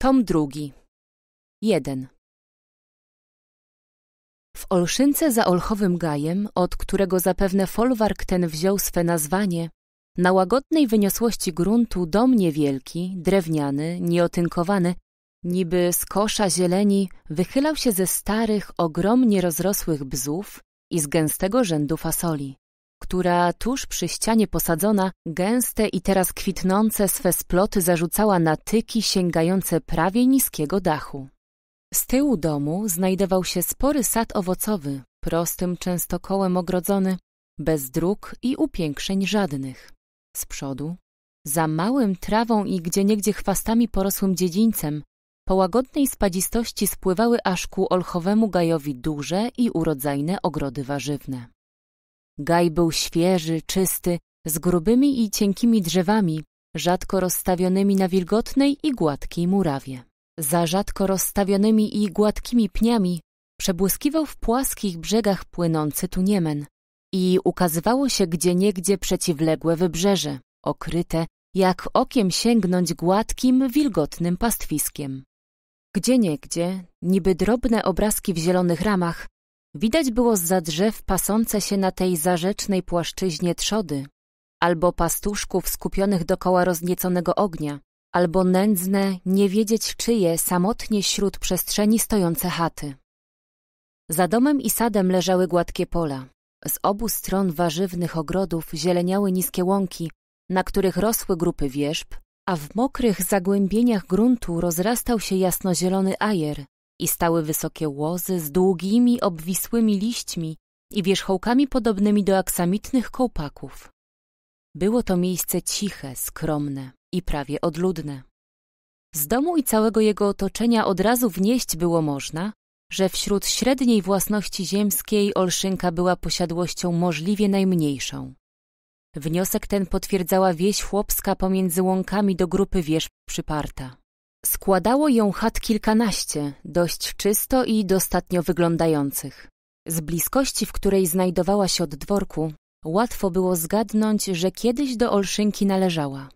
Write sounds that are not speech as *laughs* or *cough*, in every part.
Tom drugi. Jeden. W Olszynce za Olchowym Gajem, od którego zapewne folwark ten wziął swe nazwanie, na łagodnej wyniosłości gruntu dom niewielki, drewniany, nieotynkowany, niby z kosza zieleni, wychylał się ze starych, ogromnie rozrosłych bzów i z gęstego rzędu fasoli która tuż przy ścianie posadzona, gęste i teraz kwitnące swe sploty zarzucała na tyki sięgające prawie niskiego dachu. Z tyłu domu znajdował się spory sad owocowy, prostym częstokołem ogrodzony, bez dróg i upiększeń żadnych. Z przodu, za małym trawą i gdzieniegdzie chwastami porosłym dziedzińcem, po łagodnej spadzistości spływały aż ku olchowemu gajowi duże i urodzajne ogrody warzywne. Gaj był świeży, czysty, z grubymi i cienkimi drzewami, rzadko rozstawionymi na wilgotnej i gładkiej murawie. Za rzadko rozstawionymi i gładkimi pniami przebłyskiwał w płaskich brzegach płynący tuniemen i ukazywało się gdzieniegdzie przeciwległe wybrzeże, okryte, jak okiem sięgnąć gładkim, wilgotnym pastwiskiem. Gdzieniegdzie, niby drobne obrazki w zielonych ramach, Widać było za drzew pasące się na tej zarzecznej płaszczyźnie trzody, albo pastuszków skupionych dokoła roznieconego ognia, albo nędzne, nie wiedzieć czyje, samotnie śród przestrzeni stojące chaty. Za domem i sadem leżały gładkie pola. Z obu stron warzywnych ogrodów zieleniały niskie łąki, na których rosły grupy wierzb, a w mokrych zagłębieniach gruntu rozrastał się jasnozielony ajer, i stały wysokie łozy z długimi, obwisłymi liśćmi i wierzchołkami podobnymi do aksamitnych kołpaków. Było to miejsce ciche, skromne i prawie odludne. Z domu i całego jego otoczenia od razu wnieść było można, że wśród średniej własności ziemskiej Olszynka była posiadłością możliwie najmniejszą. Wniosek ten potwierdzała wieś chłopska pomiędzy łąkami do grupy wież przyparta. Składało ją chat kilkanaście, dość czysto i dostatnio wyglądających. Z bliskości, w której znajdowała się od dworku, łatwo było zgadnąć, że kiedyś do Olszynki należała.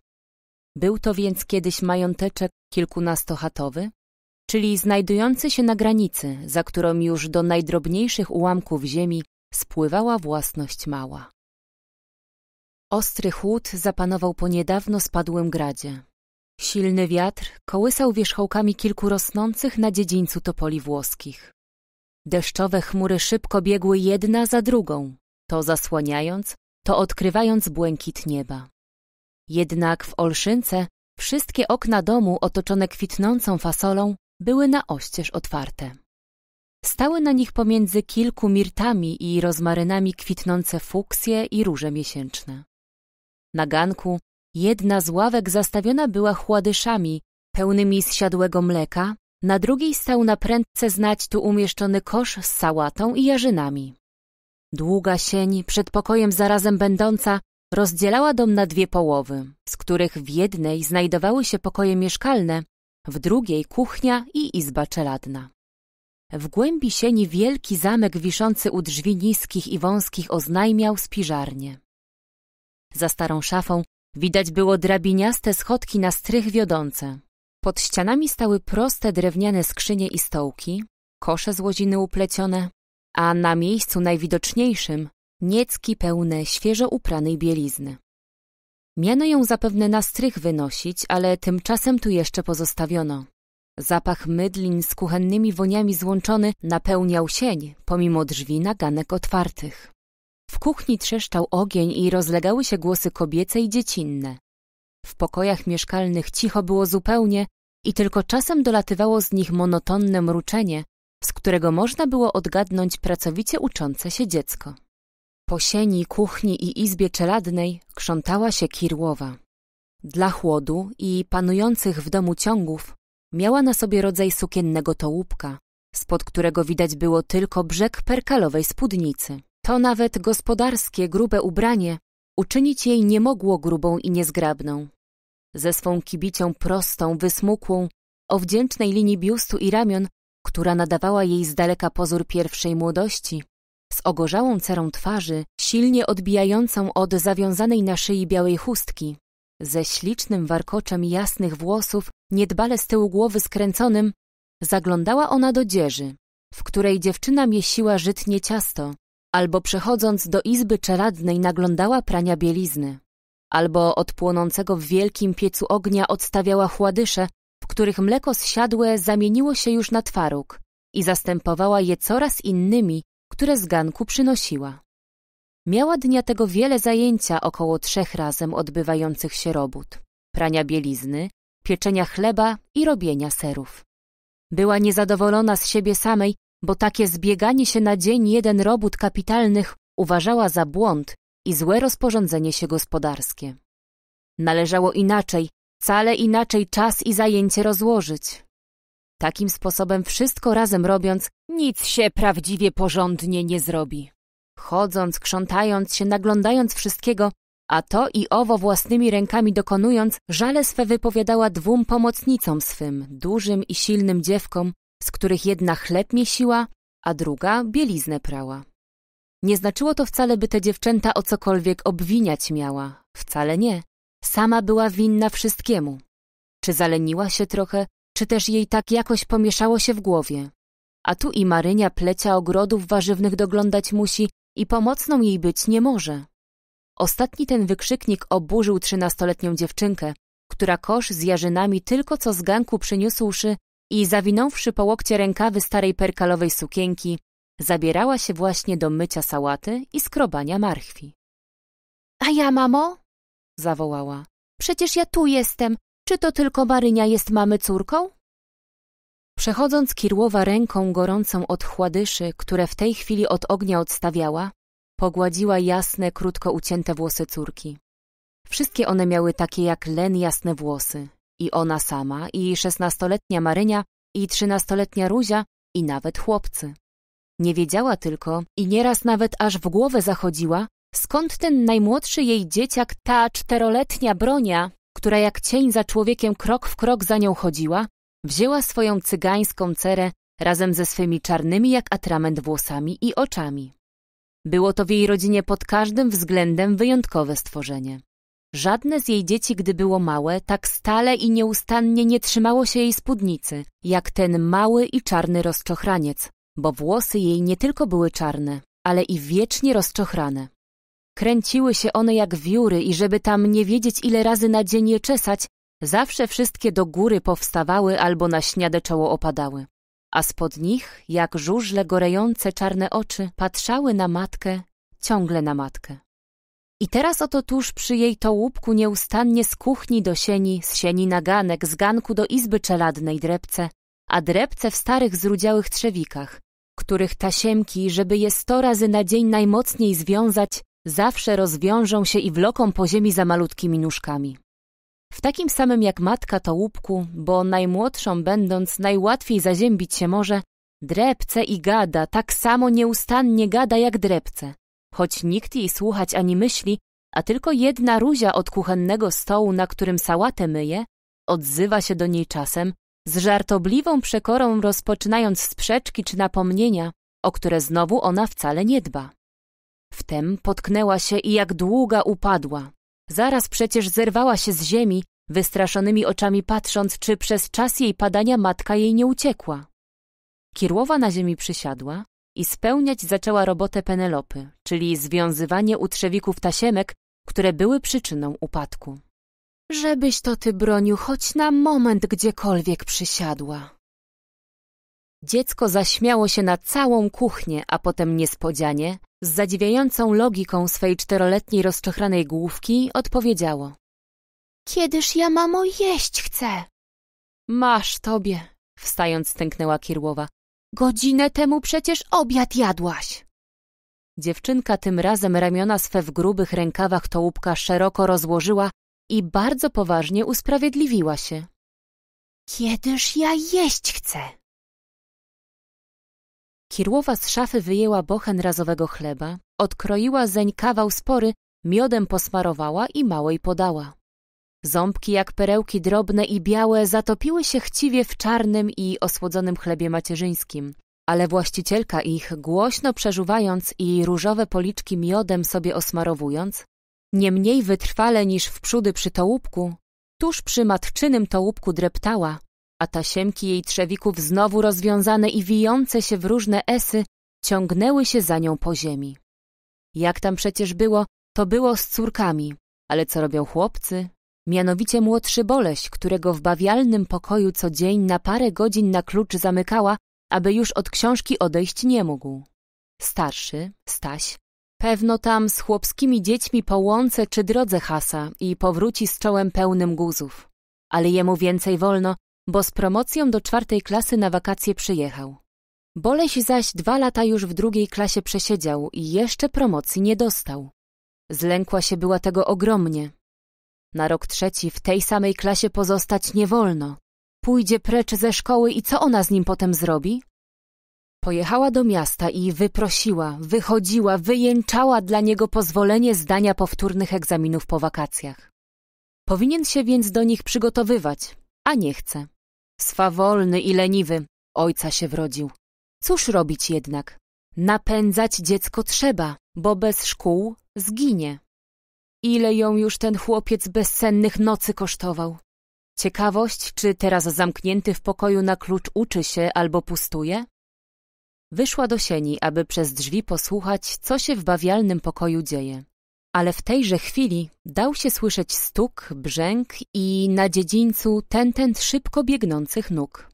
Był to więc kiedyś mająteczek kilkunastochatowy, czyli znajdujący się na granicy, za którą już do najdrobniejszych ułamków ziemi spływała własność mała. Ostry chłód zapanował po niedawno spadłym gradzie. Silny wiatr kołysał wierzchołkami kilku rosnących na dziedzińcu topoli włoskich. Deszczowe chmury szybko biegły jedna za drugą, to zasłaniając, to odkrywając błękit nieba. Jednak w Olszynce wszystkie okna domu otoczone kwitnącą fasolą były na oścież otwarte. Stały na nich pomiędzy kilku mirtami i rozmarynami kwitnące fuksje i róże miesięczne. Na ganku Jedna z ławek zastawiona była chładyszami, pełnymi zsiadłego mleka, na drugiej stał na prędce znać tu umieszczony kosz z sałatą i jarzynami. Długa sień, przed pokojem zarazem będąca, rozdzielała dom na dwie połowy, z których w jednej znajdowały się pokoje mieszkalne, w drugiej kuchnia i izba czeladna. W głębi sieni wielki zamek wiszący u drzwi niskich i wąskich oznajmiał spiżarnię. Za starą szafą Widać było drabiniaste schodki na strych wiodące. Pod ścianami stały proste drewniane skrzynie i stołki, kosze z łoziny uplecione, a na miejscu najwidoczniejszym niecki pełne świeżo upranej bielizny. Miano ją zapewne na strych wynosić, ale tymczasem tu jeszcze pozostawiono. Zapach mydlin z kuchennymi woniami złączony napełniał sień, pomimo drzwi naganek otwartych. W kuchni trzeszczał ogień i rozlegały się głosy kobiece i dziecinne. W pokojach mieszkalnych cicho było zupełnie i tylko czasem dolatywało z nich monotonne mruczenie, z którego można było odgadnąć pracowicie uczące się dziecko. Po sieni, kuchni i izbie czeladnej krzątała się kirłowa. Dla chłodu i panujących w domu ciągów miała na sobie rodzaj sukiennego tołupka, spod którego widać było tylko brzeg perkalowej spódnicy. To nawet gospodarskie, grube ubranie uczynić jej nie mogło grubą i niezgrabną. Ze swą kibicią prostą, wysmukłą, o wdzięcznej linii biustu i ramion, która nadawała jej z daleka pozór pierwszej młodości, z ogorzałą cerą twarzy, silnie odbijającą od zawiązanej na szyi białej chustki, ze ślicznym warkoczem jasnych włosów, niedbale z tyłu głowy skręconym, zaglądała ona do dzieży, w której dziewczyna miesiła żytnie ciasto, albo przechodząc do izby czeladnej naglądała prania bielizny, albo od płonącego w wielkim piecu ognia odstawiała chładysze, w których mleko zsiadłe zamieniło się już na twaróg i zastępowała je coraz innymi, które z ganku przynosiła. Miała dnia tego wiele zajęcia około trzech razem odbywających się robót, prania bielizny, pieczenia chleba i robienia serów. Była niezadowolona z siebie samej, bo takie zbieganie się na dzień jeden robót kapitalnych uważała za błąd i złe rozporządzenie się gospodarskie. Należało inaczej, wcale inaczej czas i zajęcie rozłożyć. Takim sposobem wszystko razem robiąc, nic się prawdziwie porządnie nie zrobi. Chodząc, krzątając się, naglądając wszystkiego, a to i owo własnymi rękami dokonując, żale swe wypowiadała dwóm pomocnicom swym, dużym i silnym dziewkom, z których jedna chleb miesiła, a druga bieliznę prała. Nie znaczyło to wcale, by te dziewczęta o cokolwiek obwiniać miała. Wcale nie. Sama była winna wszystkiemu. Czy zaleniła się trochę, czy też jej tak jakoś pomieszało się w głowie. A tu i Marynia plecia ogrodów warzywnych doglądać musi i pomocną jej być nie może. Ostatni ten wykrzyknik oburzył trzynastoletnią dziewczynkę, która kosz z jarzynami tylko co z ganku przyniósłszy, i zawinąwszy po łokcie rękawy starej perkalowej sukienki, zabierała się właśnie do mycia sałaty i skrobania marchwi. A ja, mamo? zawołała. Przecież ja tu jestem. Czy to tylko Marynia jest mamy córką? Przechodząc kirłowa ręką gorącą od chładyszy, które w tej chwili od ognia odstawiała, pogładziła jasne, krótko ucięte włosy córki. Wszystkie one miały takie jak len jasne włosy, i ona sama, i szesnastoletnia Marynia, i trzynastoletnia Ruzia, i nawet chłopcy. Nie wiedziała tylko i nieraz nawet aż w głowę zachodziła, skąd ten najmłodszy jej dzieciak, ta czteroletnia bronia, która jak cień za człowiekiem krok w krok za nią chodziła, wzięła swoją cygańską cerę razem ze swymi czarnymi jak atrament włosami i oczami. Było to w jej rodzinie pod każdym względem wyjątkowe stworzenie. Żadne z jej dzieci, gdy było małe, tak stale i nieustannie nie trzymało się jej spódnicy, jak ten mały i czarny rozczochraniec, bo włosy jej nie tylko były czarne, ale i wiecznie rozczochrane. Kręciły się one jak wióry i żeby tam nie wiedzieć ile razy na dzień je czesać, zawsze wszystkie do góry powstawały albo na śniade czoło opadały. A spod nich, jak żużle gorejące czarne oczy, patrzały na matkę, ciągle na matkę. I teraz oto tuż przy jej tołupku nieustannie z kuchni do sieni, z sieni na ganek, z ganku do izby czeladnej drepce, a drepce w starych zrudziałych trzewikach, których tasiemki, żeby je sto razy na dzień najmocniej związać, zawsze rozwiążą się i wloką po ziemi za malutkimi nóżkami. W takim samym jak matka tołupku, bo najmłodszą będąc najłatwiej zaziębić się może, drepce i gada, tak samo nieustannie gada jak drepce choć nikt jej słuchać ani myśli, a tylko jedna ruzia od kuchennego stołu, na którym sałatę myje, odzywa się do niej czasem, z żartobliwą przekorą rozpoczynając sprzeczki czy napomnienia, o które znowu ona wcale nie dba. Wtem potknęła się i jak długa upadła. Zaraz przecież zerwała się z ziemi, wystraszonymi oczami patrząc, czy przez czas jej padania matka jej nie uciekła. Kirłowa na ziemi przysiadła, i spełniać zaczęła robotę Penelopy, czyli związywanie u trzewików tasiemek, które były przyczyną upadku. Żebyś to ty bronił choć na moment gdziekolwiek przysiadła. Dziecko zaśmiało się na całą kuchnię, a potem niespodzianie, z zadziwiającą logiką swej czteroletniej rozczochranej główki, odpowiedziało. Kiedyż ja, mamo, jeść chcę? Masz tobie, wstając stęknęła Kirłowa. Godzinę temu przecież obiad jadłaś. Dziewczynka tym razem ramiona swe w grubych rękawach tołupka szeroko rozłożyła i bardzo poważnie usprawiedliwiła się. Kiedyż ja jeść chcę? Kirłowa z szafy wyjęła bochen razowego chleba, odkroiła zeń kawał spory, miodem posmarowała i małej podała. Ząbki jak perełki drobne i białe zatopiły się chciwie w czarnym i osłodzonym chlebie macierzyńskim, ale właścicielka ich, głośno przeżuwając i różowe policzki miodem sobie osmarowując, nie mniej wytrwale niż wprzódy przy tołupku, tuż przy matczynym tołupku dreptała, a tasiemki jej trzewików znowu rozwiązane i wijące się w różne esy ciągnęły się za nią po ziemi. Jak tam przecież było, to było z córkami, ale co robią chłopcy, mianowicie młodszy Boleś, którego w bawialnym pokoju co dzień na parę godzin na klucz zamykała, aby już od książki odejść nie mógł. Starszy, Staś, pewno tam z chłopskimi dziećmi po łące czy drodze hasa i powróci z czołem pełnym guzów. Ale jemu więcej wolno, bo z promocją do czwartej klasy na wakacje przyjechał. Boleś zaś dwa lata już w drugiej klasie przesiedział i jeszcze promocji nie dostał. Zlękła się była tego ogromnie, na rok trzeci w tej samej klasie pozostać nie wolno. Pójdzie precz ze szkoły i co ona z nim potem zrobi? Pojechała do miasta i wyprosiła, wychodziła, wyjęczała dla niego pozwolenie zdania powtórnych egzaminów po wakacjach. Powinien się więc do nich przygotowywać, a nie chce. Swawolny i leniwy, ojca się wrodził. Cóż robić jednak? Napędzać dziecko trzeba, bo bez szkół zginie ile ją już ten chłopiec bezsennych nocy kosztował. Ciekawość, czy teraz zamknięty w pokoju na klucz uczy się albo pustuje? Wyszła do sieni, aby przez drzwi posłuchać, co się w bawialnym pokoju dzieje. Ale w tejże chwili dał się słyszeć stuk, brzęk i na dziedzińcu tętent szybko biegnących nóg.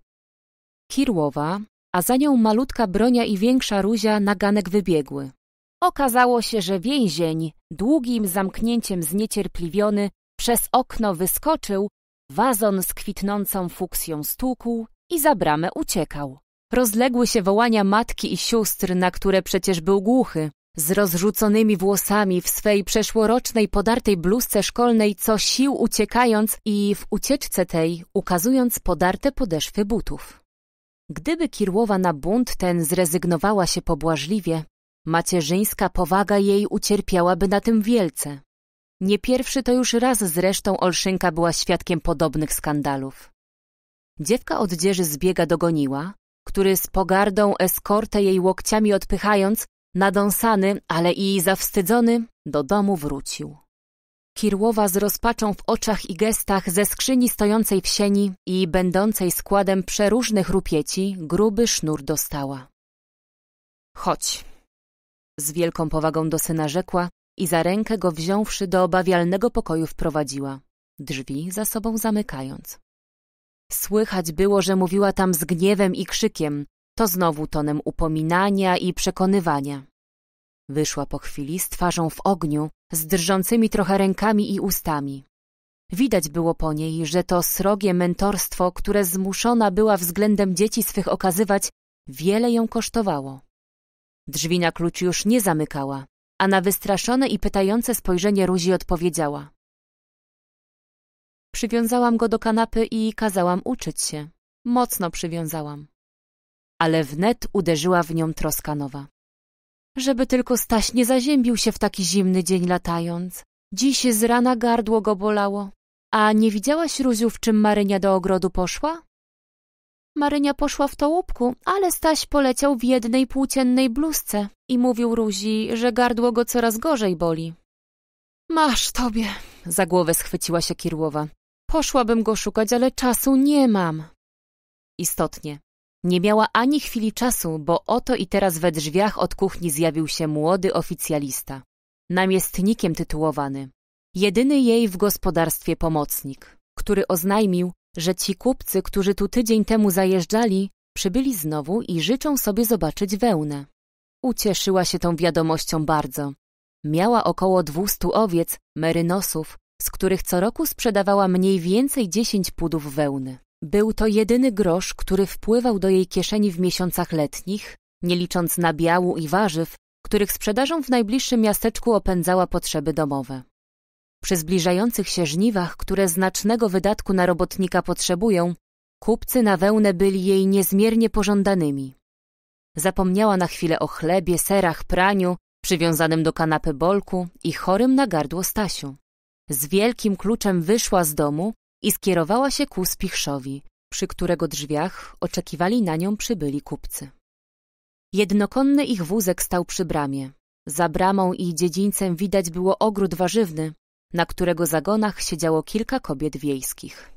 Kirłowa, a za nią malutka bronia i większa ruzia ganek wybiegły, Okazało się, że więzień, długim zamknięciem zniecierpliwiony, przez okno wyskoczył, wazon z kwitnącą fuksją stukł i za bramę uciekał. Rozległy się wołania matki i sióstr, na które przecież był głuchy. Z rozrzuconymi włosami w swej przeszłorocznej podartej bluzce szkolnej co sił uciekając i w ucieczce tej ukazując podarte podeszwy butów. Gdyby Kirłowa na bunt ten zrezygnowała się pobłażliwie, Macierzyńska powaga jej ucierpiałaby na tym wielce. Nie pierwszy to już raz zresztą Olszynka była świadkiem podobnych skandalów. Dziewka odzieży zbiega dogoniła, który z pogardą eskortę jej łokciami odpychając, nadąsany, ale i zawstydzony, do domu wrócił. Kirłowa z rozpaczą w oczach i gestach ze skrzyni stojącej w sieni i będącej składem przeróżnych rupieci gruby sznur dostała. Chodź, z wielką powagą do syna rzekła i za rękę go wziąwszy do obawialnego pokoju wprowadziła, drzwi za sobą zamykając. Słychać było, że mówiła tam z gniewem i krzykiem, to znowu tonem upominania i przekonywania. Wyszła po chwili z twarzą w ogniu, z drżącymi trochę rękami i ustami. Widać było po niej, że to srogie mentorstwo, które zmuszona była względem dzieci swych okazywać, wiele ją kosztowało. Drzwi na klucz już nie zamykała, a na wystraszone i pytające spojrzenie Ruzi odpowiedziała. Przywiązałam go do kanapy i kazałam uczyć się. Mocno przywiązałam. Ale wnet uderzyła w nią troska nowa. Żeby tylko Staś nie zaziębił się w taki zimny dzień latając. Dziś z rana gardło go bolało. A nie widziałaś, Ruziu, w czym Marynia do ogrodu poszła? Marynia poszła w tołupku, ale Staś poleciał w jednej płóciennej bluzce i mówił Ruzi, że gardło go coraz gorzej boli. Masz tobie, za głowę schwyciła się Kirłowa. Poszłabym go szukać, ale czasu nie mam. Istotnie, nie miała ani chwili czasu, bo oto i teraz we drzwiach od kuchni zjawił się młody oficjalista, namiestnikiem tytułowany, jedyny jej w gospodarstwie pomocnik, który oznajmił, że ci kupcy, którzy tu tydzień temu zajeżdżali, przybyli znowu i życzą sobie zobaczyć wełnę. Ucieszyła się tą wiadomością bardzo. Miała około 200 owiec, merynosów, z których co roku sprzedawała mniej więcej 10 pudów wełny. Był to jedyny grosz, który wpływał do jej kieszeni w miesiącach letnich, nie licząc nabiału i warzyw, których sprzedażą w najbliższym miasteczku opędzała potrzeby domowe. Przy zbliżających się żniwach, które znacznego wydatku na robotnika potrzebują, kupcy na wełnę byli jej niezmiernie pożądanymi. Zapomniała na chwilę o chlebie, serach, praniu, przywiązanym do kanapy bolku i chorym na gardło Stasiu. Z wielkim kluczem wyszła z domu i skierowała się ku Spichrzowi, przy którego drzwiach oczekiwali na nią przybyli kupcy. Jednokonny ich wózek stał przy bramie. Za bramą i dziedzińcem widać było ogród warzywny, na którego zagonach siedziało kilka kobiet wiejskich.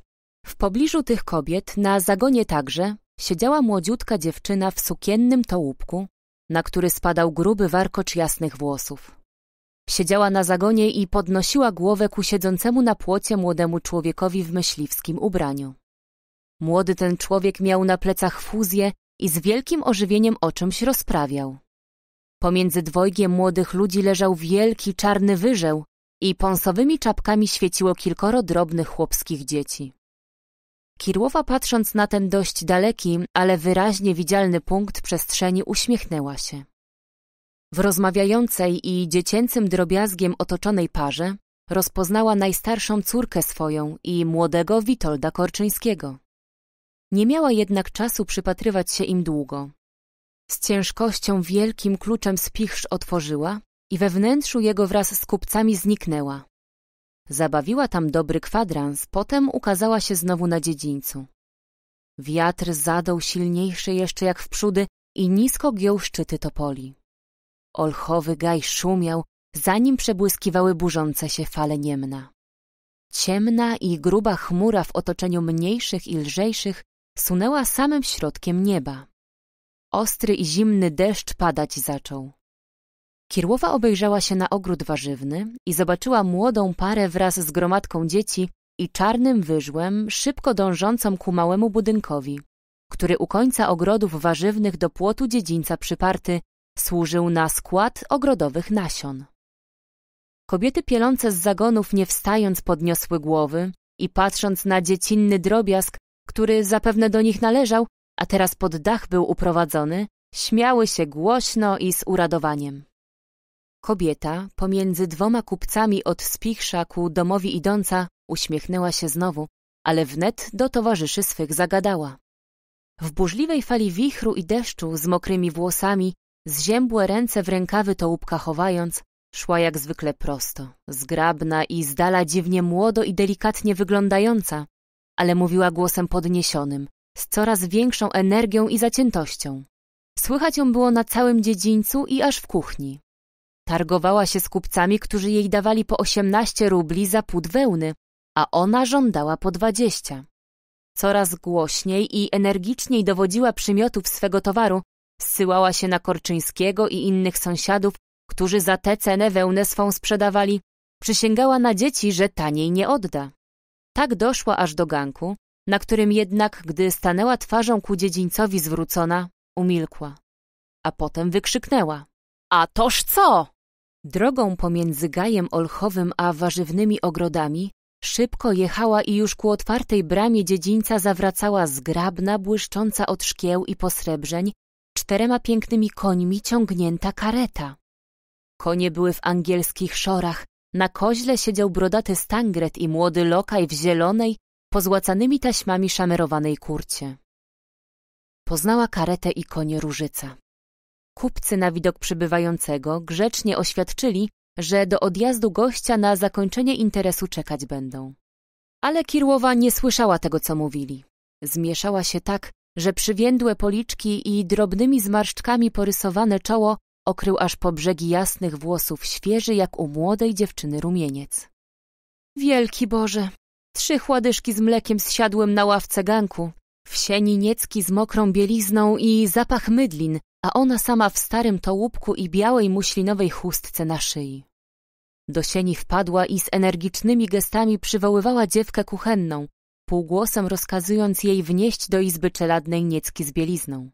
W pobliżu tych kobiet, na zagonie także, siedziała młodziutka dziewczyna w sukiennym tołupku, na który spadał gruby warkocz jasnych włosów. Siedziała na zagonie i podnosiła głowę ku siedzącemu na płocie młodemu człowiekowi w myśliwskim ubraniu. Młody ten człowiek miał na plecach fuzję i z wielkim ożywieniem o czymś rozprawiał. Pomiędzy dwojgiem młodych ludzi leżał wielki czarny wyżeł, i pąsowymi czapkami świeciło kilkoro drobnych chłopskich dzieci. Kirłowa patrząc na ten dość daleki, ale wyraźnie widzialny punkt przestrzeni uśmiechnęła się. W rozmawiającej i dziecięcym drobiazgiem otoczonej parze rozpoznała najstarszą córkę swoją i młodego Witolda Korczyńskiego. Nie miała jednak czasu przypatrywać się im długo. Z ciężkością wielkim kluczem spichrz otworzyła i we wnętrzu jego wraz z kupcami zniknęła. Zabawiła tam dobry kwadrans, potem ukazała się znowu na dziedzińcu. Wiatr zadał silniejszy jeszcze jak przódy i nisko giął szczyty topoli. Olchowy gaj szumiał, za nim przebłyskiwały burzące się fale niemna. Ciemna i gruba chmura w otoczeniu mniejszych i lżejszych sunęła samym środkiem nieba. Ostry i zimny deszcz padać zaczął. Kierłowa obejrzała się na ogród warzywny i zobaczyła młodą parę wraz z gromadką dzieci i czarnym wyżłem szybko dążącą ku małemu budynkowi, który u końca ogrodów warzywnych do płotu dziedzińca przyparty służył na skład ogrodowych nasion. Kobiety pielące z zagonów nie wstając podniosły głowy i patrząc na dziecinny drobiazg, który zapewne do nich należał, a teraz pod dach był uprowadzony, śmiały się głośno i z uradowaniem. Kobieta, pomiędzy dwoma kupcami od spichrza ku domowi idąca, uśmiechnęła się znowu, ale wnet do towarzyszy swych zagadała. W burzliwej fali wichru i deszczu, z mokrymi włosami, zziębłe ręce w rękawy łupka chowając, szła jak zwykle prosto, zgrabna i zdala dziwnie młodo i delikatnie wyglądająca, ale mówiła głosem podniesionym, z coraz większą energią i zaciętością. Słychać ją było na całym dziedzińcu i aż w kuchni. Targowała się z kupcami, którzy jej dawali po 18 rubli za pud wełny, a ona żądała po 20. Coraz głośniej i energiczniej dowodziła przymiotów swego towaru, zsyłała się na Korczyńskiego i innych sąsiadów, którzy za tę cenę wełnę swą sprzedawali. Przysięgała na dzieci, że taniej nie odda. Tak doszła aż do ganku, na którym jednak, gdy stanęła twarzą ku dziedzińcowi zwrócona, umilkła. A potem wykrzyknęła. A toż co? Drogą pomiędzy gajem olchowym a warzywnymi ogrodami szybko jechała i już ku otwartej bramie dziedzińca zawracała zgrabna, błyszcząca od szkieł i posrebrzeń, czterema pięknymi końmi ciągnięta kareta. Konie były w angielskich szorach, na koźle siedział brodaty stangret i młody lokaj w zielonej, pozłacanymi taśmami szamerowanej kurcie. Poznała karetę i konie różyca. Kupcy na widok przybywającego grzecznie oświadczyli, że do odjazdu gościa na zakończenie interesu czekać będą. Ale Kirłowa nie słyszała tego, co mówili. Zmieszała się tak, że przywiędłe policzki i drobnymi zmarszczkami porysowane czoło okrył aż po brzegi jasnych włosów świeży jak u młodej dziewczyny rumieniec. Wielki Boże! Trzy chładyszki z mlekiem zsiadłem na ławce ganku, w sieni niecki z mokrą bielizną i zapach mydlin, a ona sama w starym tołubku i białej muślinowej chustce na szyi. Do sieni wpadła i z energicznymi gestami przywoływała dziewkę kuchenną, półgłosem rozkazując jej wnieść do izby czeladnej niecki z bielizną.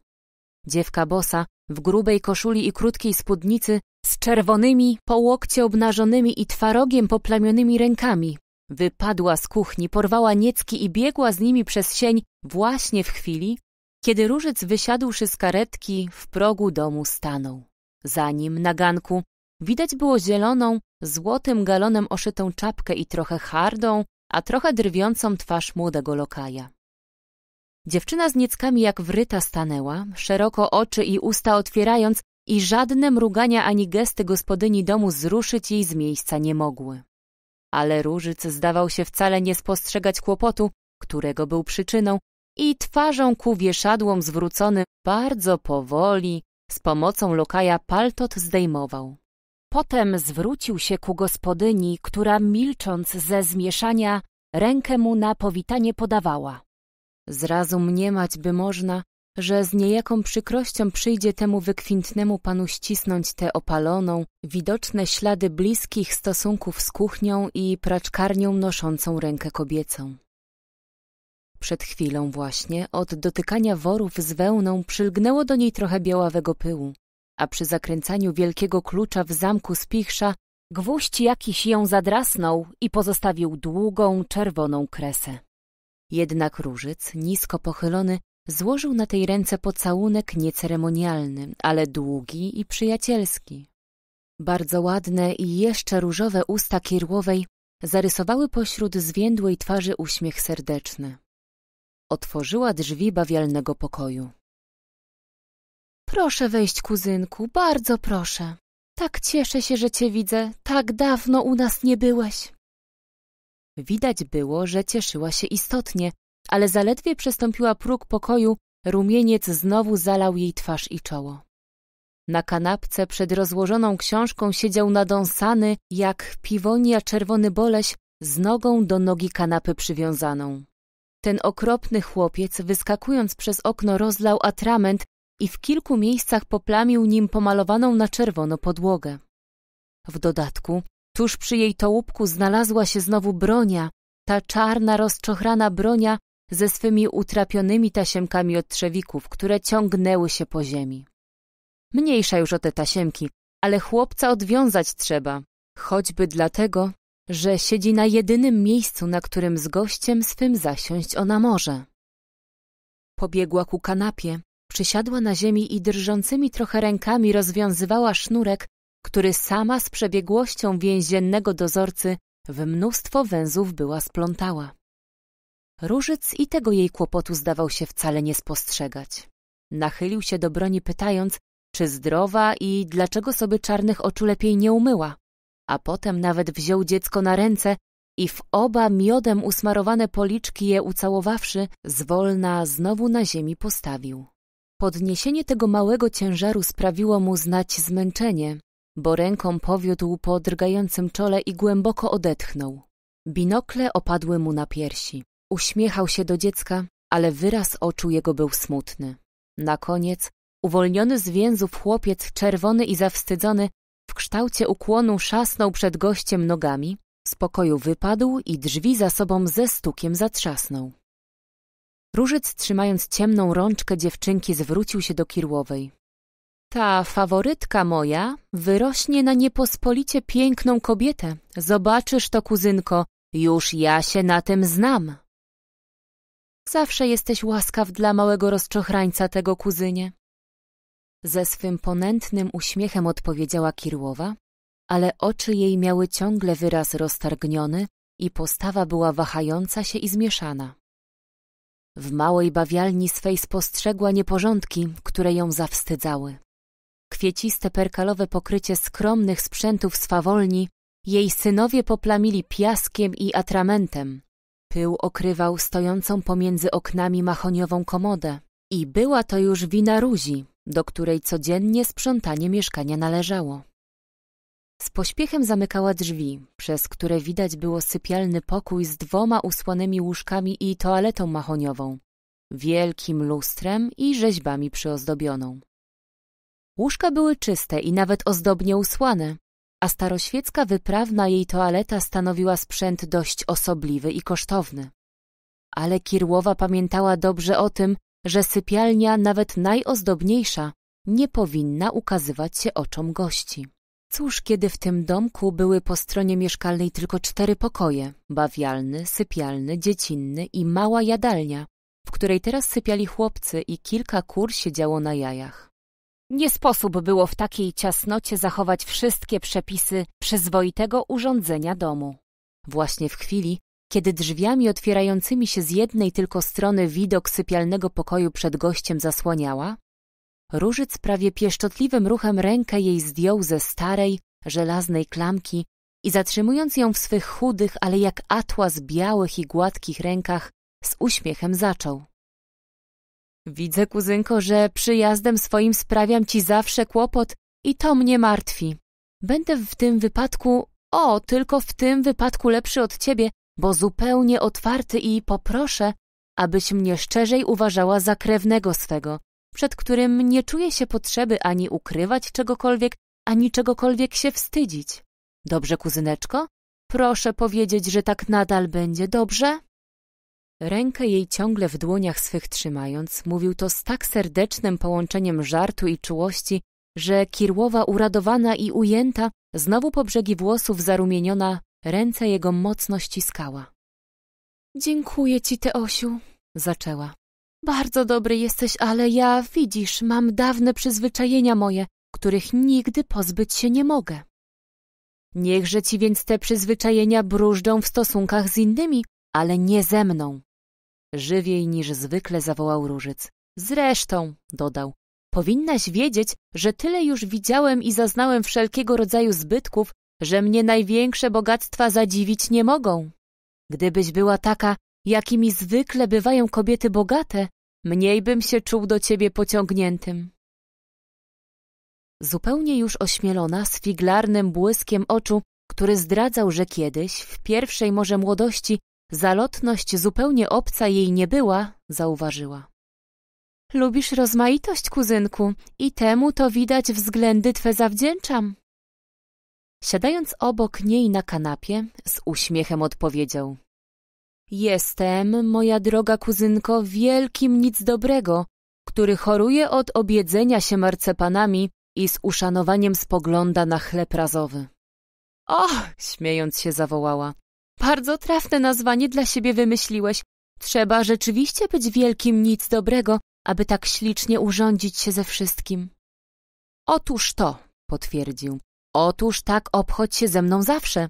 Dziewka bosa, w grubej koszuli i krótkiej spódnicy, z czerwonymi, po łokcie obnażonymi i twarogiem poplamionymi rękami, wypadła z kuchni, porwała niecki i biegła z nimi przez sień właśnie w chwili, kiedy Różyc wysiadłszy z karetki, w progu domu stanął. Za nim, na ganku, widać było zieloną, złotym galonem oszytą czapkę i trochę hardą, a trochę drwiącą twarz młodego lokaja. Dziewczyna z nieckami jak wryta stanęła, szeroko oczy i usta otwierając i żadne mrugania ani gesty gospodyni domu zruszyć jej z miejsca nie mogły. Ale Różyc zdawał się wcale nie spostrzegać kłopotu, którego był przyczyną i twarzą ku wieszadłom zwróconym bardzo powoli z pomocą lokaja paltot zdejmował. Potem zwrócił się ku gospodyni, która milcząc ze zmieszania rękę mu na powitanie podawała. Zrazu mniemać by można, że z niejaką przykrością przyjdzie temu wykwintnemu panu ścisnąć tę opaloną, widoczne ślady bliskich stosunków z kuchnią i praczkarnią noszącą rękę kobiecą. Przed chwilą właśnie od dotykania worów z wełną przylgnęło do niej trochę białawego pyłu, a przy zakręcaniu wielkiego klucza w zamku Spichrza gwóźdź jakiś ją zadrasnął i pozostawił długą, czerwoną kresę. Jednak różyc, nisko pochylony, złożył na tej ręce pocałunek nieceremonialny, ale długi i przyjacielski. Bardzo ładne i jeszcze różowe usta kierłowej zarysowały pośród zwiędłej twarzy uśmiech serdeczny. Otworzyła drzwi bawialnego pokoju. Proszę wejść, kuzynku, bardzo proszę. Tak cieszę się, że cię widzę. Tak dawno u nas nie byłeś. Widać było, że cieszyła się istotnie, ale zaledwie przestąpiła próg pokoju, rumieniec znowu zalał jej twarz i czoło. Na kanapce przed rozłożoną książką siedział nadąsany, jak piwonia czerwony boleś, z nogą do nogi kanapy przywiązaną. Ten okropny chłopiec, wyskakując przez okno, rozlał atrament i w kilku miejscach poplamił nim pomalowaną na czerwono podłogę. W dodatku, tuż przy jej tołupku znalazła się znowu bronia, ta czarna, rozczochrana bronia ze swymi utrapionymi tasiemkami od trzewików, które ciągnęły się po ziemi. Mniejsza już o te tasiemki, ale chłopca odwiązać trzeba, choćby dlatego, że siedzi na jedynym miejscu, na którym z gościem swym zasiąść ona może. Pobiegła ku kanapie, przysiadła na ziemi i drżącymi trochę rękami rozwiązywała sznurek, który sama z przebiegłością więziennego dozorcy w mnóstwo węzłów była splątała. Różyc i tego jej kłopotu zdawał się wcale nie spostrzegać. Nachylił się do broni pytając, czy zdrowa i dlaczego sobie czarnych oczu lepiej nie umyła a potem nawet wziął dziecko na ręce i w oba miodem usmarowane policzki je ucałowawszy, zwolna znowu na ziemi postawił. Podniesienie tego małego ciężaru sprawiło mu znać zmęczenie, bo ręką powiódł po drgającym czole i głęboko odetchnął. Binokle opadły mu na piersi. Uśmiechał się do dziecka, ale wyraz oczu jego był smutny. Na koniec, uwolniony z więzów chłopiec, czerwony i zawstydzony, w kształcie ukłonu szasnął przed gościem nogami, z pokoju wypadł i drzwi za sobą ze stukiem zatrzasnął. Różyc, trzymając ciemną rączkę dziewczynki, zwrócił się do Kirłowej. Ta faworytka moja wyrośnie na niepospolicie piękną kobietę. Zobaczysz to, kuzynko, już ja się na tym znam. Zawsze jesteś łaskaw dla małego rozczochrańca tego, kuzynie, ze swym ponętnym uśmiechem odpowiedziała Kirłowa, ale oczy jej miały ciągle wyraz roztargniony i postawa była wahająca się i zmieszana. W małej bawialni swej spostrzegła nieporządki, które ją zawstydzały. Kwieciste perkalowe pokrycie skromnych sprzętów swawolni jej synowie poplamili piaskiem i atramentem. Pył okrywał stojącą pomiędzy oknami mahoniową komodę. I była to już wina Ruzi, do której codziennie sprzątanie mieszkania należało. Z pośpiechem zamykała drzwi, przez które widać było sypialny pokój z dwoma usłanymi łóżkami i toaletą mahoniową, wielkim lustrem i rzeźbami przyozdobioną. Łóżka były czyste i nawet ozdobnie usłane, a staroświecka wyprawna jej toaleta stanowiła sprzęt dość osobliwy i kosztowny. Ale Kirłowa pamiętała dobrze o tym, że sypialnia, nawet najozdobniejsza, nie powinna ukazywać się oczom gości. Cóż, kiedy w tym domku były po stronie mieszkalnej tylko cztery pokoje bawialny, sypialny, dziecinny i mała jadalnia, w której teraz sypiali chłopcy i kilka kur siedziało na jajach. Nie sposób było w takiej ciasnocie zachować wszystkie przepisy przyzwoitego urządzenia domu. Właśnie w chwili, kiedy drzwiami otwierającymi się z jednej tylko strony widok sypialnego pokoju przed gościem zasłaniała, Różyc prawie pieszczotliwym ruchem rękę jej zdjął ze starej, żelaznej klamki i zatrzymując ją w swych chudych, ale jak atłas białych i gładkich rękach, z uśmiechem zaczął. Widzę, kuzynko, że przyjazdem swoim sprawiam ci zawsze kłopot i to mnie martwi. Będę w tym wypadku, o, tylko w tym wypadku lepszy od ciebie, bo zupełnie otwarty i poproszę, abyś mnie szczerzej uważała za krewnego swego, przed którym nie czuję się potrzeby ani ukrywać czegokolwiek, ani czegokolwiek się wstydzić. Dobrze, kuzyneczko? Proszę powiedzieć, że tak nadal będzie, dobrze? Rękę jej ciągle w dłoniach swych trzymając, mówił to z tak serdecznym połączeniem żartu i czułości, że Kirłowa uradowana i ujęta, znowu po brzegi włosów zarumieniona, Ręce jego mocno ściskała. Dziękuję ci, Teosiu, zaczęła. Bardzo dobry jesteś, ale ja, widzisz, mam dawne przyzwyczajenia moje, których nigdy pozbyć się nie mogę. Niechże ci więc te przyzwyczajenia bróżdżą w stosunkach z innymi, ale nie ze mną. Żywiej niż zwykle zawołał różyc. Zresztą, dodał, powinnaś wiedzieć, że tyle już widziałem i zaznałem wszelkiego rodzaju zbytków, że mnie największe bogactwa zadziwić nie mogą. Gdybyś była taka, jakimi zwykle bywają kobiety bogate, mniej bym się czuł do ciebie pociągniętym. Zupełnie już ośmielona, z figlarnym błyskiem oczu, który zdradzał, że kiedyś, w pierwszej może młodości, zalotność zupełnie obca jej nie była, zauważyła. Lubisz rozmaitość, kuzynku, i temu to widać względy twe zawdzięczam. Siadając obok niej na kanapie, z uśmiechem odpowiedział. Jestem, moja droga kuzynko, wielkim nic dobrego, który choruje od obiedzenia się marcepanami i z uszanowaniem spogląda na chleb razowy. O, śmiejąc się zawołała. Bardzo trafne nazwanie dla siebie wymyśliłeś. Trzeba rzeczywiście być wielkim nic dobrego, aby tak ślicznie urządzić się ze wszystkim. Otóż to, potwierdził. Otóż tak obchodź się ze mną zawsze.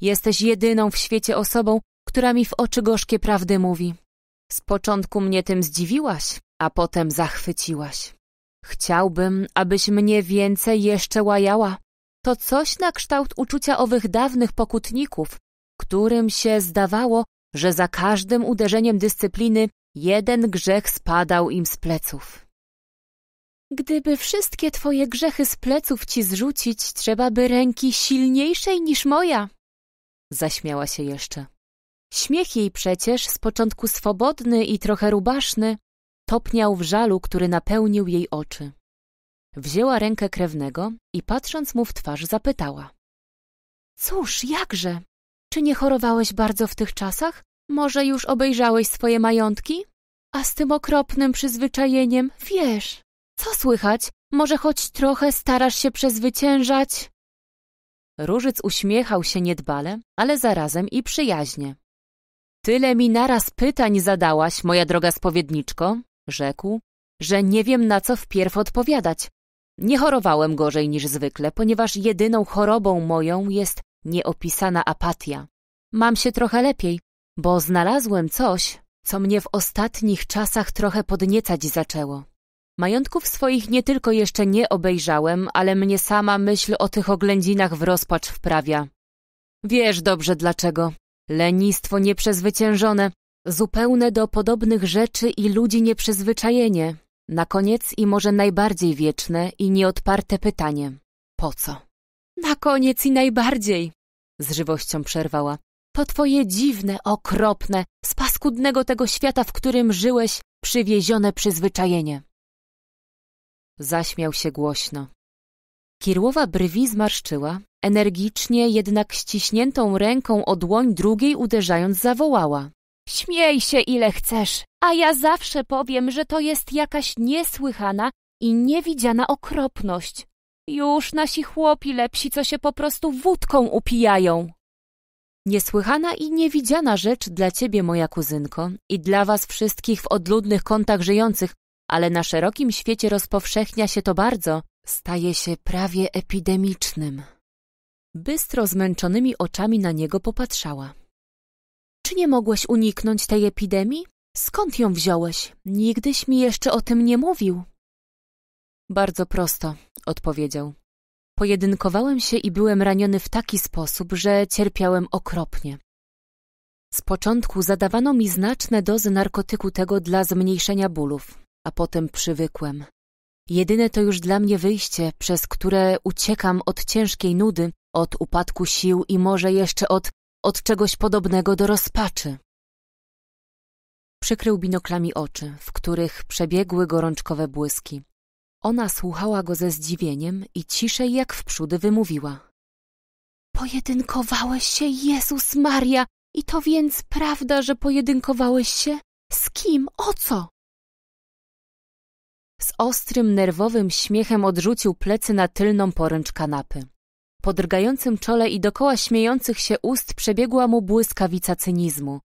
Jesteś jedyną w świecie osobą, która mi w oczy gorzkie prawdy mówi. Z początku mnie tym zdziwiłaś, a potem zachwyciłaś. Chciałbym, abyś mnie więcej jeszcze łajała. To coś na kształt uczucia owych dawnych pokutników, którym się zdawało, że za każdym uderzeniem dyscypliny jeden grzech spadał im z pleców. Gdyby wszystkie twoje grzechy z pleców ci zrzucić, trzeba by ręki silniejszej niż moja. Zaśmiała się jeszcze. Śmiech jej przecież, z początku swobodny i trochę rubaszny, topniał w żalu, który napełnił jej oczy. Wzięła rękę krewnego i patrząc mu w twarz zapytała. Cóż, jakże? Czy nie chorowałeś bardzo w tych czasach? Może już obejrzałeś swoje majątki? A z tym okropnym przyzwyczajeniem, wiesz, co słychać? Może choć trochę starasz się przezwyciężać? Różyc uśmiechał się niedbale, ale zarazem i przyjaźnie. Tyle mi naraz pytań zadałaś, moja droga spowiedniczko, rzekł, że nie wiem na co wpierw odpowiadać. Nie chorowałem gorzej niż zwykle, ponieważ jedyną chorobą moją jest nieopisana apatia. Mam się trochę lepiej, bo znalazłem coś, co mnie w ostatnich czasach trochę podniecać zaczęło. Majątków swoich nie tylko jeszcze nie obejrzałem, ale mnie sama myśl o tych oględzinach w rozpacz wprawia. Wiesz dobrze dlaczego. Lenistwo nieprzezwyciężone, zupełne do podobnych rzeczy i ludzi nieprzyzwyczajenie. Na koniec i może najbardziej wieczne i nieodparte pytanie. Po co? Na koniec i najbardziej, z żywością przerwała. To twoje dziwne, okropne, z paskudnego tego świata, w którym żyłeś, przywiezione przyzwyczajenie. Zaśmiał się głośno. Kirłowa brwi zmarszczyła, energicznie jednak ściśniętą ręką o dłoń drugiej uderzając zawołała. Śmiej się ile chcesz, a ja zawsze powiem, że to jest jakaś niesłychana i niewidziana okropność. Już nasi chłopi lepsi, co się po prostu wódką upijają. Niesłychana i niewidziana rzecz dla ciebie, moja kuzynko, i dla was wszystkich w odludnych kątach żyjących, ale na szerokim świecie rozpowszechnia się to bardzo, staje się prawie epidemicznym. Bystro zmęczonymi oczami na niego popatrzała. Czy nie mogłeś uniknąć tej epidemii? Skąd ją wziąłeś? Nigdyś mi jeszcze o tym nie mówił. Bardzo prosto, odpowiedział. Pojedynkowałem się i byłem raniony w taki sposób, że cierpiałem okropnie. Z początku zadawano mi znaczne dozy narkotyku tego dla zmniejszenia bólów a potem przywykłem. Jedyne to już dla mnie wyjście, przez które uciekam od ciężkiej nudy, od upadku sił i może jeszcze od, od czegoś podobnego do rozpaczy. Przykrył binoklami oczy, w których przebiegły gorączkowe błyski. Ona słuchała go ze zdziwieniem i ciszej jak wprzódy wymówiła. Pojedynkowałeś się, Jezus Maria! I to więc prawda, że pojedynkowałeś się? Z kim? O co? Z ostrym, nerwowym śmiechem odrzucił plecy na tylną poręcz kanapy. Po drgającym czole i dokoła śmiejących się ust przebiegła mu błyskawica cynizmu,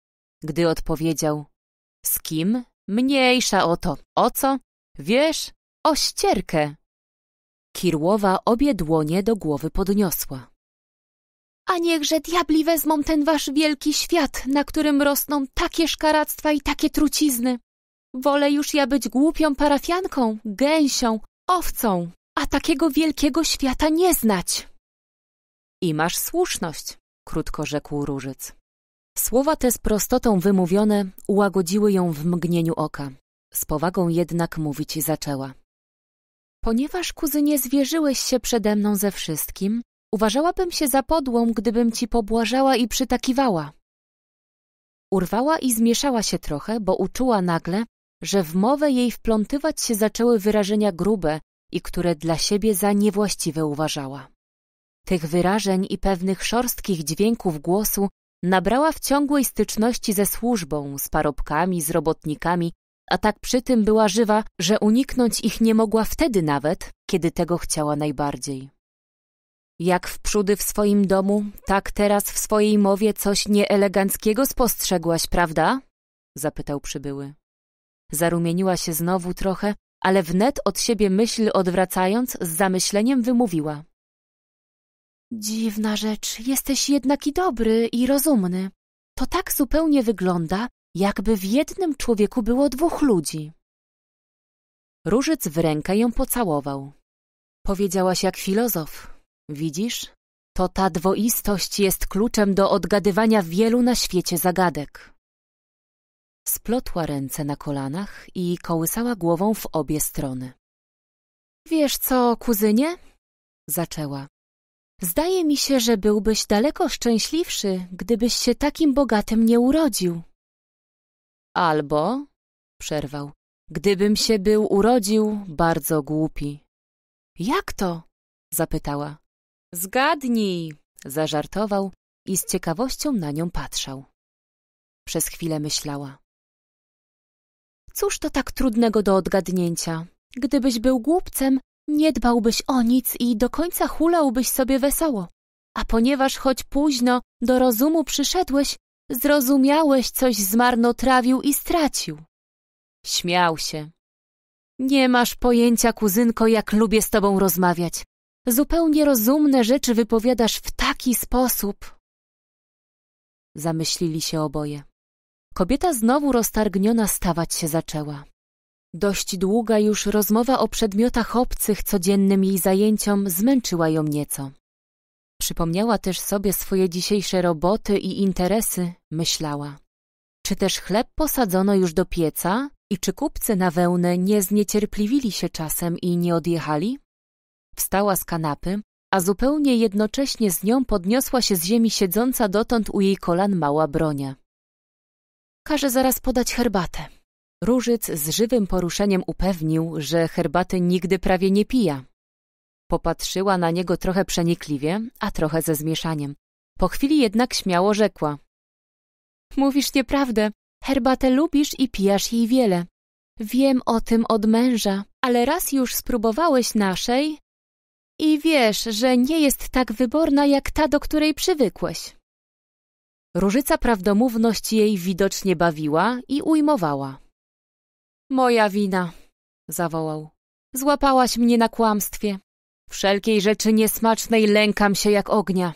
gdy odpowiedział — Z kim? Mniejsza o to. O co? Wiesz? O ścierkę! Kirłowa obie dłonie do głowy podniosła. A niechże diabli wezmą ten wasz wielki świat, na którym rosną takie szkaractwa i takie trucizny. Wolę już ja być głupią parafianką, gęsią, owcą, a takiego wielkiego świata nie znać. I masz słuszność, krótko rzekł różyc. Słowa te z prostotą wymówione ułagodziły ją w mgnieniu oka. Z powagą jednak mówić zaczęła. Ponieważ, kuzynie, zwierzyłeś się przede mną ze wszystkim, uważałabym się za podłą, gdybym ci pobłażała i przytakiwała. Urwała i zmieszała się trochę, bo uczuła nagle, że w mowę jej wplątywać się zaczęły wyrażenia grube i które dla siebie za niewłaściwe uważała. Tych wyrażeń i pewnych szorstkich dźwięków głosu nabrała w ciągłej styczności ze służbą, z parobkami, z robotnikami, a tak przy tym była żywa, że uniknąć ich nie mogła wtedy nawet, kiedy tego chciała najbardziej. Jak wprzódy w swoim domu, tak teraz w swojej mowie coś nieeleganckiego spostrzegłaś, prawda? zapytał przybyły. Zarumieniła się znowu trochę, ale wnet od siebie myśl odwracając, z zamyśleniem wymówiła. Dziwna rzecz, jesteś jednak i dobry, i rozumny. To tak zupełnie wygląda, jakby w jednym człowieku było dwóch ludzi. Różyc w rękę ją pocałował. Powiedziałaś jak filozof. Widzisz? To ta dwoistość jest kluczem do odgadywania wielu na świecie zagadek. Splotła ręce na kolanach i kołysała głową w obie strony. Wiesz co, kuzynie? Zaczęła. Zdaje mi się, że byłbyś daleko szczęśliwszy, gdybyś się takim bogatym nie urodził. Albo, przerwał, gdybym się był urodził bardzo głupi. Jak to? zapytała. Zgadnij, zażartował i z ciekawością na nią patrzał. Przez chwilę myślała. Cóż to tak trudnego do odgadnięcia? Gdybyś był głupcem, nie dbałbyś o nic i do końca hulałbyś sobie wesoło. A ponieważ choć późno do rozumu przyszedłeś, zrozumiałeś coś zmarnotrawił i stracił. Śmiał się. Nie masz pojęcia, kuzynko, jak lubię z tobą rozmawiać. Zupełnie rozumne rzeczy wypowiadasz w taki sposób. Zamyślili się oboje. Kobieta znowu roztargniona stawać się zaczęła. Dość długa już rozmowa o przedmiotach obcych codziennym jej zajęciom zmęczyła ją nieco. Przypomniała też sobie swoje dzisiejsze roboty i interesy, myślała. Czy też chleb posadzono już do pieca i czy kupcy na wełnę nie zniecierpliwili się czasem i nie odjechali? Wstała z kanapy, a zupełnie jednocześnie z nią podniosła się z ziemi siedząca dotąd u jej kolan mała bronia. Każe zaraz podać herbatę. Różyc z żywym poruszeniem upewnił, że herbaty nigdy prawie nie pija. Popatrzyła na niego trochę przenikliwie, a trochę ze zmieszaniem. Po chwili jednak śmiało rzekła. Mówisz nieprawdę. Herbatę lubisz i pijasz jej wiele. Wiem o tym od męża, ale raz już spróbowałeś naszej i wiesz, że nie jest tak wyborna jak ta, do której przywykłeś. Różyca prawdomówność jej widocznie bawiła i ujmowała. Moja wina, zawołał. Złapałaś mnie na kłamstwie. Wszelkiej rzeczy niesmacznej lękam się jak ognia.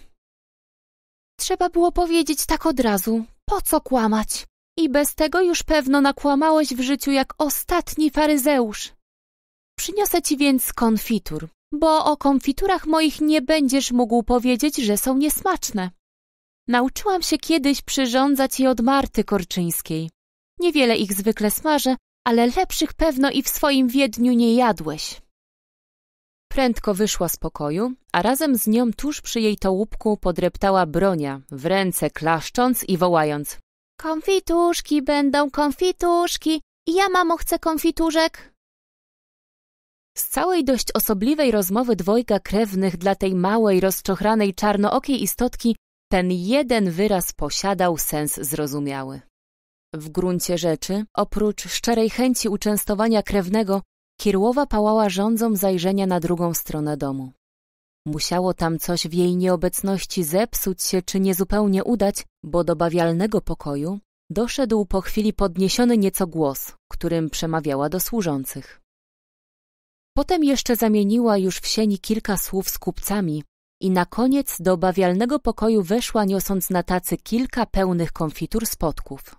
Trzeba było powiedzieć tak od razu, po co kłamać? I bez tego już pewno nakłamałeś w życiu jak ostatni faryzeusz. Przyniosę ci więc konfitur, bo o konfiturach moich nie będziesz mógł powiedzieć, że są niesmaczne. Nauczyłam się kiedyś przyrządzać je od Marty Korczyńskiej. Niewiele ich zwykle smażę, ale lepszych pewno i w swoim Wiedniu nie jadłeś. Prędko wyszła z pokoju, a razem z nią tuż przy jej tołupku podreptała bronia, w ręce klaszcząc i wołając. Konfituszki będą konfituszki i ja mamo chcę konfiturzek. Z całej dość osobliwej rozmowy dwojga krewnych dla tej małej, rozczochranej czarnookiej istotki ten jeden wyraz posiadał sens zrozumiały. W gruncie rzeczy, oprócz szczerej chęci uczęstowania krewnego, Kirłowa pałała rządzą zajrzenia na drugą stronę domu. Musiało tam coś w jej nieobecności zepsuć się czy niezupełnie udać, bo do bawialnego pokoju doszedł po chwili podniesiony nieco głos, którym przemawiała do służących. Potem jeszcze zamieniła już w sieni kilka słów z kupcami, i na koniec do bawialnego pokoju weszła niosąc na tacy kilka pełnych konfitur spotków.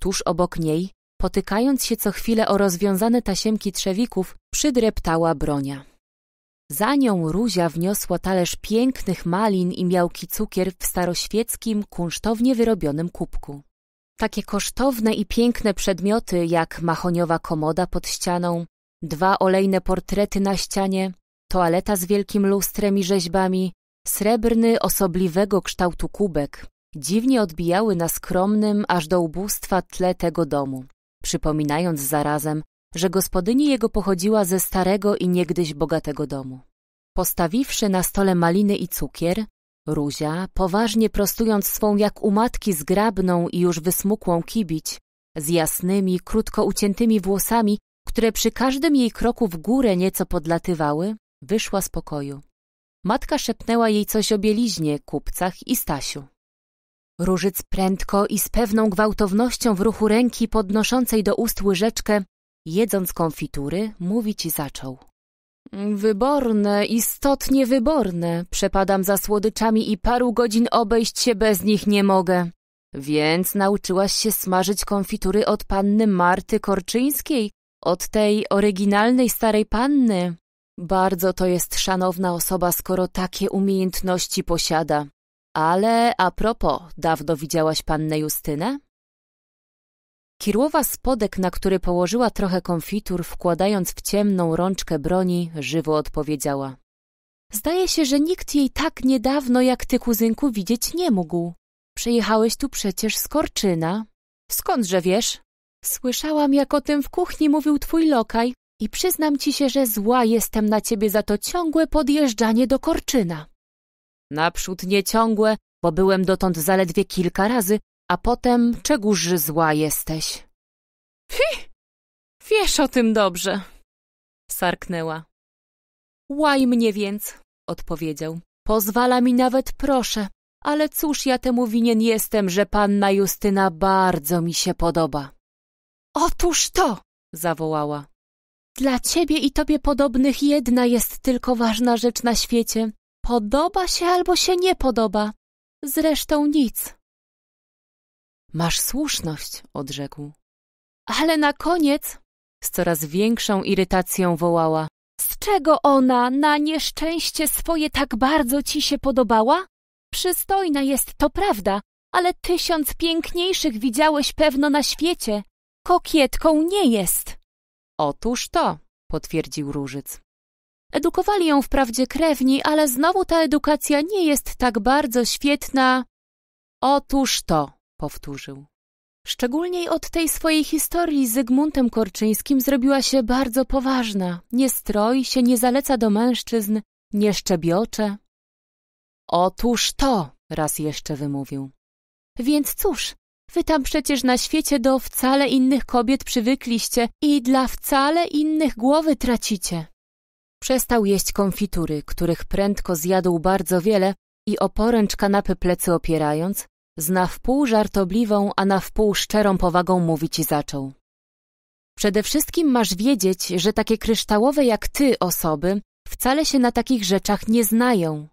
Tuż obok niej, potykając się co chwilę o rozwiązane tasiemki trzewików, przydreptała bronia. Za nią Ruzia wniosła talerz pięknych malin i miałki cukier w staroświeckim, kunsztownie wyrobionym kubku. Takie kosztowne i piękne przedmioty jak mahoniowa komoda pod ścianą, dwa olejne portrety na ścianie, toaleta z wielkim lustrem i rzeźbami, srebrny, osobliwego kształtu kubek, dziwnie odbijały na skromnym, aż do ubóstwa tle tego domu, przypominając zarazem, że gospodyni jego pochodziła ze starego i niegdyś bogatego domu. Postawiwszy na stole maliny i cukier, Ruzia, poważnie prostując swą jak u matki zgrabną i już wysmukłą kibić, z jasnymi, krótko uciętymi włosami, które przy każdym jej kroku w górę nieco podlatywały, Wyszła z pokoju. Matka szepnęła jej coś o bieliźnie, kupcach i Stasiu. Różyc prędko i z pewną gwałtownością w ruchu ręki podnoszącej do ust łyżeczkę, jedząc konfitury, mówić zaczął. Wyborne, istotnie wyborne. Przepadam za słodyczami i paru godzin obejść się bez nich nie mogę. Więc nauczyłaś się smażyć konfitury od panny Marty Korczyńskiej, od tej oryginalnej starej panny. Bardzo to jest szanowna osoba, skoro takie umiejętności posiada. Ale a propos, dawno widziałaś pannę Justynę? Kirłowa spodek, na który położyła trochę konfitur, wkładając w ciemną rączkę broni, żywo odpowiedziała. Zdaje się, że nikt jej tak niedawno jak ty, kuzynku, widzieć nie mógł. Przyjechałeś tu przecież z Korczyna. Skądże wiesz? Słyszałam, jak o tym w kuchni mówił twój lokaj. I przyznam ci się, że zła jestem na ciebie za to ciągłe podjeżdżanie do Korczyna. Naprzód ciągłe, bo byłem dotąd zaledwie kilka razy, a potem czegóż zła jesteś. Fi! Wiesz o tym dobrze, sarknęła. Łaj mnie więc, odpowiedział. Pozwala mi nawet proszę, ale cóż ja temu winien jestem, że panna Justyna bardzo mi się podoba. Otóż to! zawołała. Dla ciebie i tobie podobnych jedna jest tylko ważna rzecz na świecie. Podoba się albo się nie podoba. Zresztą nic. Masz słuszność, odrzekł. Ale na koniec, z coraz większą irytacją wołała. Z czego ona na nieszczęście swoje tak bardzo ci się podobała? Przystojna jest, to prawda, ale tysiąc piękniejszych widziałeś pewno na świecie. Kokietką nie jest. Otóż to, potwierdził Różyc. Edukowali ją wprawdzie krewni, ale znowu ta edukacja nie jest tak bardzo świetna. Otóż to, powtórzył. Szczególnie od tej swojej historii z Zygmuntem Korczyńskim zrobiła się bardzo poważna. Nie stroi się, nie zaleca do mężczyzn, nie szczebiocze. Otóż to, raz jeszcze wymówił. Więc cóż, Wy tam przecież na świecie do wcale innych kobiet przywykliście i dla wcale innych głowy tracicie. Przestał jeść konfitury, których prędko zjadł bardzo wiele i o poręcz kanapy plecy opierając, z na wpół żartobliwą, a na wpół szczerą powagą mówić i zaczął. Przede wszystkim masz wiedzieć, że takie kryształowe jak ty osoby wcale się na takich rzeczach nie znają.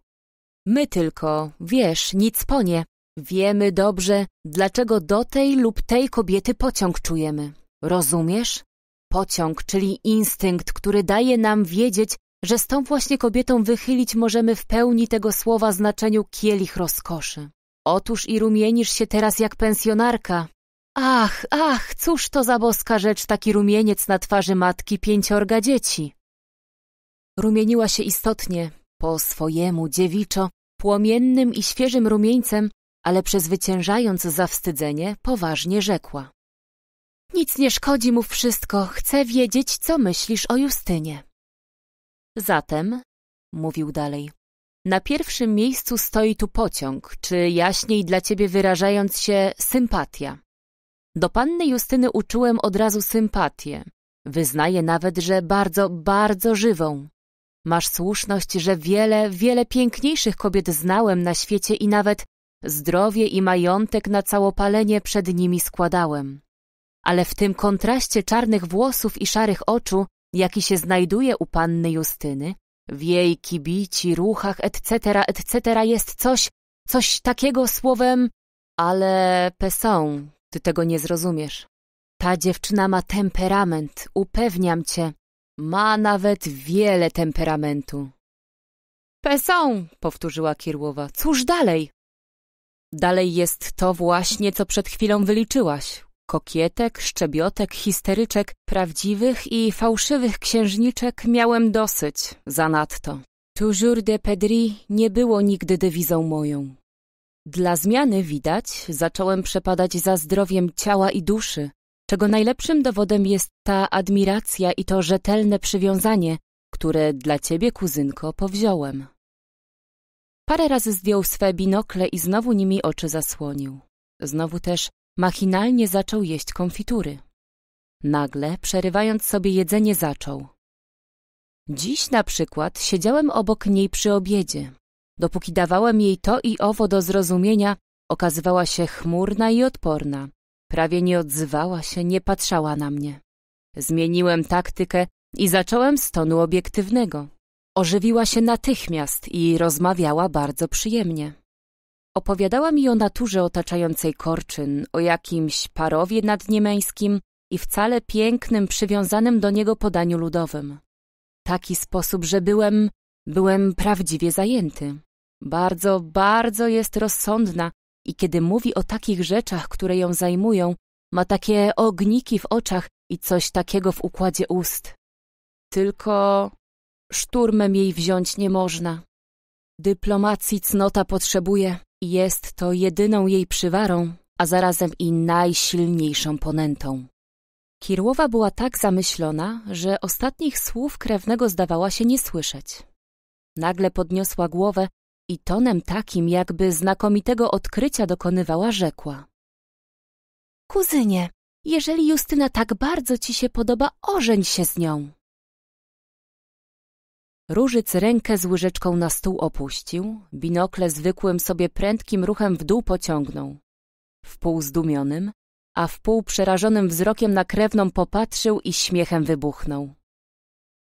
My tylko, wiesz, nic po nie, Wiemy dobrze, dlaczego do tej lub tej kobiety pociąg czujemy. Rozumiesz? Pociąg, czyli instynkt, który daje nam wiedzieć, że z tą właśnie kobietą wychylić możemy w pełni tego słowa znaczeniu kielich rozkoszy. Otóż i rumienisz się teraz jak pensjonarka. Ach, ach, cóż to za boska rzecz taki rumieniec na twarzy matki pięciorga dzieci. Rumieniła się istotnie, po swojemu dziewiczo, płomiennym i świeżym rumieńcem, ale przezwyciężając zawstydzenie, poważnie rzekła. Nic nie szkodzi mu wszystko, chcę wiedzieć, co myślisz o Justynie. Zatem, mówił dalej, na pierwszym miejscu stoi tu pociąg, czy jaśniej dla ciebie wyrażając się sympatia. Do panny Justyny uczułem od razu sympatię. Wyznaję nawet, że bardzo, bardzo żywą. Masz słuszność, że wiele, wiele piękniejszych kobiet znałem na świecie i nawet Zdrowie i majątek na całopalenie przed nimi składałem. Ale w tym kontraście czarnych włosów i szarych oczu, jaki się znajduje u panny Justyny, w jej kibici, ruchach, etc., etc., jest coś, coś takiego słowem, ale pesą, ty tego nie zrozumiesz. Ta dziewczyna ma temperament, upewniam cię. Ma nawet wiele temperamentu. Pesą, powtórzyła Kirłowa. Cóż dalej? Dalej jest to właśnie, co przed chwilą wyliczyłaś. Kokietek, szczebiotek, histeryczek, prawdziwych i fałszywych księżniczek miałem dosyć, zanadto. Toujours de Pedri nie było nigdy dewizą moją. Dla zmiany widać, zacząłem przepadać za zdrowiem ciała i duszy, czego najlepszym dowodem jest ta admiracja i to rzetelne przywiązanie, które dla ciebie, kuzynko, powziąłem. Parę razy zdjął swe binokle i znowu nimi oczy zasłonił. Znowu też machinalnie zaczął jeść konfitury. Nagle, przerywając sobie jedzenie, zaczął. Dziś na przykład siedziałem obok niej przy obiedzie. Dopóki dawałem jej to i owo do zrozumienia, okazywała się chmurna i odporna. Prawie nie odzywała się, nie patrzała na mnie. Zmieniłem taktykę i zacząłem z tonu obiektywnego. Ożywiła się natychmiast i rozmawiała bardzo przyjemnie. Opowiadała mi o naturze otaczającej Korczyn, o jakimś parowie nadniemeńskim i wcale pięknym, przywiązanym do niego podaniu ludowym. Taki sposób, że byłem, byłem prawdziwie zajęty. Bardzo, bardzo jest rozsądna i kiedy mówi o takich rzeczach, które ją zajmują, ma takie ogniki w oczach i coś takiego w układzie ust. Tylko Szturmem jej wziąć nie można. Dyplomacji cnota potrzebuje i jest to jedyną jej przywarą, a zarazem i najsilniejszą ponętą. Kirłowa była tak zamyślona, że ostatnich słów krewnego zdawała się nie słyszeć. Nagle podniosła głowę i tonem takim, jakby znakomitego odkrycia dokonywała, rzekła. Kuzynie, jeżeli Justyna tak bardzo ci się podoba, ożeń się z nią. Różyc rękę z łyżeczką na stół opuścił, binokle zwykłym sobie prędkim ruchem w dół pociągnął. Wpół zdumionym, a wpół przerażonym wzrokiem na krewną popatrzył i śmiechem wybuchnął.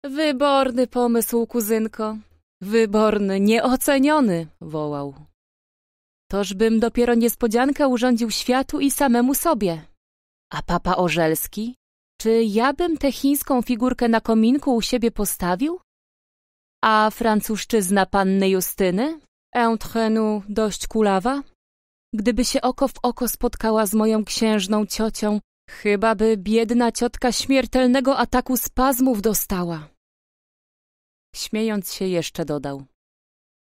Wyborny pomysł, kuzynko. Wyborny, nieoceniony, wołał. Tożbym dopiero niespodziankę urządził światu i samemu sobie. A papa Orzelski? Czy ja bym tę chińską figurkę na kominku u siebie postawił? A francuszczyzna panny Justyny? Entre nous dość kulawa? Gdyby się oko w oko spotkała z moją księżną ciocią, chyba by biedna ciotka śmiertelnego ataku spazmów dostała. Śmiejąc się jeszcze dodał.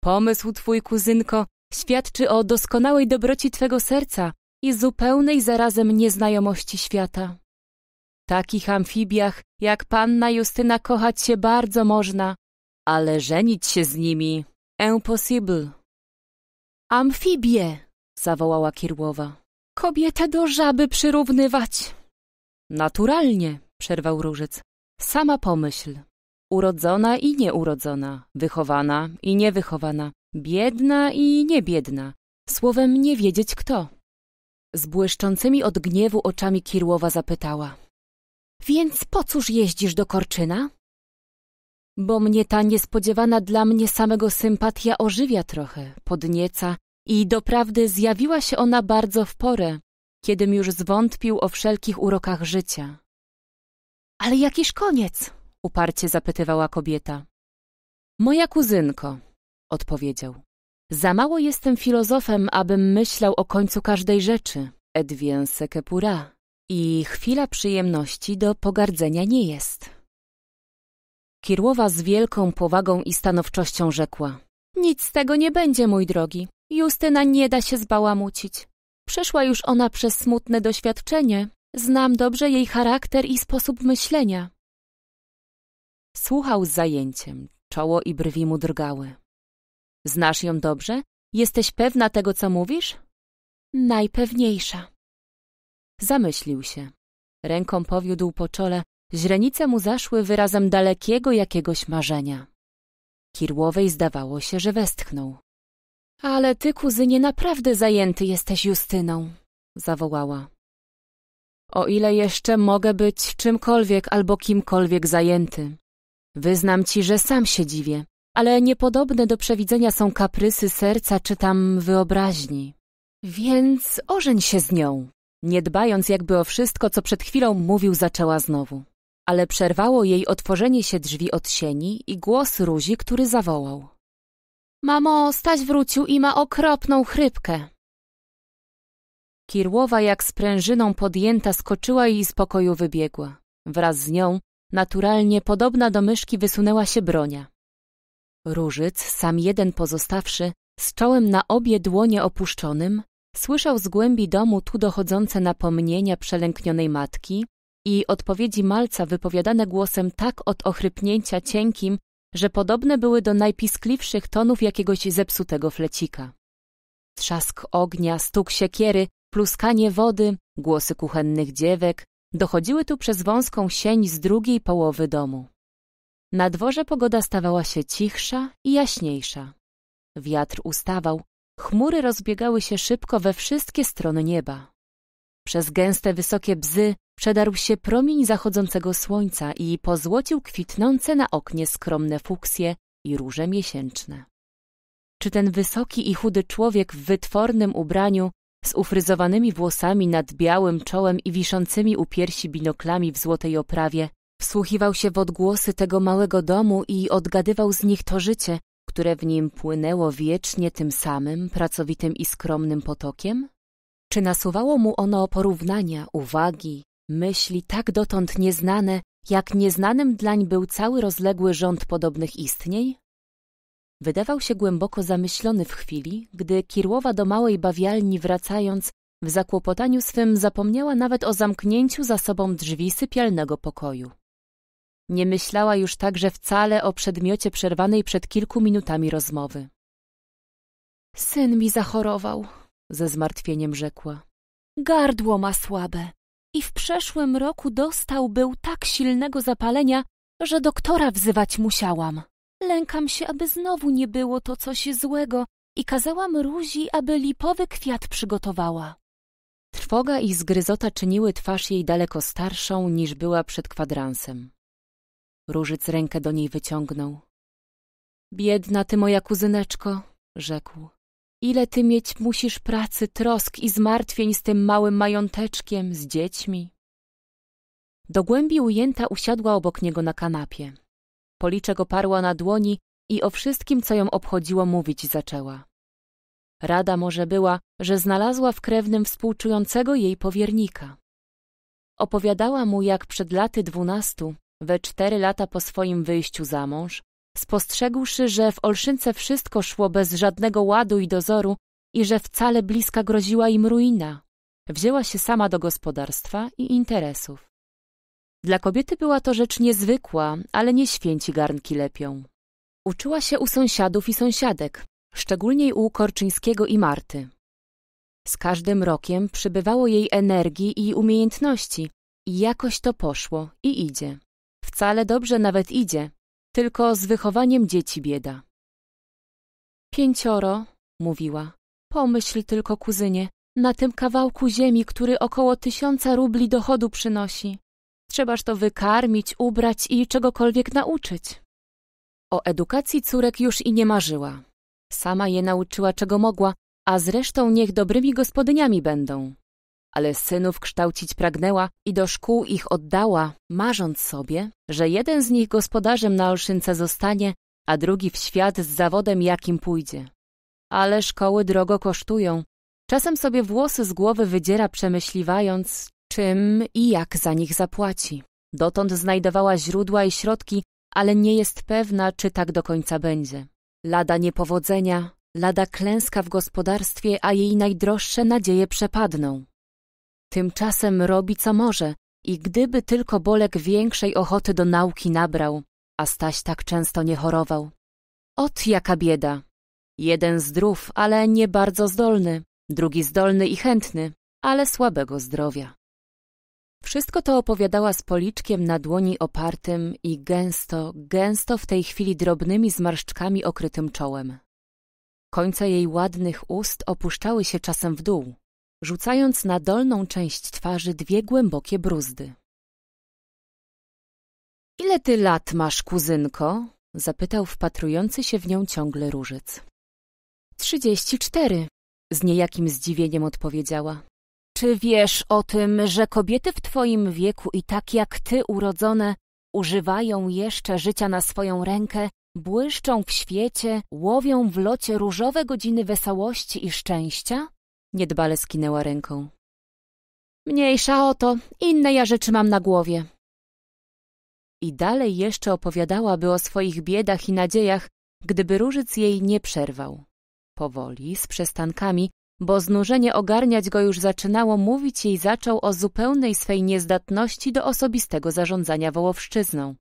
Pomysł twój, kuzynko, świadczy o doskonałej dobroci twego serca i zupełnej zarazem nieznajomości świata. Takich amfibiach jak panna Justyna kochać się bardzo można, ale żenić się z nimi impossible. Amfibie, zawołała Kirłowa. Kobietę do żaby przyrównywać. Naturalnie, przerwał Różyc. Sama pomyśl. Urodzona i nieurodzona, wychowana i niewychowana, biedna i niebiedna, słowem nie wiedzieć kto. Z błyszczącymi od gniewu oczami Kirłowa zapytała. Więc po cóż jeździsz do Korczyna? bo mnie ta niespodziewana dla mnie samego sympatia ożywia trochę, podnieca i doprawdy zjawiła się ona bardzo w porę, kiedym już zwątpił o wszelkich urokach życia. Ale jakiż koniec? uparcie zapytywała kobieta. Moja kuzynko, odpowiedział. Za mało jestem filozofem, abym myślał o końcu każdej rzeczy, et Kepura I chwila przyjemności do pogardzenia nie jest. Kirłowa z wielką powagą i stanowczością rzekła. Nic z tego nie będzie, mój drogi. Justyna nie da się zbałamucić. Przeszła już ona przez smutne doświadczenie. Znam dobrze jej charakter i sposób myślenia. Słuchał z zajęciem. Czoło i brwi mu drgały. Znasz ją dobrze? Jesteś pewna tego, co mówisz? Najpewniejsza. Zamyślił się. Ręką powiódł po czole, Źrenice mu zaszły wyrazem dalekiego jakiegoś marzenia. Kirłowej zdawało się, że westchnął. Ale ty, kuzynie, naprawdę zajęty jesteś Justyną, zawołała. O ile jeszcze mogę być czymkolwiek albo kimkolwiek zajęty. Wyznam ci, że sam się dziwię, ale niepodobne do przewidzenia są kaprysy serca czy tam wyobraźni. Więc ożeń się z nią. Nie dbając jakby o wszystko, co przed chwilą mówił, zaczęła znowu ale przerwało jej otworzenie się drzwi od sieni i głos Ruzi, który zawołał. Mamo, Staś wrócił i ma okropną chrypkę. Kirłowa jak sprężyną podjęta skoczyła i z pokoju wybiegła. Wraz z nią, naturalnie podobna do myszki, wysunęła się bronia. Różyc, sam jeden pozostawszy, z czołem na obie dłonie opuszczonym, słyszał z głębi domu tu dochodzące napomnienia przelęknionej matki, i odpowiedzi malca wypowiadane głosem tak od ochrypnięcia cienkim, że podobne były do najpiskliwszych tonów jakiegoś zepsutego flecika. Trzask ognia, stuk siekiery, pluskanie wody, głosy kuchennych dziewek dochodziły tu przez wąską sień z drugiej połowy domu. Na dworze pogoda stawała się cichsza i jaśniejsza. Wiatr ustawał, chmury rozbiegały się szybko we wszystkie strony nieba. Przez gęste, wysokie bzy przedarł się promień zachodzącego słońca i pozłocił kwitnące na oknie skromne fuksje i róże miesięczne. Czy ten wysoki i chudy człowiek w wytwornym ubraniu, z ufryzowanymi włosami nad białym czołem i wiszącymi u piersi binoklami w złotej oprawie, wsłuchiwał się w odgłosy tego małego domu i odgadywał z nich to życie, które w nim płynęło wiecznie tym samym, pracowitym i skromnym potokiem? Czy nasuwało mu ono porównania, uwagi, myśli tak dotąd nieznane, jak nieznanym dlań był cały rozległy rząd podobnych istnień? Wydawał się głęboko zamyślony w chwili, gdy Kirłowa do małej bawialni wracając, w zakłopotaniu swym zapomniała nawet o zamknięciu za sobą drzwi sypialnego pokoju. Nie myślała już także wcale o przedmiocie przerwanej przed kilku minutami rozmowy. Syn mi zachorował, ze zmartwieniem rzekła. Gardło ma słabe i w przeszłym roku dostał był tak silnego zapalenia, że doktora wzywać musiałam. Lękam się, aby znowu nie było to coś złego i kazałam Ruzi, aby lipowy kwiat przygotowała. Trwoga i zgryzota czyniły twarz jej daleko starszą niż była przed kwadransem. Różyc rękę do niej wyciągnął. Biedna ty moja kuzyneczko, rzekł. Ile ty mieć musisz pracy, trosk i zmartwień z tym małym mająteczkiem, z dziećmi? Do głębi ujęta usiadła obok niego na kanapie. Policzek oparła na dłoni i o wszystkim, co ją obchodziło, mówić zaczęła. Rada może była, że znalazła w krewnym współczującego jej powiernika. Opowiadała mu, jak przed laty dwunastu, we cztery lata po swoim wyjściu za mąż, Spostrzegłszy, że w Olszynce wszystko szło bez żadnego ładu i dozoru i że wcale bliska groziła im ruina, wzięła się sama do gospodarstwa i interesów. Dla kobiety była to rzecz niezwykła, ale nie święci garnki lepią. Uczyła się u sąsiadów i sąsiadek, szczególnie u Korczyńskiego i Marty. Z każdym rokiem przybywało jej energii i umiejętności i jakoś to poszło i idzie. Wcale dobrze nawet idzie, tylko z wychowaniem dzieci bieda. Pięcioro, mówiła, pomyśl tylko, kuzynie, na tym kawałku ziemi, który około tysiąca rubli dochodu przynosi. Trzebaż to wykarmić, ubrać i czegokolwiek nauczyć. O edukacji córek już i nie marzyła. Sama je nauczyła czego mogła, a zresztą niech dobrymi gospodyniami będą ale synów kształcić pragnęła i do szkół ich oddała, marząc sobie, że jeden z nich gospodarzem na Olszynce zostanie, a drugi w świat z zawodem jakim pójdzie. Ale szkoły drogo kosztują. Czasem sobie włosy z głowy wydziera przemyśliwając, czym i jak za nich zapłaci. Dotąd znajdowała źródła i środki, ale nie jest pewna, czy tak do końca będzie. Lada niepowodzenia, lada klęska w gospodarstwie, a jej najdroższe nadzieje przepadną. Tymczasem robi co może i gdyby tylko Bolek większej ochoty do nauki nabrał, a Staś tak często nie chorował. Ot jaka bieda! Jeden zdrów, ale nie bardzo zdolny, drugi zdolny i chętny, ale słabego zdrowia. Wszystko to opowiadała z policzkiem na dłoni opartym i gęsto, gęsto w tej chwili drobnymi zmarszczkami okrytym czołem. Końce jej ładnych ust opuszczały się czasem w dół, rzucając na dolną część twarzy dwie głębokie bruzdy. Ile ty lat masz, kuzynko? zapytał wpatrujący się w nią ciągle różyc. Trzydzieści cztery, z niejakim zdziwieniem odpowiedziała. Czy wiesz o tym, że kobiety w twoim wieku i tak jak ty urodzone używają jeszcze życia na swoją rękę, błyszczą w świecie, łowią w locie różowe godziny wesołości i szczęścia? Niedbale skinęła ręką. Mniejsza o to, inne ja rzeczy mam na głowie. I dalej jeszcze opowiadałaby o swoich biedach i nadziejach, gdyby różyc jej nie przerwał. Powoli, z przestankami, bo znużenie ogarniać go już zaczynało, mówić jej zaczął o zupełnej swej niezdatności do osobistego zarządzania Wołowszczyzną.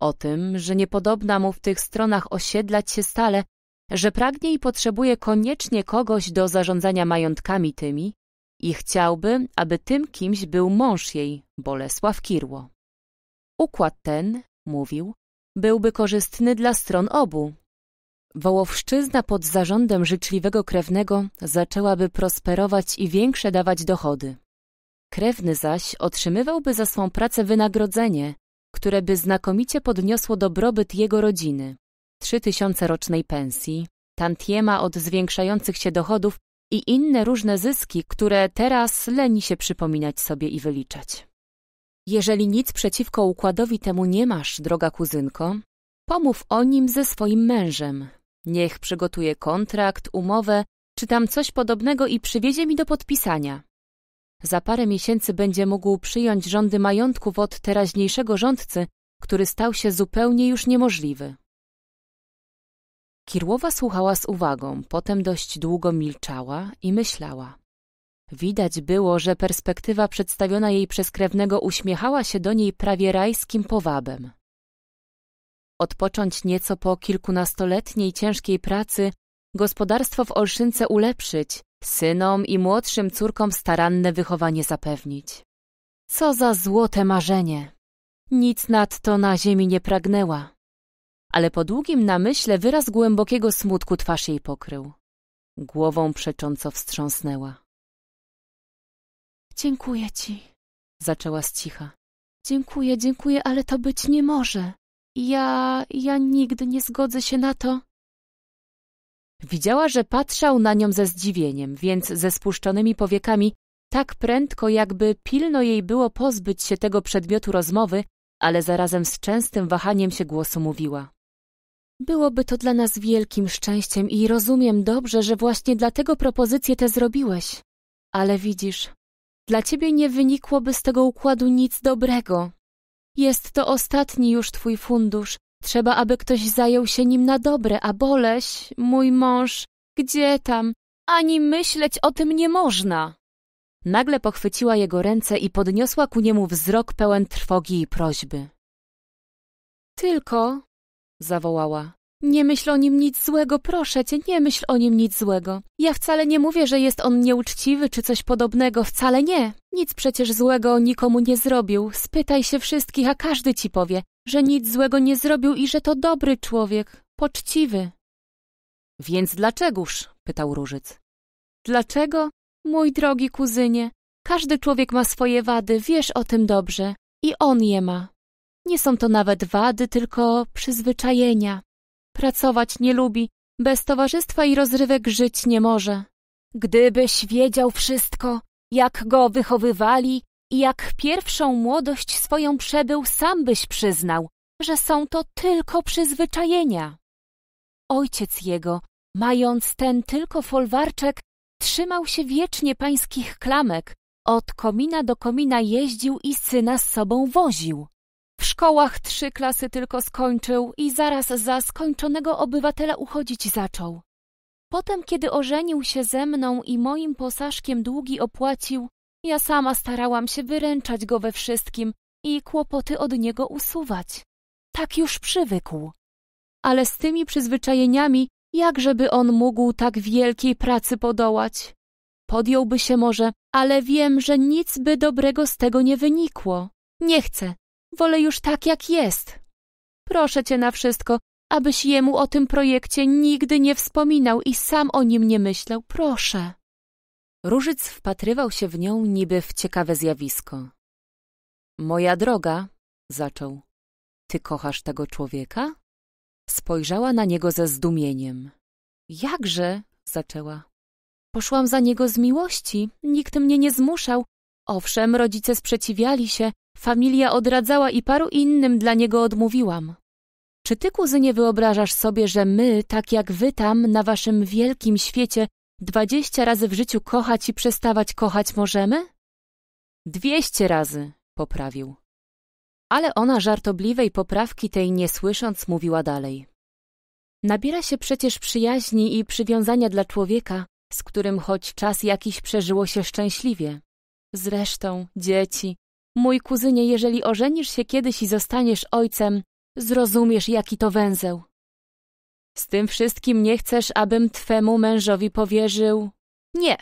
O tym, że niepodobna mu w tych stronach osiedlać się stale, że pragnie i potrzebuje koniecznie kogoś do zarządzania majątkami tymi i chciałby, aby tym kimś był mąż jej, Bolesław Kirło. Układ ten, mówił, byłby korzystny dla stron obu. Wołowszczyzna pod zarządem życzliwego krewnego zaczęłaby prosperować i większe dawać dochody. Krewny zaś otrzymywałby za swą pracę wynagrodzenie, które by znakomicie podniosło dobrobyt jego rodziny trzy tysiące rocznej pensji, tantiema od zwiększających się dochodów i inne różne zyski, które teraz leni się przypominać sobie i wyliczać. Jeżeli nic przeciwko układowi temu nie masz, droga kuzynko, pomów o nim ze swoim mężem. Niech przygotuje kontrakt, umowę, czy tam coś podobnego i przywiezie mi do podpisania. Za parę miesięcy będzie mógł przyjąć rządy majątków od teraźniejszego rządcy, który stał się zupełnie już niemożliwy. Kirłowa słuchała z uwagą, potem dość długo milczała i myślała. Widać było, że perspektywa przedstawiona jej przez krewnego uśmiechała się do niej prawie rajskim powabem. Odpocząć nieco po kilkunastoletniej ciężkiej pracy, gospodarstwo w Olszynce ulepszyć, synom i młodszym córkom staranne wychowanie zapewnić. Co za złote marzenie! Nic nadto na ziemi nie pragnęła ale po długim namyśle wyraz głębokiego smutku twarz jej pokrył. Głową przecząco wstrząsnęła. Dziękuję ci, zaczęła z cicha. Dziękuję, dziękuję, ale to być nie może. Ja, ja nigdy nie zgodzę się na to. Widziała, że patrzał na nią ze zdziwieniem, więc ze spuszczonymi powiekami tak prędko, jakby pilno jej było pozbyć się tego przedmiotu rozmowy, ale zarazem z częstym wahaniem się głosu mówiła. Byłoby to dla nas wielkim szczęściem i rozumiem dobrze, że właśnie dlatego propozycję tę zrobiłeś. Ale widzisz, dla ciebie nie wynikłoby z tego układu nic dobrego. Jest to ostatni już twój fundusz. Trzeba, aby ktoś zajął się nim na dobre, a boleś, mój mąż, gdzie tam? Ani myśleć o tym nie można. Nagle pochwyciła jego ręce i podniosła ku niemu wzrok pełen trwogi i prośby. Tylko, zawołała. Nie myśl o nim nic złego, proszę cię, nie myśl o nim nic złego. Ja wcale nie mówię, że jest on nieuczciwy czy coś podobnego, wcale nie. Nic przecież złego nikomu nie zrobił. Spytaj się wszystkich, a każdy ci powie, że nic złego nie zrobił i że to dobry człowiek, poczciwy. Więc dlaczegoż? pytał Różyc. Dlaczego? Mój drogi kuzynie, każdy człowiek ma swoje wady, wiesz o tym dobrze. I on je ma. Nie są to nawet wady, tylko przyzwyczajenia. Pracować nie lubi, bez towarzystwa i rozrywek żyć nie może. Gdybyś wiedział wszystko, jak go wychowywali i jak pierwszą młodość swoją przebył, sam byś przyznał, że są to tylko przyzwyczajenia. Ojciec jego, mając ten tylko folwarczek, trzymał się wiecznie pańskich klamek, od komina do komina jeździł i syna z sobą woził. W szkołach trzy klasy tylko skończył i zaraz za skończonego obywatela uchodzić zaczął. Potem, kiedy ożenił się ze mną i moim posaszkiem długi opłacił, ja sama starałam się wyręczać go we wszystkim i kłopoty od niego usuwać. Tak już przywykł. Ale z tymi przyzwyczajeniami, jakżeby on mógł tak wielkiej pracy podołać? Podjąłby się może, ale wiem, że nic by dobrego z tego nie wynikło. Nie chcę, Wolę już tak, jak jest. Proszę cię na wszystko, abyś jemu o tym projekcie nigdy nie wspominał i sam o nim nie myślał, proszę. Różyc wpatrywał się w nią niby w ciekawe zjawisko. Moja droga, zaczął. Ty kochasz tego człowieka? Spojrzała na niego ze zdumieniem. Jakże? zaczęła. Poszłam za niego z miłości, nikt mnie nie zmuszał, Owszem, rodzice sprzeciwiali się, familia odradzała i paru innym dla niego odmówiłam. Czy ty, kuzynie, wyobrażasz sobie, że my, tak jak wy tam, na waszym wielkim świecie, dwadzieścia razy w życiu kochać i przestawać kochać możemy? Dwieście razy, poprawił. Ale ona żartobliwej poprawki tej nie słysząc mówiła dalej. Nabiera się przecież przyjaźni i przywiązania dla człowieka, z którym choć czas jakiś przeżyło się szczęśliwie. Zresztą, dzieci. Mój kuzynie, jeżeli ożenisz się kiedyś i zostaniesz ojcem, zrozumiesz, jaki to węzeł. Z tym wszystkim nie chcesz, abym twemu mężowi powierzył? Nie,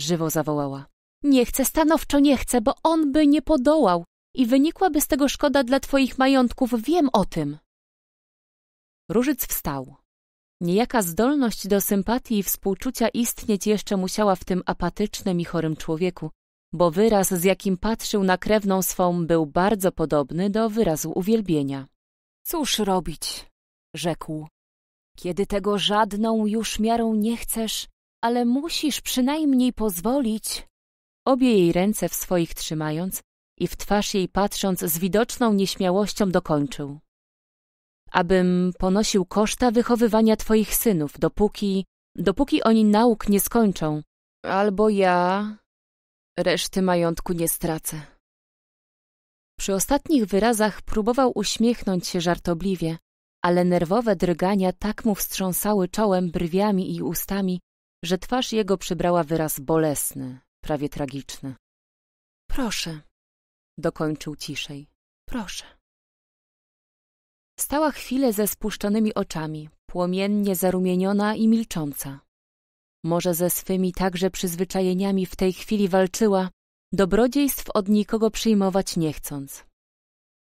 żywo zawołała. Nie chcę, stanowczo nie chcę, bo on by nie podołał i wynikłaby z tego szkoda dla twoich majątków, wiem o tym. Różyc wstał. Niejaka zdolność do sympatii i współczucia istnieć jeszcze musiała w tym apatycznym i chorym człowieku, bo wyraz, z jakim patrzył na krewną swą, był bardzo podobny do wyrazu uwielbienia. Cóż robić? rzekł. Kiedy tego żadną już miarą nie chcesz, ale musisz przynajmniej pozwolić. Obie jej ręce w swoich trzymając i w twarz jej patrząc z widoczną nieśmiałością dokończył. Abym ponosił koszta wychowywania twoich synów, dopóki, dopóki oni nauk nie skończą, albo ja Reszty majątku nie stracę. Przy ostatnich wyrazach próbował uśmiechnąć się żartobliwie, ale nerwowe drgania tak mu wstrząsały czołem, brwiami i ustami, że twarz jego przybrała wyraz bolesny, prawie tragiczny. Proszę, dokończył ciszej. Proszę. Stała chwilę ze spuszczonymi oczami, płomiennie zarumieniona i milcząca. Może ze swymi także przyzwyczajeniami w tej chwili walczyła, dobrodziejstw od nikogo przyjmować nie chcąc.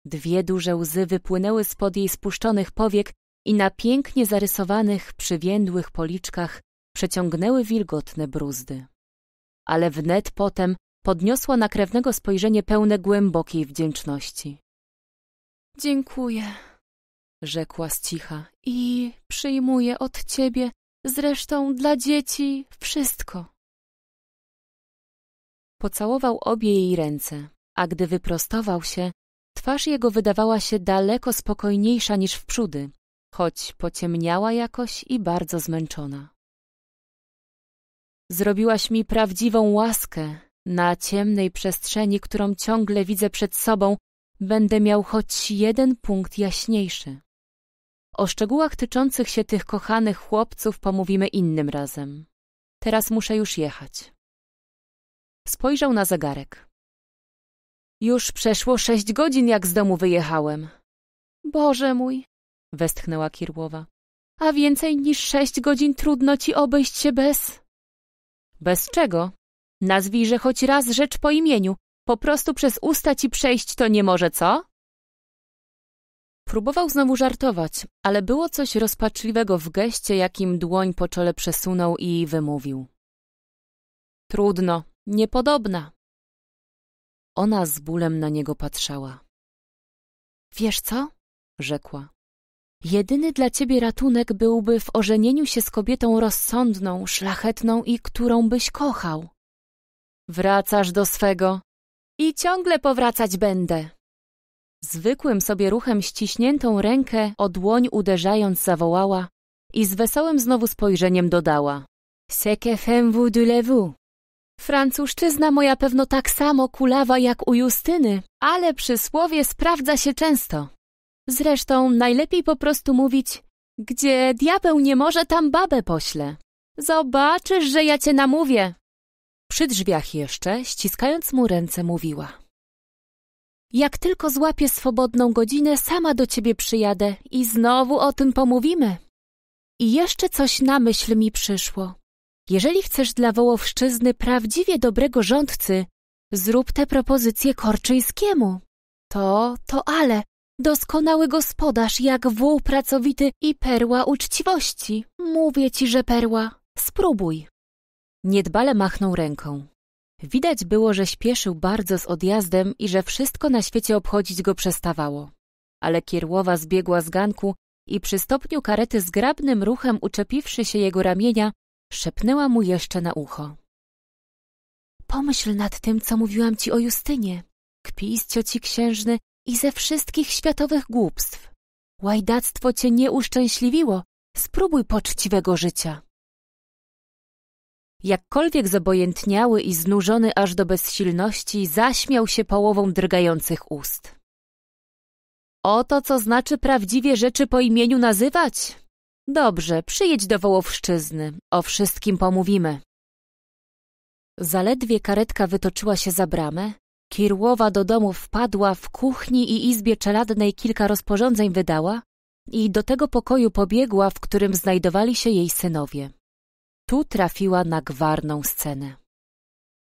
Dwie duże łzy wypłynęły spod jej spuszczonych powiek i na pięknie zarysowanych, przywiędłych policzkach przeciągnęły wilgotne bruzdy. Ale wnet potem podniosła na krewnego spojrzenie pełne głębokiej wdzięczności. Dziękuję, rzekła z cicha i przyjmuję od ciebie Zresztą dla dzieci wszystko. Pocałował obie jej ręce, a gdy wyprostował się, twarz jego wydawała się daleko spokojniejsza niż wprzódy, choć pociemniała jakoś i bardzo zmęczona. Zrobiłaś mi prawdziwą łaskę. Na ciemnej przestrzeni, którą ciągle widzę przed sobą, będę miał choć jeden punkt jaśniejszy. O szczegółach tyczących się tych kochanych chłopców pomówimy innym razem. Teraz muszę już jechać. Spojrzał na zegarek. Już przeszło sześć godzin, jak z domu wyjechałem. Boże mój, westchnęła Kirłowa. A więcej niż sześć godzin trudno ci obejść się bez... Bez czego? Nazwijże choć raz rzecz po imieniu. Po prostu przez usta ci przejść to nie może, co? Próbował znowu żartować, ale było coś rozpaczliwego w geście, jakim dłoń po czole przesunął i wymówił. Trudno, niepodobna. Ona z bólem na niego patrzała. Wiesz co? rzekła. Jedyny dla ciebie ratunek byłby w ożenieniu się z kobietą rozsądną, szlachetną i którą byś kochał. Wracasz do swego. I ciągle powracać będę, Zwykłym sobie ruchem ściśniętą rękę o dłoń uderzając zawołała i z wesołym znowu spojrzeniem dodała. C'est que femme vous vous. Francuszczyzna moja pewno tak samo kulawa jak u Justyny, ale przysłowie sprawdza się często. Zresztą najlepiej po prostu mówić, gdzie diabeł nie może, tam babę pośle. Zobaczysz, że ja cię namówię. Przy drzwiach jeszcze, ściskając mu ręce, mówiła. Jak tylko złapię swobodną godzinę, sama do ciebie przyjadę i znowu o tym pomówimy. I jeszcze coś na myśl mi przyszło. Jeżeli chcesz dla Wołowszczyzny prawdziwie dobrego rządcy, zrób tę propozycję Korczyńskiemu. To, to ale, doskonały gospodarz jak wół pracowity i perła uczciwości. Mówię ci, że perła. Spróbuj. Niedbale machnął ręką. Widać było, że śpieszył bardzo z odjazdem i że wszystko na świecie obchodzić go przestawało. Ale Kierłowa zbiegła z ganku i przy stopniu karety zgrabnym ruchem uczepiwszy się jego ramienia, szepnęła mu jeszcze na ucho. Pomyśl nad tym, co mówiłam ci o Justynie. Kpi z cioci księżny i ze wszystkich światowych głupstw. Łajdactwo cię nie uszczęśliwiło. Spróbuj poczciwego życia. Jakkolwiek zobojętniały i znużony aż do bezsilności, zaśmiał się połową drgających ust. Oto co znaczy prawdziwie rzeczy po imieniu nazywać? Dobrze, przyjedź do Wołowszczyzny, o wszystkim pomówimy. Zaledwie karetka wytoczyła się za bramę, Kirłowa do domu wpadła, w kuchni i izbie czeladnej kilka rozporządzeń wydała i do tego pokoju pobiegła, w którym znajdowali się jej synowie. Tu trafiła na gwarną scenę.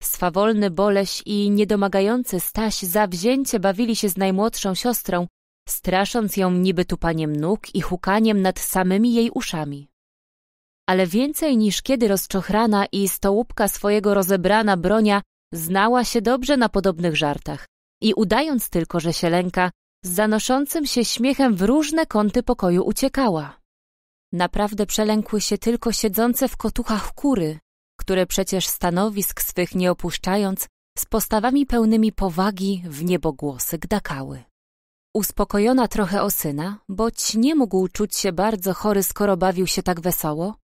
Swawolny Boleś i niedomagający Staś zawzięcie bawili się z najmłodszą siostrą, strasząc ją niby tupaniem nóg i hukaniem nad samymi jej uszami. Ale więcej niż kiedy rozczochrana i stołupka swojego rozebrana bronia znała się dobrze na podobnych żartach i udając tylko, że się lęka, z zanoszącym się śmiechem w różne kąty pokoju uciekała. Naprawdę przelękły się tylko siedzące w kotuchach kury, które przecież stanowisk swych nie opuszczając, z postawami pełnymi powagi w niebogłosy gdakały. Uspokojona trochę o syna, boć nie mógł czuć się bardzo chory, skoro bawił się tak wesoło,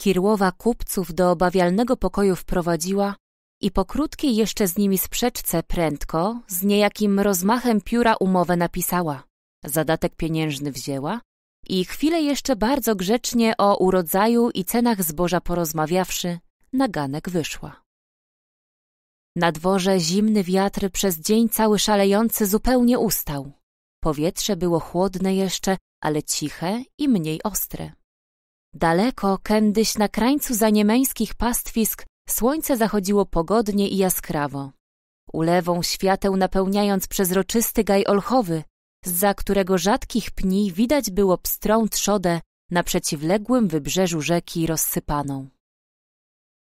Kirłowa kupców do obawialnego pokoju wprowadziła i po krótkiej jeszcze z nimi sprzeczce prędko, z niejakim rozmachem pióra umowę napisała. Zadatek pieniężny wzięła i chwilę jeszcze bardzo grzecznie o urodzaju i cenach zboża porozmawiawszy, naganek wyszła. Na dworze zimny wiatr przez dzień cały szalejący zupełnie ustał. Powietrze było chłodne jeszcze, ale ciche i mniej ostre. Daleko, kędyś na krańcu zaniemeńskich pastwisk, słońce zachodziło pogodnie i jaskrawo. Ulewą świateł napełniając przezroczysty gaj olchowy, za którego rzadkich pni widać było pstrą trzodę na przeciwległym wybrzeżu rzeki rozsypaną.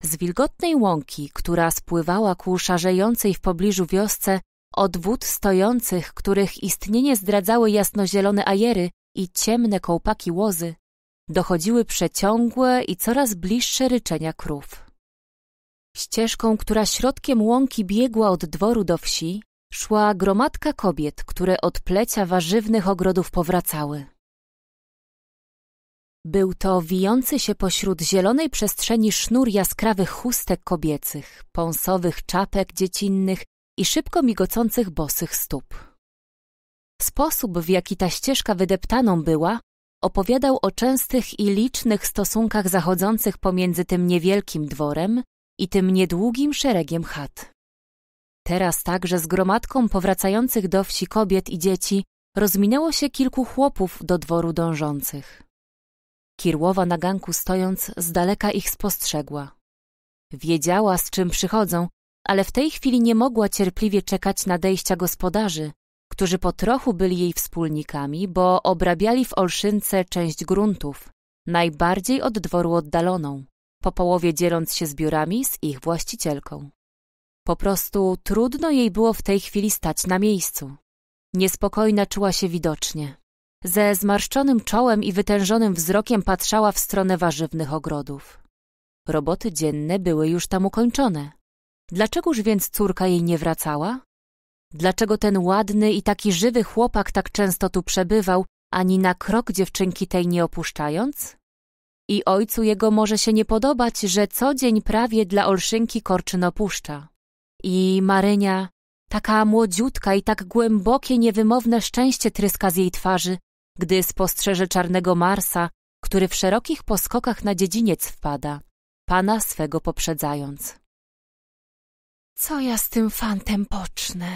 Z wilgotnej łąki, która spływała ku szarzejącej w pobliżu wiosce, od wód stojących, których istnienie zdradzały jasnozielone ajery i ciemne kołpaki łozy, dochodziły przeciągłe i coraz bliższe ryczenia krów. Ścieżką, która środkiem łąki biegła od dworu do wsi, szła gromadka kobiet, które od plecia warzywnych ogrodów powracały. Był to wijący się pośród zielonej przestrzeni sznur jaskrawych chustek kobiecych, pąsowych czapek dziecinnych i szybko migocących bosych stóp. Sposób, w jaki ta ścieżka wydeptaną była, opowiadał o częstych i licznych stosunkach zachodzących pomiędzy tym niewielkim dworem i tym niedługim szeregiem chat. Teraz także z gromadką powracających do wsi kobiet i dzieci rozminęło się kilku chłopów do dworu dążących. Kirłowa na ganku stojąc z daleka ich spostrzegła. Wiedziała, z czym przychodzą, ale w tej chwili nie mogła cierpliwie czekać nadejścia gospodarzy, którzy po trochu byli jej wspólnikami, bo obrabiali w Olszynce część gruntów, najbardziej od dworu oddaloną, po połowie dzieląc się zbiorami z ich właścicielką. Po prostu trudno jej było w tej chwili stać na miejscu. Niespokojna czuła się widocznie. Ze zmarszczonym czołem i wytężonym wzrokiem patrzała w stronę warzywnych ogrodów. Roboty dzienne były już tam ukończone. Dlaczegoż więc córka jej nie wracała? Dlaczego ten ładny i taki żywy chłopak tak często tu przebywał, ani na krok dziewczynki tej nie opuszczając? I ojcu jego może się nie podobać, że co dzień prawie dla Olszynki Korczyn opuszcza. I Marynia, taka młodziutka i tak głębokie, niewymowne szczęście tryska z jej twarzy, gdy spostrzeże czarnego Marsa, który w szerokich poskokach na dziedziniec wpada, pana swego poprzedzając. Co ja z tym fantem pocznę?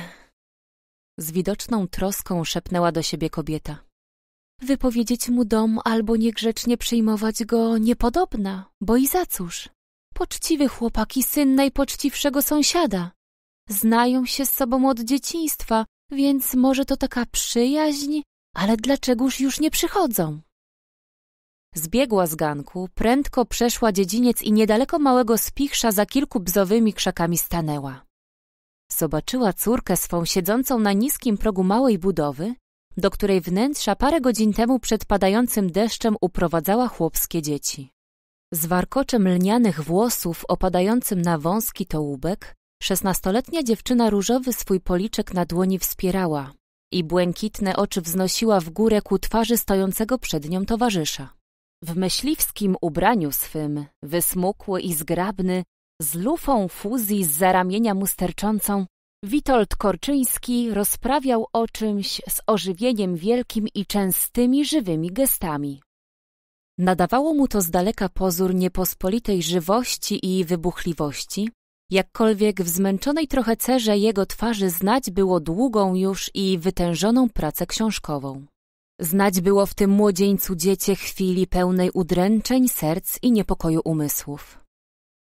Z widoczną troską szepnęła do siebie kobieta. Wypowiedzieć mu dom albo niegrzecznie przyjmować go niepodobna, bo i za cóż? Poczciwy chłopak i syn najpoczciwszego sąsiada. Znają się z sobą od dzieciństwa, więc może to taka przyjaźń, ale dlaczegoż już nie przychodzą? Zbiegła z ganku, prędko przeszła dziedziniec i niedaleko małego spichrza za kilku bzowymi krzakami stanęła. Zobaczyła córkę swą siedzącą na niskim progu małej budowy, do której wnętrza parę godzin temu przed padającym deszczem uprowadzała chłopskie dzieci. Z warkoczem lnianych włosów opadającym na wąski tołubek Szesnastoletnia dziewczyna różowy swój policzek na dłoni wspierała i błękitne oczy wznosiła w górę ku twarzy stojącego przed nią towarzysza. W myśliwskim ubraniu swym, wysmukły i zgrabny, z lufą fuzji z zaramienia mu sterczącą, Witold Korczyński rozprawiał o czymś z ożywieniem wielkim i częstymi żywymi gestami. Nadawało mu to z daleka pozór niepospolitej żywości i wybuchliwości, Jakkolwiek w zmęczonej trochę cerze jego twarzy znać było długą już i wytężoną pracę książkową. Znać było w tym młodzieńcu dziecię chwili pełnej udręczeń serc i niepokoju umysłów.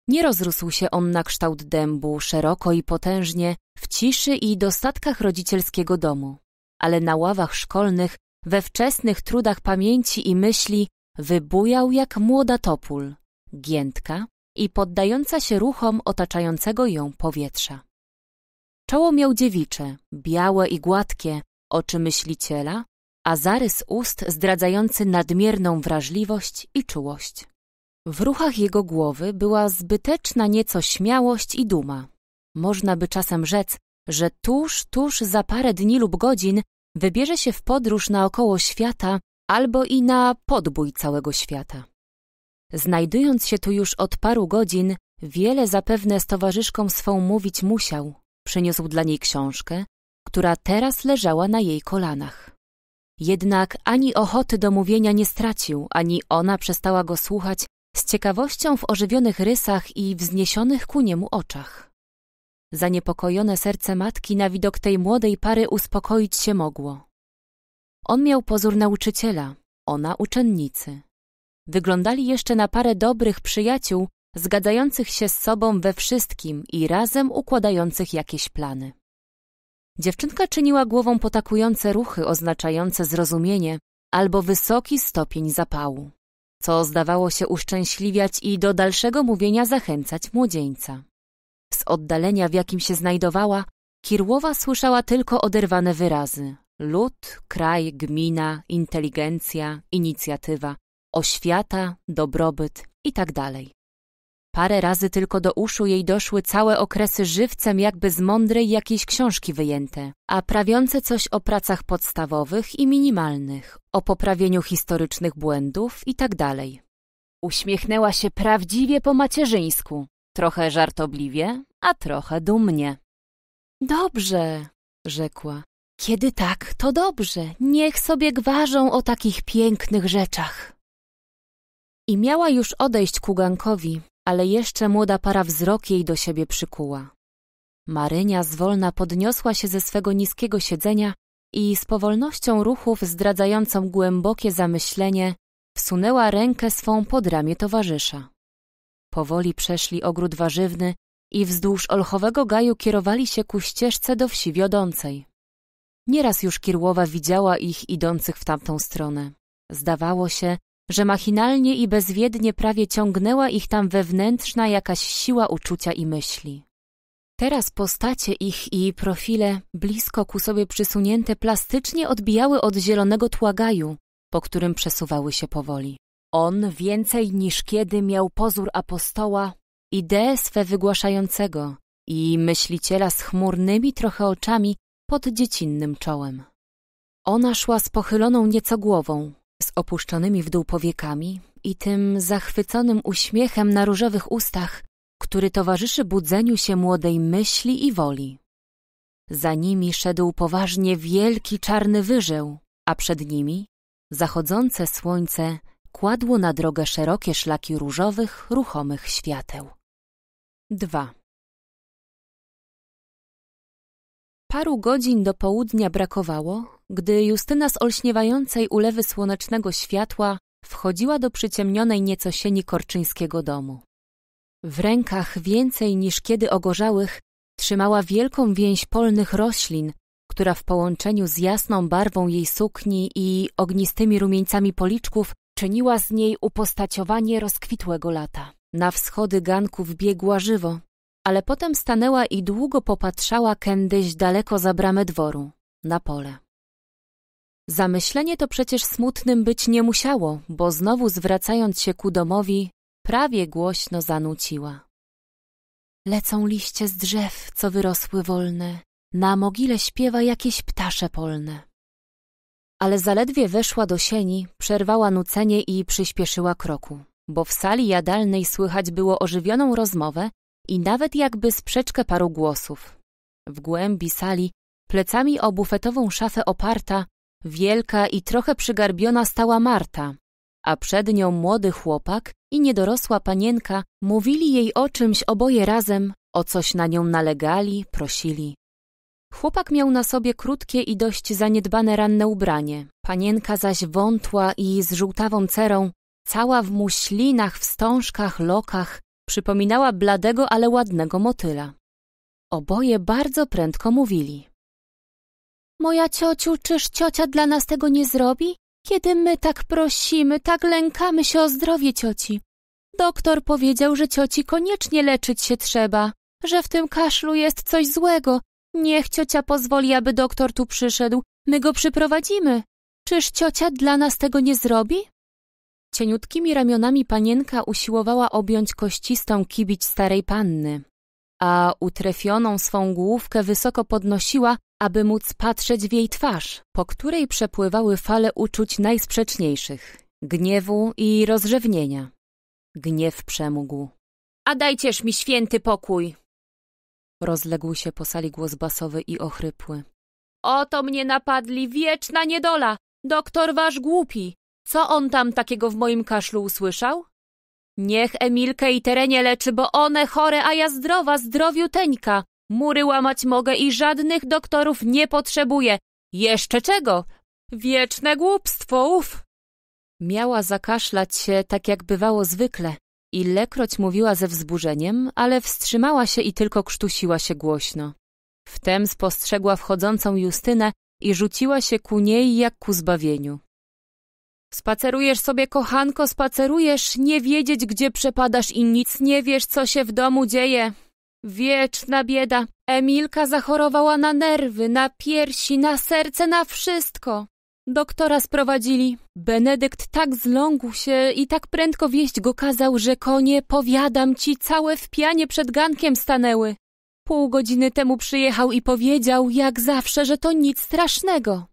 Nie rozrósł się on na kształt dębu, szeroko i potężnie, w ciszy i dostatkach rodzicielskiego domu, ale na ławach szkolnych, we wczesnych trudach pamięci i myśli wybujał jak młoda topól, giętka, i poddająca się ruchom otaczającego ją powietrza. Czoło miał dziewicze, białe i gładkie, oczy myśliciela, a zarys ust zdradzający nadmierną wrażliwość i czułość. W ruchach jego głowy była zbyteczna nieco śmiałość i duma. Można by czasem rzec, że tuż, tuż za parę dni lub godzin wybierze się w podróż naokoło świata albo i na podbój całego świata. Znajdując się tu już od paru godzin, wiele zapewne z towarzyszką swą mówić musiał. Przyniósł dla niej książkę, która teraz leżała na jej kolanach. Jednak ani ochoty do mówienia nie stracił, ani ona przestała go słuchać z ciekawością w ożywionych rysach i wzniesionych ku niemu oczach. Zaniepokojone serce matki na widok tej młodej pary uspokoić się mogło. On miał pozór nauczyciela, ona uczennicy wyglądali jeszcze na parę dobrych przyjaciół, zgadzających się z sobą we wszystkim i razem układających jakieś plany. Dziewczynka czyniła głową potakujące ruchy oznaczające zrozumienie albo wysoki stopień zapału, co zdawało się uszczęśliwiać i do dalszego mówienia zachęcać młodzieńca. Z oddalenia, w jakim się znajdowała, Kirłowa słyszała tylko oderwane wyrazy. Lud, kraj, gmina, inteligencja, inicjatywa, oświata, dobrobyt itd. Tak Parę razy tylko do uszu jej doszły całe okresy żywcem jakby z mądrej jakiejś książki wyjęte, a prawiące coś o pracach podstawowych i minimalnych, o poprawieniu historycznych błędów itd. Tak Uśmiechnęła się prawdziwie po macierzyńsku, trochę żartobliwie, a trochę dumnie. Dobrze, rzekła. Kiedy tak, to dobrze. Niech sobie gwarzą o takich pięknych rzeczach. I miała już odejść ku gankowi, ale jeszcze młoda para wzrok jej do siebie przykuła. Marynia zwolna podniosła się ze swego niskiego siedzenia i z powolnością ruchów zdradzającą głębokie zamyślenie wsunęła rękę swą pod ramię towarzysza. Powoli przeszli ogród warzywny i wzdłuż olchowego gaju kierowali się ku ścieżce do wsi wiodącej. Nieraz już Kirłowa widziała ich idących w tamtą stronę. Zdawało się, że machinalnie i bezwiednie prawie ciągnęła ich tam wewnętrzna jakaś siła uczucia i myśli. Teraz postacie ich i profile, blisko ku sobie przysunięte, plastycznie odbijały od zielonego tłagaju, po którym przesuwały się powoli. On więcej niż kiedy miał pozór apostoła, ideę swe wygłaszającego i myśliciela z chmurnymi trochę oczami pod dziecinnym czołem. Ona szła z pochyloną nieco głową, z opuszczonymi w dół powiekami i tym zachwyconym uśmiechem na różowych ustach, który towarzyszy budzeniu się młodej myśli i woli. Za nimi szedł poważnie wielki czarny wyżeł, a przed nimi zachodzące słońce kładło na drogę szerokie szlaki różowych, ruchomych świateł. 2. Paru godzin do południa brakowało, gdy Justyna z olśniewającej ulewy słonecznego światła wchodziła do przyciemnionej nieco sieni korczyńskiego domu. W rękach więcej niż kiedy ogorzałych trzymała wielką więź polnych roślin, która w połączeniu z jasną barwą jej sukni i ognistymi rumieńcami policzków czyniła z niej upostaciowanie rozkwitłego lata. Na wschody ganków biegła żywo, ale potem stanęła i długo popatrzała kędyś daleko za bramę dworu, na pole. Zamyślenie to przecież smutnym być nie musiało, bo znowu zwracając się ku domowi, prawie głośno zanuciła. Lecą liście z drzew, co wyrosły wolne, na mogile śpiewa jakieś ptasze polne. Ale zaledwie weszła do sieni, przerwała nucenie i przyspieszyła kroku, bo w sali jadalnej słychać było ożywioną rozmowę i nawet jakby sprzeczkę paru głosów. W głębi sali, plecami o bufetową szafę oparta, Wielka i trochę przygarbiona stała Marta, a przed nią młody chłopak i niedorosła panienka mówili jej o czymś oboje razem, o coś na nią nalegali, prosili. Chłopak miał na sobie krótkie i dość zaniedbane ranne ubranie, panienka zaś wątła i z żółtawą cerą, cała w muślinach, wstążkach, lokach, przypominała bladego, ale ładnego motyla. Oboje bardzo prędko mówili. Moja ciociu, czyż ciocia dla nas tego nie zrobi? Kiedy my tak prosimy, tak lękamy się o zdrowie cioci. Doktor powiedział, że cioci koniecznie leczyć się trzeba, że w tym kaszlu jest coś złego. Niech ciocia pozwoli, aby doktor tu przyszedł. My go przyprowadzimy. Czyż ciocia dla nas tego nie zrobi? Cieniutkimi ramionami panienka usiłowała objąć kościstą kibić starej panny, a utrefioną swą główkę wysoko podnosiła, aby móc patrzeć w jej twarz, po której przepływały fale uczuć najsprzeczniejszych gniewu i rozrzewnienia. Gniew przemógł. A dajcież mi święty pokój! Rozległ się po sali głos basowy i ochrypły. Oto mnie napadli, wieczna niedola! Doktor wasz głupi! Co on tam takiego w moim kaszlu usłyszał? Niech Emilkę i Terenie leczy, bo one chore, a ja zdrowa, zdrowiuteńka. Mury łamać mogę i żadnych doktorów nie potrzebuję. Jeszcze czego? Wieczne głupstwo, uf! Miała zakaszlać się tak jak bywało zwykle. Ilekroć mówiła ze wzburzeniem, ale wstrzymała się i tylko krztusiła się głośno. Wtem spostrzegła wchodzącą Justynę i rzuciła się ku niej jak ku zbawieniu. Spacerujesz sobie, kochanko, spacerujesz, nie wiedzieć, gdzie przepadasz i nic nie wiesz, co się w domu dzieje. Wieczna bieda. Emilka zachorowała na nerwy, na piersi, na serce, na wszystko. Doktora sprowadzili. Benedykt tak zląkł się i tak prędko wieść go kazał, że konie, powiadam ci, całe w pianie przed gankiem stanęły. Pół godziny temu przyjechał i powiedział, jak zawsze, że to nic strasznego.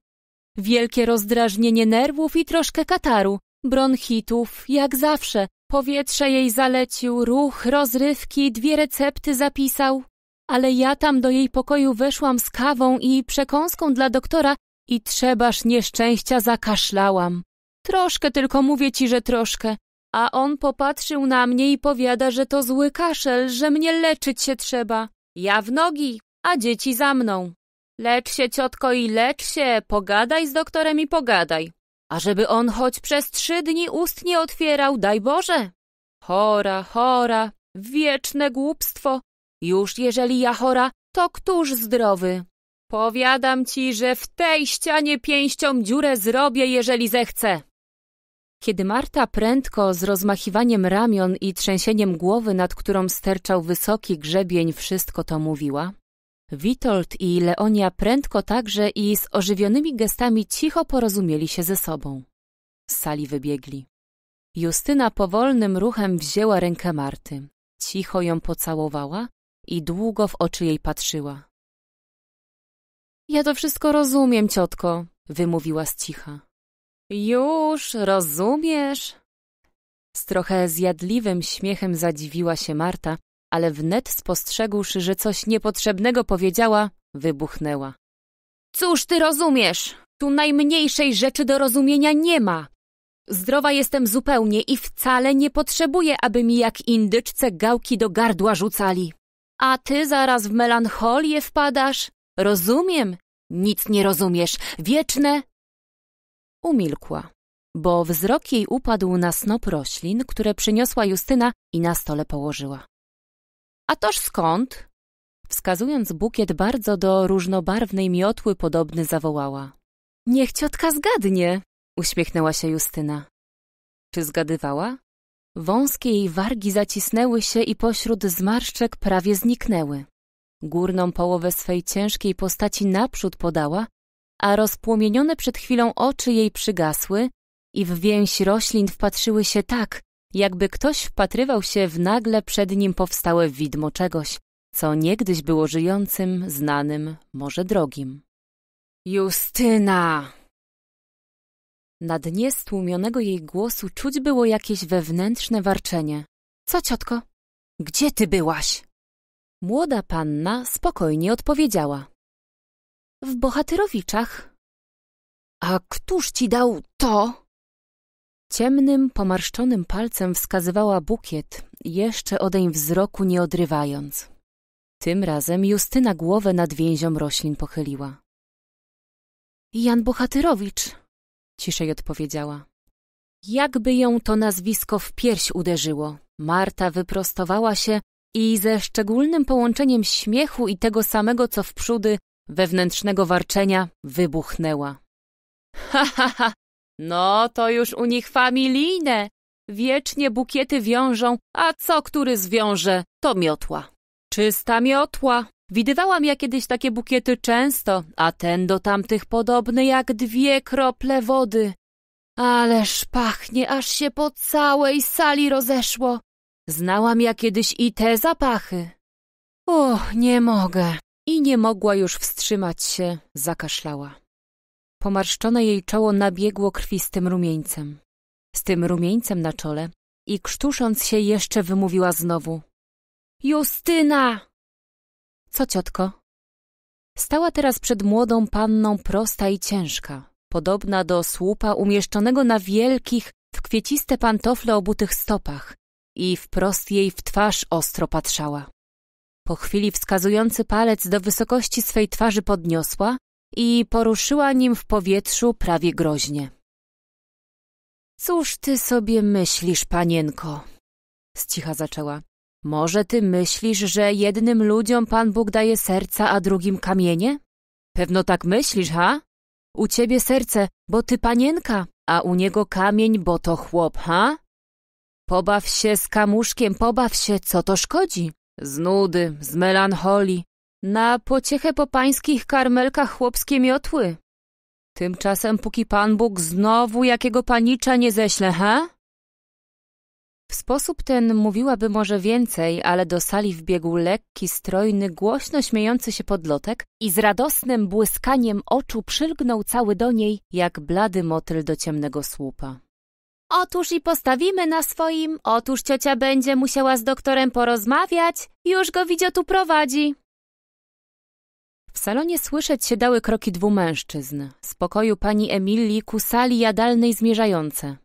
Wielkie rozdrażnienie nerwów i troszkę kataru, bronchitów, jak zawsze, Powietrze jej zalecił, ruch, rozrywki, dwie recepty zapisał. Ale ja tam do jej pokoju weszłam z kawą i przekąską dla doktora i trzebaż nieszczęścia zakaszlałam. Troszkę tylko mówię ci, że troszkę. A on popatrzył na mnie i powiada, że to zły kaszel, że mnie leczyć się trzeba. Ja w nogi, a dzieci za mną. Lecz się, ciotko, i lecz się, pogadaj z doktorem i pogadaj. Ażeby on choć przez trzy dni ust nie otwierał, daj Boże! Chora, chora, wieczne głupstwo! Już jeżeli ja chora, to któż zdrowy? Powiadam ci, że w tej ścianie pięścią dziurę zrobię, jeżeli zechcę. Kiedy Marta prędko, z rozmachiwaniem ramion i trzęsieniem głowy, nad którą sterczał wysoki grzebień, wszystko to mówiła, Witold i Leonia prędko także i z ożywionymi gestami cicho porozumieli się ze sobą. Z sali wybiegli. Justyna powolnym ruchem wzięła rękę Marty. Cicho ją pocałowała i długo w oczy jej patrzyła. Ja to wszystko rozumiem, ciotko, wymówiła z cicha. Już rozumiesz? Z trochę zjadliwym śmiechem zadziwiła się Marta, ale wnet spostrzegłszy, że coś niepotrzebnego powiedziała, wybuchnęła. Cóż ty rozumiesz? Tu najmniejszej rzeczy do rozumienia nie ma. Zdrowa jestem zupełnie i wcale nie potrzebuję, aby mi jak indyczce gałki do gardła rzucali. A ty zaraz w melancholię wpadasz. Rozumiem. Nic nie rozumiesz. Wieczne... Umilkła, bo wzrok jej upadł na snop roślin, które przyniosła Justyna i na stole położyła. A toż skąd? Wskazując bukiet bardzo do różnobarwnej miotły podobny zawołała. Niech ciotka zgadnie, uśmiechnęła się Justyna. Czy zgadywała? Wąskie jej wargi zacisnęły się i pośród zmarszczek prawie zniknęły. Górną połowę swej ciężkiej postaci naprzód podała, a rozpłomienione przed chwilą oczy jej przygasły i w więź roślin wpatrzyły się tak, jakby ktoś wpatrywał się w nagle przed nim powstałe widmo czegoś, co niegdyś było żyjącym, znanym, może drogim. Justyna! Na dnie stłumionego jej głosu czuć było jakieś wewnętrzne warczenie. Co, ciotko? Gdzie ty byłaś? Młoda panna spokojnie odpowiedziała. W Bohatyrowiczach. A któż ci dał to? Ciemnym, pomarszczonym palcem wskazywała bukiet, jeszcze odeń wzroku nie odrywając. Tym razem Justyna głowę nad więzią roślin pochyliła. Jan Bohatyrowicz, ciszej odpowiedziała. Jakby ją to nazwisko w pierś uderzyło, Marta wyprostowała się i ze szczególnym połączeniem śmiechu i tego samego co w przódy wewnętrznego warczenia wybuchnęła. *laughs* Ha, ha, ha, no, to już u nich familijne. Wiecznie bukiety wiążą, a co który zwiąże, to miotła. Czysta miotła. Widywałam ja kiedyś takie bukiety często, a ten do tamtych podobny jak dwie krople wody. Ależ pachnie, aż się po całej sali rozeszło. Znałam ja kiedyś i te zapachy. Och, nie mogę. I nie mogła już wstrzymać się, zakaszlała. Pomarszczone jej czoło nabiegło krwistym rumieńcem. Z tym rumieńcem na czole i krztusząc się jeszcze wymówiła znowu. Justyna! Co ciotko? Stała teraz przed młodą panną prosta i ciężka, podobna do słupa umieszczonego na wielkich, w kwieciste pantofle obutych stopach i wprost jej w twarz ostro patrzała. Po chwili wskazujący palec do wysokości swej twarzy podniosła i poruszyła nim w powietrzu prawie groźnie. Cóż ty sobie myślisz, panienko? Z cicha zaczęła. Może ty myślisz, że jednym ludziom Pan Bóg daje serca, a drugim kamienie? Pewno tak myślisz, ha? U ciebie serce, bo ty panienka, a u niego kamień, bo to chłop, ha? Pobaw się z kamuszkiem, pobaw się, co to szkodzi? Z nudy, z melancholii, na pociechę po pańskich karmelkach chłopskie miotły. Tymczasem póki Pan Bóg znowu jakiego panicza nie ześle, he? W sposób ten mówiłaby może więcej, ale do sali wbiegł lekki, strojny, głośno śmiejący się podlotek i z radosnym błyskaniem oczu przylgnął cały do niej, jak blady motyl do ciemnego słupa. Otóż i postawimy na swoim, otóż ciocia będzie musiała z doktorem porozmawiać, już go widzio tu prowadzi. W salonie słyszeć się dały kroki dwóch mężczyzn. Z pokoju pani Emilii ku sali jadalnej zmierzające.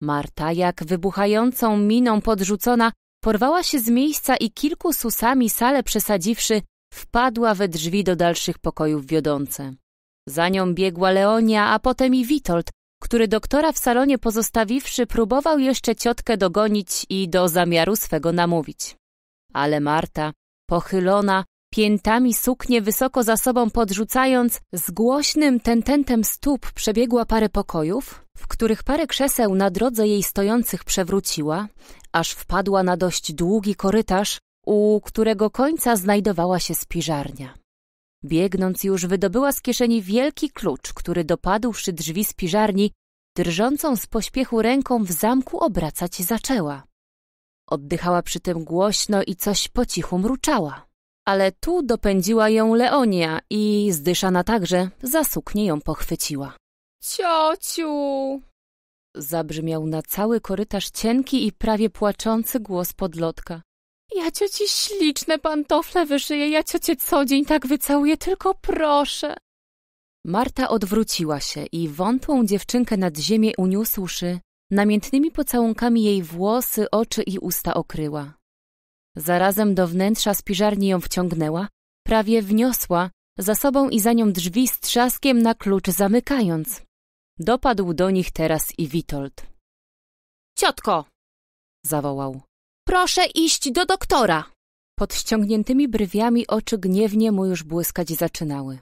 Marta, jak wybuchającą miną podrzucona, porwała się z miejsca i kilku susami salę przesadziwszy, wpadła we drzwi do dalszych pokojów wiodące. Za nią biegła Leonia, a potem i Witold, który doktora w salonie pozostawiwszy próbował jeszcze ciotkę dogonić i do zamiaru swego namówić. Ale Marta, pochylona, Piętami suknię wysoko za sobą podrzucając, z głośnym tententem stóp przebiegła parę pokojów, w których parę krzeseł na drodze jej stojących przewróciła, aż wpadła na dość długi korytarz, u którego końca znajdowała się spiżarnia. Biegnąc już wydobyła z kieszeni wielki klucz, który dopadłszy drzwi spiżarni, drżącą z pośpiechu ręką w zamku obracać zaczęła. Oddychała przy tym głośno i coś po cichu mruczała. Ale tu dopędziła ją Leonia i zdyszana także za suknię ją pochwyciła. Ciociu! Zabrzmiał na cały korytarz cienki i prawie płaczący głos podlotka. Ja cioci śliczne pantofle wyszyję, ja ciocie co dzień tak wycałuję, tylko proszę. Marta odwróciła się i wątłą dziewczynkę nad ziemię uniósłszy, namiętnymi pocałunkami jej włosy, oczy i usta okryła. Zarazem do wnętrza spiżarni ją wciągnęła, prawie wniosła, za sobą i za nią drzwi z trzaskiem na klucz zamykając. Dopadł do nich teraz i Witold. Ciotko! zawołał. Proszę iść do doktora! Pod ściągniętymi brwiami oczy gniewnie mu już błyskać zaczynały.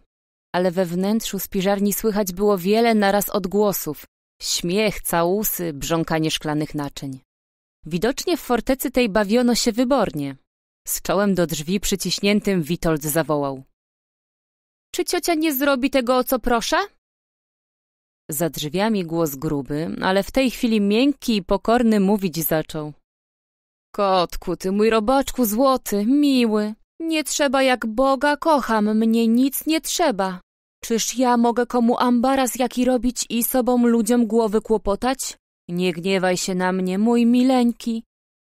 Ale we wnętrzu spiżarni słychać było wiele naraz odgłosów. Śmiech, całusy, brząkanie szklanych naczyń. Widocznie w fortecy tej bawiono się wybornie. Z czołem do drzwi przyciśniętym Witold zawołał. Czy ciocia nie zrobi tego, o co proszę? Za drzwiami głos gruby, ale w tej chwili miękki i pokorny mówić zaczął. Kotku, ty mój robaczku złoty, miły, nie trzeba jak Boga kocham, mnie nic nie trzeba. Czyż ja mogę komu ambaraz jaki robić i sobą ludziom głowy kłopotać? Nie gniewaj się na mnie, mój mileńki.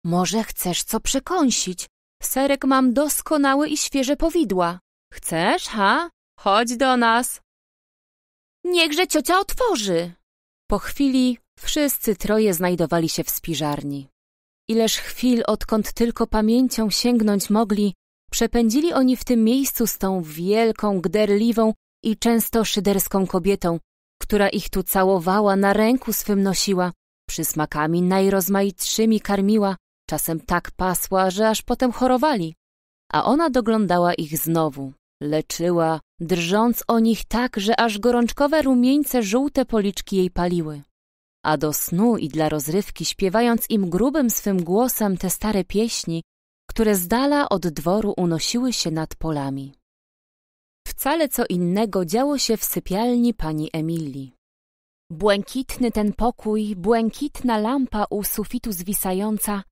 Może chcesz co przekąsić? Serek mam doskonały i świeże powidła. Chcesz, ha? Chodź do nas. Niechże ciocia otworzy. Po chwili wszyscy troje znajdowali się w spiżarni. Ileż chwil, odkąd tylko pamięcią sięgnąć mogli, przepędzili oni w tym miejscu z tą wielką, gderliwą i często szyderską kobietą, która ich tu całowała, na ręku swym nosiła, Przysmakami najrozmaitszymi karmiła, czasem tak pasła, że aż potem chorowali. A ona doglądała ich znowu, leczyła, drżąc o nich tak, że aż gorączkowe rumieńce żółte policzki jej paliły. A do snu i dla rozrywki śpiewając im grubym swym głosem te stare pieśni, które z dala od dworu unosiły się nad polami. Wcale co innego działo się w sypialni pani Emilii. Błękitny ten pokój, błękitna lampa u sufitu zwisająca,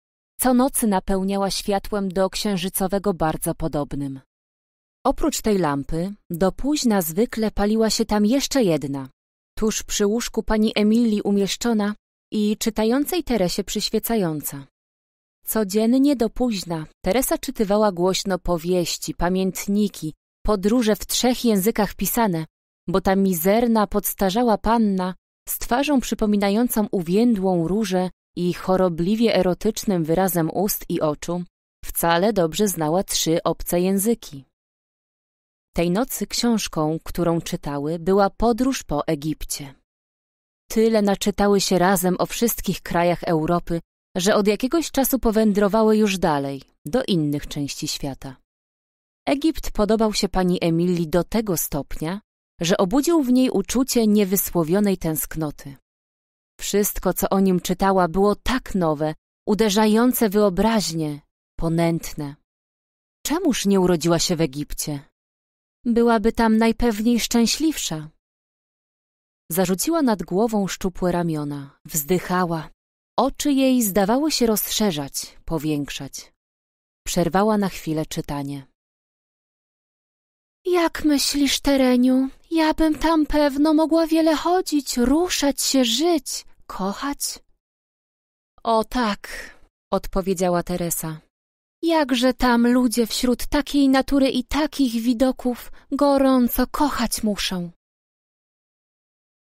co nocy napełniała światłem do księżycowego bardzo podobnym. Oprócz tej lampy, do późna zwykle paliła się tam jeszcze jedna, tuż przy łóżku pani Emilii umieszczona i czytającej Teresie przyświecająca. Codziennie do późna Teresa czytywała głośno powieści, pamiętniki, podróże w trzech językach pisane, bo ta mizerna, podstarzała panna z twarzą przypominającą uwiędłą różę i chorobliwie erotycznym wyrazem ust i oczu, wcale dobrze znała trzy obce języki. Tej nocy książką, którą czytały, była podróż po Egipcie. Tyle naczytały się razem o wszystkich krajach Europy, że od jakiegoś czasu powędrowały już dalej, do innych części świata. Egipt podobał się pani Emilii do tego stopnia, że obudził w niej uczucie niewysłowionej tęsknoty. Wszystko, co o nim czytała, było tak nowe, uderzające wyobraźnie, ponętne. Czemuż nie urodziła się w Egipcie? Byłaby tam najpewniej szczęśliwsza. Zarzuciła nad głową szczupłe ramiona, wzdychała. Oczy jej zdawały się rozszerzać, powiększać. Przerwała na chwilę czytanie. Jak myślisz, Tereniu? Ja bym tam pewno mogła wiele chodzić, ruszać się, żyć, kochać. O tak, odpowiedziała Teresa. Jakże tam ludzie wśród takiej natury i takich widoków gorąco kochać muszą.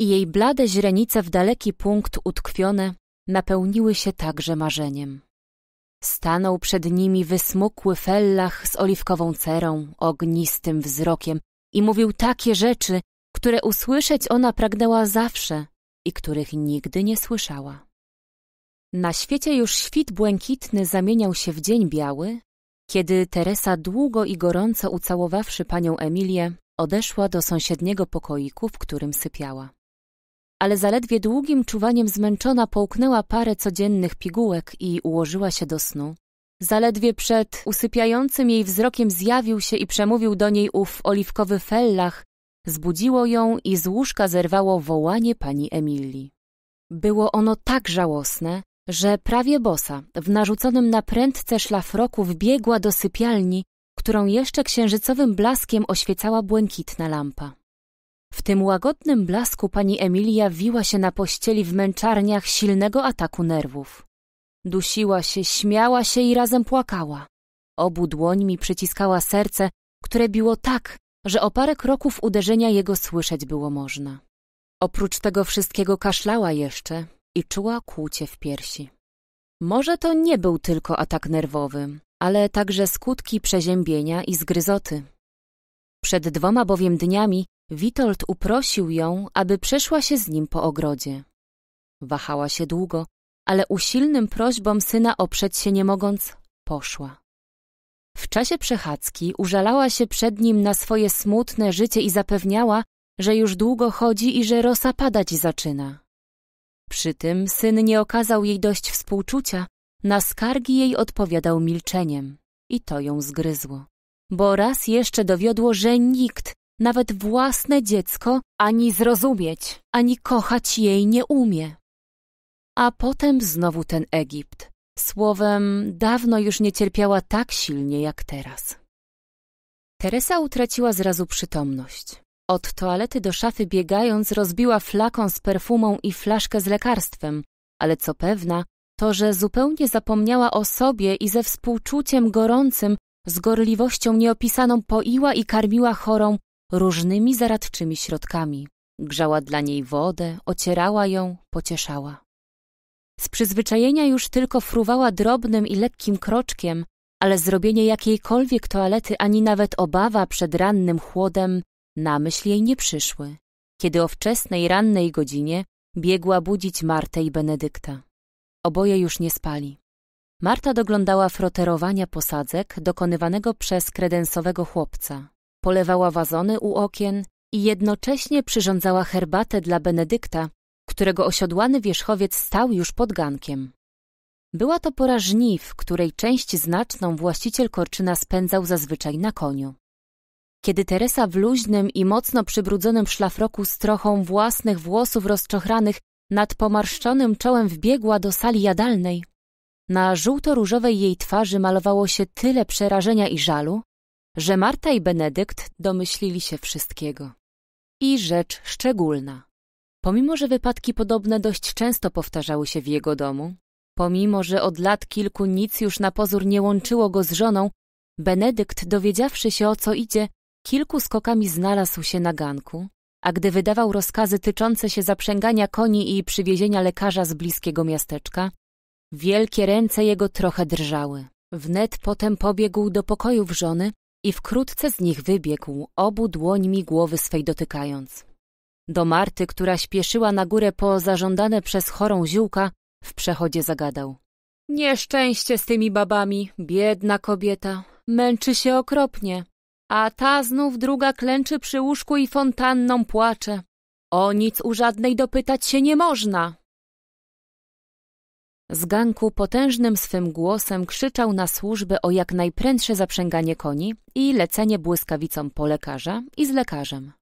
I jej blade źrenice w daleki punkt utkwione napełniły się także marzeniem. Stanął przed nimi wysmukły fellach z oliwkową cerą, ognistym wzrokiem i mówił takie rzeczy, które usłyszeć ona pragnęła zawsze i których nigdy nie słyszała. Na świecie już świt błękitny zamieniał się w dzień biały, kiedy Teresa długo i gorąco ucałowawszy panią Emilię, odeszła do sąsiedniego pokoiku, w którym sypiała ale zaledwie długim czuwaniem zmęczona połknęła parę codziennych pigułek i ułożyła się do snu. Zaledwie przed usypiającym jej wzrokiem zjawił się i przemówił do niej ów oliwkowy fellach, zbudziło ją i z łóżka zerwało wołanie pani Emilii. Było ono tak żałosne, że prawie bosa, w narzuconym na prędce szlafroku wbiegła do sypialni, którą jeszcze księżycowym blaskiem oświecała błękitna lampa. W tym łagodnym blasku pani Emilia wiła się na pościeli w męczarniach silnego ataku nerwów. Dusiła się, śmiała się i razem płakała. Obu dłońmi przyciskała serce, które biło tak, że o parę kroków uderzenia jego słyszeć było można. Oprócz tego wszystkiego kaszlała jeszcze i czuła kłucie w piersi. Może to nie był tylko atak nerwowy, ale także skutki przeziębienia i zgryzoty. Przed dwoma bowiem dniami Witold uprosił ją, aby przeszła się z nim po ogrodzie. Wahała się długo, ale usilnym prośbom syna oprzeć się nie mogąc, poszła. W czasie przechadzki użalała się przed nim na swoje smutne życie i zapewniała, że już długo chodzi i że rosa padać zaczyna. Przy tym syn nie okazał jej dość współczucia, na skargi jej odpowiadał milczeniem i to ją zgryzło. Bo raz jeszcze dowiodło, że nikt, nawet własne dziecko ani zrozumieć, ani kochać jej nie umie. A potem znowu ten Egipt. Słowem, dawno już nie cierpiała tak silnie jak teraz. Teresa utraciła zrazu przytomność. Od toalety do szafy biegając rozbiła flakon z perfumą i flaszkę z lekarstwem, ale co pewna, to, że zupełnie zapomniała o sobie i ze współczuciem gorącym, z gorliwością nieopisaną poiła i karmiła chorą różnymi zaradczymi środkami. Grzała dla niej wodę, ocierała ją, pocieszała. Z przyzwyczajenia już tylko fruwała drobnym i lekkim kroczkiem, ale zrobienie jakiejkolwiek toalety ani nawet obawa przed rannym chłodem na myśl jej nie przyszły, kiedy o wczesnej rannej godzinie biegła budzić Martę i Benedykta. Oboje już nie spali. Marta doglądała froterowania posadzek dokonywanego przez kredensowego chłopca polewała wazony u okien i jednocześnie przyrządzała herbatę dla Benedykta, którego osiodłany wierzchowiec stał już pod gankiem. Była to pora żniw, której część znaczną właściciel Korczyna spędzał zazwyczaj na koniu. Kiedy Teresa w luźnym i mocno przybrudzonym szlafroku z trochą własnych włosów rozczochranych nad pomarszczonym czołem wbiegła do sali jadalnej, na żółto-różowej jej twarzy malowało się tyle przerażenia i żalu, że Marta i Benedykt domyślili się wszystkiego. I rzecz szczególna. Pomimo, że wypadki podobne dość często powtarzały się w jego domu, pomimo, że od lat kilku nic już na pozór nie łączyło go z żoną, Benedykt, dowiedziawszy się o co idzie, kilku skokami znalazł się na ganku, a gdy wydawał rozkazy tyczące się zaprzęgania koni i przywiezienia lekarza z bliskiego miasteczka, wielkie ręce jego trochę drżały. Wnet potem pobiegł do pokojów żony, i wkrótce z nich wybiegł, obu dłońmi głowy swej dotykając. Do Marty, która śpieszyła na górę po zażądane przez chorą ziółka, w przechodzie zagadał. Nieszczęście z tymi babami, biedna kobieta, męczy się okropnie, a ta znów druga klęczy przy łóżku i fontanną płacze. O nic u żadnej dopytać się nie można. Z ganku potężnym swym głosem krzyczał na służby o jak najprędsze zaprzęganie koni i lecenie błyskawicą po lekarza i z lekarzem.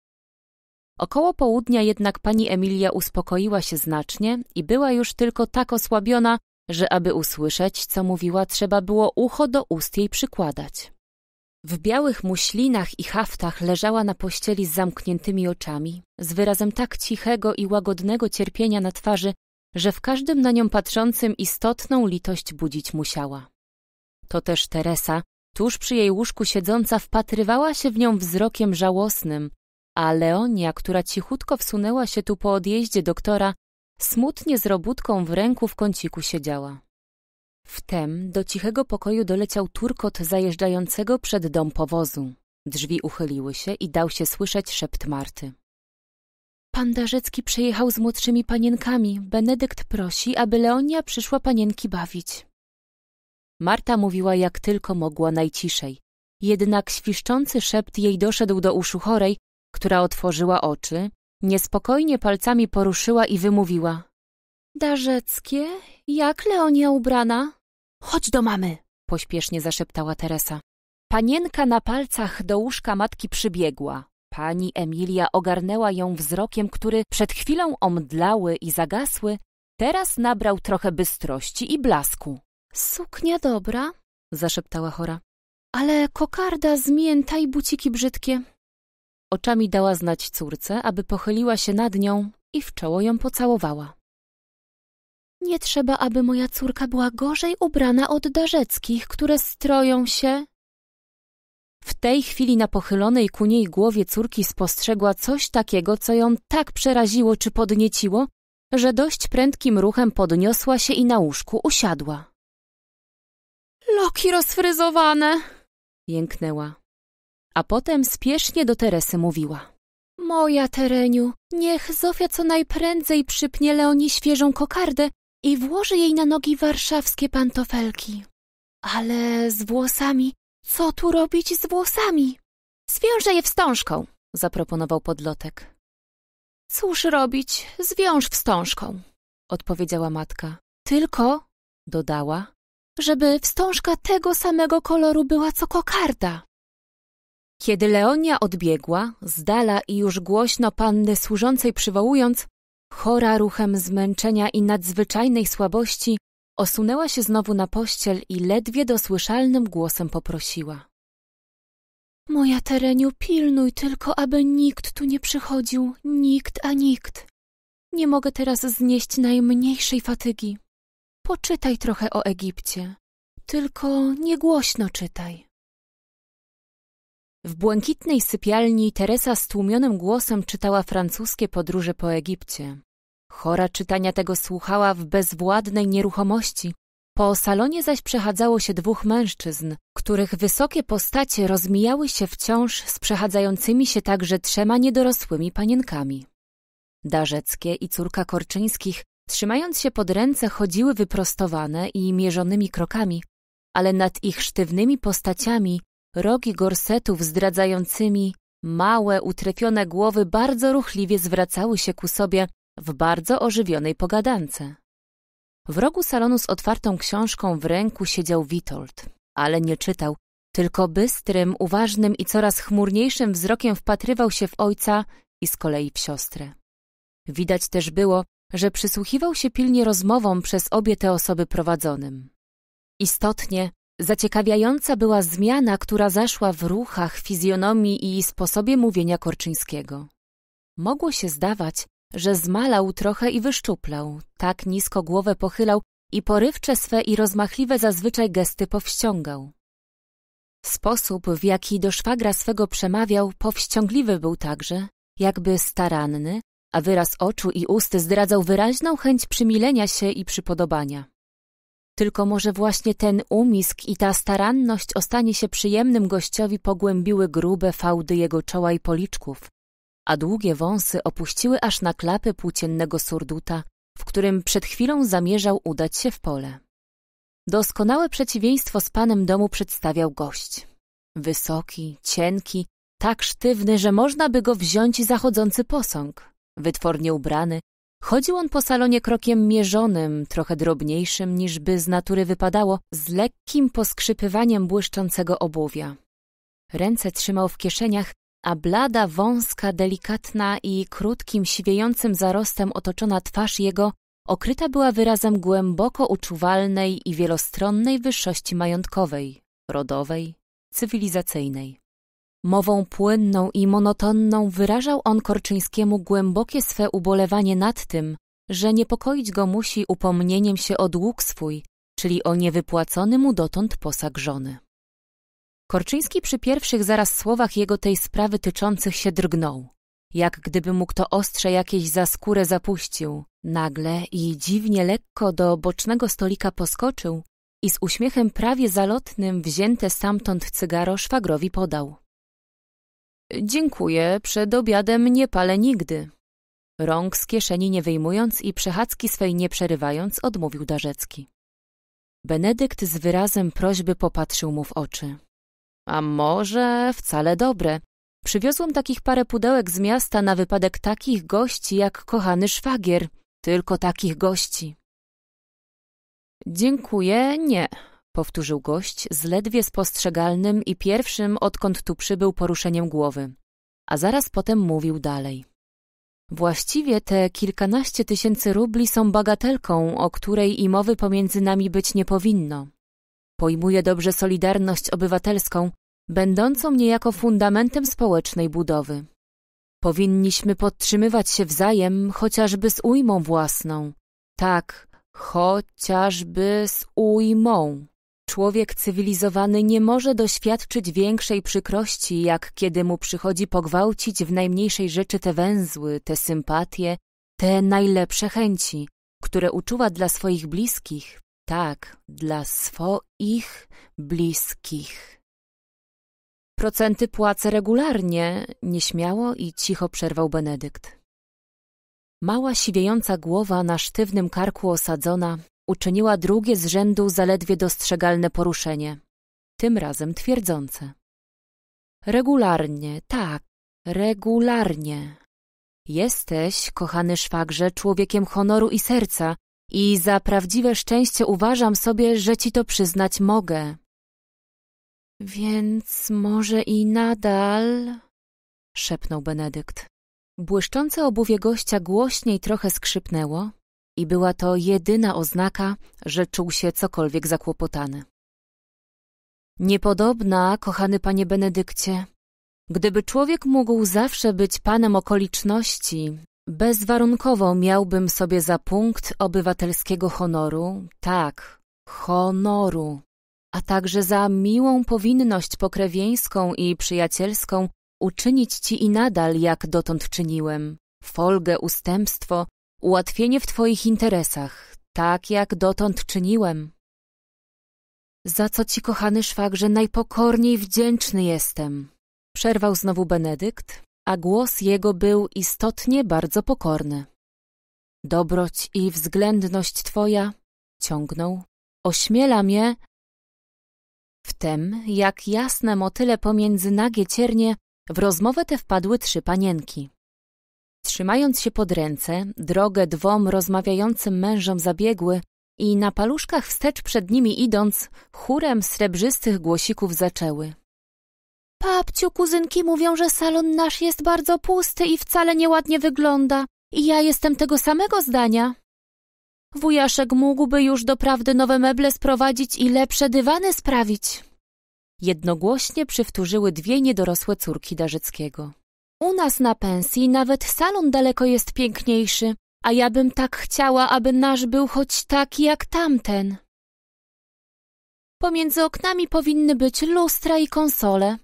Około południa jednak pani Emilia uspokoiła się znacznie i była już tylko tak osłabiona, że aby usłyszeć, co mówiła, trzeba było ucho do ust jej przykładać. W białych muślinach i haftach leżała na pościeli z zamkniętymi oczami, z wyrazem tak cichego i łagodnego cierpienia na twarzy, że w każdym na nią patrzącym istotną litość budzić musiała. To też Teresa, tuż przy jej łóżku siedząca, wpatrywała się w nią wzrokiem żałosnym, a Leonia, która cichutko wsunęła się tu po odjeździe doktora, smutnie z robótką w ręku w kąciku siedziała. Wtem do cichego pokoju doleciał turkot zajeżdżającego przed dom powozu. Drzwi uchyliły się i dał się słyszeć szept Marty. Pan Darzecki przyjechał z młodszymi panienkami. Benedykt prosi, aby Leonia przyszła panienki bawić. Marta mówiła jak tylko mogła najciszej. Jednak świszczący szept jej doszedł do uszu chorej, która otworzyła oczy, niespokojnie palcami poruszyła i wymówiła. Darzeckie? Jak Leonia ubrana? Chodź do mamy! pośpiesznie zaszeptała Teresa. Panienka na palcach do łóżka matki przybiegła. Pani Emilia ogarnęła ją wzrokiem, który przed chwilą omdlały i zagasły, teraz nabrał trochę bystrości i blasku. Suknia dobra, zaszeptała chora. Ale kokarda, zmięta i buciki brzydkie. Oczami dała znać córce, aby pochyliła się nad nią i w czoło ją pocałowała. Nie trzeba, aby moja córka była gorzej ubrana od darzeckich, które stroją się w tej chwili na pochylonej ku niej głowie córki spostrzegła coś takiego, co ją tak przeraziło czy podnieciło, że dość prędkim ruchem podniosła się i na łóżku usiadła. Loki rozfryzowane! jęknęła. A potem spiesznie do Teresy mówiła. Moja Tereniu, niech Zofia co najprędzej przypnie Leonii świeżą kokardę i włoży jej na nogi warszawskie pantofelki. Ale z włosami co tu robić z włosami? Zwiążę je wstążką, zaproponował podlotek. Cóż robić, zwiąż wstążką, odpowiedziała matka. Tylko, dodała, żeby wstążka tego samego koloru była co kokarda. Kiedy Leonia odbiegła, z dala i już głośno panny służącej przywołując, chora ruchem zmęczenia i nadzwyczajnej słabości, Osunęła się znowu na pościel i ledwie dosłyszalnym głosem poprosiła. Moja tereniu, pilnuj tylko, aby nikt tu nie przychodził, nikt a nikt. Nie mogę teraz znieść najmniejszej fatygi. Poczytaj trochę o Egipcie, tylko niegłośno czytaj. W błękitnej sypialni Teresa stłumionym głosem czytała francuskie podróże po Egipcie. Chora czytania tego słuchała w bezwładnej nieruchomości. Po salonie zaś przechadzało się dwóch mężczyzn, których wysokie postacie rozmijały się wciąż z przechadzającymi się także trzema niedorosłymi panienkami. Darzeckie i córka Korczyńskich, trzymając się pod ręce, chodziły wyprostowane i mierzonymi krokami, ale nad ich sztywnymi postaciami rogi gorsetów zdradzającymi małe, utrepione głowy bardzo ruchliwie zwracały się ku sobie w bardzo ożywionej pogadance. W rogu salonu z otwartą książką w ręku siedział Witold, ale nie czytał, tylko bystrym, uważnym i coraz chmurniejszym wzrokiem wpatrywał się w ojca i z kolei w siostrę. Widać też było, że przysłuchiwał się pilnie rozmowom przez obie te osoby prowadzonym. Istotnie, zaciekawiająca była zmiana, która zaszła w ruchach, fizjonomii i sposobie mówienia Korczyńskiego. Mogło się zdawać, że zmalał trochę i wyszczuplał, tak nisko głowę pochylał i porywcze swe i rozmachliwe zazwyczaj gesty powściągał. Sposób, w jaki do szwagra swego przemawiał, powściągliwy był także, jakby staranny, a wyraz oczu i ust zdradzał wyraźną chęć przymilenia się i przypodobania. Tylko może właśnie ten umisk i ta staranność o stanie się przyjemnym gościowi pogłębiły grube fałdy jego czoła i policzków, a długie wąsy opuściły aż na klapy płóciennego surduta, w którym przed chwilą zamierzał udać się w pole. Doskonałe przeciwieństwo z panem domu przedstawiał gość. Wysoki, cienki, tak sztywny, że można by go wziąć zachodzący posąg. Wytwornie ubrany, chodził on po salonie krokiem mierzonym, trochę drobniejszym niż by z natury wypadało, z lekkim poskrzypywaniem błyszczącego obuwia. Ręce trzymał w kieszeniach, a blada, wąska, delikatna i krótkim, świejącym zarostem otoczona twarz jego okryta była wyrazem głęboko uczuwalnej i wielostronnej wyższości majątkowej, rodowej, cywilizacyjnej. Mową płynną i monotonną wyrażał on Korczyńskiemu głębokie swe ubolewanie nad tym, że niepokoić go musi upomnieniem się o dług swój, czyli o niewypłacony mu dotąd posag żony. Korczyński przy pierwszych zaraz słowach jego tej sprawy tyczących się drgnął. Jak gdyby mu kto ostrze jakieś za skórę zapuścił. Nagle i dziwnie lekko do bocznego stolika poskoczył i z uśmiechem prawie zalotnym wzięte stamtąd cygaro szwagrowi podał. Dziękuję, przed obiadem nie palę nigdy. Rąk z kieszeni nie wyjmując i przechadzki swej nie przerywając, odmówił Darzecki. Benedykt z wyrazem prośby popatrzył mu w oczy. A może wcale dobre. Przywiozłam takich parę pudełek z miasta na wypadek takich gości jak kochany szwagier. Tylko takich gości. Dziękuję, nie, powtórzył gość z ledwie spostrzegalnym i pierwszym, odkąd tu przybył, poruszeniem głowy. A zaraz potem mówił dalej. Właściwie te kilkanaście tysięcy rubli są bagatelką, o której i mowy pomiędzy nami być nie powinno. Pojmuję dobrze solidarność obywatelską, będącą niejako fundamentem społecznej budowy. Powinniśmy podtrzymywać się wzajem chociażby z ujmą własną. Tak, chociażby z ujmą. Człowiek cywilizowany nie może doświadczyć większej przykrości, jak kiedy mu przychodzi pogwałcić w najmniejszej rzeczy te węzły, te sympatie, te najlepsze chęci, które uczuwa dla swoich bliskich, tak, dla swoich bliskich. Procenty płacę regularnie, nieśmiało i cicho przerwał Benedykt. Mała siwiejąca głowa na sztywnym karku osadzona uczyniła drugie z rzędu zaledwie dostrzegalne poruszenie, tym razem twierdzące. Regularnie, tak, regularnie. Jesteś, kochany szwagrze, człowiekiem honoru i serca i za prawdziwe szczęście uważam sobie, że ci to przyznać mogę. Więc może i nadal... szepnął Benedykt. Błyszczące obuwie gościa głośniej trochę skrzypnęło i była to jedyna oznaka, że czuł się cokolwiek zakłopotany. Niepodobna, kochany panie Benedykcie, gdyby człowiek mógł zawsze być panem okoliczności, bezwarunkowo miałbym sobie za punkt obywatelskiego honoru, tak, honoru, a także za miłą powinność pokrewieńską i przyjacielską uczynić Ci i nadal, jak dotąd czyniłem, folgę, ustępstwo, ułatwienie w Twoich interesach, tak jak dotąd czyniłem. Za co Ci, kochany szwagrze, najpokorniej wdzięczny jestem, przerwał znowu Benedykt, a głos jego był istotnie bardzo pokorny. Dobroć i względność Twoja, ciągnął, ośmiela mnie, Wtem, jak jasne motyle pomiędzy nagie ciernie, w rozmowę te wpadły trzy panienki. Trzymając się pod ręce, drogę dwom rozmawiającym mężom zabiegły i na paluszkach wstecz przed nimi idąc, chórem srebrzystych głosików zaczęły. Babciu, kuzynki mówią, że salon nasz jest bardzo pusty i wcale nieładnie wygląda. I ja jestem tego samego zdania. Wujaszek mógłby już doprawdy nowe meble sprowadzić i lepsze dywany sprawić. Jednogłośnie przywtórzyły dwie niedorosłe córki Darzyckiego. U nas na pensji nawet salon daleko jest piękniejszy, a ja bym tak chciała, aby nasz był choć taki jak tamten. Pomiędzy oknami powinny być lustra i konsole,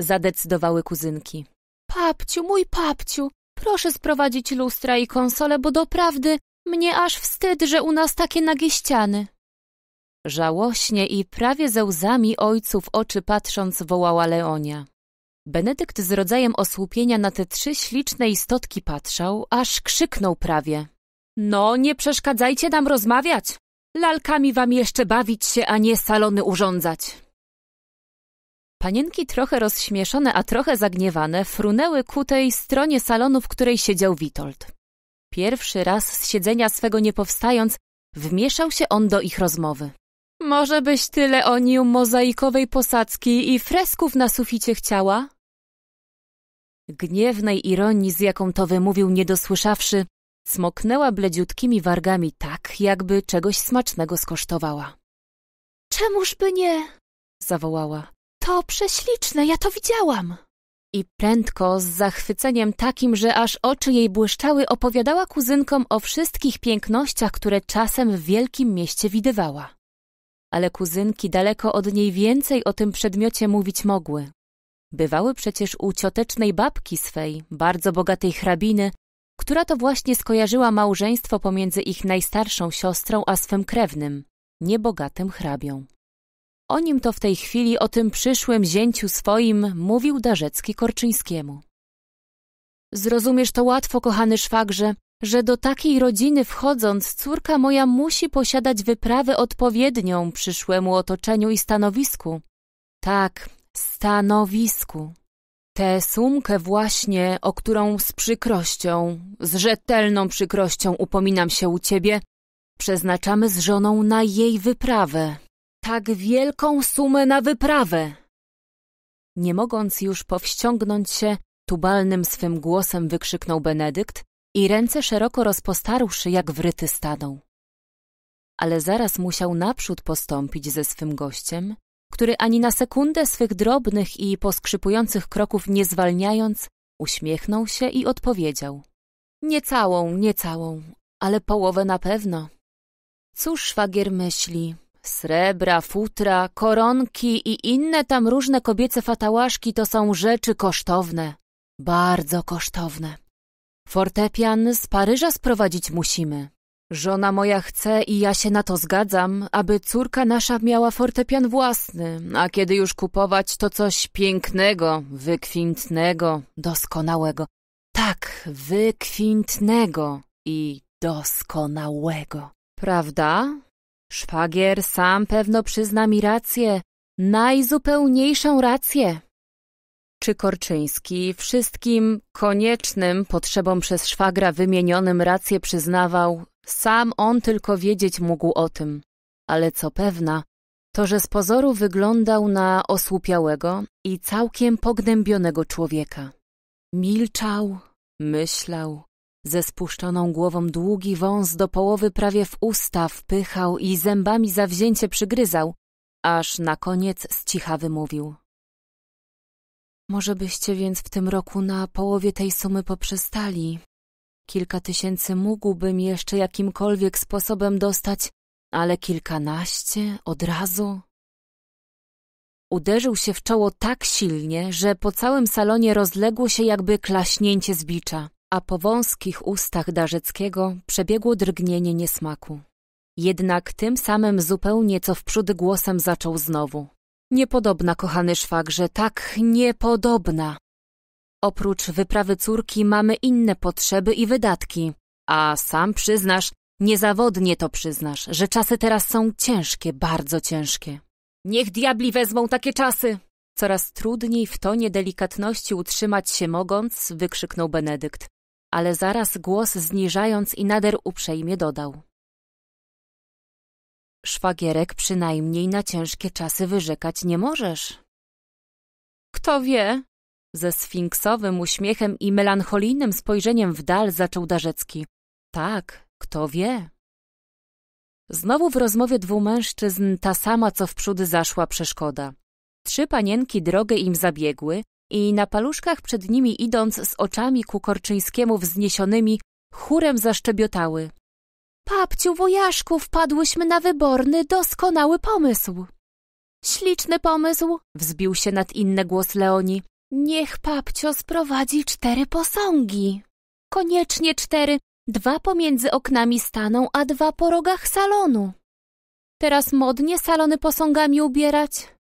zadecydowały kuzynki. Papciu, mój papciu, proszę sprowadzić lustra i konsole, bo doprawdy mnie aż wstyd, że u nas takie nagie ściany. Żałośnie i prawie ze łzami ojców oczy patrząc wołała Leonia. Benedykt z rodzajem osłupienia na te trzy śliczne istotki patrzał, aż krzyknął prawie. No, nie przeszkadzajcie nam rozmawiać. Lalkami wam jeszcze bawić się, a nie salony urządzać. Panienki trochę rozśmieszone, a trochę zagniewane, frunęły ku tej stronie salonu, w której siedział Witold. Pierwszy raz z siedzenia swego nie powstając, wmieszał się on do ich rozmowy. Może byś tyle o nią mozaikowej posadzki i fresków na suficie chciała? Gniewnej ironii, z jaką to wymówił, nie dosłyszawszy, smoknęła bledziutkimi wargami tak, jakby czegoś smacznego skosztowała. Czemużby nie? zawołała. To prześliczne, ja to widziałam. I prędko, z zachwyceniem takim, że aż oczy jej błyszczały, opowiadała kuzynkom o wszystkich pięknościach, które czasem w wielkim mieście widywała. Ale kuzynki daleko od niej więcej o tym przedmiocie mówić mogły. Bywały przecież u ciotecznej babki swej, bardzo bogatej hrabiny, która to właśnie skojarzyła małżeństwo pomiędzy ich najstarszą siostrą a swym krewnym, niebogatym hrabią. O nim to w tej chwili, o tym przyszłym zięciu swoim, mówił Darzecki Korczyńskiemu. Zrozumiesz to łatwo, kochany szwagrze, że do takiej rodziny wchodząc, córka moja musi posiadać wyprawę odpowiednią przyszłemu otoczeniu i stanowisku. Tak, stanowisku. Tę sumkę właśnie, o którą z przykrością, z rzetelną przykrością upominam się u ciebie, przeznaczamy z żoną na jej wyprawę, tak wielką sumę na wyprawę. Nie mogąc już powściągnąć się, tubalnym swym głosem wykrzyknął Benedykt i ręce szeroko rozpostarłszy, jak wryty stanął. Ale zaraz musiał naprzód postąpić ze swym gościem, który ani na sekundę swych drobnych i poskrzypujących kroków nie zwalniając, uśmiechnął się i odpowiedział. Nie całą, nie całą, ale połowę na pewno. Cóż szwagier myśli, Srebra, futra, koronki i inne tam różne kobiece fatałaszki to są rzeczy kosztowne. Bardzo kosztowne. Fortepian z Paryża sprowadzić musimy. Żona moja chce i ja się na to zgadzam, aby córka nasza miała fortepian własny, a kiedy już kupować to coś pięknego, wykwintnego, doskonałego. Tak, wykwintnego i doskonałego. Prawda? Szwagier sam pewno przyzna mi rację, najzupełniejszą rację. Czy Korczyński wszystkim koniecznym potrzebom przez szwagra wymienionym rację przyznawał, sam on tylko wiedzieć mógł o tym. Ale co pewna, to że z pozoru wyglądał na osłupiałego i całkiem pognębionego człowieka. Milczał, myślał, ze spuszczoną głową długi wąs do połowy prawie w usta wpychał i zębami zawzięcie przygryzał, aż na koniec z cicha wymówił. Może byście więc w tym roku na połowie tej sumy poprzestali. Kilka tysięcy mógłbym jeszcze jakimkolwiek sposobem dostać, ale kilkanaście od razu? Uderzył się w czoło tak silnie, że po całym salonie rozległo się jakby klaśnięcie z bicza a po wąskich ustach Darzeckiego przebiegło drgnienie niesmaku. Jednak tym samym zupełnie co przód głosem zaczął znowu. Niepodobna, kochany szwagrze, tak niepodobna. Oprócz wyprawy córki mamy inne potrzeby i wydatki, a sam przyznasz, niezawodnie to przyznasz, że czasy teraz są ciężkie, bardzo ciężkie. Niech diabli wezmą takie czasy! Coraz trudniej w tonie delikatności utrzymać się mogąc, wykrzyknął Benedykt ale zaraz głos zniżając i nader uprzejmie dodał. Szwagierek przynajmniej na ciężkie czasy wyrzekać nie możesz. Kto wie? Ze sfinksowym uśmiechem i melancholijnym spojrzeniem w dal zaczął Darzecki. Tak, kto wie? Znowu w rozmowie dwóch mężczyzn ta sama co wprzód zaszła przeszkoda. Trzy panienki drogę im zabiegły, i na paluszkach przed nimi idąc z oczami ku Korczyńskiemu wzniesionymi, chórem zaszczebiotały. Papciu wojaszku, wpadłyśmy na wyborny, doskonały pomysł. Śliczny pomysł, wzbił się nad inne głos Leoni. Niech papcio sprowadzi cztery posągi. Koniecznie cztery, dwa pomiędzy oknami staną, a dwa po rogach salonu. Teraz modnie salony posągami ubierać.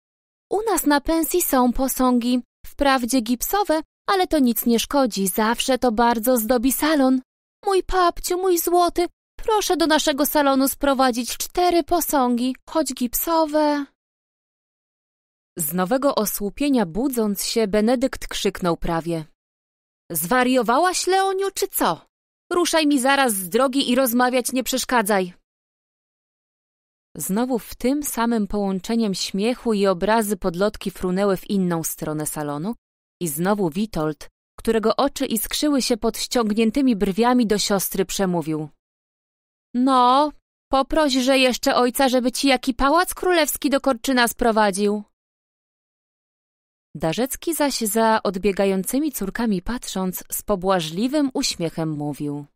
U nas na pensji są posągi, Wprawdzie gipsowe, ale to nic nie szkodzi, zawsze to bardzo zdobi salon. Mój papciu, mój złoty, proszę do naszego salonu sprowadzić cztery posągi, choć gipsowe. Z nowego osłupienia budząc się, Benedykt krzyknął prawie. Zwariowałaś, Leoniu, czy co? Ruszaj mi zaraz z drogi i rozmawiać nie przeszkadzaj. Znowu w tym samym połączeniem śmiechu i obrazy podlotki frunęły w inną stronę salonu i znowu Witold, którego oczy iskrzyły się pod ściągniętymi brwiami do siostry, przemówił. No, poproś, że jeszcze ojca, żeby ci jaki pałac królewski do Korczyna sprowadził. Darzecki zaś za odbiegającymi córkami patrząc, z pobłażliwym uśmiechem mówił.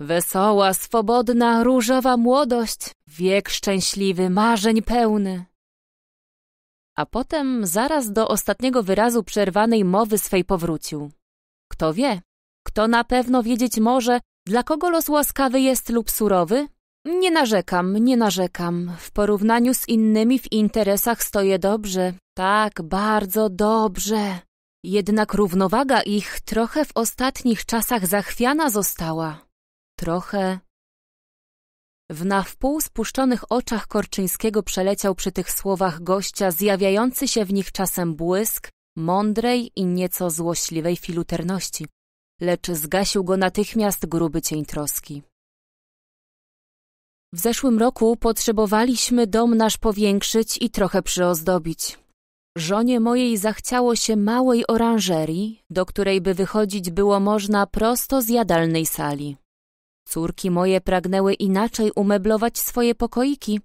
Wesoła, swobodna, różowa młodość, wiek szczęśliwy, marzeń pełny. A potem zaraz do ostatniego wyrazu przerwanej mowy swej powrócił. Kto wie, kto na pewno wiedzieć może, dla kogo los łaskawy jest lub surowy? Nie narzekam, nie narzekam. W porównaniu z innymi w interesach stoję dobrze. Tak, bardzo dobrze. Jednak równowaga ich trochę w ostatnich czasach zachwiana została trochę. W na wpół spuszczonych oczach Korczyńskiego przeleciał przy tych słowach gościa zjawiający się w nich czasem błysk mądrej i nieco złośliwej filuterności, lecz zgasił go natychmiast gruby cień troski. W zeszłym roku potrzebowaliśmy dom nasz powiększyć i trochę przyozdobić. Żonie mojej zachciało się małej oranżerii, do której by wychodzić było można prosto z jadalnej sali. Córki moje pragnęły inaczej umeblować swoje pokoiki.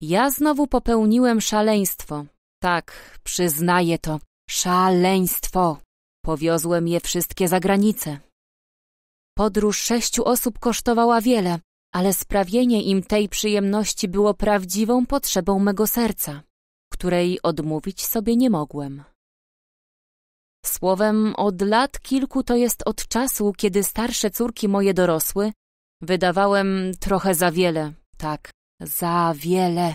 Ja znowu popełniłem szaleństwo. Tak, przyznaję to. Szaleństwo. Powiozłem je wszystkie za granicę. Podróż sześciu osób kosztowała wiele, ale sprawienie im tej przyjemności było prawdziwą potrzebą mego serca, której odmówić sobie nie mogłem. Słowem, od lat kilku to jest od czasu, kiedy starsze córki moje dorosły, Wydawałem trochę za wiele, tak, za wiele.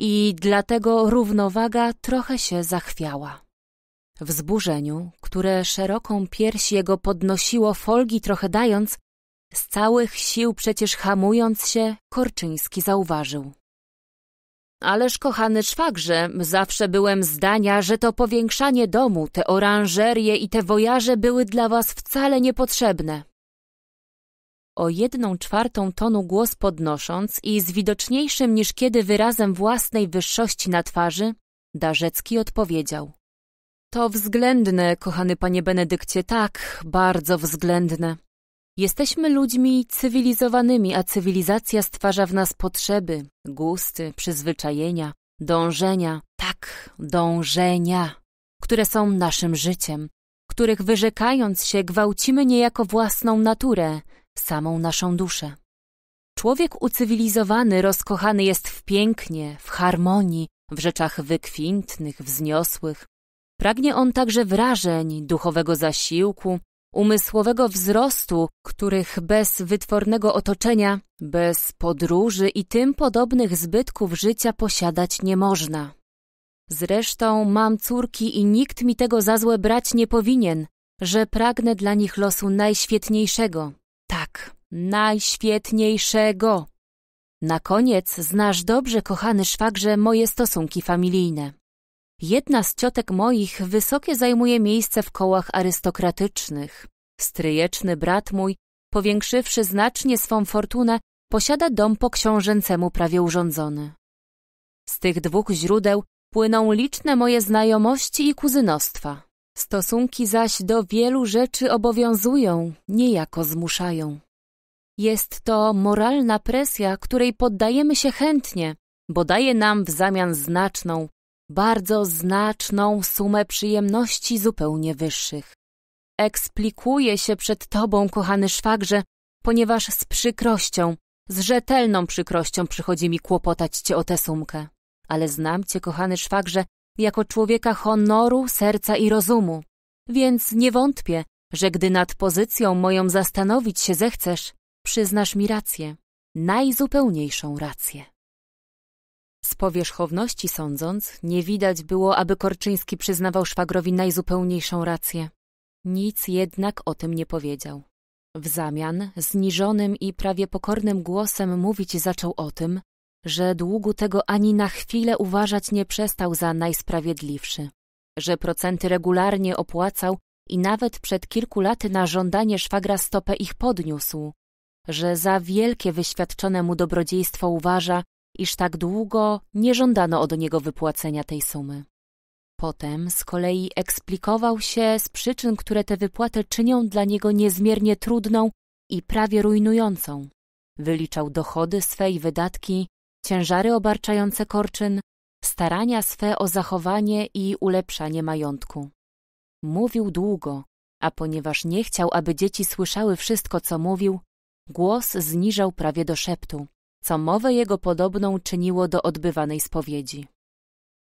I dlatego równowaga trochę się zachwiała. W zburzeniu, które szeroką pierś jego podnosiło folgi trochę dając, z całych sił przecież hamując się, Korczyński zauważył. Ależ kochany szwagrze, zawsze byłem zdania, że to powiększanie domu, te oranżerie i te wojaże były dla was wcale niepotrzebne o jedną czwartą tonu głos podnosząc i z widoczniejszym niż kiedy wyrazem własnej wyższości na twarzy, Darzecki odpowiedział. To względne, kochany panie Benedykcie, tak, bardzo względne. Jesteśmy ludźmi cywilizowanymi, a cywilizacja stwarza w nas potrzeby, gusty, przyzwyczajenia, dążenia, tak, dążenia, które są naszym życiem, których wyrzekając się gwałcimy niejako własną naturę, samą naszą duszę. Człowiek ucywilizowany rozkochany jest w pięknie, w harmonii, w rzeczach wykwintnych, wzniosłych. Pragnie on także wrażeń, duchowego zasiłku, umysłowego wzrostu, których bez wytwornego otoczenia, bez podróży i tym podobnych zbytków życia posiadać nie można. Zresztą mam córki i nikt mi tego za złe brać nie powinien, że pragnę dla nich losu najświetniejszego, najświetniejszego. Na koniec znasz dobrze, kochany szwagrze, moje stosunki familijne. Jedna z ciotek moich wysokie zajmuje miejsce w kołach arystokratycznych. Stryjeczny brat mój, powiększywszy znacznie swą fortunę, posiada dom po książęcemu prawie urządzony. Z tych dwóch źródeł płyną liczne moje znajomości i kuzynostwa. Stosunki zaś do wielu rzeczy obowiązują, niejako zmuszają. Jest to moralna presja, której poddajemy się chętnie, bo daje nam w zamian znaczną, bardzo znaczną sumę przyjemności zupełnie wyższych. Eksplikuję się przed tobą, kochany szwagrze, ponieważ z przykrością, z rzetelną przykrością przychodzi mi kłopotać cię o tę sumkę. Ale znam cię, kochany szwagrze, jako człowieka honoru, serca i rozumu. Więc nie wątpię, że gdy nad pozycją moją zastanowić się zechcesz, przyznasz mi rację, najzupełniejszą rację. Z powierzchowności sądząc, nie widać było, aby Korczyński przyznawał szwagrowi najzupełniejszą rację. Nic jednak o tym nie powiedział. W zamian zniżonym i prawie pokornym głosem mówić zaczął o tym, że długu tego ani na chwilę uważać nie przestał za najsprawiedliwszy, że procenty regularnie opłacał i nawet przed kilku laty na żądanie szwagra stopę ich podniósł, że za wielkie wyświadczone mu dobrodziejstwo uważa, iż tak długo nie żądano od niego wypłacenia tej sumy. Potem z kolei eksplikował się z przyczyn, które te wypłaty czynią dla niego niezmiernie trudną i prawie rujnującą. Wyliczał dochody swe i wydatki, ciężary obarczające korczyn, starania swe o zachowanie i ulepszanie majątku. Mówił długo, a ponieważ nie chciał, aby dzieci słyszały wszystko, co mówił, Głos zniżał prawie do szeptu, co mowę jego podobną czyniło do odbywanej spowiedzi.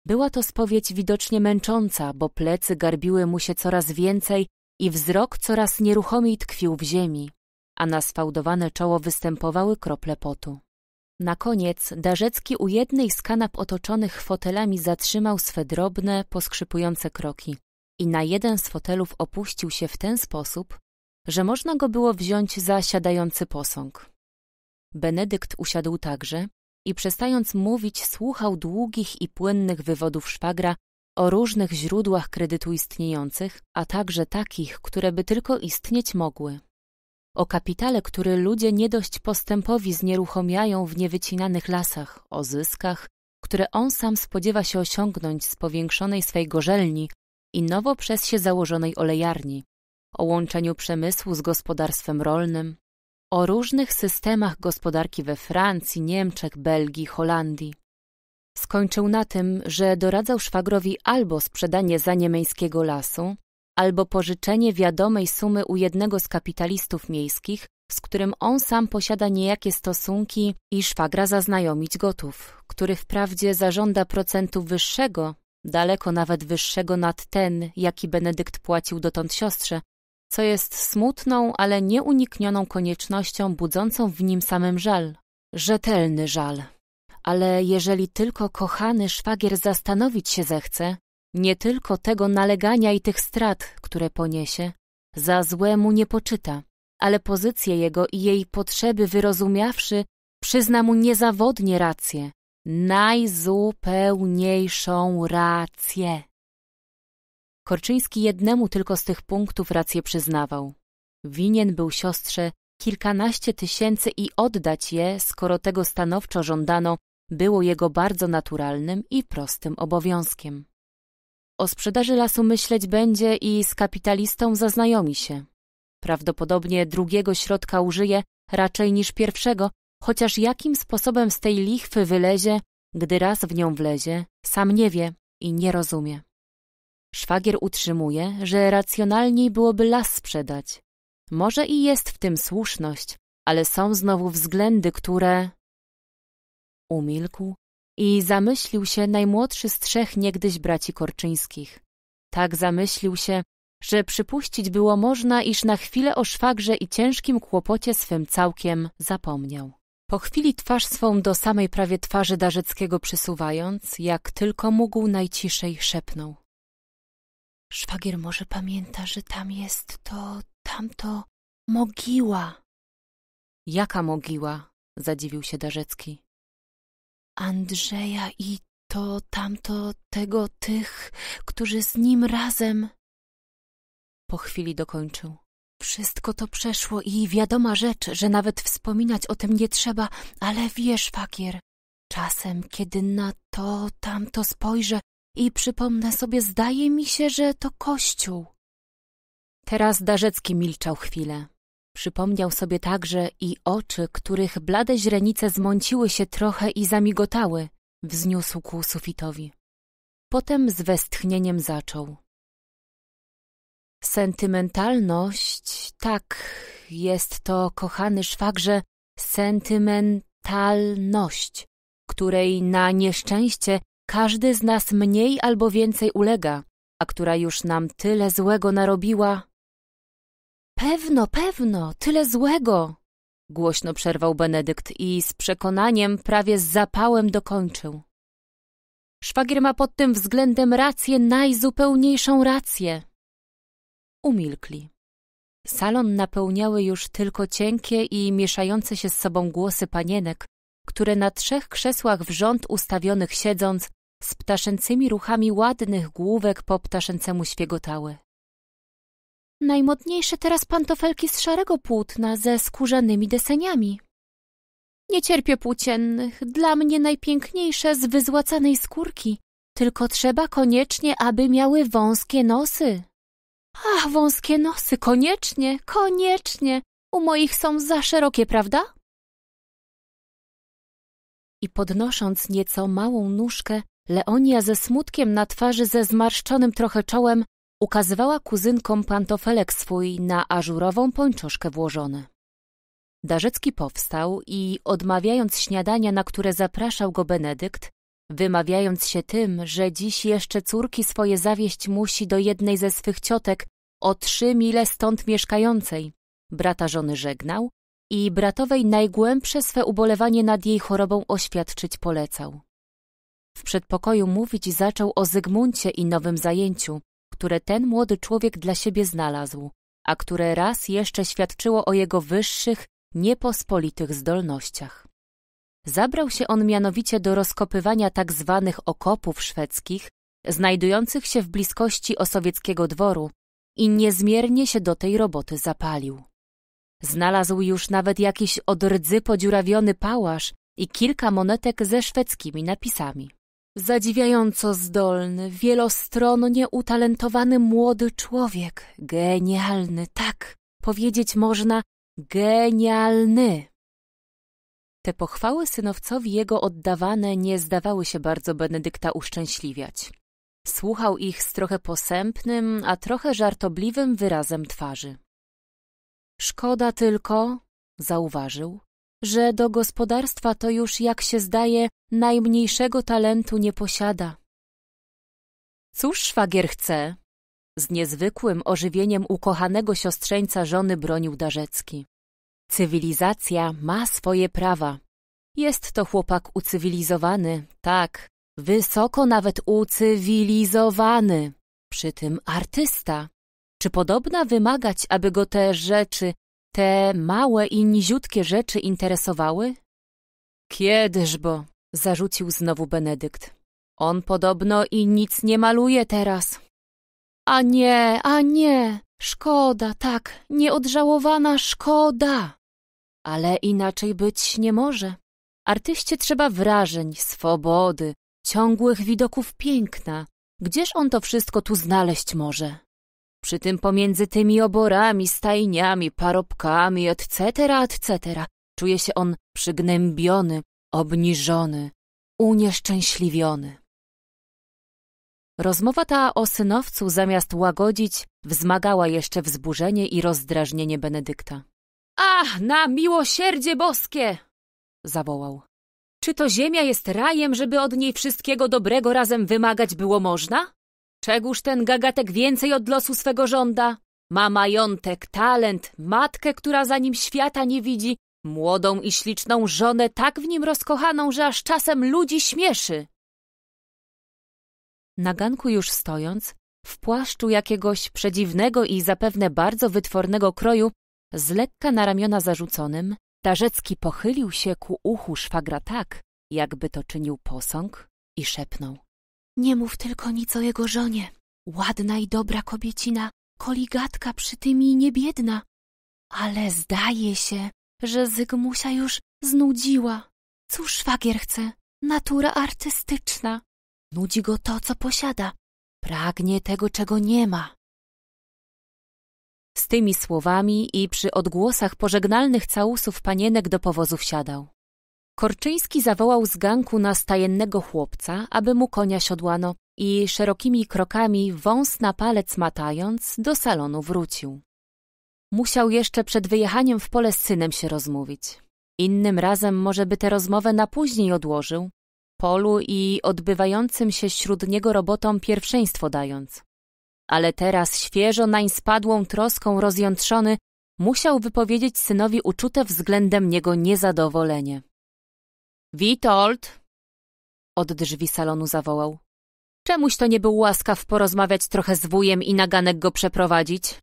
Była to spowiedź widocznie męcząca, bo plecy garbiły mu się coraz więcej i wzrok coraz nieruchomiej tkwił w ziemi, a na sfałdowane czoło występowały krople potu. Na koniec Darzecki u jednej z kanap otoczonych fotelami zatrzymał swe drobne, poskrzypujące kroki i na jeden z fotelów opuścił się w ten sposób, że można go było wziąć za siadający posąg. Benedykt usiadł także i przestając mówić słuchał długich i płynnych wywodów szwagra o różnych źródłach kredytu istniejących, a także takich, które by tylko istnieć mogły. O kapitale, który ludzie nie dość postępowi znieruchomiają w niewycinanych lasach, o zyskach, które on sam spodziewa się osiągnąć z powiększonej swej gorzelni i nowo przez się założonej olejarni, o łączeniu przemysłu z gospodarstwem rolnym, o różnych systemach gospodarki we Francji, Niemczech, Belgii, Holandii. Skończył na tym, że doradzał szwagrowi albo sprzedanie zaniemeńskiego lasu, albo pożyczenie wiadomej sumy u jednego z kapitalistów miejskich, z którym on sam posiada niejakie stosunki i szwagra zaznajomić gotów, który wprawdzie zażąda procentu wyższego, daleko nawet wyższego nad ten, jaki Benedykt płacił dotąd siostrze, co jest smutną, ale nieuniknioną koniecznością budzącą w nim samym żal. Rzetelny żal. Ale jeżeli tylko kochany szwagier zastanowić się zechce, nie tylko tego nalegania i tych strat, które poniesie, za złe mu nie poczyta, ale pozycję jego i jej potrzeby wyrozumiawszy, przyzna mu niezawodnie rację, najzupełniejszą rację. Korczyński jednemu tylko z tych punktów rację przyznawał. Winien był siostrze kilkanaście tysięcy i oddać je, skoro tego stanowczo żądano, było jego bardzo naturalnym i prostym obowiązkiem. O sprzedaży lasu myśleć będzie i z kapitalistą zaznajomi się. Prawdopodobnie drugiego środka użyje raczej niż pierwszego, chociaż jakim sposobem z tej lichwy wylezie, gdy raz w nią wlezie, sam nie wie i nie rozumie. Szwagier utrzymuje, że racjonalniej byłoby las sprzedać. Może i jest w tym słuszność, ale są znowu względy, które... Umilkł i zamyślił się najmłodszy z trzech niegdyś braci Korczyńskich. Tak zamyślił się, że przypuścić było można, iż na chwilę o szwagrze i ciężkim kłopocie swym całkiem zapomniał. Po chwili twarz swą do samej prawie twarzy Darzeckiego przysuwając, jak tylko mógł najciszej szepnął. Szwagier może pamięta, że tam jest to, tamto mogiła. Jaka mogiła? Zadziwił się Darzecki. Andrzeja i to, tamto, tego, tych, którzy z nim razem. Po chwili dokończył. Wszystko to przeszło i wiadoma rzecz, że nawet wspominać o tym nie trzeba, ale wiesz, fakier, czasem, kiedy na to, tamto spojrzę, i przypomnę sobie, zdaje mi się, że to kościół. Teraz Darzecki milczał chwilę. Przypomniał sobie także i oczy, których blade źrenice zmąciły się trochę i zamigotały, wzniósł ku sufitowi. Potem z westchnieniem zaczął. Sentymentalność, tak, jest to, kochany szwagrze, sentymentalność, której na nieszczęście każdy z nas mniej albo więcej ulega, a która już nam tyle złego narobiła. Pewno, pewno, tyle złego, głośno przerwał Benedykt i z przekonaniem, prawie z zapałem dokończył. Szwagier ma pod tym względem rację, najzupełniejszą rację. Umilkli. Salon napełniały już tylko cienkie i mieszające się z sobą głosy panienek, które na trzech krzesłach w rząd ustawionych siedząc z ptaszęcymi ruchami ładnych główek po ptaszęcemu świegotały. Najmodniejsze teraz pantofelki z szarego płótna ze skórzanymi deseniami. Nie cierpię płóciennych, dla mnie najpiękniejsze z wyzłacanej skórki, tylko trzeba koniecznie, aby miały wąskie nosy. Ach, wąskie nosy, koniecznie, koniecznie. U moich są za szerokie, prawda? I podnosząc nieco małą nóżkę, Leonia ze smutkiem na twarzy, ze zmarszczonym trochę czołem, ukazywała kuzynkom pantofelek swój na ażurową pończoszkę włożony. Darzecki powstał i, odmawiając śniadania, na które zapraszał go Benedykt, wymawiając się tym, że dziś jeszcze córki swoje zawieść musi do jednej ze swych ciotek o trzy mile stąd mieszkającej, brata żony żegnał i bratowej najgłębsze swe ubolewanie nad jej chorobą oświadczyć polecał. W przedpokoju mówić zaczął o Zygmuncie i nowym zajęciu, które ten młody człowiek dla siebie znalazł, a które raz jeszcze świadczyło o jego wyższych, niepospolitych zdolnościach. Zabrał się on mianowicie do rozkopywania tak zwanych okopów szwedzkich, znajdujących się w bliskości osowieckiego dworu i niezmiernie się do tej roboty zapalił. Znalazł już nawet jakiś od rdzy podziurawiony pałasz i kilka monetek ze szwedzkimi napisami. Zadziwiająco zdolny, wielostronnie utalentowany młody człowiek. Genialny, tak, powiedzieć można genialny. Te pochwały synowcowi jego oddawane nie zdawały się bardzo Benedykta uszczęśliwiać. Słuchał ich z trochę posępnym, a trochę żartobliwym wyrazem twarzy. Szkoda tylko, zauważył, że do gospodarstwa to już, jak się zdaje, najmniejszego talentu nie posiada. Cóż szwagier chce? Z niezwykłym ożywieniem ukochanego siostrzeńca żony bronił Darzecki. Cywilizacja ma swoje prawa. Jest to chłopak ucywilizowany, tak, wysoko nawet ucywilizowany. Przy tym artysta. Czy podobna wymagać, aby go te rzeczy te małe i niziutkie rzeczy interesowały? bo zarzucił znowu Benedykt. On podobno i nic nie maluje teraz. A nie, a nie, szkoda, tak, nieodżałowana szkoda. Ale inaczej być nie może. Artyście trzeba wrażeń, swobody, ciągłych widoków piękna. Gdzież on to wszystko tu znaleźć może? Przy tym pomiędzy tymi oborami, stajniami, parobkami, etc., etc., czuje się on przygnębiony, obniżony, unieszczęśliwiony. Rozmowa ta o synowcu zamiast łagodzić, wzmagała jeszcze wzburzenie i rozdrażnienie Benedykta. Ach, na miłosierdzie boskie! zawołał. Czy to ziemia jest rajem, żeby od niej wszystkiego dobrego razem wymagać było można? Czegóż ten gagatek więcej od losu swego żąda? Ma majątek, talent, matkę, która za nim świata nie widzi, młodą i śliczną żonę, tak w nim rozkochaną, że aż czasem ludzi śmieszy. Na ganku już stojąc, w płaszczu jakiegoś przedziwnego i zapewne bardzo wytwornego kroju, z lekka na ramiona zarzuconym, Tarzecki pochylił się ku uchu szwagra tak, jakby to czynił posąg i szepnął. Nie mów tylko nic o jego żonie. Ładna i dobra kobiecina, koligatka przy tym i niebiedna. Ale zdaje się, że Zygmusia już znudziła. Cóż szwagier chce? Natura artystyczna. Nudzi go to, co posiada. Pragnie tego, czego nie ma. Z tymi słowami i przy odgłosach pożegnalnych całusów panienek do powozu wsiadał. Korczyński zawołał z ganku na stajennego chłopca, aby mu konia siodłano i szerokimi krokami, wąs na palec matając, do salonu wrócił. Musiał jeszcze przed wyjechaniem w pole z synem się rozmówić. Innym razem może by tę rozmowę na później odłożył, polu i odbywającym się śród niego robotom pierwszeństwo dając. Ale teraz świeżo nań spadłą troską rozjątrzony musiał wypowiedzieć synowi uczute względem niego niezadowolenie. Witold! Od drzwi salonu zawołał. Czemuś to nie był łaskaw porozmawiać trochę z wujem i naganek go przeprowadzić?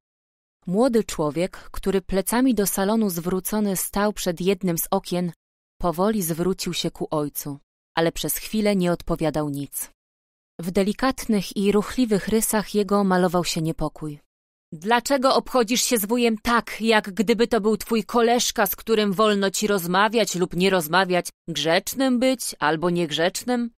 Młody człowiek, który plecami do salonu zwrócony stał przed jednym z okien, powoli zwrócił się ku ojcu, ale przez chwilę nie odpowiadał nic. W delikatnych i ruchliwych rysach jego malował się niepokój. Dlaczego obchodzisz się z wujem tak, jak gdyby to był twój koleżka, z którym wolno ci rozmawiać lub nie rozmawiać, grzecznym być albo niegrzecznym?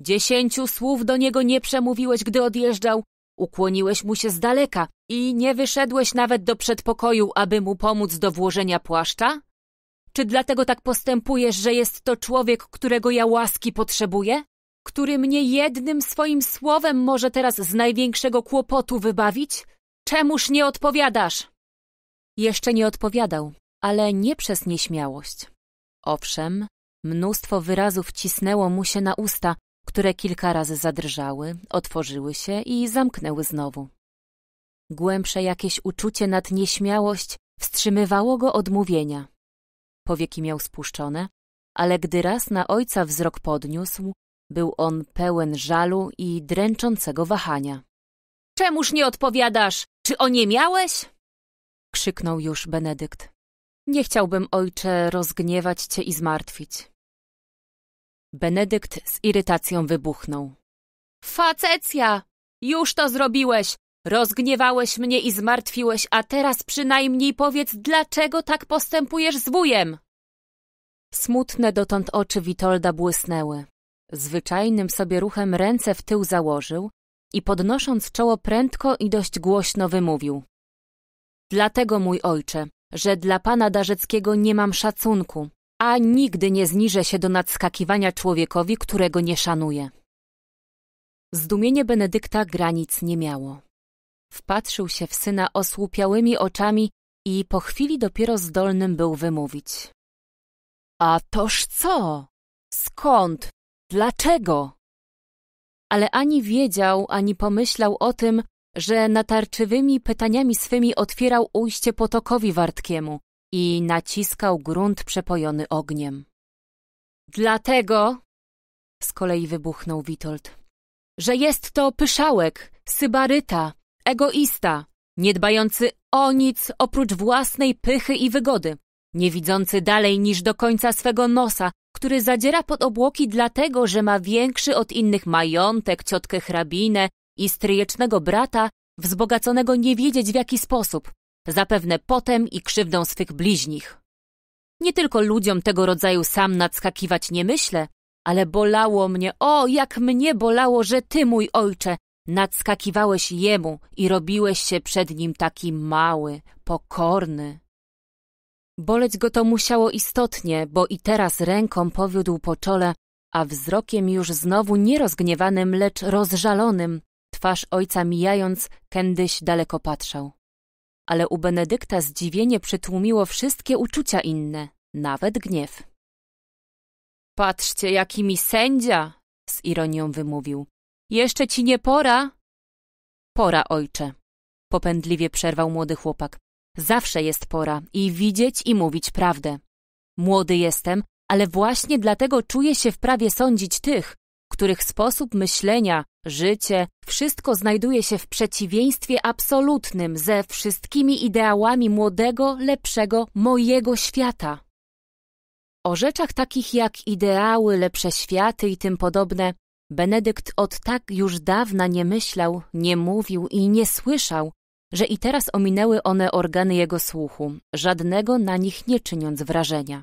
Dziesięciu słów do niego nie przemówiłeś, gdy odjeżdżał, ukłoniłeś mu się z daleka i nie wyszedłeś nawet do przedpokoju, aby mu pomóc do włożenia płaszcza? Czy dlatego tak postępujesz, że jest to człowiek, którego ja łaski potrzebuję? Który mnie jednym swoim słowem może teraz z największego kłopotu wybawić? Czemuż nie odpowiadasz? Jeszcze nie odpowiadał, ale nie przez nieśmiałość. Owszem, mnóstwo wyrazów cisnęło mu się na usta, które kilka razy zadrżały, otworzyły się i zamknęły znowu. Głębsze jakieś uczucie nad nieśmiałość wstrzymywało go od mówienia. Powieki miał spuszczone, ale gdy raz na ojca wzrok podniósł, był on pełen żalu i dręczącego wahania. Czemuż nie odpowiadasz? Czy o nie miałeś? Krzyknął już Benedykt. Nie chciałbym, ojcze, rozgniewać cię i zmartwić. Benedykt z irytacją wybuchnął. Facecja! Już to zrobiłeś! Rozgniewałeś mnie i zmartwiłeś, a teraz przynajmniej powiedz, dlaczego tak postępujesz z wujem! Smutne dotąd oczy Witolda błysnęły. Zwyczajnym sobie ruchem ręce w tył założył, i podnosząc czoło prędko i dość głośno wymówił. Dlatego, mój ojcze, że dla pana Darzeckiego nie mam szacunku, a nigdy nie zniżę się do nadskakiwania człowiekowi, którego nie szanuję. Zdumienie Benedykta granic nie miało. Wpatrzył się w syna osłupiałymi oczami i po chwili dopiero zdolnym był wymówić. A toż co? Skąd? Dlaczego? ale ani wiedział, ani pomyślał o tym, że natarczywymi pytaniami swymi otwierał ujście potokowi wartkiemu i naciskał grunt przepojony ogniem. Dlatego, z kolei wybuchnął Witold, że jest to pyszałek, sybaryta, egoista, niedbający o nic oprócz własnej pychy i wygody, niewidzący dalej niż do końca swego nosa, który zadziera pod obłoki dlatego, że ma większy od innych majątek, ciotkę hrabinę i stryjecznego brata, wzbogaconego nie wiedzieć w jaki sposób, zapewne potem i krzywdą swych bliźnich. Nie tylko ludziom tego rodzaju sam nadskakiwać nie myślę, ale bolało mnie, o jak mnie bolało, że ty, mój ojcze, nadskakiwałeś jemu i robiłeś się przed nim taki mały, pokorny. Boleć go to musiało istotnie, bo i teraz ręką powiódł po czole, a wzrokiem już znowu nie rozgniewanym, lecz rozżalonym, twarz ojca mijając, kędyś daleko patrzał. Ale u Benedykta zdziwienie przytłumiło wszystkie uczucia inne, nawet gniew. Patrzcie, jaki mi sędzia! z ironią wymówił. Jeszcze ci nie pora? Pora, ojcze, popędliwie przerwał młody chłopak. Zawsze jest pora i widzieć i mówić prawdę. Młody jestem, ale właśnie dlatego czuję się w prawie sądzić tych, których sposób myślenia, życie, wszystko znajduje się w przeciwieństwie absolutnym ze wszystkimi ideałami młodego, lepszego, mojego świata. O rzeczach takich jak ideały, lepsze światy i tym podobne, Benedykt od tak już dawna nie myślał, nie mówił i nie słyszał, że i teraz ominęły one organy jego słuchu, żadnego na nich nie czyniąc wrażenia.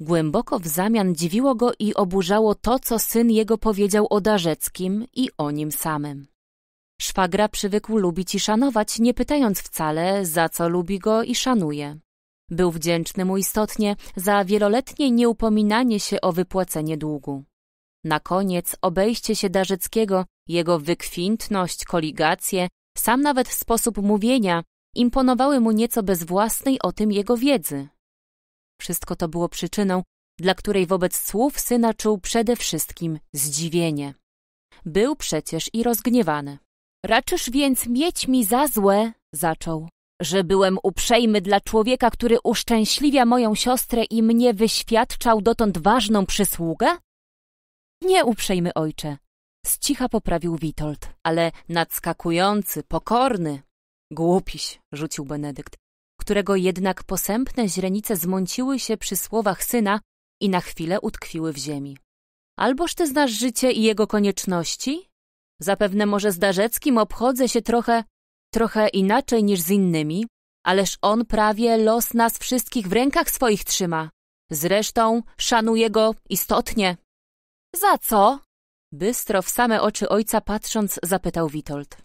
Głęboko w zamian dziwiło go i oburzało to, co syn jego powiedział o Darzeckim i o nim samym. Szwagra przywykł lubić i szanować, nie pytając wcale, za co lubi go i szanuje. Był wdzięczny mu istotnie za wieloletnie nieupominanie się o wypłacenie długu. Na koniec obejście się Darzeckiego, jego wykwintność, koligacje, sam nawet sposób mówienia imponowały mu nieco bez własnej o tym jego wiedzy. Wszystko to było przyczyną, dla której wobec słów syna czuł przede wszystkim zdziwienie. Był przecież i rozgniewany. Raczysz więc mieć mi za złe, zaczął, że byłem uprzejmy dla człowieka, który uszczęśliwia moją siostrę i mnie wyświadczał dotąd ważną przysługę? Nie uprzejmy ojcze, z cicha poprawił Witold. Ale nadskakujący, pokorny. Głupiś, rzucił Benedykt, którego jednak posępne źrenice zmąciły się przy słowach syna i na chwilę utkwiły w ziemi. Alboż ty znasz życie i jego konieczności? Zapewne może z Darzeckim obchodzę się trochę, trochę inaczej niż z innymi, ależ on prawie los nas wszystkich w rękach swoich trzyma. Zresztą szanuję go istotnie. Za co? Bystro w same oczy ojca patrząc, zapytał Witold.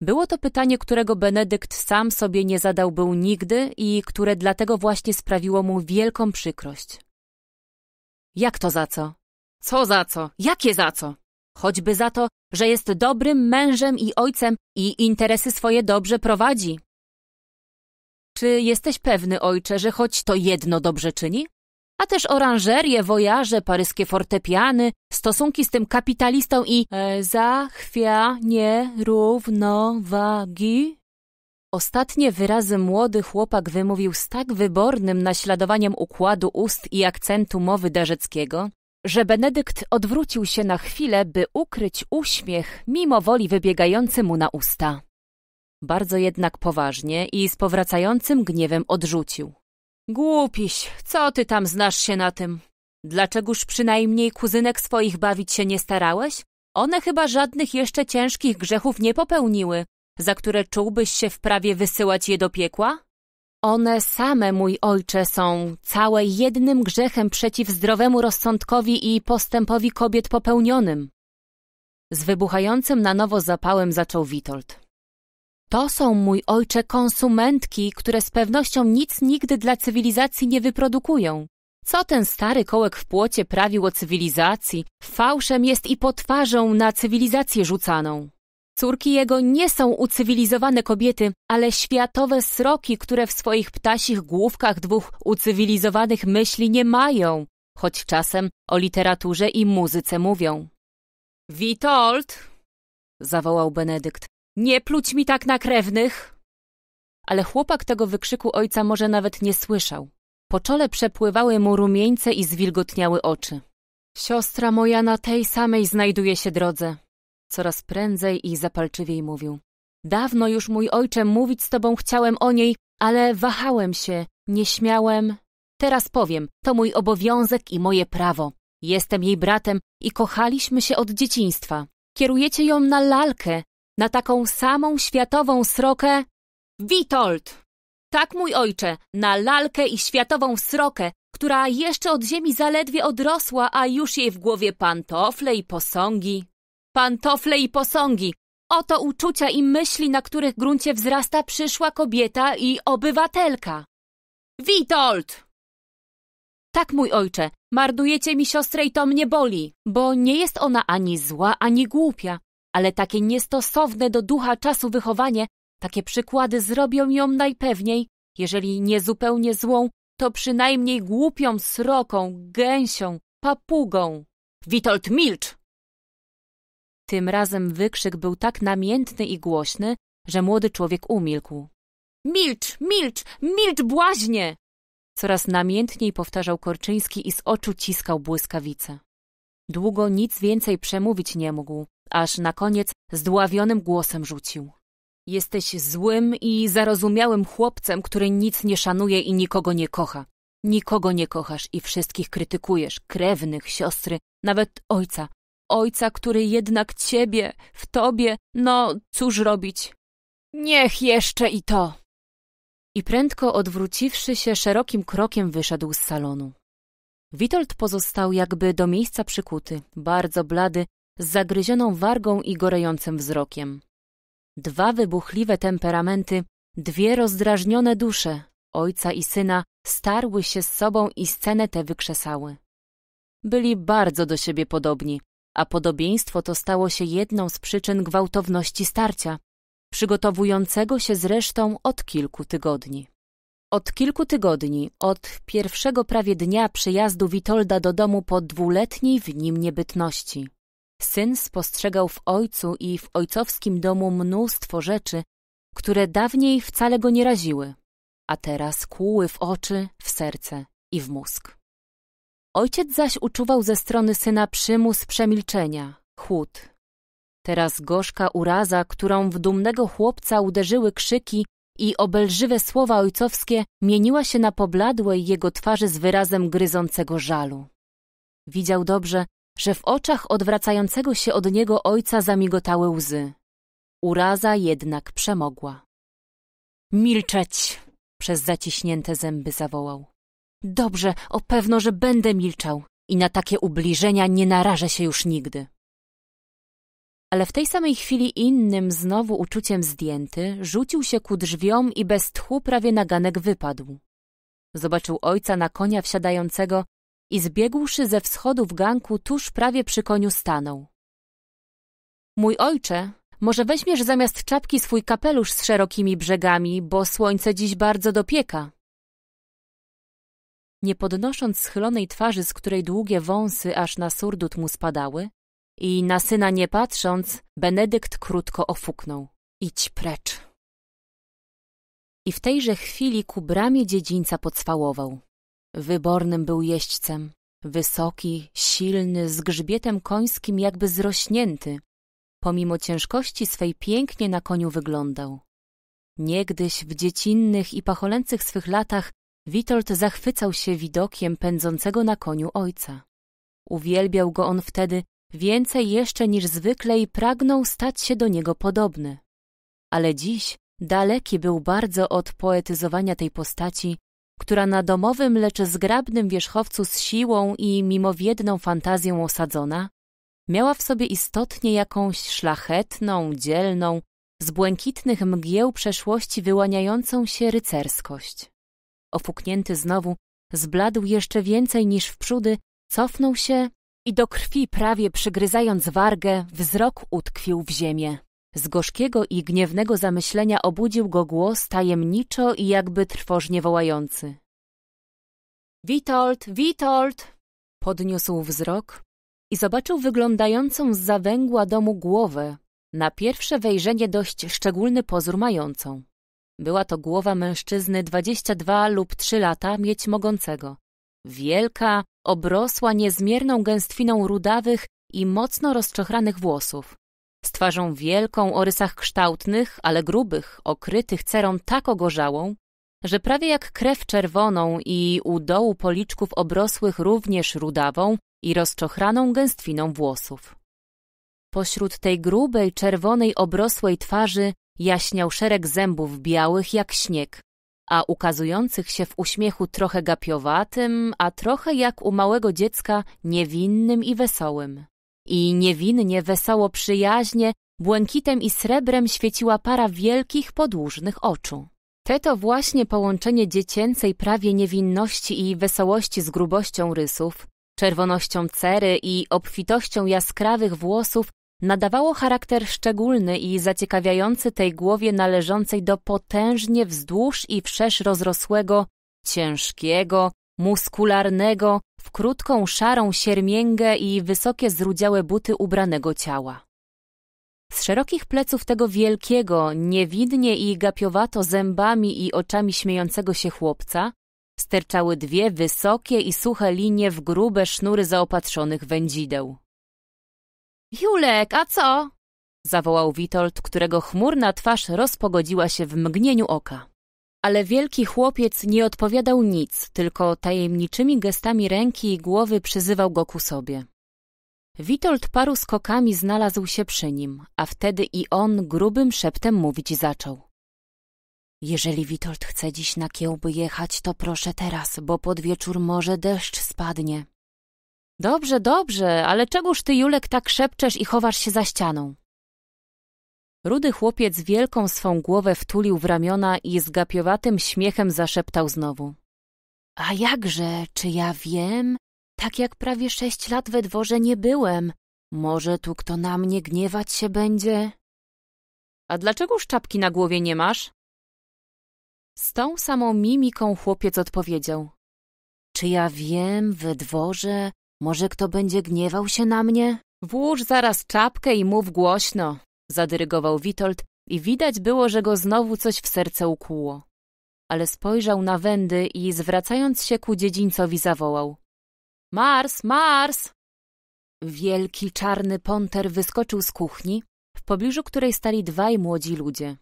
Było to pytanie, którego Benedykt sam sobie nie zadał był nigdy i które dlatego właśnie sprawiło mu wielką przykrość. Jak to za co? Co za co? Jakie za co? Choćby za to, że jest dobrym mężem i ojcem i interesy swoje dobrze prowadzi. Czy jesteś pewny, ojcze, że choć to jedno dobrze czyni? a też oranżerie, wojaże, paryskie fortepiany, stosunki z tym kapitalistą i e, zachwianie równowagi. Ostatnie wyrazy młody chłopak wymówił z tak wybornym naśladowaniem układu ust i akcentu mowy Darzeckiego, że Benedykt odwrócił się na chwilę, by ukryć uśmiech mimo woli wybiegający mu na usta. Bardzo jednak poważnie i z powracającym gniewem odrzucił. Głupiś, co ty tam znasz się na tym? Dlaczegoż przynajmniej kuzynek swoich bawić się nie starałeś? One chyba żadnych jeszcze ciężkich grzechów nie popełniły, za które czułbyś się w prawie wysyłać je do piekła? One same, mój ojcze, są całe jednym grzechem przeciw zdrowemu rozsądkowi i postępowi kobiet popełnionym. Z wybuchającym na nowo zapałem zaczął Witold. To są, mój ojcze, konsumentki, które z pewnością nic nigdy dla cywilizacji nie wyprodukują. Co ten stary kołek w płocie prawił o cywilizacji? Fałszem jest i potwarzą na cywilizację rzucaną. Córki jego nie są ucywilizowane kobiety, ale światowe sroki, które w swoich ptasich główkach dwóch ucywilizowanych myśli nie mają, choć czasem o literaturze i muzyce mówią. Witold! zawołał Benedykt. Nie pluć mi tak na krewnych! Ale chłopak tego wykrzyku ojca może nawet nie słyszał. Po czole przepływały mu rumieńce i zwilgotniały oczy. Siostra moja na tej samej znajduje się drodze. Coraz prędzej i zapalczywiej mówił. Dawno już mój ojcze mówić z tobą chciałem o niej, ale wahałem się, nie śmiałem. Teraz powiem, to mój obowiązek i moje prawo. Jestem jej bratem i kochaliśmy się od dzieciństwa. Kierujecie ją na lalkę, na taką samą światową srokę Witold! Tak, mój ojcze, na lalkę i światową srokę, która jeszcze od ziemi zaledwie odrosła, a już jej w głowie pantofle i posągi. Pantofle i posągi! Oto uczucia i myśli, na których gruncie wzrasta przyszła kobieta i obywatelka. Witold! Tak, mój ojcze, mardujecie mi siostrę i to mnie boli, bo nie jest ona ani zła, ani głupia ale takie niestosowne do ducha czasu wychowanie, takie przykłady zrobią ją najpewniej, jeżeli nie zupełnie złą, to przynajmniej głupią sroką, gęsią, papugą. Witold, milcz! Tym razem wykrzyk był tak namiętny i głośny, że młody człowiek umilkł. Milcz, milcz, milcz błaźnie! Coraz namiętniej powtarzał Korczyński i z oczu ciskał błyskawice. Długo nic więcej przemówić nie mógł aż na koniec zdławionym głosem rzucił. Jesteś złym i zarozumiałym chłopcem, który nic nie szanuje i nikogo nie kocha. Nikogo nie kochasz i wszystkich krytykujesz, krewnych, siostry, nawet ojca. Ojca, który jednak ciebie, w tobie, no cóż robić? Niech jeszcze i to! I prędko odwróciwszy się, szerokim krokiem wyszedł z salonu. Witold pozostał jakby do miejsca przykuty, bardzo blady z zagryzioną wargą i gorejącym wzrokiem. Dwa wybuchliwe temperamenty, dwie rozdrażnione dusze, ojca i syna, starły się z sobą i scenę tę wykrzesały. Byli bardzo do siebie podobni, a podobieństwo to stało się jedną z przyczyn gwałtowności starcia, przygotowującego się zresztą od kilku tygodni. Od kilku tygodni, od pierwszego prawie dnia przyjazdu Witolda do domu po dwuletniej w nim niebytności. Syn spostrzegał w ojcu i w ojcowskim domu mnóstwo rzeczy, które dawniej wcale go nie raziły, a teraz kłuły w oczy, w serce i w mózg. Ojciec zaś uczuwał ze strony syna przymus przemilczenia, chłód. Teraz gorzka uraza, którą w dumnego chłopca uderzyły krzyki i obelżywe słowa ojcowskie mieniła się na pobladłej jego twarzy z wyrazem gryzącego żalu. Widział dobrze, że w oczach odwracającego się od niego ojca zamigotały łzy. Uraza jednak przemogła. Milczeć! Przez zaciśnięte zęby zawołał. Dobrze, o pewno, że będę milczał i na takie ubliżenia nie narażę się już nigdy. Ale w tej samej chwili innym, znowu uczuciem zdjęty, rzucił się ku drzwiom i bez tchu prawie na ganek wypadł. Zobaczył ojca na konia wsiadającego i zbiegłszy ze wschodu w ganku, tuż prawie przy koniu stanął. Mój ojcze, może weźmiesz zamiast czapki swój kapelusz z szerokimi brzegami, bo słońce dziś bardzo dopieka. Nie podnosząc schylonej twarzy, z której długie wąsy aż na surdut mu spadały, i na syna nie patrząc, Benedykt krótko ofuknął. Idź precz. I w tejże chwili ku bramie dziedzińca pocwałował. Wybornym był jeźdźcem. Wysoki, silny, z grzbietem końskim jakby zrośnięty. Pomimo ciężkości swej pięknie na koniu wyglądał. Niegdyś w dziecinnych i pacholęcych swych latach Witold zachwycał się widokiem pędzącego na koniu ojca. Uwielbiał go on wtedy więcej jeszcze niż zwykle i pragnął stać się do niego podobny. Ale dziś daleki był bardzo od poetyzowania tej postaci która na domowym, lecz zgrabnym wierzchowcu z siłą i mimowiedną fantazją osadzona, miała w sobie istotnie jakąś szlachetną, dzielną, z błękitnych mgieł przeszłości wyłaniającą się rycerskość. Ofuknięty znowu, zbladł jeszcze więcej niż wprzódy, cofnął się i do krwi prawie przygryzając wargę, wzrok utkwił w ziemię. Z gorzkiego i gniewnego zamyślenia obudził go głos tajemniczo i jakby trwożnie wołający. Witold, Witold! Podniósł wzrok i zobaczył wyglądającą z zawęgła domu głowę, na pierwsze wejrzenie dość szczególny pozór mającą. Była to głowa mężczyzny 22 lub 3 lata mieć mogącego. Wielka, obrosła niezmierną gęstwiną rudawych i mocno rozczochranych włosów twarzą wielką o rysach kształtnych, ale grubych, okrytych cerą tak ogorzałą, że prawie jak krew czerwoną i u dołu policzków obrosłych również rudawą i rozczochraną gęstwiną włosów. Pośród tej grubej, czerwonej, obrosłej twarzy jaśniał szereg zębów białych jak śnieg, a ukazujących się w uśmiechu trochę gapiowatym, a trochę jak u małego dziecka niewinnym i wesołym i niewinnie, wesoło, przyjaźnie, błękitem i srebrem świeciła para wielkich, podłużnych oczu. Te to właśnie połączenie dziecięcej prawie niewinności i wesołości z grubością rysów, czerwonością cery i obfitością jaskrawych włosów nadawało charakter szczególny i zaciekawiający tej głowie należącej do potężnie wzdłuż i wszerz rozrosłego, ciężkiego, muskularnego, w krótką szarą siermięgę i wysokie zrudziałe buty ubranego ciała. Z szerokich pleców tego wielkiego, niewidnie i gapiowato zębami i oczami śmiejącego się chłopca sterczały dwie wysokie i suche linie w grube sznury zaopatrzonych wędzideł. Julek, a co? zawołał Witold, którego chmurna twarz rozpogodziła się w mgnieniu oka. Ale wielki chłopiec nie odpowiadał nic, tylko tajemniczymi gestami ręki i głowy przyzywał go ku sobie. Witold paru skokami znalazł się przy nim, a wtedy i on grubym szeptem mówić zaczął. Jeżeli Witold chce dziś na kiełby jechać, to proszę teraz, bo pod wieczór może deszcz spadnie. Dobrze, dobrze, ale czegóż ty, Julek, tak szepczesz i chowasz się za ścianą? Rudy chłopiec wielką swą głowę wtulił w ramiona i z gapiowatym śmiechem zaszeptał znowu. A jakże, czy ja wiem? Tak jak prawie sześć lat we dworze nie byłem. Może tu kto na mnie gniewać się będzie? A dlaczegoż czapki na głowie nie masz? Z tą samą mimiką chłopiec odpowiedział. Czy ja wiem, we dworze, może kto będzie gniewał się na mnie? Włóż zaraz czapkę i mów głośno zadyrygował Witold i widać było, że go znowu coś w serce ukuło. Ale spojrzał na wędy i zwracając się ku dziedzińcowi zawołał. Mars, Mars! Wielki czarny ponter wyskoczył z kuchni, w pobliżu której stali dwaj młodzi ludzie.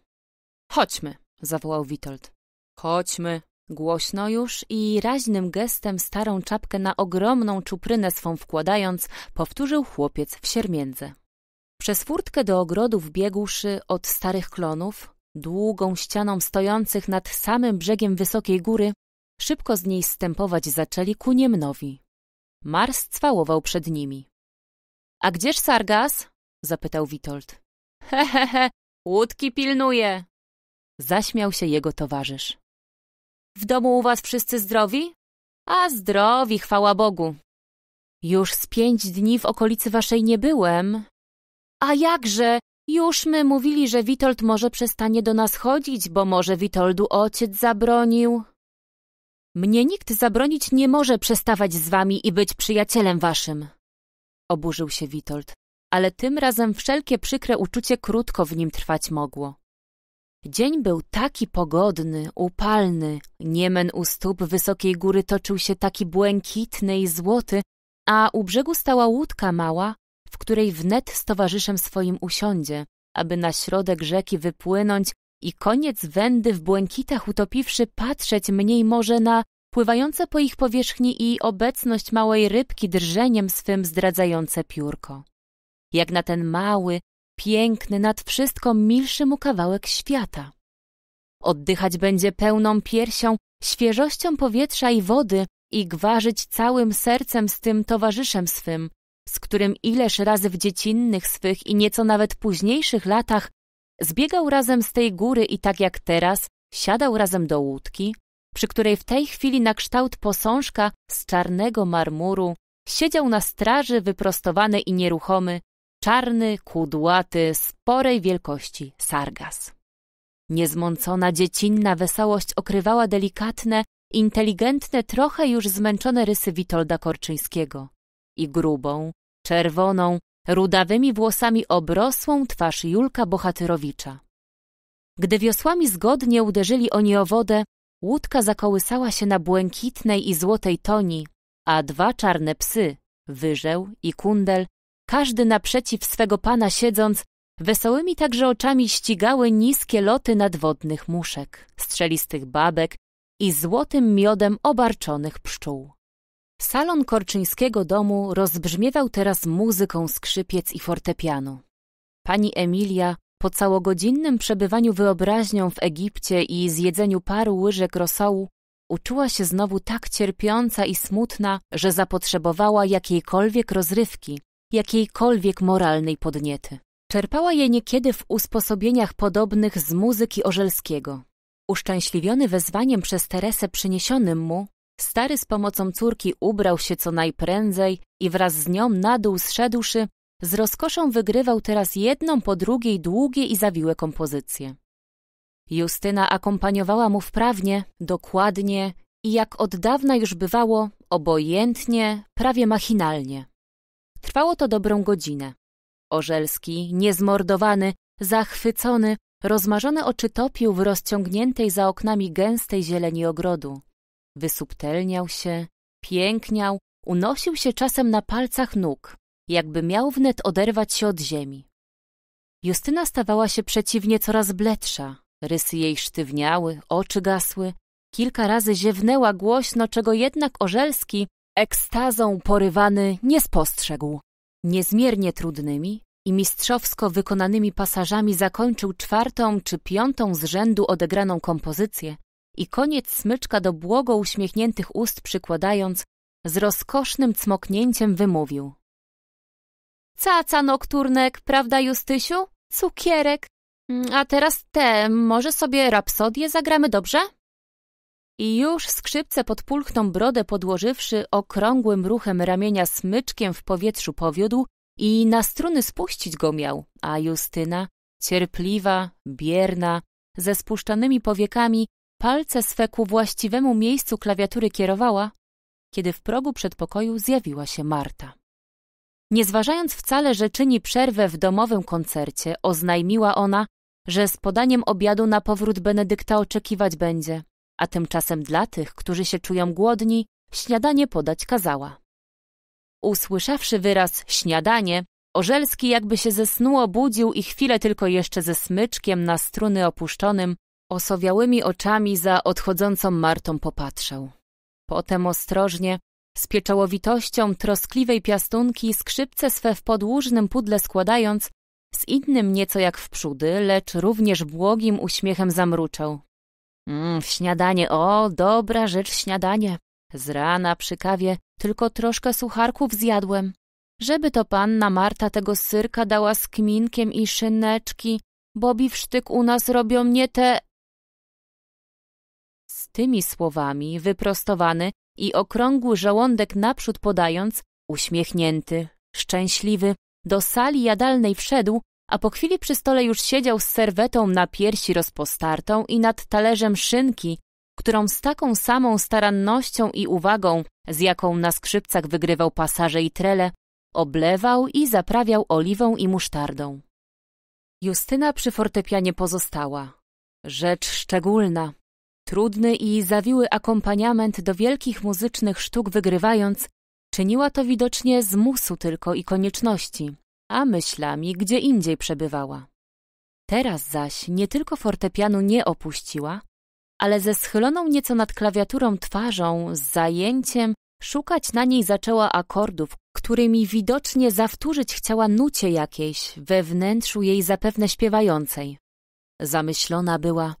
Chodźmy, zawołał Witold. Chodźmy, Głośno już i raźnym gestem starą czapkę na ogromną czuprynę swą wkładając, powtórzył chłopiec w siermiędze. Przez furtkę do ogrodu wbiegłszy od starych klonów, długą ścianą stojących nad samym brzegiem wysokiej góry, szybko z niej stępować zaczęli ku Niemnowi. Mars cwałował przed nimi. — A gdzież Sargas? — zapytał Witold. — He, he, he, łódki pilnuje! — zaśmiał się jego towarzysz. — W domu u was wszyscy zdrowi? — A zdrowi, chwała Bogu! — Już z pięć dni w okolicy waszej nie byłem, a jakże? Już my mówili, że Witold może przestanie do nas chodzić, bo może Witoldu ojciec zabronił. Mnie nikt zabronić nie może przestawać z wami i być przyjacielem waszym. Oburzył się Witold, ale tym razem wszelkie przykre uczucie krótko w nim trwać mogło. Dzień był taki pogodny, upalny, niemen u stóp wysokiej góry toczył się taki błękitny i złoty, a u brzegu stała łódka mała, w której wnet z towarzyszem swoim usiądzie, aby na środek rzeki wypłynąć i koniec wędy w błękitach utopiwszy patrzeć mniej może na pływające po ich powierzchni i obecność małej rybki drżeniem swym zdradzające piórko. Jak na ten mały, piękny, nad wszystko milszy mu kawałek świata. Oddychać będzie pełną piersią, świeżością powietrza i wody i gwarzyć całym sercem z tym towarzyszem swym, z którym ileż razy w dziecinnych swych i nieco nawet późniejszych latach zbiegał razem z tej góry i tak jak teraz siadał razem do łódki, przy której w tej chwili na kształt posążka z czarnego marmuru siedział na straży wyprostowany i nieruchomy, czarny, kudłaty, sporej wielkości sargas. Niezmącona dziecinna wesołość okrywała delikatne, inteligentne, trochę już zmęczone rysy Witolda Korczyńskiego i grubą, czerwoną, rudawymi włosami obrosłą twarz Julka Bohatyrowicza. Gdy wiosłami zgodnie uderzyli oni o wodę, łódka zakołysała się na błękitnej i złotej toni, a dwa czarne psy, Wyżeł i Kundel, każdy naprzeciw swego pana siedząc, wesołymi także oczami ścigały niskie loty nadwodnych muszek, strzelistych babek i złotym miodem obarczonych pszczół. Salon korczyńskiego domu rozbrzmiewał teraz muzyką skrzypiec i fortepianu. Pani Emilia po całogodzinnym przebywaniu wyobraźnią w Egipcie i zjedzeniu paru łyżek rosołu uczuła się znowu tak cierpiąca i smutna, że zapotrzebowała jakiejkolwiek rozrywki, jakiejkolwiek moralnej podniety. Czerpała je niekiedy w usposobieniach podobnych z muzyki Orzelskiego. Uszczęśliwiony wezwaniem przez Teresę przyniesionym mu, Stary z pomocą córki ubrał się co najprędzej i wraz z nią na dół zszedłszy, z rozkoszą wygrywał teraz jedną po drugiej długie i zawiłe kompozycje. Justyna akompaniowała mu wprawnie, dokładnie i jak od dawna już bywało, obojętnie, prawie machinalnie. Trwało to dobrą godzinę. Orzelski, niezmordowany, zachwycony, rozmarzone oczy topił w rozciągniętej za oknami gęstej zieleni ogrodu. Wysubtelniał się, piękniał, unosił się czasem na palcach nóg, jakby miał wnet oderwać się od ziemi. Justyna stawała się przeciwnie coraz bledsza, rysy jej sztywniały, oczy gasły, kilka razy ziewnęła głośno, czego jednak Orzelski, ekstazą porywany, nie spostrzegł. Niezmiernie trudnymi i mistrzowsko wykonanymi pasażami zakończył czwartą czy piątą z rzędu odegraną kompozycję, i koniec smyczka do błogo uśmiechniętych ust przykładając, z rozkosznym cmoknięciem wymówił. Caca nokturnek, prawda Justysiu? Cukierek. Mm, a teraz te, może sobie rapsodię zagramy, dobrze? I już skrzypce pulchną brodę podłożywszy, okrągłym ruchem ramienia smyczkiem w powietrzu powiódł i na struny spuścić go miał, a Justyna, cierpliwa, bierna, ze spuszczonymi powiekami, Palce swe ku właściwemu miejscu klawiatury kierowała, kiedy w progu przedpokoju zjawiła się Marta. Nie zważając wcale, że czyni przerwę w domowym koncercie, oznajmiła ona, że z podaniem obiadu na powrót Benedykta oczekiwać będzie, a tymczasem dla tych, którzy się czują głodni, śniadanie podać kazała. Usłyszawszy wyraz śniadanie, Orzelski jakby się ze snu obudził i chwilę tylko jeszcze ze smyczkiem na struny opuszczonym Osowiałymi oczami za odchodzącą Martą popatrzał. Potem ostrożnie, z pieczołowitością troskliwej piastunki skrzypce swe w podłużnym pudle składając, z innym nieco jak wprzódy, lecz również błogim uśmiechem zamruczał. Mm, śniadanie, o, dobra rzecz śniadanie. Z rana przy kawie tylko troszkę sucharków zjadłem. Żeby to panna Marta tego syrka dała z kminkiem i szyneczki, bobi w sztyk u nas robią nie te tymi słowami, wyprostowany i okrągły żołądek naprzód podając, uśmiechnięty, szczęśliwy, do sali jadalnej wszedł, a po chwili przy stole już siedział z serwetą na piersi rozpostartą i nad talerzem szynki, którą z taką samą starannością i uwagą, z jaką na skrzypcach wygrywał pasaże i trele, oblewał i zaprawiał oliwą i musztardą. Justyna przy fortepianie pozostała. Rzecz szczególna, Trudny i zawiły akompaniament do wielkich muzycznych sztuk wygrywając, czyniła to widocznie z musu tylko i konieczności, a myślami gdzie indziej przebywała. Teraz zaś nie tylko fortepianu nie opuściła, ale ze schyloną nieco nad klawiaturą twarzą, z zajęciem, szukać na niej zaczęła akordów, którymi widocznie zawtórzyć chciała nucie jakiejś, we wnętrzu jej zapewne śpiewającej. Zamyślona była,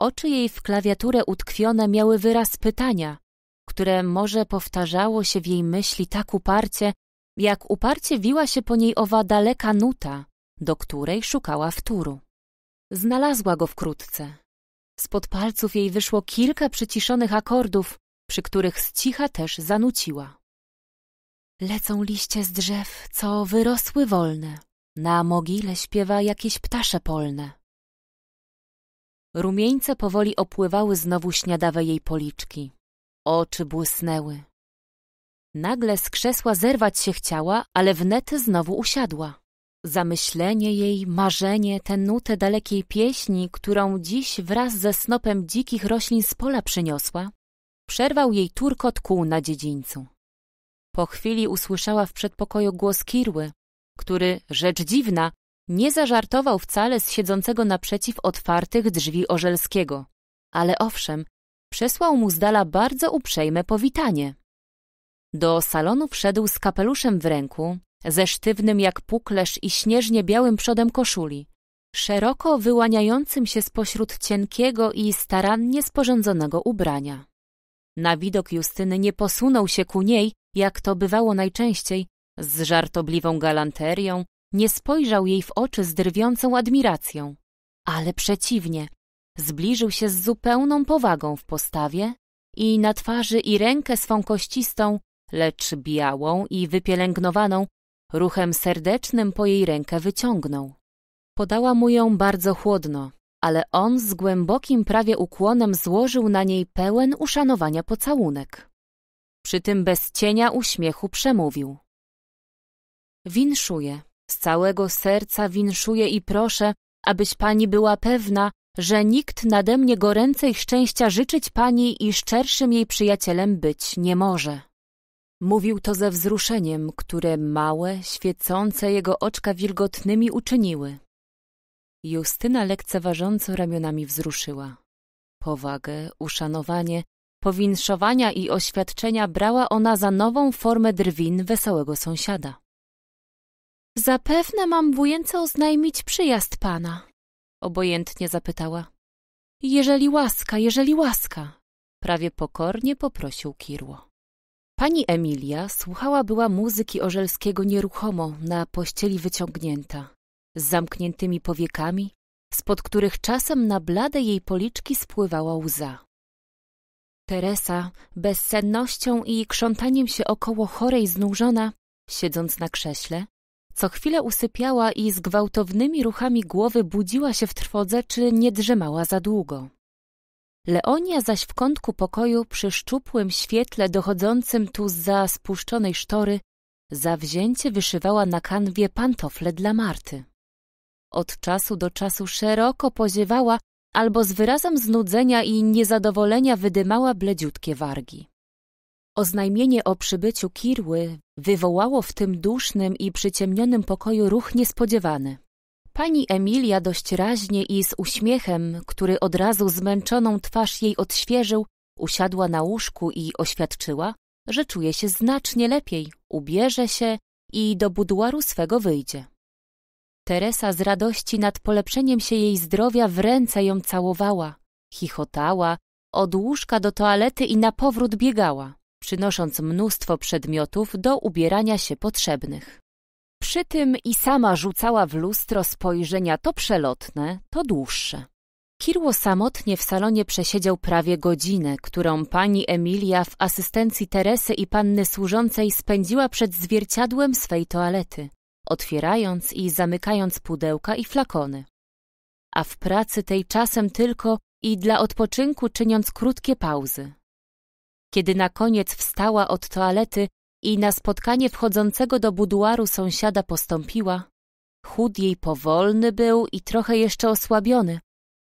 Oczy jej w klawiaturę utkwione miały wyraz pytania, które może powtarzało się w jej myśli tak uparcie, jak uparcie wiła się po niej owa daleka nuta, do której szukała wtóru. Znalazła go wkrótce. Spod palców jej wyszło kilka przyciszonych akordów, przy których z cicha też zanuciła. Lecą liście z drzew, co wyrosły wolne. Na mogile śpiewa jakieś ptasze polne. Rumieńce powoli opływały znowu śniadawe jej policzki. Oczy błysnęły. Nagle z krzesła zerwać się chciała, ale wnet znowu usiadła. Zamyślenie jej, marzenie, tę nutę dalekiej pieśni, którą dziś wraz ze snopem dzikich roślin z pola przyniosła, przerwał jej turkot kół na dziedzińcu. Po chwili usłyszała w przedpokoju głos Kirły, który, rzecz dziwna, nie zażartował wcale z siedzącego naprzeciw otwartych drzwi Orzelskiego, ale owszem, przesłał mu z dala bardzo uprzejme powitanie. Do salonu wszedł z kapeluszem w ręku, ze sztywnym jak puklerz i śnieżnie białym przodem koszuli, szeroko wyłaniającym się spośród cienkiego i starannie sporządzonego ubrania. Na widok Justyny nie posunął się ku niej, jak to bywało najczęściej, z żartobliwą galanterią nie spojrzał jej w oczy z drwiącą admiracją, ale przeciwnie, zbliżył się z zupełną powagą w postawie i na twarzy i rękę swą kościstą, lecz białą i wypielęgnowaną, ruchem serdecznym po jej rękę wyciągnął. Podała mu ją bardzo chłodno, ale on z głębokim prawie ukłonem złożył na niej pełen uszanowania pocałunek. Przy tym bez cienia uśmiechu przemówił. Winszuję, z całego serca winszuję i proszę, abyś pani była pewna, że nikt nade mnie goręcej szczęścia życzyć pani i szczerszym jej przyjacielem być nie może. Mówił to ze wzruszeniem, które małe, świecące jego oczka wilgotnymi uczyniły. Justyna lekceważąco ramionami wzruszyła. Powagę, uszanowanie, powinszowania i oświadczenia brała ona za nową formę drwin wesołego sąsiada. Zapewne mam wujęce oznajmić przyjazd pana. Obojętnie zapytała. Jeżeli łaska, jeżeli łaska. Prawie pokornie poprosił Kirło. Pani Emilia słuchała była muzyki Orzelskiego nieruchomo, na pościeli wyciągnięta, z zamkniętymi powiekami, spod których czasem na blade jej policzki spływała łza. Teresa, bezsennością i krzątaniem się około chorej znużona, siedząc na krześle, co chwilę usypiała i z gwałtownymi ruchami głowy budziła się w trwodze, czy nie drzemała za długo. Leonia zaś w kątku pokoju przy szczupłym świetle dochodzącym tu za spuszczonej sztory zawzięcie wyszywała na kanwie pantofle dla Marty. Od czasu do czasu szeroko poziewała albo z wyrazem znudzenia i niezadowolenia wydymała bledziutkie wargi. Oznajmienie o przybyciu Kirły wywołało w tym dusznym i przyciemnionym pokoju ruch niespodziewany. Pani Emilia dość raźnie i z uśmiechem, który od razu zmęczoną twarz jej odświeżył, usiadła na łóżku i oświadczyła, że czuje się znacznie lepiej, ubierze się i do buduaru swego wyjdzie. Teresa z radości nad polepszeniem się jej zdrowia w ręce ją całowała, chichotała, od łóżka do toalety i na powrót biegała przynosząc mnóstwo przedmiotów do ubierania się potrzebnych. Przy tym i sama rzucała w lustro spojrzenia to przelotne, to dłuższe. Kirło samotnie w salonie przesiedział prawie godzinę, którą pani Emilia w asystencji Teresy i panny służącej spędziła przed zwierciadłem swej toalety, otwierając i zamykając pudełka i flakony. A w pracy tej czasem tylko i dla odpoczynku czyniąc krótkie pauzy. Kiedy na koniec wstała od toalety i na spotkanie wchodzącego do buduaru sąsiada postąpiła, chód jej powolny był i trochę jeszcze osłabiony,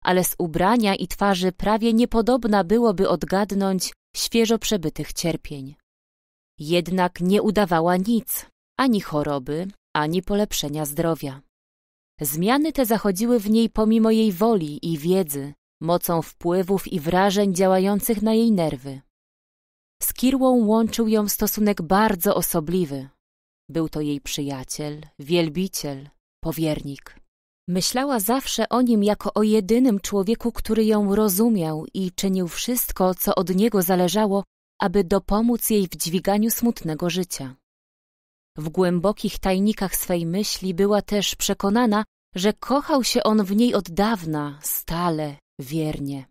ale z ubrania i twarzy prawie niepodobna byłoby odgadnąć świeżo przebytych cierpień. Jednak nie udawała nic, ani choroby, ani polepszenia zdrowia. Zmiany te zachodziły w niej pomimo jej woli i wiedzy, mocą wpływów i wrażeń działających na jej nerwy. Z Kirłą łączył ją stosunek bardzo osobliwy. Był to jej przyjaciel, wielbiciel, powiernik. Myślała zawsze o nim jako o jedynym człowieku, który ją rozumiał i czynił wszystko, co od niego zależało, aby dopomóc jej w dźwiganiu smutnego życia. W głębokich tajnikach swej myśli była też przekonana, że kochał się on w niej od dawna, stale, wiernie.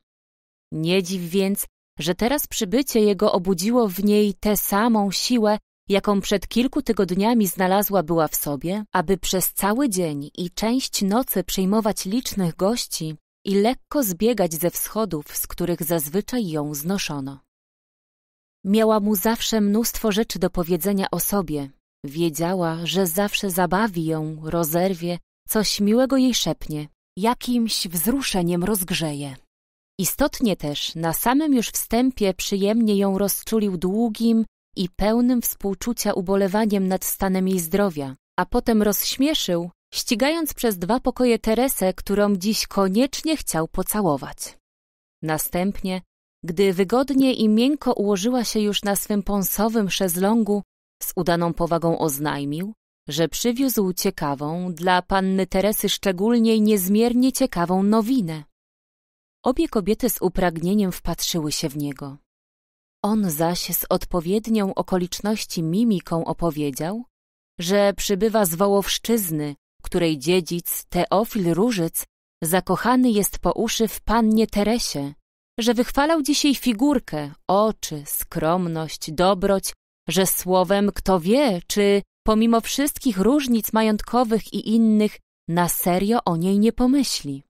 Nie dziw więc, że teraz przybycie jego obudziło w niej tę samą siłę, jaką przed kilku tygodniami znalazła była w sobie, aby przez cały dzień i część nocy przyjmować licznych gości i lekko zbiegać ze wschodów, z których zazwyczaj ją znoszono. Miała mu zawsze mnóstwo rzeczy do powiedzenia o sobie. Wiedziała, że zawsze zabawi ją, rozerwie, coś miłego jej szepnie, jakimś wzruszeniem rozgrzeje. Istotnie też na samym już wstępie przyjemnie ją rozczulił długim i pełnym współczucia ubolewaniem nad stanem jej zdrowia, a potem rozśmieszył, ścigając przez dwa pokoje Teresę, którą dziś koniecznie chciał pocałować. Następnie, gdy wygodnie i miękko ułożyła się już na swym pąsowym szezlągu, z udaną powagą oznajmił, że przywiózł ciekawą, dla panny Teresy szczególnie niezmiernie ciekawą nowinę. Obie kobiety z upragnieniem wpatrzyły się w niego. On zaś z odpowiednią okoliczności mimiką opowiedział, że przybywa z Wołowszczyzny, której dziedzic Teofil Różyc zakochany jest po uszy w pannie Teresie, że wychwalał dzisiaj figurkę, oczy, skromność, dobroć, że słowem kto wie, czy pomimo wszystkich różnic majątkowych i innych na serio o niej nie pomyśli.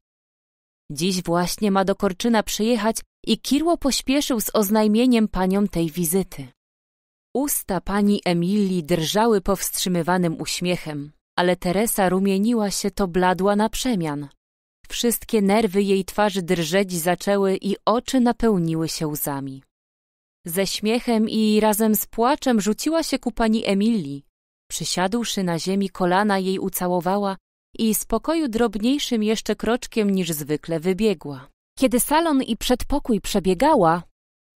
Dziś właśnie ma do Korczyna przyjechać i Kirło pośpieszył z oznajmieniem paniom tej wizyty. Usta pani Emilii drżały powstrzymywanym uśmiechem, ale Teresa rumieniła się, to bladła na przemian. Wszystkie nerwy jej twarzy drżeć zaczęły i oczy napełniły się łzami. Ze śmiechem i razem z płaczem rzuciła się ku pani Emilii. Przysiadłszy na ziemi kolana jej ucałowała i z pokoju drobniejszym jeszcze kroczkiem niż zwykle wybiegła. Kiedy salon i przedpokój przebiegała,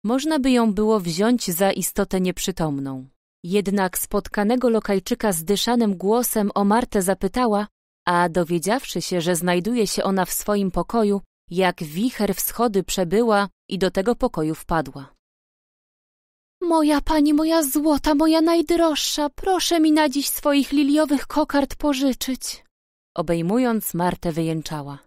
można by ją było wziąć za istotę nieprzytomną. Jednak spotkanego lokajczyka z dyszanym głosem o Martę zapytała, a dowiedziawszy się, że znajduje się ona w swoim pokoju, jak wicher wschody przebyła i do tego pokoju wpadła. Moja pani, moja złota, moja najdroższa, proszę mi na dziś swoich liliowych kokard pożyczyć. Obejmując Martę wyjęczała.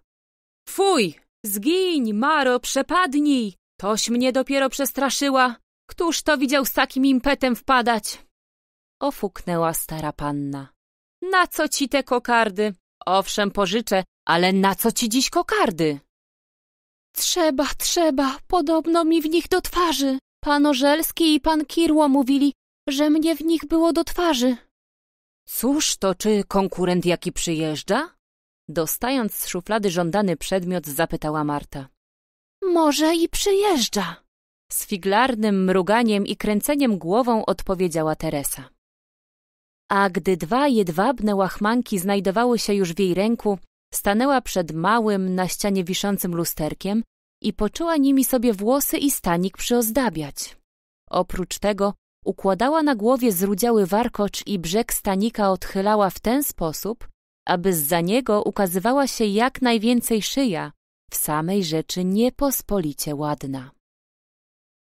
Fuj! Zgiń, Maro, przepadnij! Toś mnie dopiero przestraszyła. Któż to widział z takim impetem wpadać? Ofuknęła stara panna. Na co ci te kokardy? Owszem, pożyczę, ale na co ci dziś kokardy? Trzeba, trzeba, podobno mi w nich do twarzy. Pan Orzelski i pan Kirło mówili, że mnie w nich było do twarzy. Cóż to, czy konkurent jaki przyjeżdża? Dostając z szuflady żądany przedmiot, zapytała Marta. Może i przyjeżdża. Z figlarnym mruganiem i kręceniem głową odpowiedziała Teresa. A gdy dwa jedwabne łachmanki znajdowały się już w jej ręku, stanęła przed małym, na ścianie wiszącym lusterkiem i poczęła nimi sobie włosy i stanik przyozdabiać. Oprócz tego Układała na głowie zrudziały warkocz i brzeg stanika odchylała w ten sposób, aby za niego ukazywała się jak najwięcej szyja, w samej rzeczy niepospolicie ładna.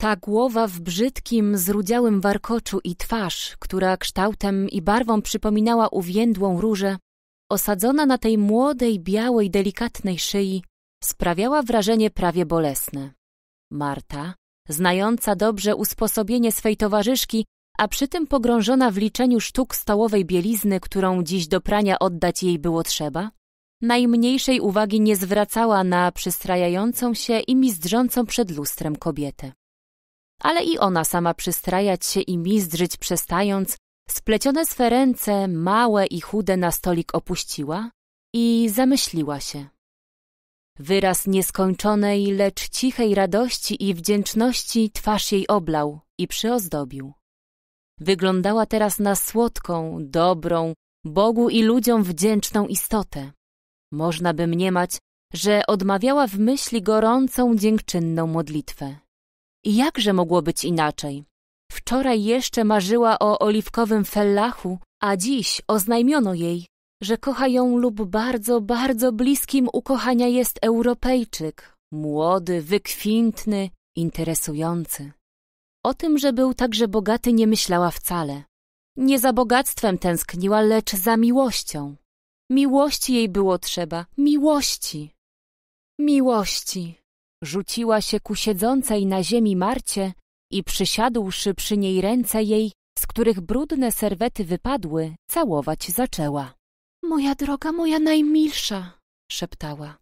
Ta głowa w brzydkim, zrudziałym warkoczu i twarz, która kształtem i barwą przypominała uwiędłą różę, osadzona na tej młodej, białej, delikatnej szyi, sprawiała wrażenie prawie bolesne. Marta, znająca dobrze usposobienie swej towarzyszki, a przy tym pogrążona w liczeniu sztuk stołowej bielizny, którą dziś do prania oddać jej było trzeba? Najmniejszej uwagi nie zwracała na przystrajającą się i mizdrzącą przed lustrem kobietę. Ale i ona sama przystrajać się i mizdrzyć przestając, splecione swe ręce, małe i chude na stolik opuściła i zamyśliła się. Wyraz nieskończonej, lecz cichej radości i wdzięczności twarz jej oblał i przyozdobił. Wyglądała teraz na słodką, dobrą, Bogu i ludziom wdzięczną istotę. Można by mniemać, że odmawiała w myśli gorącą, dziękczynną modlitwę. I jakże mogło być inaczej? Wczoraj jeszcze marzyła o oliwkowym fellachu, a dziś oznajmiono jej, że kocha ją lub bardzo, bardzo bliskim ukochania jest Europejczyk, młody, wykwintny, interesujący. O tym, że był także bogaty, nie myślała wcale. Nie za bogactwem tęskniła, lecz za miłością. Miłości jej było trzeba, miłości. Miłości. Rzuciła się ku siedzącej na ziemi Marcie i przysiadłszy przy niej ręce jej, z których brudne serwety wypadły, całować zaczęła. Moja droga, moja najmilsza, szeptała.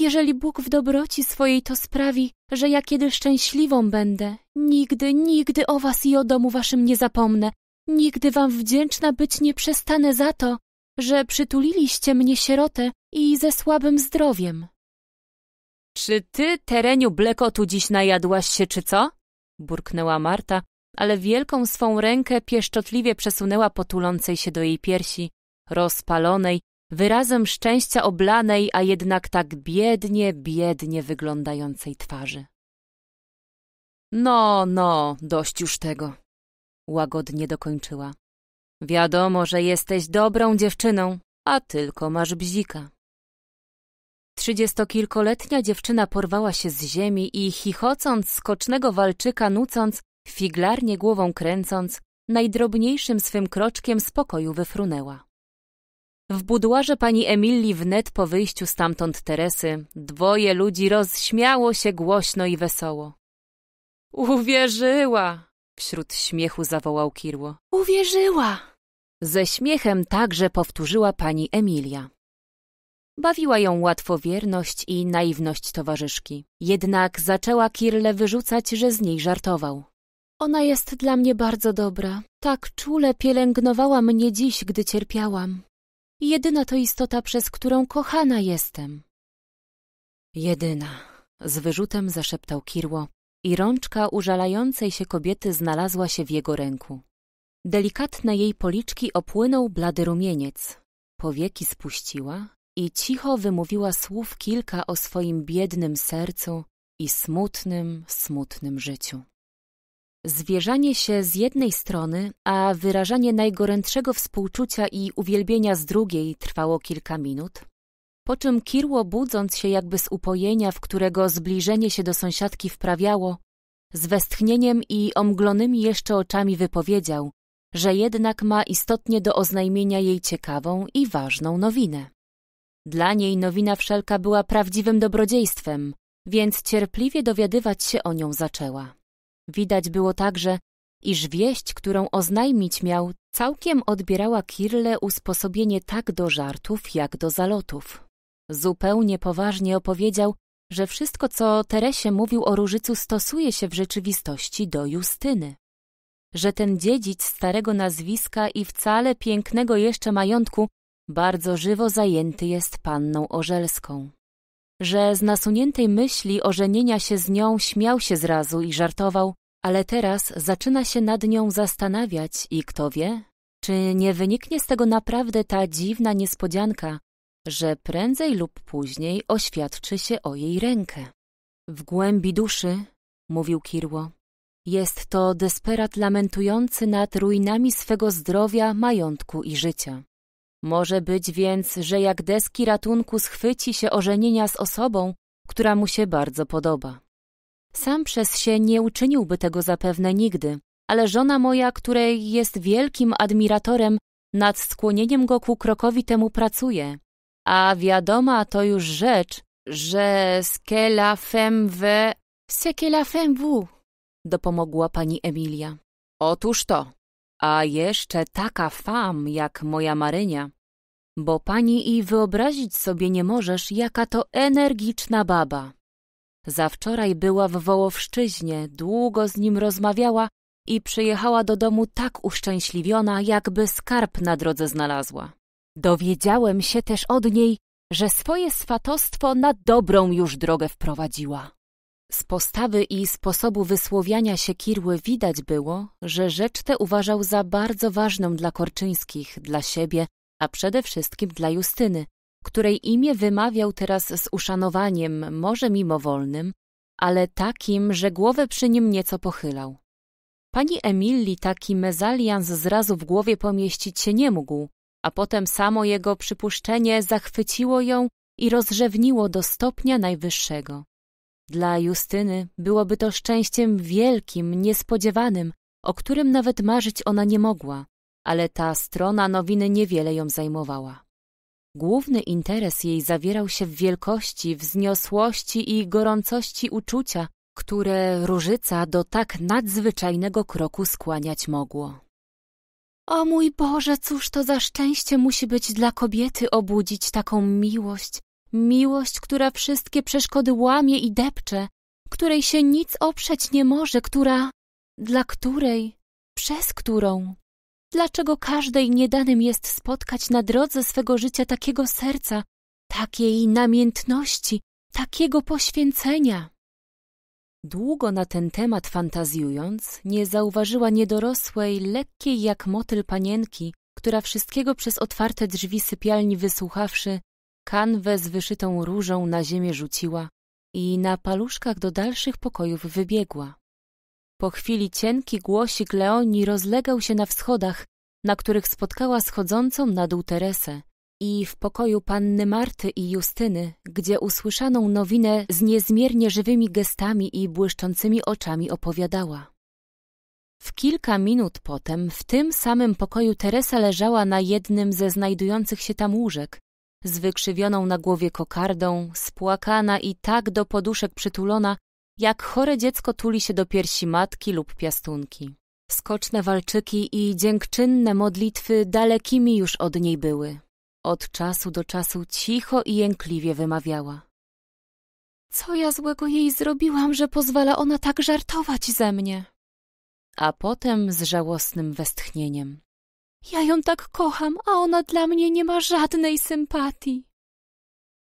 Jeżeli Bóg w dobroci swojej to sprawi, że ja kiedy szczęśliwą będę, nigdy, nigdy o was i o domu waszym nie zapomnę, nigdy wam wdzięczna być nie przestanę za to, że przytuliliście mnie sierotę i ze słabym zdrowiem. Czy ty, tereniu blekotu, dziś najadłaś się, czy co? burknęła Marta, ale wielką swą rękę pieszczotliwie przesunęła potulącej się do jej piersi rozpalonej, wyrazem szczęścia oblanej, a jednak tak biednie, biednie wyglądającej twarzy. No, no, dość już tego, łagodnie dokończyła. Wiadomo, że jesteś dobrą dziewczyną, a tylko masz bzika. Trzydziestokilkoletnia dziewczyna porwała się z ziemi i chichocąc skocznego walczyka, nucąc, figlarnie głową kręcąc, najdrobniejszym swym kroczkiem spokoju wyfrunęła. W buduarze pani Emilii wnet po wyjściu stamtąd Teresy dwoje ludzi rozśmiało się głośno i wesoło. Uwierzyła! Wśród śmiechu zawołał Kirło. Uwierzyła! Ze śmiechem także powtórzyła pani Emilia. Bawiła ją łatwowierność i naiwność towarzyszki. Jednak zaczęła Kirle wyrzucać, że z niej żartował. Ona jest dla mnie bardzo dobra. Tak czule pielęgnowała mnie dziś, gdy cierpiałam. Jedyna to istota, przez którą kochana jestem. Jedyna, z wyrzutem zaszeptał Kirło i rączka użalającej się kobiety znalazła się w jego ręku. Delikatne jej policzki opłynął blady rumieniec. Powieki spuściła i cicho wymówiła słów kilka o swoim biednym sercu i smutnym, smutnym życiu. Zwierzanie się z jednej strony, a wyrażanie najgorętszego współczucia i uwielbienia z drugiej trwało kilka minut. Po czym Kirło, budząc się jakby z upojenia, w którego zbliżenie się do sąsiadki wprawiało, z westchnieniem i omglonymi jeszcze oczami wypowiedział, że jednak ma istotnie do oznajmienia jej ciekawą i ważną nowinę. Dla niej nowina wszelka była prawdziwym dobrodziejstwem, więc cierpliwie dowiadywać się o nią zaczęła. Widać było także, iż wieść, którą oznajmić miał, całkiem odbierała Kirle usposobienie tak do żartów, jak do zalotów. Zupełnie poważnie opowiedział, że wszystko, co Teresie mówił o Różycu, stosuje się w rzeczywistości do Justyny. Że ten dziedzic starego nazwiska i wcale pięknego jeszcze majątku bardzo żywo zajęty jest panną Orzelską że z nasuniętej myśli ożenienia się z nią śmiał się zrazu i żartował, ale teraz zaczyna się nad nią zastanawiać i kto wie, czy nie wyniknie z tego naprawdę ta dziwna niespodzianka, że prędzej lub później oświadczy się o jej rękę. W głębi duszy, mówił Kirło, jest to desperat lamentujący nad ruinami swego zdrowia, majątku i życia. Może być więc, że jak deski ratunku schwyci się ożenienia z osobą, która mu się bardzo podoba. Sam przez się nie uczyniłby tego zapewne nigdy, ale żona moja, której jest wielkim admiratorem, nad skłonieniem go ku krokowi temu pracuje. A wiadoma to już rzecz, że skela fem we... Sekela fem wu, dopomogła pani Emilia. Otóż to, a jeszcze taka fam jak moja Marynia. Bo pani i wyobrazić sobie nie możesz, jaka to energiczna baba. Zawczoraj była w Wołowszczyźnie, długo z nim rozmawiała i przyjechała do domu tak uszczęśliwiona, jakby skarb na drodze znalazła. Dowiedziałem się też od niej, że swoje swatostwo na dobrą już drogę wprowadziła. Z postawy i sposobu wysłowiania się Kirły widać było, że rzecz tę uważał za bardzo ważną dla Korczyńskich, dla siebie, a przede wszystkim dla Justyny, której imię wymawiał teraz z uszanowaniem, może mimowolnym, ale takim, że głowę przy nim nieco pochylał. Pani Emilii taki mezalians zrazu w głowie pomieścić się nie mógł, a potem samo jego przypuszczenie zachwyciło ją i rozrzewniło do stopnia najwyższego. Dla Justyny byłoby to szczęściem wielkim, niespodziewanym, o którym nawet marzyć ona nie mogła, ale ta strona nowiny niewiele ją zajmowała. Główny interes jej zawierał się w wielkości, wzniosłości i gorącości uczucia, które różyca do tak nadzwyczajnego kroku skłaniać mogło. O mój Boże, cóż to za szczęście musi być dla kobiety obudzić taką miłość, Miłość, która wszystkie przeszkody łamie i depcze, której się nic oprzeć nie może, która... Dla której? Przez którą? Dlaczego każdej niedanym jest spotkać na drodze swego życia takiego serca, takiej namiętności, takiego poświęcenia? Długo na ten temat fantazjując, nie zauważyła niedorosłej, lekkiej jak motyl panienki, która wszystkiego przez otwarte drzwi sypialni wysłuchawszy, Kanwę z wyszytą różą na ziemię rzuciła i na paluszkach do dalszych pokojów wybiegła. Po chwili cienki głosik Leoni rozlegał się na wschodach, na których spotkała schodzącą na dół Teresę i w pokoju panny Marty i Justyny, gdzie usłyszaną nowinę z niezmiernie żywymi gestami i błyszczącymi oczami opowiadała. W kilka minut potem w tym samym pokoju Teresa leżała na jednym ze znajdujących się tam łóżek, z wykrzywioną na głowie kokardą, spłakana i tak do poduszek przytulona, jak chore dziecko tuli się do piersi matki lub piastunki. Skoczne walczyki i dziękczynne modlitwy dalekimi już od niej były. Od czasu do czasu cicho i jękliwie wymawiała. Co ja złego jej zrobiłam, że pozwala ona tak żartować ze mnie? A potem z żałosnym westchnieniem. Ja ją tak kocham, a ona dla mnie nie ma żadnej sympatii.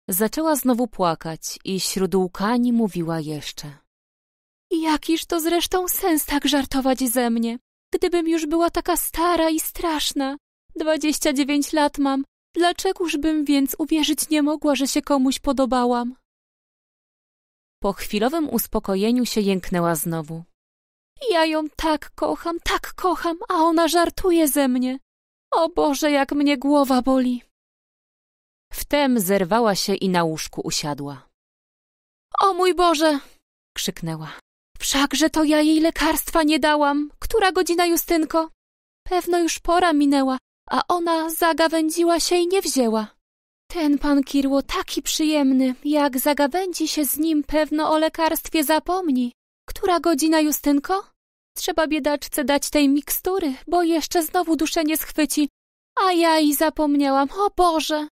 Zaczęła znowu płakać i śród łkani mówiła jeszcze. Jakiż to zresztą sens tak żartować ze mnie? Gdybym już była taka stara i straszna. Dwadzieścia dziewięć lat mam. bym więc uwierzyć nie mogła, że się komuś podobałam? Po chwilowym uspokojeniu się jęknęła znowu. Ja ją tak kocham, tak kocham, a ona żartuje ze mnie. O Boże, jak mnie głowa boli. Wtem zerwała się i na łóżku usiadła. O mój Boże! krzyknęła. Wszakże to ja jej lekarstwa nie dałam. Która godzina, Justynko? Pewno już pora minęła, a ona zagawędziła się i nie wzięła. Ten pan Kirło taki przyjemny, jak zagawędzi się z nim, pewno o lekarstwie zapomni. Która godzina, Justynko? Trzeba biedaczce dać tej mikstury, bo jeszcze znowu duszenie schwyci. A ja i zapomniałam, o Boże!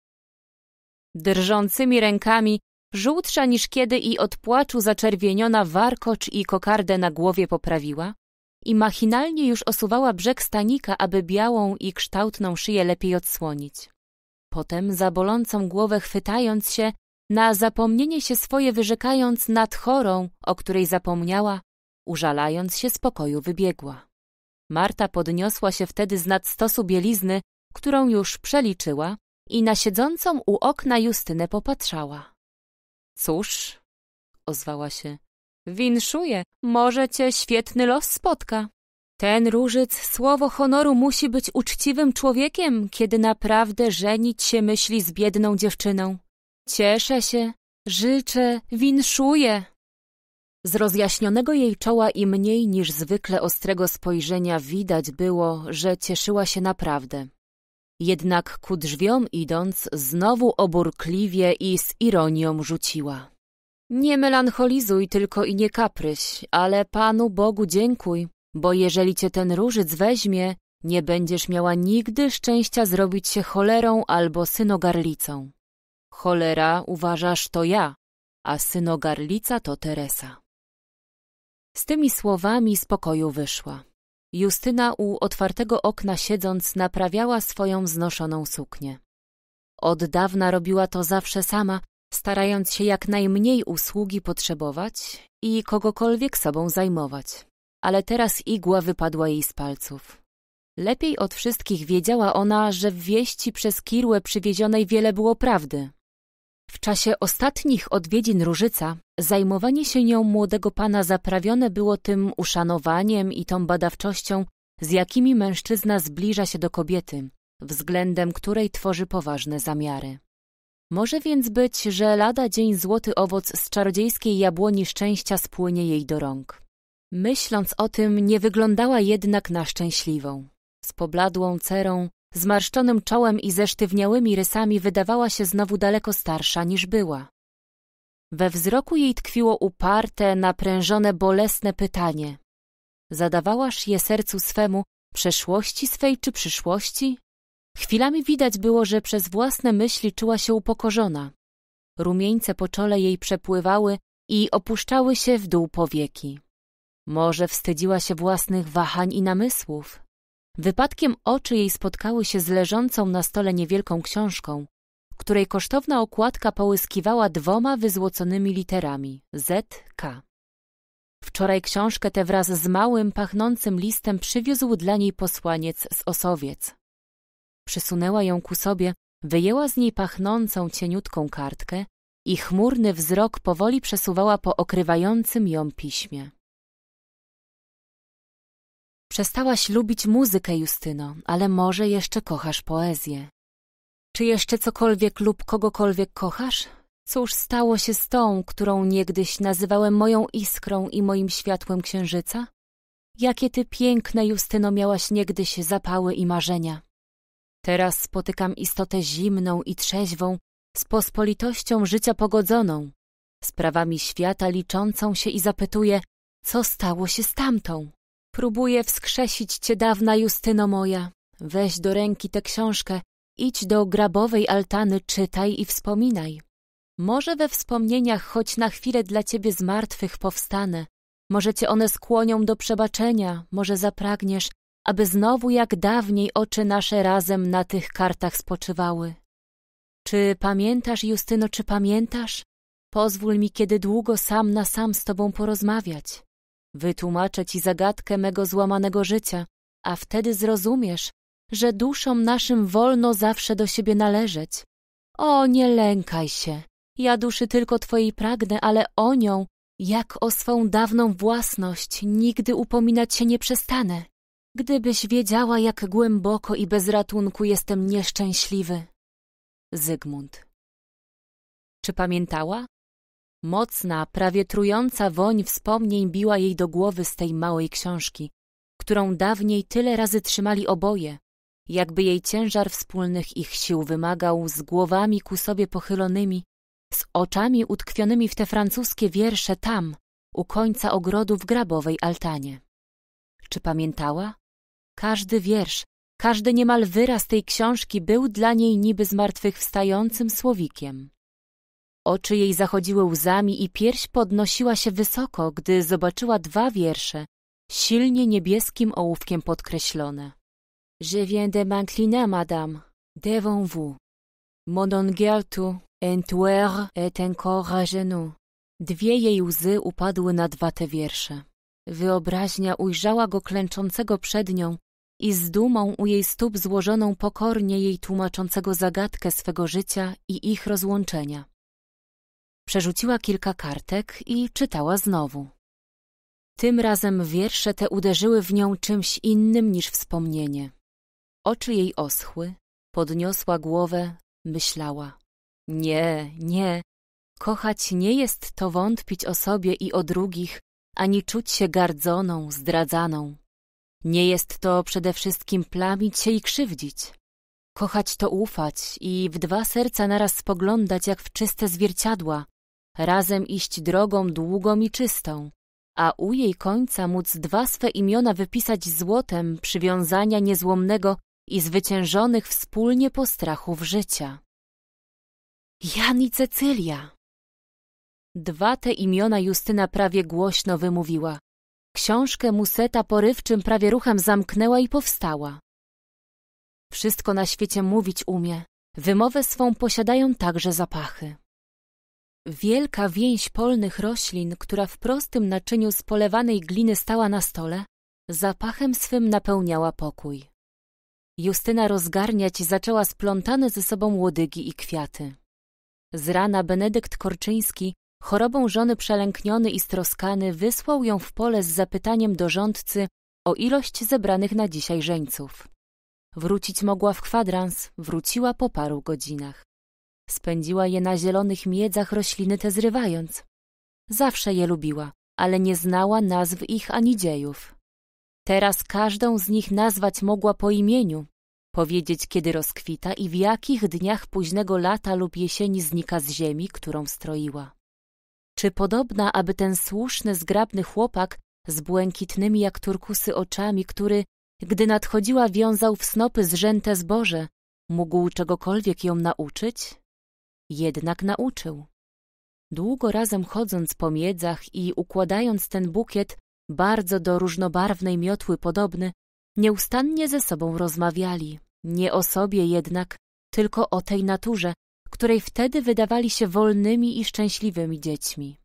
Drżącymi rękami, żółtsza niż kiedy i od płaczu zaczerwieniona warkocz i kokardę na głowie poprawiła i machinalnie już osuwała brzeg stanika, aby białą i kształtną szyję lepiej odsłonić. Potem za bolącą głowę chwytając się, na zapomnienie się swoje wyrzekając nad chorą, o której zapomniała, Użalając się z pokoju wybiegła. Marta podniosła się wtedy z nadstosu bielizny, którą już przeliczyła i na siedzącą u okna Justynę popatrzała. Cóż, ozwała się, winszuję, może cię świetny los spotka. Ten różyc słowo honoru musi być uczciwym człowiekiem, kiedy naprawdę żenić się myśli z biedną dziewczyną. Cieszę się, życzę, winszuję. Z rozjaśnionego jej czoła i mniej niż zwykle ostrego spojrzenia widać było, że cieszyła się naprawdę. Jednak ku drzwiom idąc, znowu oburkliwie i z ironią rzuciła. Nie melancholizuj tylko i nie kapryś, ale Panu Bogu dziękuj, bo jeżeli cię ten różyc weźmie, nie będziesz miała nigdy szczęścia zrobić się cholerą albo synogarlicą. Cholera, uważasz, to ja, a synogarlica to Teresa. Z tymi słowami z pokoju wyszła. Justyna u otwartego okna siedząc naprawiała swoją znoszoną suknię. Od dawna robiła to zawsze sama, starając się jak najmniej usługi potrzebować i kogokolwiek sobą zajmować. Ale teraz igła wypadła jej z palców. Lepiej od wszystkich wiedziała ona, że w wieści przez Kirłę przywiezionej wiele było prawdy, w czasie ostatnich odwiedzin Różyca zajmowanie się nią młodego pana zaprawione było tym uszanowaniem i tą badawczością, z jakimi mężczyzna zbliża się do kobiety, względem której tworzy poważne zamiary. Może więc być, że lada dzień złoty owoc z czarodziejskiej jabłoni szczęścia spłynie jej do rąk. Myśląc o tym, nie wyglądała jednak na szczęśliwą. Z pobladłą cerą, Zmarszczonym czołem i zesztywniałymi rysami wydawała się znowu daleko starsza niż była. We wzroku jej tkwiło uparte, naprężone, bolesne pytanie. Zadawałaś je sercu swemu, przeszłości swej czy przyszłości? Chwilami widać było, że przez własne myśli czuła się upokorzona. Rumieńce po czole jej przepływały i opuszczały się w dół powieki. Może wstydziła się własnych wahań i namysłów? Wypadkiem oczy jej spotkały się z leżącą na stole niewielką książką, której kosztowna okładka połyskiwała dwoma wyzłoconymi literami ZK. Wczoraj książkę tę wraz z małym, pachnącym listem przywiózł dla niej posłaniec z Osowiec. Przysunęła ją ku sobie, wyjęła z niej pachnącą, cieniutką kartkę i chmurny wzrok powoli przesuwała po okrywającym ją piśmie. Przestałaś lubić muzykę, Justyno, ale może jeszcze kochasz poezję. Czy jeszcze cokolwiek lub kogokolwiek kochasz? Cóż stało się z tą, którą niegdyś nazywałem moją iskrą i moim światłem księżyca? Jakie ty piękne, Justyno, miałaś niegdyś zapały i marzenia. Teraz spotykam istotę zimną i trzeźwą, z pospolitością życia pogodzoną, sprawami świata liczącą się i zapytuję, co stało się z tamtą? Próbuję wskrzesić cię dawna Justyno moja. Weź do ręki tę książkę, idź do grabowej altany, czytaj i wspominaj. Może we wspomnieniach choć na chwilę dla ciebie z martwych powstanę. Może cię one skłonią do przebaczenia, może zapragniesz, aby znowu jak dawniej oczy nasze razem na tych kartach spoczywały. Czy pamiętasz, Justyno, czy pamiętasz? Pozwól mi kiedy długo sam na sam z tobą porozmawiać. Wytłumaczę ci zagadkę mego złamanego życia, a wtedy zrozumiesz, że duszom naszym wolno zawsze do siebie należeć. O, nie lękaj się. Ja duszy tylko twojej pragnę, ale o nią, jak o swą dawną własność, nigdy upominać się nie przestanę. Gdybyś wiedziała, jak głęboko i bez ratunku jestem nieszczęśliwy. Zygmunt. Czy pamiętała? Mocna, prawie trująca woń wspomnień biła jej do głowy z tej małej książki, którą dawniej tyle razy trzymali oboje, jakby jej ciężar wspólnych ich sił wymagał, z głowami ku sobie pochylonymi, z oczami utkwionymi w te francuskie wiersze tam, u końca ogrodu w grabowej altanie. Czy pamiętała? Każdy wiersz, każdy niemal wyraz tej książki był dla niej niby zmartwychwstającym słowikiem. Oczy jej zachodziły łzami i pierś podnosiła się wysoko, gdy zobaczyła dwa wiersze, silnie niebieskim ołówkiem podkreślone. Je viens de m'incliner, madame, devant vous. Mon oncle tu, en tuer et encore à genoux. Dwie jej łzy upadły na dwa te wiersze. Wyobraźnia ujrzała go klęczącego przed nią i z dumą u jej stóp złożoną pokornie jej tłumaczącego zagadkę swego życia i ich rozłączenia. Przerzuciła kilka kartek i czytała znowu. Tym razem wiersze te uderzyły w nią czymś innym niż wspomnienie. Oczy jej oschły, podniosła głowę, myślała. Nie, nie, kochać nie jest to wątpić o sobie i o drugich, ani czuć się gardzoną, zdradzaną. Nie jest to przede wszystkim plamić się i krzywdzić. Kochać to ufać i w dwa serca naraz spoglądać jak w czyste zwierciadła, razem iść drogą długą i czystą, a u jej końca móc dwa swe imiona wypisać złotem przywiązania niezłomnego i zwyciężonych wspólnie postrachów życia. Jan i Cecylia. Dwa te imiona Justyna prawie głośno wymówiła. Książkę Museta porywczym prawie ruchem zamknęła i powstała. Wszystko na świecie mówić umie. Wymowę swą posiadają także zapachy. Wielka więź polnych roślin, która w prostym naczyniu z polewanej gliny stała na stole, zapachem swym napełniała pokój. Justyna rozgarniać zaczęła splątane ze sobą łodygi i kwiaty. Z rana Benedykt Korczyński, chorobą żony przelękniony i stroskany, wysłał ją w pole z zapytaniem do rządcy o ilość zebranych na dzisiaj żeńców. Wrócić mogła w kwadrans, wróciła po paru godzinach. Spędziła je na zielonych miedzach rośliny te zrywając. Zawsze je lubiła, ale nie znała nazw ich ani dziejów. Teraz każdą z nich nazwać mogła po imieniu, powiedzieć kiedy rozkwita i w jakich dniach późnego lata lub jesieni znika z ziemi, którą stroiła. Czy podobna, aby ten słuszny, zgrabny chłopak z błękitnymi jak turkusy oczami, który, gdy nadchodziła wiązał w snopy zrzęte zboże, mógł czegokolwiek ją nauczyć? jednak nauczył. Długo razem chodząc po miedzach i układając ten bukiet, bardzo do różnobarwnej miotły podobny, nieustannie ze sobą rozmawiali, nie o sobie jednak, tylko o tej naturze, której wtedy wydawali się wolnymi i szczęśliwymi dziećmi.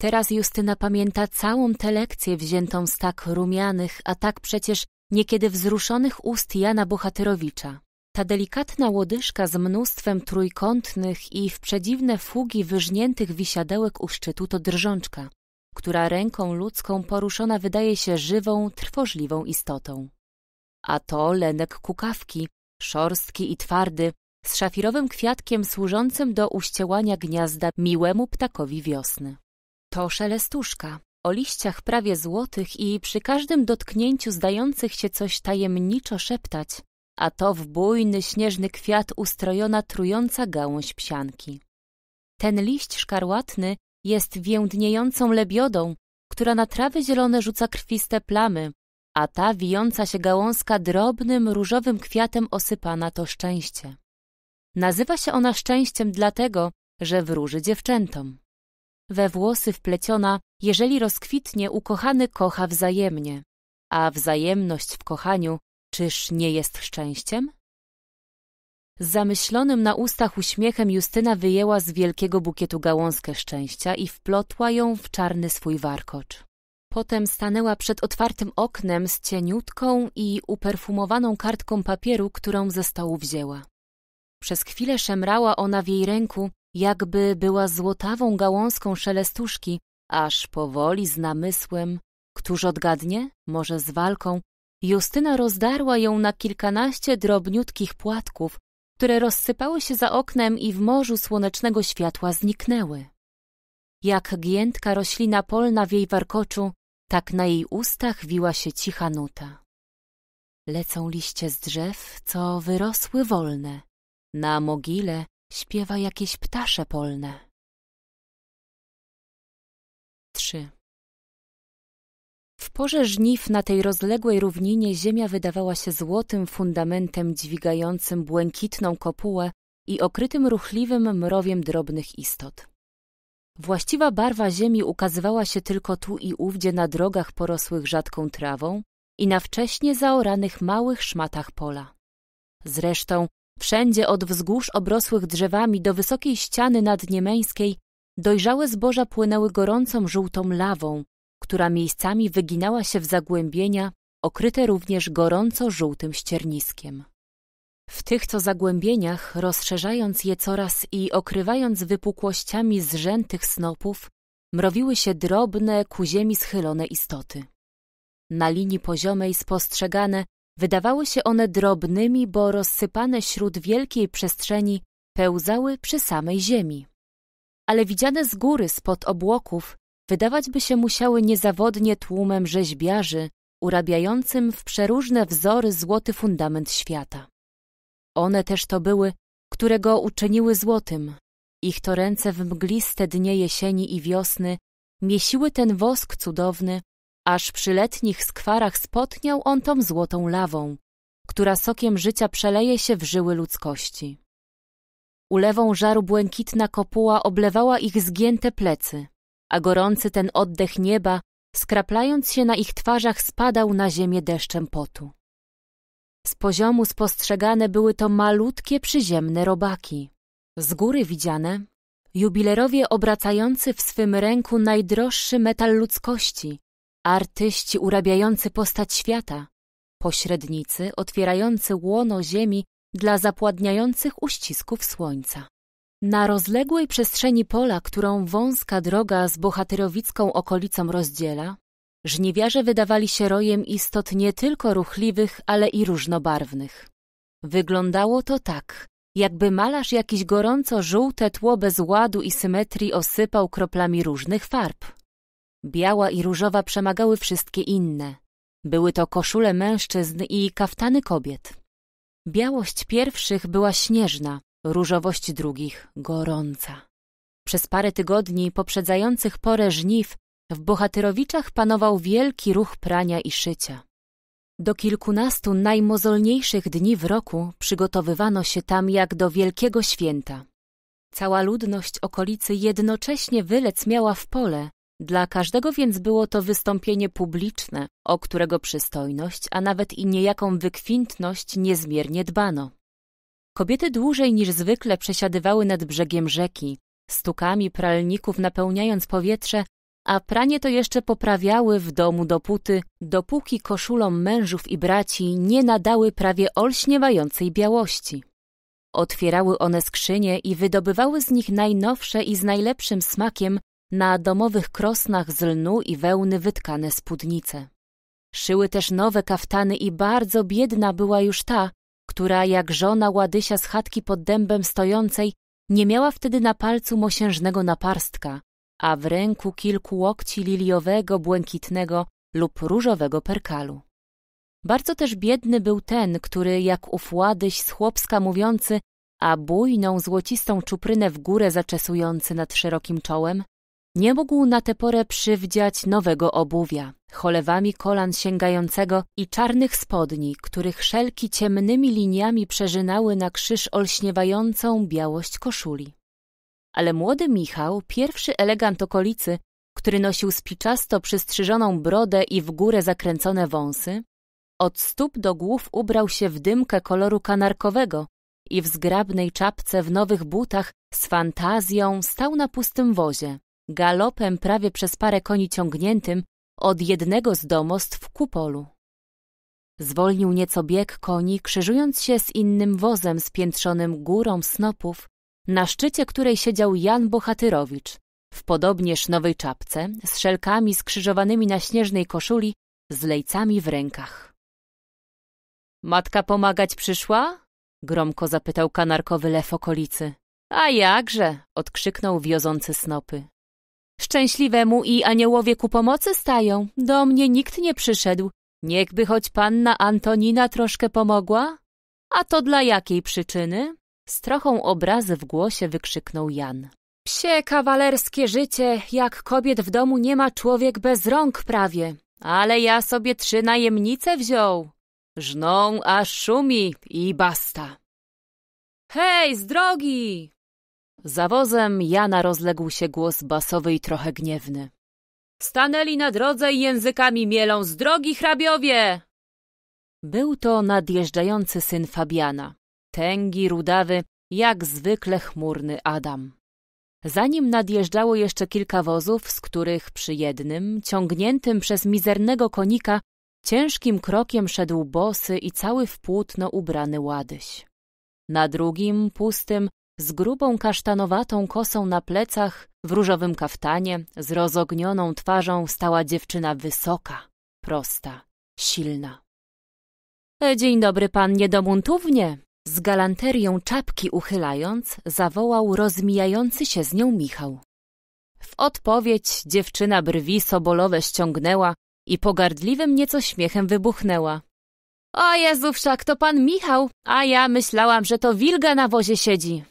Teraz Justyna pamięta całą tę lekcję wziętą z tak rumianych, a tak przecież niekiedy wzruszonych ust Jana Bohatyrowicza. Ta delikatna łodyżka z mnóstwem trójkątnych i w przedziwne fugi wyżniętych wisiadełek u szczytu to drżączka, która ręką ludzką poruszona wydaje się żywą, trwożliwą istotą. A to lenek kukawki, szorstki i twardy, z szafirowym kwiatkiem służącym do uściełania gniazda miłemu ptakowi wiosny. To szelestuszka, o liściach prawie złotych i przy każdym dotknięciu zdających się coś tajemniczo szeptać, a to w bujny śnieżny kwiat ustrojona trująca gałąź psianki. Ten liść szkarłatny jest więdniejącą lebiodą, która na trawy zielone rzuca krwiste plamy, a ta wijąca się gałązka drobnym, różowym kwiatem osypana to szczęście. Nazywa się ona szczęściem dlatego, że wróży dziewczętom. We włosy wpleciona, jeżeli rozkwitnie, ukochany kocha wzajemnie, a wzajemność w kochaniu czyż nie jest szczęściem? Z zamyślonym na ustach uśmiechem Justyna wyjęła z wielkiego bukietu gałązkę szczęścia i wplotła ją w czarny swój warkocz. Potem stanęła przed otwartym oknem z cieniutką i uperfumowaną kartką papieru, którą ze stołu wzięła. Przez chwilę szemrała ona w jej ręku, jakby była złotawą gałązką szelestuszki, aż powoli z namysłem, któż odgadnie, może z walką, Justyna rozdarła ją na kilkanaście drobniutkich płatków, które rozsypały się za oknem i w morzu słonecznego światła zniknęły. Jak giętka roślina polna w jej warkoczu, tak na jej ustach wiła się cicha nuta. Lecą liście z drzew, co wyrosły wolne. Na mogile śpiewa jakieś ptasze polne. 3. W porze żniw na tej rozległej równinie ziemia wydawała się złotym fundamentem dźwigającym błękitną kopułę i okrytym ruchliwym mrowiem drobnych istot. Właściwa barwa ziemi ukazywała się tylko tu i ówdzie na drogach porosłych rzadką trawą i na wcześnie zaoranych małych szmatach pola. Zresztą wszędzie od wzgórz obrosłych drzewami do wysokiej ściany nadniemeńskiej dojrzałe zboża płynęły gorącą żółtą lawą, która miejscami wyginała się w zagłębienia, okryte również gorąco żółtym ścierniskiem. W tych to zagłębieniach, rozszerzając je coraz i okrywając wypukłościami zrzętych snopów, mrowiły się drobne, ku ziemi schylone istoty. Na linii poziomej spostrzegane wydawały się one drobnymi, bo rozsypane śród wielkiej przestrzeni pełzały przy samej ziemi. Ale widziane z góry, spod obłoków, wydawać by się musiały niezawodnie tłumem rzeźbiarzy, urabiającym w przeróżne wzory złoty fundament świata. One też to były, które go uczyniły złotym. Ich to ręce w mgliste dnie jesieni i wiosny miesiły ten wosk cudowny, aż przy letnich skwarach spotniał on tą złotą lawą, która sokiem życia przeleje się w żyły ludzkości. Ulewą żaru błękitna kopuła oblewała ich zgięte plecy, a gorący ten oddech nieba, skraplając się na ich twarzach, spadał na ziemię deszczem potu. Z poziomu spostrzegane były to malutkie przyziemne robaki. Z góry widziane, jubilerowie obracający w swym ręku najdroższy metal ludzkości, artyści urabiający postać świata, pośrednicy otwierający łono ziemi dla zapładniających uścisków słońca. Na rozległej przestrzeni pola, którą wąska droga z bohaterowicką okolicą rozdziela, żniwiarze wydawali się rojem istot nie tylko ruchliwych, ale i różnobarwnych. Wyglądało to tak, jakby malarz jakiś gorąco żółte tło bez ładu i symetrii osypał kroplami różnych farb. Biała i różowa przemagały wszystkie inne. Były to koszule mężczyzn i kaftany kobiet. Białość pierwszych była śnieżna, różowość drugich gorąca. Przez parę tygodni poprzedzających porę żniw w Bohatyrowiczach panował wielki ruch prania i szycia. Do kilkunastu najmozolniejszych dni w roku przygotowywano się tam jak do wielkiego święta. Cała ludność okolicy jednocześnie wylec miała w pole, dla każdego więc było to wystąpienie publiczne, o którego przystojność, a nawet i niejaką wykwintność niezmiernie dbano. Kobiety dłużej niż zwykle przesiadywały nad brzegiem rzeki, stukami pralników napełniając powietrze, a pranie to jeszcze poprawiały w domu dopóty, dopóki koszulom mężów i braci nie nadały prawie olśniewającej białości. Otwierały one skrzynie i wydobywały z nich najnowsze i z najlepszym smakiem na domowych krosnach z lnu i wełny wytkane spódnice. Szyły też nowe kaftany i bardzo biedna była już ta, która jak żona Ładysia z chatki pod dębem stojącej nie miała wtedy na palcu mosiężnego naparstka, a w ręku kilku łokci liliowego, błękitnego lub różowego perkalu. Bardzo też biedny był ten, który jak ów Ładyś z chłopska mówiący, a bujną złocistą czuprynę w górę zaczesujący nad szerokim czołem, nie mógł na tę porę przywdziać nowego obuwia, cholewami kolan sięgającego i czarnych spodni, których szelki ciemnymi liniami przeżynały na krzyż olśniewającą białość koszuli. Ale młody Michał, pierwszy elegant okolicy, który nosił spiczasto przystrzyżoną brodę i w górę zakręcone wąsy, od stóp do głów ubrał się w dymkę koloru kanarkowego i w zgrabnej czapce w nowych butach z fantazją stał na pustym wozie, galopem prawie przez parę koni ciągniętym od jednego z domostw w polu. Zwolnił nieco bieg koni, krzyżując się z innym wozem spiętrzonym górą snopów, na szczycie której siedział Jan Bohatyrowicz, w podobnież nowej czapce, z szelkami skrzyżowanymi na śnieżnej koszuli, z lejcami w rękach. Matka pomagać przyszła? Gromko zapytał kanarkowy lew okolicy. A jakże? odkrzyknął wiozący snopy. Szczęśliwemu i aniołowie ku pomocy stają, do mnie nikt nie przyszedł. Niechby choć panna Antonina troszkę pomogła? A to dla jakiej przyczyny? Z trochą obrazy w głosie wykrzyknął Jan. Psie kawalerskie życie, jak kobiet w domu nie ma człowiek bez rąk prawie. Ale ja sobie trzy najemnice wziął. Żną aż szumi i basta. Hej, z drogi! Za wozem Jana rozległ się głos basowy i trochę gniewny. Stanęli na drodze i językami mielą z drogi hrabiowie! Był to nadjeżdżający syn Fabiana, tęgi, rudawy, jak zwykle chmurny Adam. Zanim nadjeżdżało jeszcze kilka wozów, z których przy jednym, ciągniętym przez mizernego konika, ciężkim krokiem szedł bosy i cały w płótno ubrany ładyś. Na drugim, pustym, z grubą kasztanowatą kosą na plecach, w różowym kaftanie, z rozognioną twarzą stała dziewczyna wysoka, prosta, silna. E, dzień dobry, pannie domuntównie! Z galanterią czapki uchylając, zawołał rozmijający się z nią Michał. W odpowiedź dziewczyna brwi sobolowe ściągnęła i pogardliwym nieco śmiechem wybuchnęła. O Jezu, wszak to pan Michał, a ja myślałam, że to wilga na wozie siedzi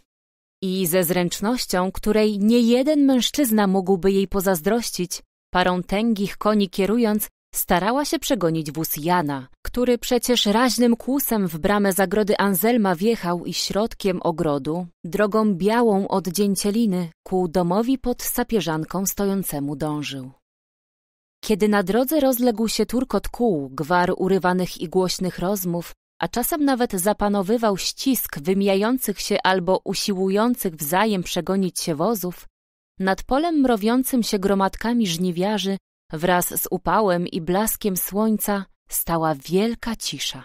i ze zręcznością, której nie jeden mężczyzna mógłby jej pozazdrościć, parą tęgich koni kierując, starała się przegonić wóz Jana, który przecież raźnym kłusem w bramę zagrody Anzelma wjechał i środkiem ogrodu, drogą białą od dzięcieliny, ku domowi pod sapieżanką stojącemu dążył. Kiedy na drodze rozległ się turkot kół, gwar urywanych i głośnych rozmów, a czasem nawet zapanowywał ścisk wymijających się albo usiłujących wzajem przegonić się wozów, nad polem mrowiącym się gromadkami żniwiarzy wraz z upałem i blaskiem słońca stała wielka cisza.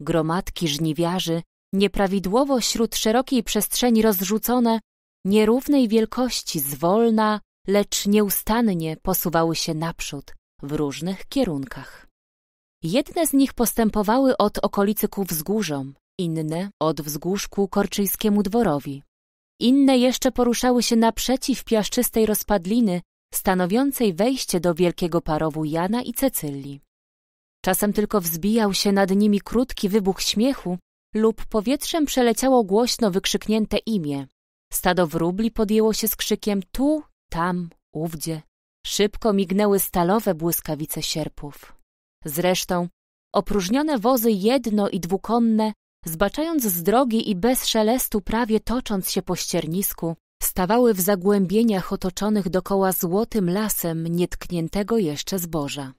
Gromadki żniwiarzy, nieprawidłowo śród szerokiej przestrzeni rozrzucone, nierównej wielkości zwolna, lecz nieustannie posuwały się naprzód w różnych kierunkach. Jedne z nich postępowały od okolicy ku wzgórzom, inne od wzgórz ku korczyjskiemu dworowi. Inne jeszcze poruszały się naprzeciw piaszczystej rozpadliny, stanowiącej wejście do wielkiego parowu Jana i Cecylii. Czasem tylko wzbijał się nad nimi krótki wybuch śmiechu lub powietrzem przeleciało głośno wykrzyknięte imię. Stado wróbli podjęło się z krzykiem tu, tam, ówdzie. Szybko mignęły stalowe błyskawice sierpów. Zresztą opróżnione wozy jedno i dwukonne, zbaczając z drogi i bez szelestu prawie tocząc się po ściernisku, stawały w zagłębieniach otoczonych dokoła złotym lasem nietkniętego jeszcze zboża.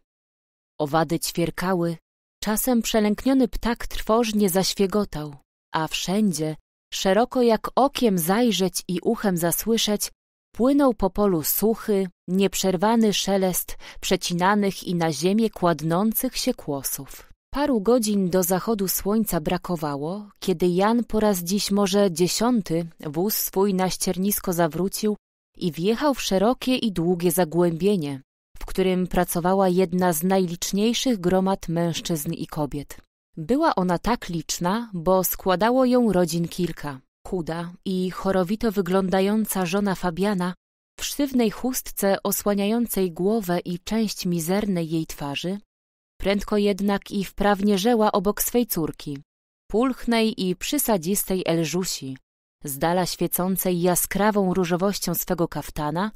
Owady ćwierkały, czasem przelękniony ptak trwożnie zaświegotał, a wszędzie, szeroko jak okiem zajrzeć i uchem zasłyszeć, Płynął po polu suchy, nieprzerwany szelest przecinanych i na ziemię kładnących się kłosów. Paru godzin do zachodu słońca brakowało, kiedy Jan po raz dziś może dziesiąty wóz swój na ściernisko zawrócił i wjechał w szerokie i długie zagłębienie, w którym pracowała jedna z najliczniejszych gromad mężczyzn i kobiet. Była ona tak liczna, bo składało ją rodzin kilka chuda i chorowito wyglądająca żona Fabiana w sztywnej chustce osłaniającej głowę i część mizernej jej twarzy, prędko jednak i wprawnie żeła obok swej córki, pulchnej i przysadzistej Elżusi, z dala świecącej jaskrawą różowością swego kaftana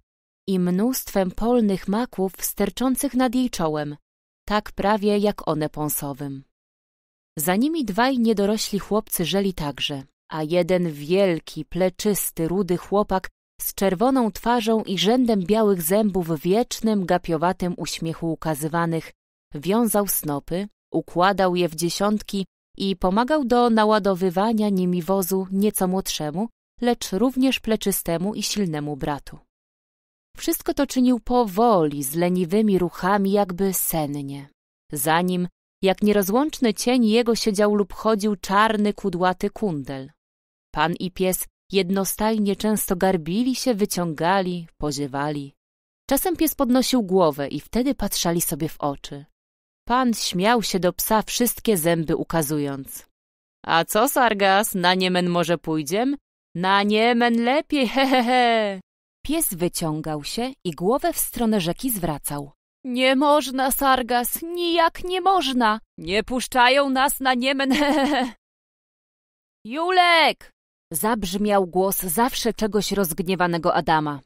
i mnóstwem polnych maków sterczących nad jej czołem, tak prawie jak one pąsowym. Za nimi dwaj niedorośli chłopcy żeli także, a jeden wielki, pleczysty, rudy chłopak z czerwoną twarzą i rzędem białych zębów w wiecznym, gapiowatym uśmiechu ukazywanych, wiązał snopy, układał je w dziesiątki i pomagał do naładowywania nimi wozu nieco młodszemu, lecz również pleczystemu i silnemu bratu. Wszystko to czynił powoli, z leniwymi ruchami, jakby sennie. Zanim, jak nierozłączny cień jego siedział lub chodził czarny, kudłaty kundel. Pan i pies jednostajnie często garbili się, wyciągali, poziewali. Czasem pies podnosił głowę i wtedy patrzali sobie w oczy. Pan śmiał się do psa, wszystkie zęby ukazując. A co, Sargas, na Niemen może pójdziem? Na Niemen lepiej, hehehe. He, he. Pies wyciągał się i głowę w stronę rzeki zwracał. Nie można, Sargas, nijak nie można. Nie puszczają nas na Niemen, hehehe. Julek, Zabrzmiał głos zawsze czegoś rozgniewanego Adama.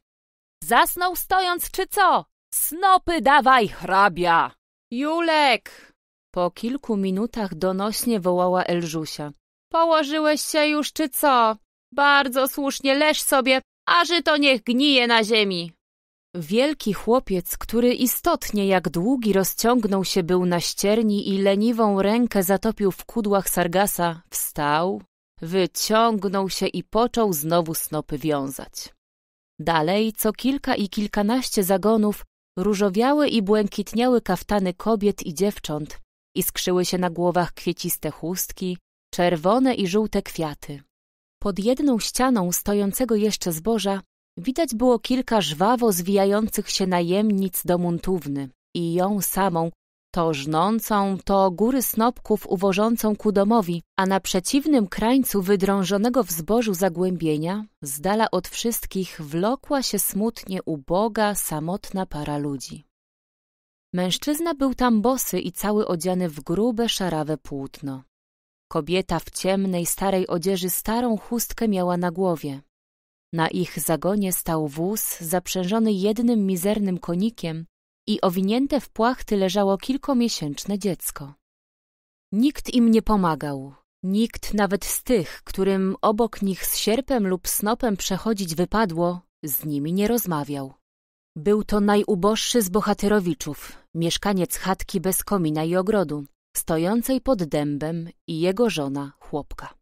Zasnął stojąc czy co? Snopy dawaj, hrabia! Julek! Po kilku minutach donośnie wołała Elżusia. Położyłeś się już czy co? Bardzo słusznie, leż sobie, aży to niech gnije na ziemi. Wielki chłopiec, który istotnie jak długi rozciągnął się był na ścierni i leniwą rękę zatopił w kudłach Sargasa, wstał, Wyciągnął się i począł znowu snopy wiązać. Dalej, co kilka i kilkanaście zagonów, różowiały i błękitniały kaftany kobiet i dziewcząt, iskrzyły się na głowach kwieciste chustki, czerwone i żółte kwiaty. Pod jedną ścianą stojącego jeszcze zboża widać było kilka żwawo zwijających się najemnic do muntówny i ją samą to żnącą, to góry snopków uwożącą ku domowi, a na przeciwnym krańcu wydrążonego w zbożu zagłębienia, z dala od wszystkich, wlokła się smutnie uboga, samotna para ludzi. Mężczyzna był tam bosy i cały odziany w grube, szarawe płótno. Kobieta w ciemnej, starej odzieży starą chustkę miała na głowie. Na ich zagonie stał wóz zaprzężony jednym mizernym konikiem, i owinięte w płachty leżało kilkomiesięczne dziecko. Nikt im nie pomagał, nikt nawet z tych, którym obok nich z sierpem lub snopem przechodzić wypadło, z nimi nie rozmawiał. Był to najuboższy z bohaterowiczów, mieszkaniec chatki bez komina i ogrodu, stojącej pod dębem i jego żona, chłopka.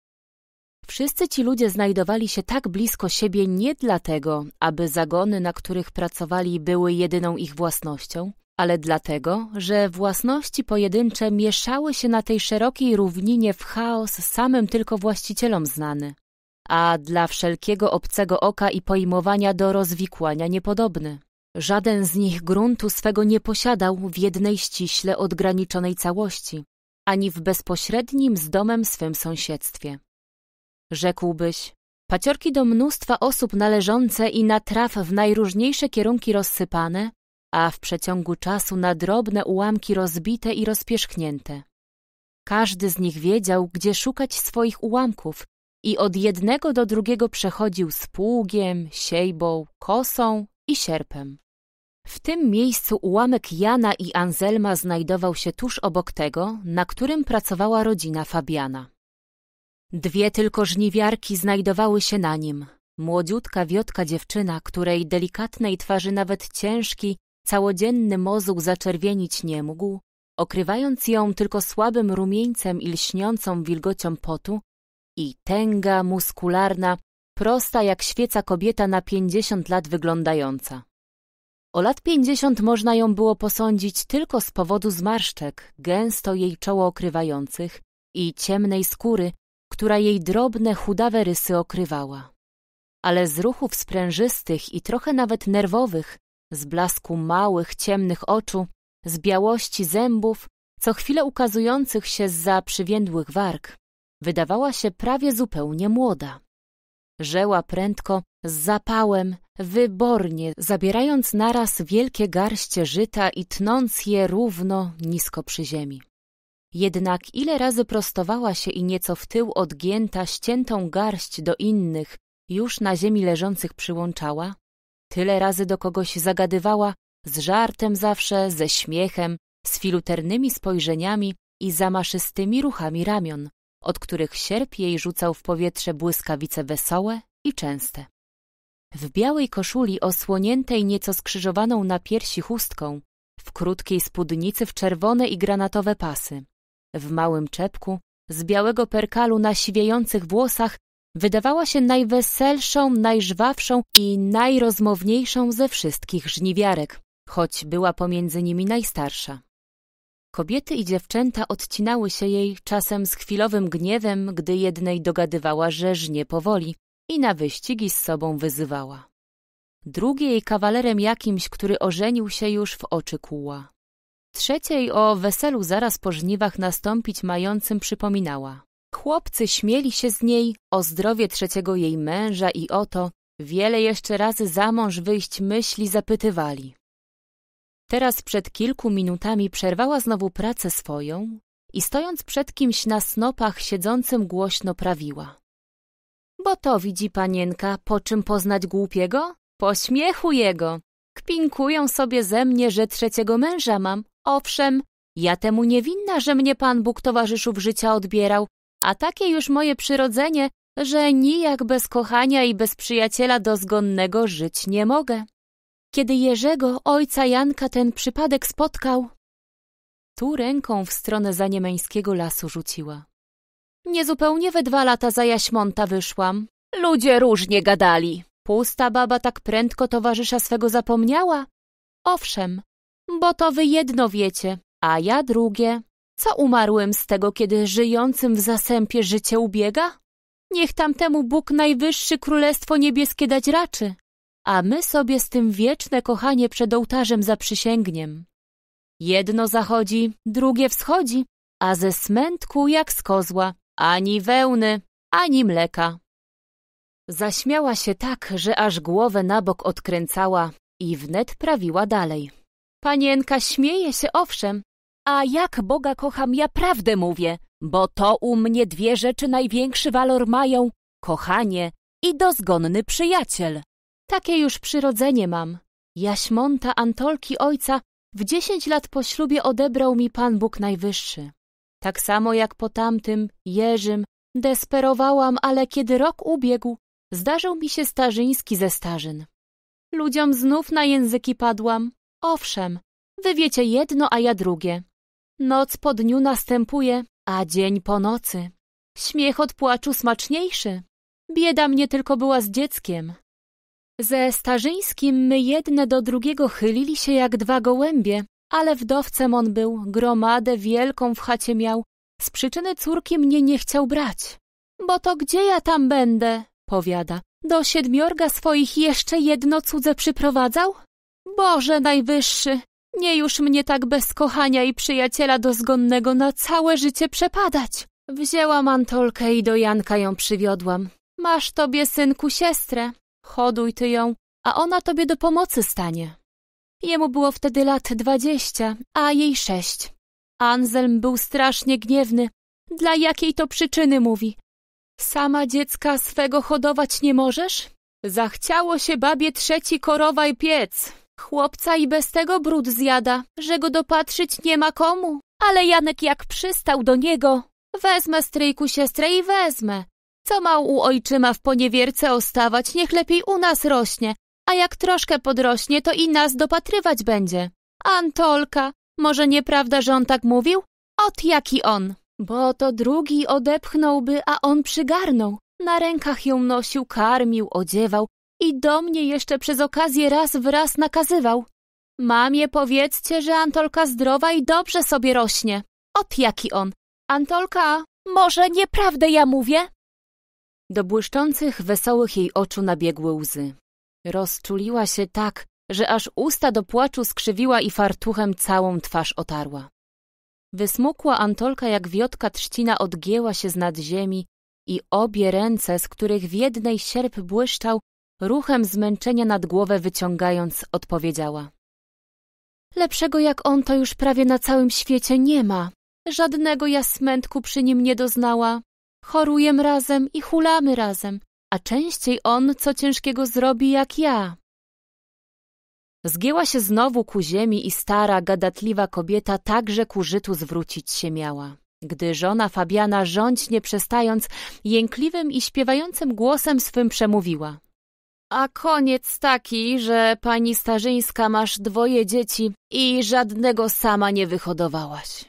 Wszyscy ci ludzie znajdowali się tak blisko siebie nie dlatego, aby zagony, na których pracowali, były jedyną ich własnością, ale dlatego, że własności pojedyncze mieszały się na tej szerokiej równinie w chaos samym tylko właścicielom znany, a dla wszelkiego obcego oka i pojmowania do rozwikłania niepodobny. Żaden z nich gruntu swego nie posiadał w jednej ściśle odgraniczonej całości, ani w bezpośrednim z domem swym sąsiedztwie rzekłbyś. Paciorki do mnóstwa osób należące i na traf w najróżniejsze kierunki rozsypane, a w przeciągu czasu na drobne ułamki rozbite i rozpierzchnięte. Każdy z nich wiedział, gdzie szukać swoich ułamków i od jednego do drugiego przechodził z pługiem, siejbą, kosą i sierpem. W tym miejscu ułamek Jana i Anselma znajdował się tuż obok tego, na którym pracowała rodzina Fabiana. Dwie tylko żniwiarki znajdowały się na nim. Młodziutka wiotka dziewczyna, której delikatnej twarzy nawet ciężki, całodzienny mozóg zaczerwienić nie mógł, okrywając ją tylko słabym rumieńcem i lśniącą wilgocią potu, i tęga, muskularna, prosta jak świeca kobieta na pięćdziesiąt lat wyglądająca. O lat pięćdziesiąt można ją było posądzić tylko z powodu zmarszczek, gęsto jej czoło okrywających i ciemnej skóry, która jej drobne, chudawe rysy okrywała. Ale z ruchów sprężystych i trochę nawet nerwowych, z blasku małych, ciemnych oczu, z białości zębów, co chwilę ukazujących się za przywiędłych warg, wydawała się prawie zupełnie młoda. Żeła prędko, z zapałem, wybornie, zabierając naraz wielkie garście żyta i tnąc je równo, nisko przy ziemi. Jednak ile razy prostowała się i nieco w tył odgięta, ściętą garść do innych, już na ziemi leżących przyłączała? Tyle razy do kogoś zagadywała, z żartem zawsze, ze śmiechem, z filuternymi spojrzeniami i zamaszystymi ruchami ramion, od których sierp jej rzucał w powietrze błyskawice wesołe i częste. W białej koszuli osłoniętej nieco skrzyżowaną na piersi chustką, w krótkiej spódnicy w czerwone i granatowe pasy. W małym czepku, z białego perkalu na siwiejących włosach, wydawała się najweselszą, najżwawszą i najrozmowniejszą ze wszystkich żniwiarek, choć była pomiędzy nimi najstarsza. Kobiety i dziewczęta odcinały się jej czasem z chwilowym gniewem, gdy jednej dogadywała, że żnie powoli i na wyścigi z sobą wyzywała. Drugiej kawalerem jakimś, który ożenił się już w oczy kuła. Trzeciej o weselu zaraz po żniwach nastąpić mającym przypominała. Chłopcy śmieli się z niej o zdrowie trzeciego jej męża i o to, wiele jeszcze razy za mąż wyjść myśli zapytywali. Teraz przed kilku minutami przerwała znowu pracę swoją i stojąc przed kimś na snopach siedzącym głośno prawiła. Bo to widzi panienka, po czym poznać głupiego? Po śmiechu jego. Kpinkują sobie ze mnie, że trzeciego męża mam. Owszem, ja temu niewinna, że mnie Pan Bóg towarzyszów życia odbierał, a takie już moje przyrodzenie, że nijak bez kochania i bez przyjaciela dozgonnego żyć nie mogę. Kiedy Jerzego, ojca Janka, ten przypadek spotkał, tu ręką w stronę zaniemeńskiego lasu rzuciła. Niezupełnie we dwa lata za Jaśmonta wyszłam. Ludzie różnie gadali. Pusta baba tak prędko towarzysza swego zapomniała? Owszem, bo to wy jedno wiecie, a ja drugie. Co umarłym z tego, kiedy żyjącym w zasępie życie ubiega? Niech tamtemu Bóg najwyższy królestwo niebieskie dać raczy, a my sobie z tym wieczne kochanie przed ołtarzem zaprzysięgniem. Jedno zachodzi, drugie wschodzi, a ze smętku jak z kozła, ani wełny, ani mleka. Zaśmiała się tak, że aż głowę na bok odkręcała i wnet prawiła dalej. Panienka śmieje się owszem, a jak Boga kocham, ja prawdę mówię, bo to u mnie dwie rzeczy największy walor mają: kochanie i dozgonny przyjaciel. Takie już przyrodzenie mam. Jaśmonta Antolki ojca w dziesięć lat po ślubie odebrał mi Pan Bóg Najwyższy. Tak samo jak po tamtym, Jerzym, desperowałam, ale kiedy rok ubiegł, Zdarzył mi się starzyński ze starzyn. Ludziom znów na języki padłam. Owszem, wy wiecie jedno, a ja drugie. Noc po dniu następuje, a dzień po nocy. Śmiech od płaczu smaczniejszy. Bieda mnie tylko była z dzieckiem. Ze Starzyńskim my jedne do drugiego chylili się jak dwa gołębie, ale wdowcem on był, gromadę wielką w chacie miał. Z przyczyny córki mnie nie chciał brać. Bo to gdzie ja tam będę? powiada. Do siedmiorga swoich jeszcze jedno cudze przyprowadzał? Boże najwyższy, nie już mnie tak bez kochania i przyjaciela dozgonnego na całe życie przepadać. Wzięłam Antolkę i do Janka ją przywiodłam. Masz tobie, synku, siostrę. choduj ty ją, a ona tobie do pomocy stanie. Jemu było wtedy lat dwadzieścia, a jej sześć. Anselm był strasznie gniewny. Dla jakiej to przyczyny mówi? Sama dziecka swego hodować nie możesz? Zachciało się babie trzeci korowaj piec. Chłopca i bez tego brud zjada, że go dopatrzyć nie ma komu. Ale Janek jak przystał do niego, wezmę stryjku siestrę i wezmę. Co mał u ojczyma w poniewierce ostawać, niech lepiej u nas rośnie, a jak troszkę podrośnie, to i nas dopatrywać będzie. Antolka, może nieprawda, że on tak mówił? Ot jaki on! Bo to drugi odepchnąłby, a on przygarnął. Na rękach ją nosił, karmił, odziewał i do mnie jeszcze przez okazję raz w raz nakazywał. Mamie powiedzcie, że Antolka zdrowa i dobrze sobie rośnie. Ot jaki on. Antolka, może nieprawdę ja mówię? Do błyszczących, wesołych jej oczu nabiegły łzy. Rozczuliła się tak, że aż usta do płaczu skrzywiła i fartuchem całą twarz otarła. Wysmukła Antolka jak wiotka trzcina odgięła się z nad ziemi i obie ręce, z których w jednej sierp błyszczał, ruchem zmęczenia nad głowę wyciągając, odpowiedziała. Lepszego jak on to już prawie na całym świecie nie ma. Żadnego ja smętku przy nim nie doznała. Chorujem razem i hulamy razem, a częściej on co ciężkiego zrobi jak ja. Zgięła się znowu ku ziemi i stara, gadatliwa kobieta także ku żytu zwrócić się miała. Gdy żona Fabiana rządź nie przestając, jękliwym i śpiewającym głosem swym przemówiła. A koniec taki, że pani Starzyńska masz dwoje dzieci i żadnego sama nie wyhodowałaś.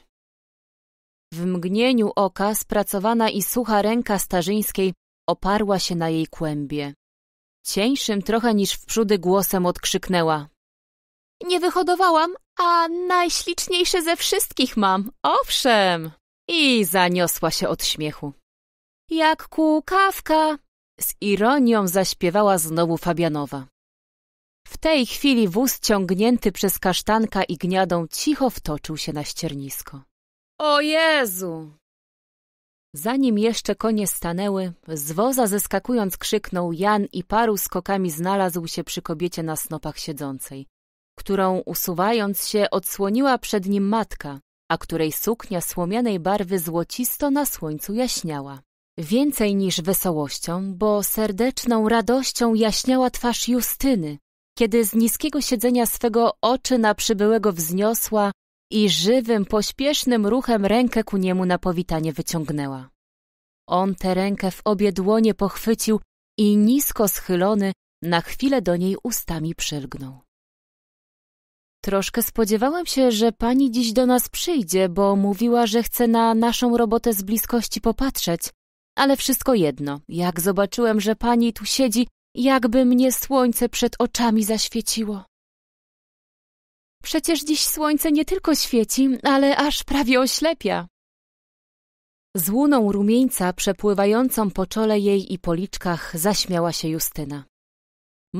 W mgnieniu oka spracowana i sucha ręka Starzyńskiej oparła się na jej kłębie. Cieńszym trochę niż wprzódy głosem odkrzyknęła. Nie wyhodowałam, a najśliczniejsze ze wszystkich mam, owszem! I zaniosła się od śmiechu. Jak kukawka! Z ironią zaśpiewała znowu Fabianowa. W tej chwili wóz ciągnięty przez kasztanka i gniadą cicho wtoczył się na ściernisko. O Jezu! Zanim jeszcze konie stanęły, z woza zeskakując krzyknął Jan i paru skokami znalazł się przy kobiecie na snopach siedzącej którą usuwając się odsłoniła przed nim matka, a której suknia słomianej barwy złocisto na słońcu jaśniała. Więcej niż wesołością, bo serdeczną radością jaśniała twarz Justyny, kiedy z niskiego siedzenia swego oczy na przybyłego wzniosła i żywym, pośpiesznym ruchem rękę ku niemu na powitanie wyciągnęła. On tę rękę w obie dłonie pochwycił i nisko schylony na chwilę do niej ustami przylgnął. Troszkę spodziewałem się, że pani dziś do nas przyjdzie, bo mówiła, że chce na naszą robotę z bliskości popatrzeć. Ale wszystko jedno, jak zobaczyłem, że pani tu siedzi, jakby mnie słońce przed oczami zaświeciło. Przecież dziś słońce nie tylko świeci, ale aż prawie oślepia. Z łuną rumieńca przepływającą po czole jej i policzkach zaśmiała się Justyna.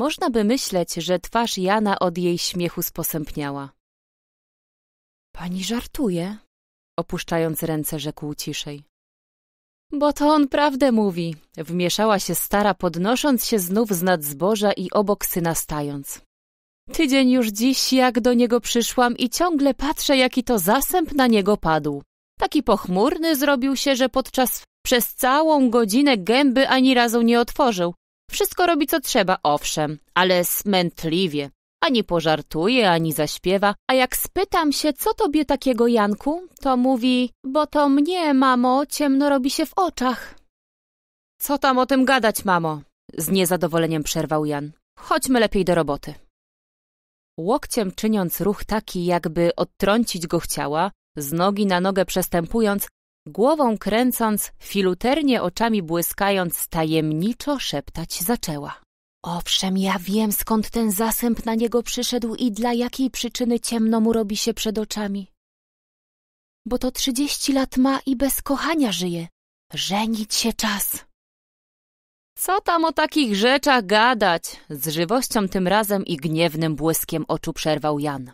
Można by myśleć, że twarz Jana od jej śmiechu sposępniała. Pani żartuje, opuszczając ręce rzekł ciszej. Bo to on prawdę mówi, wmieszała się stara, podnosząc się znów z nadzboża i obok syna stając. Tydzień już dziś, jak do niego przyszłam i ciągle patrzę, jaki to zasęp na niego padł. Taki pochmurny zrobił się, że podczas przez całą godzinę gęby ani razu nie otworzył, wszystko robi co trzeba, owszem, ale smętliwie. Ani pożartuje, ani zaśpiewa, a jak spytam się, co tobie takiego, Janku, to mówi, bo to mnie, mamo, ciemno robi się w oczach. Co tam o tym gadać, mamo? Z niezadowoleniem przerwał Jan. Chodźmy lepiej do roboty. Łokciem czyniąc ruch taki, jakby odtrącić go chciała, z nogi na nogę przestępując, Głową kręcąc, filuternie oczami błyskając, tajemniczo szeptać zaczęła. Owszem, ja wiem, skąd ten zasęp na niego przyszedł i dla jakiej przyczyny ciemno mu robi się przed oczami. Bo to trzydzieści lat ma i bez kochania żyje. Żenić się czas. Co tam o takich rzeczach gadać? Z żywością tym razem i gniewnym błyskiem oczu przerwał Jan.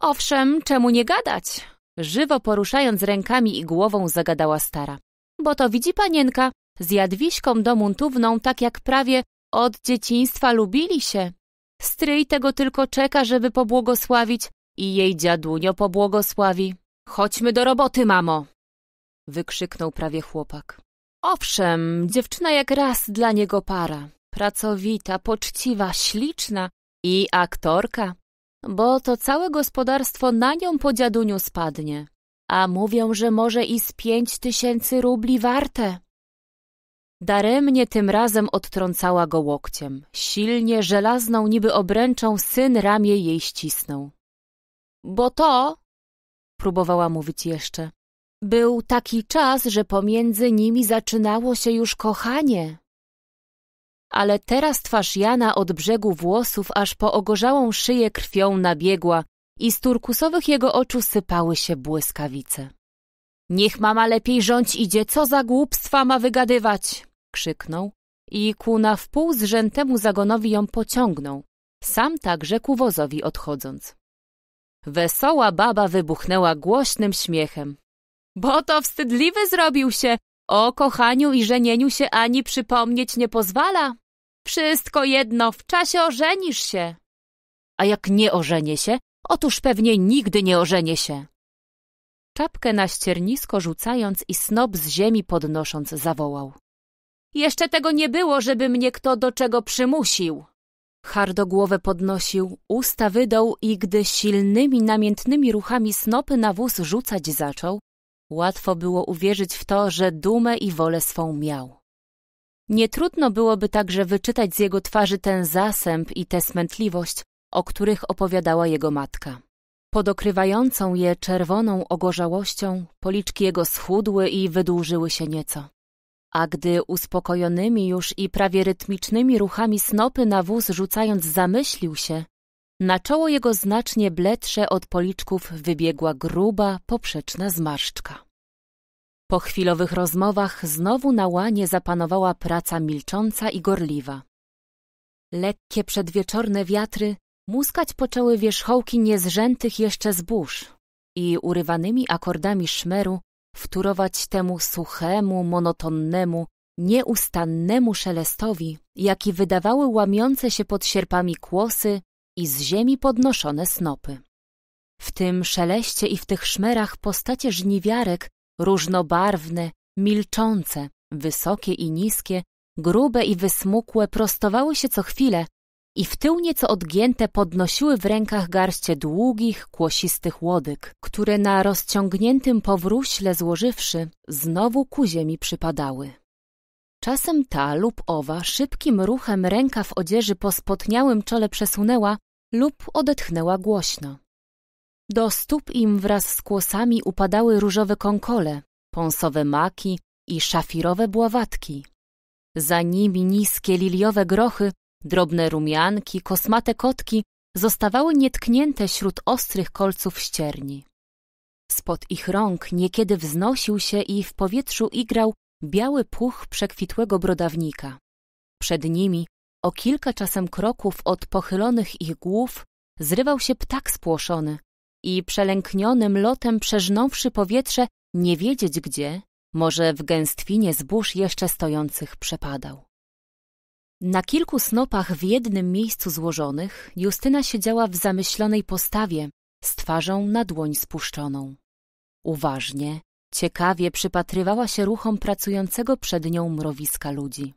Owszem, czemu nie gadać? Żywo poruszając rękami i głową zagadała stara. Bo to widzi panienka, z Jadwiśką domuntówną tak jak prawie od dzieciństwa lubili się. Stryj tego tylko czeka, żeby pobłogosławić i jej dziadunio pobłogosławi. Chodźmy do roboty, mamo! Wykrzyknął prawie chłopak. Owszem, dziewczyna jak raz dla niego para. Pracowita, poczciwa, śliczna i aktorka bo to całe gospodarstwo na nią po dziaduniu spadnie. A mówią, że może i z pięć tysięcy rubli warte. Daremnie tym razem odtrącała go łokciem. Silnie, żelazną niby obręczą syn ramię jej ścisnął. Bo to, próbowała mówić jeszcze, był taki czas, że pomiędzy nimi zaczynało się już kochanie ale teraz twarz Jana od brzegu włosów aż po ogorzałą szyję krwią nabiegła i z turkusowych jego oczu sypały się błyskawice. Niech mama lepiej rządź idzie, co za głupstwa ma wygadywać! krzyknął i ku na wpół zrzętemu zagonowi ją pociągnął, sam także ku wozowi odchodząc. Wesoła baba wybuchnęła głośnym śmiechem. Bo to wstydliwy zrobił się! O kochaniu i żenieniu się ani przypomnieć nie pozwala! Wszystko jedno, w czasie ożenisz się. A jak nie ożenię się, otóż pewnie nigdy nie ożenię się. Czapkę na ściernisko rzucając i snop z ziemi podnosząc zawołał. Jeszcze tego nie było, żeby mnie kto do czego przymusił. Hardo głowę podnosił, usta wydał i gdy silnymi, namiętnymi ruchami snopy na wóz rzucać zaczął, łatwo było uwierzyć w to, że dumę i wolę swą miał. Nie trudno byłoby także wyczytać z jego twarzy ten zasęp i tę smętliwość, o których opowiadała jego matka. Podokrywającą je czerwoną ogorzałością policzki jego schudły i wydłużyły się nieco. A gdy uspokojonymi już i prawie rytmicznymi ruchami snopy na wóz rzucając zamyślił się, na czoło jego znacznie bledsze od policzków wybiegła gruba, poprzeczna zmarszczka. Po chwilowych rozmowach znowu na łanie zapanowała praca milcząca i gorliwa. Lekkie przedwieczorne wiatry muskać poczęły wierzchołki niezrzętych jeszcze zbóż i urywanymi akordami szmeru wturować temu suchemu, monotonnemu, nieustannemu szelestowi, jaki wydawały łamiące się pod sierpami kłosy i z ziemi podnoszone snopy. W tym szeleście i w tych szmerach postacie żniwiarek różnobarwne, milczące, wysokie i niskie, grube i wysmukłe, prostowały się co chwilę i w tył nieco odgięte podnosiły w rękach garście długich, kłosistych łodyg, które na rozciągniętym powróśle złożywszy, znowu ku ziemi przypadały. Czasem ta lub owa szybkim ruchem ręka w odzieży po spotniałym czole przesunęła lub odetchnęła głośno. Do stóp im wraz z kłosami upadały różowe konkole, pąsowe maki i szafirowe bławatki. Za nimi niskie liliowe grochy, drobne rumianki, kosmate kotki zostawały nietknięte śród ostrych kolców ścierni. Spod ich rąk niekiedy wznosił się i w powietrzu igrał biały puch przekwitłego brodawnika. Przed nimi, o kilka czasem kroków od pochylonych ich głów, zrywał się ptak spłoszony, i przelęknionym lotem przeżnąwszy powietrze, nie wiedzieć gdzie, może w gęstwinie zbóż jeszcze stojących przepadał. Na kilku snopach w jednym miejscu złożonych Justyna siedziała w zamyślonej postawie, z twarzą na dłoń spuszczoną. Uważnie, ciekawie przypatrywała się ruchom pracującego przed nią mrowiska ludzi.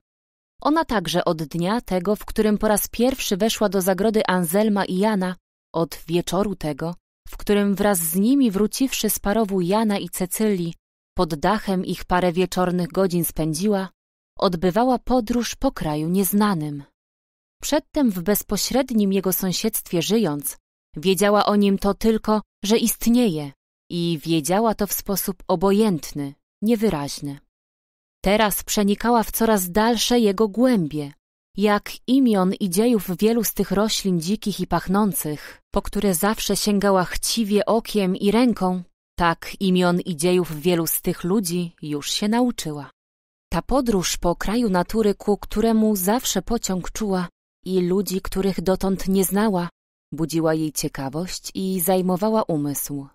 Ona także od dnia tego, w którym po raz pierwszy weszła do zagrody Anselma i Jana, od wieczoru tego, w którym wraz z nimi wróciwszy z parowu Jana i Cecylii, pod dachem ich parę wieczornych godzin spędziła, odbywała podróż po kraju nieznanym. Przedtem w bezpośrednim jego sąsiedztwie żyjąc, wiedziała o nim to tylko, że istnieje i wiedziała to w sposób obojętny, niewyraźny. Teraz przenikała w coraz dalsze jego głębie, jak imion i dziejów wielu z tych roślin dzikich i pachnących, po które zawsze sięgała chciwie okiem i ręką, tak imion i dziejów wielu z tych ludzi już się nauczyła. Ta podróż po kraju natury, ku któremu zawsze pociąg czuła i ludzi, których dotąd nie znała, budziła jej ciekawość i zajmowała umysł.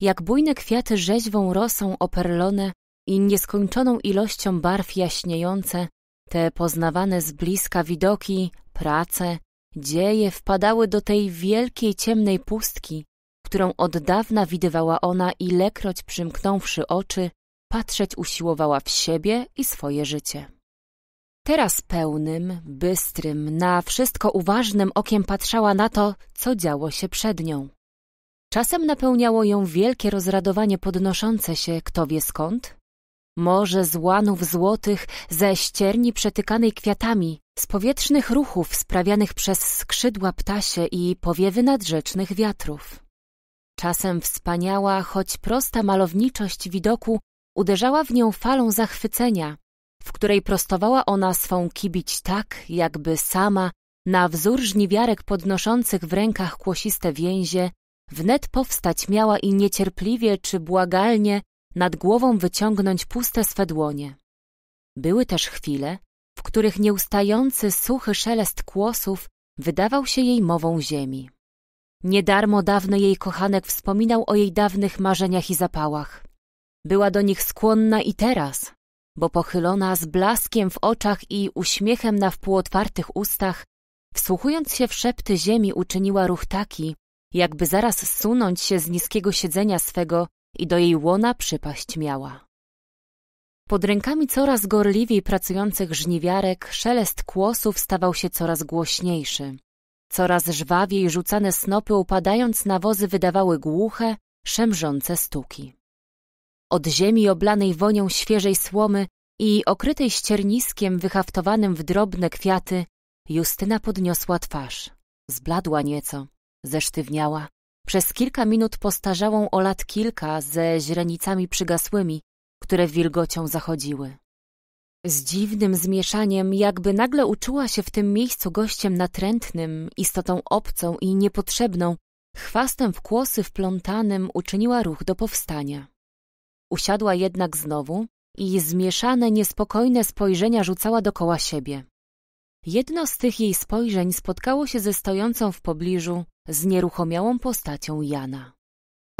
Jak bujne kwiaty rzeźwą rosą operlone i nieskończoną ilością barw jaśniejące, te poznawane z bliska widoki, prace, dzieje wpadały do tej wielkiej ciemnej pustki, którą od dawna widywała ona, ilekroć przymknąwszy oczy, patrzeć usiłowała w siebie i swoje życie. Teraz pełnym, bystrym, na wszystko uważnym okiem patrzała na to, co działo się przed nią. Czasem napełniało ją wielkie rozradowanie podnoszące się, kto wie skąd, Morze z łanów złotych, ze ścierni przetykanej kwiatami, z powietrznych ruchów sprawianych przez skrzydła ptasie i powiewy nadrzecznych wiatrów. Czasem wspaniała, choć prosta malowniczość widoku uderzała w nią falą zachwycenia, w której prostowała ona swą kibić tak, jakby sama, na wzór żniwiarek podnoszących w rękach kłosiste więzie, wnet powstać miała i niecierpliwie czy błagalnie nad głową wyciągnąć puste swe dłonie. Były też chwile, w których nieustający, suchy szelest kłosów wydawał się jej mową ziemi. Niedarmo dawny jej kochanek wspominał o jej dawnych marzeniach i zapałach. Była do nich skłonna i teraz, bo pochylona z blaskiem w oczach i uśmiechem na wpółotwartych ustach, wsłuchując się w szepty ziemi uczyniła ruch taki, jakby zaraz sunąć się z niskiego siedzenia swego i do jej łona przypaść miała. Pod rękami coraz gorliwiej pracujących żniwiarek szelest kłosów stawał się coraz głośniejszy. Coraz żwawiej rzucane snopy upadając na wozy wydawały głuche, szemrzące stuki. Od ziemi oblanej wonią świeżej słomy i okrytej ścierniskiem wyhaftowanym w drobne kwiaty, Justyna podniosła twarz. Zbladła nieco, zesztywniała, przez kilka minut postarzałą o lat kilka ze źrenicami przygasłymi, które wilgocią zachodziły. Z dziwnym zmieszaniem, jakby nagle uczuła się w tym miejscu gościem natrętnym, istotą obcą i niepotrzebną, chwastem w kłosy wplątanym uczyniła ruch do powstania. Usiadła jednak znowu i zmieszane, niespokojne spojrzenia rzucała dokoła siebie. Jedno z tych jej spojrzeń spotkało się ze stojącą w pobliżu, znieruchomiałą postacią Jana.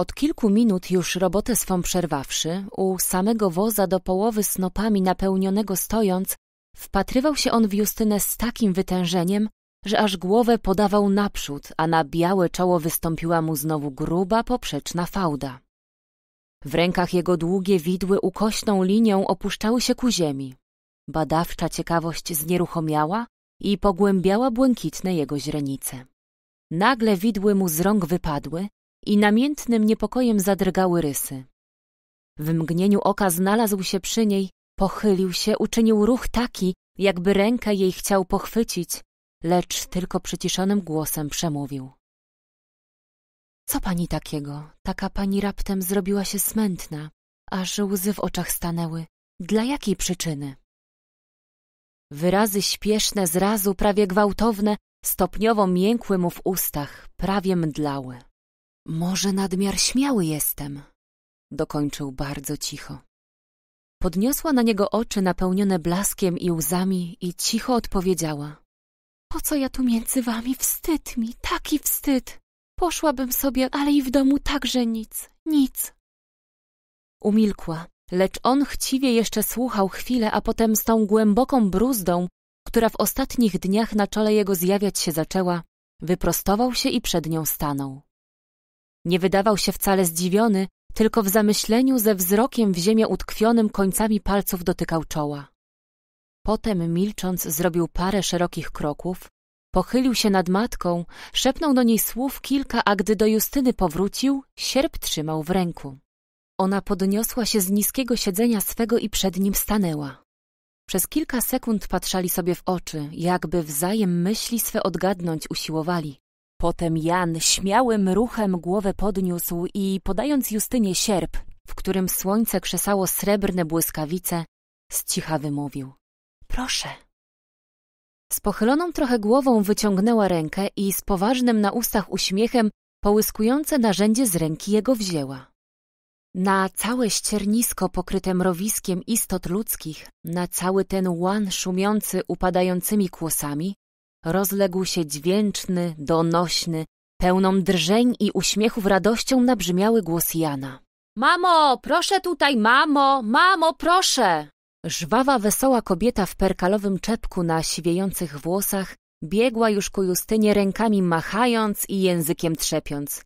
Od kilku minut już robotę swą przerwawszy, u samego woza do połowy snopami napełnionego stojąc, wpatrywał się on w Justynę z takim wytężeniem, że aż głowę podawał naprzód, a na białe czoło wystąpiła mu znowu gruba, poprzeczna fałda. W rękach jego długie widły ukośną linią opuszczały się ku ziemi. Badawcza ciekawość znieruchomiała, i pogłębiała błękitne jego źrenice. Nagle widły mu z rąk wypadły i namiętnym niepokojem zadrgały rysy. W mgnieniu oka znalazł się przy niej, pochylił się, uczynił ruch taki, jakby rękę jej chciał pochwycić, lecz tylko przyciszonym głosem przemówił. Co pani takiego? Taka pani raptem zrobiła się smętna, aż łzy w oczach stanęły. Dla jakiej przyczyny? Wyrazy śpieszne zrazu, prawie gwałtowne, stopniowo miękły mu w ustach, prawie mdlały. Może nadmiar śmiały jestem, dokończył bardzo cicho. Podniosła na niego oczy napełnione blaskiem i łzami i cicho odpowiedziała. Po co ja tu między wami? Wstyd mi, taki wstyd. Poszłabym sobie, ale i w domu także nic, nic. Umilkła, Lecz on chciwie jeszcze słuchał chwilę, a potem z tą głęboką bruzdą, która w ostatnich dniach na czole jego zjawiać się zaczęła, wyprostował się i przed nią stanął. Nie wydawał się wcale zdziwiony, tylko w zamyśleniu ze wzrokiem w ziemię utkwionym końcami palców dotykał czoła. Potem milcząc zrobił parę szerokich kroków, pochylił się nad matką, szepnął do niej słów kilka, a gdy do Justyny powrócił, sierp trzymał w ręku. Ona podniosła się z niskiego siedzenia swego i przed nim stanęła. Przez kilka sekund patrzali sobie w oczy, jakby wzajem myśli swe odgadnąć usiłowali. Potem Jan śmiałym ruchem głowę podniósł i podając Justynie sierp, w którym słońce krzesało srebrne błyskawice, z cicha wymówił. Proszę. Z pochyloną trochę głową wyciągnęła rękę i z poważnym na ustach uśmiechem połyskujące narzędzie z ręki jego wzięła. Na całe ściernisko pokryte mrowiskiem istot ludzkich, na cały ten łan szumiący upadającymi kłosami, rozległ się dźwięczny, donośny, pełną drżeń i uśmiechów radością nabrzmiały głos Jana. Mamo, proszę tutaj, mamo, mamo, proszę! Żwawa, wesoła kobieta w perkalowym czepku na siwiejących włosach biegła już ku Justynie rękami machając i językiem trzepiąc.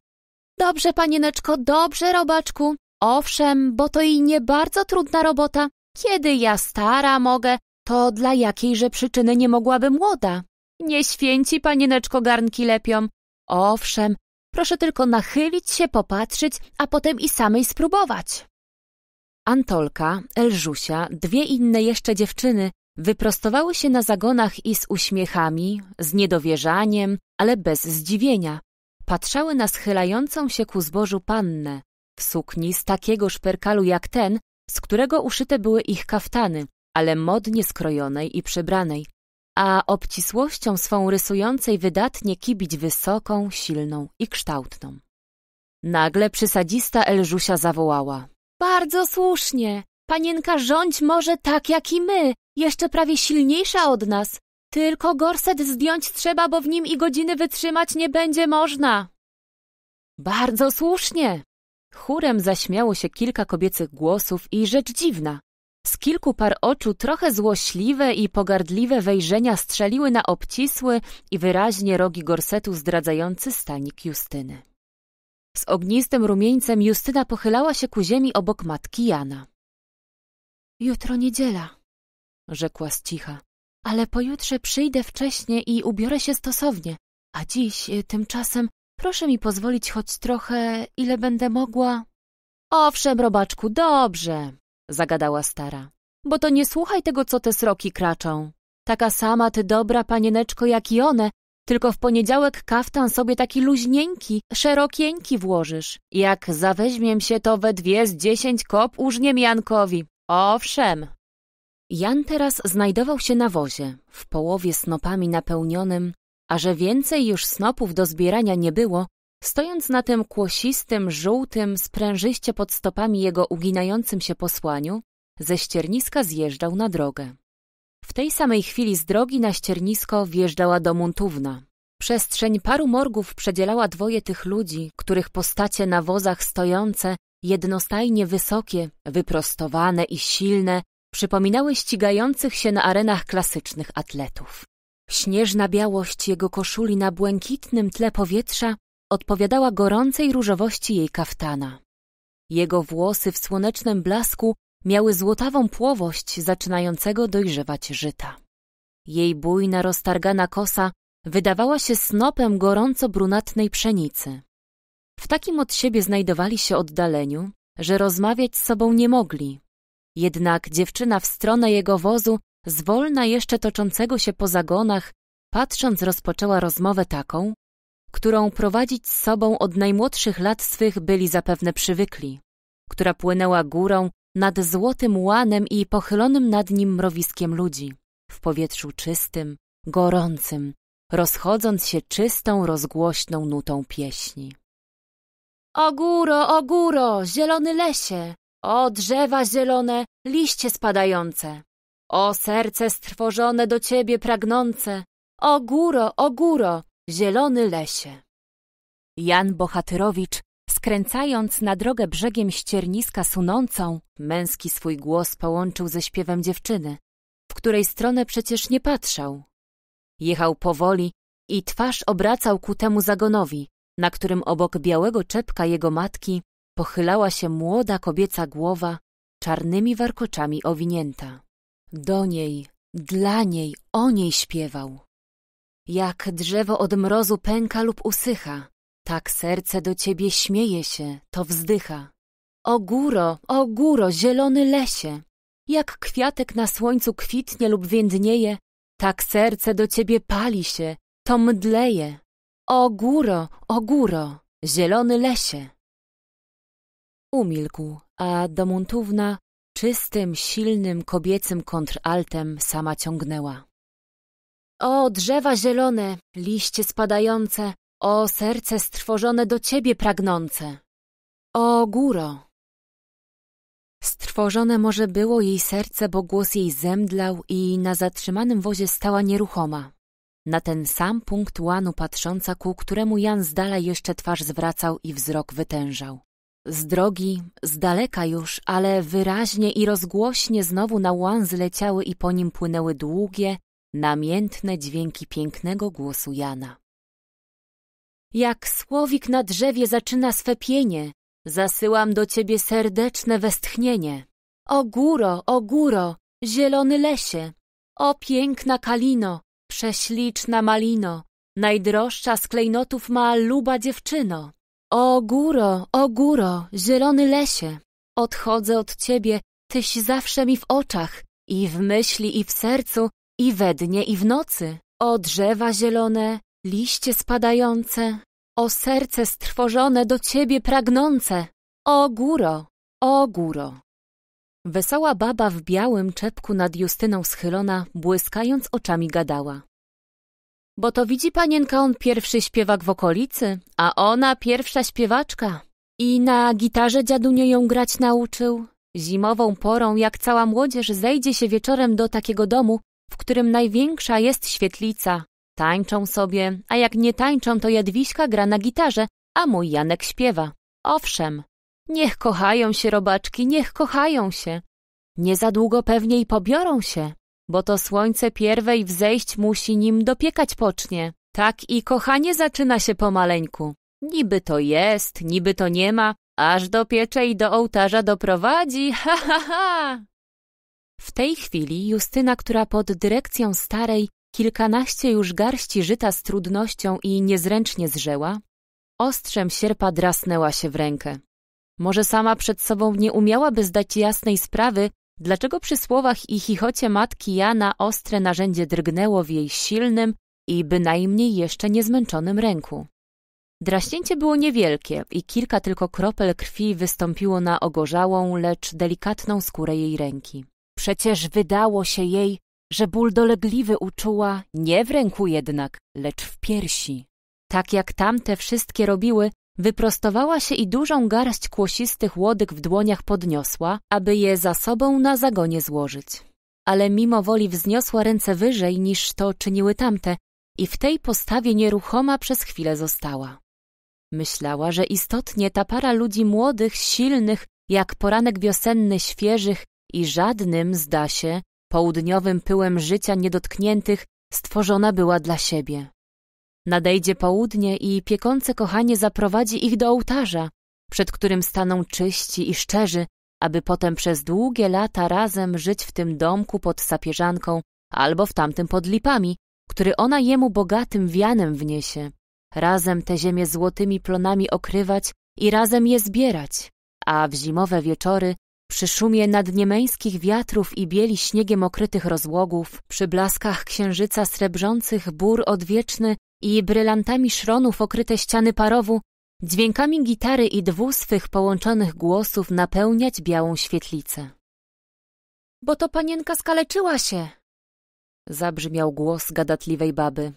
Dobrze, panieneczko, dobrze, robaczku. Owszem, bo to i nie bardzo trudna robota. Kiedy ja stara mogę, to dla jakiejże przyczyny nie mogłaby młoda? Nie święci, panieneczko, garnki lepią. Owszem, proszę tylko nachylić się, popatrzeć, a potem i samej spróbować. Antolka, Elżusia, dwie inne jeszcze dziewczyny wyprostowały się na zagonach i z uśmiechami, z niedowierzaniem, ale bez zdziwienia. Patrzały na schylającą się ku zbożu pannę w sukni z takiego szperkalu jak ten, z którego uszyte były ich kaftany, ale modnie skrojonej i przebranej, a obcisłością swą rysującej wydatnie kibić wysoką, silną i kształtną. Nagle przysadzista Elżusia zawołała. Bardzo słusznie. Panienka rządź może tak jak i my, jeszcze prawie silniejsza od nas. Tylko gorset zdjąć trzeba, bo w nim i godziny wytrzymać nie będzie można. Bardzo słusznie, Chórem zaśmiało się kilka kobiecych głosów i rzecz dziwna. Z kilku par oczu trochę złośliwe i pogardliwe wejrzenia strzeliły na obcisły i wyraźnie rogi gorsetu zdradzający stanik Justyny. Z ognistym rumieńcem Justyna pochylała się ku ziemi obok matki Jana. Jutro niedziela, rzekła z cicha, ale pojutrze przyjdę wcześnie i ubiorę się stosownie, a dziś y, tymczasem Proszę mi pozwolić choć trochę, ile będę mogła. Owszem, robaczku, dobrze, zagadała stara. Bo to nie słuchaj tego, co te sroki kraczą. Taka sama ty dobra panieneczko jak i one, tylko w poniedziałek kaftan sobie taki luźnieńki, szerokieńki włożysz. Jak zaweźmiem się, to we dwie z dziesięć kop użniem Jankowi. Owszem. Jan teraz znajdował się na wozie, w połowie snopami napełnionym, a że więcej już snopów do zbierania nie było, stojąc na tym kłosistym, żółtym, sprężyście pod stopami jego uginającym się posłaniu, ze ścierniska zjeżdżał na drogę. W tej samej chwili z drogi na ściernisko wjeżdżała do Muntówna. Przestrzeń paru morgów przedzielała dwoje tych ludzi, których postacie na wozach stojące, jednostajnie wysokie, wyprostowane i silne, przypominały ścigających się na arenach klasycznych atletów. Śnieżna białość jego koszuli na błękitnym tle powietrza odpowiadała gorącej różowości jej kaftana. Jego włosy w słonecznym blasku miały złotawą płowość zaczynającego dojrzewać żyta. Jej bujna, roztargana kosa wydawała się snopem gorąco brunatnej pszenicy. W takim od siebie znajdowali się oddaleniu, że rozmawiać z sobą nie mogli. Jednak dziewczyna w stronę jego wozu zwolna jeszcze toczącego się po zagonach, patrząc rozpoczęła rozmowę taką, którą prowadzić z sobą od najmłodszych lat swych byli zapewne przywykli, która płynęła górą nad złotym łanem i pochylonym nad nim mrowiskiem ludzi, w powietrzu czystym, gorącym, rozchodząc się czystą, rozgłośną nutą pieśni. O góro, o góro, zielony lesie, o drzewa zielone, liście spadające, o serce strwożone do ciebie pragnące, o góro, o góro, zielony lesie. Jan Bohatyrowicz, skręcając na drogę brzegiem ścierniska sunącą, męski swój głos połączył ze śpiewem dziewczyny, w której stronę przecież nie patrzał. Jechał powoli i twarz obracał ku temu zagonowi, na którym obok białego czepka jego matki pochylała się młoda kobieca głowa, czarnymi warkoczami owinięta. Do niej, dla niej, o niej śpiewał. Jak drzewo od mrozu pęka lub usycha, tak serce do ciebie śmieje się, to wzdycha. O góro, o góro, zielony lesie, jak kwiatek na słońcu kwitnie lub więdnieje, tak serce do ciebie pali się, to mdleje. O góro, o góro, zielony lesie. Umilkł, a Domontówna Czystym, silnym, kobiecym kontraltem sama ciągnęła. O, drzewa zielone, liście spadające, o, serce strwożone do ciebie pragnące. O, góro! Strwożone może było jej serce, bo głos jej zemdlał i na zatrzymanym wozie stała nieruchoma. Na ten sam punkt łanu patrząca, ku któremu Jan z dala jeszcze twarz zwracał i wzrok wytężał. Z drogi, z daleka już, ale wyraźnie i rozgłośnie znowu na łan zleciały i po nim płynęły długie, namiętne dźwięki pięknego głosu Jana. Jak słowik na drzewie zaczyna swe pienie, zasyłam do ciebie serdeczne westchnienie. O góro, o góro, zielony lesie, o piękna kalino, prześliczna malino, najdroższa z klejnotów ma luba dziewczyno. O góro, o góro, zielony lesie, odchodzę od ciebie, tyś zawsze mi w oczach, i w myśli, i w sercu, i we dnie, i w nocy. O drzewa zielone, liście spadające, o serce strwożone do ciebie pragnące. O góro, o góro. Wesoła baba w białym czepku nad Justyną schylona, błyskając oczami gadała. Bo to widzi panienka, on pierwszy śpiewak w okolicy, a ona pierwsza śpiewaczka. I na gitarze dziadunio ją grać nauczył. Zimową porą, jak cała młodzież, zejdzie się wieczorem do takiego domu, w którym największa jest świetlica. Tańczą sobie, a jak nie tańczą, to Jadwiśka gra na gitarze, a mój Janek śpiewa. Owszem, niech kochają się robaczki, niech kochają się. Nie za długo pewnie i pobiorą się bo to słońce pierwej wzejść musi, nim dopiekać pocznie. Tak i kochanie zaczyna się pomaleńku. Niby to jest, niby to nie ma, aż do piecze i do ołtarza doprowadzi, *laughs* ha ha ha! W tej chwili Justyna, która pod dyrekcją starej kilkanaście już garści żyta z trudnością i niezręcznie zrzęła, ostrzem sierpa drasnęła się w rękę. Może sama przed sobą nie umiałaby zdać jasnej sprawy, Dlaczego przy słowach i chichocie matki Jana ostre narzędzie drgnęło w jej silnym i bynajmniej jeszcze niezmęczonym ręku? Draśnięcie było niewielkie i kilka tylko kropel krwi wystąpiło na ogorzałą, lecz delikatną skórę jej ręki. Przecież wydało się jej, że ból dolegliwy uczuła nie w ręku jednak, lecz w piersi. Tak jak tamte wszystkie robiły, Wyprostowała się i dużą garść kłosistych łodyg w dłoniach podniosła, aby je za sobą na zagonie złożyć. Ale mimo woli wzniosła ręce wyżej niż to czyniły tamte i w tej postawie nieruchoma przez chwilę została. Myślała, że istotnie ta para ludzi młodych, silnych, jak poranek wiosenny świeżych i żadnym, zda się, południowym pyłem życia niedotkniętych, stworzona była dla siebie. Nadejdzie południe i piekące kochanie zaprowadzi ich do ołtarza, przed którym staną czyści i szczerzy, aby potem przez długie lata razem żyć w tym domku pod sapieżanką albo w tamtym pod lipami, który ona jemu bogatym wianem wniesie. Razem te ziemie złotymi plonami okrywać i razem je zbierać, a w zimowe wieczory przy szumie nadniemeńskich wiatrów i bieli śniegiem okrytych rozłogów, przy blaskach księżyca srebrzących bór odwieczny i brylantami szronów okryte ściany parowu, dźwiękami gitary i dwu swych połączonych głosów napełniać białą świetlicę. Bo to panienka skaleczyła się! Zabrzmiał głos gadatliwej baby.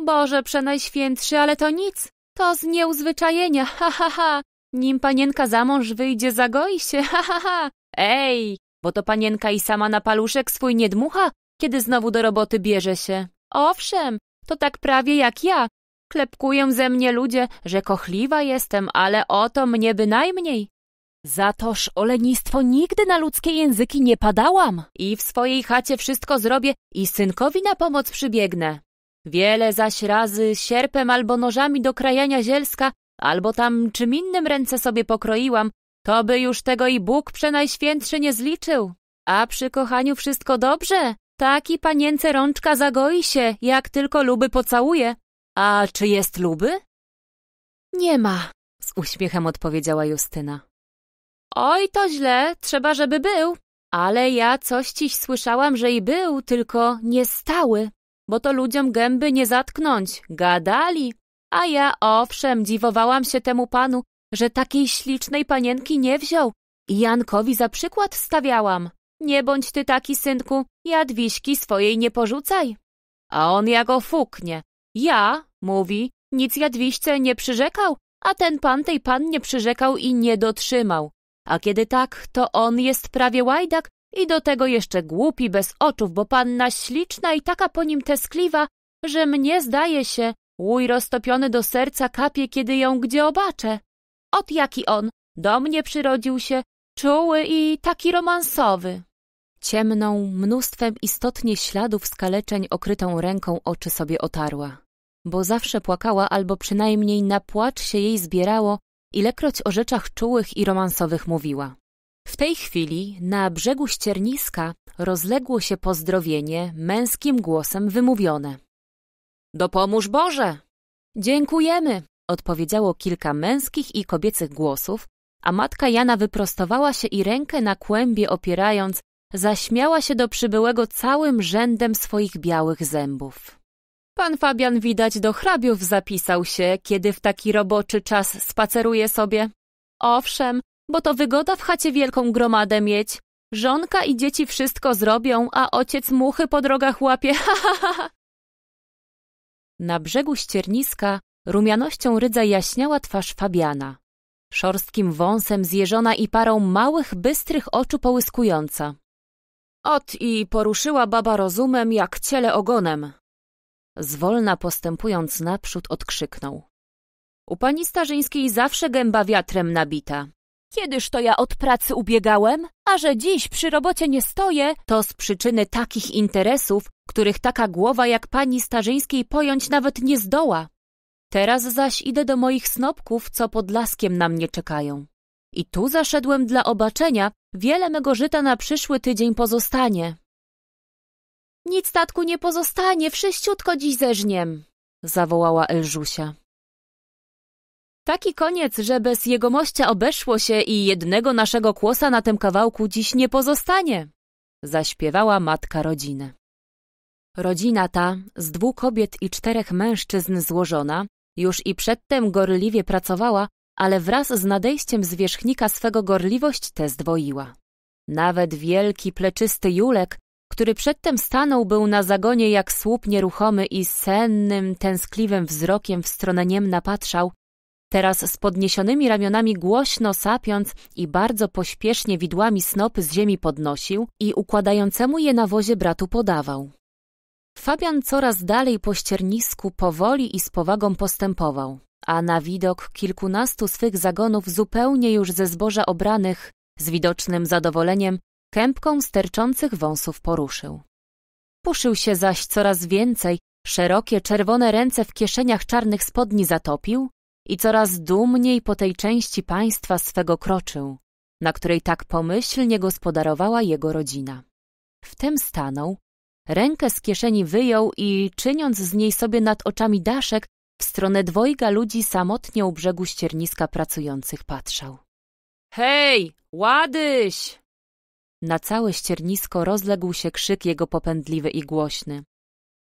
Boże, przenajświętszy, ale to nic! To z nieuzwyczajenia, ha, ha, ha! Nim panienka za mąż wyjdzie, zagoi się, ha, ha, ha! Ej, bo to panienka i sama na paluszek swój nie dmucha, kiedy znowu do roboty bierze się. Owszem, to tak prawie jak ja. Klepkują ze mnie ludzie, że kochliwa jestem, ale oto mnie bynajmniej. Za toż o lenistwo nigdy na ludzkie języki nie padałam. I w swojej chacie wszystko zrobię i synkowi na pomoc przybiegnę. Wiele zaś razy sierpem albo nożami do krajania zielska, albo tam czym innym ręce sobie pokroiłam, to by już tego i Bóg Przenajświętszy nie zliczył. A przy kochaniu wszystko dobrze. Taki panience rączka zagoi się, jak tylko luby pocałuje. A czy jest luby? Nie ma, z uśmiechem odpowiedziała Justyna. Oj, to źle, trzeba, żeby był. Ale ja coś dziś słyszałam, że i był, tylko nie stały, bo to ludziom gęby nie zatknąć, gadali. A ja owszem, dziwowałam się temu panu, że takiej ślicznej panienki nie wziął i Jankowi za przykład stawiałam. Nie bądź ty taki, synku, Jadwiśki swojej nie porzucaj. A on ja go fuknie. Ja, mówi, nic Jadwiśce nie przyrzekał, a ten pan tej pannie przyrzekał i nie dotrzymał. A kiedy tak, to on jest prawie łajdak i do tego jeszcze głupi bez oczów, bo panna śliczna i taka po nim tęskliwa, że mnie zdaje się, łój roztopiony do serca kapie, kiedy ją gdzie obaczę. Ot jaki on, do mnie przyrodził się, czuły i taki romansowy. Ciemną, mnóstwem istotnie śladów skaleczeń okrytą ręką oczy sobie otarła. Bo zawsze płakała albo przynajmniej na płacz się jej zbierało, ilekroć o rzeczach czułych i romansowych mówiła. W tej chwili na brzegu ścierniska rozległo się pozdrowienie męskim głosem wymówione. Dopomóż Boże! Dziękujemy! odpowiedziało kilka męskich i kobiecych głosów, a matka Jana wyprostowała się i rękę na kłębie opierając, Zaśmiała się do przybyłego całym rzędem swoich białych zębów. Pan Fabian widać do hrabiów zapisał się, kiedy w taki roboczy czas spaceruje sobie. Owszem, bo to wygoda w chacie wielką gromadę mieć. Żonka i dzieci wszystko zrobią, a ojciec muchy po drogach łapie. *laughs* Ha, ha, ha. Na brzegu ścierniska rumianością rydza jaśniała twarz Fabiana. Szorstkim wąsem zjeżona i parą małych, bystrych oczu połyskująca. Ot i poruszyła baba rozumem jak ciele ogonem. Zwolna postępując naprzód odkrzyknął. U pani Starzyńskiej zawsze gęba wiatrem nabita. Kiedyż to ja od pracy ubiegałem, a że dziś przy robocie nie stoję, to z przyczyny takich interesów, których taka głowa jak pani Starzyńskiej pojąć nawet nie zdoła. Teraz zaś idę do moich snopków, co pod laskiem na mnie czekają. I tu zaszedłem dla obaczenia, wiele mego żyta na przyszły tydzień pozostanie. Nic statku nie pozostanie, wszyściutko dziś zeżniem, zawołała Elżusia. Taki koniec, że bez jegomościa obeszło się i jednego naszego kłosa na tym kawałku dziś nie pozostanie, zaśpiewała matka rodziny. Rodzina ta, z dwóch kobiet i czterech mężczyzn złożona, już i przedtem gorliwie pracowała, ale wraz z nadejściem zwierzchnika swego gorliwość tę zdwoiła. Nawet wielki, pleczysty Julek, który przedtem stanął był na zagonie jak słup nieruchomy i sennym, tęskliwym wzrokiem w stronę Niemna patrzał, teraz z podniesionymi ramionami głośno sapiąc i bardzo pośpiesznie widłami snopy z ziemi podnosił i układającemu je na wozie bratu podawał. Fabian coraz dalej po ściernisku powoli i z powagą postępował a na widok kilkunastu swych zagonów zupełnie już ze zboża obranych, z widocznym zadowoleniem, kępką sterczących wąsów poruszył. Puszył się zaś coraz więcej, szerokie czerwone ręce w kieszeniach czarnych spodni zatopił i coraz dumniej po tej części państwa swego kroczył, na której tak pomyślnie gospodarowała jego rodzina. Wtem stanął, rękę z kieszeni wyjął i, czyniąc z niej sobie nad oczami daszek, w stronę dwojga ludzi samotnie u brzegu ścierniska pracujących patrzał. Hej, ładyś! Na całe ściernisko rozległ się krzyk jego popędliwy i głośny.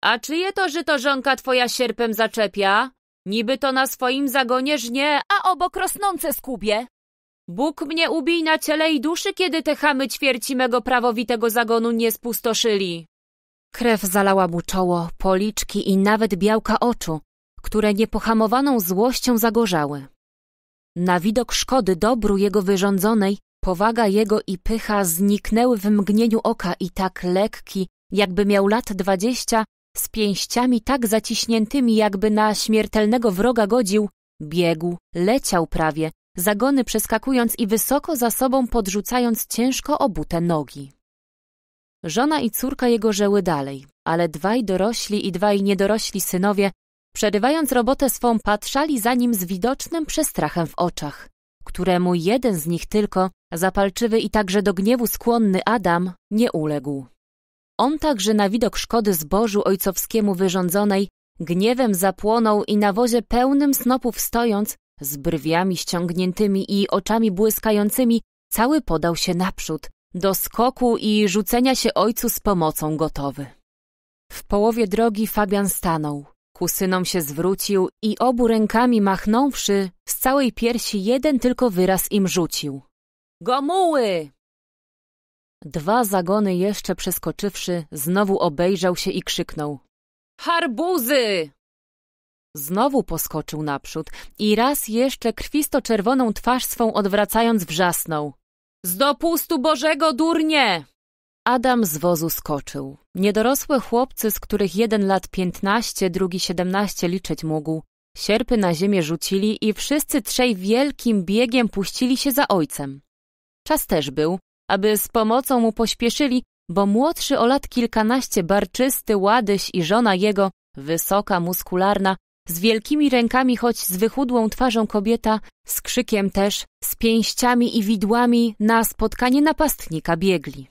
A czyje to żonka twoja sierpem zaczepia? Niby to na swoim zagonie żnie, a obok rosnące skubie. Bóg mnie ubij na ciele i duszy, kiedy te chamy ćwierci mego prawowitego zagonu nie spustoszyli. Krew zalała mu czoło, policzki i nawet białka oczu, które niepohamowaną złością zagorzały. Na widok szkody dobru jego wyrządzonej, powaga jego i pycha zniknęły w mgnieniu oka i tak lekki, jakby miał lat dwadzieścia, z pięściami tak zaciśniętymi, jakby na śmiertelnego wroga godził, biegł, leciał prawie, zagony przeskakując i wysoko za sobą podrzucając ciężko obute nogi. Żona i córka jego żyły dalej, ale dwaj dorośli i dwaj niedorośli synowie Przerywając robotę swą patrzali za nim z widocznym przestrachem w oczach, któremu jeden z nich tylko, zapalczywy i także do gniewu skłonny Adam, nie uległ. On także na widok szkody zbożu ojcowskiemu wyrządzonej gniewem zapłonął i na wozie pełnym snopów stojąc, z brwiami ściągniętymi i oczami błyskającymi, cały podał się naprzód, do skoku i rzucenia się ojcu z pomocą gotowy. W połowie drogi Fabian stanął. Ku synom się zwrócił i obu rękami machnąwszy, z całej piersi jeden tylko wyraz im rzucił. Gomuły! Dwa zagony jeszcze przeskoczywszy, znowu obejrzał się i krzyknął. Harbuzy! Znowu poskoczył naprzód i raz jeszcze krwisto-czerwoną twarz swą odwracając wrzasnął. Z dopustu Bożego, durnie! Adam z wozu skoczył. Niedorosłe chłopcy, z których jeden lat piętnaście, drugi siedemnaście liczyć mógł, sierpy na ziemię rzucili i wszyscy trzej wielkim biegiem puścili się za ojcem. Czas też był, aby z pomocą mu pośpieszyli, bo młodszy o lat kilkanaście barczysty ładyś i żona jego, wysoka, muskularna, z wielkimi rękami, choć z wychudłą twarzą kobieta, z krzykiem też, z pięściami i widłami na spotkanie napastnika biegli.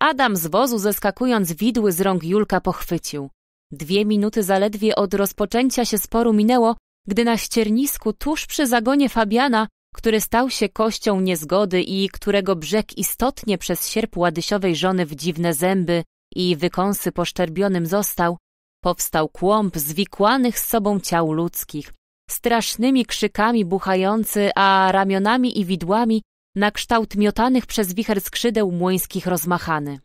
Adam z wozu zeskakując widły z rąk Julka pochwycił. Dwie minuty zaledwie od rozpoczęcia się sporu minęło, gdy na ściernisku tuż przy zagonie Fabiana, który stał się kością niezgody i którego brzeg istotnie przez sierp ładysiowej żony w dziwne zęby i wykąsy poszczerbionym został, powstał kłąb zwikłanych z sobą ciał ludzkich, strasznymi krzykami buchający, a ramionami i widłami na kształt miotanych przez wicher skrzydeł młyńskich rozmachany.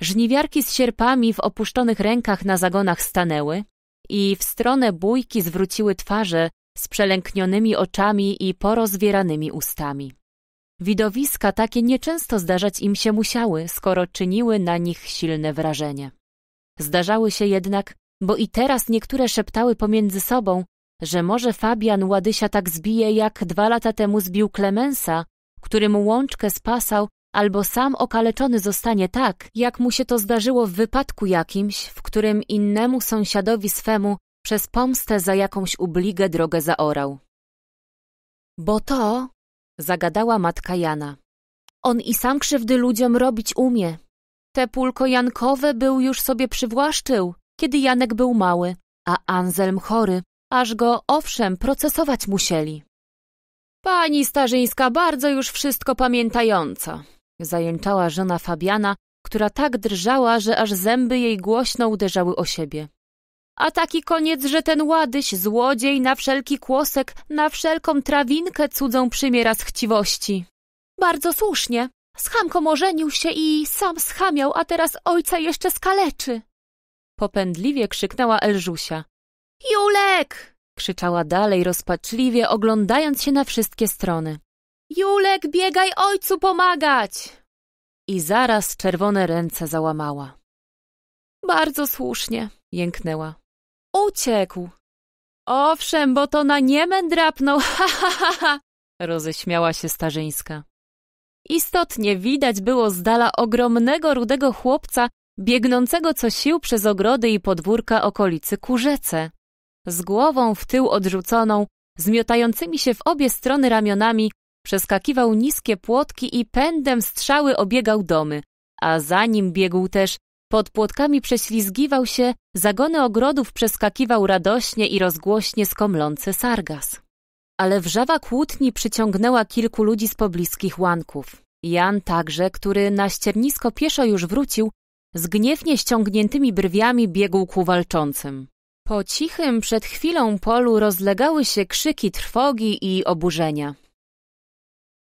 Żniwiarki z sierpami w opuszczonych rękach na zagonach stanęły i w stronę bójki zwróciły twarze z przelęknionymi oczami i porozwieranymi ustami. Widowiska takie nieczęsto zdarzać im się musiały, skoro czyniły na nich silne wrażenie. Zdarzały się jednak, bo i teraz niektóre szeptały pomiędzy sobą, że może Fabian Ładysia tak zbije, jak dwa lata temu zbił Klemensa, którym łączkę spasał albo sam okaleczony zostanie tak, jak mu się to zdarzyło w wypadku jakimś, w którym innemu sąsiadowi swemu przez pomstę za jakąś ubligę drogę zaorał. Bo to, zagadała matka Jana, on i sam krzywdy ludziom robić umie. Te pulko Jankowe był już sobie przywłaszczył, kiedy Janek był mały, a Anselm chory, aż go, owszem, procesować musieli. Pani Starzyńska bardzo już wszystko pamiętająca, zajęczała żona Fabiana, która tak drżała, że aż zęby jej głośno uderzały o siebie. A taki koniec, że ten ładyś, złodziej, na wszelki kłosek, na wszelką trawinkę cudzą przymiera z chciwości. Bardzo słusznie. Z chamką ożenił się i sam schamiał, a teraz ojca jeszcze skaleczy. Popędliwie krzyknęła Elżusia. Julek! Krzyczała dalej rozpaczliwie, oglądając się na wszystkie strony. Julek, biegaj ojcu pomagać! I zaraz czerwone ręce załamała. Bardzo słusznie, jęknęła. Uciekł. Owszem, bo to na niemen drapnął, *laughs* ha, ha, ha, ha, roześmiała się Starzyńska. Istotnie widać było z dala ogromnego rudego chłopca, biegnącego co sił przez ogrody i podwórka okolicy ku rzece z głową w tył odrzuconą, zmiotającymi się w obie strony ramionami, przeskakiwał niskie płotki i pędem strzały obiegał domy, a za nim biegł też, pod płotkami prześlizgiwał się, zagony ogrodów przeskakiwał radośnie i rozgłośnie skomlący sargas. Ale wrzawa kłótni przyciągnęła kilku ludzi z pobliskich łanków. Jan także, który na ściernisko pieszo już wrócił, z gniewnie ściągniętymi brwiami biegł ku walczącym. Po cichym przed chwilą polu rozlegały się krzyki trwogi i oburzenia.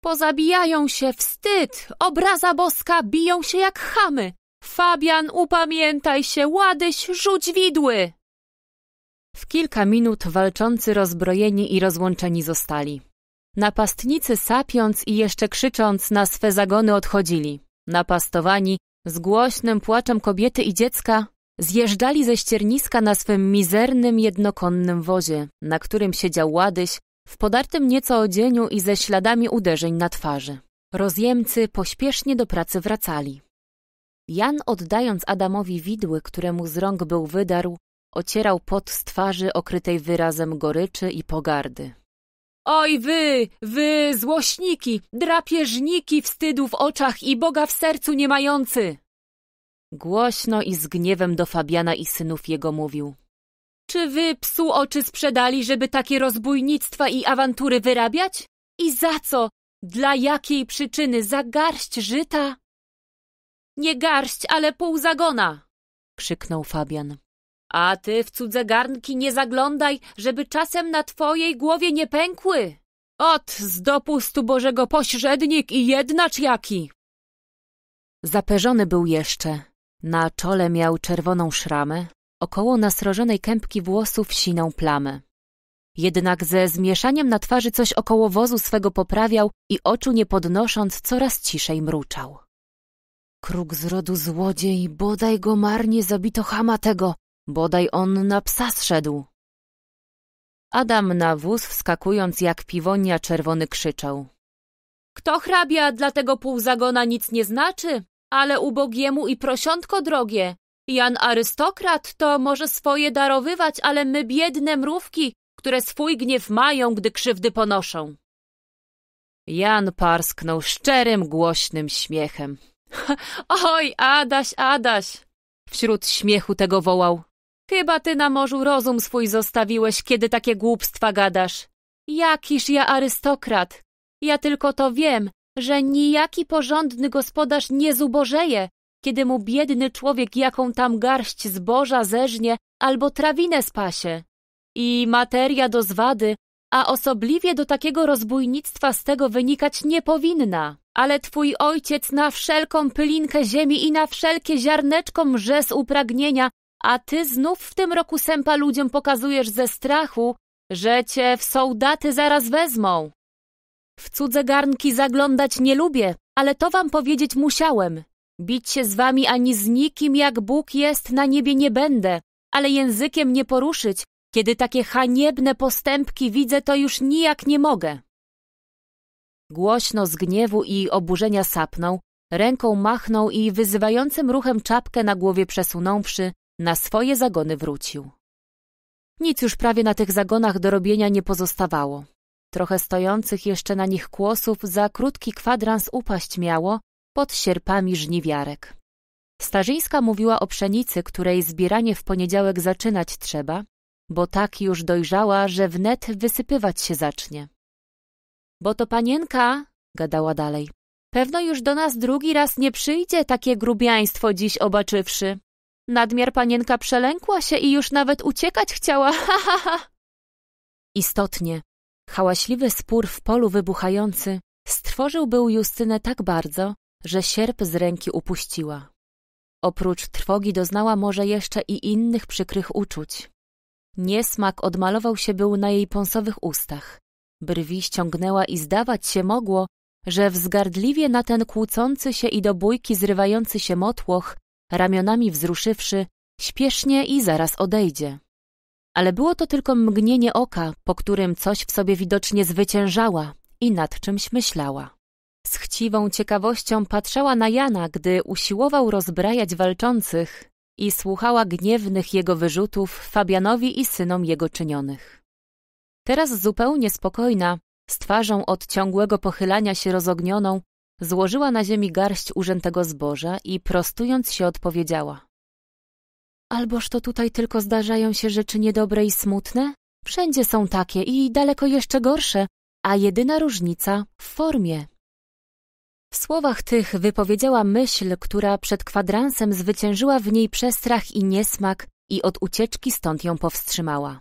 Pozabijają się, wstyd! Obraza boska, biją się jak chamy! Fabian, upamiętaj się, ładyś, rzuć widły! W kilka minut walczący rozbrojeni i rozłączeni zostali. Napastnicy sapiąc i jeszcze krzycząc na swe zagony odchodzili. Napastowani, z głośnym płaczem kobiety i dziecka, Zjeżdżali ze ścierniska na swym mizernym, jednokonnym wozie, na którym siedział ładyś, w podartym nieco odzieniu i ze śladami uderzeń na twarzy. Rozjemcy pośpiesznie do pracy wracali. Jan, oddając Adamowi widły, któremu z rąk był wydarł, ocierał pot z twarzy okrytej wyrazem goryczy i pogardy. Oj wy, wy, złośniki, drapieżniki wstydu w oczach i Boga w sercu nie mający! Głośno i z gniewem do Fabiana i synów jego mówił. Czy wy psu oczy sprzedali, żeby takie rozbójnictwa i awantury wyrabiać? I za co? Dla jakiej przyczyny? Za garść żyta? Nie garść, ale pół zagona! krzyknął Fabian. A ty w cudze garnki nie zaglądaj, żeby czasem na twojej głowie nie pękły! Ot, z dopustu Bożego pośrednik i jednacz jaki! Zaperzony był jeszcze, na czole miał czerwoną szramę, około nasrożonej kępki włosów siną plamę. Jednak ze zmieszaniem na twarzy coś około wozu swego poprawiał i oczu nie podnosząc coraz ciszej mruczał. Kruk z rodu złodziej, bodaj go marnie zabito chama tego, bodaj on na psa zszedł. Adam na wóz wskakując jak piwonia czerwony krzyczał. Kto hrabia, dla tego pół zagona nic nie znaczy, ale ubogiemu i prosiątko drogie. Jan arystokrat to może swoje darowywać, ale my biedne mrówki, które swój gniew mają, gdy krzywdy ponoszą. Jan parsknął szczerym, głośnym śmiechem. *laughs* Oj, Adaś, Adaś! Wśród śmiechu tego wołał. Chyba ty na morzu rozum swój zostawiłeś, kiedy takie głupstwa gadasz. Jakiż ja arystokrat! Ja tylko to wiem, że nijaki porządny gospodarz nie zubożeje, kiedy mu biedny człowiek jaką tam garść zboża zeżnie albo trawinę spasie. I materia do zwady, a osobliwie do takiego rozbójnictwa z tego wynikać nie powinna. Ale twój ojciec na wszelką pylinkę ziemi i na wszelkie ziarneczko mrze z upragnienia, a ty znów w tym roku sępa ludziom pokazujesz ze strachu, że cię w sołdaty zaraz wezmą. W cudze garnki zaglądać nie lubię, ale to wam powiedzieć musiałem. Bić się z wami ani z nikim, jak Bóg jest, na niebie nie będę, ale językiem nie poruszyć, kiedy takie haniebne postępki widzę, to już nijak nie mogę. Głośno z gniewu i oburzenia sapnął, ręką machnął i wyzywającym ruchem czapkę na głowie przesunąwszy, na swoje zagony wrócił. Nic już prawie na tych zagonach do robienia nie pozostawało. Trochę stojących jeszcze na nich kłosów za krótki kwadrans upaść miało pod sierpami żniwiarek. Starzyńska mówiła o pszenicy, której zbieranie w poniedziałek zaczynać trzeba, bo tak już dojrzała, że wnet wysypywać się zacznie. Bo to panienka, gadała dalej, pewno już do nas drugi raz nie przyjdzie takie grubiaństwo dziś obaczywszy. Nadmiar panienka przelękła się i już nawet uciekać chciała, *laughs* ha, ha, ha. Istotnie, Hałaśliwy spór w polu wybuchający stworzył był Justynę tak bardzo, że sierp z ręki upuściła. Oprócz trwogi doznała może jeszcze i innych przykrych uczuć. Niesmak odmalował się był na jej pąsowych ustach. Brwi ściągnęła i zdawać się mogło, że wzgardliwie na ten kłócący się i do bójki zrywający się motłoch, ramionami wzruszywszy, śpiesznie i zaraz odejdzie ale było to tylko mgnienie oka, po którym coś w sobie widocznie zwyciężała i nad czymś myślała. Z chciwą ciekawością patrzała na Jana, gdy usiłował rozbrajać walczących i słuchała gniewnych jego wyrzutów Fabianowi i synom jego czynionych. Teraz zupełnie spokojna, z twarzą od ciągłego pochylania się rozognioną, złożyła na ziemi garść urzętego zboża i prostując się odpowiedziała. Alboż to tutaj tylko zdarzają się rzeczy niedobre i smutne? Wszędzie są takie i daleko jeszcze gorsze, a jedyna różnica w formie. W słowach tych wypowiedziała myśl, która przed kwadransem zwyciężyła w niej przestrach i niesmak i od ucieczki stąd ją powstrzymała.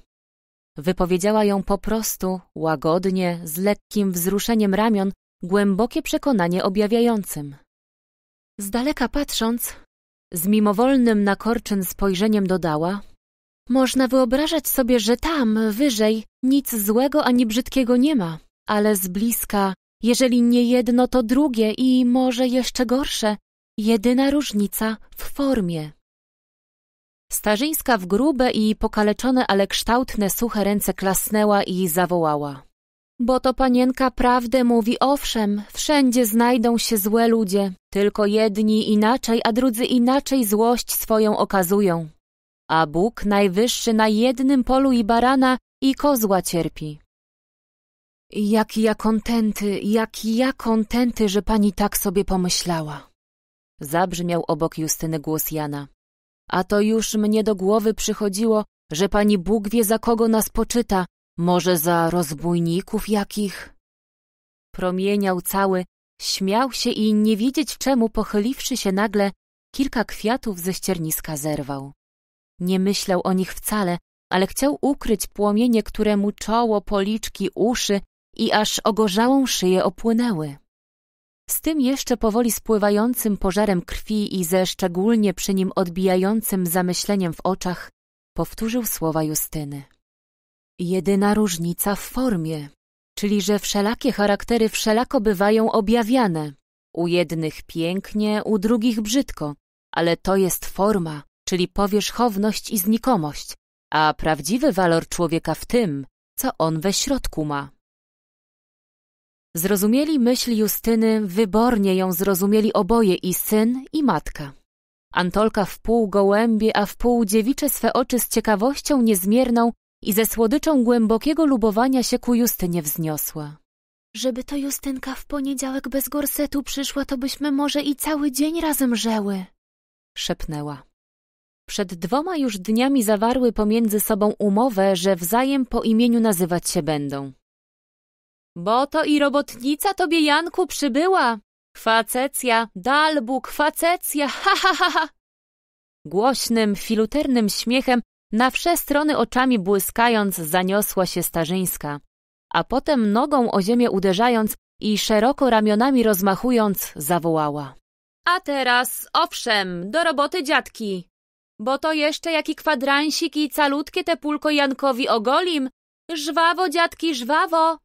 Wypowiedziała ją po prostu, łagodnie, z lekkim wzruszeniem ramion, głębokie przekonanie objawiającym. Z daleka patrząc, z mimowolnym na spojrzeniem dodała — Można wyobrażać sobie, że tam, wyżej, nic złego ani brzydkiego nie ma, ale z bliska, jeżeli nie jedno, to drugie i może jeszcze gorsze, jedyna różnica w formie. Starzyńska w grube i pokaleczone, ale kształtne, suche ręce klasnęła i zawołała. Bo to panienka prawdę mówi, owszem, wszędzie znajdą się złe ludzie, tylko jedni inaczej, a drudzy inaczej złość swoją okazują. A Bóg najwyższy na jednym polu i barana, i kozła cierpi. Jaki ja kontenty, jaki ja kontenty, że pani tak sobie pomyślała. Zabrzmiał obok Justyny głos Jana. A to już mnie do głowy przychodziło, że pani Bóg wie za kogo nas poczyta, może za rozbójników jakich? Promieniał cały, śmiał się i nie wiedzieć czemu, pochyliwszy się nagle, kilka kwiatów ze ścierniska zerwał. Nie myślał o nich wcale, ale chciał ukryć płomienie, któremu mu czoło, policzki, uszy i aż ogorzałą szyję opłynęły. Z tym jeszcze powoli spływającym pożarem krwi i ze szczególnie przy nim odbijającym zamyśleniem w oczach powtórzył słowa Justyny. Jedyna różnica w formie, czyli że wszelakie charaktery wszelako bywają objawiane. U jednych pięknie, u drugich brzydko, ale to jest forma, czyli powierzchowność i znikomość, a prawdziwy walor człowieka w tym, co on we środku ma. Zrozumieli myśl Justyny, wybornie ją zrozumieli oboje i syn i matka. Antolka w pół gołębie, a w pół dziewicze swe oczy z ciekawością niezmierną i ze słodyczą głębokiego lubowania się ku Justynie wzniosła. Żeby to Justynka w poniedziałek bez gorsetu przyszła, to byśmy może i cały dzień razem rzęły. szepnęła. Przed dwoma już dniami zawarły pomiędzy sobą umowę, że wzajem po imieniu nazywać się będą. Bo to i robotnica tobie, Janku, przybyła. Kwacecja, dalbu, kwacecja, ha, ha, ha, ha. Głośnym, filuternym śmiechem na wsze strony oczami błyskając zaniosła się Starzyńska, a potem nogą o ziemię uderzając i szeroko ramionami rozmachując zawołała. A teraz, owszem, do roboty dziadki, bo to jeszcze jaki kwadransik i calutkie te pulko Jankowi ogolim. Żwawo, dziadki, żwawo!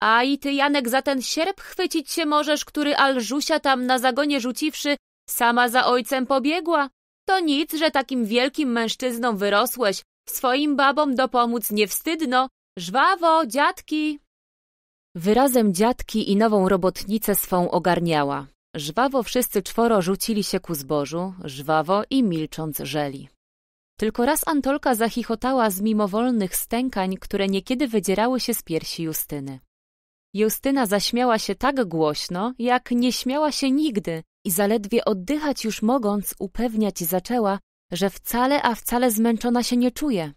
A i ty, Janek, za ten sierp chwycić się możesz, który Alżusia tam na zagonie rzuciwszy, sama za ojcem pobiegła. To nic, że takim wielkim mężczyzną wyrosłeś. Swoim babom dopomóc nie wstydno. Żwawo, dziadki! Wyrazem dziadki i nową robotnicę swą ogarniała. Żwawo wszyscy czworo rzucili się ku zbożu, żwawo i milcząc żeli. Tylko raz Antolka zachichotała z mimowolnych stękań, które niekiedy wydzierały się z piersi Justyny. Justyna zaśmiała się tak głośno, jak nie śmiała się nigdy, i zaledwie oddychać już mogąc upewniać zaczęła, że wcale a wcale zmęczona się nie czuje.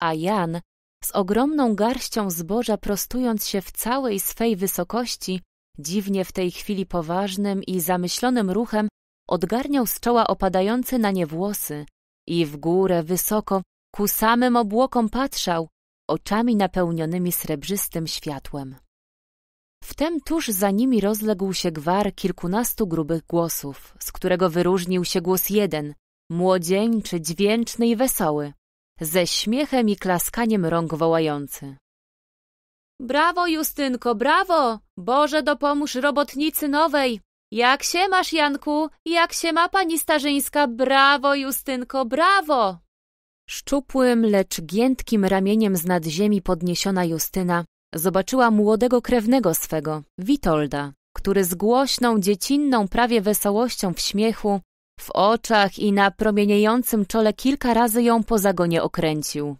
A Jan, z ogromną garścią zboża prostując się w całej swej wysokości, dziwnie w tej chwili poważnym i zamyślonym ruchem odgarniał z czoła opadające na nie włosy i w górę wysoko ku samym obłokom patrzał, oczami napełnionymi srebrzystym światłem. Wtem tuż za nimi rozległ się gwar kilkunastu grubych głosów, z którego wyróżnił się głos jeden, młodzieńczy, dźwięczny i wesoły, ze śmiechem i klaskaniem rąk wołający. Brawo, Justynko, brawo! Boże, dopomóż robotnicy nowej! Jak się masz, Janku? Jak się ma pani Starzyńska? Brawo, Justynko, brawo! Szczupłym, lecz giętkim ramieniem z nadziemi podniesiona Justyna zobaczyła młodego krewnego swego, Witolda, który z głośną, dziecinną prawie wesołością w śmiechu, w oczach i na promieniejącym czole kilka razy ją po zagonie okręcił.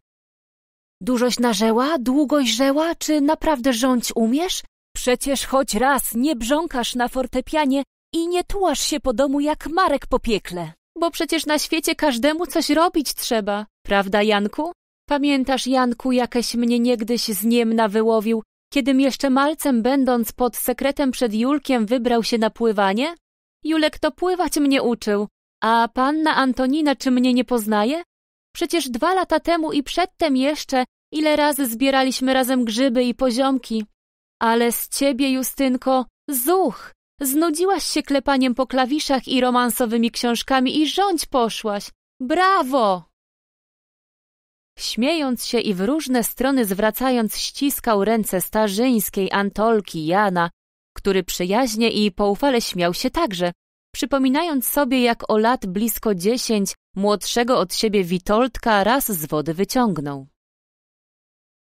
Dużoś narzeła, długoś żeła, czy naprawdę rządź umiesz? Przecież choć raz nie brząkasz na fortepianie i nie tułasz się po domu jak Marek po piekle. Bo przecież na świecie każdemu coś robić trzeba, prawda Janku? Pamiętasz, Janku, jakeś mnie niegdyś z Niemna wyłowił, kiedym jeszcze malcem będąc pod sekretem przed Julkiem wybrał się na pływanie? Julek to pływać mnie uczył, a panna Antonina czy mnie nie poznaje? Przecież dwa lata temu i przedtem jeszcze ile razy zbieraliśmy razem grzyby i poziomki. Ale z ciebie, Justynko, zuch! Znudziłaś się klepaniem po klawiszach i romansowymi książkami i rządź poszłaś. Brawo! Śmiejąc się i w różne strony zwracając ściskał ręce starzyńskiej Antolki Jana, który przyjaźnie i poufale śmiał się także, przypominając sobie jak o lat blisko dziesięć młodszego od siebie Witoldka raz z wody wyciągnął.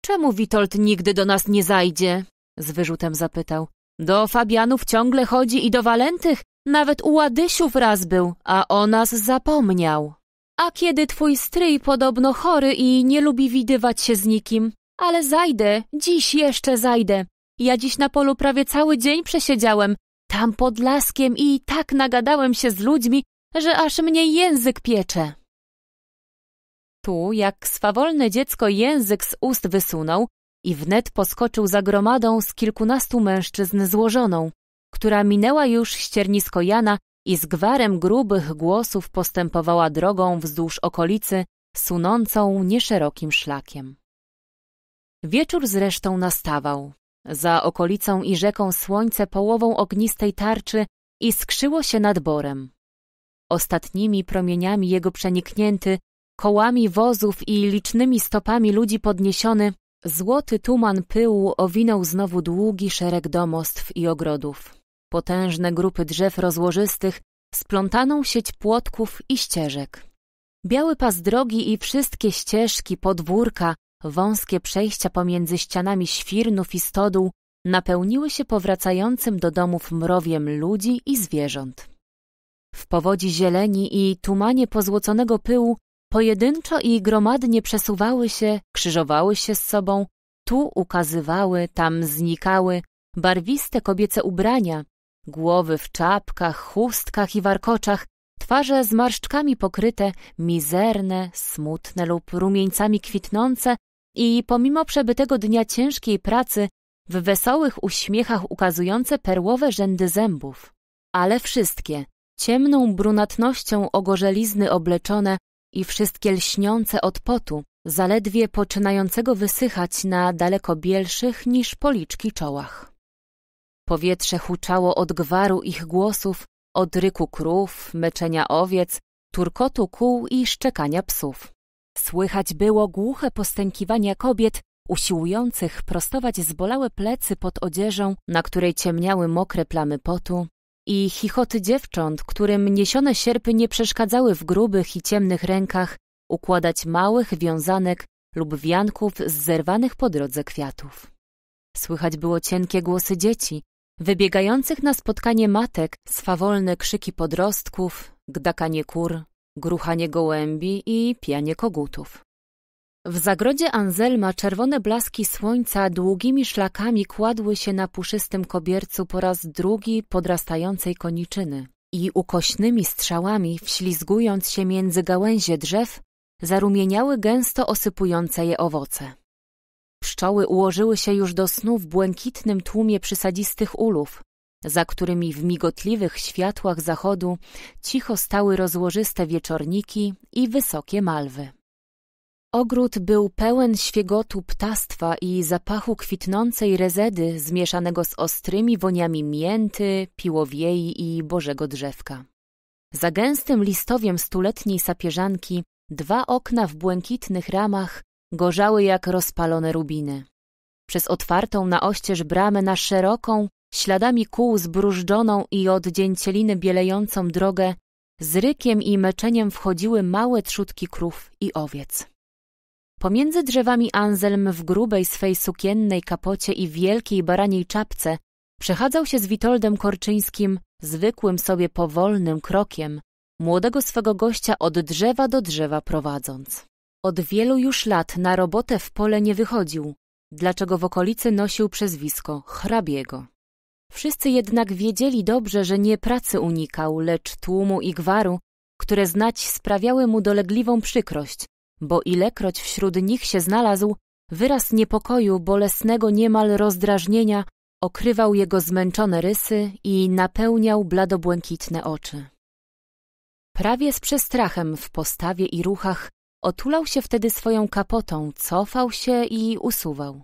Czemu Witold nigdy do nas nie zajdzie? Z wyrzutem zapytał. Do Fabianów ciągle chodzi i do Walentych, nawet u Ładysiów raz był, a o nas zapomniał. A kiedy twój stryj podobno chory i nie lubi widywać się z nikim. Ale zajdę, dziś jeszcze zajdę. Ja dziś na polu prawie cały dzień przesiedziałem, tam pod laskiem i tak nagadałem się z ludźmi, że aż mnie język piecze. Tu, jak swawolne dziecko język z ust wysunął i wnet poskoczył za gromadą z kilkunastu mężczyzn złożoną, która minęła już ściernisko Jana i z gwarem grubych głosów postępowała drogą wzdłuż okolicy, sunącą nieszerokim szlakiem. Wieczór zresztą nastawał. Za okolicą i rzeką słońce połową ognistej tarczy i skrzyło się nad borem. Ostatnimi promieniami jego przeniknięty, kołami wozów i licznymi stopami ludzi podniesiony, złoty tuman pyłu owinął znowu długi szereg domostw i ogrodów potężne grupy drzew rozłożystych, splątaną sieć płotków i ścieżek. Biały pas drogi i wszystkie ścieżki, podwórka, wąskie przejścia pomiędzy ścianami świrnów i stodół napełniły się powracającym do domów mrowiem ludzi i zwierząt. W powodzi zieleni i tumanie pozłoconego pyłu pojedynczo i gromadnie przesuwały się, krzyżowały się z sobą, tu ukazywały, tam znikały barwiste kobiece ubrania, Głowy w czapkach, chustkach i warkoczach, twarze z marszczkami pokryte, mizerne, smutne lub rumieńcami kwitnące i pomimo przebytego dnia ciężkiej pracy w wesołych uśmiechach ukazujące perłowe rzędy zębów. Ale wszystkie, ciemną brunatnością ogorzelizny obleczone i wszystkie lśniące od potu, zaledwie poczynającego wysychać na daleko bielszych niż policzki czołach. Powietrze huczało od gwaru ich głosów, od ryku krów, meczenia owiec, turkotu kół i szczekania psów. Słychać było głuche postękiwania kobiet, usiłujących prostować zbolałe plecy pod odzieżą, na której ciemniały mokre plamy potu, i chichoty dziewcząt, którym niesione sierpy nie przeszkadzały w grubych i ciemnych rękach układać małych wiązanek lub wianków z zerwanych po drodze kwiatów. Słychać było cienkie głosy dzieci, Wybiegających na spotkanie matek, swawolne krzyki podrostków, gdakanie kur, gruchanie gołębi i pianie kogutów. W zagrodzie Anzelma czerwone blaski słońca długimi szlakami kładły się na puszystym kobiercu po raz drugi podrastającej koniczyny i ukośnymi strzałami, wślizgując się między gałęzie drzew, zarumieniały gęsto osypujące je owoce. Pszczoły ułożyły się już do snu w błękitnym tłumie przysadzistych ulów, za którymi w migotliwych światłach zachodu cicho stały rozłożyste wieczorniki i wysokie malwy. Ogród był pełen świegotu ptastwa i zapachu kwitnącej rezedy zmieszanego z ostrymi woniami mięty, piłowiei i bożego drzewka. Za gęstym listowiem stuletniej sapieżanki dwa okna w błękitnych ramach gorzały jak rozpalone rubiny. Przez otwartą na oścież bramę na szeroką, śladami kół zbrużdżoną i od dzięcieliny bielejącą drogę, z rykiem i meczeniem wchodziły małe trzutki krów i owiec. Pomiędzy drzewami Anselm w grubej swej sukiennej kapocie i wielkiej baraniej czapce przechadzał się z Witoldem Korczyńskim zwykłym sobie powolnym krokiem, młodego swego gościa od drzewa do drzewa prowadząc. Od wielu już lat na robotę w pole nie wychodził, dlaczego w okolicy nosił przezwisko hrabiego. Wszyscy jednak wiedzieli dobrze, że nie pracy unikał, lecz tłumu i gwaru, które znać sprawiały mu dolegliwą przykrość, bo ilekroć wśród nich się znalazł, wyraz niepokoju, bolesnego niemal rozdrażnienia okrywał jego zmęczone rysy i napełniał bladobłękitne oczy. Prawie z przestrachem w postawie i ruchach Otulał się wtedy swoją kapotą, cofał się i usuwał.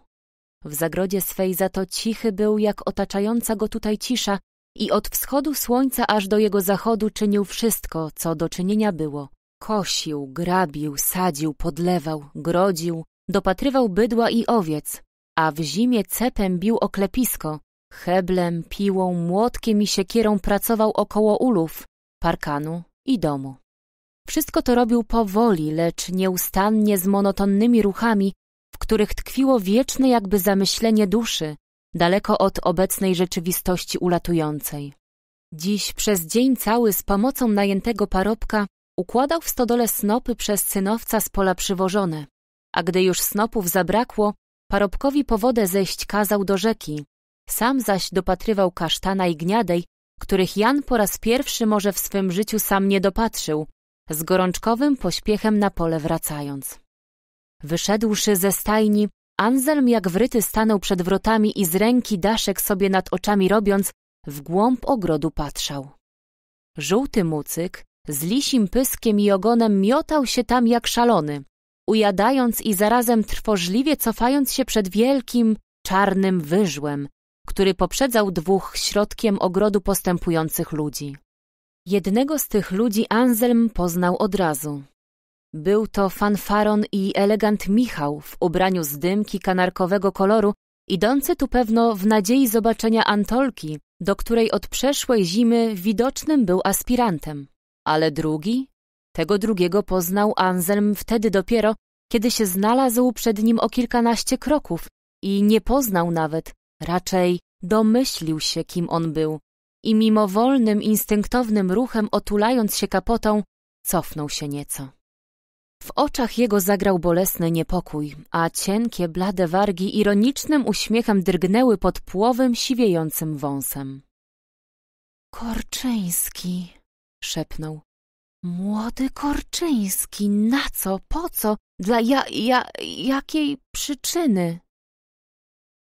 W zagrodzie swej za to cichy był jak otaczająca go tutaj cisza i od wschodu słońca aż do jego zachodu czynił wszystko, co do czynienia było. Kosił, grabił, sadził, podlewał, grodził, dopatrywał bydła i owiec, a w zimie cepem bił oklepisko, heblem, piłą, młotkiem i siekierą pracował około ulów, parkanu i domu. Wszystko to robił powoli, lecz nieustannie z monotonnymi ruchami, w których tkwiło wieczne jakby zamyślenie duszy, daleko od obecnej rzeczywistości ulatującej. Dziś przez dzień cały z pomocą najętego parobka układał w stodole snopy przez synowca z pola przywożone, a gdy już snopów zabrakło, parobkowi powodę zejść kazał do rzeki. Sam zaś dopatrywał kasztana i gniadej, których Jan po raz pierwszy może w swym życiu sam nie dopatrzył, z gorączkowym pośpiechem na pole wracając. Wyszedłszy ze stajni, Anselm jak wryty stanął przed wrotami i z ręki daszek sobie nad oczami robiąc, w głąb ogrodu patrzał. Żółty mucyk z lisim pyskiem i ogonem miotał się tam jak szalony, ujadając i zarazem trwożliwie cofając się przed wielkim, czarnym wyżłem, który poprzedzał dwóch środkiem ogrodu postępujących ludzi. Jednego z tych ludzi Anselm poznał od razu. Był to fanfaron i elegant Michał w ubraniu z dymki kanarkowego koloru, idący tu pewno w nadziei zobaczenia Antolki, do której od przeszłej zimy widocznym był aspirantem. Ale drugi? Tego drugiego poznał Anselm wtedy dopiero, kiedy się znalazł przed nim o kilkanaście kroków i nie poznał nawet, raczej domyślił się, kim on był, i mimo wolnym, instynktownym ruchem otulając się kapotą, cofnął się nieco. W oczach jego zagrał bolesny niepokój, a cienkie, blade wargi ironicznym uśmiechem drgnęły pod płowym, siwiejącym wąsem. Korczyński, szepnął. Młody Korczyński, na co, po co, dla ja, ja, jakiej przyczyny?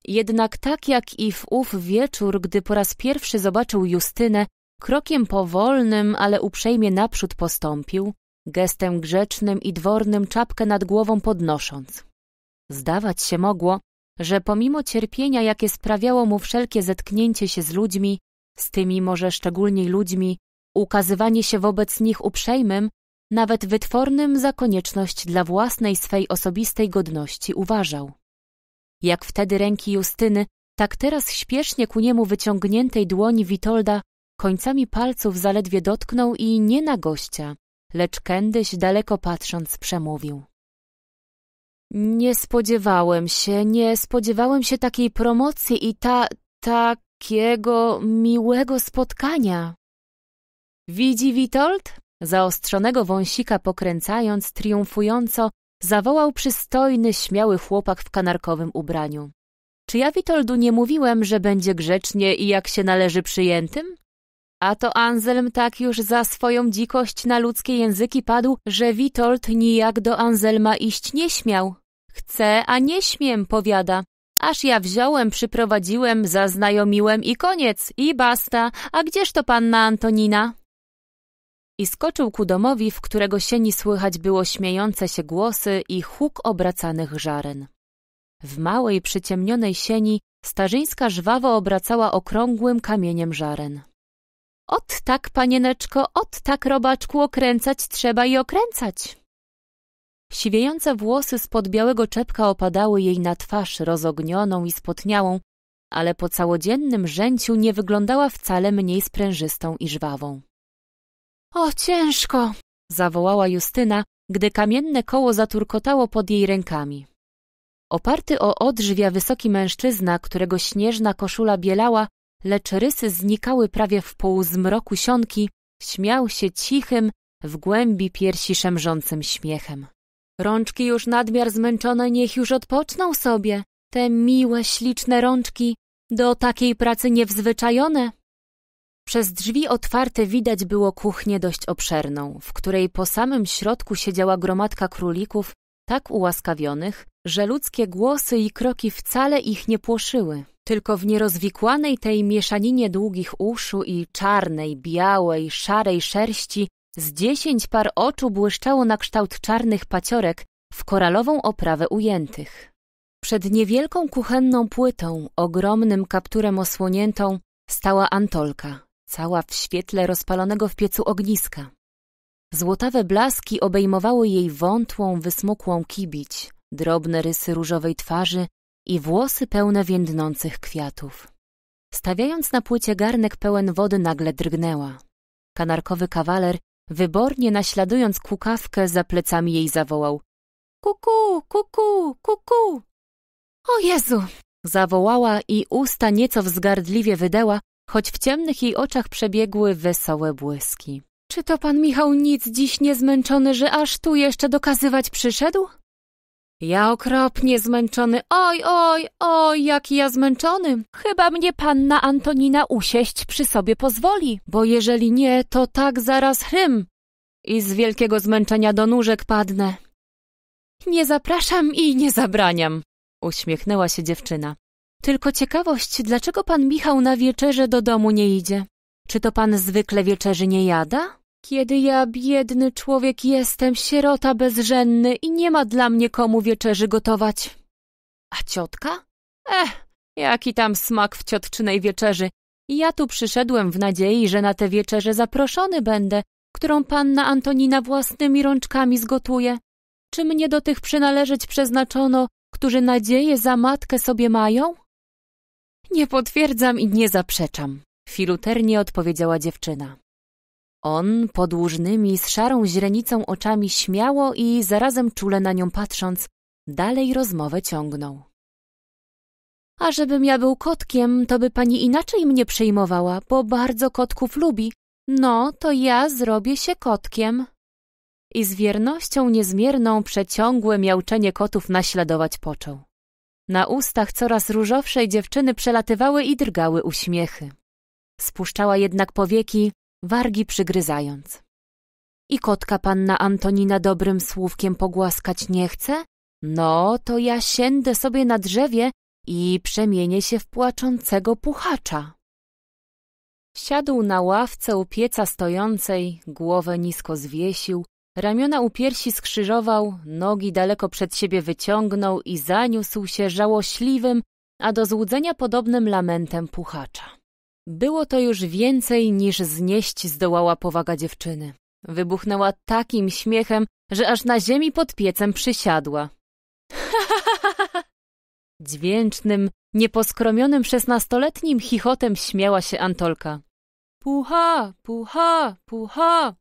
Jednak tak jak i w ów wieczór, gdy po raz pierwszy zobaczył Justynę, krokiem powolnym, ale uprzejmie naprzód postąpił, gestem grzecznym i dwornym czapkę nad głową podnosząc. Zdawać się mogło, że pomimo cierpienia, jakie sprawiało mu wszelkie zetknięcie się z ludźmi, z tymi może szczególniej ludźmi, ukazywanie się wobec nich uprzejmym, nawet wytwornym za konieczność dla własnej swej osobistej godności uważał. Jak wtedy ręki Justyny, tak teraz śpiesznie ku niemu wyciągniętej dłoni Witolda końcami palców zaledwie dotknął i nie na gościa, lecz kędyś daleko patrząc przemówił. Nie spodziewałem się, nie spodziewałem się takiej promocji i ta, takiego miłego spotkania. Widzi Witold? Zaostrzonego wąsika pokręcając triumfująco, Zawołał przystojny, śmiały chłopak w kanarkowym ubraniu. Czy ja Witoldu nie mówiłem, że będzie grzecznie i jak się należy przyjętym? A to Anselm tak już za swoją dzikość na ludzkie języki padł, że Witold nijak do Anselma iść nie śmiał. Chcę, a nie śmiem, powiada. Aż ja wziąłem, przyprowadziłem, zaznajomiłem i koniec, i basta. A gdzież to panna Antonina? i skoczył ku domowi, w którego sieni słychać było śmiejące się głosy i huk obracanych żaren. W małej, przyciemnionej sieni starzyńska żwawo obracała okrągłym kamieniem żaren. Ot tak, panieneczko, ot tak, robaczku, okręcać trzeba i okręcać. Siwiejące włosy spod białego czepka opadały jej na twarz rozognioną i spotniałą, ale po całodziennym rzęciu nie wyglądała wcale mniej sprężystą i żwawą. O, ciężko! zawołała Justyna, gdy kamienne koło zaturkotało pod jej rękami. Oparty o odrzwia wysoki mężczyzna, którego śnieżna koszula bielała, lecz rysy znikały prawie w zmroku sionki, śmiał się cichym, w głębi piersi szemrzącym śmiechem. Rączki już nadmiar zmęczone niech już odpoczną sobie, te miłe, śliczne rączki, do takiej pracy niewzwyczajone. Przez drzwi otwarte widać było kuchnię dość obszerną, w której po samym środku siedziała gromadka królików, tak ułaskawionych, że ludzkie głosy i kroki wcale ich nie płoszyły. Tylko w nierozwikłanej tej mieszaninie długich uszu i czarnej, białej, szarej szerści z dziesięć par oczu błyszczało na kształt czarnych paciorek w koralową oprawę ujętych. Przed niewielką kuchenną płytą, ogromnym kapturem osłoniętą, stała Antolka, cała w świetle rozpalonego w piecu ogniska. Złotawe blaski obejmowały jej wątłą, wysmukłą kibić, drobne rysy różowej twarzy i włosy pełne więdnących kwiatów. Stawiając na płycie garnek pełen wody nagle drgnęła. Kanarkowy kawaler, wybornie naśladując kukawkę, za plecami jej zawołał – kuku, kuku, kuku! – O Jezu! – zawołała i usta nieco wzgardliwie wydeła choć w ciemnych jej oczach przebiegły wesołe błyski. Czy to pan Michał nic dziś nie zmęczony, że aż tu jeszcze dokazywać przyszedł? Ja okropnie zmęczony. Oj, oj, oj, jaki ja zmęczony. Chyba mnie panna Antonina usieść przy sobie pozwoli, bo jeżeli nie, to tak zaraz hrym. I z wielkiego zmęczenia do nóżek padnę. Nie zapraszam i nie zabraniam, uśmiechnęła się dziewczyna. Tylko ciekawość, dlaczego pan Michał na wieczerze do domu nie idzie? Czy to pan zwykle wieczerzy nie jada? Kiedy ja, biedny człowiek, jestem sierota bezżenny i nie ma dla mnie komu wieczerzy gotować. A ciotka? Eh, jaki tam smak w ciotczynej wieczerzy. Ja tu przyszedłem w nadziei, że na tę wieczerze zaproszony będę, którą panna Antonina własnymi rączkami zgotuje. Czy mnie do tych przynależeć przeznaczono, którzy nadzieję za matkę sobie mają? Nie potwierdzam i nie zaprzeczam, filuternie odpowiedziała dziewczyna. On, podłużnymi, z szarą źrenicą oczami śmiało i zarazem czule na nią patrząc, dalej rozmowę ciągnął. A żebym ja był kotkiem, to by pani inaczej mnie przejmowała, bo bardzo kotków lubi. No, to ja zrobię się kotkiem. I z wiernością niezmierną przeciągłe miałczenie kotów naśladować począł. Na ustach coraz różowszej dziewczyny przelatywały i drgały uśmiechy. Spuszczała jednak powieki, wargi przygryzając. I kotka panna Antonina dobrym słówkiem pogłaskać nie chce? No, to ja siędę sobie na drzewie i przemienię się w płaczącego puchacza. Siadł na ławce u pieca stojącej, głowę nisko zwiesił, Ramiona u piersi skrzyżował, nogi daleko przed siebie wyciągnął i zaniósł się żałośliwym, a do złudzenia podobnym lamentem puchacza. Było to już więcej niż znieść zdołała powaga dziewczyny. Wybuchnęła takim śmiechem, że aż na ziemi pod piecem przysiadła. *laughs* Dźwięcznym, nieposkromionym szesnastoletnim chichotem śmiała się Antolka. Pucha, pucha, pucha!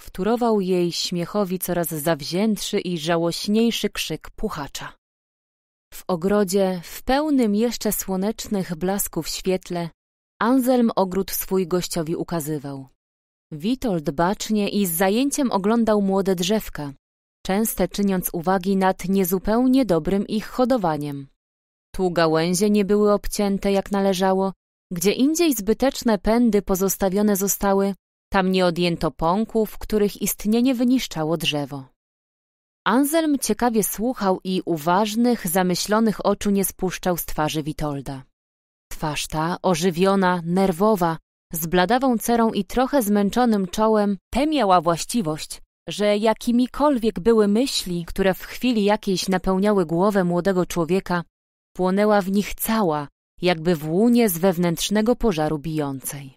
Wturował jej śmiechowi coraz zawziętszy i żałośniejszy krzyk puchacza. W ogrodzie, w pełnym jeszcze słonecznych blasków świetle, Anselm ogród swój gościowi ukazywał. Witold bacznie i z zajęciem oglądał młode drzewka, częste czyniąc uwagi nad niezupełnie dobrym ich hodowaniem. Tu gałęzie nie były obcięte jak należało, gdzie indziej zbyteczne pędy pozostawione zostały, tam nie odjęto pąków, których istnienie wyniszczało drzewo. Anselm ciekawie słuchał i uważnych, zamyślonych oczu nie spuszczał z twarzy Witolda. Twarz ta, ożywiona, nerwowa, z bladawą cerą i trochę zmęczonym czołem, tę miała właściwość, że jakimikolwiek były myśli, które w chwili jakiejś napełniały głowę młodego człowieka, płonęła w nich cała, jakby w łunie z wewnętrznego pożaru bijącej.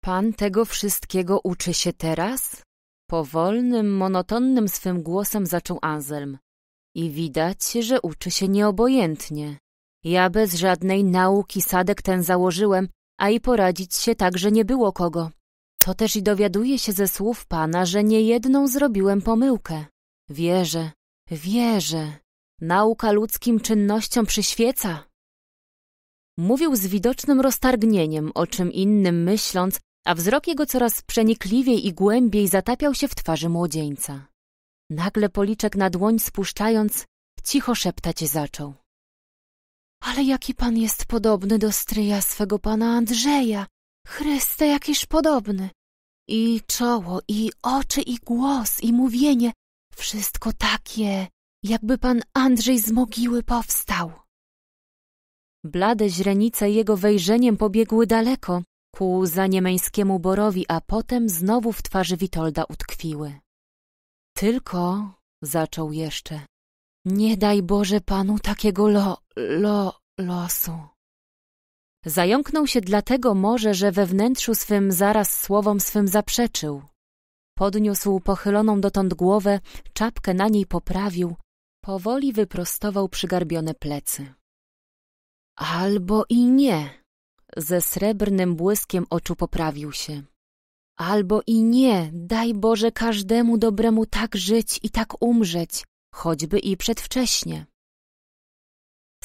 Pan tego wszystkiego uczy się teraz? Powolnym, monotonnym swym głosem zaczął Anselm. I widać, że uczy się nieobojętnie. Ja bez żadnej nauki sadek ten założyłem, a i poradzić się także nie było kogo. To też i dowiaduję się ze słów pana, że niejedną zrobiłem pomyłkę. Wierzę, wierzę. Nauka ludzkim czynnościom przyświeca. Mówił z widocznym roztargnieniem, o czym innym myśląc, a wzrok jego coraz przenikliwiej i głębiej zatapiał się w twarzy młodzieńca. Nagle policzek na dłoń spuszczając, cicho szeptać zaczął. Ale jaki pan jest podobny do stryja swego pana Andrzeja? Chryste, jakiż podobny! I czoło, i oczy, i głos, i mówienie, wszystko takie, jakby pan Andrzej z mogiły powstał. Blade źrenice jego wejrzeniem pobiegły daleko, ku zaniemeńskiemu borowi, a potem znowu w twarzy Witolda utkwiły. Tylko, zaczął jeszcze, nie daj Boże panu takiego lo, lo, losu. Zająknął się dlatego może, że we wnętrzu swym zaraz słowom swym zaprzeczył. Podniósł pochyloną dotąd głowę, czapkę na niej poprawił, powoli wyprostował przygarbione plecy. Albo i nie, ze srebrnym błyskiem oczu poprawił się. Albo i nie, daj Boże każdemu dobremu tak żyć i tak umrzeć, choćby i przedwcześnie.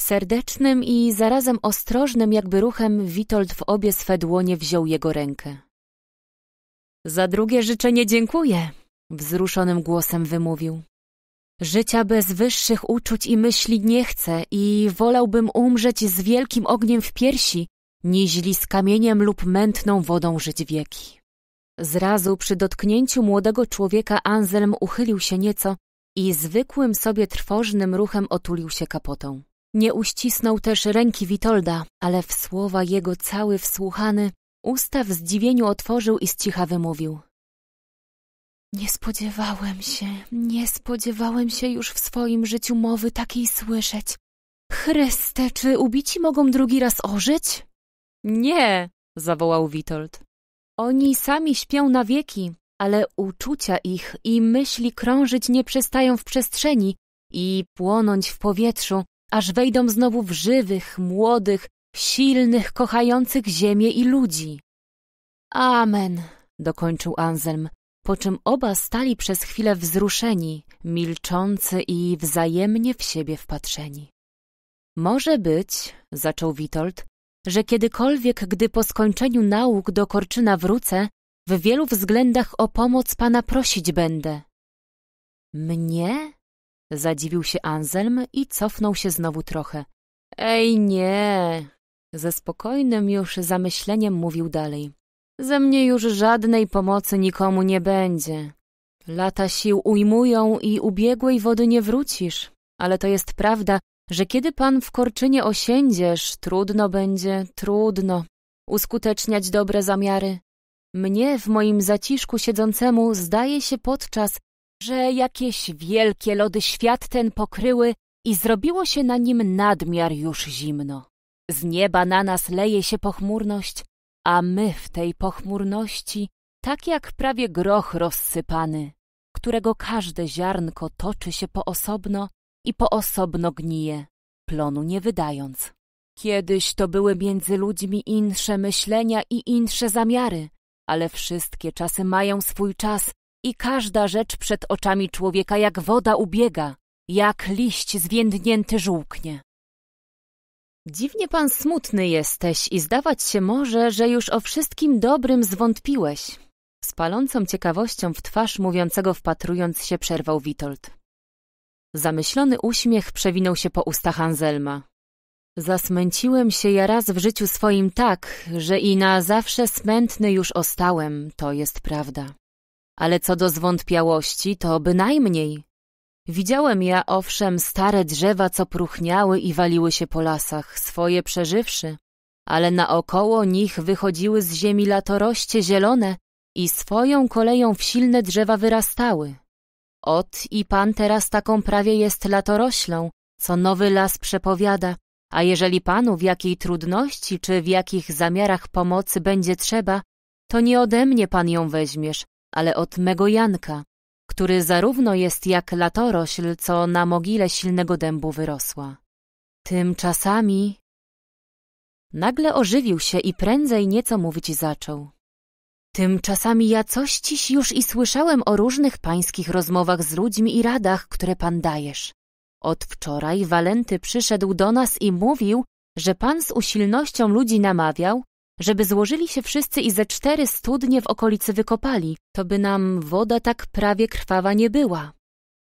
Serdecznym i zarazem ostrożnym jakby ruchem Witold w obie swe dłonie wziął jego rękę. Za drugie życzenie dziękuję, wzruszonym głosem wymówił. Życia bez wyższych uczuć i myśli nie chcę i wolałbym umrzeć z wielkim ogniem w piersi, nieźli z kamieniem lub mętną wodą żyć wieki. Zrazu przy dotknięciu młodego człowieka Anselm uchylił się nieco i zwykłym sobie trwożnym ruchem otulił się kapotą. Nie uścisnął też ręki Witolda, ale w słowa jego cały wsłuchany usta w zdziwieniu otworzył i z cicha wymówił. Nie spodziewałem się, nie spodziewałem się już w swoim życiu mowy takiej słyszeć. Chryste, czy ubici mogą drugi raz ożyć? Nie! zawołał Witold. Oni sami śpią na wieki, ale uczucia ich i myśli krążyć nie przestają w przestrzeni i płonąć w powietrzu, aż wejdą znowu w żywych, młodych, silnych, kochających ziemię i ludzi. Amen, dokończył Anselm, po czym oba stali przez chwilę wzruszeni, milczący i wzajemnie w siebie wpatrzeni. Może być, zaczął Witold, że kiedykolwiek, gdy po skończeniu nauk do Korczyna wrócę, w wielu względach o pomoc pana prosić będę. Mnie? Zadziwił się Anselm i cofnął się znowu trochę. Ej, nie! Ze spokojnym już zamyśleniem mówił dalej. Ze mnie już żadnej pomocy nikomu nie będzie. Lata sił ujmują i ubiegłej wody nie wrócisz, ale to jest prawda, że kiedy pan w korczynie osiędziesz, trudno będzie, trudno uskuteczniać dobre zamiary. Mnie w moim zaciszku siedzącemu zdaje się podczas, że jakieś wielkie lody świat ten pokryły i zrobiło się na nim nadmiar już zimno. Z nieba na nas leje się pochmurność, a my w tej pochmurności, tak jak prawie groch rozsypany, którego każde ziarnko toczy się po osobno, i poosobno gnije, plonu nie wydając. Kiedyś to były między ludźmi insze myślenia i insze zamiary, ale wszystkie czasy mają swój czas i każda rzecz przed oczami człowieka jak woda ubiega, jak liść zwiędnięty żółknie. Dziwnie pan smutny jesteś i zdawać się może, że już o wszystkim dobrym zwątpiłeś. Z palącą ciekawością w twarz mówiącego wpatrując się przerwał Witold. Zamyślony uśmiech przewinął się po ustach Anzelma. Zasmęciłem się ja raz w życiu swoim tak, że i na zawsze smętny już ostałem, to jest prawda. Ale co do zwątpiałości, to bynajmniej. Widziałem ja owszem stare drzewa, co próchniały i waliły się po lasach, swoje przeżywszy, ale naokoło nich wychodziły z ziemi latoroście zielone i swoją koleją w silne drzewa wyrastały. Ot i pan teraz taką prawie jest latoroślą, co nowy las przepowiada, a jeżeli panu w jakiej trudności czy w jakich zamiarach pomocy będzie trzeba, to nie ode mnie pan ją weźmiesz, ale od mego Janka, który zarówno jest jak latorośl, co na mogile silnego dębu wyrosła. Tymczasami... Nagle ożywił się i prędzej nieco mówić zaczął. Tymczasami ja coś dziś już i słyszałem o różnych pańskich rozmowach z ludźmi i radach, które pan dajesz. Od wczoraj Walenty przyszedł do nas i mówił, że pan z usilnością ludzi namawiał, żeby złożyli się wszyscy i ze cztery studnie w okolicy wykopali, to by nam woda tak prawie krwawa nie była.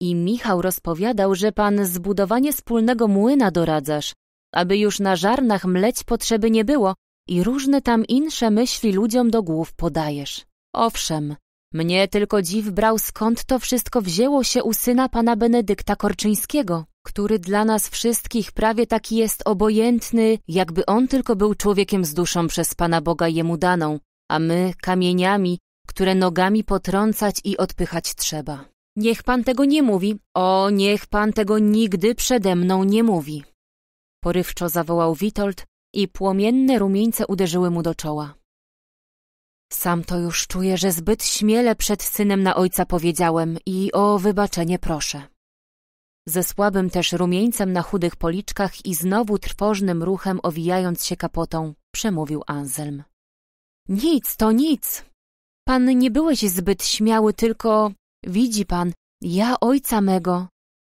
I Michał rozpowiadał, że pan zbudowanie wspólnego młyna doradzasz, aby już na żarnach mleć potrzeby nie było, i różne tam insze myśli ludziom do głów podajesz. Owszem, mnie tylko dziw brał skąd to wszystko wzięło się u syna pana Benedykta Korczyńskiego, który dla nas wszystkich prawie taki jest obojętny, jakby on tylko był człowiekiem z duszą przez Pana Boga jemu daną, a my kamieniami, które nogami potrącać i odpychać trzeba. Niech pan tego nie mówi. O, niech pan tego nigdy przede mną nie mówi. Porywczo zawołał Witold, i płomienne rumieńce uderzyły mu do czoła. Sam to już czuję, że zbyt śmiele przed synem na ojca powiedziałem i o wybaczenie proszę. Ze słabym też rumieńcem na chudych policzkach i znowu trwożnym ruchem owijając się kapotą, przemówił Anselm. Nic, to nic. Pan nie byłeś zbyt śmiały, tylko... Widzi pan, ja ojca mego.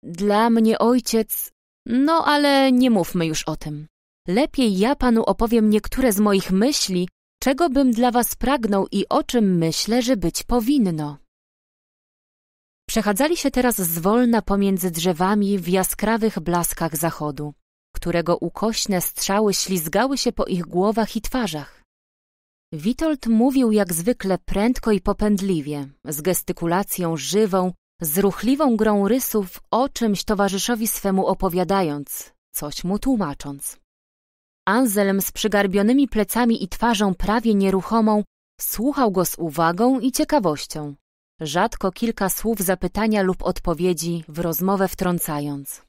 Dla mnie ojciec... No, ale nie mówmy już o tym lepiej ja panu opowiem niektóre z moich myśli, czego bym dla was pragnął i o czym myślę, że być powinno. Przechadzali się teraz zwolna pomiędzy drzewami w jaskrawych blaskach zachodu, którego ukośne strzały ślizgały się po ich głowach i twarzach. Witold mówił jak zwykle prędko i popędliwie, z gestykulacją żywą, z ruchliwą grą rysów, o czymś towarzyszowi swemu opowiadając, coś mu tłumacząc. Anselm z przygarbionymi plecami i twarzą prawie nieruchomą słuchał go z uwagą i ciekawością, rzadko kilka słów zapytania lub odpowiedzi w rozmowę wtrącając.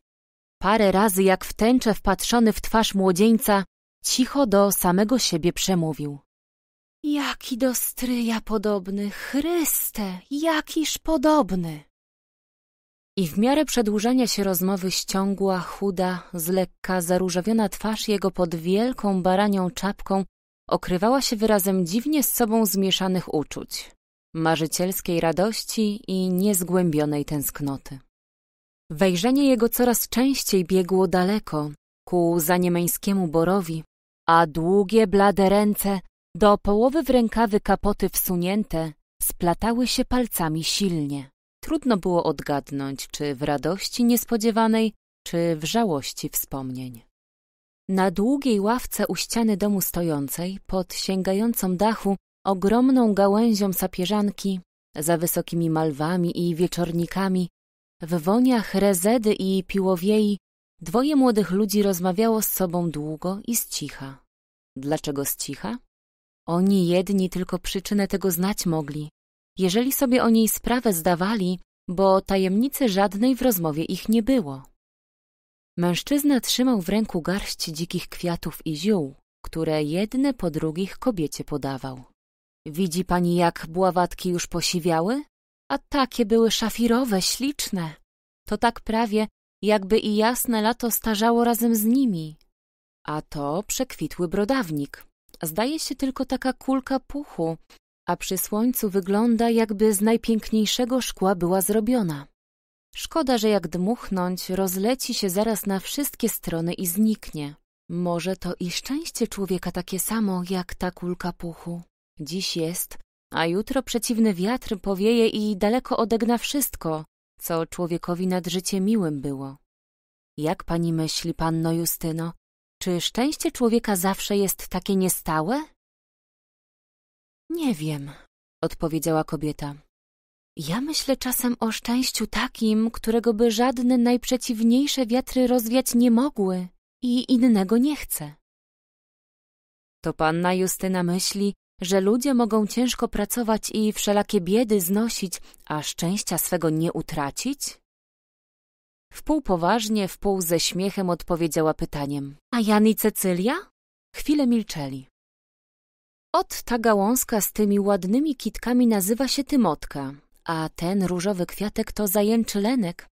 Parę razy jak w tęczę wpatrzony w twarz młodzieńca cicho do samego siebie przemówił. Jaki do stryja podobny, Chryste, jakiż podobny! I w miarę przedłużania się rozmowy ściągła, chuda, z lekka zaróżowiona twarz jego pod wielką baranią czapką okrywała się wyrazem dziwnie z sobą zmieszanych uczuć, marzycielskiej radości i niezgłębionej tęsknoty. Wejrzenie jego coraz częściej biegło daleko, ku zaniemeńskiemu borowi, a długie, blade ręce, do połowy w rękawy kapoty wsunięte, splatały się palcami silnie trudno było odgadnąć, czy w radości niespodziewanej, czy w żałości wspomnień. Na długiej ławce u ściany domu stojącej, pod sięgającą dachu, ogromną gałęzią sapieżanki, za wysokimi malwami i wieczornikami, w woniach rezedy i piłowiei, dwoje młodych ludzi rozmawiało z sobą długo i z cicha. Dlaczego z cicha? Oni jedni tylko przyczynę tego znać mogli, jeżeli sobie o niej sprawę zdawali, bo tajemnicy żadnej w rozmowie ich nie było. Mężczyzna trzymał w ręku garść dzikich kwiatów i ziół, które jedne po drugich kobiecie podawał. Widzi pani, jak bławatki już posiwiały? A takie były szafirowe, śliczne. To tak prawie, jakby i jasne lato starzało razem z nimi. A to przekwitły brodawnik. Zdaje się tylko taka kulka puchu, a przy słońcu wygląda, jakby z najpiękniejszego szkła była zrobiona. Szkoda, że jak dmuchnąć, rozleci się zaraz na wszystkie strony i zniknie. Może to i szczęście człowieka takie samo, jak ta kulka puchu. Dziś jest, a jutro przeciwny wiatr powieje i daleko odegna wszystko, co człowiekowi nad życie miłym było. Jak pani myśli, panno Justyno, czy szczęście człowieka zawsze jest takie niestałe? Nie wiem, odpowiedziała kobieta. Ja myślę czasem o szczęściu takim, którego by żadne najprzeciwniejsze wiatry rozwiać nie mogły i innego nie chcę. To panna Justyna myśli, że ludzie mogą ciężko pracować i wszelakie biedy znosić, a szczęścia swego nie utracić? Wpół poważnie, wpół ze śmiechem odpowiedziała pytaniem. A Jan i Cecylia? Chwilę milczeli. Ot ta gałązka z tymi ładnymi kitkami nazywa się tymotka, a ten różowy kwiatek to zajęczy lenek,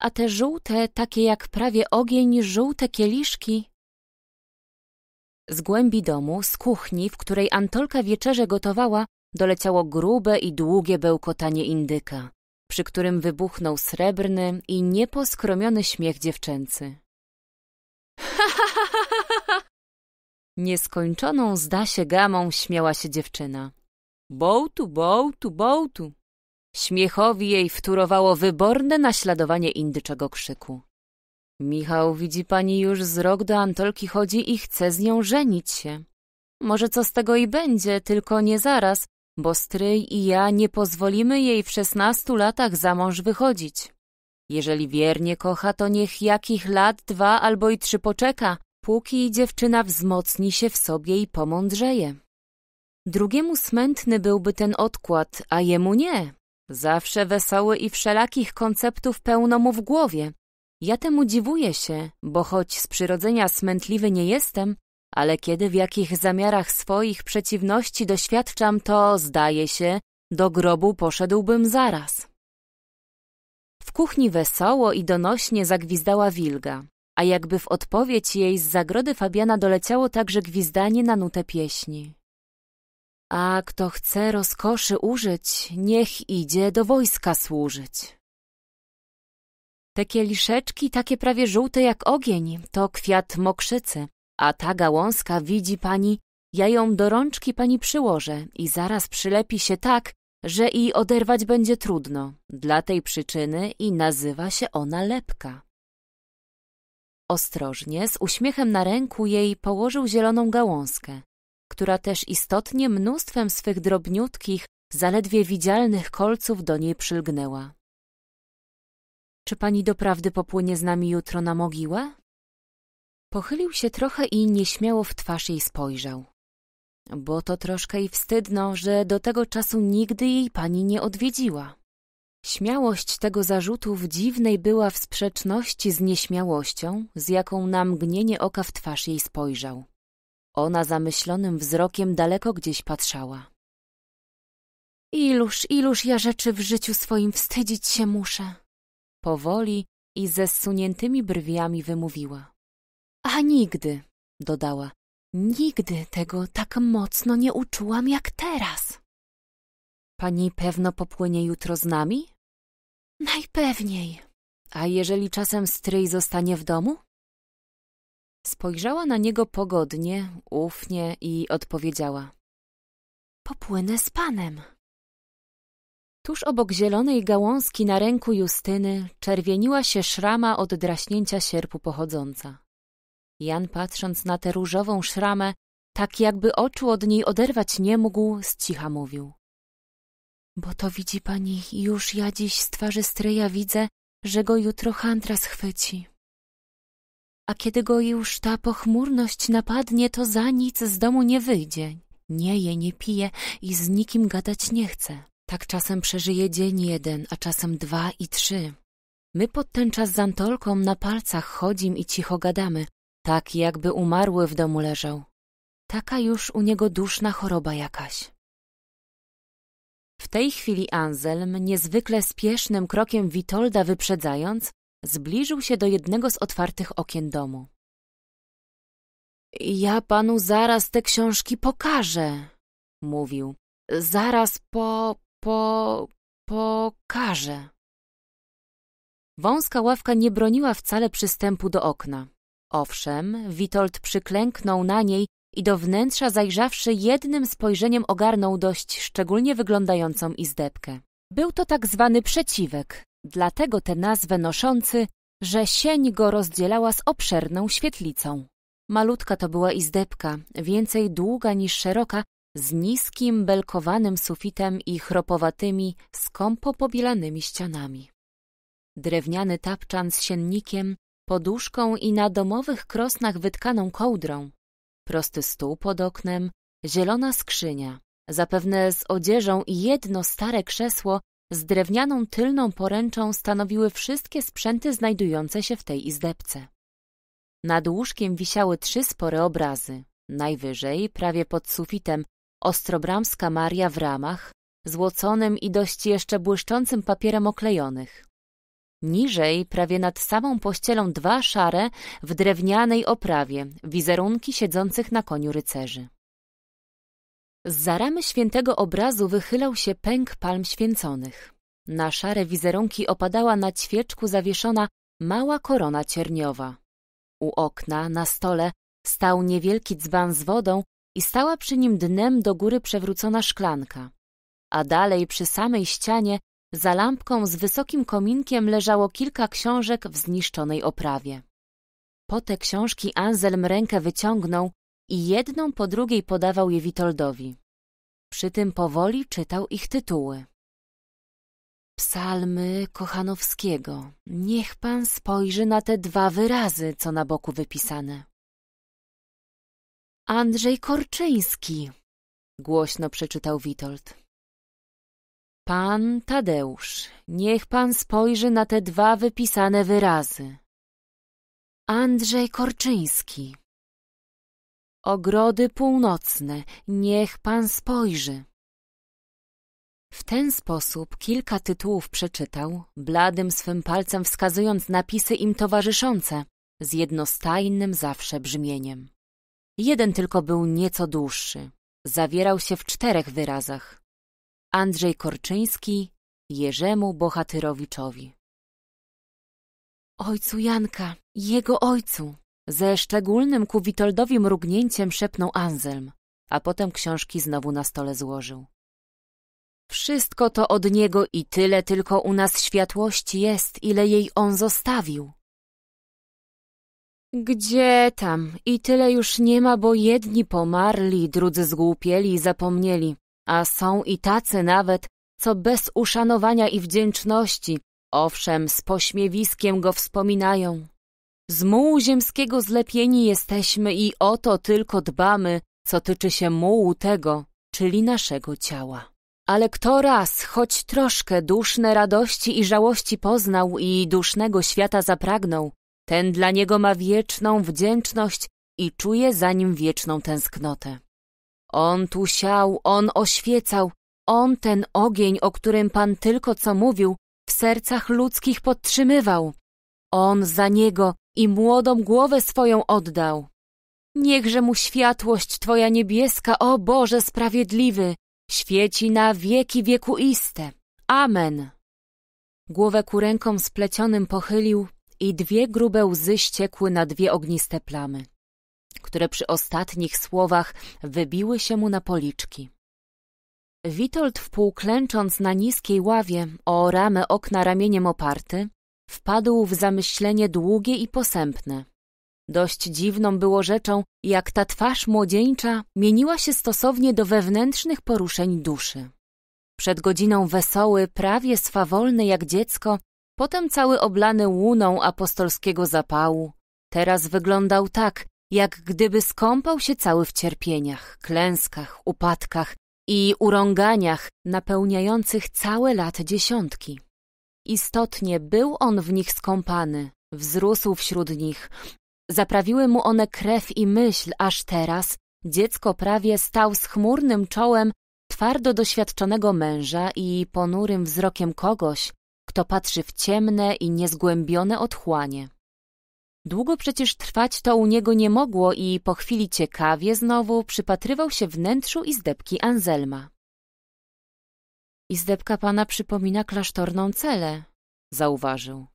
a te żółte, takie jak prawie ogień, żółte kieliszki. Z głębi domu, z kuchni, w której Antolka wieczerze gotowała, doleciało grube i długie bełkotanie indyka, przy którym wybuchnął srebrny i nieposkromiony śmiech dziewczęcy. *laughs* Ha, Nieskończoną zda się gamą śmiała się dziewczyna. Bołtu, bołtu, bołtu. Śmiechowi jej wtórowało wyborne naśladowanie indyczego krzyku. Michał, widzi pani, już z rok do Antolki chodzi i chce z nią żenić się. Może co z tego i będzie, tylko nie zaraz, bo stryj i ja nie pozwolimy jej w szesnastu latach za mąż wychodzić. Jeżeli wiernie kocha, to niech jakich lat dwa albo i trzy poczeka, póki dziewczyna wzmocni się w sobie i pomądrzeje. Drugiemu smętny byłby ten odkład, a jemu nie. Zawsze wesoły i wszelakich konceptów pełno mu w głowie. Ja temu dziwuję się, bo choć z przyrodzenia smętliwy nie jestem, ale kiedy w jakich zamiarach swoich przeciwności doświadczam, to zdaje się, do grobu poszedłbym zaraz. W kuchni wesoło i donośnie zagwizdała wilga a jakby w odpowiedź jej z zagrody Fabiana doleciało także gwizdanie na nutę pieśni. A kto chce rozkoszy użyć, niech idzie do wojska służyć. Te kieliszeczki, takie prawie żółte jak ogień, to kwiat mokrzycy, a ta gałązka widzi pani, ja ją do rączki pani przyłożę i zaraz przylepi się tak, że i oderwać będzie trudno. Dla tej przyczyny i nazywa się ona lepka. Ostrożnie, z uśmiechem na ręku jej położył zieloną gałązkę, która też istotnie mnóstwem swych drobniutkich, zaledwie widzialnych kolców do niej przylgnęła. Czy pani doprawdy popłynie z nami jutro na mogiłę? Pochylił się trochę i nieśmiało w twarz jej spojrzał. Bo to troszkę i wstydno, że do tego czasu nigdy jej pani nie odwiedziła. Śmiałość tego zarzutu w dziwnej była w sprzeczności z nieśmiałością, z jaką na mgnienie oka w twarz jej spojrzał. Ona zamyślonym wzrokiem daleko gdzieś patrzała. Iluż, iluż ja rzeczy w życiu swoim wstydzić się muszę. Powoli i ze zsuniętymi brwiami wymówiła. A nigdy, dodała, nigdy tego tak mocno nie uczułam jak teraz. Pani pewno popłynie jutro z nami? Najpewniej. A jeżeli czasem stryj zostanie w domu? Spojrzała na niego pogodnie, ufnie i odpowiedziała. Popłynę z panem. Tuż obok zielonej gałązki na ręku Justyny czerwieniła się szrama od draśnięcia sierpu pochodząca. Jan patrząc na tę różową szramę, tak jakby oczu od niej oderwać nie mógł, z cicha mówił. Bo to widzi pani, już ja dziś z twarzy stryja widzę, że go jutro chantra schwyci. A kiedy go już ta pochmurność napadnie, to za nic z domu nie wyjdzie. Nie je, nie pije i z nikim gadać nie chce. Tak czasem przeżyje dzień jeden, a czasem dwa i trzy. My pod ten czas z Antolką na palcach chodzim i cicho gadamy, tak jakby umarły w domu leżał. Taka już u niego duszna choroba jakaś. W tej chwili Anselm, niezwykle spiesznym krokiem Witolda wyprzedzając, zbliżył się do jednego z otwartych okien domu. Ja panu zaraz te książki pokażę, mówił. Zaraz po, po, pokażę. Wąska ławka nie broniła wcale przystępu do okna. Owszem, Witold przyklęknął na niej i do wnętrza zajrzawszy jednym spojrzeniem ogarnął dość szczególnie wyglądającą izdebkę. Był to tak zwany przeciwek, dlatego tę nazwę noszący, że sień go rozdzielała z obszerną świetlicą. Malutka to była izdebka, więcej długa niż szeroka, z niskim, belkowanym sufitem i chropowatymi, skąpo pobielanymi ścianami. Drewniany tapczan z siennikiem, poduszką i na domowych krosnach wytkaną kołdrą, prosty stół pod oknem, zielona skrzynia, zapewne z odzieżą i jedno stare krzesło z drewnianą tylną poręczą stanowiły wszystkie sprzęty znajdujące się w tej izdebce. Nad łóżkiem wisiały trzy spore obrazy. Najwyżej, prawie pod sufitem, ostrobramska Maria w ramach, złoconym i dość jeszcze błyszczącym papierem oklejonych. Niżej, prawie nad samą pościelą dwa szare w drewnianej oprawie, wizerunki siedzących na koniu rycerzy. Z ramy świętego obrazu wychylał się pęk palm święconych. Na szare wizerunki opadała na ćwieczku zawieszona mała korona cierniowa. U okna, na stole, stał niewielki dzban z wodą i stała przy nim dnem do góry przewrócona szklanka. A dalej, przy samej ścianie, za lampką z wysokim kominkiem leżało kilka książek w zniszczonej oprawie. Po te książki Anselm rękę wyciągnął i jedną po drugiej podawał je Witoldowi. Przy tym powoli czytał ich tytuły. Psalmy Kochanowskiego. Niech pan spojrzy na te dwa wyrazy, co na boku wypisane. Andrzej Korczyński, głośno przeczytał Witold. Pan Tadeusz, niech pan spojrzy na te dwa wypisane wyrazy. Andrzej Korczyński. Ogrody północne, niech pan spojrzy. W ten sposób kilka tytułów przeczytał, bladym swym palcem wskazując napisy im towarzyszące, z jednostajnym zawsze brzmieniem. Jeden tylko był nieco dłuższy. Zawierał się w czterech wyrazach. Andrzej Korczyński Jerzemu Bohatyrowiczowi. Ojcu Janka, jego ojcu! Ze szczególnym ku Witoldowi mrugnięciem szepnął Anselm, a potem książki znowu na stole złożył. Wszystko to od niego i tyle tylko u nas światłości jest, ile jej on zostawił. Gdzie tam? I tyle już nie ma, bo jedni pomarli, drudzy zgłupieli i zapomnieli, a są i tacy nawet, co bez uszanowania i wdzięczności, owszem, z pośmiewiskiem go wspominają. Z mułu ziemskiego zlepieni jesteśmy i o to tylko dbamy, co tyczy się mułu tego, czyli naszego ciała. Ale kto raz choć troszkę duszne radości i żałości poznał i dusznego świata zapragnął, ten dla niego ma wieczną wdzięczność i czuje za nim wieczną tęsknotę. On tu siał, on oświecał, on ten ogień, o którym pan tylko co mówił, w sercach ludzkich podtrzymywał. On za niego i młodą głowę swoją oddał. Niechże mu światłość Twoja niebieska, o Boże sprawiedliwy, świeci na wieki wiekuiste. Amen. Głowę ku rękom splecionym pochylił i dwie grube łzy ściekły na dwie ogniste plamy które przy ostatnich słowach wybiły się mu na policzki. Witold wpółklęcząc na niskiej ławie, o ramę okna ramieniem oparty, wpadł w zamyślenie długie i posępne. Dość dziwną było rzeczą, jak ta twarz młodzieńcza mieniła się stosownie do wewnętrznych poruszeń duszy. Przed godziną wesoły, prawie swawolny jak dziecko, potem cały oblany łuną apostolskiego zapału. Teraz wyglądał tak, jak gdyby skąpał się cały w cierpieniach, klęskach, upadkach i urąganiach napełniających całe lata dziesiątki. Istotnie był on w nich skąpany, wzrósł wśród nich. Zaprawiły mu one krew i myśl, aż teraz dziecko prawie stał z chmurnym czołem twardo doświadczonego męża i ponurym wzrokiem kogoś, kto patrzy w ciemne i niezgłębione otchłanie. Długo przecież trwać to u niego nie mogło i po chwili ciekawie znowu przypatrywał się wnętrzu izdebki Anzelma. Izdebka pana przypomina klasztorną celę, zauważył.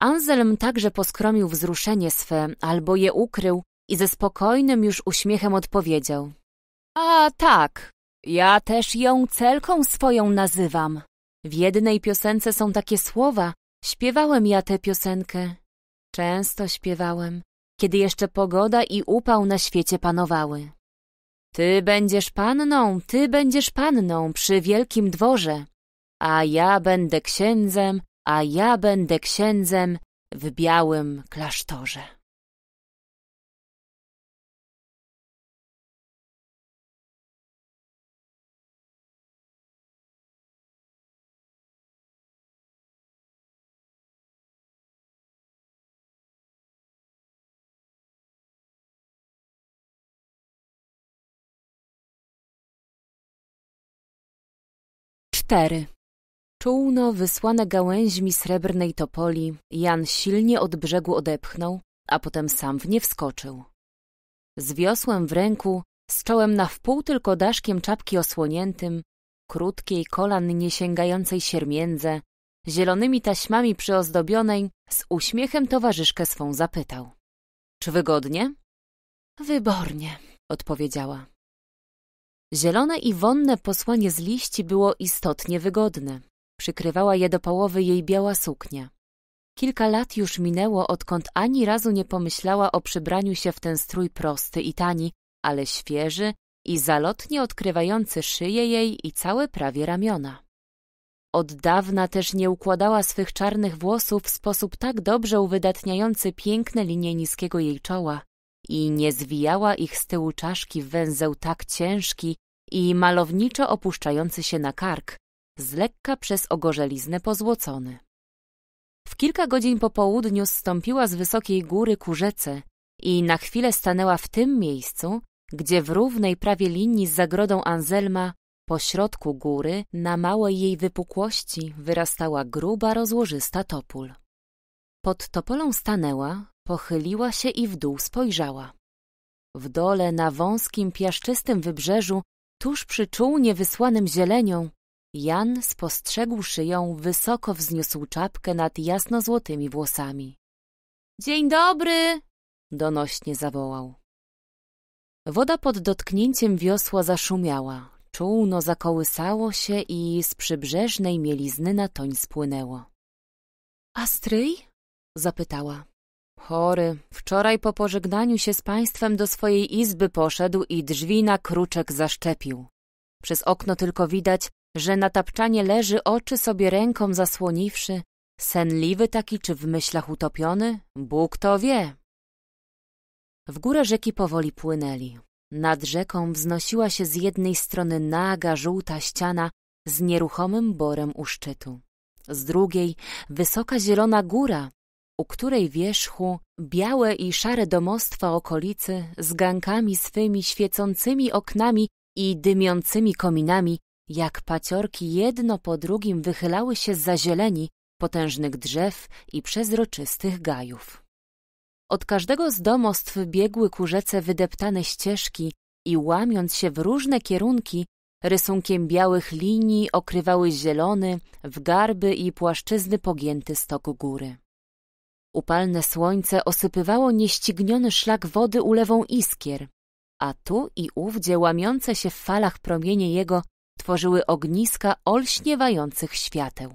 Anzelm także poskromił wzruszenie swe, albo je ukrył i ze spokojnym już uśmiechem odpowiedział. A tak, ja też ją celką swoją nazywam. W jednej piosence są takie słowa, śpiewałem ja tę piosenkę Często śpiewałem, kiedy jeszcze pogoda i upał na świecie panowały. Ty będziesz panną, ty będziesz panną przy wielkim dworze, a ja będę księdzem, a ja będę księdzem w białym klasztorze. 4. Czółno wysłane gałęźmi srebrnej topoli Jan silnie od brzegu odepchnął, a potem sam w nie wskoczył. Z wiosłem w ręku, z czołem na wpół tylko daszkiem czapki osłoniętym, krótkiej kolan niesięgającej siermiędze, zielonymi taśmami przyozdobionej, z uśmiechem towarzyszkę swą zapytał. Czy wygodnie? Wybornie, odpowiedziała. Zielone i wonne posłanie z liści było istotnie wygodne. Przykrywała je do połowy jej biała suknia. Kilka lat już minęło, odkąd ani razu nie pomyślała o przybraniu się w ten strój prosty i tani, ale świeży i zalotnie odkrywający szyję jej i całe prawie ramiona. Od dawna też nie układała swych czarnych włosów w sposób tak dobrze uwydatniający piękne linie niskiego jej czoła, i nie zwijała ich z tyłu czaszki w węzeł tak ciężki i malowniczo opuszczający się na kark, z lekka przez ogorzeliznę pozłocony. W kilka godzin po południu zstąpiła z wysokiej góry ku rzece i na chwilę stanęła w tym miejscu, gdzie w równej prawie linii z zagrodą Anzelma, pośrodku góry, na małej jej wypukłości wyrastała gruba, rozłożysta topól. Pod topolą stanęła, Pochyliła się i w dół spojrzała. W dole, na wąskim, piaszczystym wybrzeżu, tuż przy czółnie wysłanym zielenią, Jan spostrzegłszy ją, wysoko wzniósł czapkę nad jasno-złotymi włosami. — Dzień dobry! — donośnie zawołał. Woda pod dotknięciem wiosła zaszumiała, czółno zakołysało się i z przybrzeżnej mielizny na toń spłynęło. — A stryj? — zapytała. Chory. Wczoraj po pożegnaniu się z państwem do swojej izby poszedł i drzwi na kruczek zaszczepił. Przez okno tylko widać, że na tapczanie leży oczy sobie ręką zasłoniwszy. Senliwy taki czy w myślach utopiony? Bóg to wie. W górę rzeki powoli płynęli. Nad rzeką wznosiła się z jednej strony naga, żółta ściana z nieruchomym borem u szczytu. Z drugiej wysoka zielona góra, u której wierzchu białe i szare domostwa okolicy z gankami swymi świecącymi oknami i dymiącymi kominami, jak paciorki jedno po drugim wychylały się z zazieleni potężnych drzew i przezroczystych gajów. Od każdego z domostw biegły ku rzece wydeptane ścieżki i łamiąc się w różne kierunki, rysunkiem białych linii okrywały zielony, w garby i płaszczyzny pogięty stok góry. Upalne słońce osypywało nieścigniony szlak wody ulewą iskier, a tu i ówdzie łamiące się w falach promienie jego tworzyły ogniska olśniewających świateł.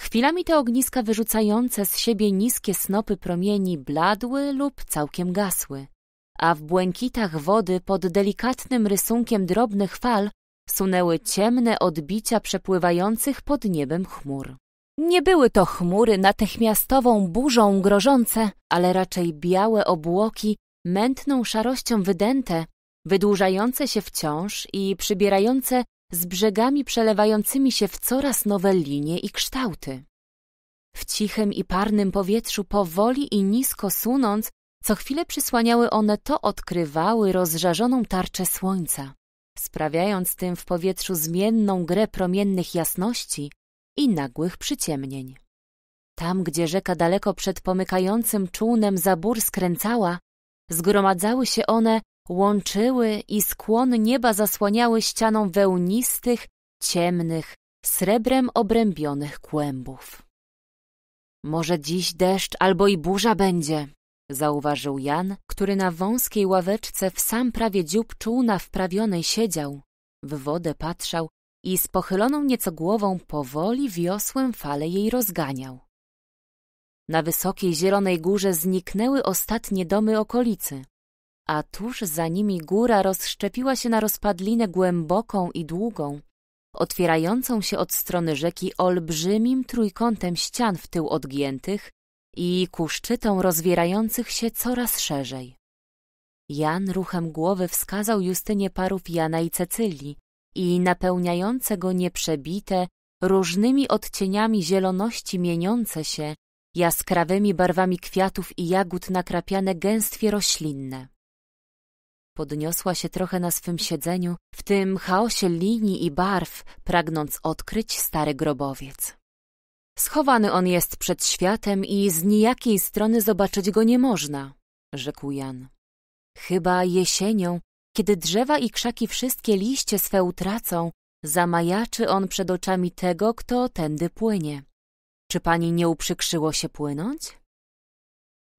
Chwilami te ogniska wyrzucające z siebie niskie snopy promieni bladły lub całkiem gasły, a w błękitach wody pod delikatnym rysunkiem drobnych fal sunęły ciemne odbicia przepływających pod niebem chmur. Nie były to chmury natychmiastową burzą grożące, ale raczej białe obłoki, mętną szarością wydęte, wydłużające się wciąż i przybierające z brzegami przelewającymi się w coraz nowe linie i kształty. W cichym i parnym powietrzu powoli i nisko sunąc, co chwilę przysłaniały one to odkrywały rozżarzoną tarczę słońca, sprawiając tym w powietrzu zmienną grę promiennych jasności, i nagłych przyciemnień. Tam, gdzie rzeka daleko przed pomykającym czółnem zabór skręcała, zgromadzały się one, łączyły i skłon nieba zasłaniały ścianą wełnistych, ciemnych, srebrem obrębionych kłębów. Może dziś deszcz albo i burza będzie, zauważył Jan, który na wąskiej ławeczce w sam prawie dziób czółna wprawionej siedział, w wodę patrzał i z pochyloną nieco głową powoli wiosłem fale jej rozganiał. Na wysokiej zielonej górze zniknęły ostatnie domy okolicy, a tuż za nimi góra rozszczepiła się na rozpadlinę głęboką i długą, otwierającą się od strony rzeki olbrzymim trójkątem ścian w tył odgiętych i ku szczytom rozwierających się coraz szerzej. Jan ruchem głowy wskazał Justynie parów Jana i Cecylii, i napełniające go nieprzebite, różnymi odcieniami zieloności mieniące się, jaskrawymi barwami kwiatów i jagód nakrapiane gęstwie roślinne. Podniosła się trochę na swym siedzeniu, w tym chaosie linii i barw, pragnąc odkryć stary grobowiec. Schowany on jest przed światem i z nijakiej strony zobaczyć go nie można, rzekł Jan. Chyba jesienią kiedy drzewa i krzaki wszystkie liście swe utracą, zamajaczy on przed oczami tego, kto tędy płynie. Czy pani nie uprzykrzyło się płynąć?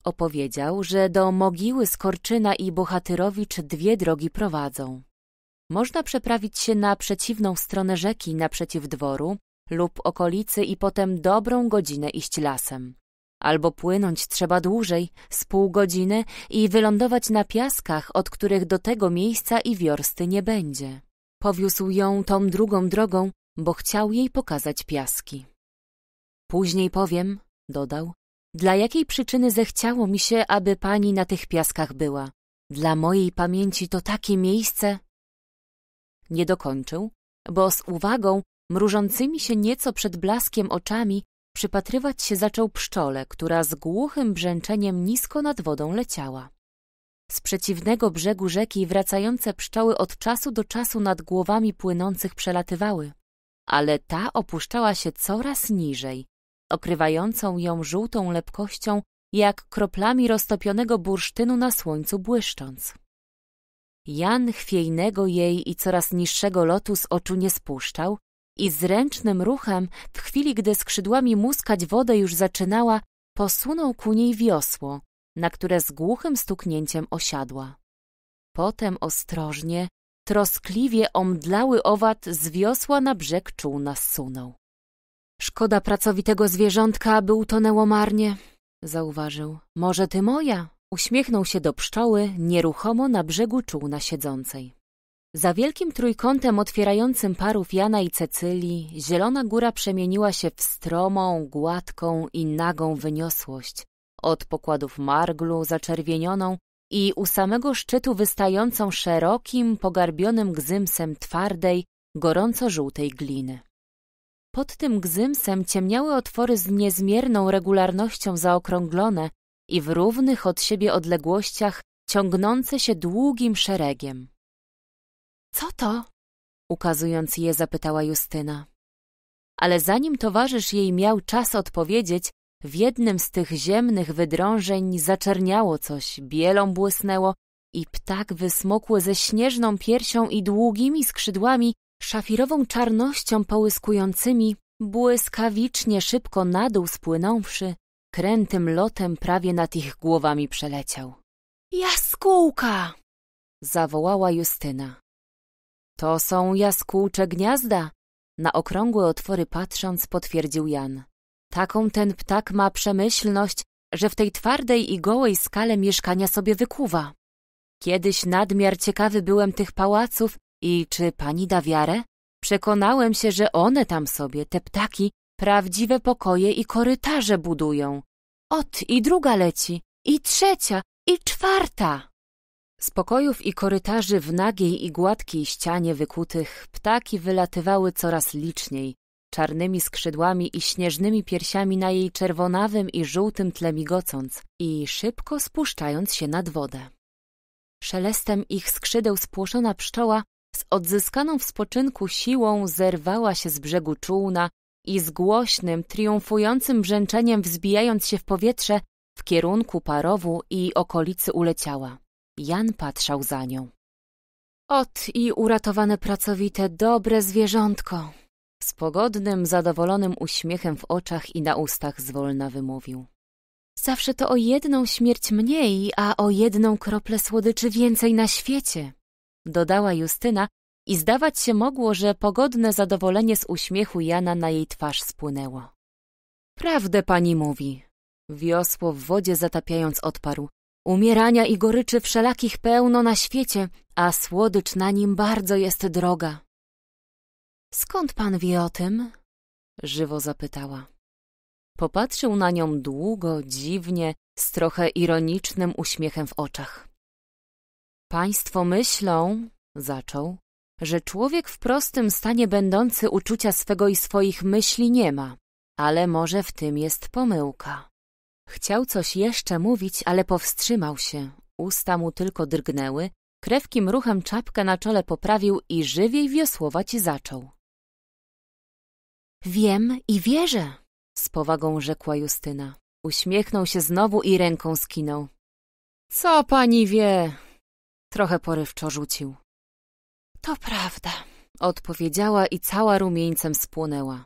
Opowiedział, że do mogiły Skorczyna i Bohatyrowicz dwie drogi prowadzą. Można przeprawić się na przeciwną stronę rzeki naprzeciw dworu lub okolicy i potem dobrą godzinę iść lasem. Albo płynąć trzeba dłużej, z pół godziny i wylądować na piaskach, od których do tego miejsca i wiorsty nie będzie. Powiózł ją tą drugą drogą, bo chciał jej pokazać piaski. Później powiem, dodał, dla jakiej przyczyny zechciało mi się, aby pani na tych piaskach była. Dla mojej pamięci to takie miejsce... Nie dokończył, bo z uwagą, mrużącymi się nieco przed blaskiem oczami, Przypatrywać się zaczął pszczole, która z głuchym brzęczeniem nisko nad wodą leciała. Z przeciwnego brzegu rzeki wracające pszczoły od czasu do czasu nad głowami płynących przelatywały, ale ta opuszczała się coraz niżej, okrywającą ją żółtą lepkością, jak kroplami roztopionego bursztynu na słońcu błyszcząc. Jan chwiejnego jej i coraz niższego lotu z oczu nie spuszczał i zręcznym ruchem, w chwili gdy skrzydłami muskać wodę już zaczynała, posunął ku niej wiosło, na które z głuchym stuknięciem osiadła. Potem ostrożnie, troskliwie omdlały owad z wiosła na brzeg czółna zsunął. Szkoda pracowitego zwierzątka, aby utonęło marnie, zauważył. Może ty moja? Uśmiechnął się do pszczoły, nieruchomo na brzegu czółna siedzącej. Za wielkim trójkątem otwierającym parów Jana i Cecylii, zielona góra przemieniła się w stromą, gładką i nagą wyniosłość, od pokładów marglu zaczerwienioną i u samego szczytu wystającą szerokim, pogarbionym gzymsem twardej, gorąco-żółtej gliny. Pod tym gzymsem ciemniały otwory z niezmierną regularnością zaokrąglone i w równych od siebie odległościach ciągnące się długim szeregiem. Co to? Ukazując je, zapytała Justyna. Ale zanim towarzysz jej miał czas odpowiedzieć, w jednym z tych ziemnych wydrążeń zaczerniało coś, bielą błysnęło i ptak wysmukły ze śnieżną piersią i długimi skrzydłami, szafirową czarnością połyskującymi, błyskawicznie szybko na dół spłynąwszy, krętym lotem prawie nad ich głowami przeleciał. Jaskółka! zawołała Justyna. To są jaskółcze gniazda, na okrągłe otwory patrząc potwierdził Jan. Taką ten ptak ma przemyślność, że w tej twardej i gołej skale mieszkania sobie wykuwa. Kiedyś nadmiar ciekawy byłem tych pałaców i czy pani da wiarę? Przekonałem się, że one tam sobie, te ptaki, prawdziwe pokoje i korytarze budują. Ot i druga leci, i trzecia, i czwarta. Z pokojów i korytarzy w nagiej i gładkiej ścianie wykutych ptaki wylatywały coraz liczniej, czarnymi skrzydłami i śnieżnymi piersiami na jej czerwonawym i żółtym tle migocąc i szybko spuszczając się nad wodę. Szelestem ich skrzydeł spłoszona pszczoła z odzyskaną w spoczynku siłą zerwała się z brzegu czółna i z głośnym, triumfującym brzęczeniem wzbijając się w powietrze w kierunku parowu i okolicy uleciała. Jan patrzał za nią. Ot i uratowane pracowite, dobre zwierzątko! Z pogodnym, zadowolonym uśmiechem w oczach i na ustach zwolna wymówił. Zawsze to o jedną śmierć mniej, a o jedną kroplę słodyczy więcej na świecie, dodała Justyna i zdawać się mogło, że pogodne zadowolenie z uśmiechu Jana na jej twarz spłynęło. Prawdę pani mówi, wiosło w wodzie zatapiając odparł. Umierania i goryczy wszelakich pełno na świecie, a słodycz na nim bardzo jest droga. Skąd pan wie o tym? Żywo zapytała. Popatrzył na nią długo, dziwnie, z trochę ironicznym uśmiechem w oczach. Państwo myślą, zaczął, że człowiek w prostym stanie będący uczucia swego i swoich myśli nie ma, ale może w tym jest pomyłka. Chciał coś jeszcze mówić, ale powstrzymał się. Usta mu tylko drgnęły, krewkim ruchem czapkę na czole poprawił i żywiej wiosłować zaczął. Wiem i wierzę, z powagą rzekła Justyna. Uśmiechnął się znowu i ręką skinął. Co pani wie? Trochę porywczo rzucił. To prawda, odpowiedziała i cała rumieńcem spłonęła.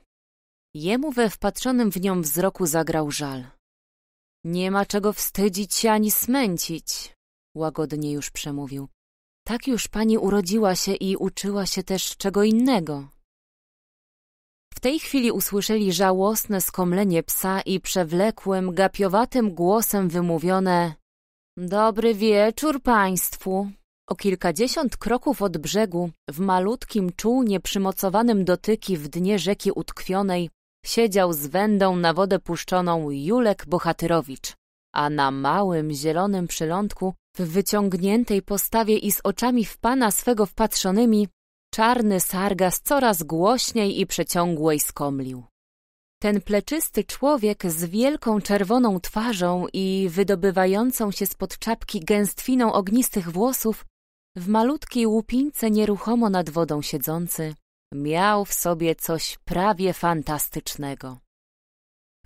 Jemu we wpatrzonym w nią wzroku zagrał żal. Nie ma czego wstydzić się ani smęcić, łagodnie już przemówił. Tak już pani urodziła się i uczyła się też czego innego. W tej chwili usłyszeli żałosne skomlenie psa i przewlekłym, gapiowatym głosem wymówione Dobry wieczór państwu. O kilkadziesiąt kroków od brzegu, w malutkim czółnie przymocowanym do tyki w dnie rzeki utkwionej, siedział z wędą na wodę puszczoną Julek Bohatyrowicz, a na małym, zielonym przylądku, w wyciągniętej postawie i z oczami w pana swego wpatrzonymi, czarny sargas coraz głośniej i przeciągłej skomlił. Ten pleczysty człowiek z wielką czerwoną twarzą i wydobywającą się spod czapki gęstwiną ognistych włosów, w malutkiej łupince nieruchomo nad wodą siedzący, Miał w sobie coś prawie fantastycznego.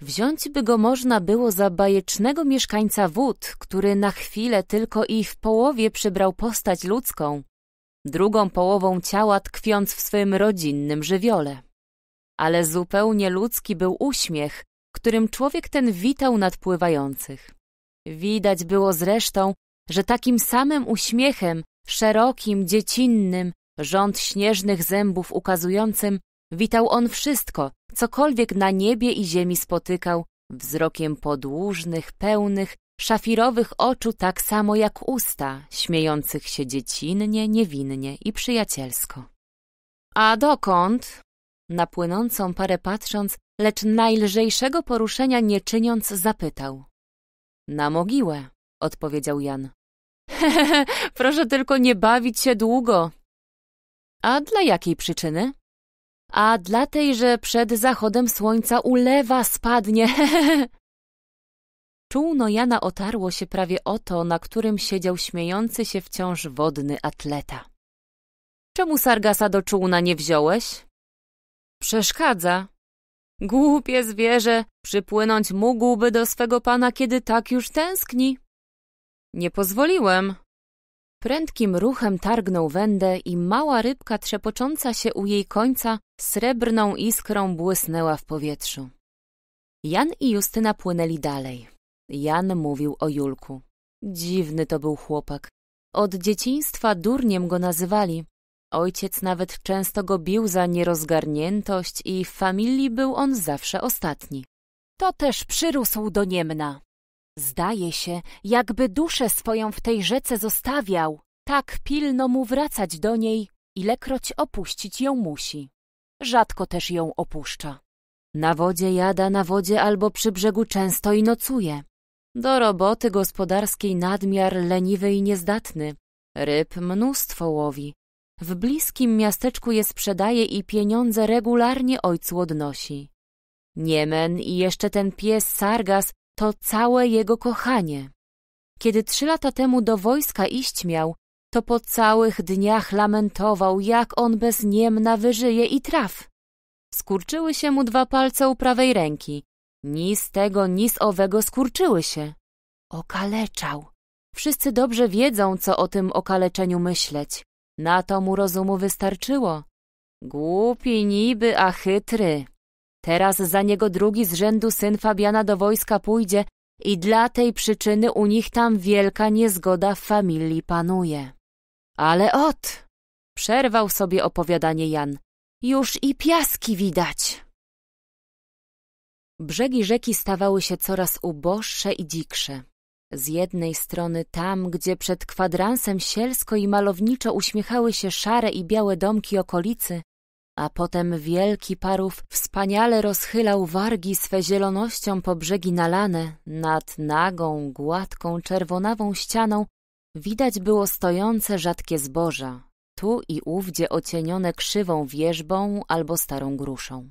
Wziąć by go można było za bajecznego mieszkańca wód, który na chwilę tylko i w połowie przybrał postać ludzką, drugą połową ciała tkwiąc w swym rodzinnym żywiole. Ale zupełnie ludzki był uśmiech, którym człowiek ten witał nadpływających. Widać było zresztą, że takim samym uśmiechem, szerokim, dziecinnym, rząd śnieżnych zębów ukazującym, witał on wszystko, cokolwiek na niebie i ziemi spotykał, wzrokiem podłużnych, pełnych, szafirowych oczu tak samo jak usta, śmiejących się dziecinnie, niewinnie i przyjacielsko. A dokąd? Na płynącą parę patrząc, lecz najlżejszego poruszenia nie czyniąc, zapytał. Na mogiłę, odpowiedział Jan. Hehehe, *laughs* proszę tylko nie bawić się długo, a dla jakiej przyczyny? A dla tej, że przed zachodem słońca ulewa spadnie. *laughs* Czółno Jana otarło się prawie o to, na którym siedział śmiejący się wciąż wodny atleta. Czemu Sargasa do czółna nie wziąłeś? Przeszkadza. Głupie zwierzę, przypłynąć mógłby do swego pana, kiedy tak już tęskni. Nie pozwoliłem, Prędkim ruchem targnął wędę i mała rybka trzepocząca się u jej końca srebrną iskrą błysnęła w powietrzu. Jan i Justyna płynęli dalej. Jan mówił o Julku. Dziwny to był chłopak. Od dzieciństwa durniem go nazywali. Ojciec nawet często go bił za nierozgarniętość i w familii był on zawsze ostatni. To też przyrósł do niemna, Zdaje się, jakby duszę swoją w tej rzece zostawiał. Tak pilno mu wracać do niej, ilekroć opuścić ją musi. Rzadko też ją opuszcza. Na wodzie jada na wodzie albo przy brzegu często i nocuje. Do roboty gospodarskiej nadmiar leniwy i niezdatny. Ryb mnóstwo łowi. W bliskim miasteczku je sprzedaje i pieniądze regularnie ojcu odnosi. Niemen i jeszcze ten pies Sargas to całe jego kochanie. Kiedy trzy lata temu do wojska iść miał, to po całych dniach lamentował, jak on bez niemna wyżyje i traf. Skurczyły się mu dwa palce u prawej ręki. Ni z tego, ni z owego skurczyły się. Okaleczał. Wszyscy dobrze wiedzą, co o tym okaleczeniu myśleć. Na to mu rozumu wystarczyło. Głupi niby, a chytry. Teraz za niego drugi z rzędu syn Fabiana do wojska pójdzie i dla tej przyczyny u nich tam wielka niezgoda w familii panuje. Ale ot! Przerwał sobie opowiadanie Jan. Już i piaski widać. Brzegi rzeki stawały się coraz uboższe i dziksze. Z jednej strony tam, gdzie przed kwadransem sielsko i malowniczo uśmiechały się szare i białe domki okolicy, a potem wielki parów wspaniale rozchylał wargi swe zielonością po brzegi nalane, nad nagą, gładką, czerwonawą ścianą widać było stojące rzadkie zboża, tu i ówdzie ocienione krzywą wierzbą albo starą gruszą.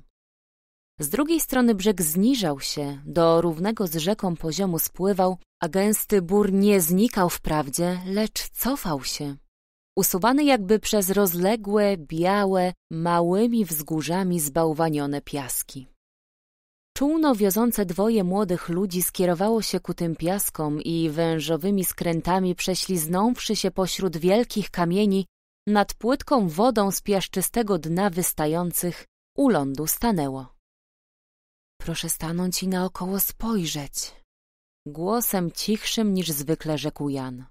Z drugiej strony brzeg zniżał się, do równego z rzeką poziomu spływał, a gęsty bór nie znikał wprawdzie, lecz cofał się, usuwany jakby przez rozległe, białe, małymi wzgórzami zbałwanione piaski. Czółno wiozące dwoje młodych ludzi skierowało się ku tym piaskom i wężowymi skrętami prześliznąwszy się pośród wielkich kamieni, nad płytką wodą z piaszczystego dna wystających, u lądu stanęło. Proszę stanąć i naokoło spojrzeć. Głosem cichszym niż zwykle rzekł Jan.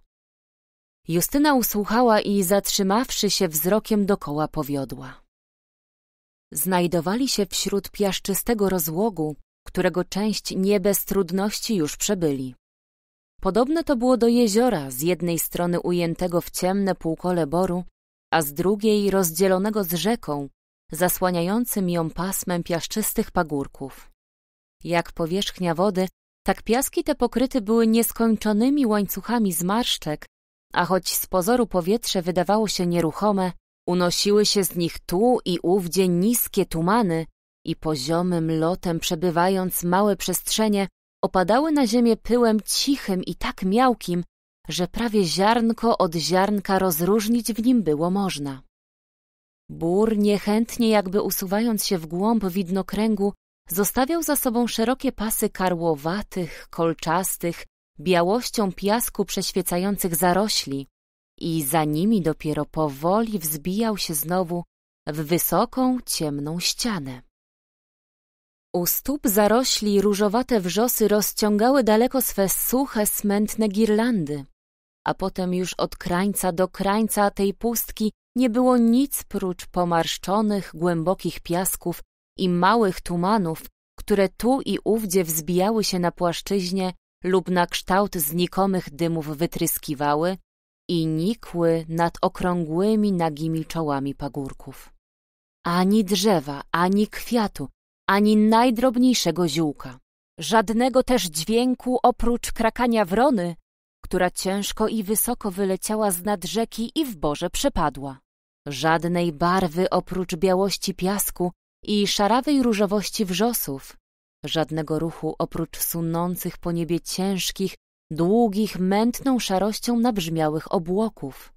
Justyna usłuchała i zatrzymawszy się wzrokiem dokoła powiodła. Znajdowali się wśród piaszczystego rozłogu, którego część nie bez trudności już przebyli. Podobne to było do jeziora, z jednej strony ujętego w ciemne półkole boru, a z drugiej rozdzielonego z rzeką, zasłaniającym ją pasmem piaszczystych pagórków. Jak powierzchnia wody, tak piaski te pokryte były nieskończonymi łańcuchami zmarszczek, a choć z pozoru powietrze wydawało się nieruchome, unosiły się z nich tu i ówdzie niskie tumany i poziomym lotem przebywając małe przestrzenie, opadały na ziemię pyłem cichym i tak miałkim, że prawie ziarnko od ziarnka rozróżnić w nim było można. Bór, niechętnie jakby usuwając się w głąb widnokręgu, zostawiał za sobą szerokie pasy karłowatych, kolczastych, białością piasku przeświecających zarośli i za nimi dopiero powoli wzbijał się znowu w wysoką, ciemną ścianę. U stóp zarośli różowate wrzosy rozciągały daleko swe suche, smętne girlandy, a potem już od krańca do krańca tej pustki nie było nic prócz pomarszczonych, głębokich piasków i małych tumanów, które tu i ówdzie wzbijały się na płaszczyźnie lub na kształt znikomych dymów wytryskiwały i nikły nad okrągłymi nagimi czołami pagórków. Ani drzewa, ani kwiatu, ani najdrobniejszego ziółka. Żadnego też dźwięku oprócz krakania wrony, która ciężko i wysoko wyleciała z nad rzeki i w boże przepadła. Żadnej barwy oprócz białości piasku i szarawej różowości wrzosów, Żadnego ruchu oprócz sunących po niebie ciężkich, długich, mętną szarością nabrzmiałych obłoków.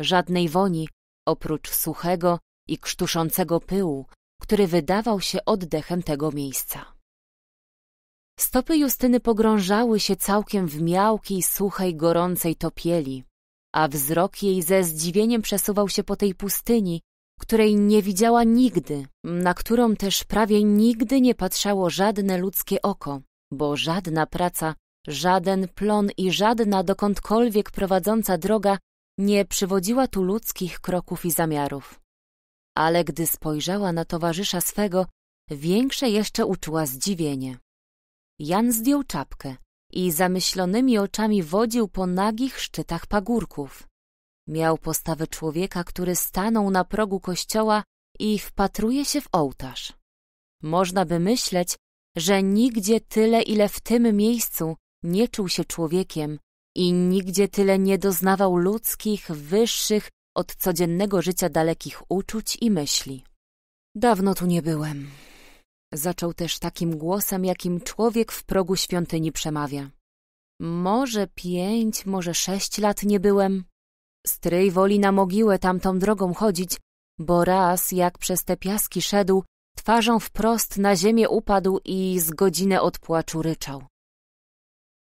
Żadnej woni oprócz suchego i krztuszącego pyłu, który wydawał się oddechem tego miejsca. Stopy Justyny pogrążały się całkiem w miałkiej, suchej, gorącej topieli, a wzrok jej ze zdziwieniem przesuwał się po tej pustyni, której nie widziała nigdy, na którą też prawie nigdy nie patrzało żadne ludzkie oko, bo żadna praca, żaden plon i żadna dokądkolwiek prowadząca droga nie przywodziła tu ludzkich kroków i zamiarów. Ale gdy spojrzała na towarzysza swego, większe jeszcze uczuła zdziwienie. Jan zdjął czapkę i zamyślonymi oczami wodził po nagich szczytach pagórków. Miał postawę człowieka, który stanął na progu kościoła i wpatruje się w ołtarz. Można by myśleć, że nigdzie tyle, ile w tym miejscu nie czuł się człowiekiem i nigdzie tyle nie doznawał ludzkich, wyższych od codziennego życia dalekich uczuć i myśli. Dawno tu nie byłem. Zaczął też takim głosem, jakim człowiek w progu świątyni przemawia. Może pięć, może sześć lat nie byłem. Stryj woli na mogiłę tamtą drogą chodzić, bo raz jak przez te piaski szedł, twarzą wprost na ziemię upadł i z godzinę od płaczu ryczał.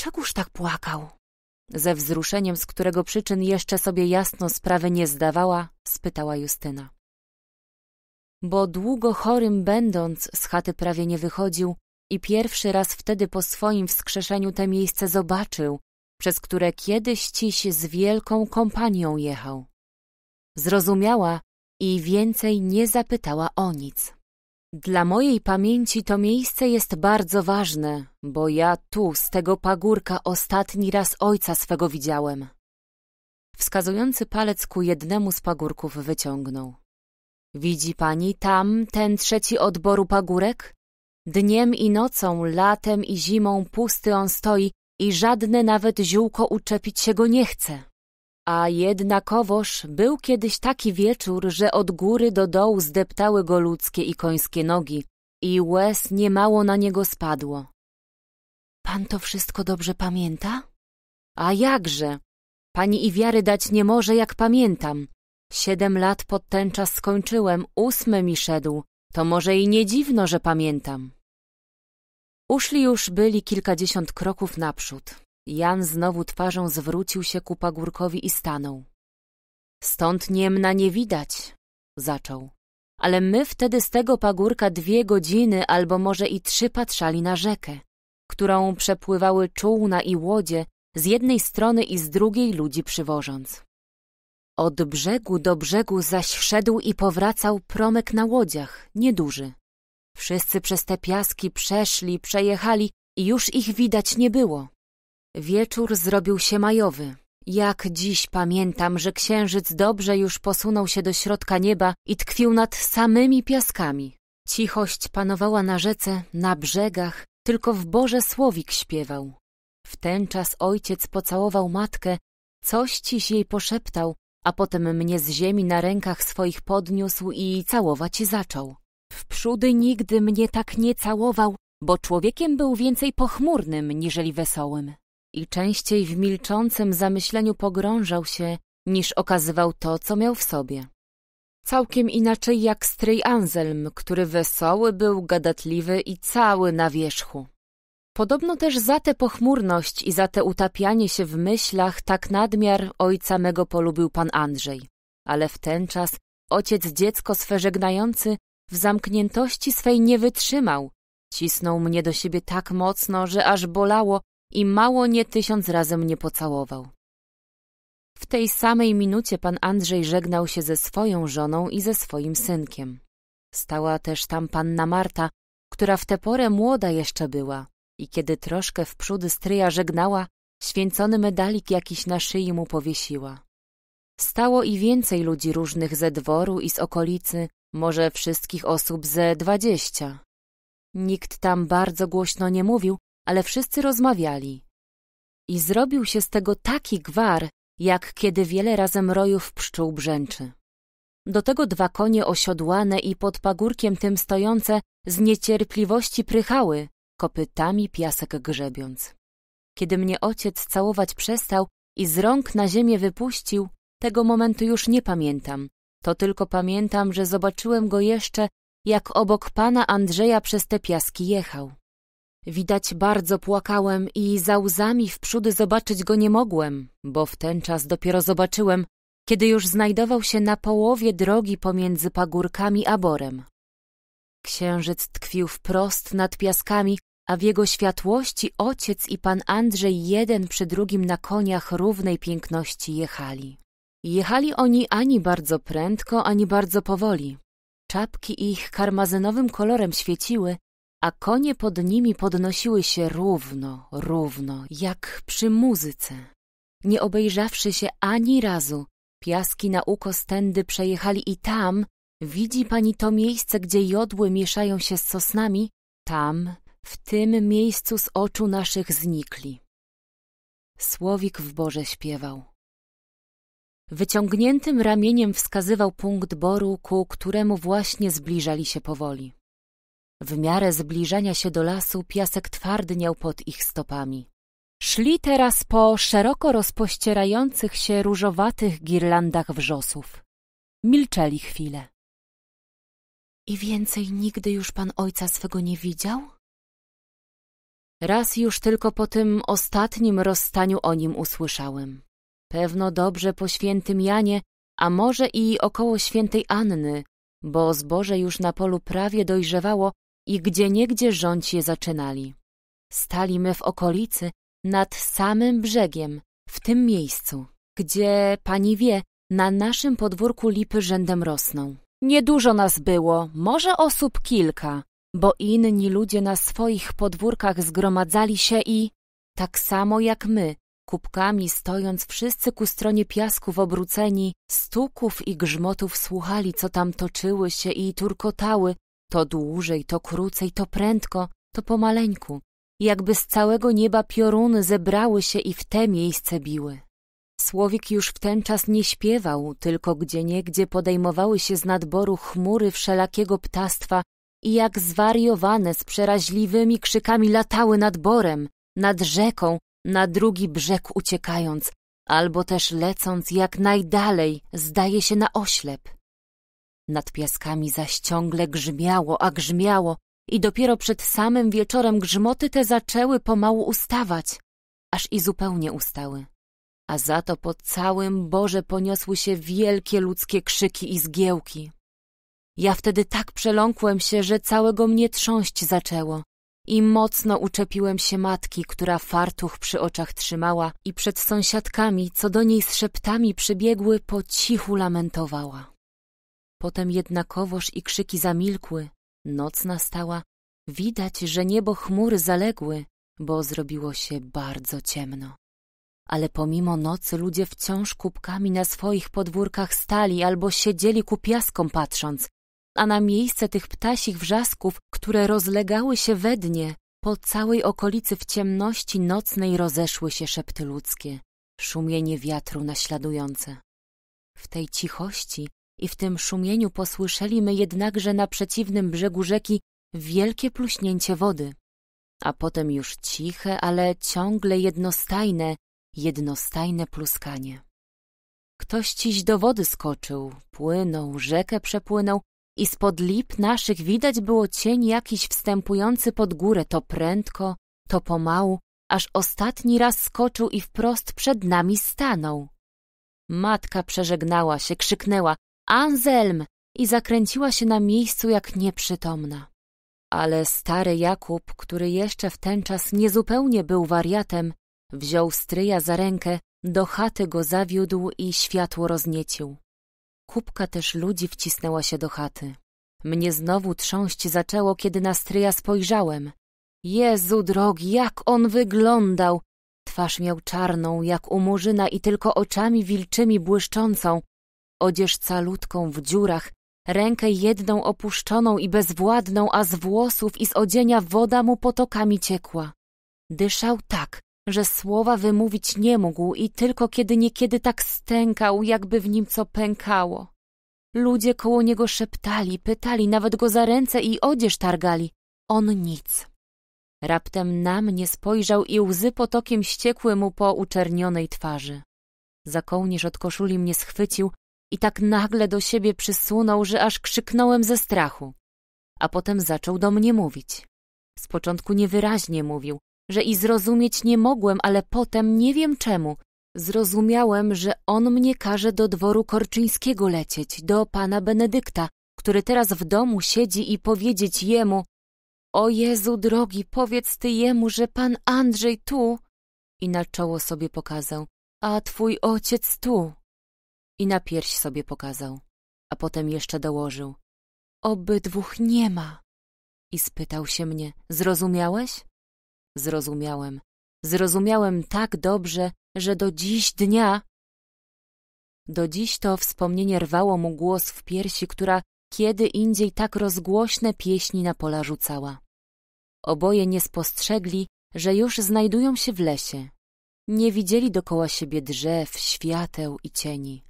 Czegóż tak płakał? Ze wzruszeniem, z którego przyczyn jeszcze sobie jasno sprawy nie zdawała, spytała Justyna. Bo długo chorym będąc z chaty prawie nie wychodził i pierwszy raz wtedy po swoim wskrzeszeniu te miejsce zobaczył przez które kiedyś dziś z wielką kompanią jechał. Zrozumiała i więcej nie zapytała o nic. Dla mojej pamięci to miejsce jest bardzo ważne, bo ja tu z tego pagórka ostatni raz ojca swego widziałem. Wskazujący palec ku jednemu z pagórków wyciągnął. Widzi pani tam ten trzeci odboru pagórek? Dniem i nocą, latem i zimą pusty on stoi, i żadne nawet ziółko uczepić się go nie chce. A jednakowoż był kiedyś taki wieczór, że od góry do dołu zdeptały go ludzkie i końskie nogi i łez niemało na niego spadło. Pan to wszystko dobrze pamięta? A jakże? Pani i wiary dać nie może, jak pamiętam. Siedem lat pod ten czas skończyłem, ósmy mi szedł. To może i nie dziwno, że pamiętam. Uszli już byli kilkadziesiąt kroków naprzód. Jan znowu twarzą zwrócił się ku pagórkowi i stanął. Stąd Niemna nie widać, zaczął. Ale my wtedy z tego pagórka dwie godziny albo może i trzy patrzali na rzekę, którą przepływały czółna i łodzie, z jednej strony i z drugiej ludzi przywożąc. Od brzegu do brzegu zaś wszedł i powracał promek na łodziach, nieduży. Wszyscy przez te piaski przeszli, przejechali i już ich widać nie było. Wieczór zrobił się majowy. Jak dziś pamiętam, że księżyc dobrze już posunął się do środka nieba i tkwił nad samymi piaskami. Cichość panowała na rzece, na brzegach, tylko w Boże Słowik śpiewał. W ten czas ojciec pocałował matkę, coś ciś jej poszeptał, a potem mnie z ziemi na rękach swoich podniósł i całować zaczął wprzódy nigdy mnie tak nie całował, bo człowiekiem był więcej pochmurnym niżeli wesołym. I częściej w milczącym zamyśleniu pogrążał się, niż okazywał to, co miał w sobie. Całkiem inaczej jak stryj Anselm, który wesoły był, gadatliwy i cały na wierzchu. Podobno też za tę pochmurność i za te utapianie się w myślach tak nadmiar ojca mego polubił pan Andrzej. Ale w ten czas ojciec dziecko swe żegnający w zamkniętości swej nie wytrzymał. Cisnął mnie do siebie tak mocno, że aż bolało i mało nie tysiąc razy mnie pocałował. W tej samej minucie pan Andrzej żegnał się ze swoją żoną i ze swoim synkiem. Stała też tam panna Marta, która w tę porę młoda jeszcze była i kiedy troszkę w przód stryja żegnała, święcony medalik jakiś na szyi mu powiesiła. Stało i więcej ludzi różnych ze dworu i z okolicy, może wszystkich osób ze dwadzieścia. Nikt tam bardzo głośno nie mówił, ale wszyscy rozmawiali. I zrobił się z tego taki gwar, jak kiedy wiele razem rojów pszczół brzęczy. Do tego dwa konie osiodłane i pod pagórkiem tym stojące z niecierpliwości prychały, kopytami piasek grzebiąc. Kiedy mnie ojciec całować przestał i z rąk na ziemię wypuścił, tego momentu już nie pamiętam, to tylko pamiętam, że zobaczyłem go jeszcze, jak obok pana Andrzeja przez te piaski jechał. Widać bardzo płakałem i za łzami wprzód zobaczyć go nie mogłem, bo w ten czas dopiero zobaczyłem, kiedy już znajdował się na połowie drogi pomiędzy pagórkami a borem. Księżyc tkwił wprost nad piaskami, a w jego światłości ojciec i pan Andrzej jeden przy drugim na koniach równej piękności jechali. Jechali oni ani bardzo prędko, ani bardzo powoli. Czapki ich karmazynowym kolorem świeciły, a konie pod nimi podnosiły się równo, równo, jak przy muzyce. Nie obejrzawszy się ani razu, piaski na ukos tędy przejechali i tam, widzi pani to miejsce, gdzie jodły mieszają się z sosnami, tam, w tym miejscu z oczu naszych znikli. Słowik w Boże śpiewał. Wyciągniętym ramieniem wskazywał punkt boru, ku któremu właśnie zbliżali się powoli. W miarę zbliżania się do lasu piasek twardniał pod ich stopami. Szli teraz po szeroko rozpościerających się różowatych girlandach wrzosów. Milczeli chwilę. I więcej nigdy już pan ojca swego nie widział? Raz już tylko po tym ostatnim rozstaniu o nim usłyszałem. Pewno dobrze po świętym Janie, a może i około świętej Anny, bo zboże już na polu prawie dojrzewało i gdzieniegdzie rządź je zaczynali. Staliśmy w okolicy, nad samym brzegiem, w tym miejscu, gdzie, pani wie, na naszym podwórku lipy rzędem rosną. Niedużo nas było, może osób kilka, bo inni ludzie na swoich podwórkach zgromadzali się i, tak samo jak my, Kubkami stojąc wszyscy ku stronie piasków obróceni, stuków i grzmotów słuchali, co tam toczyły się i turkotały, to dłużej, to krócej, to prędko, to pomaleńku, jakby z całego nieba pioruny zebrały się i w te miejsce biły. Słowik już w ten czas nie śpiewał, tylko gdzieniegdzie podejmowały się z nadboru chmury wszelakiego ptastwa i jak zwariowane z przeraźliwymi krzykami latały nad borem, nad rzeką, na drugi brzeg uciekając, albo też lecąc jak najdalej, zdaje się na oślep. Nad piaskami zaś ciągle grzmiało, a grzmiało i dopiero przed samym wieczorem grzmoty te zaczęły pomału ustawać, aż i zupełnie ustały. A za to po całym Boże poniosły się wielkie ludzkie krzyki i zgiełki. Ja wtedy tak przeląkłem się, że całego mnie trząść zaczęło i mocno uczepiłem się matki, która fartuch przy oczach trzymała i przed sąsiadkami, co do niej z szeptami przybiegły, po cichu lamentowała. Potem jednakowoż i krzyki zamilkły, noc nastała, widać, że niebo chmury zaległy, bo zrobiło się bardzo ciemno. Ale pomimo nocy ludzie wciąż kubkami na swoich podwórkach stali albo siedzieli ku piaskom patrząc, a na miejsce tych ptasich wrzasków, które rozlegały się we dnie, po całej okolicy w ciemności nocnej rozeszły się szepty ludzkie, szumienie wiatru naśladujące. W tej cichości i w tym szumieniu posłyszeliśmy jednakże na przeciwnym brzegu rzeki wielkie pluśnięcie wody, a potem już ciche, ale ciągle jednostajne, jednostajne pluskanie. Ktoś ciś do wody skoczył, płynął, rzekę przepłynął, i spod lip naszych widać było cień jakiś wstępujący pod górę to prędko, to pomału, aż ostatni raz skoczył i wprost przed nami stanął. Matka przeżegnała się, krzyknęła Anselm i zakręciła się na miejscu jak nieprzytomna. Ale stary Jakub, który jeszcze w ten czas niezupełnie był wariatem, wziął stryja za rękę, do chaty go zawiódł i światło rozniecił. Kubka też ludzi wcisnęła się do chaty. Mnie znowu trząść zaczęło, kiedy na stryja spojrzałem. Jezu drogi, jak on wyglądał! Twarz miał czarną, jak u murzyna i tylko oczami wilczymi błyszczącą, odzież calutką w dziurach, rękę jedną opuszczoną i bezwładną, a z włosów i z odzienia woda mu potokami ciekła. Dyszał tak, że słowa wymówić nie mógł i tylko kiedy niekiedy tak stękał, jakby w nim co pękało. Ludzie koło niego szeptali, pytali, nawet go za ręce i odzież targali. On nic. Raptem na mnie spojrzał i łzy potokiem ściekły mu po uczernionej twarzy. Za kołnierz od koszuli mnie schwycił i tak nagle do siebie przysunął, że aż krzyknąłem ze strachu. A potem zaczął do mnie mówić. Z początku niewyraźnie mówił, że i zrozumieć nie mogłem, ale potem, nie wiem czemu, zrozumiałem, że on mnie każe do dworu Korczyńskiego lecieć, do pana Benedykta, który teraz w domu siedzi i powiedzieć jemu O Jezu drogi, powiedz ty jemu, że pan Andrzej tu i na czoło sobie pokazał, a twój ojciec tu i na pierś sobie pokazał, a potem jeszcze dołożył. Obydwóch nie ma. I spytał się mnie, zrozumiałeś? zrozumiałem. Zrozumiałem tak dobrze, że do dziś dnia... Do dziś to wspomnienie rwało mu głos w piersi, która kiedy indziej tak rozgłośne pieśni na pola rzucała. Oboje nie spostrzegli, że już znajdują się w lesie. Nie widzieli dokoła siebie drzew, świateł i cieni.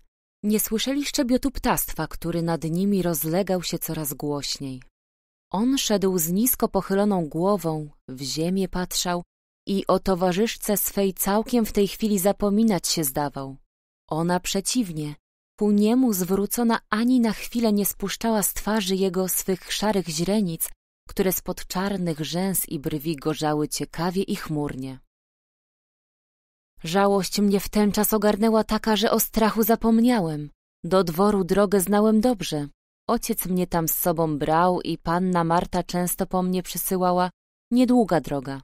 Nie słyszeli szczebiotu ptactwa, który nad nimi rozlegał się coraz głośniej. On szedł z nisko pochyloną głową, w ziemię patrzał i o towarzyszce swej całkiem w tej chwili zapominać się zdawał. Ona przeciwnie, ku niemu zwrócona ani na chwilę nie spuszczała z twarzy jego swych szarych źrenic, które spod czarnych rzęs i brwi gorzały ciekawie i chmurnie. Żałość mnie wtenczas ogarnęła taka, że o strachu zapomniałem. Do dworu drogę znałem dobrze. Ojciec mnie tam z sobą brał i panna Marta często po mnie przysyłała niedługa droga.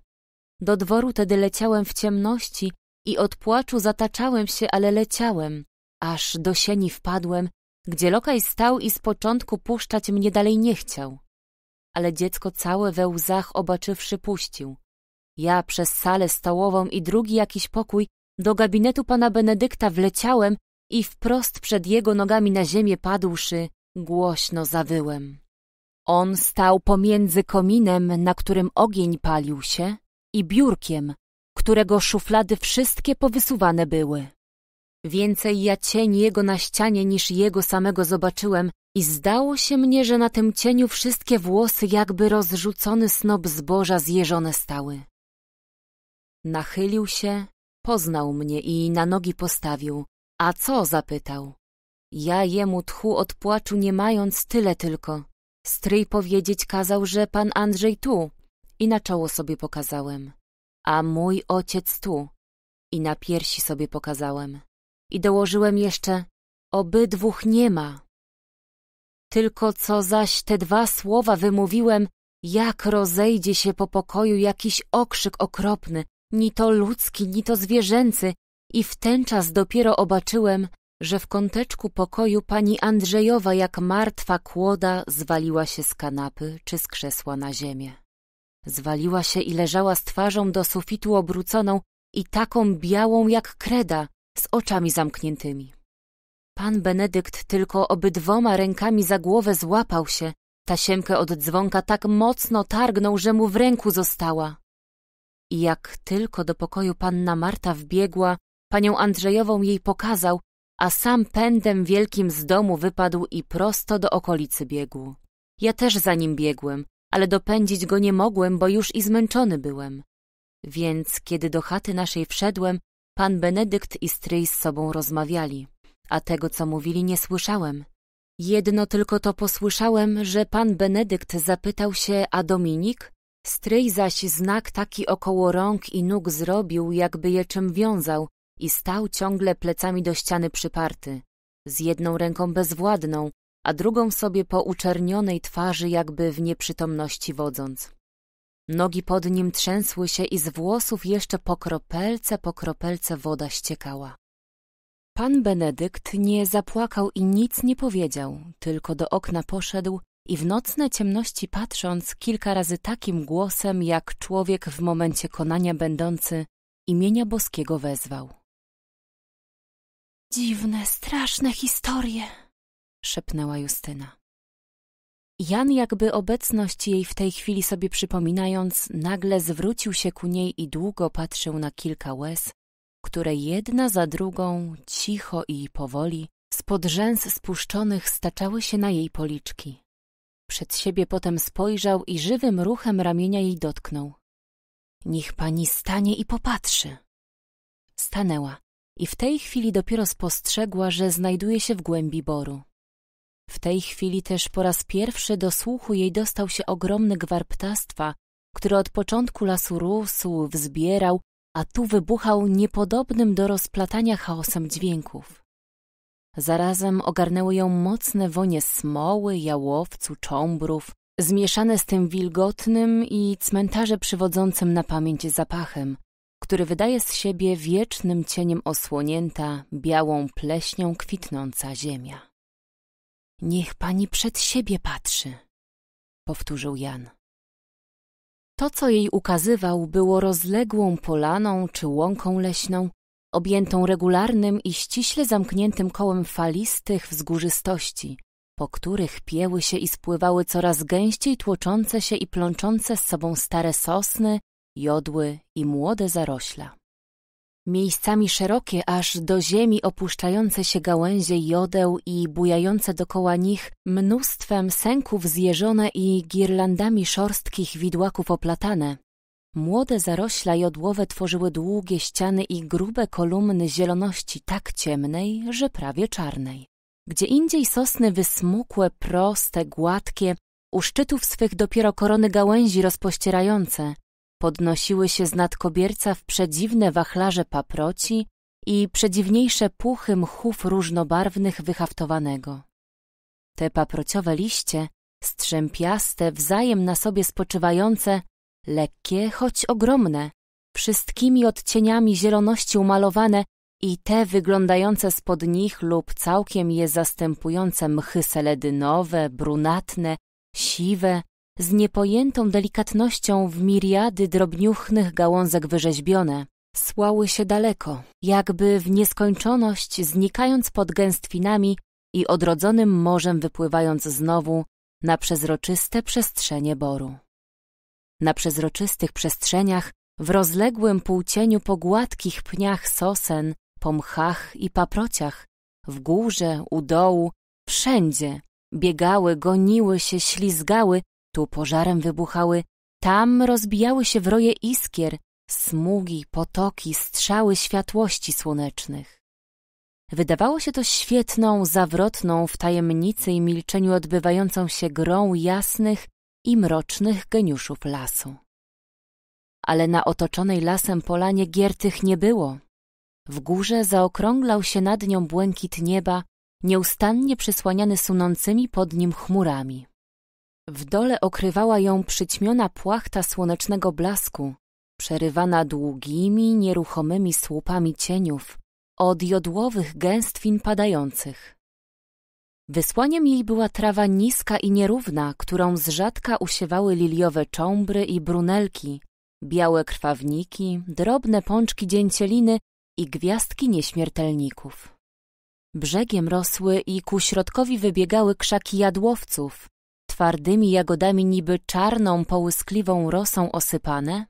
Do dworu tedy leciałem w ciemności i od płaczu zataczałem się, ale leciałem, aż do sieni wpadłem, gdzie lokaj stał i z początku puszczać mnie dalej nie chciał. Ale dziecko całe we łzach obaczywszy puścił. Ja przez salę stołową i drugi jakiś pokój do gabinetu pana Benedykta wleciałem i wprost przed jego nogami na ziemię padłszy Głośno zawyłem. On stał pomiędzy kominem, na którym ogień palił się, i biurkiem, którego szuflady wszystkie powysuwane były. Więcej ja cień jego na ścianie niż jego samego zobaczyłem i zdało się mnie, że na tym cieniu wszystkie włosy jakby rozrzucony snop zboża zjeżone stały. Nachylił się, poznał mnie i na nogi postawił. A co? zapytał. Ja jemu tchu od płaczu nie mając tyle tylko. Stryj powiedzieć kazał, że pan Andrzej tu. I na czoło sobie pokazałem. A mój ojciec tu. I na piersi sobie pokazałem. I dołożyłem jeszcze, obydwóch nie ma. Tylko co zaś te dwa słowa wymówiłem, jak rozejdzie się po pokoju jakiś okrzyk okropny, ni to ludzki, ni to zwierzęcy, i w ten czas dopiero obaczyłem, że w kąteczku pokoju pani Andrzejowa jak martwa kłoda zwaliła się z kanapy czy z krzesła na ziemię. Zwaliła się i leżała z twarzą do sufitu obróconą i taką białą jak kreda, z oczami zamkniętymi. Pan Benedykt tylko obydwoma rękami za głowę złapał się, tasiemkę od dzwonka tak mocno targnął, że mu w ręku została. I jak tylko do pokoju panna Marta wbiegła, panią Andrzejową jej pokazał, a sam pędem wielkim z domu wypadł i prosto do okolicy biegł. Ja też za nim biegłem, ale dopędzić go nie mogłem, bo już i zmęczony byłem. Więc kiedy do chaty naszej wszedłem, pan Benedykt i stryj z sobą rozmawiali, a tego, co mówili, nie słyszałem. Jedno tylko to posłyszałem, że pan Benedykt zapytał się, a Dominik? Stryj zaś znak taki około rąk i nóg zrobił, jakby je czym wiązał, i stał ciągle plecami do ściany przyparty, z jedną ręką bezwładną, a drugą sobie po uczernionej twarzy jakby w nieprzytomności wodząc. Nogi pod nim trzęsły się i z włosów jeszcze po kropelce po kropelce woda ściekała. Pan Benedykt nie zapłakał i nic nie powiedział, tylko do okna poszedł i w nocne ciemności patrząc kilka razy takim głosem, jak człowiek w momencie konania będący, imienia boskiego wezwał. Dziwne, straszne historie, szepnęła Justyna. Jan, jakby obecność jej w tej chwili sobie przypominając, nagle zwrócił się ku niej i długo patrzył na kilka łez, które jedna za drugą, cicho i powoli, spod rzęs spuszczonych staczały się na jej policzki. Przed siebie potem spojrzał i żywym ruchem ramienia jej dotknął. Niech pani stanie i popatrzy. Stanęła i w tej chwili dopiero spostrzegła, że znajduje się w głębi boru. W tej chwili też po raz pierwszy do słuchu jej dostał się ogromny gwar ptactwa, który od początku lasu rósł, wzbierał, a tu wybuchał niepodobnym do rozplatania chaosem dźwięków. Zarazem ogarnęły ją mocne wonie smoły, jałowcu, cząbrów, zmieszane z tym wilgotnym i cmentarze przywodzącym na pamięć zapachem, który wydaje z siebie wiecznym cieniem osłonięta, białą pleśnią kwitnąca ziemia. Niech pani przed siebie patrzy, powtórzył Jan. To, co jej ukazywał, było rozległą polaną czy łąką leśną, objętą regularnym i ściśle zamkniętym kołem falistych wzgórzystości, po których pieły się i spływały coraz gęściej tłoczące się i plączące z sobą stare sosny, jodły i młode zarośla. Miejscami szerokie aż do ziemi opuszczające się gałęzie jodeł i bujające dokoła nich mnóstwem sęków zjeżone i girlandami szorstkich widłaków oplatane. Młode zarośla jodłowe tworzyły długie ściany i grube kolumny zieloności tak ciemnej, że prawie czarnej. Gdzie indziej sosny wysmukłe, proste, gładkie, u szczytów swych dopiero korony gałęzi rozpościerające, podnosiły się z nadkobierca w przedziwne wachlarze paproci i przedziwniejsze puchy mchów różnobarwnych wyhaftowanego. Te paprociowe liście, strzępiaste, wzajem na sobie spoczywające, lekkie, choć ogromne, wszystkimi odcieniami zieloności umalowane i te wyglądające spod nich lub całkiem je zastępujące mchy seledynowe, brunatne, siwe, z niepojętą delikatnością w miriady drobniuchnych gałązek wyrzeźbione, słały się daleko, jakby w nieskończoność znikając pod gęstwinami i odrodzonym morzem wypływając znowu na przezroczyste przestrzenie boru. Na przezroczystych przestrzeniach, w rozległym półcieniu po gładkich pniach sosen, po mchach i paprociach, w górze, u dołu, wszędzie biegały, goniły się, ślizgały tu pożarem wybuchały, tam rozbijały się wroje iskier, smugi, potoki, strzały światłości słonecznych. Wydawało się to świetną, zawrotną w tajemnicy i milczeniu odbywającą się grą jasnych i mrocznych geniuszów lasu. Ale na otoczonej lasem polanie giertych nie było. W górze zaokrąglał się nad nią błękit nieba, nieustannie przysłaniany sunącymi pod nim chmurami. W dole okrywała ją przyćmiona płachta słonecznego blasku, przerywana długimi, nieruchomymi słupami cieniów od jodłowych gęstwin padających. Wysłaniem jej była trawa niska i nierówna, którą z rzadka usiewały liliowe cząbry i brunelki, białe krwawniki, drobne pączki dzięcieliny i gwiazdki nieśmiertelników. Brzegiem rosły i ku środkowi wybiegały krzaki jadłowców, twardymi jagodami niby czarną, połyskliwą rosą osypane,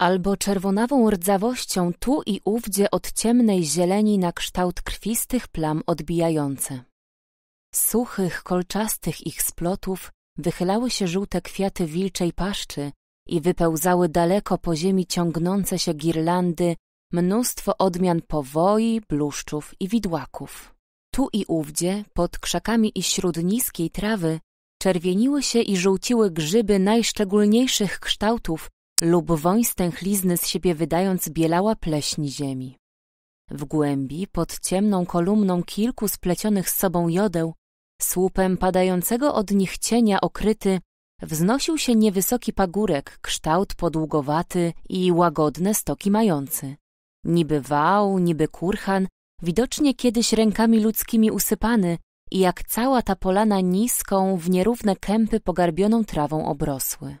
albo czerwonawą rdzawością tu i ówdzie od ciemnej zieleni na kształt krwistych plam odbijające. Z suchych, kolczastych ich splotów wychylały się żółte kwiaty wilczej paszczy i wypełzały daleko po ziemi ciągnące się girlandy mnóstwo odmian powoi, bluszczów i widłaków. Tu i ówdzie, pod krzakami i śród niskiej trawy, czerwieniły się i żółciły grzyby najszczególniejszych kształtów lub woń stęchlizny z siebie wydając bielała pleśń ziemi. W głębi, pod ciemną kolumną kilku splecionych z sobą jodeł, słupem padającego od nich cienia okryty, wznosił się niewysoki pagórek, kształt podługowaty i łagodne stoki mający. Niby wał, niby kurhan, widocznie kiedyś rękami ludzkimi usypany, i jak cała ta polana niską w nierówne kępy pogarbioną trawą obrosły.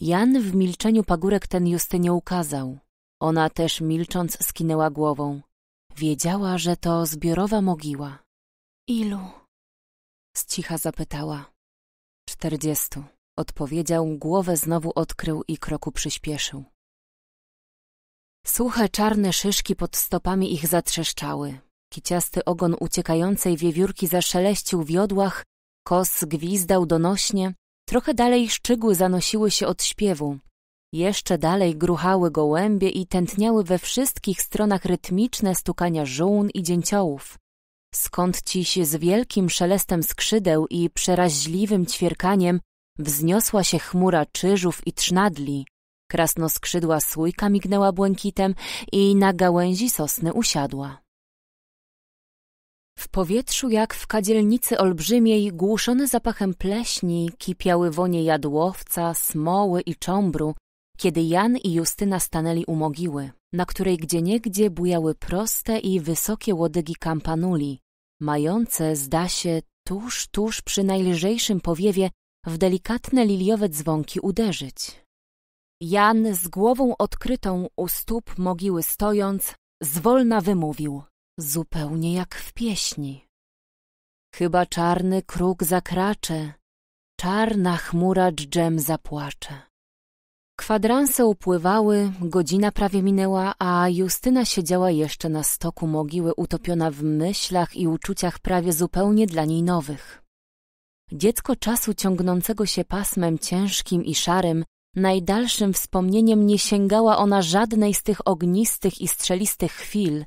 Jan w milczeniu pagórek ten Justynie ukazał. Ona też milcząc skinęła głową. Wiedziała, że to zbiorowa mogiła. Ilu? Z cicha zapytała. Czterdziestu. Odpowiedział, głowę znowu odkrył i kroku przyspieszył. Suche czarne szyszki pod stopami ich zatrzeszczały. Kiciasty ogon uciekającej wiewiórki zaszeleścił w jodłach, kos gwizdał donośnie, trochę dalej szczygły zanosiły się od śpiewu. Jeszcze dalej gruchały gołębie i tętniały we wszystkich stronach rytmiczne stukania żółn i dzięciołów. Skąd się z wielkim szelestem skrzydeł i przeraźliwym ćwierkaniem wzniosła się chmura czyżów i trznadli. Krasnoskrzydła sójka mignęła błękitem i na gałęzi sosny usiadła. W powietrzu jak w kadzielnicy olbrzymiej, głuszone zapachem pleśni, kipiały wonie jadłowca, smoły i cząbru, kiedy Jan i Justyna stanęli u mogiły, na której gdzieniegdzie bujały proste i wysokie łodygi kampanuli, mające, zda się, tuż, tuż przy najlżejszym powiewie w delikatne liliowe dzwonki uderzyć. Jan z głową odkrytą u stóp mogiły stojąc, zwolna wymówił – zupełnie jak w pieśni. Chyba czarny kruk zakracze, czarna chmura dżem zapłacze. Kwadranse upływały, godzina prawie minęła, a Justyna siedziała jeszcze na stoku mogiły utopiona w myślach i uczuciach prawie zupełnie dla niej nowych. Dziecko czasu ciągnącego się pasmem ciężkim i szarym, najdalszym wspomnieniem nie sięgała ona żadnej z tych ognistych i strzelistych chwil,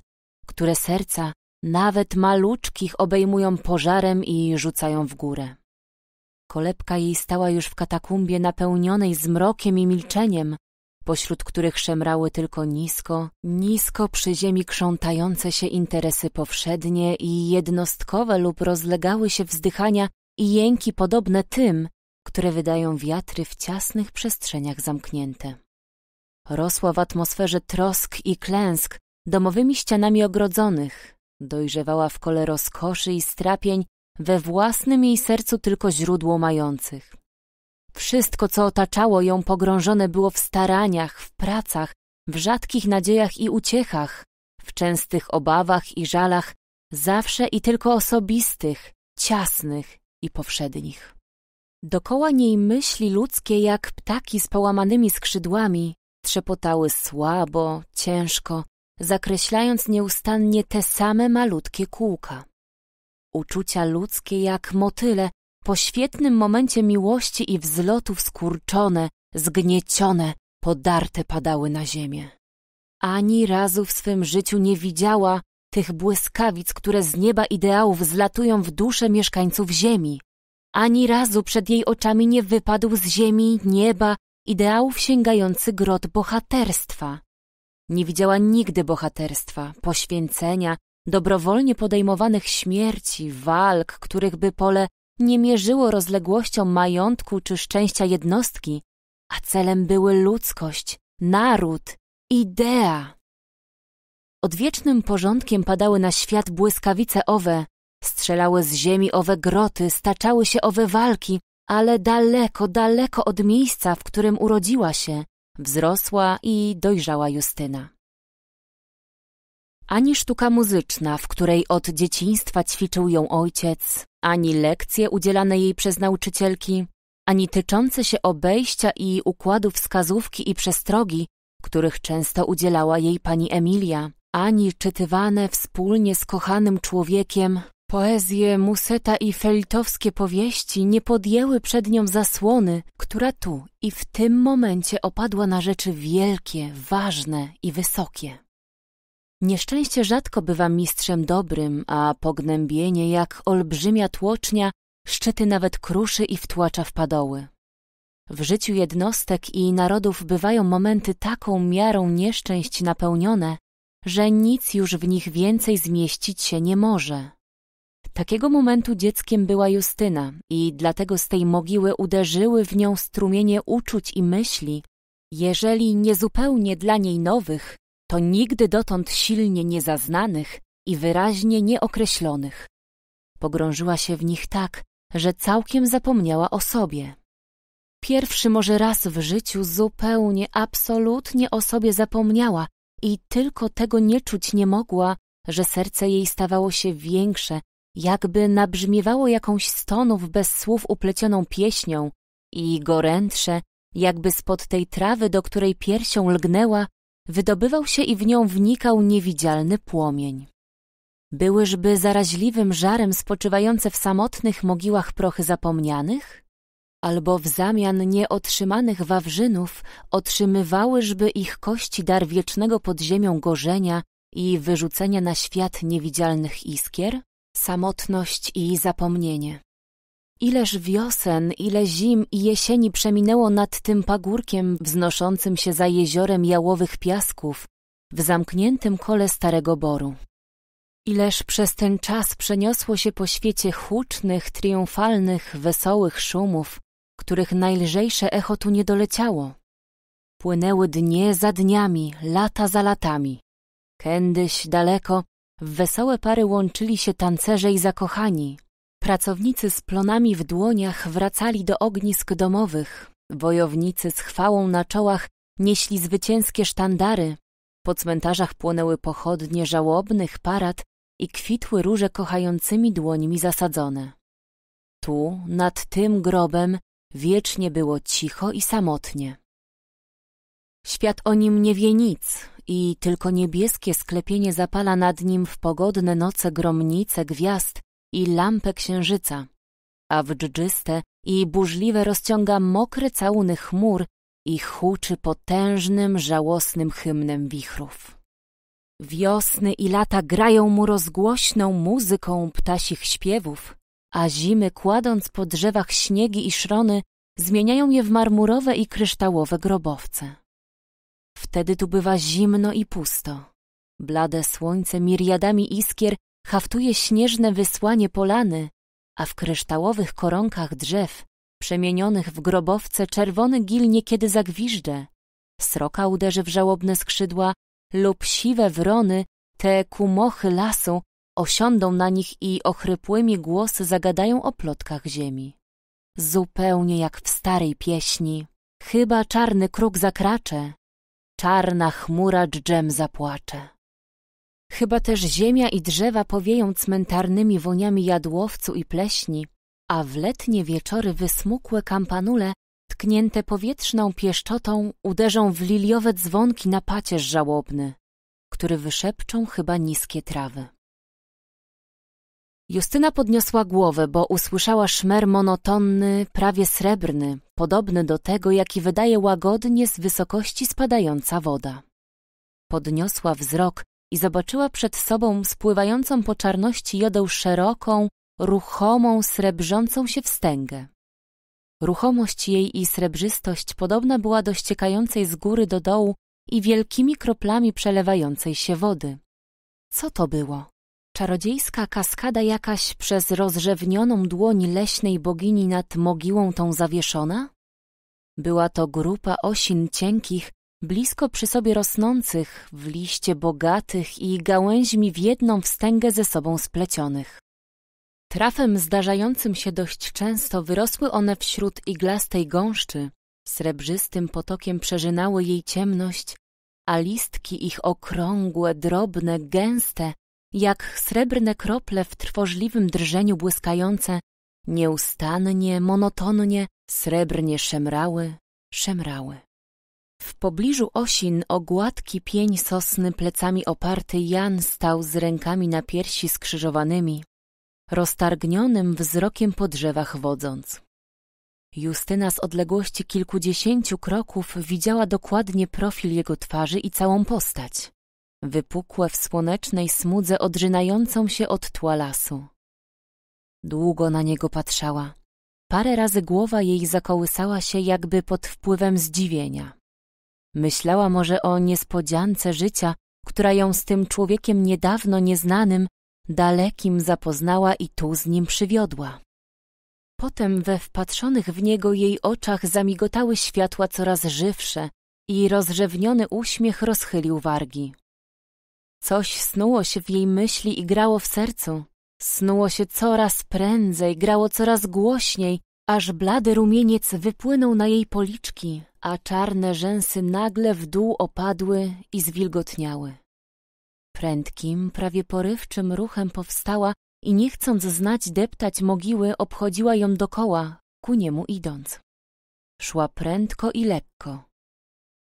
które serca, nawet maluczkich, obejmują pożarem i rzucają w górę. Kolebka jej stała już w katakumbie napełnionej zmrokiem i milczeniem, pośród których szemrały tylko nisko, nisko przy ziemi krzątające się interesy powszednie i jednostkowe lub rozlegały się wzdychania i jęki podobne tym, które wydają wiatry w ciasnych przestrzeniach zamknięte. Rosła w atmosferze trosk i klęsk, domowymi ścianami ogrodzonych, dojrzewała w kole rozkoszy i strapień we własnym jej sercu tylko źródło mających. Wszystko, co otaczało ją, pogrążone było w staraniach, w pracach, w rzadkich nadziejach i uciechach, w częstych obawach i żalach, zawsze i tylko osobistych, ciasnych i powszednich. Dokoła niej myśli ludzkie, jak ptaki z połamanymi skrzydłami, trzepotały słabo, ciężko, zakreślając nieustannie te same malutkie kółka. Uczucia ludzkie jak motyle, po świetnym momencie miłości i wzlotów skurczone, zgniecione, podarte padały na ziemię. Ani razu w swym życiu nie widziała tych błyskawic, które z nieba ideałów zlatują w dusze mieszkańców ziemi. Ani razu przed jej oczami nie wypadł z ziemi, nieba, ideałów sięgający grot bohaterstwa, nie widziała nigdy bohaterstwa, poświęcenia, dobrowolnie podejmowanych śmierci, walk, których by pole nie mierzyło rozległością majątku czy szczęścia jednostki, a celem były ludzkość, naród, idea. Odwiecznym porządkiem padały na świat błyskawice owe, strzelały z ziemi owe groty, staczały się owe walki, ale daleko, daleko od miejsca, w którym urodziła się, wzrosła i dojrzała Justyna. Ani sztuka muzyczna, w której od dzieciństwa ćwiczył ją ojciec, ani lekcje udzielane jej przez nauczycielki, ani tyczące się obejścia i układu wskazówki i przestrogi, których często udzielała jej pani Emilia, ani czytywane wspólnie z kochanym człowiekiem Poezje Museta i felitowskie powieści nie podjęły przed nią zasłony, która tu i w tym momencie opadła na rzeczy wielkie, ważne i wysokie. Nieszczęście rzadko bywa mistrzem dobrym, a pognębienie jak olbrzymia tłocznia szczyty nawet kruszy i wtłacza w padoły. W życiu jednostek i narodów bywają momenty taką miarą nieszczęść napełnione, że nic już w nich więcej zmieścić się nie może. Takiego momentu dzieckiem była Justyna i dlatego z tej mogiły uderzyły w nią strumienie uczuć i myśli, jeżeli nie zupełnie dla niej nowych, to nigdy dotąd silnie niezaznanych i wyraźnie nieokreślonych. Pogrążyła się w nich tak, że całkiem zapomniała o sobie. Pierwszy może raz w życiu zupełnie, absolutnie o sobie zapomniała i tylko tego nie czuć nie mogła, że serce jej stawało się większe, jakby nabrzmiewało jakąś stonów bez słów uplecioną pieśnią i gorętsze, jakby spod tej trawy, do której piersią lgnęła, wydobywał się i w nią wnikał niewidzialny płomień. Byłyżby zaraźliwym żarem spoczywające w samotnych mogiłach prochy zapomnianych? Albo w zamian nieotrzymanych wawrzynów otrzymywałyżby ich kości dar wiecznego pod ziemią gorzenia i wyrzucenia na świat niewidzialnych iskier? Samotność i zapomnienie. Ileż wiosen, ile zim i jesieni przeminęło nad tym pagórkiem wznoszącym się za jeziorem jałowych piasków w zamkniętym kole Starego Boru. Ileż przez ten czas przeniosło się po świecie hucznych, triumfalnych, wesołych szumów, których najlżejsze echo tu nie doleciało. Płynęły dnie za dniami, lata za latami. Kędyś daleko w wesołe pary łączyli się tancerze i zakochani. Pracownicy z plonami w dłoniach wracali do ognisk domowych. Wojownicy z chwałą na czołach nieśli zwycięskie sztandary. Po cmentarzach płonęły pochodnie żałobnych parad i kwitły róże kochającymi dłońmi zasadzone. Tu, nad tym grobem, wiecznie było cicho i samotnie. Świat o nim nie wie nic i tylko niebieskie sklepienie zapala nad nim w pogodne noce gromnice gwiazd i lampę księżyca, a w dżdżyste i burzliwe rozciąga mokry całuny chmur i huczy potężnym, żałosnym hymnem wichrów. Wiosny i lata grają mu rozgłośną muzyką ptasich śpiewów, a zimy, kładąc po drzewach śniegi i szrony, zmieniają je w marmurowe i kryształowe grobowce. Wtedy tu bywa zimno i pusto. Blade słońce miriadami iskier haftuje śnieżne wysłanie polany, a w kryształowych koronkach drzew, przemienionych w grobowce, czerwony gil niekiedy zagwiżdże. Sroka uderzy w żałobne skrzydła lub siwe wrony, te kumochy lasu, osiądą na nich i ochrypłymi głosy zagadają o plotkach ziemi. Zupełnie jak w starej pieśni. Chyba czarny kruk zakracze, Czarna chmura dżdżem zapłacze. Chyba też ziemia i drzewa powieją cmentarnymi woniami jadłowcu i pleśni, a w letnie wieczory wysmukłe kampanule, tknięte powietrzną pieszczotą, uderzą w liliowe dzwonki na pacierz żałobny, który wyszepczą chyba niskie trawy. Justyna podniosła głowę, bo usłyszała szmer monotonny, prawie srebrny, podobny do tego, jaki wydaje łagodnie z wysokości spadająca woda. Podniosła wzrok i zobaczyła przed sobą spływającą po czarności jodeł szeroką, ruchomą, srebrzącą się wstęgę. Ruchomość jej i srebrzystość podobna była do ściekającej z góry do dołu i wielkimi kroplami przelewającej się wody. Co to było? Czarodziejska kaskada jakaś przez rozrzewnioną dłoń leśnej bogini nad mogiłą tą zawieszona? Była to grupa osin cienkich, blisko przy sobie rosnących, w liście bogatych i gałęźmi w jedną wstęgę ze sobą splecionych. Trafem zdarzającym się dość często wyrosły one wśród iglastej gąszczy, srebrzystym potokiem przeżynały jej ciemność, a listki ich okrągłe, drobne, gęste jak srebrne krople w trwożliwym drżeniu błyskające, nieustannie, monotonnie, srebrnie szemrały, szemrały. W pobliżu osin o gładki pień sosny plecami oparty Jan stał z rękami na piersi skrzyżowanymi, roztargnionym wzrokiem po drzewach wodząc. Justyna z odległości kilkudziesięciu kroków widziała dokładnie profil jego twarzy i całą postać wypukłe w słonecznej smudze odrzynającą się od tła lasu. Długo na niego patrzała. Parę razy głowa jej zakołysała się jakby pod wpływem zdziwienia. Myślała może o niespodziance życia, która ją z tym człowiekiem niedawno nieznanym, dalekim zapoznała i tu z nim przywiodła. Potem we wpatrzonych w niego jej oczach zamigotały światła coraz żywsze i rozrzewniony uśmiech rozchylił wargi. Coś snuło się w jej myśli i grało w sercu. Snuło się coraz prędzej, grało coraz głośniej, aż blady rumieniec wypłynął na jej policzki, a czarne rzęsy nagle w dół opadły i zwilgotniały. Prędkim, prawie porywczym ruchem powstała i nie chcąc znać deptać mogiły, obchodziła ją dokoła, ku niemu idąc. Szła prędko i lekko,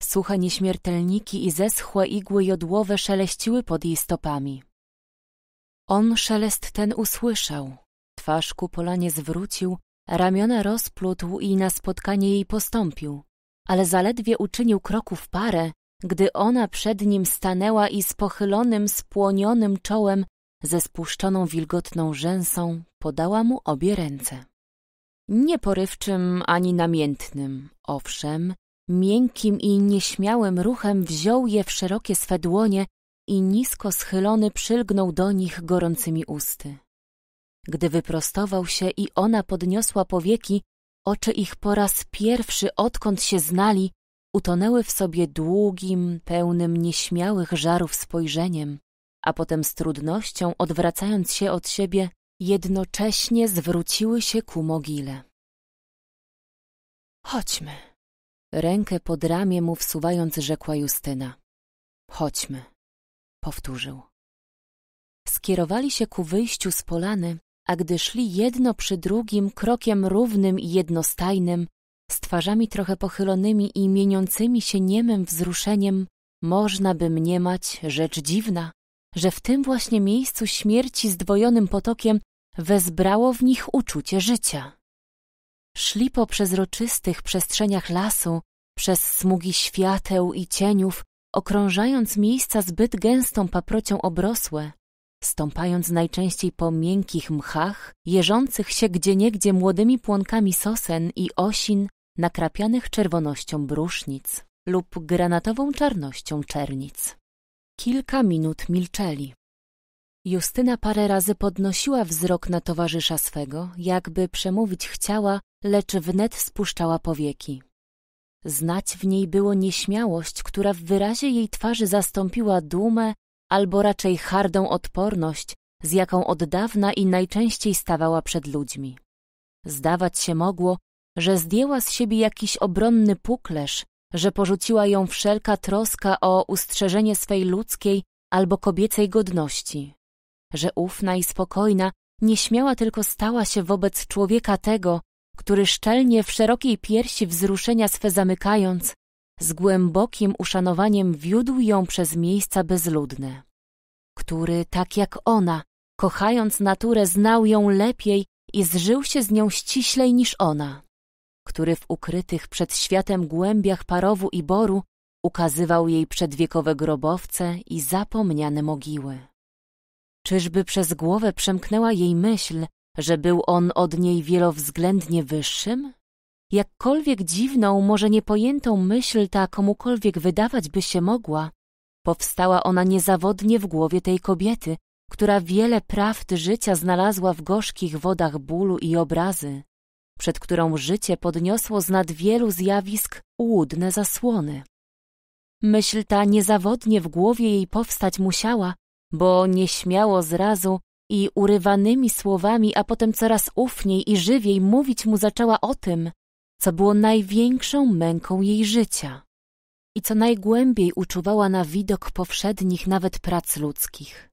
Suche nieśmiertelniki i zeschłe igły jodłowe szeleściły pod jej stopami. On szelest ten usłyszał. Twarz ku polanie zwrócił, ramiona rozplótł i na spotkanie jej postąpił. Ale zaledwie uczynił kroków parę, gdy ona przed nim stanęła i z pochylonym, spłonionym czołem, ze spuszczoną wilgotną rzęsą, podała mu obie ręce. Nieporywczym ani namiętnym, owszem, Miękkim i nieśmiałym ruchem wziął je w szerokie swe dłonie i nisko schylony przylgnął do nich gorącymi usty. Gdy wyprostował się i ona podniosła powieki, oczy ich po raz pierwszy, odkąd się znali, utonęły w sobie długim, pełnym nieśmiałych żarów spojrzeniem, a potem z trudnością, odwracając się od siebie, jednocześnie zwróciły się ku mogile. Chodźmy. Rękę pod ramię mu wsuwając rzekła Justyna. Chodźmy, powtórzył. Skierowali się ku wyjściu z polany, a gdy szli jedno przy drugim krokiem równym i jednostajnym, z twarzami trochę pochylonymi i mieniącymi się niemym wzruszeniem, można by mniemać, rzecz dziwna, że w tym właśnie miejscu śmierci zdwojonym potokiem wezbrało w nich uczucie życia. Szli po przezroczystych przestrzeniach lasu, przez smugi świateł i cieniów, okrążając miejsca zbyt gęstą paprocią obrosłe, stąpając najczęściej po miękkich mchach, jeżących się gdzieniegdzie młodymi płonkami sosen i osin, nakrapianych czerwonością brusznic lub granatową czarnością czernic. Kilka minut milczeli. Justyna parę razy podnosiła wzrok na towarzysza swego, jakby przemówić chciała, lecz wnet spuszczała powieki. Znać w niej było nieśmiałość, która w wyrazie jej twarzy zastąpiła dumę albo raczej hardą odporność, z jaką od dawna i najczęściej stawała przed ludźmi. Zdawać się mogło, że zdjęła z siebie jakiś obronny puklerz, że porzuciła ją wszelka troska o ustrzeżenie swej ludzkiej albo kobiecej godności że ufna i spokojna, nieśmiała tylko stała się wobec człowieka tego, który szczelnie w szerokiej piersi wzruszenia swe zamykając, z głębokim uszanowaniem wiódł ją przez miejsca bezludne. Który, tak jak ona, kochając naturę, znał ją lepiej i zżył się z nią ściślej niż ona. Który w ukrytych przed światem głębiach parowu i boru ukazywał jej przedwiekowe grobowce i zapomniane mogiły. Czyżby przez głowę przemknęła jej myśl, że był on od niej wielowzględnie wyższym? Jakkolwiek dziwną, może niepojętą myśl ta komukolwiek wydawać by się mogła, powstała ona niezawodnie w głowie tej kobiety, która wiele prawd życia znalazła w gorzkich wodach bólu i obrazy, przed którą życie podniosło z nad wielu zjawisk łudne zasłony. Myśl ta niezawodnie w głowie jej powstać musiała, bo nieśmiało zrazu i urywanymi słowami, a potem coraz ufniej i żywiej mówić mu zaczęła o tym, co było największą męką jej życia i co najgłębiej uczuwała na widok powszednich nawet prac ludzkich.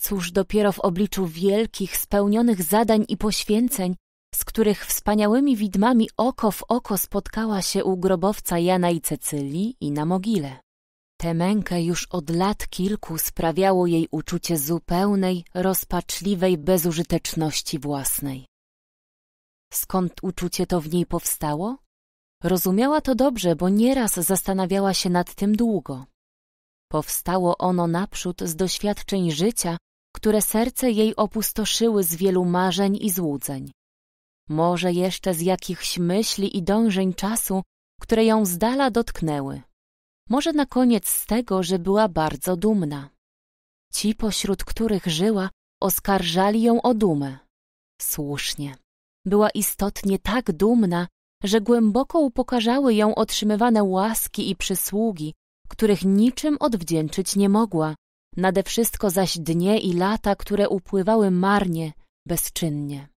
Cóż dopiero w obliczu wielkich, spełnionych zadań i poświęceń, z których wspaniałymi widmami oko w oko spotkała się u grobowca Jana i Cecylii i na mogile. Tę mękę już od lat kilku sprawiało jej uczucie zupełnej, rozpaczliwej bezużyteczności własnej. Skąd uczucie to w niej powstało? Rozumiała to dobrze, bo nieraz zastanawiała się nad tym długo. Powstało ono naprzód z doświadczeń życia, które serce jej opustoszyły z wielu marzeń i złudzeń. Może jeszcze z jakichś myśli i dążeń czasu, które ją z dala dotknęły może na koniec z tego, że była bardzo dumna. Ci, pośród których żyła, oskarżali ją o dumę. Słusznie. Była istotnie tak dumna, że głęboko upokarzały ją otrzymywane łaski i przysługi, których niczym odwdzięczyć nie mogła, nade wszystko zaś dnie i lata, które upływały marnie, bezczynnie.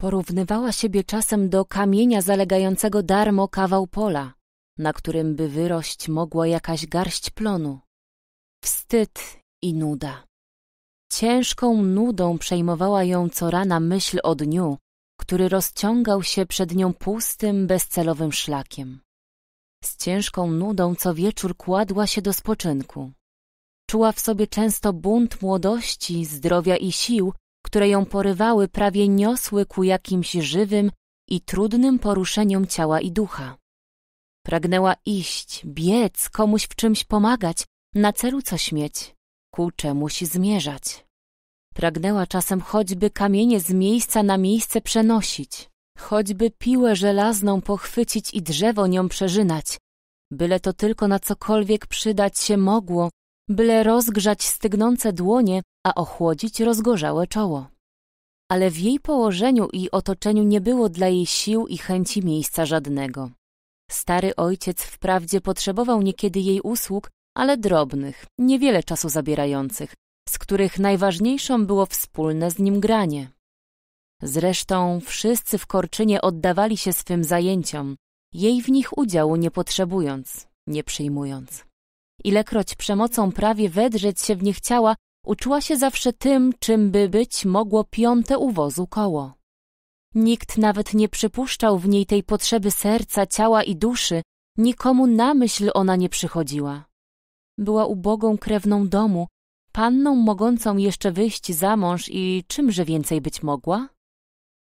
Porównywała siebie czasem do kamienia zalegającego darmo kawał pola, na którym by wyrość mogła jakaś garść plonu. Wstyd i nuda. Ciężką nudą przejmowała ją co rana myśl o dniu, który rozciągał się przed nią pustym, bezcelowym szlakiem. Z ciężką nudą co wieczór kładła się do spoczynku. Czuła w sobie często bunt młodości, zdrowia i sił, które ją porywały, prawie niosły ku jakimś żywym i trudnym poruszeniom ciała i ducha. Pragnęła iść, biec, komuś w czymś pomagać, na celu coś mieć, ku czemuś zmierzać. Pragnęła czasem choćby kamienie z miejsca na miejsce przenosić, choćby piłę żelazną pochwycić i drzewo nią przeżynać, byle to tylko na cokolwiek przydać się mogło, byle rozgrzać stygnące dłonie, a ochłodzić rozgorzałe czoło. Ale w jej położeniu i otoczeniu nie było dla jej sił i chęci miejsca żadnego. Stary ojciec wprawdzie potrzebował niekiedy jej usług, ale drobnych, niewiele czasu zabierających, z których najważniejszą było wspólne z nim granie. Zresztą wszyscy w Korczynie oddawali się swym zajęciom, jej w nich udziału nie potrzebując, nie przyjmując. Ilekroć przemocą prawie wedrzeć się w nie chciała, uczuła się zawsze tym, czym by być mogło piąte uwozu koło. Nikt nawet nie przypuszczał w niej tej potrzeby serca, ciała i duszy, nikomu na myśl ona nie przychodziła. Była ubogą krewną domu, panną mogącą jeszcze wyjść za mąż i czymże więcej być mogła?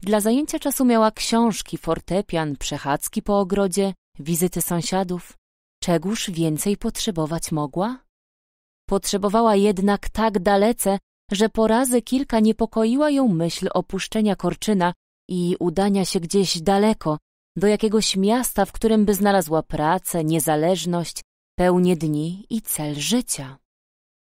Dla zajęcia czasu miała książki, fortepian, przechadzki po ogrodzie, wizyty sąsiadów. Czegóż więcej potrzebować mogła? Potrzebowała jednak tak dalece, że po razy kilka niepokoiła ją myśl opuszczenia Korczyna i udania się gdzieś daleko, do jakiegoś miasta, w którym by znalazła pracę, niezależność, pełnię dni i cel życia.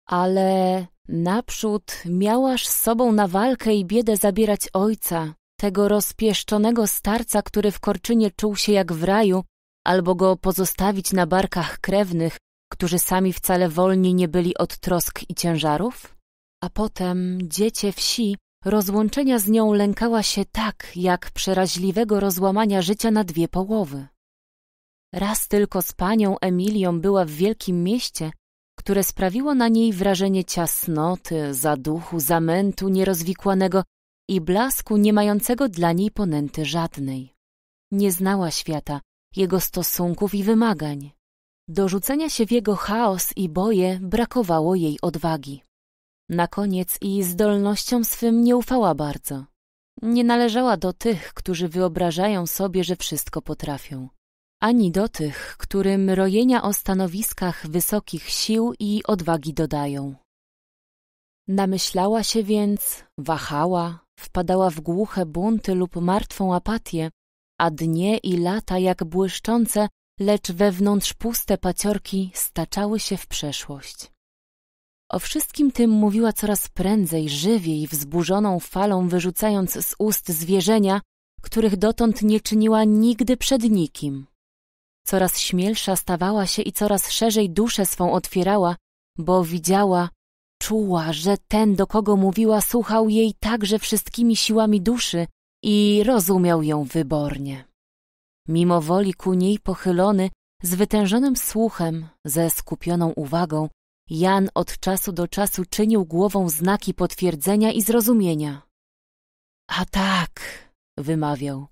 Ale naprzód miałaż z sobą na walkę i biedę zabierać ojca, tego rozpieszczonego starca, który w Korczynie czuł się jak w raju, albo go pozostawić na barkach krewnych, którzy sami wcale wolni nie byli od trosk i ciężarów? A potem dziecię wsi, Rozłączenia z nią lękała się tak, jak przeraźliwego rozłamania życia na dwie połowy. Raz tylko z panią Emilią była w wielkim mieście, które sprawiło na niej wrażenie ciasnoty, zaduchu, zamętu nierozwikłanego i blasku nie mającego dla niej ponęty żadnej. Nie znała świata, jego stosunków i wymagań. Do rzucenia się w jego chaos i boje brakowało jej odwagi. Na koniec i zdolnościom swym nie ufała bardzo. Nie należała do tych, którzy wyobrażają sobie, że wszystko potrafią. Ani do tych, którym rojenia o stanowiskach wysokich sił i odwagi dodają. Namyślała się więc, wahała, wpadała w głuche bunty lub martwą apatię, a dnie i lata jak błyszczące, lecz wewnątrz puste paciorki staczały się w przeszłość. O wszystkim tym mówiła coraz prędzej, żywiej, wzburzoną falą wyrzucając z ust zwierzenia, których dotąd nie czyniła nigdy przed nikim. Coraz śmielsza stawała się i coraz szerzej duszę swą otwierała, bo widziała, czuła, że ten, do kogo mówiła, słuchał jej także wszystkimi siłami duszy i rozumiał ją wybornie. Mimo woli ku niej pochylony, z wytężonym słuchem, ze skupioną uwagą, Jan od czasu do czasu czynił głową znaki potwierdzenia i zrozumienia. A tak, wymawiał.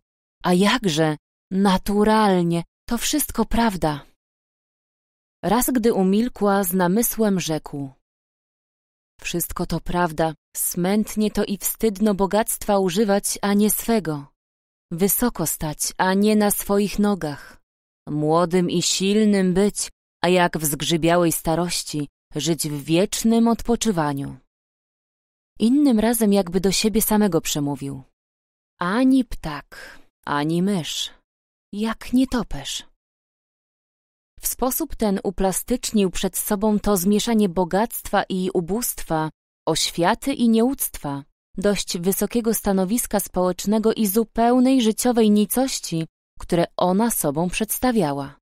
A jakże? Naturalnie, to wszystko prawda. Raz gdy umilkła, z namysłem rzekł. Wszystko to prawda, smętnie to i wstydno bogactwa używać, a nie swego. Wysoko stać, a nie na swoich nogach. Młodym i silnym być, a jak w zgrzybiałej starości, żyć w wiecznym odpoczywaniu. Innym razem jakby do siebie samego przemówił. Ani ptak, ani mysz, jak nie topesz. W sposób ten uplastycznił przed sobą to zmieszanie bogactwa i ubóstwa, oświaty i nieuctwa, dość wysokiego stanowiska społecznego i zupełnej życiowej nicości, które ona sobą przedstawiała.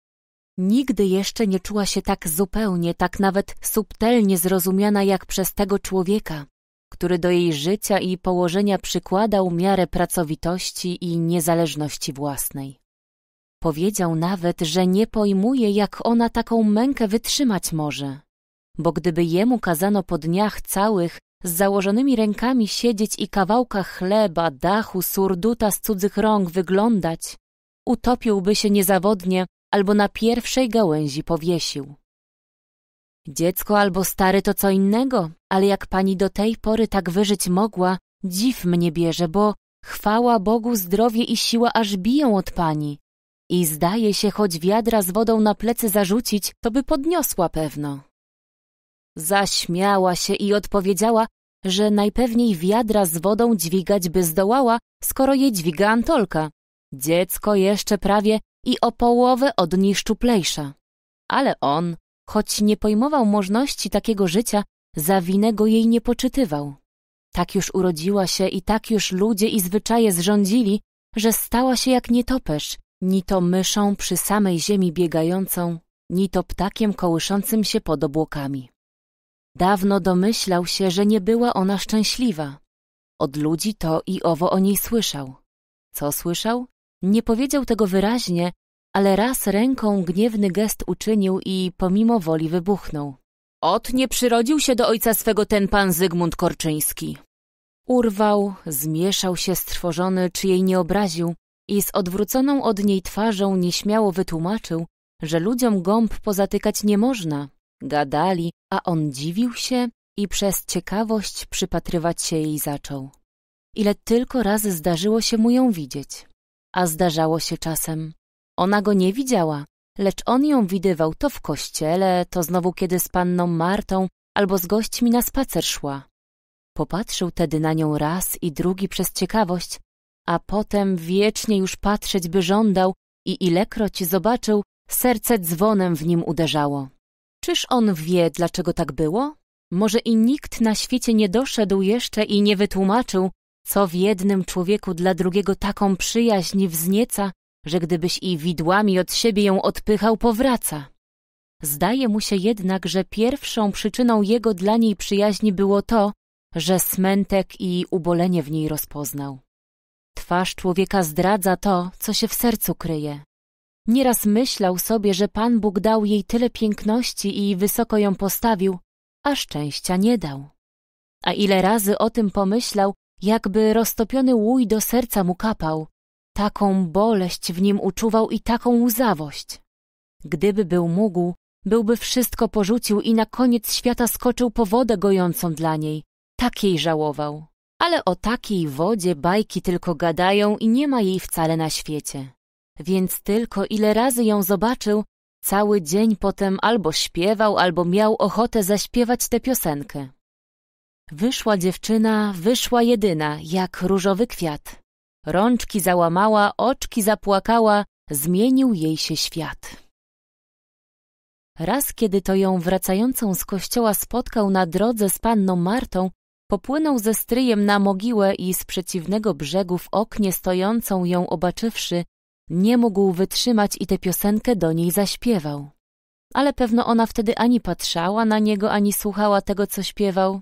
Nigdy jeszcze nie czuła się tak zupełnie, tak nawet subtelnie zrozumiana jak przez tego człowieka, który do jej życia i położenia przykładał miarę pracowitości i niezależności własnej. Powiedział nawet, że nie pojmuje, jak ona taką mękę wytrzymać może, bo gdyby jemu kazano po dniach całych z założonymi rękami siedzieć i kawałka chleba, dachu, surduta z cudzych rąk wyglądać, utopiłby się niezawodnie albo na pierwszej gałęzi powiesił. Dziecko albo stary to co innego, ale jak pani do tej pory tak wyżyć mogła, dziw mnie bierze, bo chwała Bogu zdrowie i siła aż biją od pani. I zdaje się, choć wiadra z wodą na plecy zarzucić, to by podniosła pewno. Zaśmiała się i odpowiedziała, że najpewniej wiadra z wodą dźwigać by zdołała, skoro je dźwiga Antolka. Dziecko jeszcze prawie i o połowę od niej szczuplejsza. Ale on, choć nie pojmował możności takiego życia, za go jej nie poczytywał. Tak już urodziła się i tak już ludzie i zwyczaje zrządzili, że stała się jak nietoperz, ni to myszą przy samej ziemi biegającą, ni to ptakiem kołyszącym się pod obłokami. Dawno domyślał się, że nie była ona szczęśliwa. Od ludzi to i owo o niej słyszał. Co słyszał? Nie powiedział tego wyraźnie, ale raz ręką gniewny gest uczynił i pomimo woli wybuchnął. Ot nie przyrodził się do ojca swego ten pan Zygmunt Korczyński. Urwał, zmieszał się strwożony, czy jej nie obraził i z odwróconą od niej twarzą nieśmiało wytłumaczył, że ludziom gąb pozatykać nie można. Gadali, a on dziwił się i przez ciekawość przypatrywać się jej zaczął. Ile tylko razy zdarzyło się mu ją widzieć. A zdarzało się czasem. Ona go nie widziała, lecz on ją widywał to w kościele, to znowu kiedy z panną Martą albo z gośćmi na spacer szła. Popatrzył tedy na nią raz i drugi przez ciekawość, a potem wiecznie już patrzeć by żądał i ilekroć zobaczył, serce dzwonem w nim uderzało. Czyż on wie, dlaczego tak było? Może i nikt na świecie nie doszedł jeszcze i nie wytłumaczył, co w jednym człowieku dla drugiego taką przyjaźń wznieca, że gdybyś i widłami od siebie ją odpychał, powraca. Zdaje mu się jednak, że pierwszą przyczyną jego dla niej przyjaźni było to, że smętek i ubolenie w niej rozpoznał. Twarz człowieka zdradza to, co się w sercu kryje. Nieraz myślał sobie, że Pan Bóg dał jej tyle piękności i wysoko ją postawił, a szczęścia nie dał. A ile razy o tym pomyślał, jakby roztopiony łój do serca mu kapał. Taką boleść w nim uczuwał i taką łzawość. Gdyby był mógł, byłby wszystko porzucił i na koniec świata skoczył po wodę gojącą dla niej. Takiej żałował. Ale o takiej wodzie bajki tylko gadają i nie ma jej wcale na świecie. Więc tylko ile razy ją zobaczył, cały dzień potem albo śpiewał, albo miał ochotę zaśpiewać tę piosenkę. Wyszła dziewczyna, wyszła jedyna, jak różowy kwiat. Rączki załamała, oczki zapłakała, zmienił jej się świat. Raz, kiedy to ją wracającą z kościoła spotkał na drodze z panną Martą, popłynął ze stryjem na mogiłę i z przeciwnego brzegu w oknie stojącą ją obaczywszy, nie mógł wytrzymać i tę piosenkę do niej zaśpiewał. Ale pewno ona wtedy ani patrzała na niego, ani słuchała tego, co śpiewał.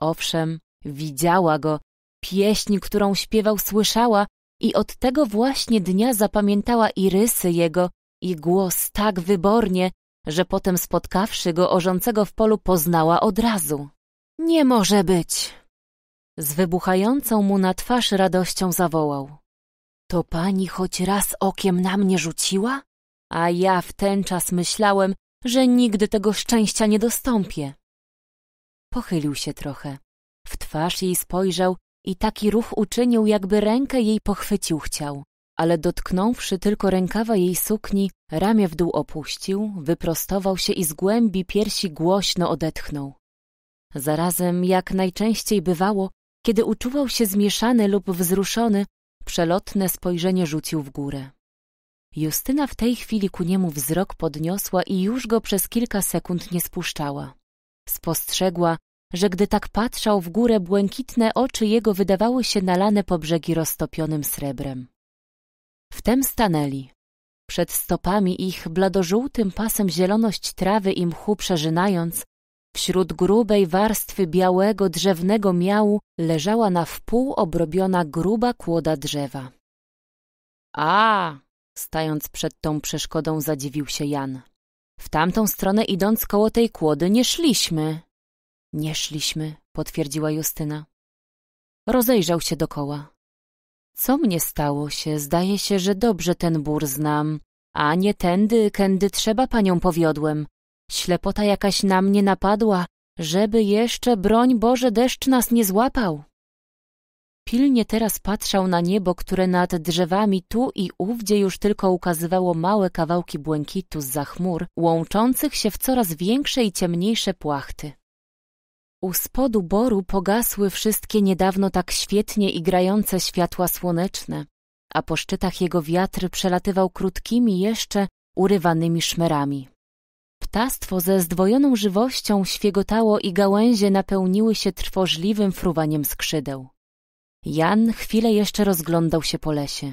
Owszem, widziała go, pieśń, którą śpiewał, słyszała i od tego właśnie dnia zapamiętała i rysy jego, i głos tak wybornie, że potem spotkawszy go orzącego w polu poznała od razu. Nie może być! Z wybuchającą mu na twarz radością zawołał. To pani choć raz okiem na mnie rzuciła? A ja w ten czas myślałem, że nigdy tego szczęścia nie dostąpię pochylił się trochę. W twarz jej spojrzał i taki ruch uczynił, jakby rękę jej pochwycił chciał. Ale dotknąwszy tylko rękawa jej sukni, ramię w dół opuścił, wyprostował się i z głębi piersi głośno odetchnął. Zarazem, jak najczęściej bywało, kiedy uczuwał się zmieszany lub wzruszony, przelotne spojrzenie rzucił w górę. Justyna w tej chwili ku niemu wzrok podniosła i już go przez kilka sekund nie spuszczała. Spostrzegła, że gdy tak patrzał w górę, błękitne oczy jego wydawały się nalane po brzegi roztopionym srebrem. Wtem stanęli. Przed stopami ich bladożółtym pasem zieloność trawy i mchu przeżynając, wśród grubej warstwy białego drzewnego miału leżała na wpół obrobiona gruba kłoda drzewa. A! Stając przed tą przeszkodą zadziwił się Jan. W tamtą stronę idąc koło tej kłody nie szliśmy, nie szliśmy, potwierdziła Justyna. Rozejrzał się dokoła. Co mnie stało się? Zdaje się, że dobrze ten bór znam. A nie tędy, kędy trzeba panią powiodłem. Ślepota jakaś na mnie napadła, żeby jeszcze, broń Boże, deszcz nas nie złapał. Pilnie teraz patrzał na niebo, które nad drzewami tu i ówdzie już tylko ukazywało małe kawałki błękitu z za chmur, łączących się w coraz większe i ciemniejsze płachty. U spodu boru pogasły wszystkie niedawno tak świetnie igrające światła słoneczne, a po szczytach jego wiatr przelatywał krótkimi jeszcze urywanymi szmerami. Ptastwo ze zdwojoną żywością świegotało i gałęzie napełniły się trwożliwym fruwaniem skrzydeł. Jan chwilę jeszcze rozglądał się po lesie.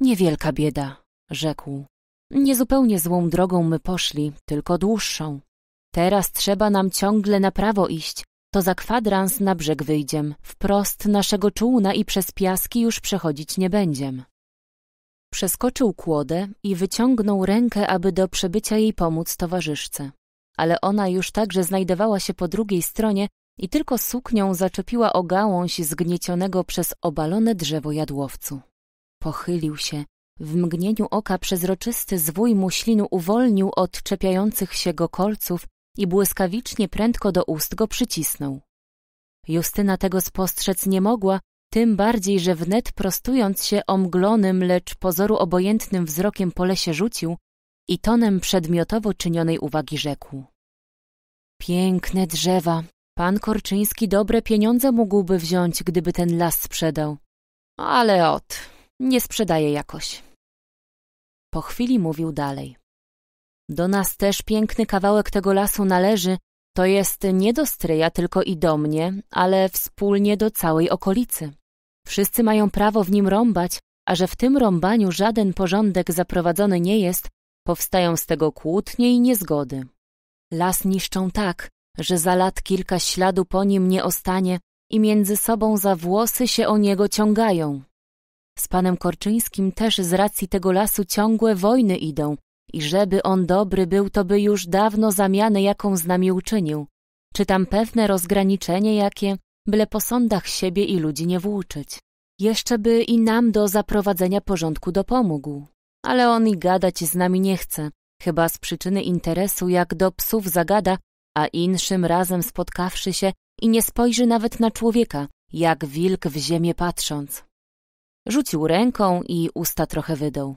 Niewielka bieda, rzekł. Niezupełnie złą drogą my poszli, tylko dłuższą. Teraz trzeba nam ciągle na prawo iść. To za kwadrans na brzeg wyjdziem. Wprost naszego czółna i przez piaski już przechodzić nie będziem. Przeskoczył kłodę i wyciągnął rękę, aby do przebycia jej pomóc towarzyszce. Ale ona już także znajdowała się po drugiej stronie i tylko suknią zaczepiła o gałąź zgniecionego przez obalone drzewo jadłowcu. Pochylił się. W mgnieniu oka przezroczysty zwój muślinu uwolnił od czepiających się go kolców i błyskawicznie prędko do ust go przycisnął. Justyna tego spostrzec nie mogła, tym bardziej, że wnet prostując się omglonym, lecz pozoru obojętnym wzrokiem po lesie rzucił i tonem przedmiotowo czynionej uwagi rzekł. Piękne drzewa. Pan Korczyński dobre pieniądze mógłby wziąć, gdyby ten las sprzedał. Ale ot, nie sprzedaje jakoś. Po chwili mówił dalej. Do nas też piękny kawałek tego lasu należy, to jest nie do stryja tylko i do mnie, ale wspólnie do całej okolicy. Wszyscy mają prawo w nim rąbać, a że w tym rąbaniu żaden porządek zaprowadzony nie jest, powstają z tego kłótnie i niezgody. Las niszczą tak, że za lat kilka śladu po nim nie ostanie i między sobą za włosy się o niego ciągają. Z panem Korczyńskim też z racji tego lasu ciągłe wojny idą, i żeby on dobry był, to by już dawno zamianę jaką z nami uczynił. Czy tam pewne rozgraniczenie jakie, byle po sądach siebie i ludzi nie włóczyć. Jeszcze by i nam do zaprowadzenia porządku dopomógł. Ale on i gadać z nami nie chce, chyba z przyczyny interesu, jak do psów zagada, a inszym razem spotkawszy się i nie spojrzy nawet na człowieka, jak wilk w ziemię patrząc. Rzucił ręką i usta trochę wydał.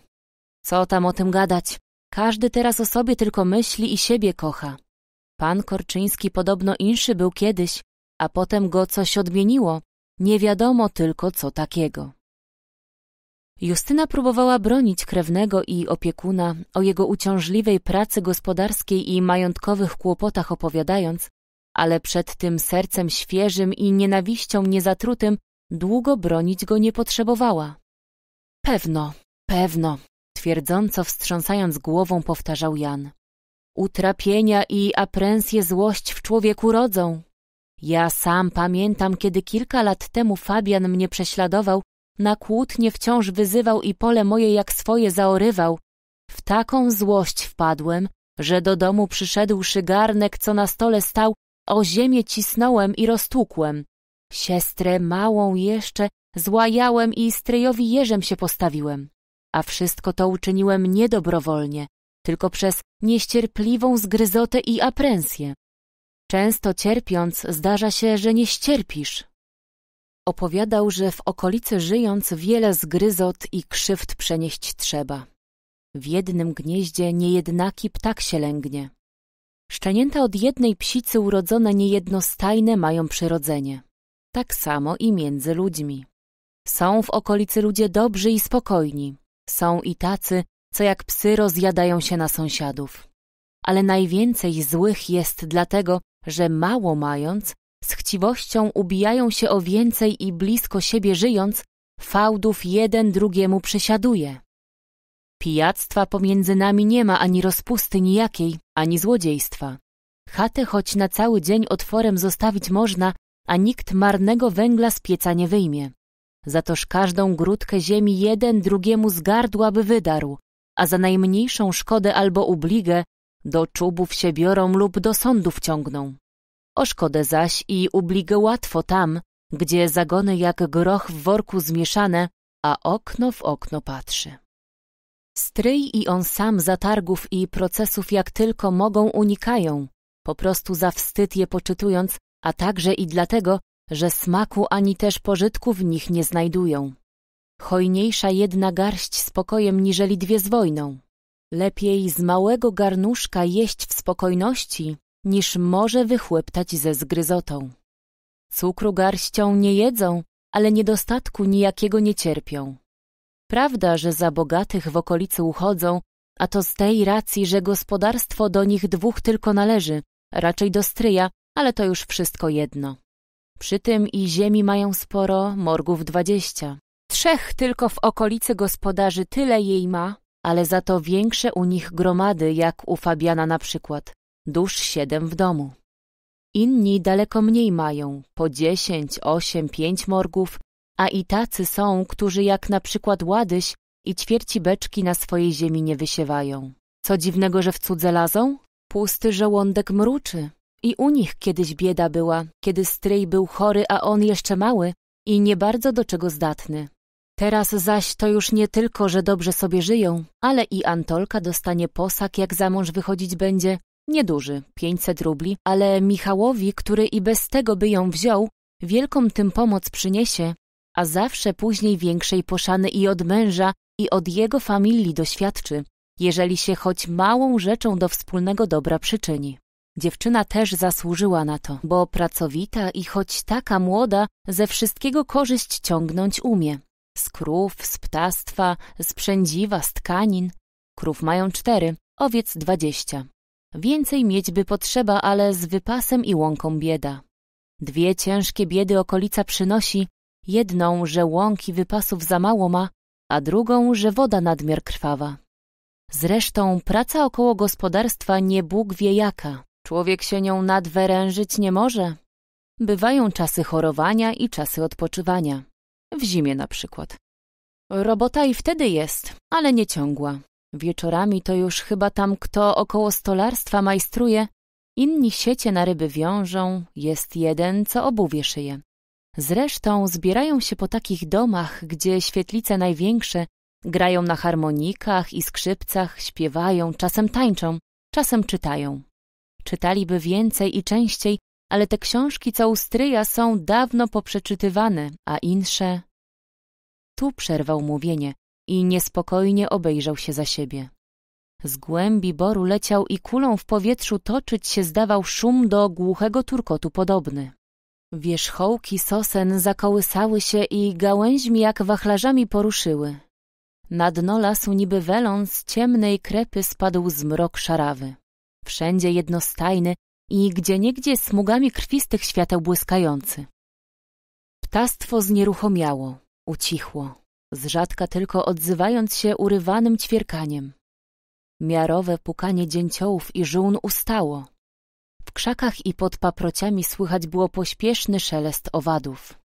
Co tam o tym gadać? Każdy teraz o sobie tylko myśli i siebie kocha. Pan Korczyński podobno inszy był kiedyś, a potem go coś odmieniło. Nie wiadomo tylko co takiego. Justyna próbowała bronić krewnego i opiekuna o jego uciążliwej pracy gospodarskiej i majątkowych kłopotach opowiadając, ale przed tym sercem świeżym i nienawiścią niezatrutym długo bronić go nie potrzebowała. Pewno, pewno, twierdząco wstrząsając głową powtarzał Jan. Utrapienia i aprensje złość w człowieku rodzą. Ja sam pamiętam, kiedy kilka lat temu Fabian mnie prześladował, na kłótnie wciąż wyzywał i pole moje jak swoje zaorywał. W taką złość wpadłem, że do domu przyszedł szygarnek, co na stole stał, o ziemię cisnąłem i roztłukłem. Siestrę małą jeszcze złajałem i stryjowi jeżem się postawiłem. A wszystko to uczyniłem niedobrowolnie, tylko przez nieścierpliwą zgryzotę i aprensję. Często cierpiąc zdarza się, że nie ścierpisz. Opowiadał, że w okolicy żyjąc wiele zgryzot i krzywd przenieść trzeba. W jednym gnieździe niejednaki ptak się lęgnie. Szczenięta od jednej psicy urodzone niejednostajne mają przyrodzenie. Tak samo i między ludźmi. Są w okolicy ludzie dobrzy i spokojni. Są i tacy, co jak psy rozjadają się na sąsiadów. Ale najwięcej złych jest dlatego, że mało mając, z chciwością ubijają się o więcej i blisko siebie żyjąc, fałdów jeden drugiemu przysiaduje. Pijactwa pomiędzy nami nie ma ani rozpusty nijakiej, ani złodziejstwa. Chatę choć na cały dzień otworem zostawić można, a nikt marnego węgla z pieca nie wyjmie. Za toż każdą grudkę ziemi jeden drugiemu z gardła by wydarł, a za najmniejszą szkodę albo ubligę do czubów się biorą lub do sądów ciągną. O szkodę zaś i ubligę łatwo tam, gdzie zagony jak groch w worku zmieszane, a okno w okno patrzy. Stryj i on sam zatargów i procesów jak tylko mogą unikają, po prostu za wstyd je poczytując, a także i dlatego, że smaku ani też pożytku w nich nie znajdują. Hojniejsza jedna garść spokojem niżeli dwie z wojną. Lepiej z małego garnuszka jeść w spokojności, niż może wychłeptać ze zgryzotą. Cukru garścią nie jedzą, ale niedostatku nijakiego nie cierpią. Prawda, że za bogatych w okolicy uchodzą, a to z tej racji, że gospodarstwo do nich dwóch tylko należy, raczej do stryja, ale to już wszystko jedno. Przy tym i ziemi mają sporo, morgów dwadzieścia. Trzech tylko w okolicy gospodarzy tyle jej ma, ale za to większe u nich gromady, jak u Fabiana na przykład. Dusz siedem w domu. Inni daleko mniej mają, po dziesięć, osiem, pięć morgów, a i tacy są, którzy jak na przykład ładyś i ćwierci beczki na swojej ziemi nie wysiewają. Co dziwnego, że w cudze lazą? Pusty żołądek mruczy. I u nich kiedyś bieda była, kiedy stryj był chory, a on jeszcze mały i nie bardzo do czego zdatny. Teraz zaś to już nie tylko, że dobrze sobie żyją, ale i Antolka dostanie posag, jak za mąż wychodzić będzie. Nieduży, 500 rubli, ale Michałowi, który i bez tego by ją wziął, wielką tym pomoc przyniesie, a zawsze później większej poszany i od męża, i od jego familii doświadczy, jeżeli się choć małą rzeczą do wspólnego dobra przyczyni. Dziewczyna też zasłużyła na to, bo pracowita i choć taka młoda, ze wszystkiego korzyść ciągnąć umie. Z krów, z ptactwa, z przędziwa, z tkanin. Krów mają cztery, owiec dwadzieścia. Więcej mieć by potrzeba, ale z wypasem i łąką bieda. Dwie ciężkie biedy okolica przynosi, jedną, że łąki wypasów za mało ma, a drugą, że woda nadmiar krwawa. Zresztą praca około gospodarstwa nie Bóg wie jaka. Człowiek się nią nadwerężyć nie może. Bywają czasy chorowania i czasy odpoczywania. W zimie na przykład. Robota i wtedy jest, ale nie ciągła. Wieczorami to już chyba tam kto około stolarstwa majstruje, inni siecie na ryby wiążą, jest jeden, co obuwie szyje. Zresztą zbierają się po takich domach, gdzie świetlice największe, grają na harmonikach i skrzypcach, śpiewają, czasem tańczą, czasem czytają. Czytaliby więcej i częściej, ale te książki, co u stryja, są dawno poprzeczytywane, a insze... Tu przerwał mówienie i niespokojnie obejrzał się za siebie. Z głębi boru leciał i kulą w powietrzu toczyć się zdawał szum do głuchego turkotu podobny. Wierzchołki sosen zakołysały się i gałęźmi jak wachlarzami poruszyły. Na dno lasu niby welon z ciemnej krepy spadł zmrok szarawy wszędzie jednostajny i gdzieniegdzie smugami krwistych świateł błyskający. Ptastwo znieruchomiało, ucichło, z rzadka tylko odzywając się urywanym ćwierkaniem. Miarowe pukanie dzięciołów i żółn ustało. W krzakach i pod paprociami słychać było pośpieszny szelest owadów.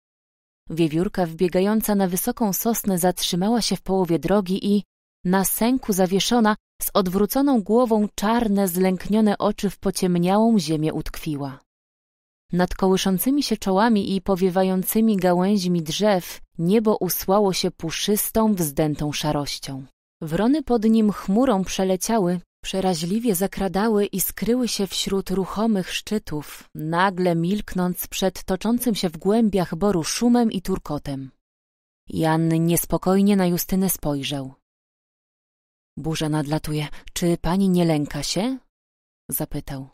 Wiewiórka wbiegająca na wysoką sosnę zatrzymała się w połowie drogi i na sęku zawieszona, z odwróconą głową czarne, zlęknione oczy w pociemniałą ziemię utkwiła. Nad kołyszącymi się czołami i powiewającymi gałęźmi drzew niebo usłało się puszystą, wzdętą szarością. Wrony pod nim chmurą przeleciały, przeraźliwie zakradały i skryły się wśród ruchomych szczytów, nagle milknąc przed toczącym się w głębiach boru szumem i turkotem. Jan niespokojnie na Justynę spojrzał. Burza nadlatuje. Czy pani nie lęka się? Zapytał.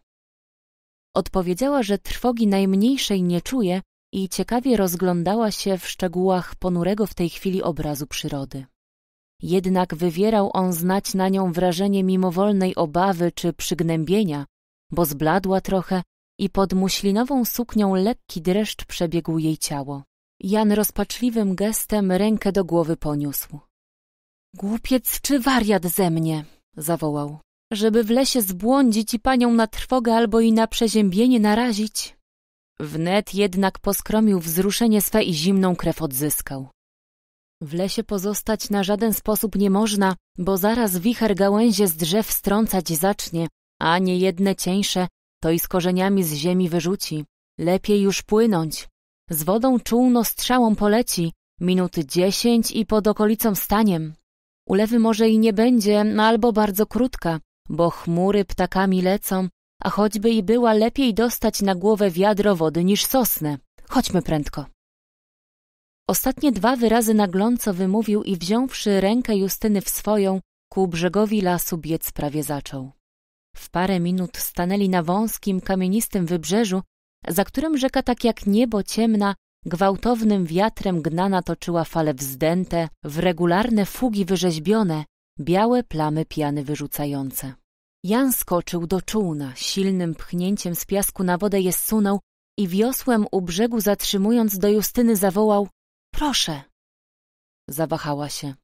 Odpowiedziała, że trwogi najmniejszej nie czuje i ciekawie rozglądała się w szczegółach ponurego w tej chwili obrazu przyrody. Jednak wywierał on znać na nią wrażenie mimowolnej obawy czy przygnębienia, bo zbladła trochę i pod muślinową suknią lekki dreszcz przebiegł jej ciało. Jan rozpaczliwym gestem rękę do głowy poniósł. Głupiec czy wariat ze mnie, zawołał. Żeby w lesie zbłądzić i panią na trwogę albo i na przeziębienie narazić. Wnet jednak poskromił wzruszenie swe i zimną krew odzyskał. W lesie pozostać na żaden sposób nie można, bo zaraz wicher gałęzie z drzew strącać zacznie, a nie jedne cieńsze, to i z korzeniami z ziemi wyrzuci. Lepiej już płynąć. Z wodą czółno strzałą poleci, minut dziesięć i pod okolicą staniem. Ulewy może i nie będzie, no albo bardzo krótka, bo chmury ptakami lecą, a choćby i była lepiej dostać na głowę wiadro wody niż sosnę. Chodźmy prędko. Ostatnie dwa wyrazy nagląco wymówił i wziąwszy rękę Justyny w swoją, ku brzegowi lasu biec prawie zaczął. W parę minut stanęli na wąskim, kamienistym wybrzeżu, za którym rzeka tak jak niebo ciemna Gwałtownym wiatrem gnana toczyła fale wzdęte, w regularne fugi wyrzeźbione, białe plamy piany wyrzucające. Jan skoczył do czółna, silnym pchnięciem z piasku na wodę je sunął i wiosłem u brzegu zatrzymując do Justyny zawołał – proszę! Zawahała się.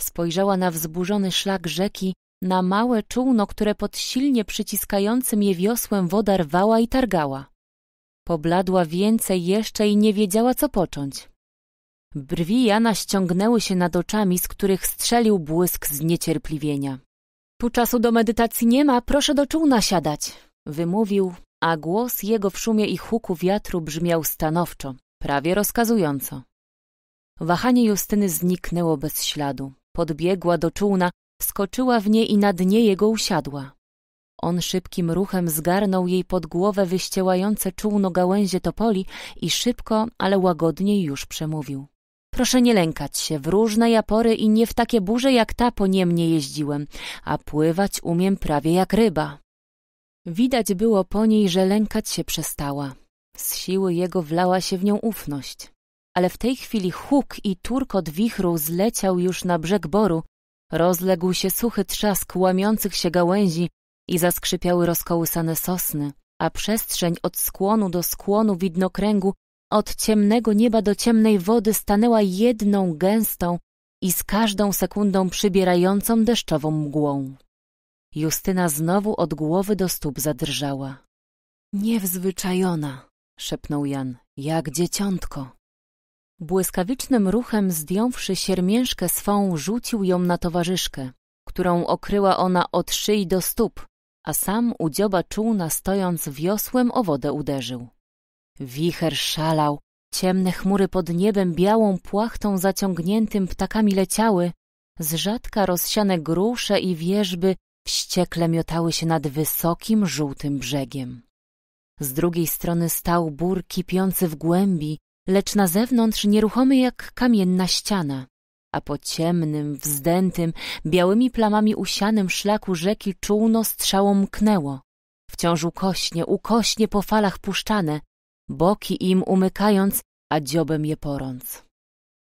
Spojrzała na wzburzony szlak rzeki, na małe czółno, które pod silnie przyciskającym je wiosłem woda rwała i targała. Pobladła więcej jeszcze i nie wiedziała, co począć. Brwi Jana ściągnęły się nad oczami, z których strzelił błysk zniecierpliwienia. Tu czasu do medytacji nie ma, proszę do czółna siadać, wymówił, a głos jego w szumie i huku wiatru brzmiał stanowczo, prawie rozkazująco. Wahanie Justyny zniknęło bez śladu. Podbiegła do czółna, skoczyła w nie i na dnie jego usiadła. On szybkim ruchem zgarnął jej pod głowę wyściełające czółno gałęzie topoli i szybko, ale łagodniej już przemówił. Proszę nie lękać się, w różne japory i nie w takie burze jak ta po niemnie jeździłem, a pływać umiem prawie jak ryba. Widać było po niej, że lękać się przestała. Z siły jego wlała się w nią ufność. Ale w tej chwili huk i turkot wichru zleciał już na brzeg boru, rozległ się suchy trzask łamiących się gałęzi, i zaskrzypiały rozkołysane sosny, a przestrzeń od skłonu do skłonu widnokręgu, od ciemnego nieba do ciemnej wody stanęła jedną gęstą i z każdą sekundą przybierającą deszczową mgłą. Justyna znowu od głowy do stóp zadrżała. Niewzwyczajona, szepnął Jan, jak dzieciątko. Błyskawicznym ruchem zdjąwszy siermiężkę swą, rzucił ją na towarzyszkę, którą okryła ona od szyi do stóp, a sam u dzioba czółna stojąc wiosłem o wodę uderzył. Wicher szalał, ciemne chmury pod niebem białą płachtą zaciągniętym ptakami leciały, z rzadka rozsiane grusze i wieżby wściekle miotały się nad wysokim, żółtym brzegiem. Z drugiej strony stał bór kipiący w głębi, lecz na zewnątrz nieruchomy jak kamienna ściana a po ciemnym, wzdętym, białymi plamami usianym szlaku rzeki czółno strzało mknęło. Wciąż ukośnie, ukośnie po falach puszczane, boki im umykając, a dziobem je porąc.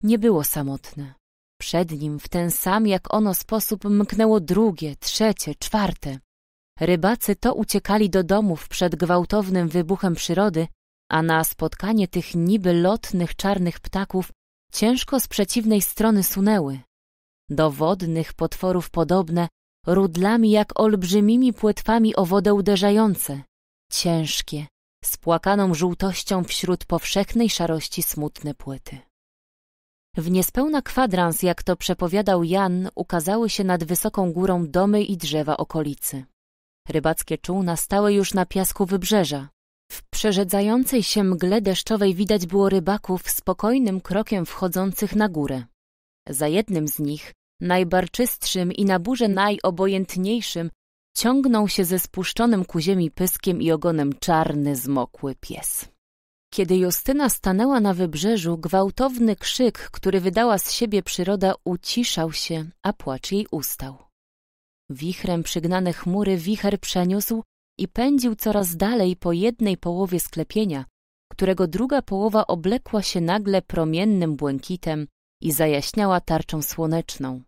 Nie było samotne. Przed nim w ten sam jak ono sposób mknęło drugie, trzecie, czwarte. Rybacy to uciekali do domów przed gwałtownym wybuchem przyrody, a na spotkanie tych niby lotnych czarnych ptaków ciężko z przeciwnej strony sunęły. Do wodnych potworów podobne, rudlami jak olbrzymimi płetwami o wodę uderzające, ciężkie, spłakaną żółtością wśród powszechnej szarości smutne płyty. W niespełna kwadrans, jak to przepowiadał Jan, ukazały się nad wysoką górą domy i drzewa okolicy. Rybackie czółna stały już na piasku wybrzeża. W przerzedzającej się mgle deszczowej widać było rybaków spokojnym krokiem wchodzących na górę. Za jednym z nich, najbarczystszym i na burze najobojętniejszym, ciągnął się ze spuszczonym ku ziemi pyskiem i ogonem czarny, zmokły pies. Kiedy Justyna stanęła na wybrzeżu, gwałtowny krzyk, który wydała z siebie przyroda, uciszał się, a płacz jej ustał. Wichrem przygnane chmury wicher przeniósł i pędził coraz dalej po jednej połowie sklepienia, którego druga połowa oblekła się nagle promiennym błękitem i zajaśniała tarczą słoneczną,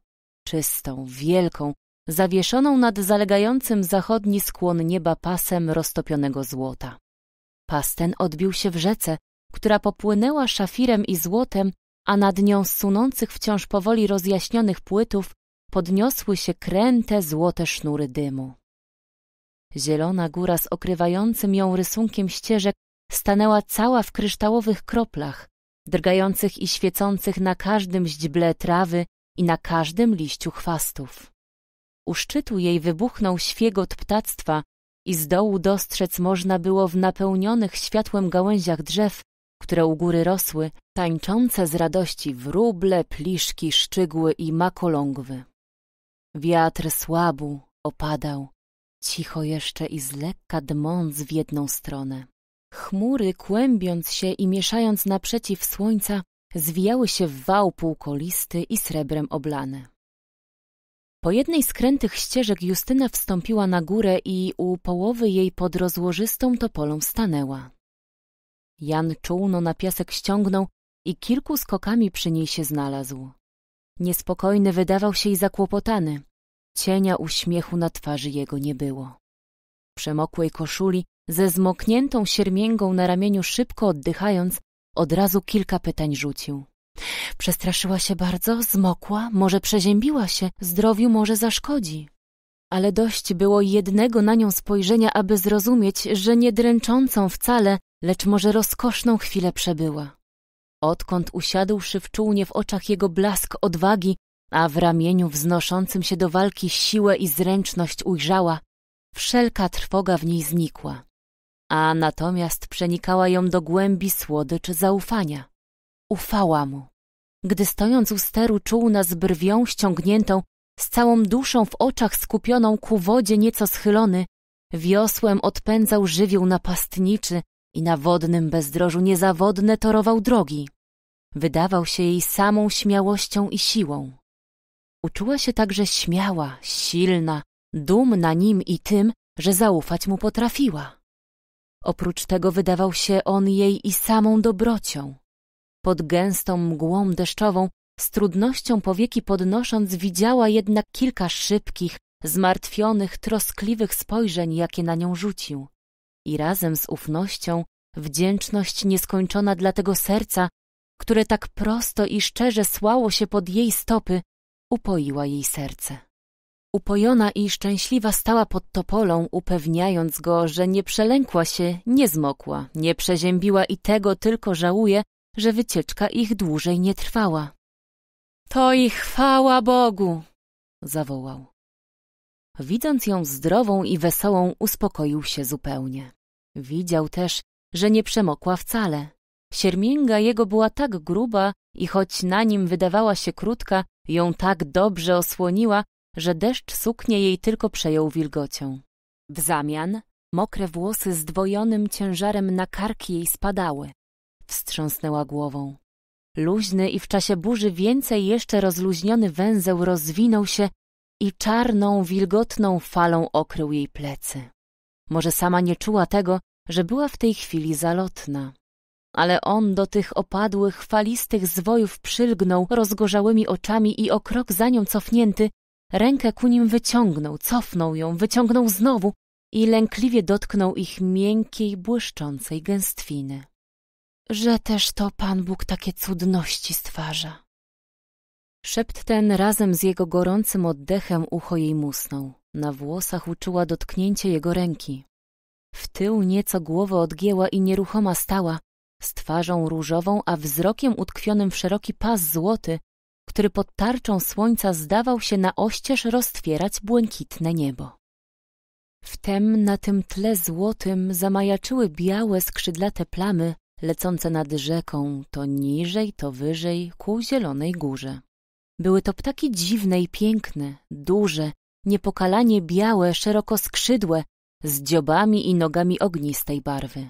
czystą, wielką, zawieszoną nad zalegającym zachodni skłon nieba pasem roztopionego złota. Pas ten odbił się w rzece, która popłynęła szafirem i złotem, a nad nią z sunących wciąż powoli rozjaśnionych płytów podniosły się kręte złote sznury dymu. Zielona góra z okrywającym ją rysunkiem ścieżek stanęła cała w kryształowych kroplach, drgających i świecących na każdym źdźble trawy i na każdym liściu chwastów. U szczytu jej wybuchnął świegot ptactwa i z dołu dostrzec można było w napełnionych światłem gałęziach drzew, które u góry rosły, tańczące z radości wróble, pliszki, szczygły i makolągwy. Wiatr słabł, opadał, cicho jeszcze i z lekka dmąc w jedną stronę. Chmury, kłębiąc się i mieszając naprzeciw słońca, zwijały się w wał półkolisty i srebrem oblany. Po jednej z krętych ścieżek Justyna wstąpiła na górę i u połowy jej pod rozłożystą topolą stanęła. Jan czółno na piasek ściągnął i kilku skokami przy niej się znalazł. Niespokojny wydawał się i zakłopotany. Cienia uśmiechu na twarzy jego nie było. W przemokłej koszuli, ze zmokniętą siermięgą na ramieniu szybko oddychając, od razu kilka pytań rzucił. Przestraszyła się bardzo, zmokła, może przeziębiła się, zdrowiu może zaszkodzi. Ale dość było jednego na nią spojrzenia, aby zrozumieć, że nie dręczącą wcale, lecz może rozkoszną chwilę przebyła. Odkąd usiadłszy w czółnie w oczach jego blask odwagi, a w ramieniu wznoszącym się do walki siłę i zręczność ujrzała, wszelka trwoga w niej znikła, a natomiast przenikała ją do głębi słodycz zaufania. Ufała mu. Gdy stojąc u steru czuł nas brwią ściągniętą, z całą duszą w oczach skupioną ku wodzie nieco schylony, wiosłem odpędzał żywioł napastniczy i na wodnym bezdrożu niezawodne torował drogi. Wydawał się jej samą śmiałością i siłą. Uczuła się także śmiała, silna, dumna nim i tym, że zaufać mu potrafiła. Oprócz tego wydawał się on jej i samą dobrocią. Pod gęstą mgłą deszczową, z trudnością powieki podnosząc, widziała jednak kilka szybkich, zmartwionych, troskliwych spojrzeń, jakie na nią rzucił. I razem z ufnością wdzięczność nieskończona dla tego serca, które tak prosto i szczerze słało się pod jej stopy, upoiła jej serce. Upojona i szczęśliwa stała pod topolą, upewniając go, że nie przelękła się, nie zmokła, nie przeziębiła i tego tylko żałuje, że wycieczka ich dłużej nie trwała. To i chwała Bogu! zawołał. Widząc ją zdrową i wesołą, uspokoił się zupełnie. Widział też, że nie przemokła wcale. Siermięga jego była tak gruba i choć na nim wydawała się krótka, ją tak dobrze osłoniła, że deszcz suknie jej tylko przejął wilgocią. W zamian mokre włosy zdwojonym ciężarem na karki jej spadały. Wstrząsnęła głową. Luźny i w czasie burzy więcej jeszcze rozluźniony węzeł rozwinął się i czarną, wilgotną falą okrył jej plecy. Może sama nie czuła tego, że była w tej chwili zalotna ale on do tych opadłych, falistych zwojów przylgnął rozgorzałymi oczami i o krok za nią cofnięty, rękę ku nim wyciągnął, cofnął ją, wyciągnął znowu i lękliwie dotknął ich miękkiej, błyszczącej gęstwiny. Że też to Pan Bóg takie cudności stwarza. Szept ten razem z jego gorącym oddechem ucho jej musnął. Na włosach uczuła dotknięcie jego ręki. W tył nieco głowę odgięła i nieruchoma stała, z twarzą różową, a wzrokiem utkwionym w szeroki pas złoty, który pod tarczą słońca zdawał się na oścież roztwierać błękitne niebo. Wtem na tym tle złotym zamajaczyły białe skrzydlate plamy lecące nad rzeką, to niżej, to wyżej, ku zielonej górze. Były to ptaki dziwne i piękne, duże, niepokalanie białe, szeroko skrzydłe, z dziobami i nogami ognistej barwy.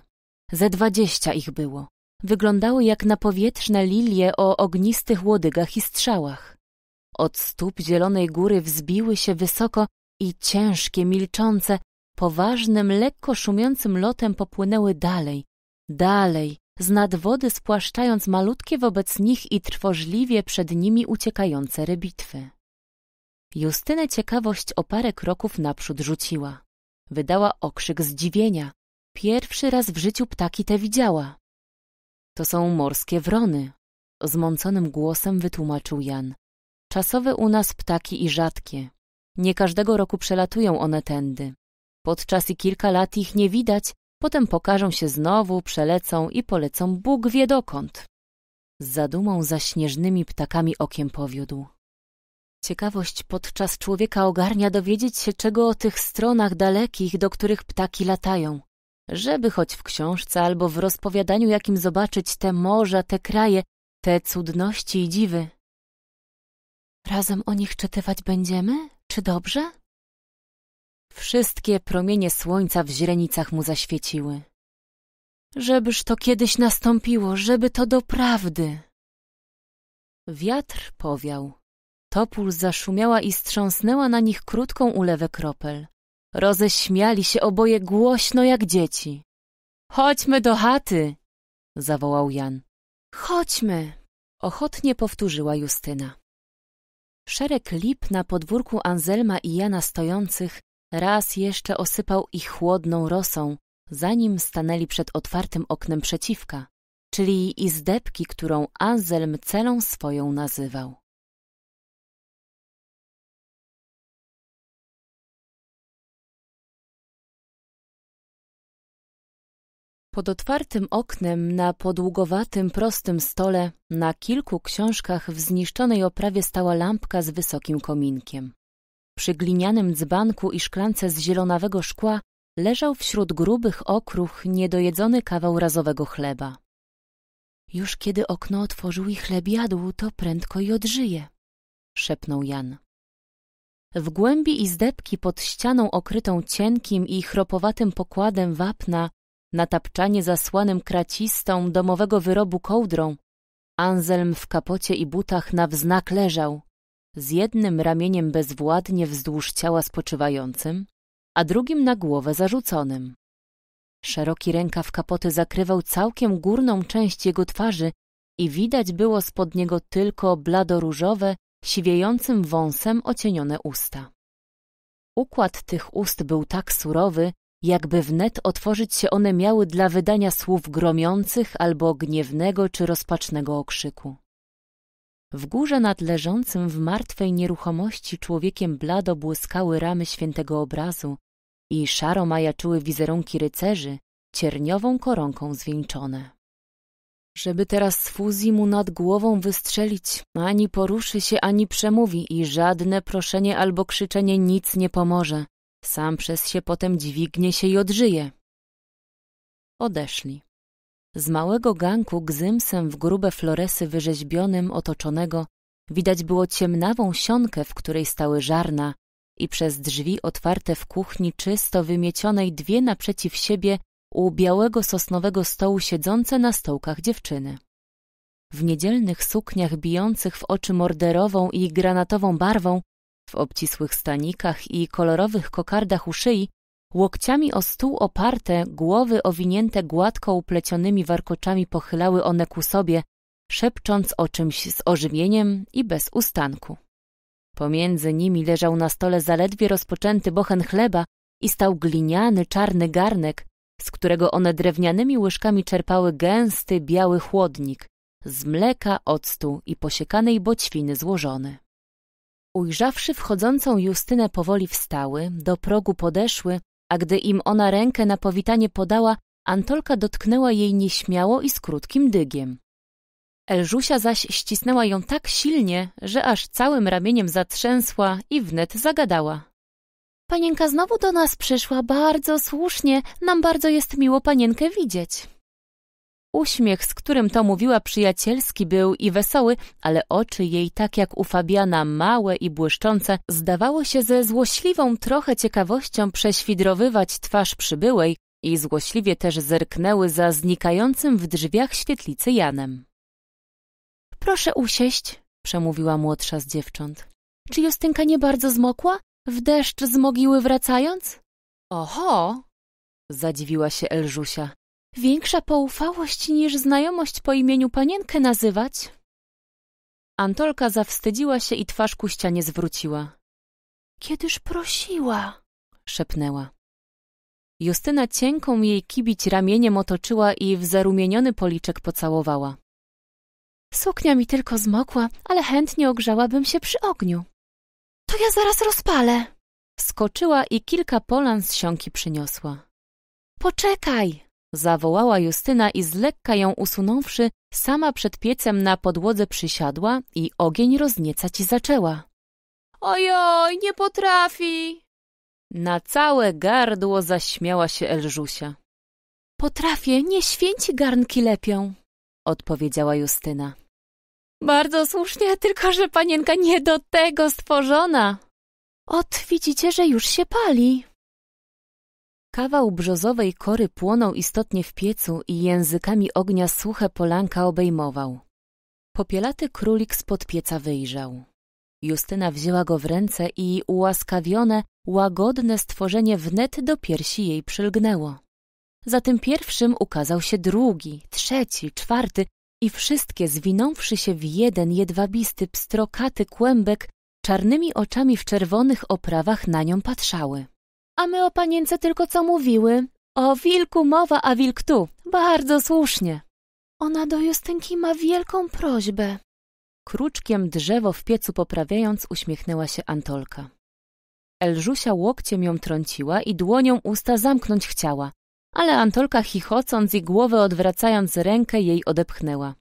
Ze dwadzieścia ich było. Wyglądały jak na powietrzne lilie o ognistych łodygach i strzałach. Od stóp zielonej góry wzbiły się wysoko i ciężkie, milczące, poważnym, lekko szumiącym lotem popłynęły dalej, dalej, z nad wody spłaszczając malutkie wobec nich i trwożliwie przed nimi uciekające rybitwy. Justynę ciekawość o parę kroków naprzód rzuciła. Wydała okrzyk zdziwienia, Pierwszy raz w życiu ptaki te widziała. To są morskie wrony, zmąconym głosem wytłumaczył Jan. Czasowe u nas ptaki i rzadkie. Nie każdego roku przelatują one tędy. Podczas i kilka lat ich nie widać, potem pokażą się znowu, przelecą i polecą Bóg wie dokąd. Z zadumą za śnieżnymi ptakami okiem powiódł. Ciekawość podczas człowieka ogarnia dowiedzieć się czego o tych stronach dalekich, do których ptaki latają żeby choć w książce albo w rozpowiadaniu jakim zobaczyć te morza, te kraje, te cudności i dziwy. Razem o nich czytywać będziemy? Czy dobrze? Wszystkie promienie słońca w źrenicach mu zaświeciły. Żebyż to kiedyś nastąpiło, żeby to doprawdy. Wiatr powiał. Topól zaszumiała i strząsnęła na nich krótką ulewę kropel. Roześmiali się oboje głośno jak dzieci. Chodźmy do chaty! zawołał Jan. Chodźmy! ochotnie powtórzyła Justyna. Szereg lip na podwórku Anzelma i Jana stojących raz jeszcze osypał ich chłodną rosą, zanim stanęli przed otwartym oknem przeciwka, czyli izdebki, którą Anzelm celą swoją nazywał. Pod otwartym oknem, na podługowatym, prostym stole, na kilku książkach w zniszczonej oprawie stała lampka z wysokim kominkiem. Przy glinianym dzbanku i szklance z zielonawego szkła leżał wśród grubych okruch niedojedzony kawał razowego chleba. Już kiedy okno otworzył i chleb jadł, to prędko i odżyje, szepnął Jan. W głębi izdebki pod ścianą okrytą cienkim i chropowatym pokładem wapna na tapczanie zasłanym kracistą domowego wyrobu kołdrą, Anselm w kapocie i butach na wznak leżał, z jednym ramieniem bezwładnie wzdłuż ciała spoczywającym, a drugim na głowę zarzuconym. Szeroki rękaw kapoty zakrywał całkiem górną część jego twarzy i widać było spod niego tylko bladoróżowe, siwiejącym wąsem ocienione usta. Układ tych ust był tak surowy, jakby wnet otworzyć się one miały dla wydania słów gromiących albo gniewnego czy rozpacznego okrzyku. W górze nad leżącym w martwej nieruchomości człowiekiem blado błyskały ramy świętego obrazu i szaro majaczyły wizerunki rycerzy, cierniową koronką zwieńczone. Żeby teraz z fuzji mu nad głową wystrzelić, ani poruszy się, ani przemówi i żadne proszenie albo krzyczenie nic nie pomoże. Sam przez się potem dźwignie się i odżyje. Odeszli. Z małego ganku gzymsem w grube floresy wyrzeźbionym otoczonego widać było ciemnawą sionkę, w której stały żarna i przez drzwi otwarte w kuchni czysto wymiecionej dwie naprzeciw siebie u białego sosnowego stołu siedzące na stołkach dziewczyny. W niedzielnych sukniach bijących w oczy morderową i granatową barwą w obcisłych stanikach i kolorowych kokardach u szyi, łokciami o stół oparte, głowy owinięte gładko uplecionymi warkoczami pochylały one ku sobie, szepcząc o czymś z ożywieniem i bez ustanku. Pomiędzy nimi leżał na stole zaledwie rozpoczęty bochen chleba i stał gliniany, czarny garnek, z którego one drewnianymi łyżkami czerpały gęsty, biały chłodnik, z mleka, octu i posiekanej boćwiny złożony. Ujrzawszy wchodzącą Justynę powoli wstały, do progu podeszły, a gdy im ona rękę na powitanie podała, Antolka dotknęła jej nieśmiało i z krótkim dygiem. Elżusia zaś ścisnęła ją tak silnie, że aż całym ramieniem zatrzęsła i wnet zagadała. Panienka znowu do nas przyszła, bardzo słusznie, nam bardzo jest miło panienkę widzieć. Uśmiech, z którym to mówiła, przyjacielski był i wesoły, ale oczy jej, tak jak u Fabiana, małe i błyszczące, zdawało się ze złośliwą trochę ciekawością prześwidrowywać twarz przybyłej i złośliwie też zerknęły za znikającym w drzwiach świetlicy Janem. Proszę usiąść, przemówiła młodsza z dziewcząt. Czy Justynka nie bardzo zmokła? W deszcz z mogiły wracając? Oho! Zadziwiła się Elżusia. Większa poufałość niż znajomość po imieniu panienkę nazywać? Antolka zawstydziła się i twarz ku ścianie zwróciła. Kiedyż prosiła, szepnęła. Justyna cienką jej kibić ramieniem otoczyła i w zarumieniony policzek pocałowała. Suknia mi tylko zmokła, ale chętnie ogrzałabym się przy ogniu. To ja zaraz rozpalę. Skoczyła i kilka polan z sionki przyniosła. Poczekaj, zawołała Justyna i z lekka ją usunąwszy, sama przed piecem na podłodze przysiadła i ogień rozniecać zaczęła. Ojoj, nie potrafi! Na całe gardło zaśmiała się Elżusia. Potrafię, nie święci garnki lepią, odpowiedziała Justyna. Bardzo słusznie, tylko że panienka nie do tego stworzona. Ot, widzicie, że już się pali. Kawał brzozowej kory płonął istotnie w piecu i językami ognia suche polanka obejmował. Popielaty królik spod pieca wyjrzał. Justyna wzięła go w ręce i ułaskawione, łagodne stworzenie wnet do piersi jej przylgnęło. Za tym pierwszym ukazał się drugi, trzeci, czwarty i wszystkie zwinąwszy się w jeden jedwabisty, pstrokaty kłębek, czarnymi oczami w czerwonych oprawach na nią patrzały. A my o panience tylko co mówiły. O wilku mowa, a wilk tu. Bardzo słusznie. Ona do Justynki ma wielką prośbę. Kruczkiem drzewo w piecu poprawiając uśmiechnęła się Antolka. Elżusia łokciem ją trąciła i dłonią usta zamknąć chciała, ale Antolka chichocąc i głowę odwracając rękę jej odepchnęła.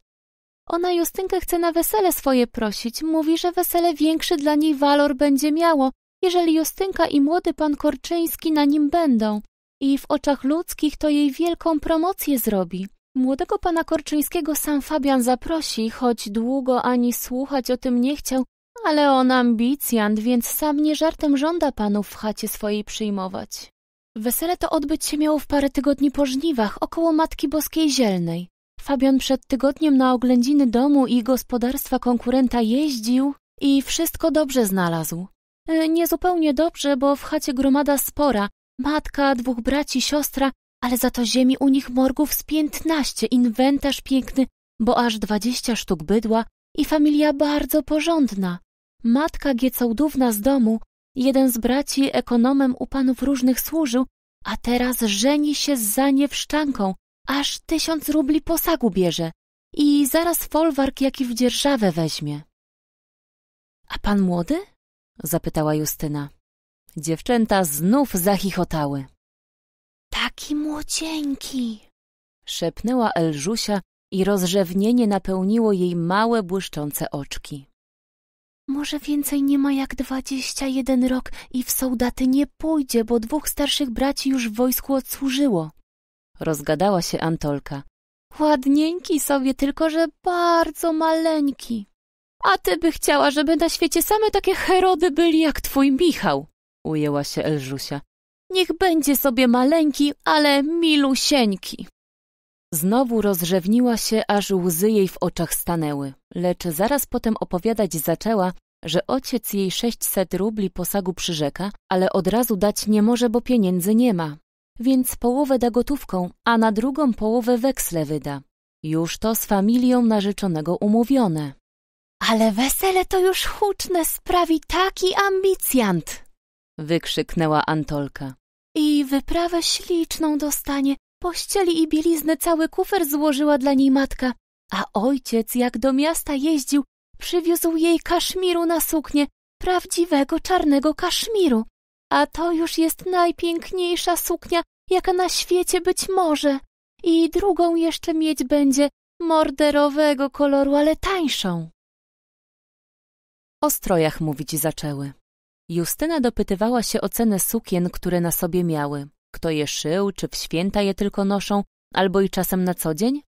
Ona Justynkę chce na wesele swoje prosić, mówi, że wesele większy dla niej walor będzie miało, jeżeli Justynka i młody pan Korczyński na nim będą i w oczach ludzkich to jej wielką promocję zrobi. Młodego pana Korczyńskiego sam Fabian zaprosi, choć długo ani słuchać o tym nie chciał, ale on ambicjant, więc sam nie żartem żąda panów w chacie swojej przyjmować. Wesele to odbyć się miało w parę tygodni po żniwach, około Matki Boskiej Zielnej. Fabian przed tygodniem na oględziny domu i gospodarstwa konkurenta jeździł i wszystko dobrze znalazł. E, Nie zupełnie dobrze, bo w chacie gromada spora. Matka, dwóch braci, siostra, ale za to ziemi u nich morgów z piętnaście, inwentarz piękny, bo aż dwadzieścia sztuk bydła i familia bardzo porządna. Matka giecałdówna z domu, jeden z braci ekonomem u panów różnych służył, a teraz żeni się z zaniewszczanką, aż tysiąc rubli posagu bierze i zaraz folwark jaki w dzierżawę weźmie. A pan młody? zapytała Justyna. Dziewczęta znów zachichotały. Taki młodzieńki! szepnęła Elżusia i rozrzewnienie napełniło jej małe, błyszczące oczki. Może więcej nie ma jak dwadzieścia jeden rok i w sołdaty nie pójdzie, bo dwóch starszych braci już w wojsku odsłużyło. Rozgadała się Antolka. Ładnieńki sobie, tylko że bardzo maleńki. A ty by chciała, żeby na świecie same takie herody byli jak twój Michał, ujęła się Elżusia. Niech będzie sobie maleńki, ale milusieńki. Znowu rozrzewniła się, aż łzy jej w oczach stanęły, lecz zaraz potem opowiadać zaczęła, że ojciec jej sześćset rubli posagu przyrzeka, ale od razu dać nie może, bo pieniędzy nie ma. Więc połowę da gotówką, a na drugą połowę weksle wyda. Już to z familią narzeczonego umówione. Ale wesele to już huczne sprawi taki ambicjant! wykrzyknęła Antolka. I wyprawę śliczną dostanie. Pościeli i bieliznę cały kufer złożyła dla niej matka. A ojciec, jak do miasta jeździł, przywiózł jej kaszmiru na suknię, prawdziwego czarnego kaszmiru. A to już jest najpiękniejsza suknia, jaka na świecie być może. I drugą jeszcze mieć będzie, morderowego koloru, ale tańszą. O strojach mówić zaczęły. Justyna dopytywała się o cenę sukien, które na sobie miały. Kto je szył, czy w święta je tylko noszą, albo i czasem na co dzień?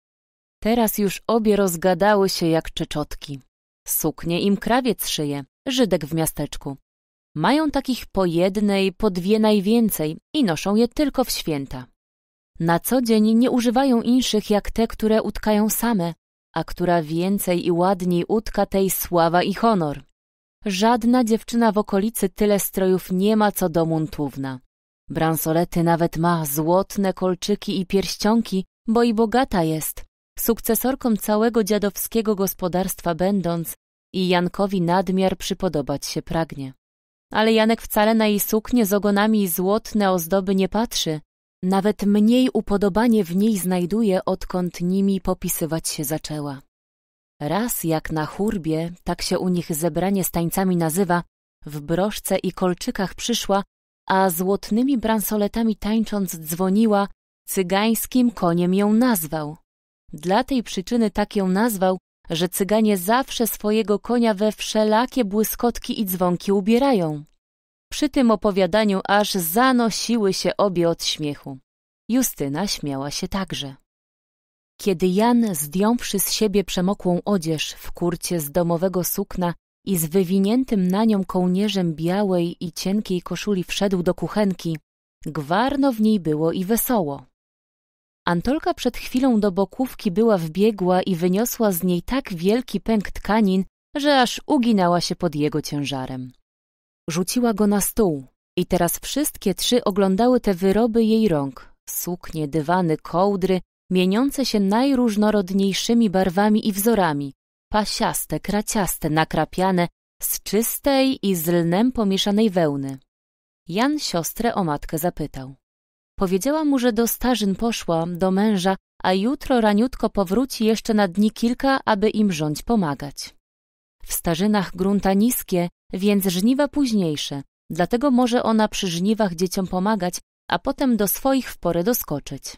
Teraz już obie rozgadały się jak czeczotki. Suknie im krawiec szyje, Żydek w miasteczku. Mają takich po jednej, po dwie najwięcej i noszą je tylko w święta. Na co dzień nie używają inszych jak te, które utkają same, a która więcej i ładniej utka tej sława i honor. Żadna dziewczyna w okolicy tyle strojów nie ma co do muntówna. Bransolety nawet ma, złotne kolczyki i pierścionki, bo i bogata jest. Sukcesorką całego dziadowskiego gospodarstwa będąc i Jankowi nadmiar przypodobać się pragnie. Ale Janek wcale na jej suknię z ogonami i złotne ozdoby nie patrzy. Nawet mniej upodobanie w niej znajduje, odkąd nimi popisywać się zaczęła. Raz jak na churbie, tak się u nich zebranie z tańcami nazywa, w broszce i kolczykach przyszła, a złotnymi bransoletami tańcząc dzwoniła, cygańskim koniem ją nazwał. Dla tej przyczyny tak ją nazwał, że cyganie zawsze swojego konia we wszelakie błyskotki i dzwonki ubierają. Przy tym opowiadaniu aż zanosiły się obie od śmiechu. Justyna śmiała się także. Kiedy Jan, zdjąwszy z siebie przemokłą odzież w kurcie z domowego sukna i z wywiniętym na nią kołnierzem białej i cienkiej koszuli wszedł do kuchenki, gwarno w niej było i wesoło. Antolka przed chwilą do bokówki była wbiegła i wyniosła z niej tak wielki pęk tkanin, że aż uginała się pod jego ciężarem. Rzuciła go na stół i teraz wszystkie trzy oglądały te wyroby jej rąk, suknie, dywany, kołdry mieniące się najróżnorodniejszymi barwami i wzorami, pasiaste, kraciaste, nakrapiane, z czystej i z lnem pomieszanej wełny. Jan siostrę o matkę zapytał. Powiedziała mu, że do starzyn poszła, do męża, a jutro raniutko powróci jeszcze na dni kilka, aby im rządź pomagać. W starzynach grunta niskie, więc żniwa późniejsze, dlatego może ona przy żniwach dzieciom pomagać, a potem do swoich w porę doskoczyć.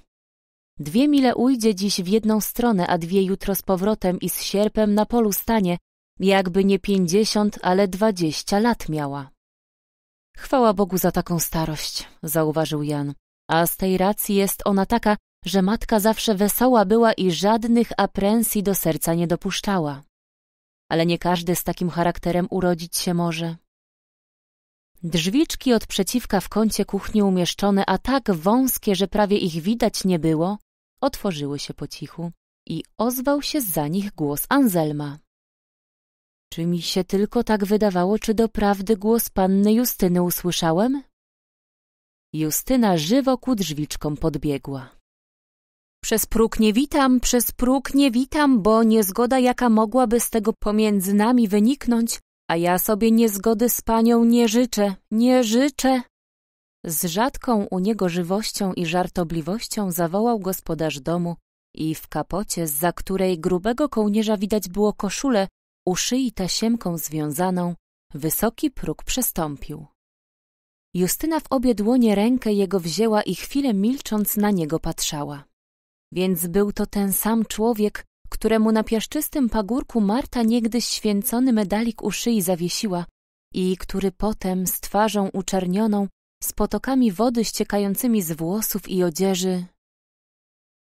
Dwie mile ujdzie dziś w jedną stronę, a dwie jutro z powrotem i z sierpem na polu stanie, jakby nie pięćdziesiąt, ale dwadzieścia lat miała. Chwała Bogu za taką starość, zauważył Jan. A z tej racji jest ona taka, że matka zawsze wesoła była i żadnych aprensji do serca nie dopuszczała. Ale nie każdy z takim charakterem urodzić się może. Drzwiczki od przeciwka w kącie kuchni umieszczone, a tak wąskie, że prawie ich widać nie było, otworzyły się po cichu i ozwał się za nich głos Anzelma. Czy mi się tylko tak wydawało, czy doprawdy głos panny Justyny usłyszałem? Justyna żywo ku drzwiczkom podbiegła. Przez próg nie witam, przez próg nie witam, bo niezgoda jaka mogłaby z tego pomiędzy nami wyniknąć, a ja sobie niezgody z panią nie życzę, nie życzę, z rzadką u niego żywością i żartobliwością zawołał gospodarz domu i w kapocie, za której grubego kołnierza widać było koszulę, u szyi tasiemką związaną, wysoki próg przestąpił. Justyna w obie dłonie rękę jego wzięła i chwilę milcząc na niego patrzała. Więc był to ten sam człowiek, któremu na piaszczystym pagórku Marta niegdyś święcony medalik u szyi zawiesiła i który potem z twarzą uczernioną z potokami wody ściekającymi z włosów i odzieży.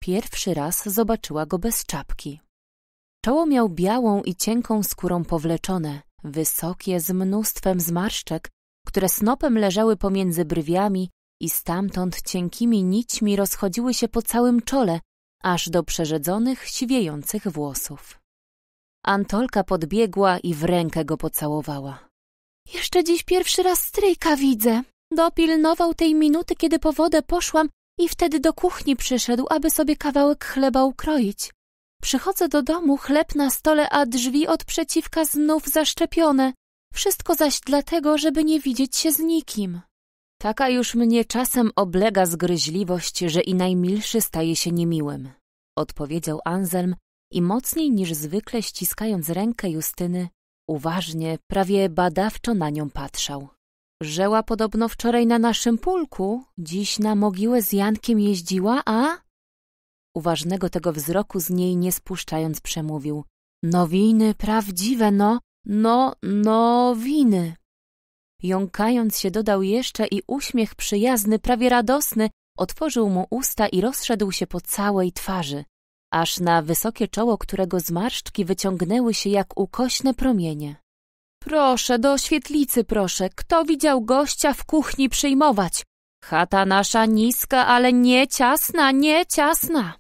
Pierwszy raz zobaczyła go bez czapki. Czoło miał białą i cienką skórą powleczone, wysokie z mnóstwem zmarszczek, które snopem leżały pomiędzy brwiami i stamtąd cienkimi nićmi rozchodziły się po całym czole, aż do przerzedzonych, siwiejących włosów. Antolka podbiegła i w rękę go pocałowała. Jeszcze dziś pierwszy raz stryjka widzę, Dopilnował tej minuty, kiedy po wodę poszłam i wtedy do kuchni przyszedł, aby sobie kawałek chleba ukroić. Przychodzę do domu, chleb na stole, a drzwi od przeciwka znów zaszczepione. Wszystko zaś dlatego, żeby nie widzieć się z nikim. Taka już mnie czasem oblega zgryźliwość, że i najmilszy staje się niemiłym, odpowiedział Anselm i mocniej niż zwykle ściskając rękę Justyny, uważnie, prawie badawczo na nią patrzał. Żeła podobno wczoraj na naszym pulku, dziś na mogiłę z Jankiem jeździła, a... Uważnego tego wzroku z niej nie spuszczając przemówił. Nowiny, prawdziwe, no, no, nowiny. Jąkając się dodał jeszcze i uśmiech przyjazny, prawie radosny, otworzył mu usta i rozszedł się po całej twarzy, aż na wysokie czoło, którego zmarszczki wyciągnęły się jak ukośne promienie. Proszę, do świetlicy proszę. Kto widział gościa w kuchni przyjmować? Chata nasza niska, ale nie ciasna, nie ciasna.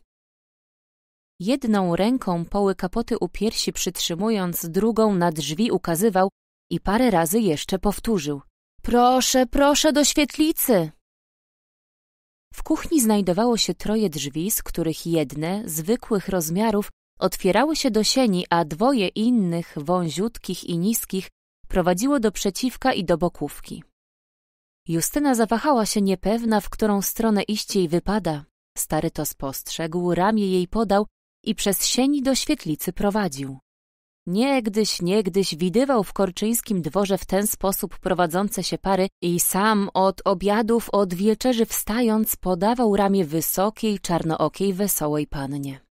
Jedną ręką poły kapoty u piersi przytrzymując, drugą na drzwi ukazywał i parę razy jeszcze powtórzył. Proszę, proszę do świetlicy! W kuchni znajdowało się troje drzwi, z których jedne, zwykłych rozmiarów, otwierały się do sieni, a dwoje innych, wąziutkich i niskich, prowadziło do przeciwka i do bokówki. Justyna zawahała się niepewna, w którą stronę iść jej wypada. Stary to spostrzegł, ramię jej podał i przez sieni do świetlicy prowadził. Niegdyś, niegdyś widywał w korczyńskim dworze w ten sposób prowadzące się pary i sam od obiadów, od wieczerzy wstając podawał ramię wysokiej, czarnookiej, wesołej pannie.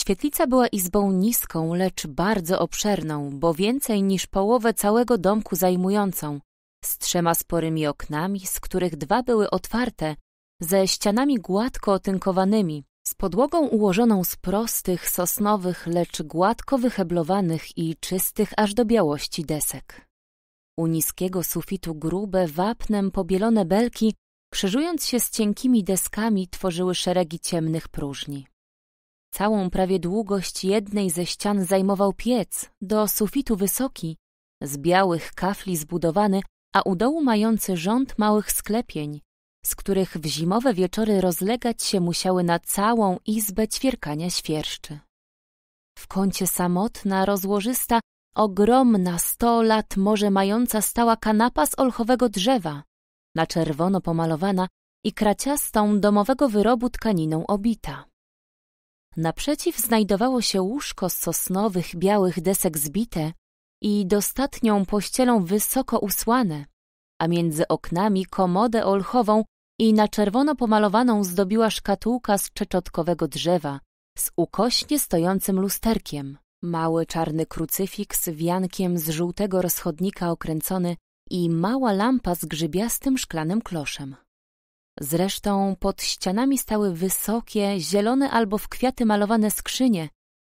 Świetlica była izbą niską, lecz bardzo obszerną, bo więcej niż połowę całego domku zajmującą, z trzema sporymi oknami, z których dwa były otwarte, ze ścianami gładko otynkowanymi, z podłogą ułożoną z prostych, sosnowych, lecz gładko wyheblowanych i czystych aż do białości desek. U niskiego sufitu grube, wapnem pobielone belki, krzyżując się z cienkimi deskami, tworzyły szeregi ciemnych próżni. Całą prawie długość jednej ze ścian zajmował piec, do sufitu wysoki, z białych kafli zbudowany, a u dołu mający rząd małych sklepień, z których w zimowe wieczory rozlegać się musiały na całą izbę ćwierkania świerszczy. W kącie samotna, rozłożysta, ogromna, sto lat może mająca stała kanapa z olchowego drzewa, na czerwono pomalowana i kraciastą domowego wyrobu tkaniną obita. Naprzeciw znajdowało się łóżko z sosnowych, białych desek zbite i dostatnią pościelą wysoko usłane, a między oknami komodę olchową i na czerwono pomalowaną zdobiła szkatułka z czeczotkowego drzewa z ukośnie stojącym lusterkiem. Mały czarny krucyfiks wiankiem z żółtego rozchodnika okręcony i mała lampa z grzybiastym szklanym kloszem. Zresztą pod ścianami stały wysokie, zielone albo w kwiaty malowane skrzynie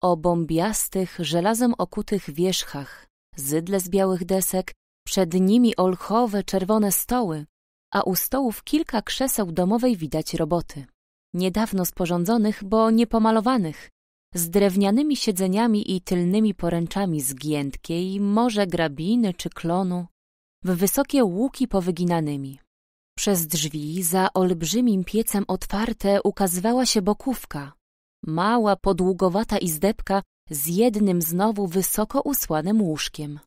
o bombiastych, żelazem okutych wierzchach, zydle z białych desek, przed nimi olchowe, czerwone stoły, a u stołów kilka krzeseł domowej widać roboty. Niedawno sporządzonych, bo niepomalowanych, z drewnianymi siedzeniami i tylnymi poręczami z giętkiej, może grabiny czy klonu, w wysokie łuki powyginanymi. Przez drzwi, za olbrzymim piecem otwarte, ukazywała się bokówka. Mała, podługowata izdebka z jednym znowu wysoko usłanym łóżkiem.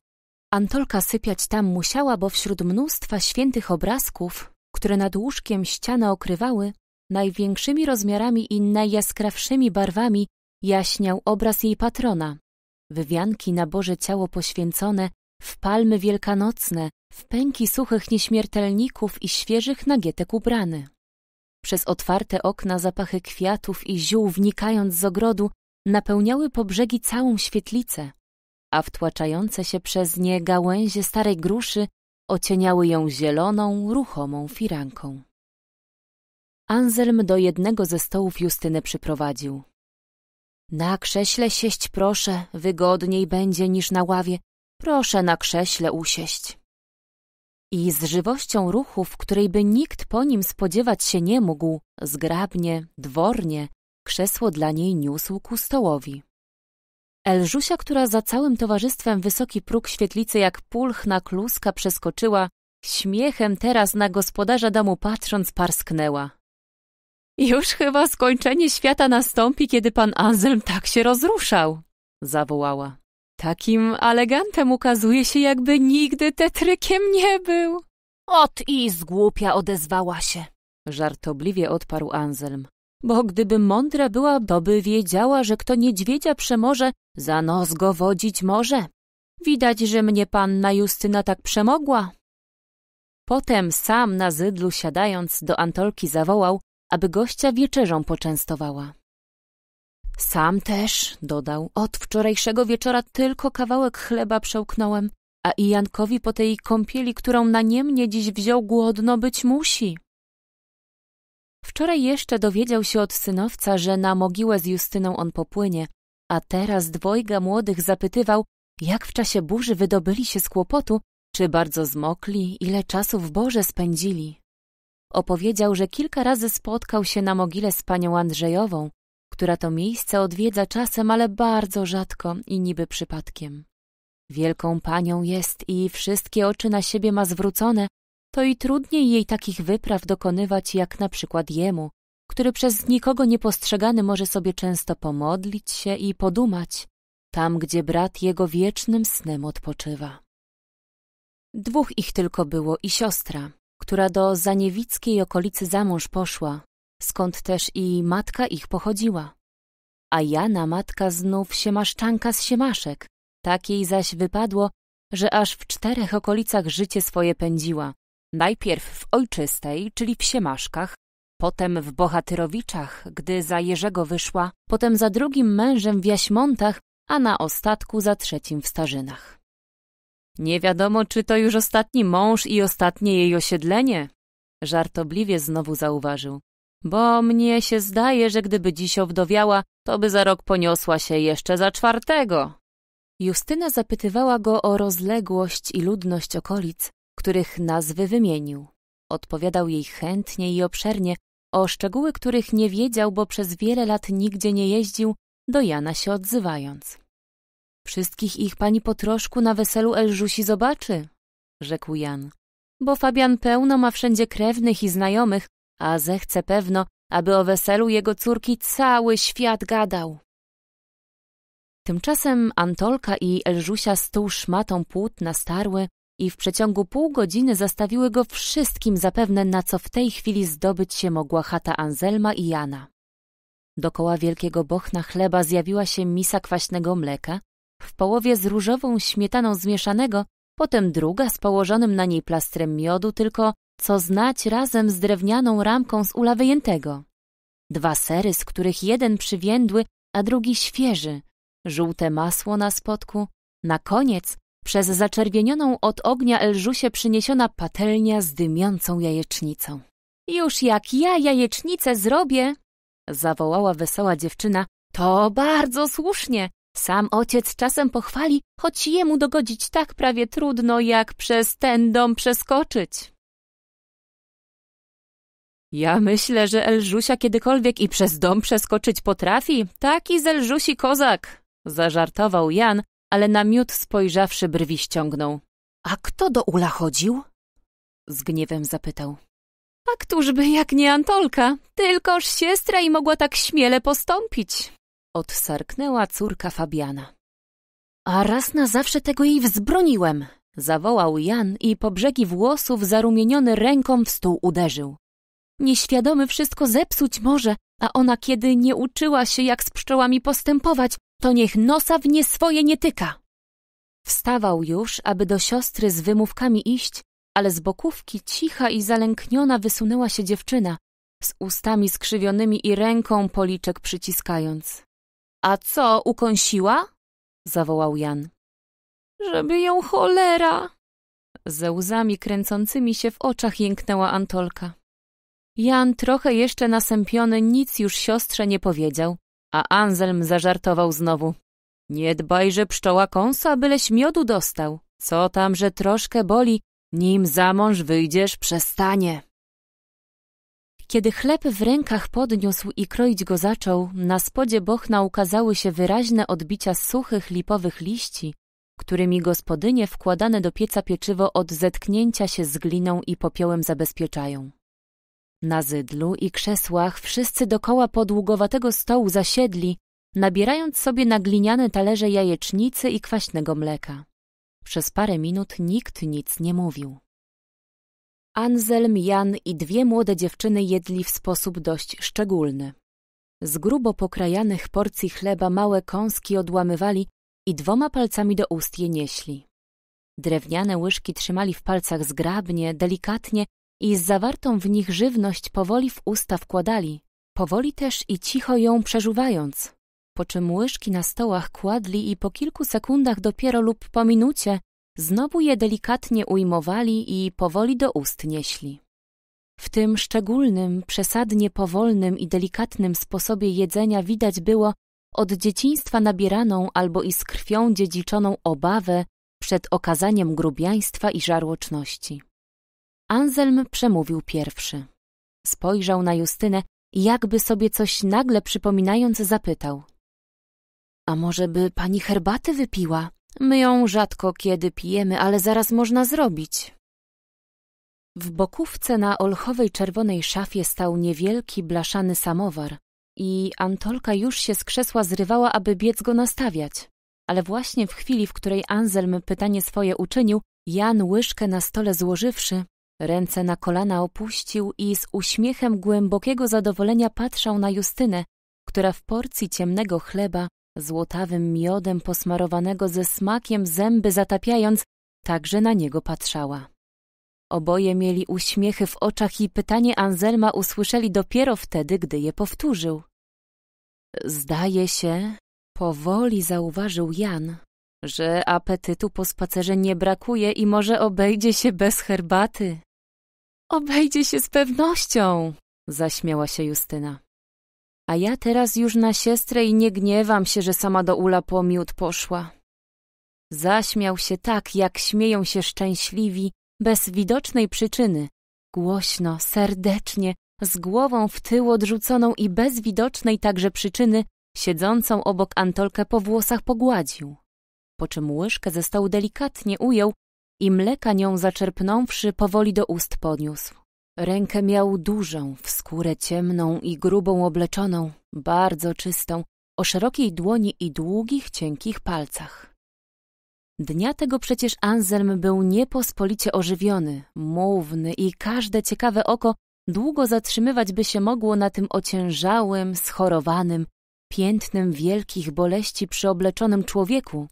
Antolka sypiać tam musiała, bo wśród mnóstwa świętych obrazków, które nad łóżkiem ściana okrywały, największymi rozmiarami i najjaskrawszymi barwami jaśniał obraz jej patrona. Wywianki na Boże ciało poświęcone, w palmy wielkanocne, w pęki suchych nieśmiertelników i świeżych nagietek ubrany. Przez otwarte okna zapachy kwiatów i ziół wnikając z ogrodu napełniały po brzegi całą świetlicę, a wtłaczające się przez nie gałęzie starej gruszy ocieniały ją zieloną, ruchomą firanką. Anselm do jednego ze stołów Justyny przyprowadził. Na krześle sieść proszę, wygodniej będzie niż na ławie. Proszę na krześle usieść i z żywością ruchów, której by nikt po nim spodziewać się nie mógł, zgrabnie, dwornie, krzesło dla niej niósł ku stołowi. Elżusia, która za całym towarzystwem wysoki próg świetlicy jak pulchna kluska przeskoczyła, śmiechem teraz na gospodarza domu patrząc parsknęła. Już chyba skończenie świata nastąpi, kiedy pan Anselm tak się rozruszał, zawołała. Takim elegantem ukazuje się, jakby nigdy tetrykiem nie był. Ot i zgłupia odezwała się. Żartobliwie odparł Anselm. Bo gdyby mądra była, to by wiedziała, że kto niedźwiedzia przemoże, za nos go wodzić może. Widać, że mnie panna Justyna tak przemogła. Potem sam na zydlu siadając do Antolki zawołał, aby gościa wieczerzą poczęstowała. Sam też, dodał, od wczorajszego wieczora tylko kawałek chleba przełknąłem, a i Jankowi po tej kąpieli, którą na niemnie dziś wziął, głodno być musi. Wczoraj jeszcze dowiedział się od synowca, że na mogiłę z Justyną on popłynie, a teraz dwojga młodych zapytywał, jak w czasie burzy wydobyli się z kłopotu, czy bardzo zmokli, ile czasu w Boże spędzili. Opowiedział, że kilka razy spotkał się na mogile z panią Andrzejową, która to miejsce odwiedza czasem, ale bardzo rzadko i niby przypadkiem. Wielką panią jest i wszystkie oczy na siebie ma zwrócone, to i trudniej jej takich wypraw dokonywać jak na przykład jemu, który przez nikogo niepostrzegany może sobie często pomodlić się i podumać, tam gdzie brat jego wiecznym snem odpoczywa. Dwóch ich tylko było i siostra, która do zaniewickiej okolicy za mąż poszła, skąd też i matka ich pochodziła. A Jana matka znów siemaszczanka z siemaszek, takiej zaś wypadło, że aż w czterech okolicach życie swoje pędziła. Najpierw w ojczystej, czyli w siemaszkach, potem w Bohatyrowiczach, gdy za Jerzego wyszła, potem za drugim mężem w Jaśmontach, a na ostatku za trzecim w Starzynach. Nie wiadomo, czy to już ostatni mąż i ostatnie jej osiedlenie, żartobliwie znowu zauważył. Bo mnie się zdaje, że gdyby dziś owdowiała, to by za rok poniosła się jeszcze za czwartego. Justyna zapytywała go o rozległość i ludność okolic, których nazwy wymienił. Odpowiadał jej chętnie i obszernie, o szczegóły których nie wiedział, bo przez wiele lat nigdzie nie jeździł, do Jana się odzywając. Wszystkich ich pani po troszku na weselu Elżusi zobaczy, rzekł Jan, bo Fabian pełno ma wszędzie krewnych i znajomych, a zechce pewno, aby o weselu jego córki cały świat gadał. Tymczasem Antolka i Elżusia stół szmatą płótna starły i w przeciągu pół godziny zastawiły go wszystkim zapewne, na co w tej chwili zdobyć się mogła chata Anzelma i Jana. Dokoła wielkiego bochna chleba zjawiła się misa kwaśnego mleka, w połowie z różową śmietaną zmieszanego, potem druga z położonym na niej plastrem miodu, tylko co znać razem z drewnianą ramką z ula wyjętego. Dwa sery, z których jeden przywiędły, a drugi świeży, żółte masło na spodku, na koniec przez zaczerwienioną od ognia Elżusie przyniesiona patelnia z dymiącą jajecznicą. Już jak ja jajecznicę zrobię, zawołała wesoła dziewczyna, to bardzo słusznie. Sam ojciec czasem pochwali, choć jemu dogodzić tak prawie trudno, jak przez ten dom przeskoczyć. Ja myślę, że Elżusia kiedykolwiek i przez dom przeskoczyć potrafi. Taki z Elżusi kozak! Zażartował Jan, ale na miód spojrzawszy brwi ściągnął. A kto do Ula chodził? Z gniewem zapytał. A któżby jak nie Antolka? Tylkoż siestra i mogła tak śmiele postąpić. Odsarknęła córka Fabiana. A raz na zawsze tego jej wzbroniłem. Zawołał Jan i po brzegi włosów zarumieniony ręką w stół uderzył. Nieświadomy wszystko zepsuć może, a ona kiedy nie uczyła się, jak z pszczołami postępować, to niech nosa w nie swoje nie tyka. Wstawał już, aby do siostry z wymówkami iść, ale z bokówki cicha i zalękniona wysunęła się dziewczyna, z ustami skrzywionymi i ręką policzek przyciskając. A co, ukąsiła? zawołał Jan. Żeby ją cholera! Ze łzami kręcącymi się w oczach jęknęła Antolka. Jan, trochę jeszcze nasępiony, nic już siostrze nie powiedział, a Anselm zażartował znowu. Nie dbaj, że pszczoła kąsa, byleś miodu dostał. Co tam, że troszkę boli, nim za mąż wyjdziesz, przestanie. Kiedy chleb w rękach podniósł i kroić go zaczął, na spodzie bochna ukazały się wyraźne odbicia suchych lipowych liści, którymi gospodynie wkładane do pieca pieczywo od zetknięcia się z gliną i popiołem zabezpieczają. Na zydlu i krzesłach wszyscy dokoła podługowatego stołu zasiedli, nabierając sobie na gliniane talerze jajecznicy i kwaśnego mleka. Przez parę minut nikt nic nie mówił. Anselm, Jan i dwie młode dziewczyny jedli w sposób dość szczególny. Z grubo pokrajanych porcji chleba małe kąski odłamywali i dwoma palcami do ust je nieśli. Drewniane łyżki trzymali w palcach zgrabnie, delikatnie i zawartą w nich żywność powoli w usta wkładali, powoli też i cicho ją przeżuwając, po czym łyżki na stołach kładli i po kilku sekundach dopiero lub po minucie znowu je delikatnie ujmowali i powoli do ust nieśli. W tym szczególnym, przesadnie powolnym i delikatnym sposobie jedzenia widać było od dzieciństwa nabieraną albo i z krwią dziedziczoną obawę przed okazaniem grubiaństwa i żarłoczności. Anselm przemówił pierwszy. Spojrzał na Justynę i jakby sobie coś nagle przypominając zapytał. A może by pani herbaty wypiła? My ją rzadko kiedy pijemy, ale zaraz można zrobić. W bokówce na olchowej czerwonej szafie stał niewielki blaszany samowar i Antolka już się z krzesła zrywała, aby biec go nastawiać. Ale właśnie w chwili, w której Anselm pytanie swoje uczynił, Jan łyżkę na stole złożywszy, Ręce na kolana opuścił i z uśmiechem głębokiego zadowolenia patrzał na Justynę, która w porcji ciemnego chleba, złotawym miodem posmarowanego ze smakiem zęby zatapiając, także na niego patrzała. Oboje mieli uśmiechy w oczach i pytanie Anzelma usłyszeli dopiero wtedy, gdy je powtórzył. Zdaje się, powoli zauważył Jan, że apetytu po spacerze nie brakuje i może obejdzie się bez herbaty. Obejdzie się z pewnością, zaśmiała się Justyna. A ja teraz już na siostrę i nie gniewam się, że sama do ula po miód poszła. Zaśmiał się tak, jak śmieją się szczęśliwi, bez widocznej przyczyny. Głośno, serdecznie, z głową w tył odrzuconą i bez widocznej także przyczyny, siedzącą obok Antolkę po włosach pogładził po czym łyżkę ze stołu delikatnie ujął i mleka nią zaczerpnąwszy powoli do ust podniósł. Rękę miał dużą, w skórę ciemną i grubą obleczoną, bardzo czystą, o szerokiej dłoni i długich, cienkich palcach. Dnia tego przecież Anselm był niepospolicie ożywiony, mówny i każde ciekawe oko długo zatrzymywać by się mogło na tym ociężałym, schorowanym, piętnym wielkich boleści przyobleczonym człowieku,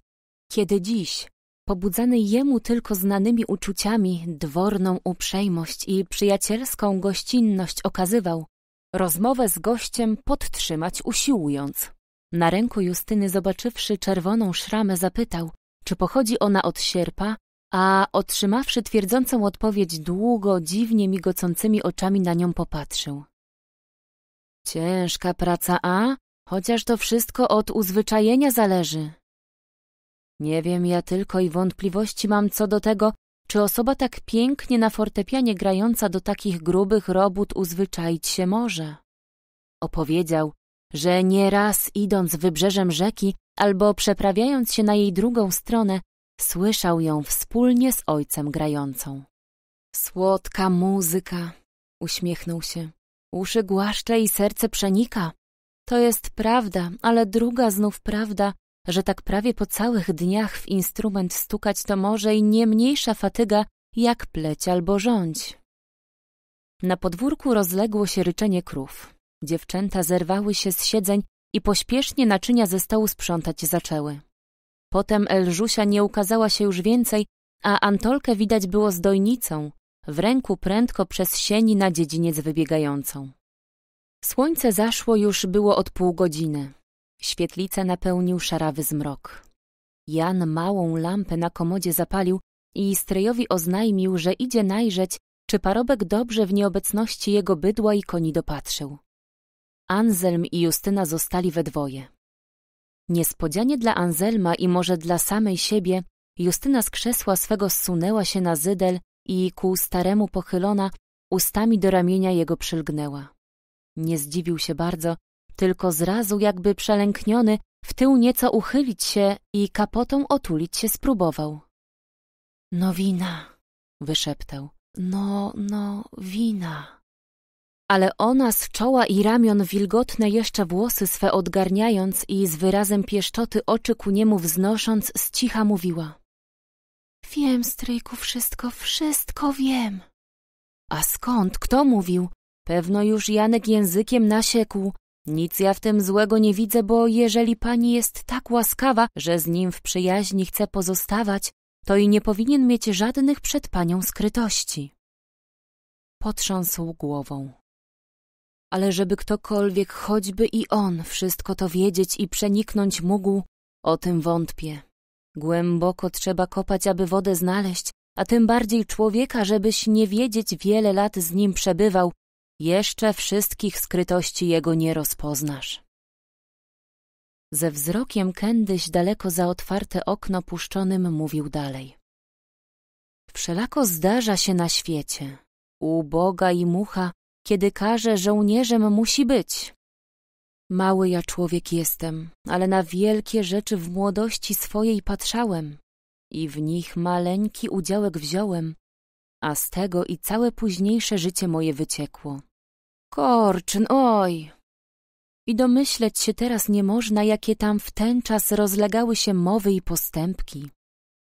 kiedy dziś, pobudzany jemu tylko znanymi uczuciami, dworną uprzejmość i przyjacielską gościnność okazywał, rozmowę z gościem podtrzymać usiłując. Na ręku Justyny zobaczywszy czerwoną szramę zapytał, czy pochodzi ona od sierpa, a otrzymawszy twierdzącą odpowiedź długo, dziwnie migocącymi oczami na nią popatrzył. Ciężka praca, a? Chociaż to wszystko od uzwyczajenia zależy. Nie wiem ja tylko i wątpliwości mam co do tego, czy osoba tak pięknie na fortepianie grająca do takich grubych robót uzwyczaić się może. Opowiedział, że nieraz idąc wybrzeżem rzeki albo przeprawiając się na jej drugą stronę, słyszał ją wspólnie z ojcem grającą. Słodka muzyka, uśmiechnął się. Uszy głaszcze i serce przenika. To jest prawda, ale druga znów prawda, że tak prawie po całych dniach w instrument stukać to może i nie mniejsza fatyga jak pleć albo rządź. Na podwórku rozległo się ryczenie krów. Dziewczęta zerwały się z siedzeń i pośpiesznie naczynia ze stołu sprzątać zaczęły. Potem Elżusia nie ukazała się już więcej, a Antolkę widać było z dojnicą, w ręku prędko przez sieni na dziedziniec wybiegającą. Słońce zaszło już było od pół godziny. Świetlicę napełnił szarawy zmrok. Jan małą lampę na komodzie zapalił i stryjowi oznajmił, że idzie najrzeć, czy parobek dobrze w nieobecności jego bydła i koni dopatrzył. Anselm i Justyna zostali we dwoje. Niespodzianie dla Anselma i może dla samej siebie, Justyna z krzesła swego zsunęła się na zydel i ku staremu pochylona, ustami do ramienia jego przylgnęła. Nie zdziwił się bardzo, tylko zrazu jakby przelękniony, w tył nieco uchylić się i kapotą otulić się spróbował. No wina, wyszeptał. No, no, wina. Ale ona z czoła i ramion wilgotne jeszcze włosy swe odgarniając i z wyrazem pieszczoty oczy ku niemu wznosząc, z cicha mówiła. Wiem, stryjku, wszystko, wszystko wiem. A skąd, kto mówił? Pewno już Janek językiem nasiekł, nic ja w tym złego nie widzę, bo jeżeli pani jest tak łaskawa, że z nim w przyjaźni chce pozostawać, to i nie powinien mieć żadnych przed panią skrytości. Potrząsł głową. Ale żeby ktokolwiek, choćby i on, wszystko to wiedzieć i przeniknąć mógł, o tym wątpię. Głęboko trzeba kopać, aby wodę znaleźć, a tym bardziej człowieka, żebyś nie wiedzieć wiele lat z nim przebywał jeszcze wszystkich skrytości jego nie rozpoznasz. Ze wzrokiem kędyś daleko za otwarte okno puszczonym mówił dalej. Wszelako zdarza się na świecie, u Boga i mucha, kiedy każe żołnierzem musi być. Mały ja człowiek jestem, ale na wielkie rzeczy w młodości swojej patrzałem i w nich maleńki udziałek wziąłem, a z tego i całe późniejsze życie moje wyciekło. Korczyn, oj! I domyśleć się teraz nie można, jakie tam w ten czas rozlegały się mowy i postępki.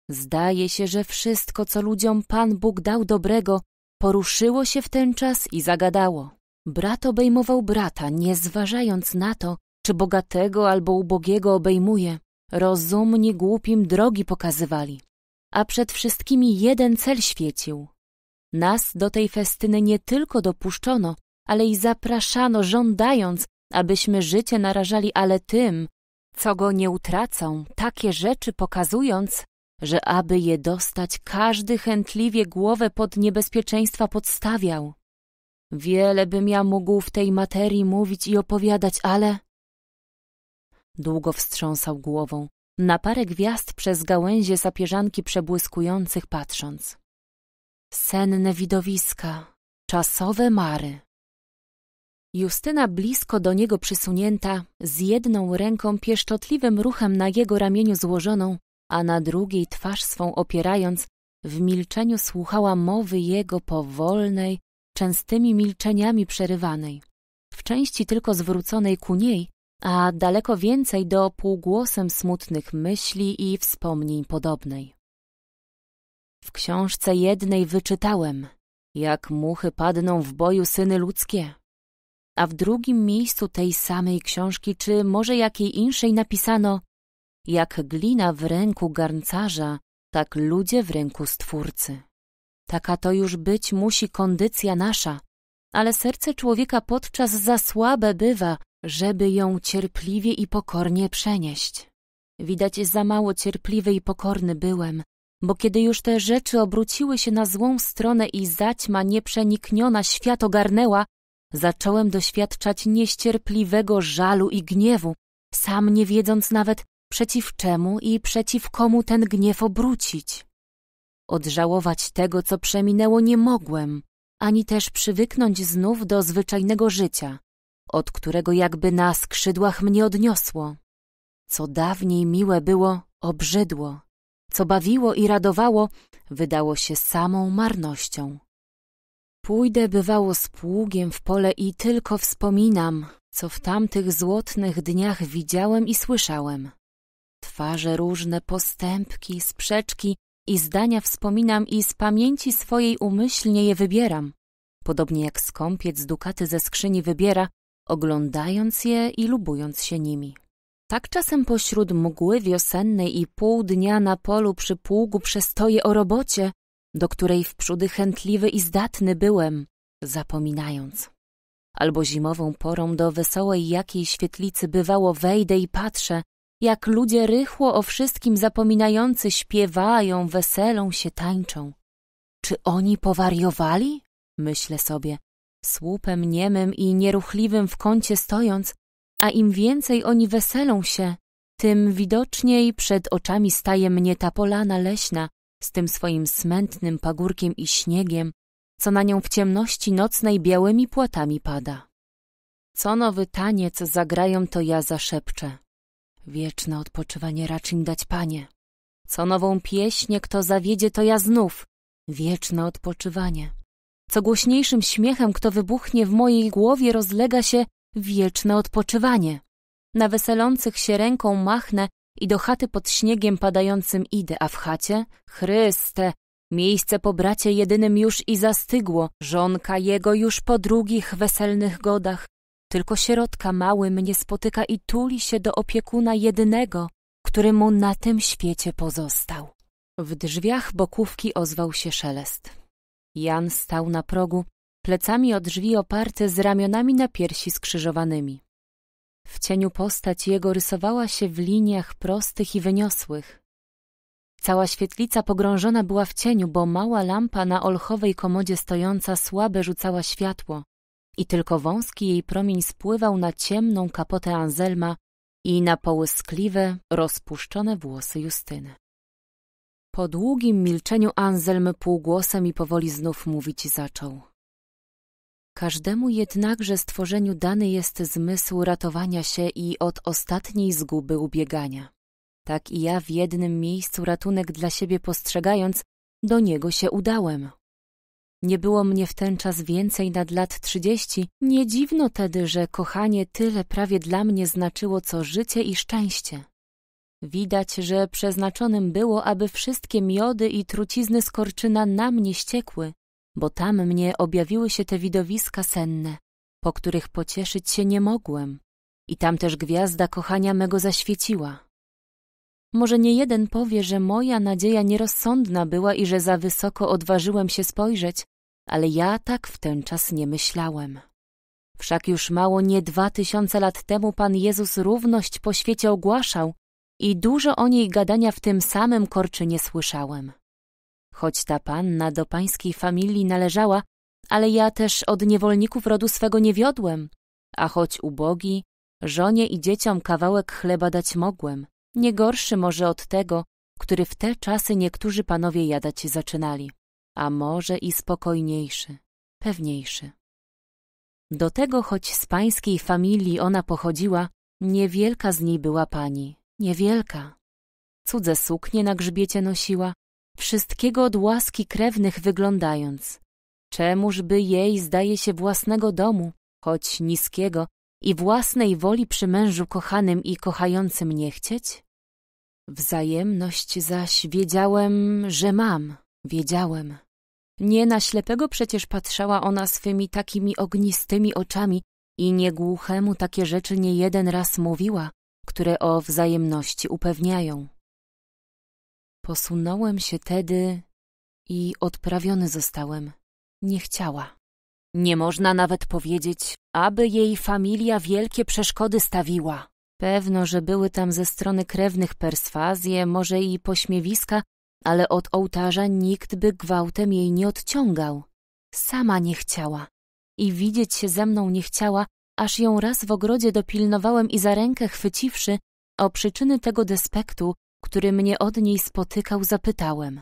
Zdaje się, że wszystko, co ludziom Pan Bóg dał dobrego, poruszyło się w ten czas i zagadało. Brat obejmował brata, nie zważając na to, czy bogatego albo ubogiego obejmuje. Rozumni głupim drogi pokazywali, a przed wszystkimi jeden cel świecił. Nas do tej festyny nie tylko dopuszczono, ale i zapraszano, żądając, abyśmy życie narażali, ale tym, co go nie utracą, takie rzeczy pokazując, że aby je dostać, każdy chętliwie głowę pod niebezpieczeństwa podstawiał. Wiele bym ja mógł w tej materii mówić i opowiadać, ale... Długo wstrząsał głową, na parę gwiazd przez gałęzie sapieżanki przebłyskujących patrząc. Senne widowiska, czasowe mary. Justyna blisko do niego przysunięta, z jedną ręką pieszczotliwym ruchem na jego ramieniu złożoną, a na drugiej twarz swą opierając, w milczeniu słuchała mowy jego powolnej, częstymi milczeniami przerywanej, w części tylko zwróconej ku niej, a daleko więcej do półgłosem smutnych myśli i wspomnień podobnej. W książce jednej wyczytałem, jak muchy padną w boju syny ludzkie, a w drugim miejscu tej samej książki, czy może jakiej inszej napisano Jak glina w ręku garncarza, tak ludzie w ręku Stwórcy. Taka to już być musi kondycja nasza, ale serce człowieka podczas za słabe bywa, żeby ją cierpliwie i pokornie przenieść. Widać za mało cierpliwy i pokorny byłem, bo kiedy już te rzeczy obróciły się na złą stronę i zaćma nieprzenikniona świat ogarnęła, Zacząłem doświadczać nieścierpliwego żalu i gniewu, sam nie wiedząc nawet przeciw czemu i przeciw komu ten gniew obrócić. Odżałować tego, co przeminęło, nie mogłem, ani też przywyknąć znów do zwyczajnego życia, od którego jakby na skrzydłach mnie odniosło. Co dawniej miłe było, obrzydło. Co bawiło i radowało, wydało się samą marnością. Pójdę bywało z pługiem w pole i tylko wspominam, co w tamtych złotnych dniach widziałem i słyszałem. Twarze różne, postępki, sprzeczki i zdania wspominam i z pamięci swojej umyślnie je wybieram, podobnie jak skąpiec dukaty ze skrzyni wybiera, oglądając je i lubując się nimi. Tak czasem pośród mgły wiosennej i pół dnia na polu przy pługu przestoję o robocie, do której wprzódy chętliwy i zdatny byłem, zapominając. Albo zimową porą do wesołej jakiej świetlicy bywało wejdę i patrzę, jak ludzie rychło o wszystkim zapominający śpiewają, weselą się, tańczą. Czy oni powariowali? Myślę sobie, słupem niemym i nieruchliwym w kącie stojąc, a im więcej oni weselą się, tym widoczniej przed oczami staje mnie ta polana leśna, z tym swoim smętnym pagórkiem i śniegiem, co na nią w ciemności nocnej białymi płatami pada. Co nowy taniec zagrają, to ja zaszepczę. Wieczne odpoczywanie racz im dać, panie. Co nową pieśnię kto zawiedzie, to ja znów. Wieczne odpoczywanie. Co głośniejszym śmiechem kto wybuchnie w mojej głowie, rozlega się wieczne odpoczywanie. Na weselących się ręką machnę, i do chaty pod śniegiem padającym idę, a w chacie? Chryste! Miejsce po bracie jedynym już i zastygło, żonka jego już po drugich weselnych godach. Tylko sierotka mały mnie spotyka i tuli się do opiekuna jedynego, który mu na tym świecie pozostał. W drzwiach bokówki ozwał się szelest. Jan stał na progu, plecami od drzwi oparte z ramionami na piersi skrzyżowanymi. W cieniu postać jego rysowała się w liniach prostych i wyniosłych. Cała świetlica pogrążona była w cieniu, bo mała lampa na olchowej komodzie stojąca słabe rzucała światło i tylko wąski jej promień spływał na ciemną kapotę Anzelma i na połyskliwe, rozpuszczone włosy Justyny. Po długim milczeniu Anzelm półgłosem i powoli znów mówić zaczął. Każdemu jednakże stworzeniu dany jest zmysł ratowania się i od ostatniej zguby ubiegania. Tak i ja w jednym miejscu ratunek dla siebie postrzegając, do niego się udałem. Nie było mnie w ten czas więcej nad lat trzydzieści, nie dziwno tedy, że kochanie tyle prawie dla mnie znaczyło co życie i szczęście. Widać, że przeznaczonym było, aby wszystkie miody i trucizny skorczyna na mnie ściekły, bo tam mnie objawiły się te widowiska senne, po których pocieszyć się nie mogłem, i tam też gwiazda kochania mego zaświeciła. Może nie jeden powie, że moja nadzieja nierozsądna była i że za wysoko odważyłem się spojrzeć, ale ja tak w ten czas nie myślałem. Wszak już mało nie dwa tysiące lat temu Pan Jezus równość po świecie ogłaszał i dużo o niej gadania w tym samym korczy nie słyszałem choć ta panna do pańskiej familii należała, ale ja też od niewolników rodu swego nie wiodłem, a choć ubogi, żonie i dzieciom kawałek chleba dać mogłem, nie gorszy może od tego, który w te czasy niektórzy panowie jadać zaczynali, a może i spokojniejszy, pewniejszy. Do tego, choć z pańskiej familii ona pochodziła, niewielka z niej była pani, niewielka. Cudze suknie na grzbiecie nosiła, wszystkiego od łaski krewnych wyglądając. Czemużby jej zdaje się własnego domu, choć niskiego, i własnej woli przy mężu kochanym i kochającym nie chcieć? Wzajemność zaś wiedziałem, że mam, wiedziałem. Nie na ślepego przecież patrzała ona swymi takimi ognistymi oczami i niegłuchemu takie rzeczy nie jeden raz mówiła, które o wzajemności upewniają. Posunąłem się tedy i odprawiony zostałem. Nie chciała. Nie można nawet powiedzieć, aby jej familia wielkie przeszkody stawiła. Pewno, że były tam ze strony krewnych perswazje, może i pośmiewiska, ale od ołtarza nikt by gwałtem jej nie odciągał. Sama nie chciała. I widzieć się ze mną nie chciała, aż ją raz w ogrodzie dopilnowałem i za rękę chwyciwszy, o przyczyny tego despektu który mnie od niej spotykał, zapytałem.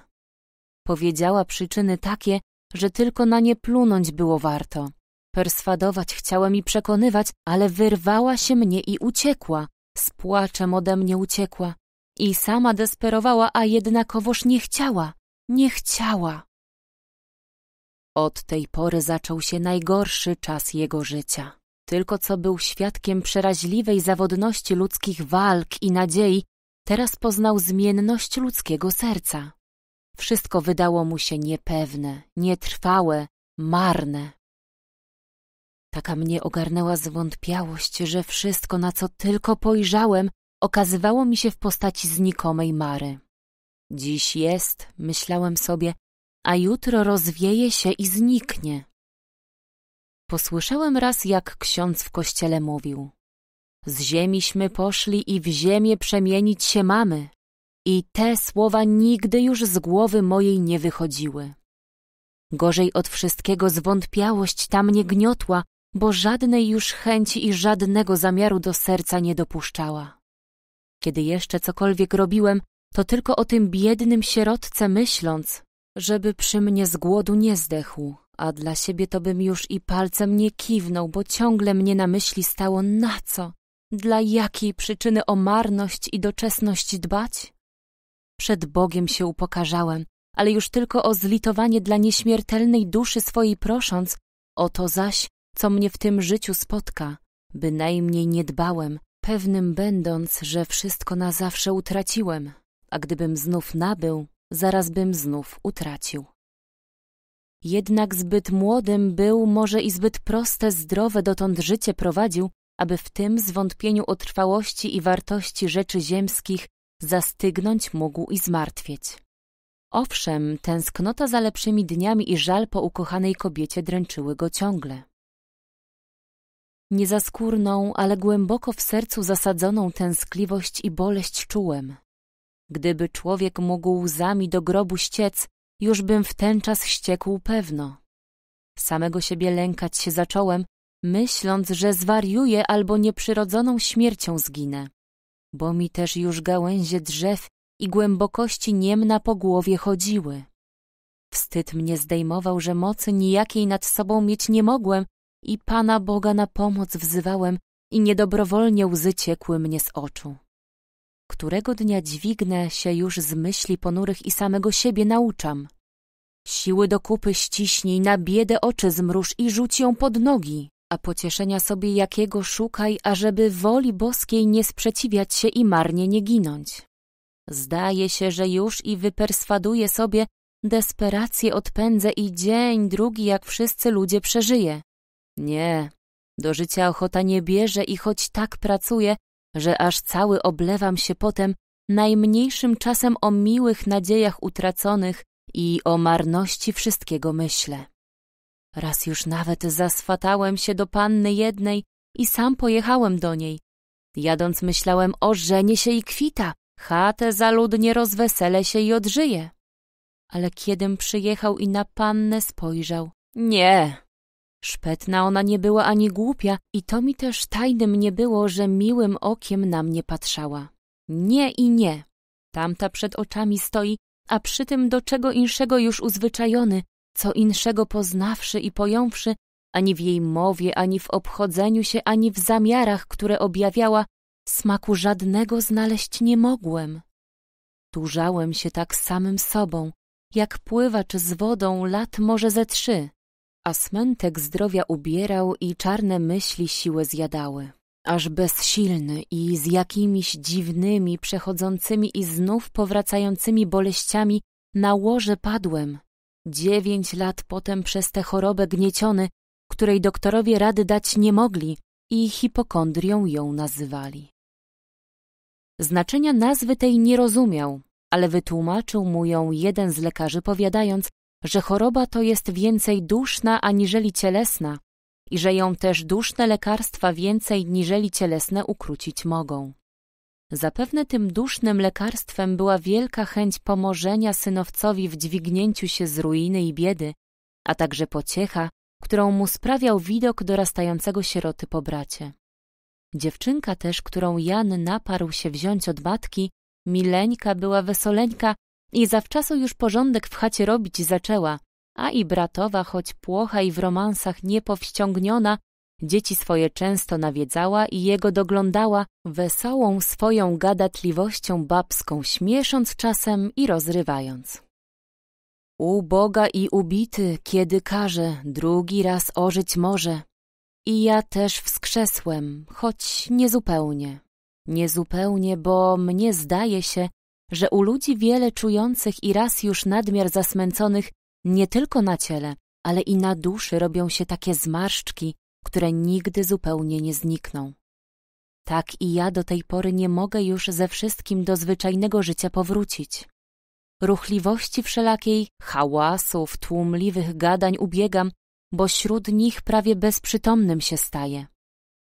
Powiedziała przyczyny takie, że tylko na nie plunąć było warto. Perswadować chciałem i przekonywać, ale wyrwała się mnie i uciekła. Z płaczem ode mnie uciekła. I sama desperowała, a jednakowoż nie chciała. Nie chciała. Od tej pory zaczął się najgorszy czas jego życia. Tylko co był świadkiem przeraźliwej zawodności ludzkich walk i nadziei, Teraz poznał zmienność ludzkiego serca. Wszystko wydało mu się niepewne, nietrwałe, marne. Taka mnie ogarnęła zwątpiałość, że wszystko, na co tylko pojrzałem, okazywało mi się w postaci znikomej mary. Dziś jest, myślałem sobie, a jutro rozwieje się i zniknie. Posłyszałem raz, jak ksiądz w kościele mówił. Z ziemiśmy poszli i w ziemię przemienić się mamy. I te słowa nigdy już z głowy mojej nie wychodziły. Gorzej od wszystkiego zwątpiałość ta mnie gniotła, bo żadnej już chęci i żadnego zamiaru do serca nie dopuszczała. Kiedy jeszcze cokolwiek robiłem, to tylko o tym biednym sierotce myśląc, żeby przy mnie z głodu nie zdechł, a dla siebie to bym już i palcem nie kiwnął, bo ciągle mnie na myśli stało na co, dla jakiej przyczyny o marność i doczesność dbać? Przed Bogiem się upokarzałem, ale już tylko o zlitowanie dla nieśmiertelnej duszy swojej prosząc, o to zaś, co mnie w tym życiu spotka, bynajmniej nie dbałem, pewnym będąc, że wszystko na zawsze utraciłem, a gdybym znów nabył, zaraz bym znów utracił. Jednak zbyt młodym był, może i zbyt proste, zdrowe dotąd życie prowadził, aby w tym zwątpieniu o trwałości i wartości rzeczy ziemskich zastygnąć mógł i zmartwieć. Owszem, tęsknota za lepszymi dniami i żal po ukochanej kobiecie dręczyły go ciągle. Niezaskórną, ale głęboko w sercu zasadzoną tęskliwość i boleść czułem. Gdyby człowiek mógł łzami do grobu ściec, już bym w ten czas ściekł pewno. Samego siebie lękać się zacząłem, myśląc, że zwariuję albo nieprzyrodzoną śmiercią zginę, bo mi też już gałęzie drzew i głębokości niemna po głowie chodziły. Wstyd mnie zdejmował, że mocy nijakiej nad sobą mieć nie mogłem i Pana Boga na pomoc wzywałem i niedobrowolnie łzy ciekły mnie z oczu. Którego dnia dźwignę się już z myśli ponurych i samego siebie nauczam. Siły do kupy ściśnij, na biedę oczy zmruż i rzuć ją pod nogi a pocieszenia sobie jakiego szukaj, ażeby woli boskiej nie sprzeciwiać się i marnie nie ginąć. Zdaje się, że już i wyperswaduje sobie, desperację odpędzę i dzień drugi jak wszyscy ludzie przeżyję. Nie, do życia ochota nie bierze i choć tak pracuję, że aż cały oblewam się potem, najmniejszym czasem o miłych nadziejach utraconych i o marności wszystkiego myślę. Raz już nawet zaswatałem się do panny jednej i sam pojechałem do niej. Jadąc myślałem o żenie się i kwita, chatę zaludnie rozwesele się i odżyje. Ale kiedym przyjechał i na pannę spojrzał. Nie! Szpetna ona nie była ani głupia i to mi też tajnym nie było, że miłym okiem na mnie patrzała. Nie i nie. Tamta przed oczami stoi, a przy tym do czego inszego już uzwyczajony, co inszego poznawszy i pojąwszy, ani w jej mowie, ani w obchodzeniu się, ani w zamiarach, które objawiała, smaku żadnego znaleźć nie mogłem. Tużałem się tak samym sobą, jak pływacz z wodą lat może ze trzy, a smętek zdrowia ubierał i czarne myśli siłę zjadały. Aż bezsilny i z jakimiś dziwnymi, przechodzącymi i znów powracającymi boleściami na łoże padłem Dziewięć lat potem przez tę chorobę gnieciony, której doktorowie rady dać nie mogli i hipokondrią ją nazywali. Znaczenia nazwy tej nie rozumiał, ale wytłumaczył mu ją jeden z lekarzy powiadając, że choroba to jest więcej duszna aniżeli cielesna i że ją też duszne lekarstwa więcej niżeli cielesne ukrócić mogą. Zapewne tym dusznym lekarstwem była wielka chęć pomożenia synowcowi w dźwignięciu się z ruiny i biedy, a także pociecha, którą mu sprawiał widok dorastającego sieroty po bracie. Dziewczynka też, którą Jan naparł się wziąć od matki, mileńka była wesoleńka i zawczasu już porządek w chacie robić zaczęła, a i bratowa, choć płocha i w romansach niepowściągniona, Dzieci swoje często nawiedzała i jego doglądała wesołą swoją gadatliwością babską, śmiesząc czasem i rozrywając. Uboga i ubity, kiedy każe, drugi raz ożyć może. I ja też wskrzesłem, choć niezupełnie. Niezupełnie, bo mnie zdaje się, że u ludzi wiele czujących i raz już nadmiar zasmęconych nie tylko na ciele, ale i na duszy robią się takie zmarszczki, które nigdy zupełnie nie znikną. Tak i ja do tej pory nie mogę już ze wszystkim do zwyczajnego życia powrócić. Ruchliwości wszelakiej, hałasów, tłumliwych gadań ubiegam, bo śród nich prawie bezprzytomnym się staje.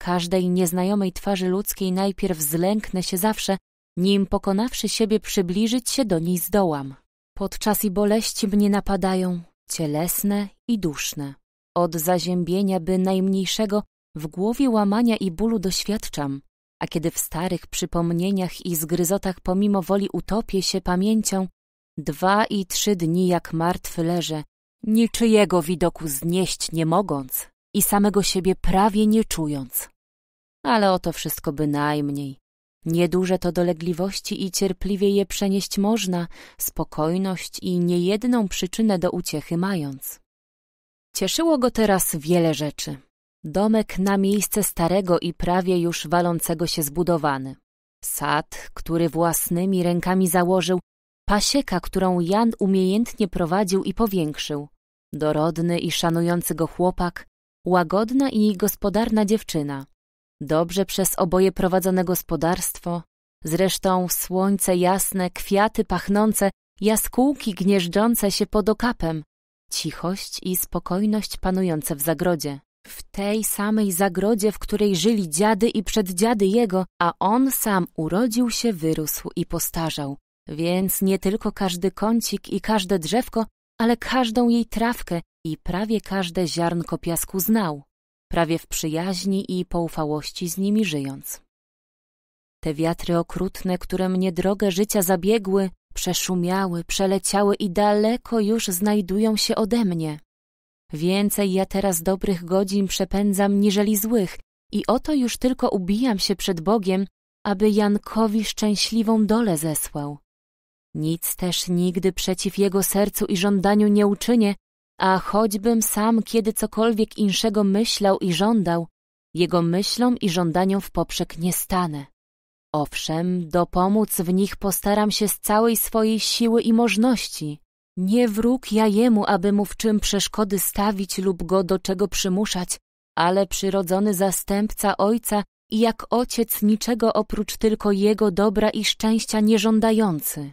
Każdej nieznajomej twarzy ludzkiej najpierw zlęknę się zawsze, nim pokonawszy siebie przybliżyć się do niej zdołam. Podczas i boleści mnie napadają, cielesne i duszne. Od zaziębienia by najmniejszego w głowie łamania i bólu doświadczam, a kiedy w starych przypomnieniach i zgryzotach pomimo woli utopię się pamięcią, dwa i trzy dni jak martwy leżę, niczyjego widoku znieść nie mogąc i samego siebie prawie nie czując. Ale o to wszystko bynajmniej. Nieduże to dolegliwości i cierpliwie je przenieść można, spokojność i niejedną przyczynę do uciechy mając. Cieszyło go teraz wiele rzeczy. Domek na miejsce starego i prawie już walącego się zbudowany. Sad, który własnymi rękami założył, pasieka, którą Jan umiejętnie prowadził i powiększył. Dorodny i szanujący go chłopak, łagodna i gospodarna dziewczyna. Dobrze przez oboje prowadzone gospodarstwo, zresztą słońce jasne, kwiaty pachnące, jaskółki gnieżdżące się pod okapem, Cichość i spokojność panujące w zagrodzie. W tej samej zagrodzie, w której żyli dziady i przeddziady jego, a on sam urodził się, wyrósł i postarzał. Więc nie tylko każdy kącik i każde drzewko, ale każdą jej trawkę i prawie każde ziarnko piasku znał, prawie w przyjaźni i poufałości z nimi żyjąc. Te wiatry okrutne, które mnie drogę życia zabiegły, Przeszumiały, przeleciały i daleko już znajdują się ode mnie. Więcej ja teraz dobrych godzin przepędzam niżeli złych i oto już tylko ubijam się przed Bogiem, aby Jankowi szczęśliwą dolę zesłał. Nic też nigdy przeciw jego sercu i żądaniu nie uczynię, a choćbym sam kiedy cokolwiek inszego myślał i żądał, jego myślom i żądaniom w poprzek nie stanę. Owszem, dopomóc w nich postaram się z całej swojej siły i możności. Nie wróg ja jemu, aby mu w czym przeszkody stawić lub go do czego przymuszać, ale przyrodzony zastępca ojca i jak ojciec niczego oprócz tylko jego dobra i szczęścia nie żądający.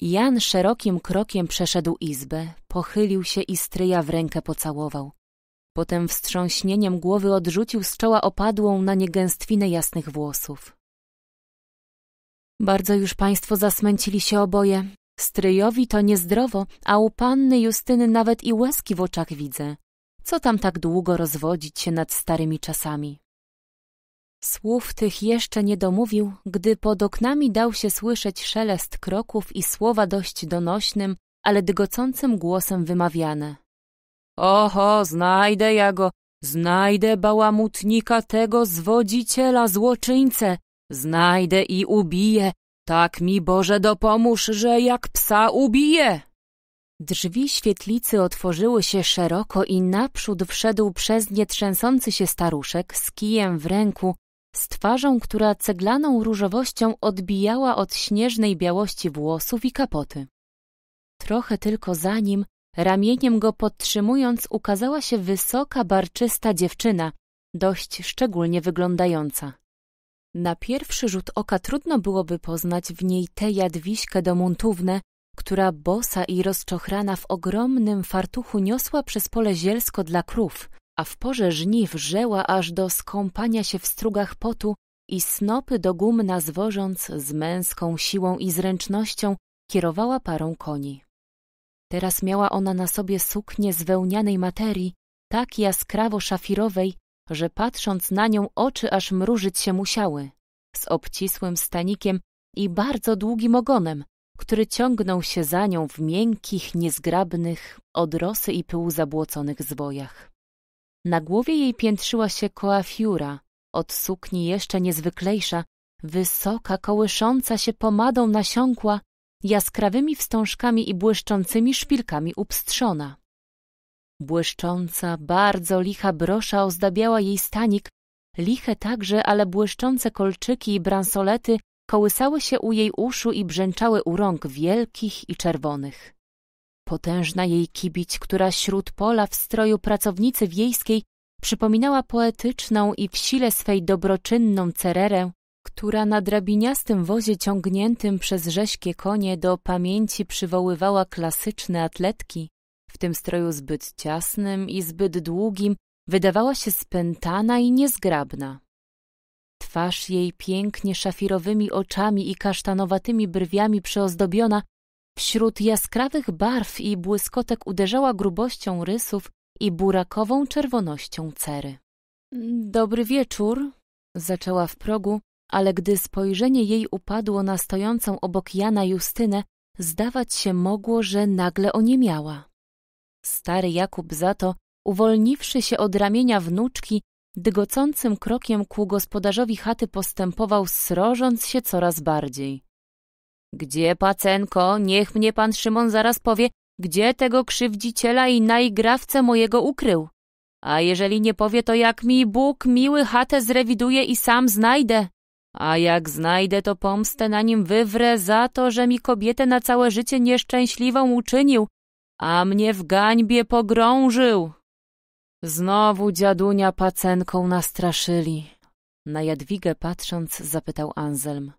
Jan szerokim krokiem przeszedł izbę, pochylił się i stryja w rękę pocałował. Potem wstrząśnieniem głowy odrzucił z czoła opadłą na nie gęstwinę jasnych włosów. Bardzo już państwo zasmęcili się oboje. Stryjowi to niezdrowo, a u panny Justyny nawet i łezki w oczach widzę. Co tam tak długo rozwodzić się nad starymi czasami? Słów tych jeszcze nie domówił, gdy pod oknami dał się słyszeć szelest kroków i słowa dość donośnym, ale dygocącym głosem wymawiane. Oho, znajdę ja go, znajdę bałamutnika tego zwodziciela złoczyńcę, znajdę i ubiję, tak mi Boże dopomóż, że jak psa ubiję. Drzwi świetlicy otworzyły się szeroko i naprzód wszedł przez nie trzęsący się staruszek z kijem w ręku, z twarzą, która ceglaną różowością odbijała od śnieżnej białości włosów i kapoty. Trochę tylko za nim Ramieniem go podtrzymując ukazała się wysoka, barczysta dziewczyna, dość szczególnie wyglądająca. Na pierwszy rzut oka trudno byłoby poznać w niej tę Jadwiśkę domuntówne, która bosa i rozczochrana w ogromnym fartuchu niosła przez pole zielsko dla krów, a w porze żniw żeła aż do skąpania się w strugach potu i snopy do gumna zwożąc z męską siłą i zręcznością kierowała parą koni. Teraz miała ona na sobie suknię z wełnianej materii, tak jaskrawo szafirowej, że patrząc na nią oczy aż mrużyć się musiały, z obcisłym stanikiem i bardzo długim ogonem, który ciągnął się za nią w miękkich, niezgrabnych, od rosy i pyłu zabłoconych zwojach. Na głowie jej piętrzyła się koafiura, od sukni jeszcze niezwyklejsza, wysoka, kołysząca się pomadą nasiąkła, jaskrawymi wstążkami i błyszczącymi szpilkami upstrzona. Błyszcząca, bardzo licha brosza ozdabiała jej stanik, liche także, ale błyszczące kolczyki i bransolety kołysały się u jej uszu i brzęczały u rąk wielkich i czerwonych. Potężna jej kibić, która śród pola w stroju pracownicy wiejskiej przypominała poetyczną i w sile swej dobroczynną cererę, która na drabiniastym wozie ciągniętym przez rześkie konie do pamięci przywoływała klasyczne atletki, w tym stroju zbyt ciasnym i zbyt długim wydawała się spętana i niezgrabna. Twarz jej pięknie szafirowymi oczami i kasztanowatymi brwiami przeozdobiona, wśród jaskrawych barw i błyskotek uderzała grubością rysów i burakową czerwonością cery. Dobry wieczór, zaczęła w progu, ale gdy spojrzenie jej upadło na stojącą obok Jana Justynę, zdawać się mogło, że nagle oniemiała. Stary Jakub za to, uwolniwszy się od ramienia wnuczki, dygocącym krokiem ku gospodarzowi chaty postępował, srożąc się coraz bardziej. Gdzie, pacenko, niech mnie pan Szymon zaraz powie, gdzie tego krzywdziciela i najgrawce mojego ukrył? A jeżeli nie powie, to jak mi Bóg miły chatę zrewiduje i sam znajdę. A jak znajdę, to pomstę na nim wywrę za to, że mi kobietę na całe życie nieszczęśliwą uczynił, a mnie w gańbie pogrążył. Znowu dziadunia pacenką nastraszyli. Na Jadwigę patrząc zapytał Anselm.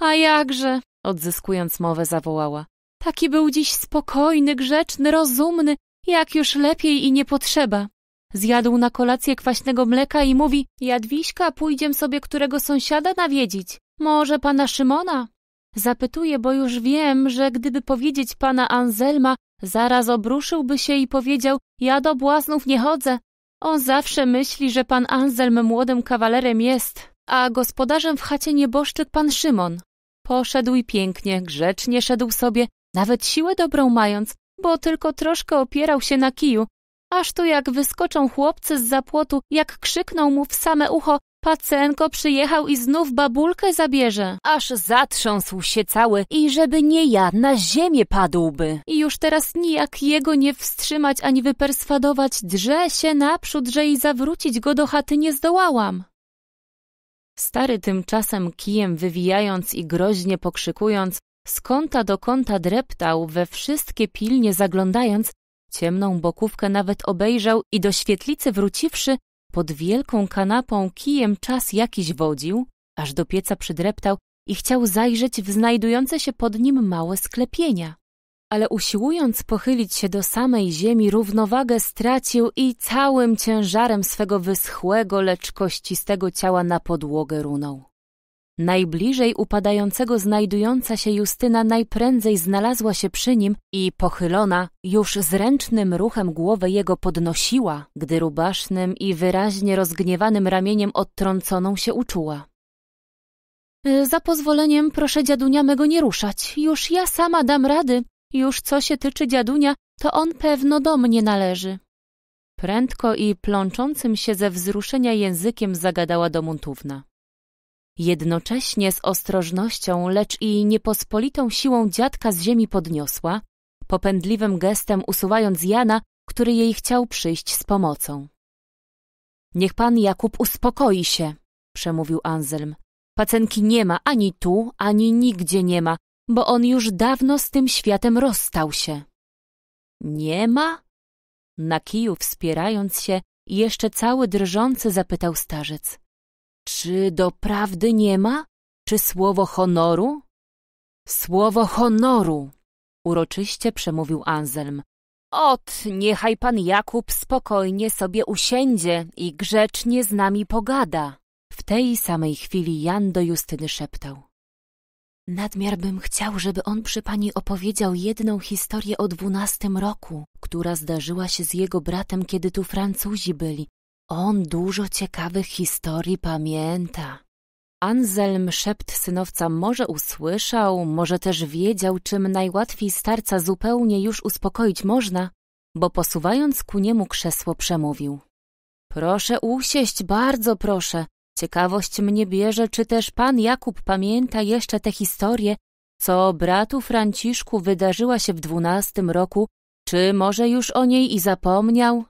A jakże, odzyskując mowę zawołała. Taki był dziś spokojny, grzeczny, rozumny, jak już lepiej i nie potrzeba. Zjadł na kolację kwaśnego mleka i mówi Jadwiśka, pójdziem sobie którego sąsiada nawiedzić. Może pana Szymona? Zapytuję, bo już wiem, że gdyby powiedzieć pana Anzelma, zaraz obruszyłby się i powiedział ja do błaznów nie chodzę. On zawsze myśli, że pan Anzelm młodym kawalerem jest, a gospodarzem w chacie nieboszczyk pan Szymon. Poszedł i pięknie, grzecznie szedł sobie, nawet siłę dobrą mając, bo tylko troszkę opierał się na kiju, Aż tu jak wyskoczą chłopcy z zapłotu, jak krzykną mu w same ucho Pacenko przyjechał i znów babulkę zabierze. Aż zatrząsł się cały i żeby nie ja, na ziemię padłby. I już teraz nijak jego nie wstrzymać ani wyperswadować, drze się naprzód, że i zawrócić go do chaty nie zdołałam. Stary tymczasem kijem wywijając i groźnie pokrzykując, z kąta do kąta dreptał, we wszystkie pilnie zaglądając, Ciemną bokówkę nawet obejrzał i do świetlicy wróciwszy, pod wielką kanapą kijem czas jakiś wodził, aż do pieca przydreptał i chciał zajrzeć w znajdujące się pod nim małe sklepienia. Ale usiłując pochylić się do samej ziemi, równowagę stracił i całym ciężarem swego wyschłego, lecz kościstego ciała na podłogę runął. Najbliżej upadającego znajdująca się Justyna najprędzej znalazła się przy nim i pochylona, już zręcznym ruchem głowę jego podnosiła, gdy rubasznym i wyraźnie rozgniewanym ramieniem odtrąconą się uczuła. Y, za pozwoleniem proszę dziadunia mego nie ruszać, już ja sama dam rady, już co się tyczy dziadunia, to on pewno do mnie należy. Prędko i plączącym się ze wzruszenia językiem zagadała do muntówna. Jednocześnie z ostrożnością, lecz i niepospolitą siłą dziadka z ziemi podniosła, popędliwym gestem usuwając Jana, który jej chciał przyjść z pomocą. Niech pan Jakub uspokoi się, przemówił Anselm. Pacenki nie ma ani tu, ani nigdzie nie ma, bo on już dawno z tym światem rozstał się. Nie ma? Na kiju wspierając się, jeszcze cały drżący zapytał starzec. Czy do prawdy nie ma? Czy słowo honoru? Słowo honoru! Uroczyście przemówił Anselm. Ot, niechaj pan Jakub spokojnie sobie usiędzie i grzecznie z nami pogada. W tej samej chwili Jan do Justyny szeptał. Nadmiar bym chciał, żeby on przy pani opowiedział jedną historię o dwunastym roku, która zdarzyła się z jego bratem, kiedy tu Francuzi byli, on dużo ciekawych historii pamięta. Anselm szept synowca może usłyszał, może też wiedział, czym najłatwiej starca zupełnie już uspokoić można, bo posuwając ku niemu krzesło przemówił. Proszę usiąść, bardzo proszę. Ciekawość mnie bierze, czy też pan Jakub pamięta jeszcze tę historię, co bratu Franciszku wydarzyła się w dwunastym roku, czy może już o niej i zapomniał?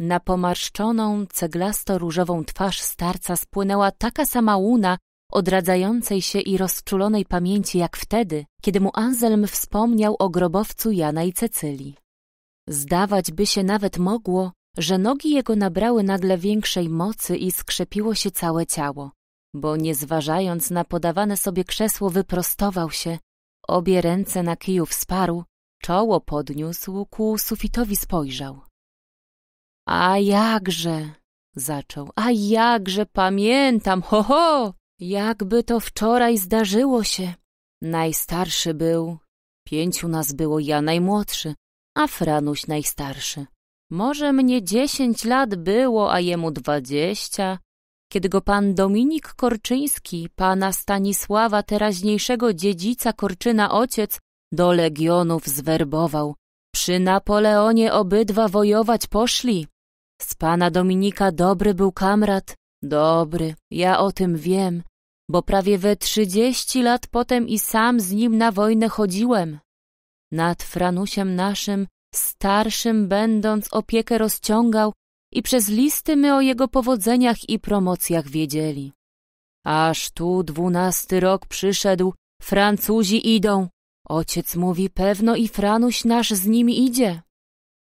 Na pomarszczoną, ceglasto-różową twarz starca spłynęła taka sama łuna odradzającej się i rozczulonej pamięci jak wtedy, kiedy mu Anselm wspomniał o grobowcu Jana i Cecylii. Zdawać by się nawet mogło, że nogi jego nabrały nagle większej mocy i skrzepiło się całe ciało, bo nie zważając na podawane sobie krzesło wyprostował się, obie ręce na kiju wsparł, czoło podniósł, ku sufitowi spojrzał. A jakże, zaczął, a jakże pamiętam, ho, ho, jakby to wczoraj zdarzyło się. Najstarszy był, pięciu nas było ja najmłodszy, a Franuś najstarszy. Może mnie dziesięć lat było, a jemu dwadzieścia. Kiedy go pan Dominik Korczyński, pana Stanisława, teraźniejszego dziedzica Korczyna ojciec, do legionów zwerbował. Przy Napoleonie obydwa wojować poszli. Z pana Dominika dobry był kamrat, dobry, ja o tym wiem, bo prawie we trzydzieści lat potem i sam z nim na wojnę chodziłem. Nad Franusiem naszym, starszym będąc, opiekę rozciągał i przez listy my o jego powodzeniach i promocjach wiedzieli. Aż tu dwunasty rok przyszedł, Francuzi idą. Ojciec mówi, pewno i Franuś nasz z nimi idzie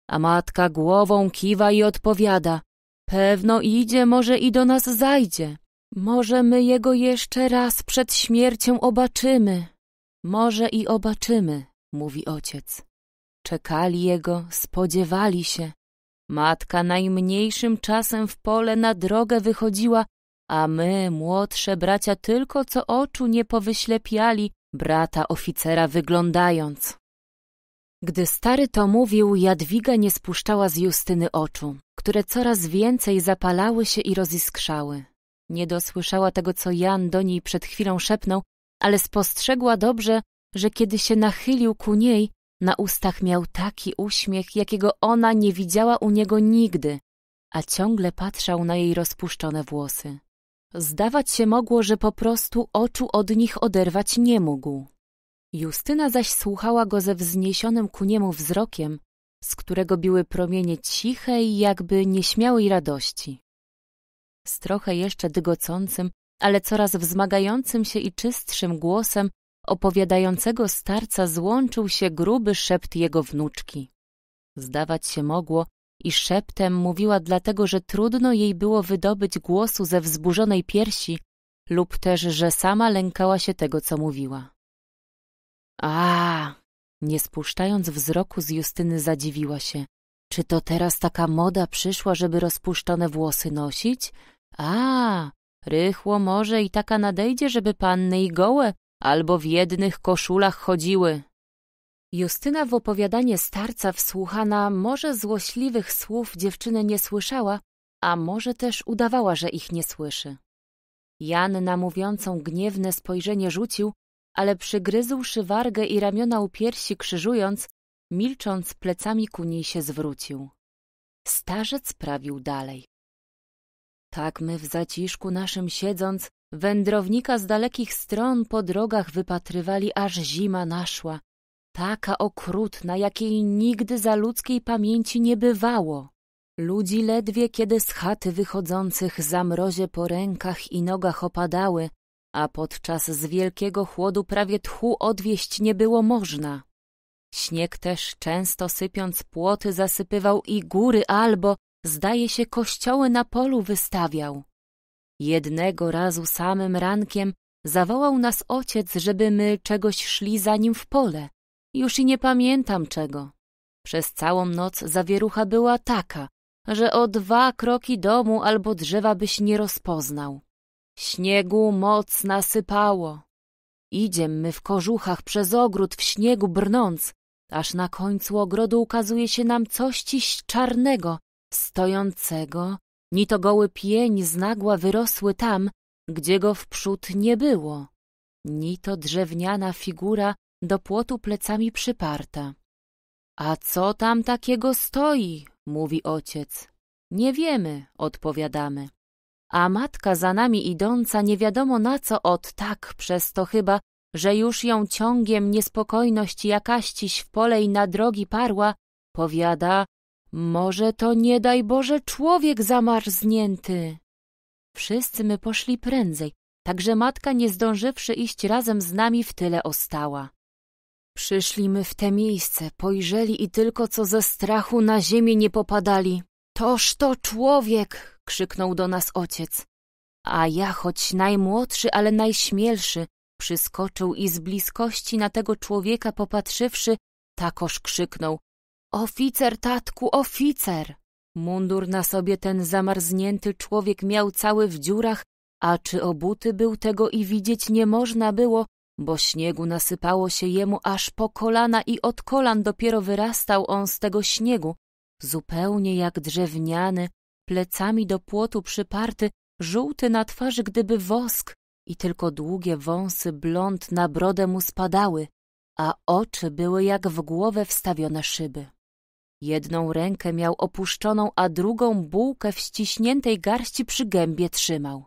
a matka głową kiwa i odpowiada. Pewno idzie, może i do nas zajdzie. Może my jego jeszcze raz przed śmiercią obaczymy. Może i obaczymy, mówi ojciec. Czekali jego, spodziewali się. Matka najmniejszym czasem w pole na drogę wychodziła, a my, młodsze bracia, tylko co oczu nie powyślepiali, brata oficera wyglądając. Gdy stary to mówił, Jadwiga nie spuszczała z Justyny oczu, które coraz więcej zapalały się i roziskrzały. Nie dosłyszała tego, co Jan do niej przed chwilą szepnął, ale spostrzegła dobrze, że kiedy się nachylił ku niej, na ustach miał taki uśmiech, jakiego ona nie widziała u niego nigdy, a ciągle patrzał na jej rozpuszczone włosy. Zdawać się mogło, że po prostu oczu od nich oderwać nie mógł. Justyna zaś słuchała go ze wzniesionym ku niemu wzrokiem, z którego biły promienie cichej, jakby nieśmiałej radości. Z trochę jeszcze dygocącym, ale coraz wzmagającym się i czystszym głosem opowiadającego starca złączył się gruby szept jego wnuczki. Zdawać się mogło, i szeptem mówiła dlatego, że trudno jej było wydobyć głosu ze wzburzonej piersi lub też, że sama lękała się tego, co mówiła. A, nie spuszczając wzroku z Justyny zadziwiła się. Czy to teraz taka moda przyszła, żeby rozpuszczone włosy nosić? A, rychło może i taka nadejdzie, żeby panny i gołe albo w jednych koszulach chodziły. Justyna w opowiadanie starca wsłuchana może złośliwych słów dziewczyny nie słyszała, a może też udawała, że ich nie słyszy. Jan na mówiącą gniewne spojrzenie rzucił, ale przygryzłszy wargę i ramiona u piersi krzyżując, milcząc plecami ku niej się zwrócił. Starzec prawił dalej. Tak my w zaciszku naszym siedząc, wędrownika z dalekich stron po drogach wypatrywali, aż zima naszła, taka okrutna, jakiej nigdy za ludzkiej pamięci nie bywało. Ludzi ledwie kiedy z chaty wychodzących zamrozie po rękach i nogach opadały, a podczas z wielkiego chłodu prawie tchu odwieść nie było można. Śnieg też często sypiąc płoty zasypywał i góry albo, zdaje się, kościoły na polu wystawiał. Jednego razu samym rankiem zawołał nas ojciec, żeby my czegoś szli za nim w pole. Już i nie pamiętam czego. Przez całą noc zawierucha była taka, że o dwa kroki domu albo drzewa byś nie rozpoznał. Śniegu moc nasypało. Idziem my w kożuchach przez ogród w śniegu brnąc, aż na końcu ogrodu ukazuje się nam coś ciś czarnego, stojącego, ni to goły pień z nagła wyrosły tam, gdzie go wprzód nie było, ni to drewniana figura do płotu plecami przyparta. A co tam takiego stoi? mówi ojciec. Nie wiemy, odpowiadamy a matka za nami idąca nie wiadomo na co od tak przez to chyba, że już ją ciągiem niespokojność jakaściś w pole i na drogi parła, powiada, może to nie daj Boże człowiek zamarznięty. Wszyscy my poszli prędzej, także matka nie zdążywszy iść razem z nami w tyle ostała. Przyszli my w te miejsce, pojrzeli i tylko co ze strachu na ziemię nie popadali. Toż to człowiek! krzyknął do nas ojciec. A ja, choć najmłodszy, ale najśmielszy, przyskoczył i z bliskości na tego człowieka popatrzywszy, takoż krzyknął. Oficer, tatku, oficer! Mundur na sobie ten zamarznięty człowiek miał cały w dziurach, a czy obuty był tego i widzieć nie można było, bo śniegu nasypało się jemu aż po kolana i od kolan dopiero wyrastał on z tego śniegu, zupełnie jak drewniany, plecami do płotu przyparty, żółty na twarzy gdyby wosk i tylko długie wąsy blond na brodę mu spadały, a oczy były jak w głowę wstawione szyby. Jedną rękę miał opuszczoną, a drugą bułkę w ściśniętej garści przy gębie trzymał.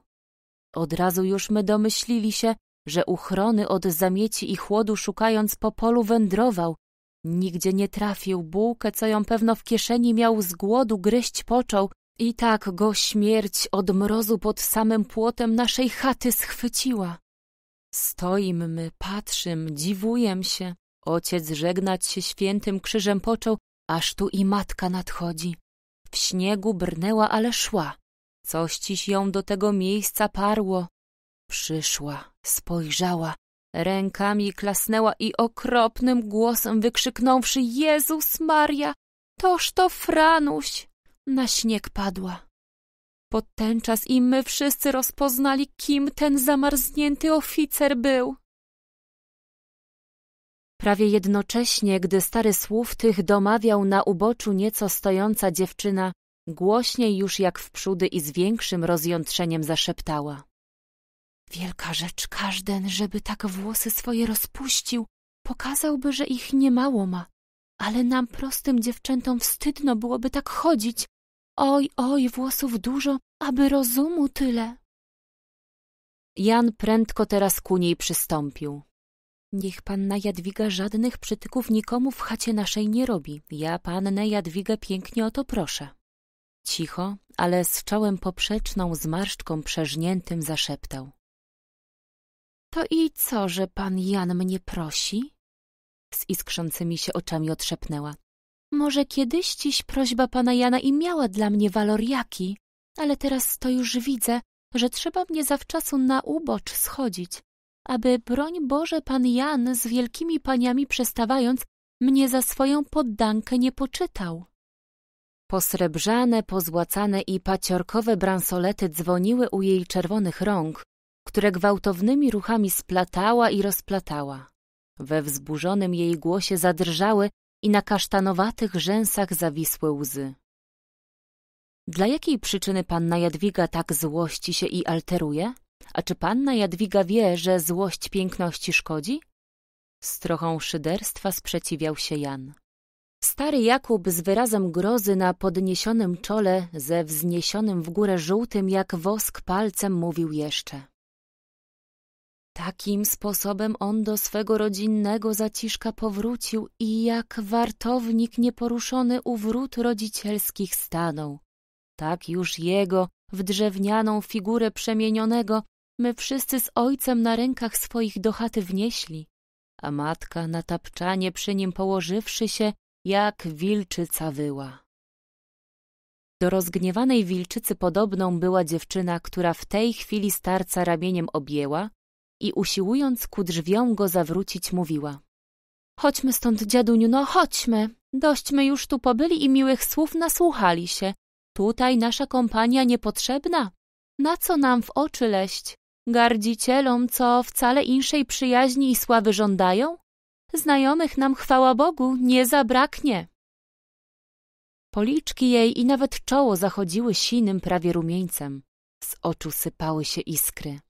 Od razu już my domyślili się, że uchrony od zamieci i chłodu szukając po polu wędrował, Nigdzie nie trafił bułkę, co ją pewno w kieszeni miał z głodu, gryźć począł i tak go śmierć od mrozu pod samym płotem naszej chaty schwyciła. my, patrzym, dziwujem się. Ojciec żegnać się świętym krzyżem począł, aż tu i matka nadchodzi. W śniegu brnęła, ale szła. Coś ciś ją do tego miejsca parło. Przyszła, spojrzała, Rękami klasnęła i okropnym głosem wykrzyknąwszy Jezus Maria, toż to Franuś, na śnieg padła. Pod ten czas i my wszyscy rozpoznali, kim ten zamarznięty oficer był. Prawie jednocześnie, gdy stary słów tych domawiał na uboczu nieco stojąca dziewczyna, głośniej już jak wprzódy i z większym rozjątrzeniem zaszeptała. Wielka rzecz każden, żeby tak włosy swoje rozpuścił, pokazałby, że ich niemało ma. Ale nam prostym dziewczętom wstydno byłoby tak chodzić. Oj, oj, włosów dużo, aby rozumu tyle. Jan prędko teraz ku niej przystąpił. Niech panna Jadwiga żadnych przytyków nikomu w chacie naszej nie robi. Ja pannę Jadwigę pięknie o to proszę. Cicho, ale z czołem poprzeczną, zmarszczką przeżniętym zaszeptał. To i co, że pan Jan mnie prosi? Z iskrzącymi się oczami odszepnęła. Może kiedyś dziś prośba pana Jana i miała dla mnie waloriaki, ale teraz to już widzę, że trzeba mnie zawczasu na ubocz schodzić, aby broń Boże pan Jan z wielkimi paniami przestawając mnie za swoją poddankę nie poczytał. Posrebrzane, pozłacane i paciorkowe bransolety dzwoniły u jej czerwonych rąk, które gwałtownymi ruchami splatała i rozplatała. We wzburzonym jej głosie zadrżały i na kasztanowatych rzęsach zawisły łzy. Dla jakiej przyczyny panna Jadwiga tak złości się i alteruje? A czy panna Jadwiga wie, że złość piękności szkodzi? Z trochą szyderstwa sprzeciwiał się Jan. Stary Jakub z wyrazem grozy na podniesionym czole, ze wzniesionym w górę żółtym jak wosk palcem mówił jeszcze. Takim sposobem on do swego rodzinnego zaciszka powrócił i jak wartownik nieporuszony u wrót rodzicielskich stanął. Tak już jego, w drewnianą figurę przemienionego, my wszyscy z ojcem na rękach swoich do chaty wnieśli, a matka na tapczanie przy nim położywszy się, jak wilczyca wyła. Do rozgniewanej wilczycy podobną była dziewczyna, która w tej chwili starca ramieniem objęła, i usiłując ku drzwiom go zawrócić, mówiła. Chodźmy stąd, dziaduniu, no chodźmy. Dośćmy już tu pobyli i miłych słów nasłuchali się. Tutaj nasza kompania niepotrzebna. Na co nam w oczy leść? Gardzicielom, co wcale inszej przyjaźni i sławy żądają? Znajomych nam, chwała Bogu, nie zabraknie. Policzki jej i nawet czoło zachodziły sinym prawie rumieńcem. Z oczu sypały się iskry.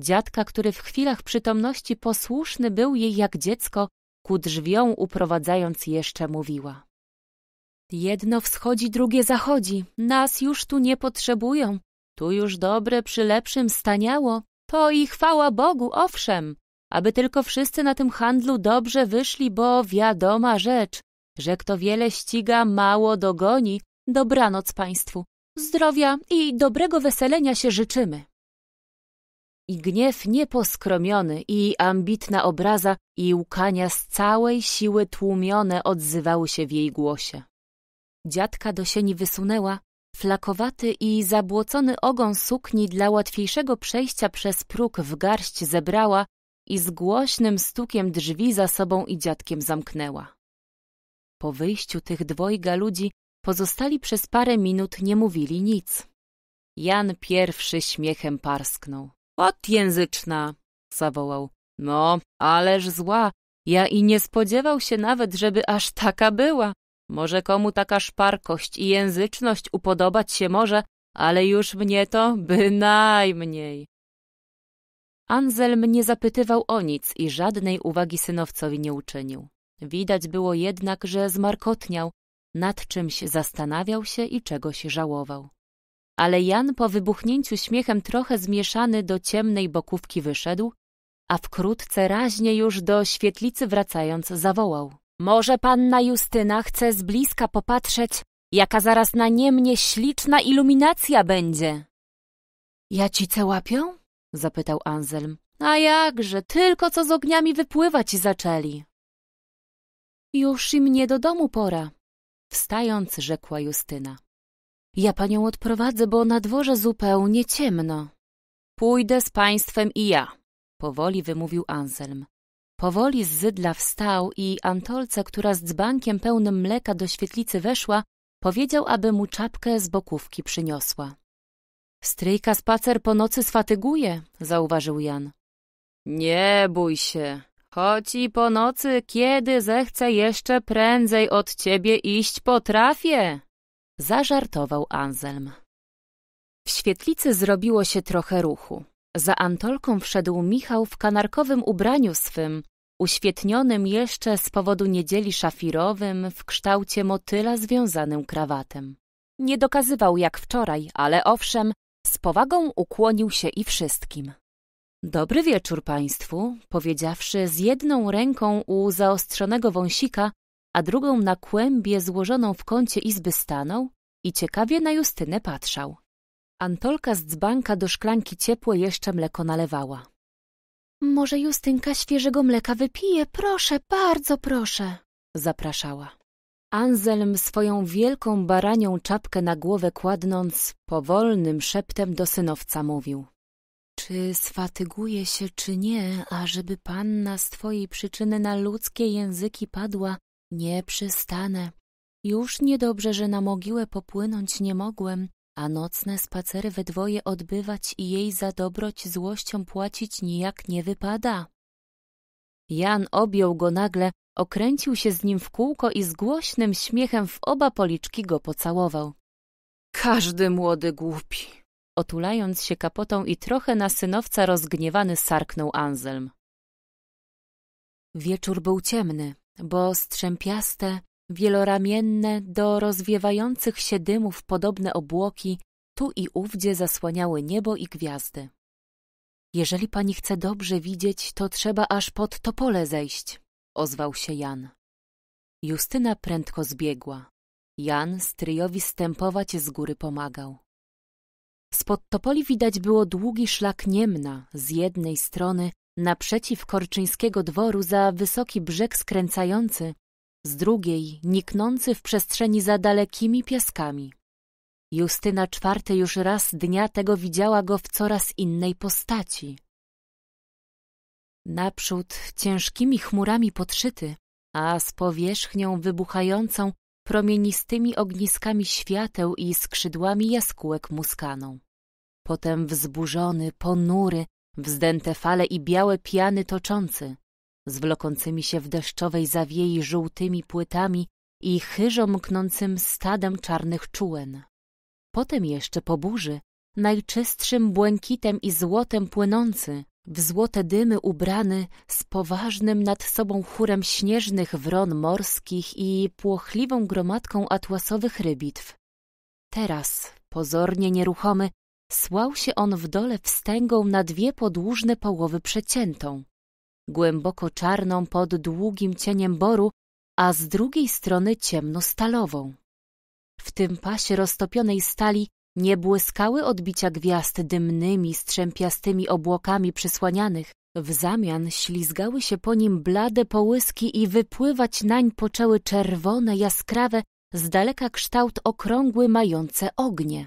Dziadka, który w chwilach przytomności posłuszny był jej jak dziecko, ku drzwiom uprowadzając jeszcze mówiła. Jedno wschodzi, drugie zachodzi, nas już tu nie potrzebują, tu już dobre przy lepszym staniało, to i chwała Bogu, owszem, aby tylko wszyscy na tym handlu dobrze wyszli, bo wiadoma rzecz, że kto wiele ściga, mało dogoni, dobranoc Państwu, zdrowia i dobrego weselenia się życzymy i gniew nieposkromiony i ambitna obraza i łkania z całej siły tłumione odzywały się w jej głosie. Dziadka do sieni wysunęła, flakowaty i zabłocony ogon sukni dla łatwiejszego przejścia przez próg w garść zebrała i z głośnym stukiem drzwi za sobą i dziadkiem zamknęła. Po wyjściu tych dwojga ludzi pozostali przez parę minut nie mówili nic. Jan pierwszy śmiechem parsknął. Odjęzyczna, zawołał. No, ależ zła. Ja i nie spodziewał się nawet, żeby aż taka była. Może komu taka szparkość i języczność upodobać się może, ale już mnie to bynajmniej. Anselm nie zapytywał o nic i żadnej uwagi synowcowi nie uczynił. Widać było jednak, że zmarkotniał, nad czymś zastanawiał się i czegoś żałował ale Jan po wybuchnięciu śmiechem trochę zmieszany do ciemnej bokówki wyszedł, a wkrótce raźnie już do świetlicy wracając zawołał. Może panna Justyna chce z bliska popatrzeć, jaka zaraz na niemnie śliczna iluminacja będzie. Jacice łapią? zapytał Anselm. A jakże, tylko co z ogniami wypływać zaczęli. Już im nie do domu pora, wstając rzekła Justyna. Ja panią odprowadzę, bo na dworze zupełnie ciemno. Pójdę z państwem i ja, powoli wymówił Anselm. Powoli z zydla wstał i Antolce, która z dzbankiem pełnym mleka do świetlicy weszła, powiedział, aby mu czapkę z bokówki przyniosła. Stryjka spacer po nocy sfatyguje, zauważył Jan. Nie bój się, choć i po nocy, kiedy zechcę jeszcze prędzej od ciebie iść potrafię, Zażartował Anselm. W świetlicy zrobiło się trochę ruchu. Za Antolką wszedł Michał w kanarkowym ubraniu swym, uświetnionym jeszcze z powodu niedzieli szafirowym w kształcie motyla związanym krawatem. Nie dokazywał jak wczoraj, ale owszem, z powagą ukłonił się i wszystkim. Dobry wieczór państwu, powiedziawszy z jedną ręką u zaostrzonego wąsika, a drugą na kłębie złożoną w kącie izby stanął i ciekawie na Justynę patrzał. Antolka z dzbanka do szklanki ciepłe jeszcze mleko nalewała. Może Justynka świeżego mleka wypije, proszę, bardzo proszę, zapraszała. Anselm swoją wielką baranią czapkę na głowę kładnąc, powolnym szeptem do synowca mówił. Czy sfatyguje się, czy nie, ażeby panna z twojej przyczyny na ludzkie języki padła, nie przystanę. Już niedobrze, że na mogiłę popłynąć nie mogłem, a nocne spacery we dwoje odbywać i jej za dobroć złością płacić nijak nie wypada. Jan objął go nagle, okręcił się z nim w kółko i z głośnym śmiechem w oba policzki go pocałował. Każdy młody głupi! Otulając się kapotą i trochę na synowca rozgniewany sarknął Anselm. Wieczór był ciemny bo strzępiaste, wieloramienne, do rozwiewających się dymów podobne obłoki tu i ówdzie zasłaniały niebo i gwiazdy. Jeżeli pani chce dobrze widzieć, to trzeba aż pod topole zejść, ozwał się Jan. Justyna prędko zbiegła. Jan stryjowi stępować z góry pomagał. Spod topoli widać było długi szlak Niemna z jednej strony, Naprzeciw Korczyńskiego dworu za wysoki brzeg skręcający, z drugiej niknący w przestrzeni za dalekimi piaskami. Justyna czwarte już raz dnia tego widziała go w coraz innej postaci. Naprzód ciężkimi chmurami podszyty, a z powierzchnią wybuchającą promienistymi ogniskami świateł i skrzydłami jaskółek muskaną. Potem wzburzony, ponury, wzdęte fale i białe piany toczący, zwlokącymi się w deszczowej zawiei żółtymi płytami i chyżo mknącym stadem czarnych czułen. Potem jeszcze po burzy, najczystszym błękitem i złotem płynący, w złote dymy ubrany, z poważnym nad sobą chórem śnieżnych wron morskich i płochliwą gromadką atłasowych rybitw. Teraz, pozornie nieruchomy, Słał się on w dole wstęgą na dwie podłużne połowy przeciętą, głęboko czarną pod długim cieniem boru, a z drugiej strony ciemno-stalową. W tym pasie roztopionej stali nie błyskały odbicia gwiazd dymnymi, strzępiastymi obłokami przysłanianych, w zamian ślizgały się po nim blade połyski i wypływać nań poczęły czerwone, jaskrawe, z daleka kształt okrągły mające ognie.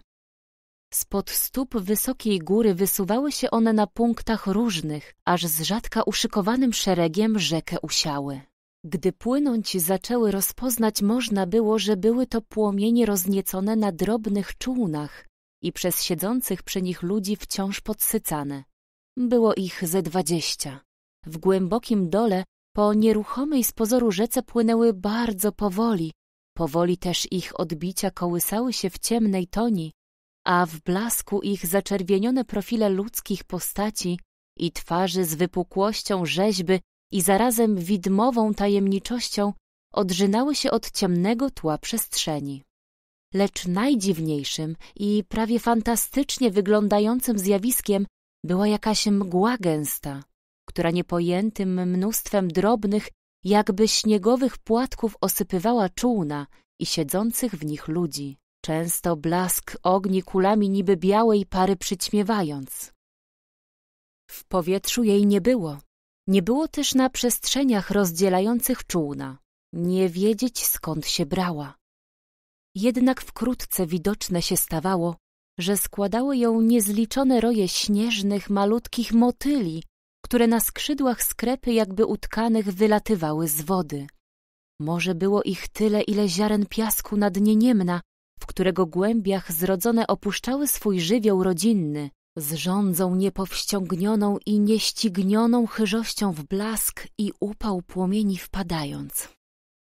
Spod stóp wysokiej góry wysuwały się one na punktach różnych, aż z rzadka uszykowanym szeregiem rzekę usiały. Gdy płynąć zaczęły rozpoznać można było, że były to płomienie rozniecone na drobnych czółnach i przez siedzących przy nich ludzi wciąż podsycane. Było ich ze dwadzieścia. W głębokim dole po nieruchomej z pozoru rzece płynęły bardzo powoli. Powoli też ich odbicia kołysały się w ciemnej toni, a w blasku ich zaczerwienione profile ludzkich postaci i twarzy z wypukłością rzeźby i zarazem widmową tajemniczością odrzynały się od ciemnego tła przestrzeni. Lecz najdziwniejszym i prawie fantastycznie wyglądającym zjawiskiem była jakaś mgła gęsta, która niepojętym mnóstwem drobnych, jakby śniegowych płatków osypywała czółna i siedzących w nich ludzi często blask ogni kulami niby białej pary przyćmiewając. W powietrzu jej nie było. Nie było też na przestrzeniach rozdzielających czółna. Nie wiedzieć skąd się brała. Jednak wkrótce widoczne się stawało, że składały ją niezliczone roje śnieżnych, malutkich motyli, które na skrzydłach skrepy jakby utkanych wylatywały z wody. Może było ich tyle, ile ziaren piasku na dnie Niemna, w którego głębiach zrodzone opuszczały swój żywioł rodzinny, z rządzą niepowściągnioną i nieścignioną chyżością w blask i upał płomieni wpadając.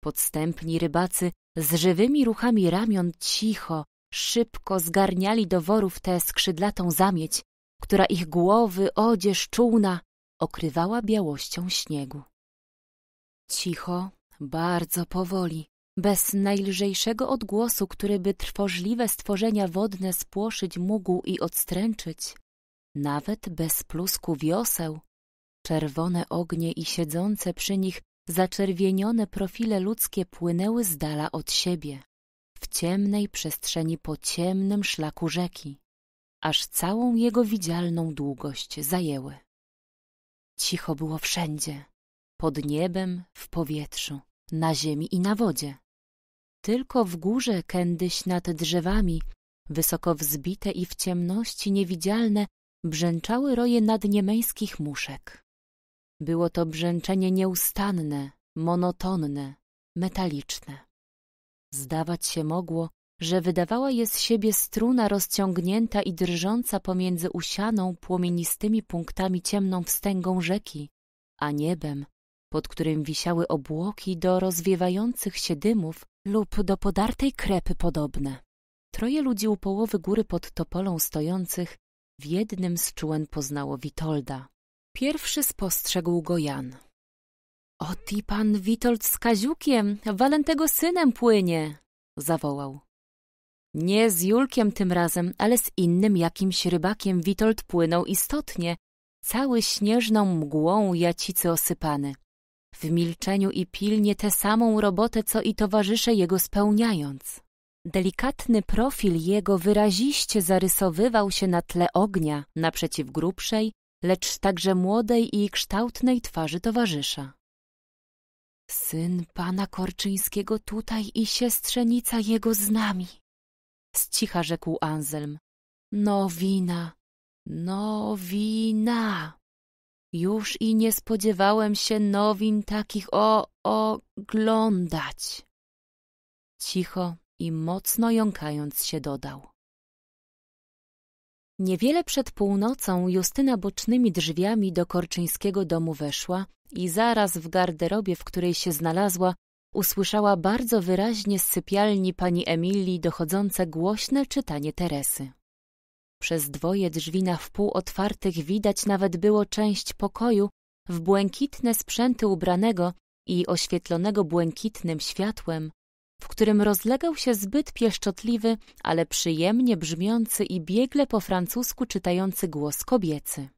Podstępni rybacy z żywymi ruchami ramion cicho, szybko zgarniali do worów tę skrzydlatą zamieć, która ich głowy, odzież, czółna okrywała białością śniegu. Cicho, bardzo powoli, bez najlżejszego odgłosu, który by trwożliwe stworzenia wodne spłoszyć mógł i odstręczyć, nawet bez plusku wioseł, czerwone ognie i siedzące przy nich zaczerwienione profile ludzkie płynęły z dala od siebie, w ciemnej przestrzeni po ciemnym szlaku rzeki, aż całą jego widzialną długość zajęły. Cicho było wszędzie, pod niebem, w powietrzu, na ziemi i na wodzie. Tylko w górze kędyś nad drzewami, wysoko wzbite i w ciemności niewidzialne, brzęczały roje nadniemeńskich muszek. Było to brzęczenie nieustanne, monotonne, metaliczne. Zdawać się mogło, że wydawała je z siebie struna rozciągnięta i drżąca pomiędzy usianą płomienistymi punktami ciemną wstęgą rzeki, a niebem, pod którym wisiały obłoki do rozwiewających się dymów lub do podartej krepy podobne. Troje ludzi u połowy góry pod topolą stojących w jednym z czółen poznało Witolda. Pierwszy spostrzegł go Jan. — O ty pan Witold z Kaziukiem, Walentego synem płynie! — zawołał. Nie z Julkiem tym razem, ale z innym jakimś rybakiem Witold płynął istotnie, cały śnieżną mgłą jacicy osypany w milczeniu i pilnie tę samą robotę, co i towarzysze jego spełniając. Delikatny profil jego wyraziście zarysowywał się na tle ognia, naprzeciw grubszej, lecz także młodej i kształtnej twarzy towarzysza. Syn pana Korczyńskiego tutaj i siostrzenica jego z nami, z cicha rzekł Anselm. No wina, no wina. Już i nie spodziewałem się nowin takich o... oglądać. Cicho i mocno jąkając się dodał. Niewiele przed północą Justyna bocznymi drzwiami do Korczyńskiego domu weszła i zaraz w garderobie, w której się znalazła, usłyszała bardzo wyraźnie z sypialni pani Emilii dochodzące głośne czytanie Teresy. Przez dwoje drzwi na wpół otwartych widać nawet było część pokoju w błękitne sprzęty ubranego i oświetlonego błękitnym światłem, w którym rozlegał się zbyt pieszczotliwy, ale przyjemnie brzmiący i biegle po francusku czytający głos kobiecy.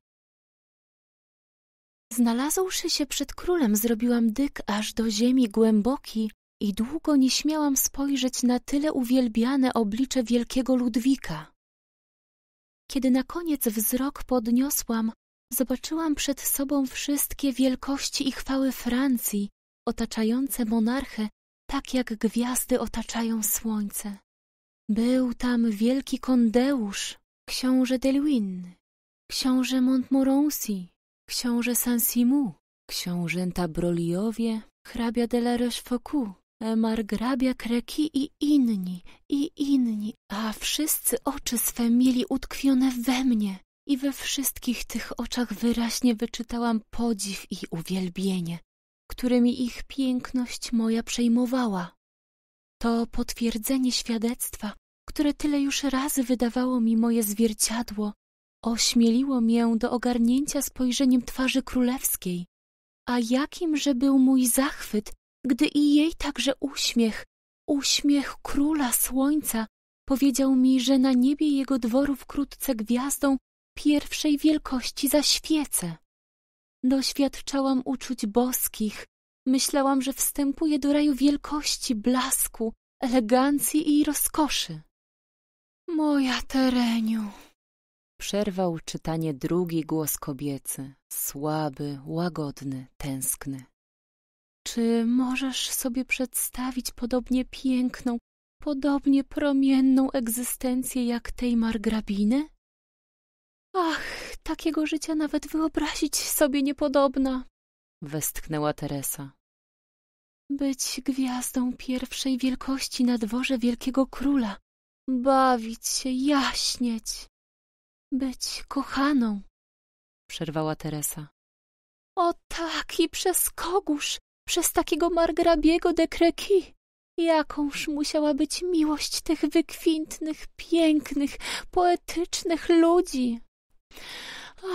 Znalazłszy się przed królem, zrobiłam dyk aż do ziemi głęboki i długo nie śmiałam spojrzeć na tyle uwielbiane oblicze wielkiego Ludwika. Kiedy na koniec wzrok podniosłam, zobaczyłam przed sobą wszystkie wielkości i chwały Francji, otaczające monarchę tak jak gwiazdy otaczają słońce. Był tam wielki kondeusz, książę Deluin, książę Montmorency, książę Saint-Simon, książęta Broliowie, hrabia de la Rochefoucauld, E, margrabia Kreki i inni, i inni, a wszyscy oczy swe mieli utkwione we mnie i we wszystkich tych oczach wyraźnie wyczytałam podziw i uwielbienie, którymi ich piękność moja przejmowała. To potwierdzenie świadectwa, które tyle już razy wydawało mi moje zwierciadło, ośmieliło mię do ogarnięcia spojrzeniem twarzy królewskiej. A jakimże był mój zachwyt, gdy i jej także uśmiech, uśmiech króla słońca, powiedział mi, że na niebie jego dworu wkrótce gwiazdą pierwszej wielkości zaświecę. Doświadczałam uczuć boskich, myślałam, że wstępuję do raju wielkości, blasku, elegancji i rozkoszy. Moja Tereniu! Przerwał czytanie drugi głos kobiecy, słaby, łagodny, tęskny. Czy możesz sobie przedstawić podobnie piękną, podobnie promienną egzystencję jak tej margrabiny? Ach, takiego życia nawet wyobrazić sobie niepodobna, westchnęła Teresa. Być gwiazdą pierwszej wielkości na dworze wielkiego króla, bawić się, jaśnieć, być kochaną, przerwała Teresa. O tak, i przez kogóż, przez takiego margrabiego de Kreki. Jakąż musiała być miłość tych wykwintnych, pięknych, poetycznych ludzi!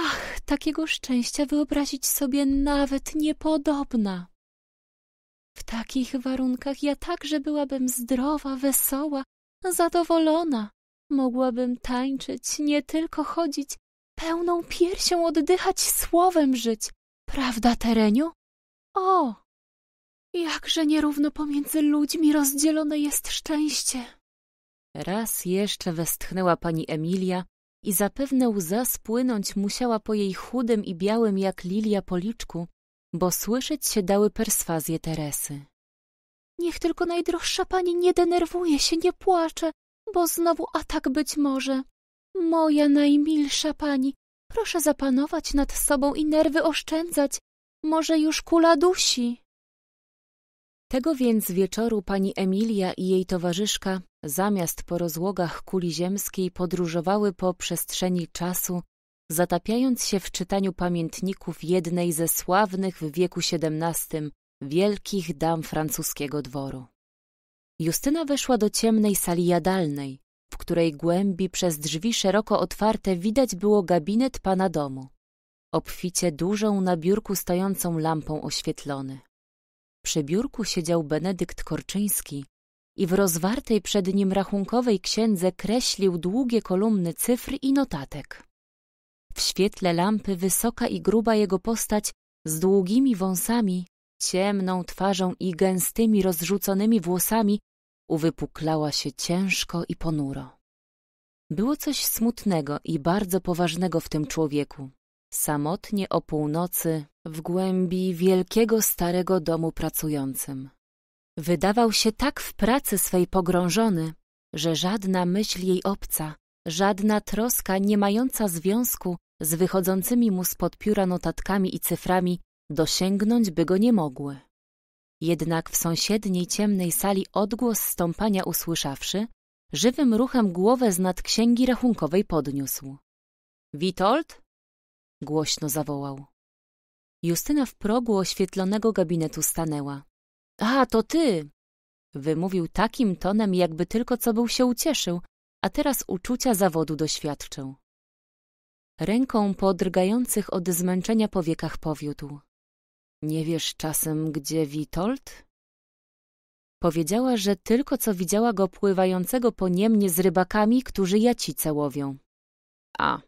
Ach, takiego szczęścia wyobrazić sobie nawet niepodobna! W takich warunkach ja także byłabym zdrowa, wesoła, zadowolona. Mogłabym tańczyć, nie tylko chodzić, pełną piersią oddychać, słowem żyć. Prawda, Tereniu? O, Jakże nierówno pomiędzy ludźmi rozdzielone jest szczęście. Raz jeszcze westchnęła pani Emilia i zapewne łza spłynąć musiała po jej chudym i białym jak lilia policzku, bo słyszeć się dały perswazje Teresy. Niech tylko najdroższa pani nie denerwuje się, nie płacze, bo znowu atak być może. Moja najmilsza pani, proszę zapanować nad sobą i nerwy oszczędzać. Może już kula dusi. Tego więc wieczoru pani Emilia i jej towarzyszka, zamiast po rozłogach kuli ziemskiej, podróżowały po przestrzeni czasu, zatapiając się w czytaniu pamiętników jednej ze sławnych w wieku XVII wielkich dam francuskiego dworu. Justyna weszła do ciemnej sali jadalnej, w której głębi przez drzwi szeroko otwarte widać było gabinet pana domu, obficie dużą na biurku stojącą lampą oświetlony. Przy biurku siedział Benedykt Korczyński i w rozwartej przed nim rachunkowej księdze kreślił długie kolumny cyfr i notatek. W świetle lampy wysoka i gruba jego postać z długimi wąsami, ciemną twarzą i gęstymi rozrzuconymi włosami uwypuklała się ciężko i ponuro. Było coś smutnego i bardzo poważnego w tym człowieku, samotnie o północy, w głębi wielkiego starego domu pracującym. Wydawał się tak w pracy swej pogrążony, że żadna myśl jej obca, żadna troska nie mająca związku z wychodzącymi mu spod pióra notatkami i cyframi dosięgnąć by go nie mogły. Jednak w sąsiedniej ciemnej sali odgłos stąpania usłyszawszy, żywym ruchem głowę z nad księgi rachunkowej podniósł. Witold? głośno zawołał. Justyna w progu oświetlonego gabinetu stanęła. A, to ty! Wymówił takim tonem, jakby tylko co był się ucieszył, a teraz uczucia zawodu doświadczył. Ręką po drgających od zmęczenia powiekach powiódł. Nie wiesz czasem, gdzie Witold? Powiedziała, że tylko co widziała go pływającego po niemnie z rybakami, którzy jacice łowią. A,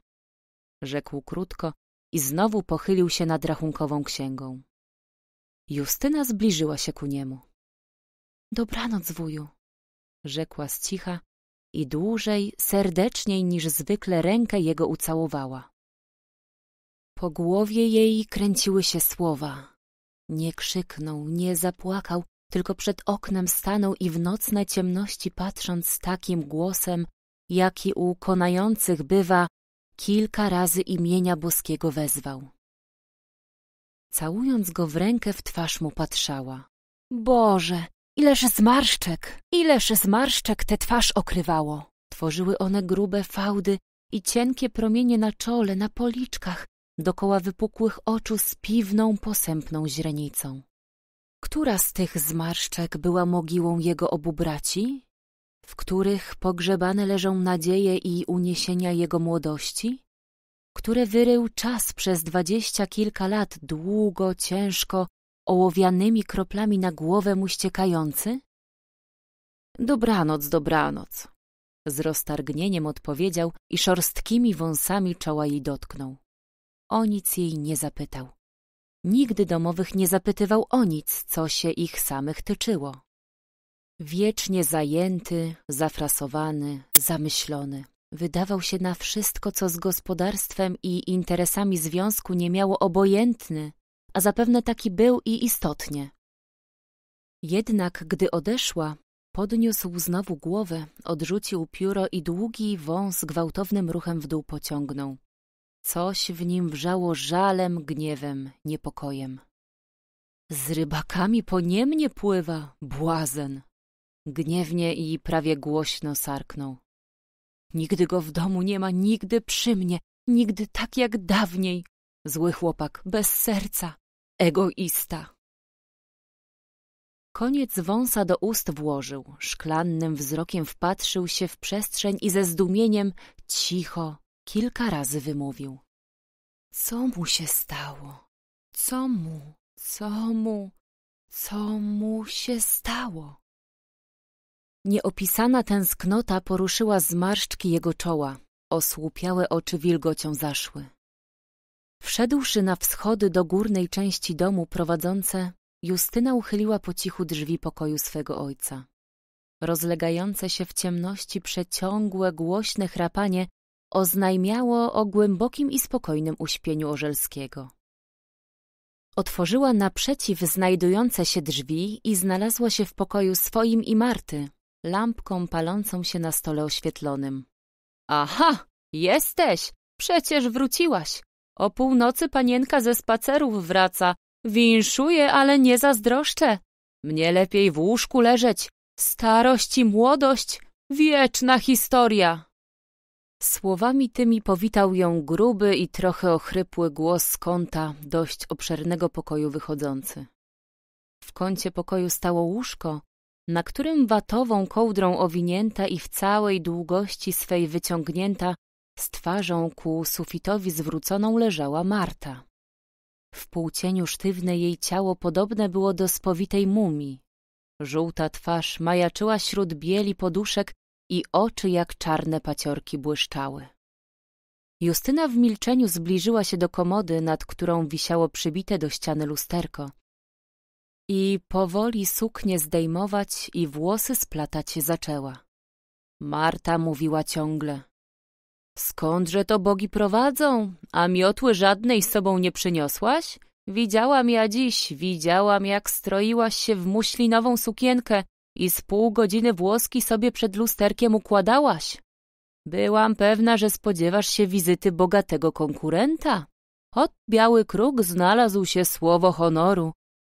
rzekł krótko, i znowu pochylił się nad rachunkową księgą. Justyna zbliżyła się ku niemu. Dobranoc, wuju, rzekła z cicha i dłużej, serdeczniej niż zwykle rękę jego ucałowała. Po głowie jej kręciły się słowa. Nie krzyknął, nie zapłakał, tylko przed oknem stanął i w nocne ciemności patrząc takim głosem, jaki u konających bywa, Kilka razy imienia boskiego wezwał. Całując go w rękę, w twarz mu patrzała. Boże, ileż zmarszczek, ileż zmarszczek tę twarz okrywało. Tworzyły one grube fałdy i cienkie promienie na czole, na policzkach, dokoła wypukłych oczu z piwną, posępną źrenicą. Która z tych zmarszczek była mogiłą jego obu braci w których pogrzebane leżą nadzieje i uniesienia jego młodości, które wyrył czas przez dwadzieścia kilka lat długo, ciężko, ołowianymi kroplami na głowę mu ściekający? Dobranoc, dobranoc, z roztargnieniem odpowiedział i szorstkimi wąsami czoła jej dotknął. O nic jej nie zapytał. Nigdy domowych nie zapytywał o nic, co się ich samych tyczyło. Wiecznie zajęty, zafrasowany, zamyślony. Wydawał się na wszystko, co z gospodarstwem i interesami związku nie miało obojętny, a zapewne taki był i istotnie. Jednak gdy odeszła, podniósł znowu głowę, odrzucił pióro i długi wąs gwałtownym ruchem w dół pociągnął. Coś w nim wrzało żalem, gniewem, niepokojem. Z rybakami po niemnie pływa, błazen, Gniewnie i prawie głośno sarknął. Nigdy go w domu nie ma, nigdy przy mnie, nigdy tak jak dawniej. Zły chłopak, bez serca, egoista. Koniec wąsa do ust włożył, szklannym wzrokiem wpatrzył się w przestrzeń i ze zdumieniem cicho kilka razy wymówił. Co mu się stało? Co mu, co mu, co mu się stało? Nieopisana tęsknota poruszyła zmarszczki jego czoła, osłupiałe oczy wilgocią zaszły. Wszedłszy na wschody do górnej części domu prowadzące, Justyna uchyliła po cichu drzwi pokoju swego ojca. Rozlegające się w ciemności przeciągłe, głośne chrapanie oznajmiało o głębokim i spokojnym uśpieniu Orzelskiego. Otworzyła naprzeciw znajdujące się drzwi i znalazła się w pokoju swoim i Marty, lampką palącą się na stole oświetlonym. Aha, jesteś! Przecież wróciłaś. O północy panienka ze spacerów wraca. Winszuję, ale nie zazdroszczę. Mnie lepiej w łóżku leżeć. Starość i młodość, wieczna historia. Słowami tymi powitał ją gruby i trochę ochrypły głos z kąta dość obszernego pokoju wychodzący. W kącie pokoju stało łóżko, na którym watową kołdrą owinięta i w całej długości swej wyciągnięta, z twarzą ku sufitowi zwróconą leżała Marta. W półcieniu sztywne jej ciało podobne było do spowitej mumii. Żółta twarz majaczyła śród bieli poduszek i oczy jak czarne paciorki błyszczały. Justyna w milczeniu zbliżyła się do komody, nad którą wisiało przybite do ściany lusterko – i powoli suknię zdejmować i włosy splatać zaczęła. Marta mówiła ciągle. Skądże to bogi prowadzą, a miotły żadnej z sobą nie przyniosłaś? Widziałam ja dziś, widziałam jak stroiłaś się w muślinową sukienkę i z pół godziny włoski sobie przed lusterkiem układałaś. Byłam pewna, że spodziewasz się wizyty bogatego konkurenta. Od biały kruk znalazł się słowo honoru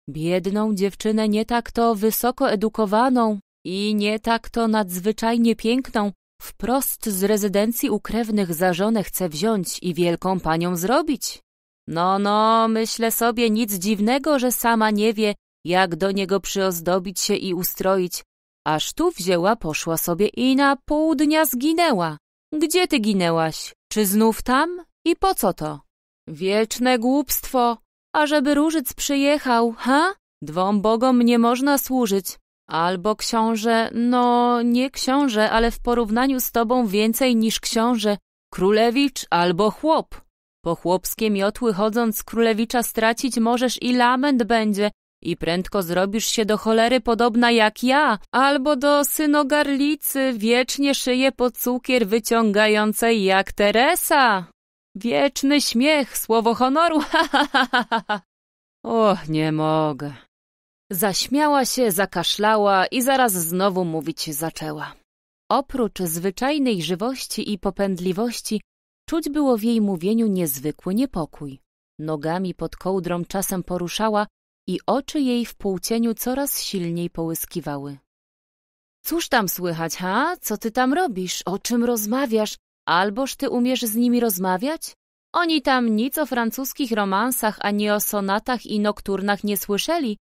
Biedną dziewczynę nie tak to wysoko edukowaną i nie tak to nadzwyczajnie piękną wprost z rezydencji u krewnych za żonę chce wziąć i wielką panią zrobić. No, no, myślę sobie nic dziwnego, że sama nie wie, jak do niego przyozdobić się i ustroić. Aż tu wzięła, poszła sobie i na pół dnia zginęła. Gdzie ty ginęłaś? Czy znów tam? I po co to? Wieczne głupstwo! A żeby różyc przyjechał, ha? Dwom bogom nie można służyć. Albo książę, no nie książę, ale w porównaniu z tobą więcej niż książę. Królewicz albo chłop. Po chłopskie miotły chodząc królewicza stracić możesz i lament będzie, i prędko zrobisz się do cholery podobna jak ja, albo do synogarlicy wiecznie szyję po cukier wyciągającej jak Teresa. Wieczny śmiech, słowo honoru, *laughs* ha, ha, ha, ha, ha. Och, nie mogę. Zaśmiała się, zakaszlała i zaraz znowu mówić zaczęła. Oprócz zwyczajnej żywości i popędliwości, czuć było w jej mówieniu niezwykły niepokój. Nogami pod kołdrą czasem poruszała i oczy jej w półcieniu coraz silniej połyskiwały. Cóż tam słychać, ha? Co ty tam robisz? O czym rozmawiasz? Alboż ty umiesz z nimi rozmawiać? Oni tam nic o francuskich romansach ani o sonatach i nokturnach nie słyszeli,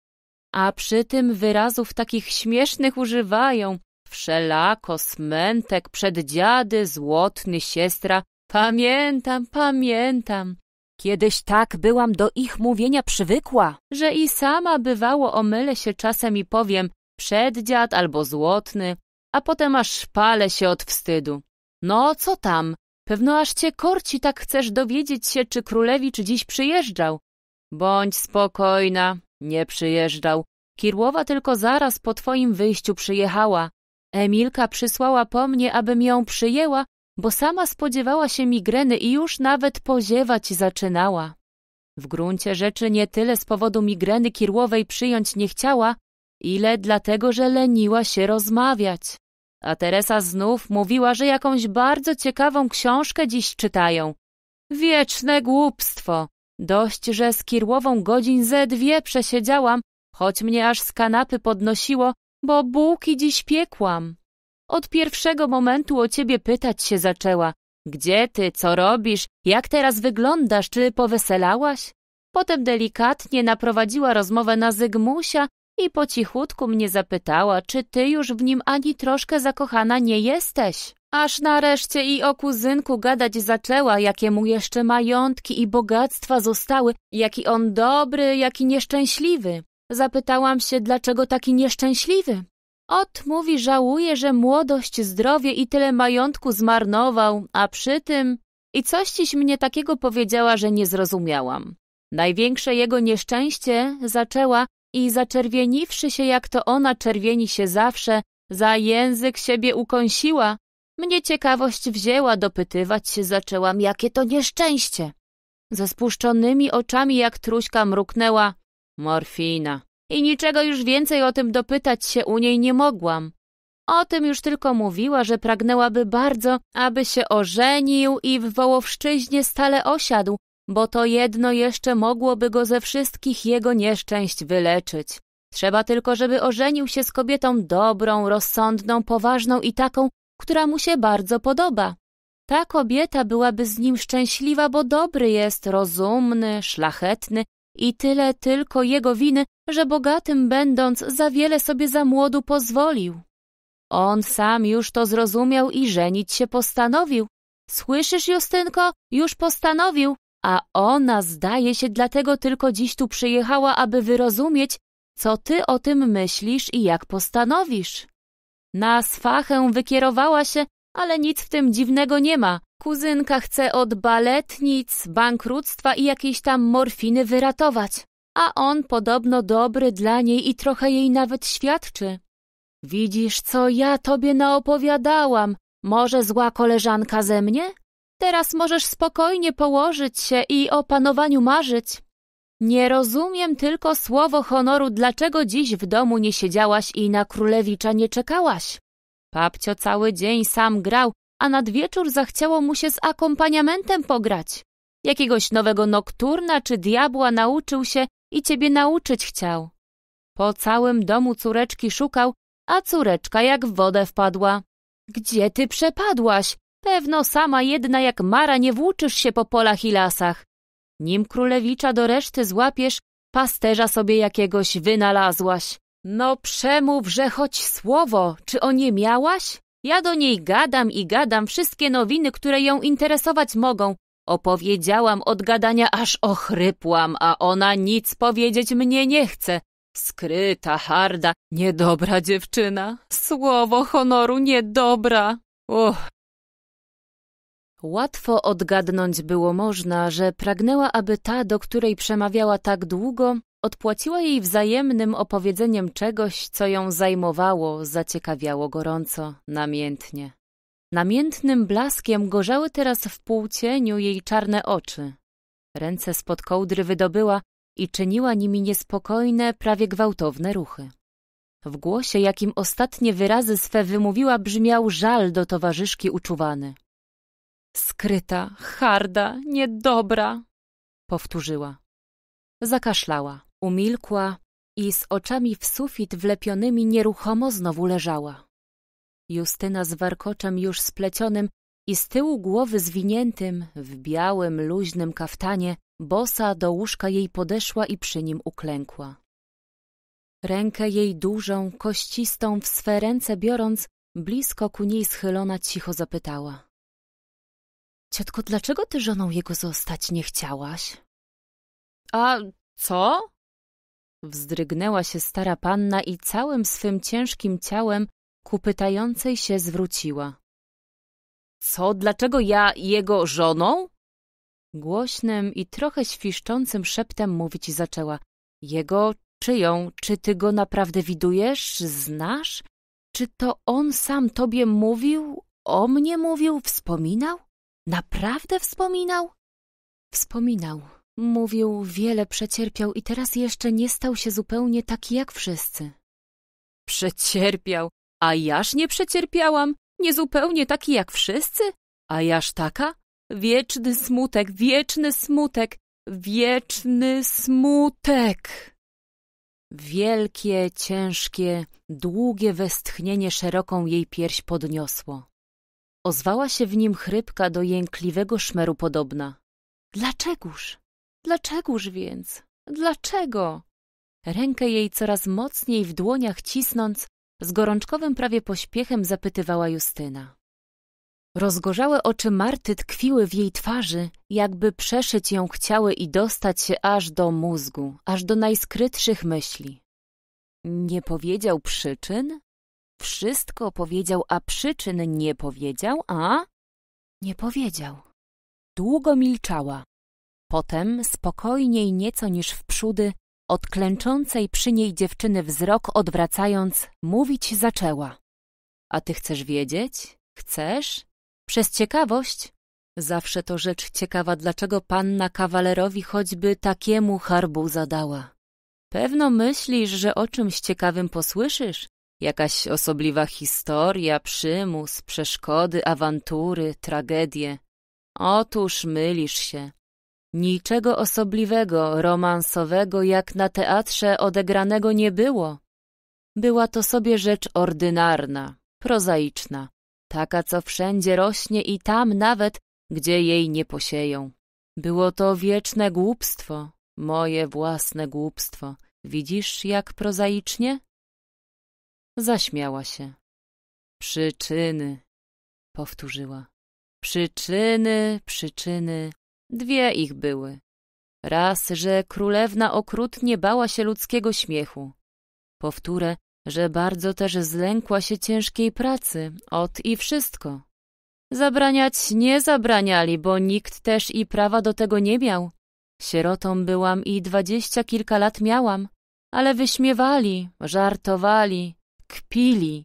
a przy tym wyrazów takich śmiesznych używają. Wszelako, smętek, przeddziady, złotny, siestra. Pamiętam, pamiętam. Kiedyś tak byłam do ich mówienia przywykła, że i sama bywało omylę się czasem i powiem przeddziad albo złotny, a potem aż szpalę się od wstydu. No, co tam? Pewno aż cię korci tak chcesz dowiedzieć się, czy królewicz dziś przyjeżdżał. Bądź spokojna, nie przyjeżdżał. Kirłowa tylko zaraz po twoim wyjściu przyjechała. Emilka przysłała po mnie, abym ją przyjęła, bo sama spodziewała się migreny i już nawet poziewać zaczynała. W gruncie rzeczy nie tyle z powodu migreny kirłowej przyjąć nie chciała, ile dlatego, że leniła się rozmawiać. A Teresa znów mówiła, że jakąś bardzo ciekawą książkę dziś czytają. Wieczne głupstwo! Dość, że z Kirłową godzin ze dwie przesiedziałam, choć mnie aż z kanapy podnosiło, bo bułki dziś piekłam. Od pierwszego momentu o ciebie pytać się zaczęła. Gdzie ty, co robisz, jak teraz wyglądasz, czy poweselałaś? Potem delikatnie naprowadziła rozmowę na Zygmusia i po cichutku mnie zapytała, czy ty już w nim ani troszkę zakochana nie jesteś. Aż nareszcie i o kuzynku gadać zaczęła, jakie mu jeszcze majątki i bogactwa zostały, jaki on dobry, jaki nieszczęśliwy. Zapytałam się, dlaczego taki nieszczęśliwy. Ot mówi, żałuje, że młodość, zdrowie i tyle majątku zmarnował, a przy tym... I coś ciś mnie takiego powiedziała, że nie zrozumiałam. Największe jego nieszczęście zaczęła, i zaczerwieniwszy się, jak to ona czerwieni się zawsze, za język siebie ukąsiła. Mnie ciekawość wzięła, dopytywać się zaczęłam, jakie to nieszczęście. Ze spuszczonymi oczami jak truśka mruknęła morfina i niczego już więcej o tym dopytać się u niej nie mogłam. O tym już tylko mówiła, że pragnęłaby bardzo, aby się ożenił i w Wołowszczyźnie stale osiadł, bo to jedno jeszcze mogłoby go ze wszystkich jego nieszczęść wyleczyć. Trzeba tylko, żeby ożenił się z kobietą dobrą, rozsądną, poważną i taką, która mu się bardzo podoba. Ta kobieta byłaby z nim szczęśliwa, bo dobry jest, rozumny, szlachetny i tyle tylko jego winy, że bogatym będąc za wiele sobie za młodu pozwolił. On sam już to zrozumiał i żenić się postanowił. Słyszysz, Justynko? Już postanowił. A ona, zdaje się, dlatego tylko dziś tu przyjechała, aby wyrozumieć, co ty o tym myślisz i jak postanowisz. Na swachę wykierowała się, ale nic w tym dziwnego nie ma. Kuzynka chce od baletnic, bankructwa i jakiejś tam morfiny wyratować, a on podobno dobry dla niej i trochę jej nawet świadczy. Widzisz, co ja tobie naopowiadałam? Może zła koleżanka ze mnie? Teraz możesz spokojnie położyć się i o panowaniu marzyć. Nie rozumiem tylko słowo honoru, dlaczego dziś w domu nie siedziałaś i na królewicza nie czekałaś. Papcio cały dzień sam grał, a nad wieczór zachciało mu się z akompaniamentem pograć. Jakiegoś nowego nokturna czy diabła nauczył się i ciebie nauczyć chciał. Po całym domu córeczki szukał, a córeczka jak w wodę wpadła. Gdzie ty przepadłaś? Pewno sama jedna jak Mara nie włóczysz się po polach i lasach. Nim królewicza do reszty złapiesz, pasterza sobie jakiegoś wynalazłaś. No przemówże choć słowo, czy o nie miałaś? Ja do niej gadam i gadam wszystkie nowiny, które ją interesować mogą. Opowiedziałam od gadania, aż ochrypłam, a ona nic powiedzieć mnie nie chce. Skryta, harda, niedobra dziewczyna. Słowo honoru niedobra. Uch, Łatwo odgadnąć było można, że pragnęła, aby ta, do której przemawiała tak długo, odpłaciła jej wzajemnym opowiedzeniem czegoś, co ją zajmowało, zaciekawiało gorąco, namiętnie. Namiętnym blaskiem gorzały teraz w półcieniu jej czarne oczy. Ręce spod kołdry wydobyła i czyniła nimi niespokojne, prawie gwałtowne ruchy. W głosie, jakim ostatnie wyrazy swe wymówiła, brzmiał żal do towarzyszki uczuwany. Skryta, harda, niedobra, powtórzyła. Zakaszlała, umilkła i z oczami w sufit wlepionymi nieruchomo znowu leżała. Justyna z warkoczem już splecionym i z tyłu głowy zwiniętym, w białym, luźnym kaftanie, bosa do łóżka jej podeszła i przy nim uklękła. Rękę jej dużą, kościstą w swe ręce biorąc, blisko ku niej schylona cicho zapytała. Ciotko, dlaczego ty żoną jego zostać nie chciałaś? A co? Wzdrygnęła się stara panna i całym swym ciężkim ciałem ku pytającej się zwróciła. Co, dlaczego ja jego żoną? Głośnym i trochę świszczącym szeptem mówić zaczęła. Jego, czyją, czy ty go naprawdę widujesz, znasz? Czy to on sam tobie mówił, o mnie mówił, wspominał? Naprawdę wspominał? Wspominał. Mówił, wiele przecierpiał i teraz jeszcze nie stał się zupełnie taki jak wszyscy. Przecierpiał, a jaż nie przecierpiałam, nie zupełnie taki jak wszyscy? A jaż taka? Wieczny smutek, wieczny smutek, wieczny smutek. Wielkie, ciężkie, długie westchnienie szeroką jej pierś podniosło. Ozwała się w nim chrypka do jękliwego szmeru podobna. Dlaczegoż? Dlaczegoż więc? Dlaczego? Rękę jej coraz mocniej w dłoniach cisnąc, z gorączkowym prawie pośpiechem zapytywała Justyna. Rozgorzałe oczy Marty tkwiły w jej twarzy, jakby przeszyć ją chciały i dostać się aż do mózgu, aż do najskrytszych myśli. Nie powiedział przyczyn? Wszystko powiedział, a przyczyn nie powiedział, a... Nie powiedział. Długo milczała. Potem, spokojniej nieco niż wprzódy, od klęczącej przy niej dziewczyny wzrok odwracając, mówić zaczęła. A ty chcesz wiedzieć? Chcesz? Przez ciekawość? Zawsze to rzecz ciekawa, dlaczego panna kawalerowi choćby takiemu harbu zadała. Pewno myślisz, że o czymś ciekawym posłyszysz, Jakaś osobliwa historia, przymus, przeszkody, awantury, tragedie. Otóż mylisz się. Niczego osobliwego, romansowego jak na teatrze odegranego nie było. Była to sobie rzecz ordynarna, prozaiczna, taka co wszędzie rośnie i tam nawet, gdzie jej nie posieją. Było to wieczne głupstwo, moje własne głupstwo. Widzisz, jak prozaicznie? Zaśmiała się. Przyczyny, powtórzyła. Przyczyny, przyczyny. Dwie ich były. Raz, że królewna okrutnie bała się ludzkiego śmiechu. Powtórę, że bardzo też zlękła się ciężkiej pracy, od i wszystko. Zabraniać nie zabraniali, bo nikt też i prawa do tego nie miał. Sierotą byłam i dwadzieścia kilka lat miałam, ale wyśmiewali, żartowali, Kpili.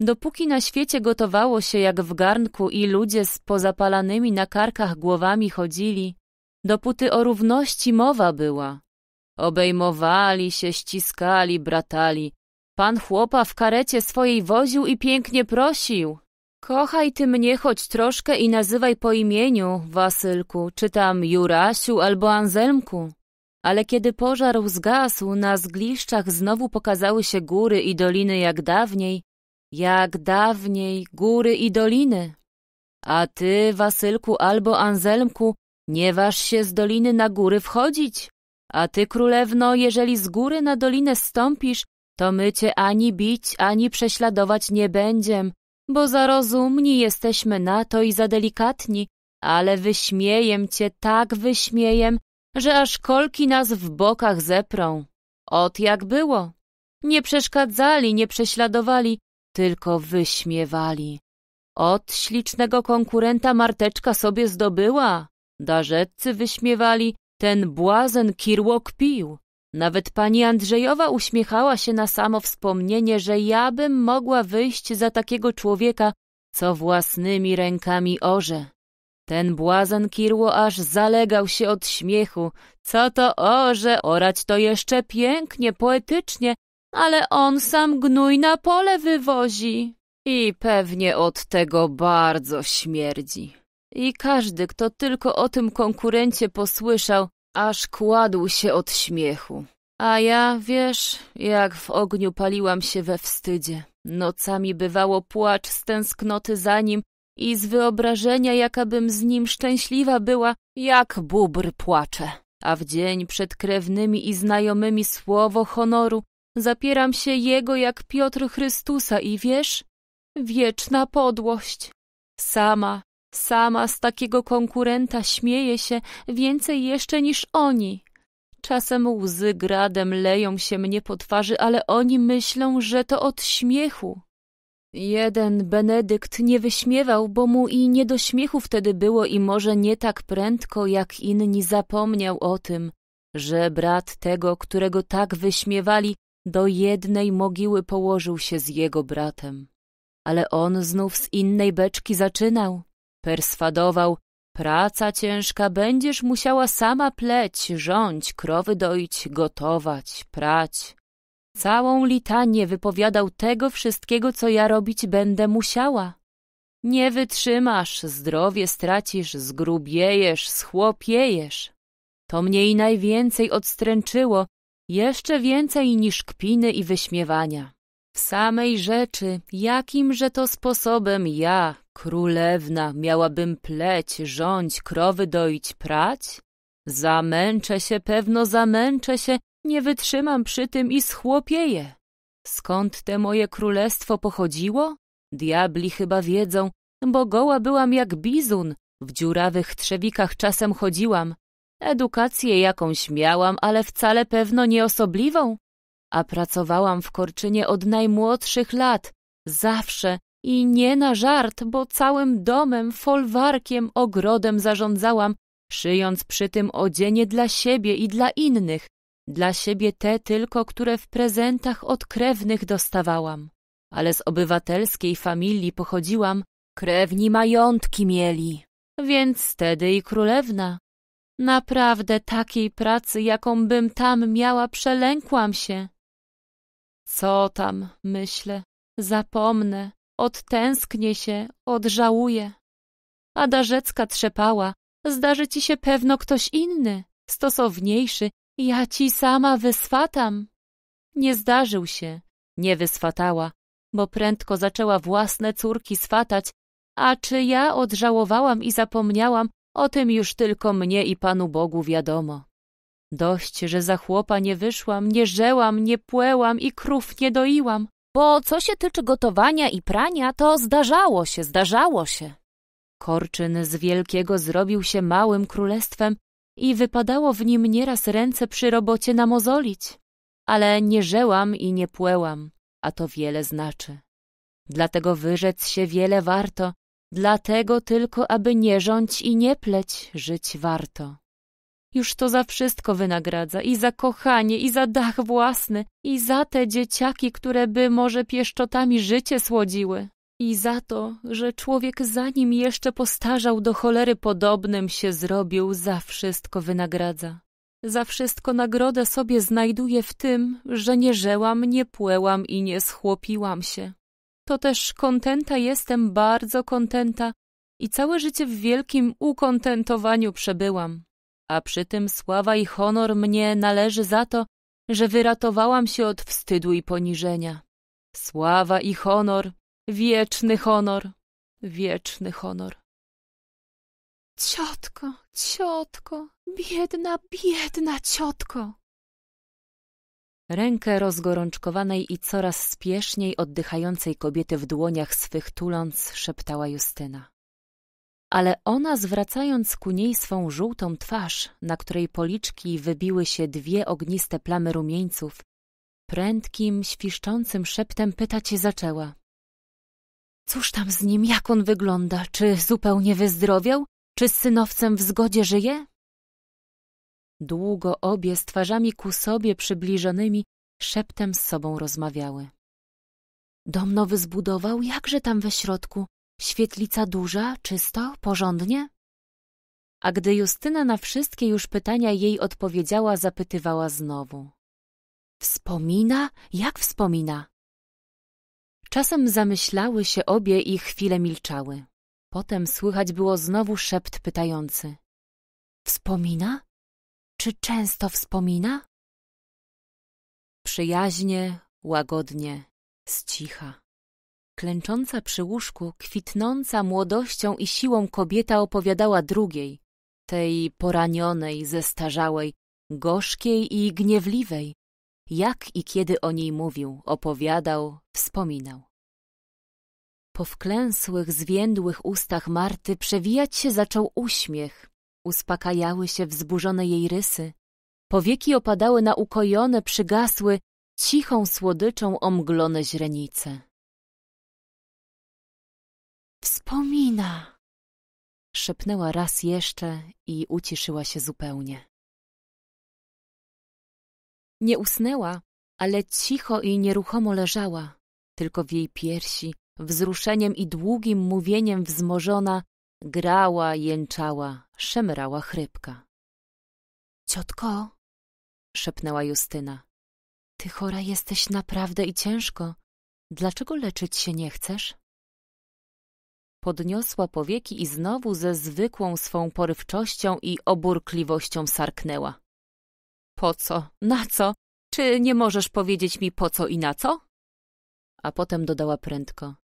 Dopóki na świecie gotowało się jak w garnku i ludzie z pozapalanymi na karkach głowami chodzili, dopóty o równości mowa była. Obejmowali się, ściskali, bratali. Pan chłopa w karecie swojej woził i pięknie prosił. Kochaj ty mnie choć troszkę i nazywaj po imieniu, Wasylku, czy tam Jurasiu albo Anzelmku ale kiedy pożar zgasł, na zgliszczach znowu pokazały się góry i doliny jak dawniej, jak dawniej góry i doliny. A ty, Wasylku albo Anzelmku, nie waż się z doliny na góry wchodzić. A ty, królewno, jeżeli z góry na dolinę stąpisz, to my cię ani bić, ani prześladować nie będziem, bo za rozumni jesteśmy na to i za delikatni, ale wyśmiejem cię, tak wyśmiejem, że aż kolki nas w bokach zeprą. Ot jak było. Nie przeszkadzali, nie prześladowali, tylko wyśmiewali. Od ślicznego konkurenta Marteczka sobie zdobyła. Darzeccy wyśmiewali, ten błazen kirłok pił. Nawet pani Andrzejowa uśmiechała się na samo wspomnienie, że ja bym mogła wyjść za takiego człowieka, co własnymi rękami orze. Ten błazen kirło aż zalegał się od śmiechu. Co to orze, orać to jeszcze pięknie, poetycznie, ale on sam gnój na pole wywozi. I pewnie od tego bardzo śmierdzi. I każdy, kto tylko o tym konkurencie posłyszał, aż kładł się od śmiechu. A ja, wiesz, jak w ogniu paliłam się we wstydzie. Nocami bywało płacz z tęsknoty za nim i z wyobrażenia, jakabym z nim szczęśliwa była, jak bubr płacze. A w dzień przed krewnymi i znajomymi słowo honoru zapieram się jego jak Piotr Chrystusa i wiesz, wieczna podłość. Sama, sama z takiego konkurenta śmieję się więcej jeszcze niż oni. Czasem łzy gradem leją się mnie po twarzy, ale oni myślą, że to od śmiechu. Jeden Benedykt nie wyśmiewał, bo mu i nie do śmiechu wtedy było i może nie tak prędko jak inni zapomniał o tym, że brat tego, którego tak wyśmiewali, do jednej mogiły położył się z jego bratem. Ale on znów z innej beczki zaczynał. Perswadował, praca ciężka, będziesz musiała sama pleć, rządź, krowy doić, gotować, prać. Całą litanię wypowiadał tego wszystkiego, co ja robić będę musiała. Nie wytrzymasz, zdrowie stracisz, zgrubiejesz, schłopiejesz. To mnie i najwięcej odstręczyło, jeszcze więcej niż kpiny i wyśmiewania. W samej rzeczy, jakimże to sposobem ja, królewna, miałabym pleć, rządź, krowy doić, prać? Zamęczę się, pewno zamęczę się nie wytrzymam przy tym i schłopieję. Skąd te moje królestwo pochodziło? Diabli chyba wiedzą, bo goła byłam jak bizun, w dziurawych trzewikach czasem chodziłam. Edukację jakąś miałam, ale wcale pewno nie osobliwą. A pracowałam w Korczynie od najmłodszych lat, zawsze i nie na żart, bo całym domem, folwarkiem, ogrodem zarządzałam, szyjąc przy tym odzienie dla siebie i dla innych. Dla siebie te tylko, które w prezentach od krewnych dostawałam. Ale z obywatelskiej familii pochodziłam, krewni majątki mieli. Więc wtedy i królewna. Naprawdę takiej pracy, jaką bym tam miała, przelękłam się. Co tam, myślę, zapomnę, odtęsknię się, odżałuję. A Darzecka trzepała, zdarzy ci się pewno ktoś inny, stosowniejszy ja ci sama wyswatam. Nie zdarzył się, nie wyswatała, bo prędko zaczęła własne córki swatać, a czy ja odżałowałam i zapomniałam, o tym już tylko mnie i Panu Bogu wiadomo. Dość, że za chłopa nie wyszłam, nie żełam, nie płełam i krów nie doiłam. Bo co się tyczy gotowania i prania, to zdarzało się, zdarzało się. Korczyn z wielkiego zrobił się małym królestwem i wypadało w nim nieraz ręce przy robocie namozolić. Ale nie żełam i nie płełam, a to wiele znaczy. Dlatego wyrzec się wiele warto, dlatego tylko, aby nie rządź i nie pleć, żyć warto. Już to za wszystko wynagradza, i za kochanie, i za dach własny, i za te dzieciaki, które by może pieszczotami życie słodziły. I za to, że człowiek zanim jeszcze postarzał do cholery podobnym się zrobił, za wszystko wynagradza. Za wszystko nagrodę sobie znajduję w tym, że nie żełam, nie płełam i nie schłopiłam się. To też kontenta jestem, bardzo kontenta i całe życie w wielkim ukontentowaniu przebyłam. A przy tym sława i honor mnie należy za to, że wyratowałam się od wstydu i poniżenia. Sława i honor Wieczny honor, wieczny honor. Ciotko, ciotko, biedna, biedna ciotko. Rękę rozgorączkowanej i coraz spieszniej oddychającej kobiety w dłoniach swych tuląc szeptała Justyna. Ale ona zwracając ku niej swą żółtą twarz, na której policzki wybiły się dwie ogniste plamy rumieńców, prędkim, świszczącym szeptem pytać zaczęła. Cóż tam z nim, jak on wygląda? Czy zupełnie wyzdrowiał? Czy z synowcem w zgodzie żyje? Długo obie z twarzami ku sobie przybliżonymi szeptem z sobą rozmawiały. Dom nowy zbudował, jakże tam we środku? Świetlica duża, czysto, porządnie? A gdy Justyna na wszystkie już pytania jej odpowiedziała, zapytywała znowu. Wspomina? Jak wspomina? Czasem zamyślały się obie i chwilę milczały. Potem słychać było znowu szept pytający. Wspomina? Czy często wspomina? Przyjaźnie, łagodnie, z cicha. Klęcząca przy łóżku, kwitnąca młodością i siłą kobieta opowiadała drugiej, tej poranionej, zestarzałej, gorzkiej i gniewliwej, jak i kiedy o niej mówił, opowiadał, wspominał. Po wklęsłych, zwiędłych ustach Marty przewijać się zaczął uśmiech. Uspokajały się wzburzone jej rysy. Powieki opadały na ukojone, przygasły, cichą słodyczą omglone źrenice. Wspomina! Szepnęła raz jeszcze i uciszyła się zupełnie. Nie usnęła, ale cicho i nieruchomo leżała, tylko w jej piersi, wzruszeniem i długim mówieniem wzmożona, grała, jęczała, szemrała chrypka. Ciotko, szepnęła Justyna, ty chora jesteś naprawdę i ciężko. Dlaczego leczyć się nie chcesz? Podniosła powieki i znowu ze zwykłą swą porywczością i oburkliwością sarknęła. Po co? Na co? Czy nie możesz powiedzieć mi po co i na co? A potem dodała prędko.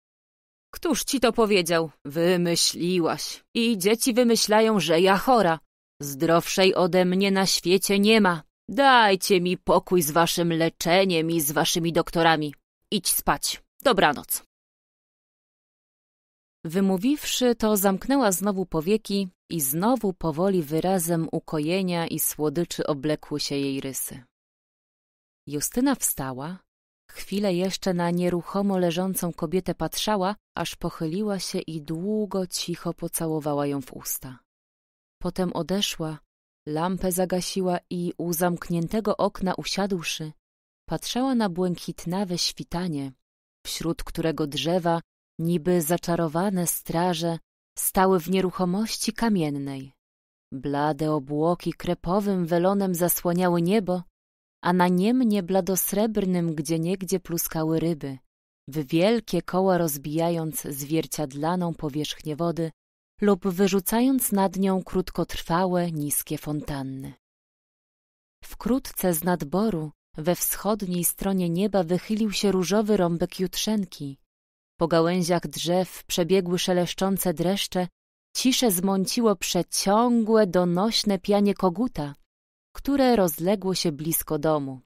Któż ci to powiedział? Wymyśliłaś. I dzieci wymyślają, że ja chora. Zdrowszej ode mnie na świecie nie ma. Dajcie mi pokój z waszym leczeniem i z waszymi doktorami. Idź spać. Dobranoc. Wymówiwszy to, zamknęła znowu powieki i znowu powoli wyrazem ukojenia i słodyczy oblekły się jej rysy. Justyna wstała, chwilę jeszcze na nieruchomo leżącą kobietę patrzała, aż pochyliła się i długo cicho pocałowała ją w usta. Potem odeszła, lampę zagasiła i u zamkniętego okna usiadłszy, patrzała na błękitnawe świtanie, wśród którego drzewa, niby zaczarowane straże, Stały w nieruchomości kamiennej. Blade obłoki krepowym welonem zasłaniały niebo, a na niemnie bladosrebrnym gdzieniegdzie pluskały ryby, w wielkie koła rozbijając zwierciadlaną powierzchnię wody lub wyrzucając nad nią krótkotrwałe, niskie fontanny. Wkrótce z nadboru we wschodniej stronie nieba wychylił się różowy rąbek jutrzenki, po gałęziach drzew przebiegły szeleszczące dreszcze, ciszę zmąciło przeciągłe, donośne pianie koguta, które rozległo się blisko domu.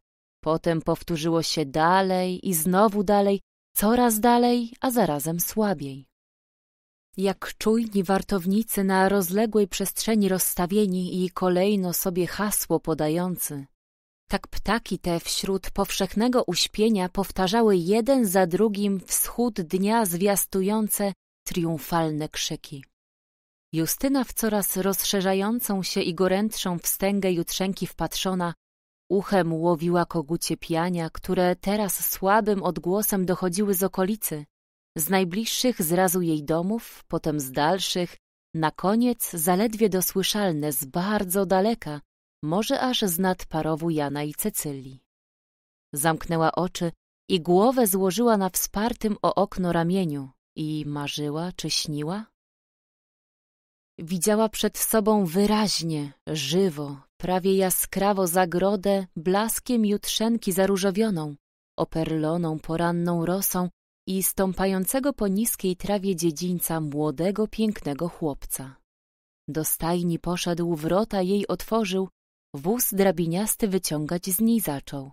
Potem powtórzyło się dalej i znowu dalej, coraz dalej, a zarazem słabiej. Jak czujni wartownicy na rozległej przestrzeni rozstawieni i kolejno sobie hasło podający, tak ptaki te wśród powszechnego uśpienia powtarzały jeden za drugim wschód dnia zwiastujące triumfalne krzyki. Justyna w coraz rozszerzającą się i gorętszą wstęgę jutrzenki wpatrzona, uchem łowiła kogucie piania, które teraz słabym odgłosem dochodziły z okolicy, z najbliższych zrazu jej domów, potem z dalszych, na koniec zaledwie dosłyszalne z bardzo daleka, może aż z nad parowu Jana i Cecylii. Zamknęła oczy i głowę złożyła na wspartym o okno ramieniu i marzyła czy śniła? Widziała przed sobą wyraźnie, żywo, prawie jaskrawo zagrodę blaskiem jutrzenki zaróżowioną, operloną poranną rosą i stąpającego po niskiej trawie dziedzińca młodego, pięknego chłopca. Do stajni poszedł, wrota jej otworzył Wóz drabiniasty wyciągać z niej zaczął.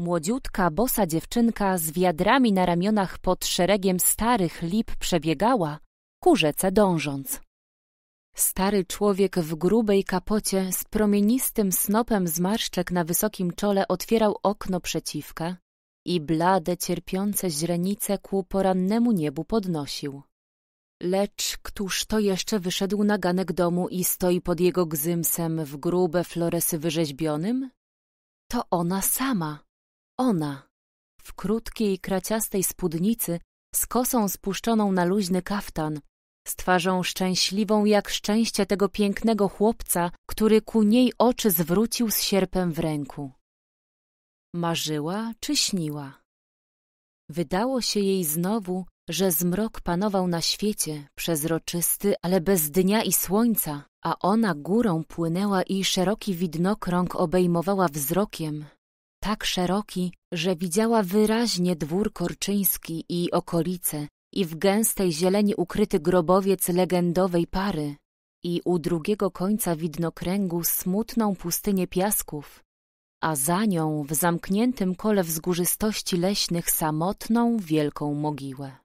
Młodziutka, bosa dziewczynka z wiadrami na ramionach pod szeregiem starych lip przebiegała, ku rzece dążąc. Stary człowiek w grubej kapocie z promienistym snopem zmarszczek na wysokim czole otwierał okno przeciwka i blade, cierpiące źrenice ku porannemu niebu podnosił. Lecz któż to jeszcze wyszedł na ganek domu i stoi pod jego gzymsem w grube floresy wyrzeźbionym? To ona sama. Ona. W krótkiej, kraciastej spódnicy, z kosą spuszczoną na luźny kaftan, z twarzą szczęśliwą jak szczęście tego pięknego chłopca, który ku niej oczy zwrócił z sierpem w ręku. Marzyła czy śniła? Wydało się jej znowu, że zmrok panował na świecie, przezroczysty, ale bez dnia i słońca, a ona górą płynęła i szeroki widnokrąg obejmowała wzrokiem, tak szeroki, że widziała wyraźnie dwór korczyński i okolice i w gęstej zieleni ukryty grobowiec legendowej pary i u drugiego końca widnokręgu smutną pustynię piasków, a za nią w zamkniętym kole wzgórzystości leśnych samotną wielką mogiłę.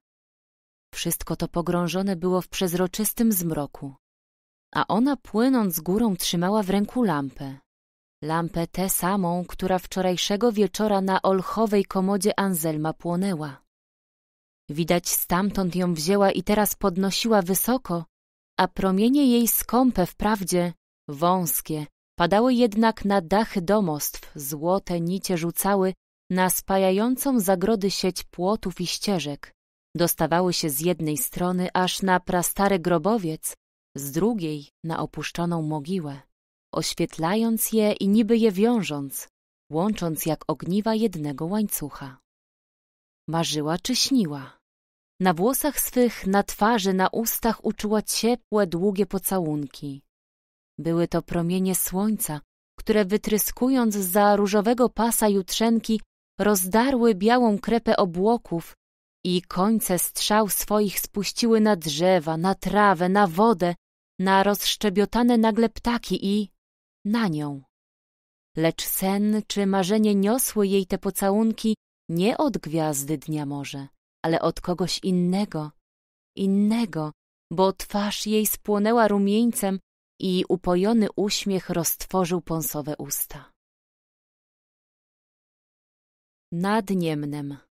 Wszystko to pogrążone było w przezroczystym zmroku, a ona płynąc górą trzymała w ręku lampę. Lampę tę samą, która wczorajszego wieczora na olchowej komodzie Anzelma płonęła. Widać stamtąd ją wzięła i teraz podnosiła wysoko, a promienie jej skąpe wprawdzie, wąskie, padały jednak na dachy domostw, złote nicie rzucały na spajającą zagrody sieć płotów i ścieżek, dostawały się z jednej strony aż na prastary grobowiec, z drugiej na opuszczoną mogiłę, oświetlając je i niby je wiążąc, łącząc jak ogniwa jednego łańcucha. Marzyła czy śniła? Na włosach swych, na twarzy, na ustach uczuła ciepłe, długie pocałunki. Były to promienie słońca, które wytryskując za różowego pasa jutrzenki rozdarły białą krepę obłoków i końce strzał swoich spuściły na drzewa, na trawę, na wodę, na rozszczebiotane nagle ptaki i na nią. Lecz sen czy marzenie niosły jej te pocałunki nie od gwiazdy dnia może, ale od kogoś innego, innego, bo twarz jej spłonęła rumieńcem i upojony uśmiech roztworzył ponsowe usta. Nad Niemnem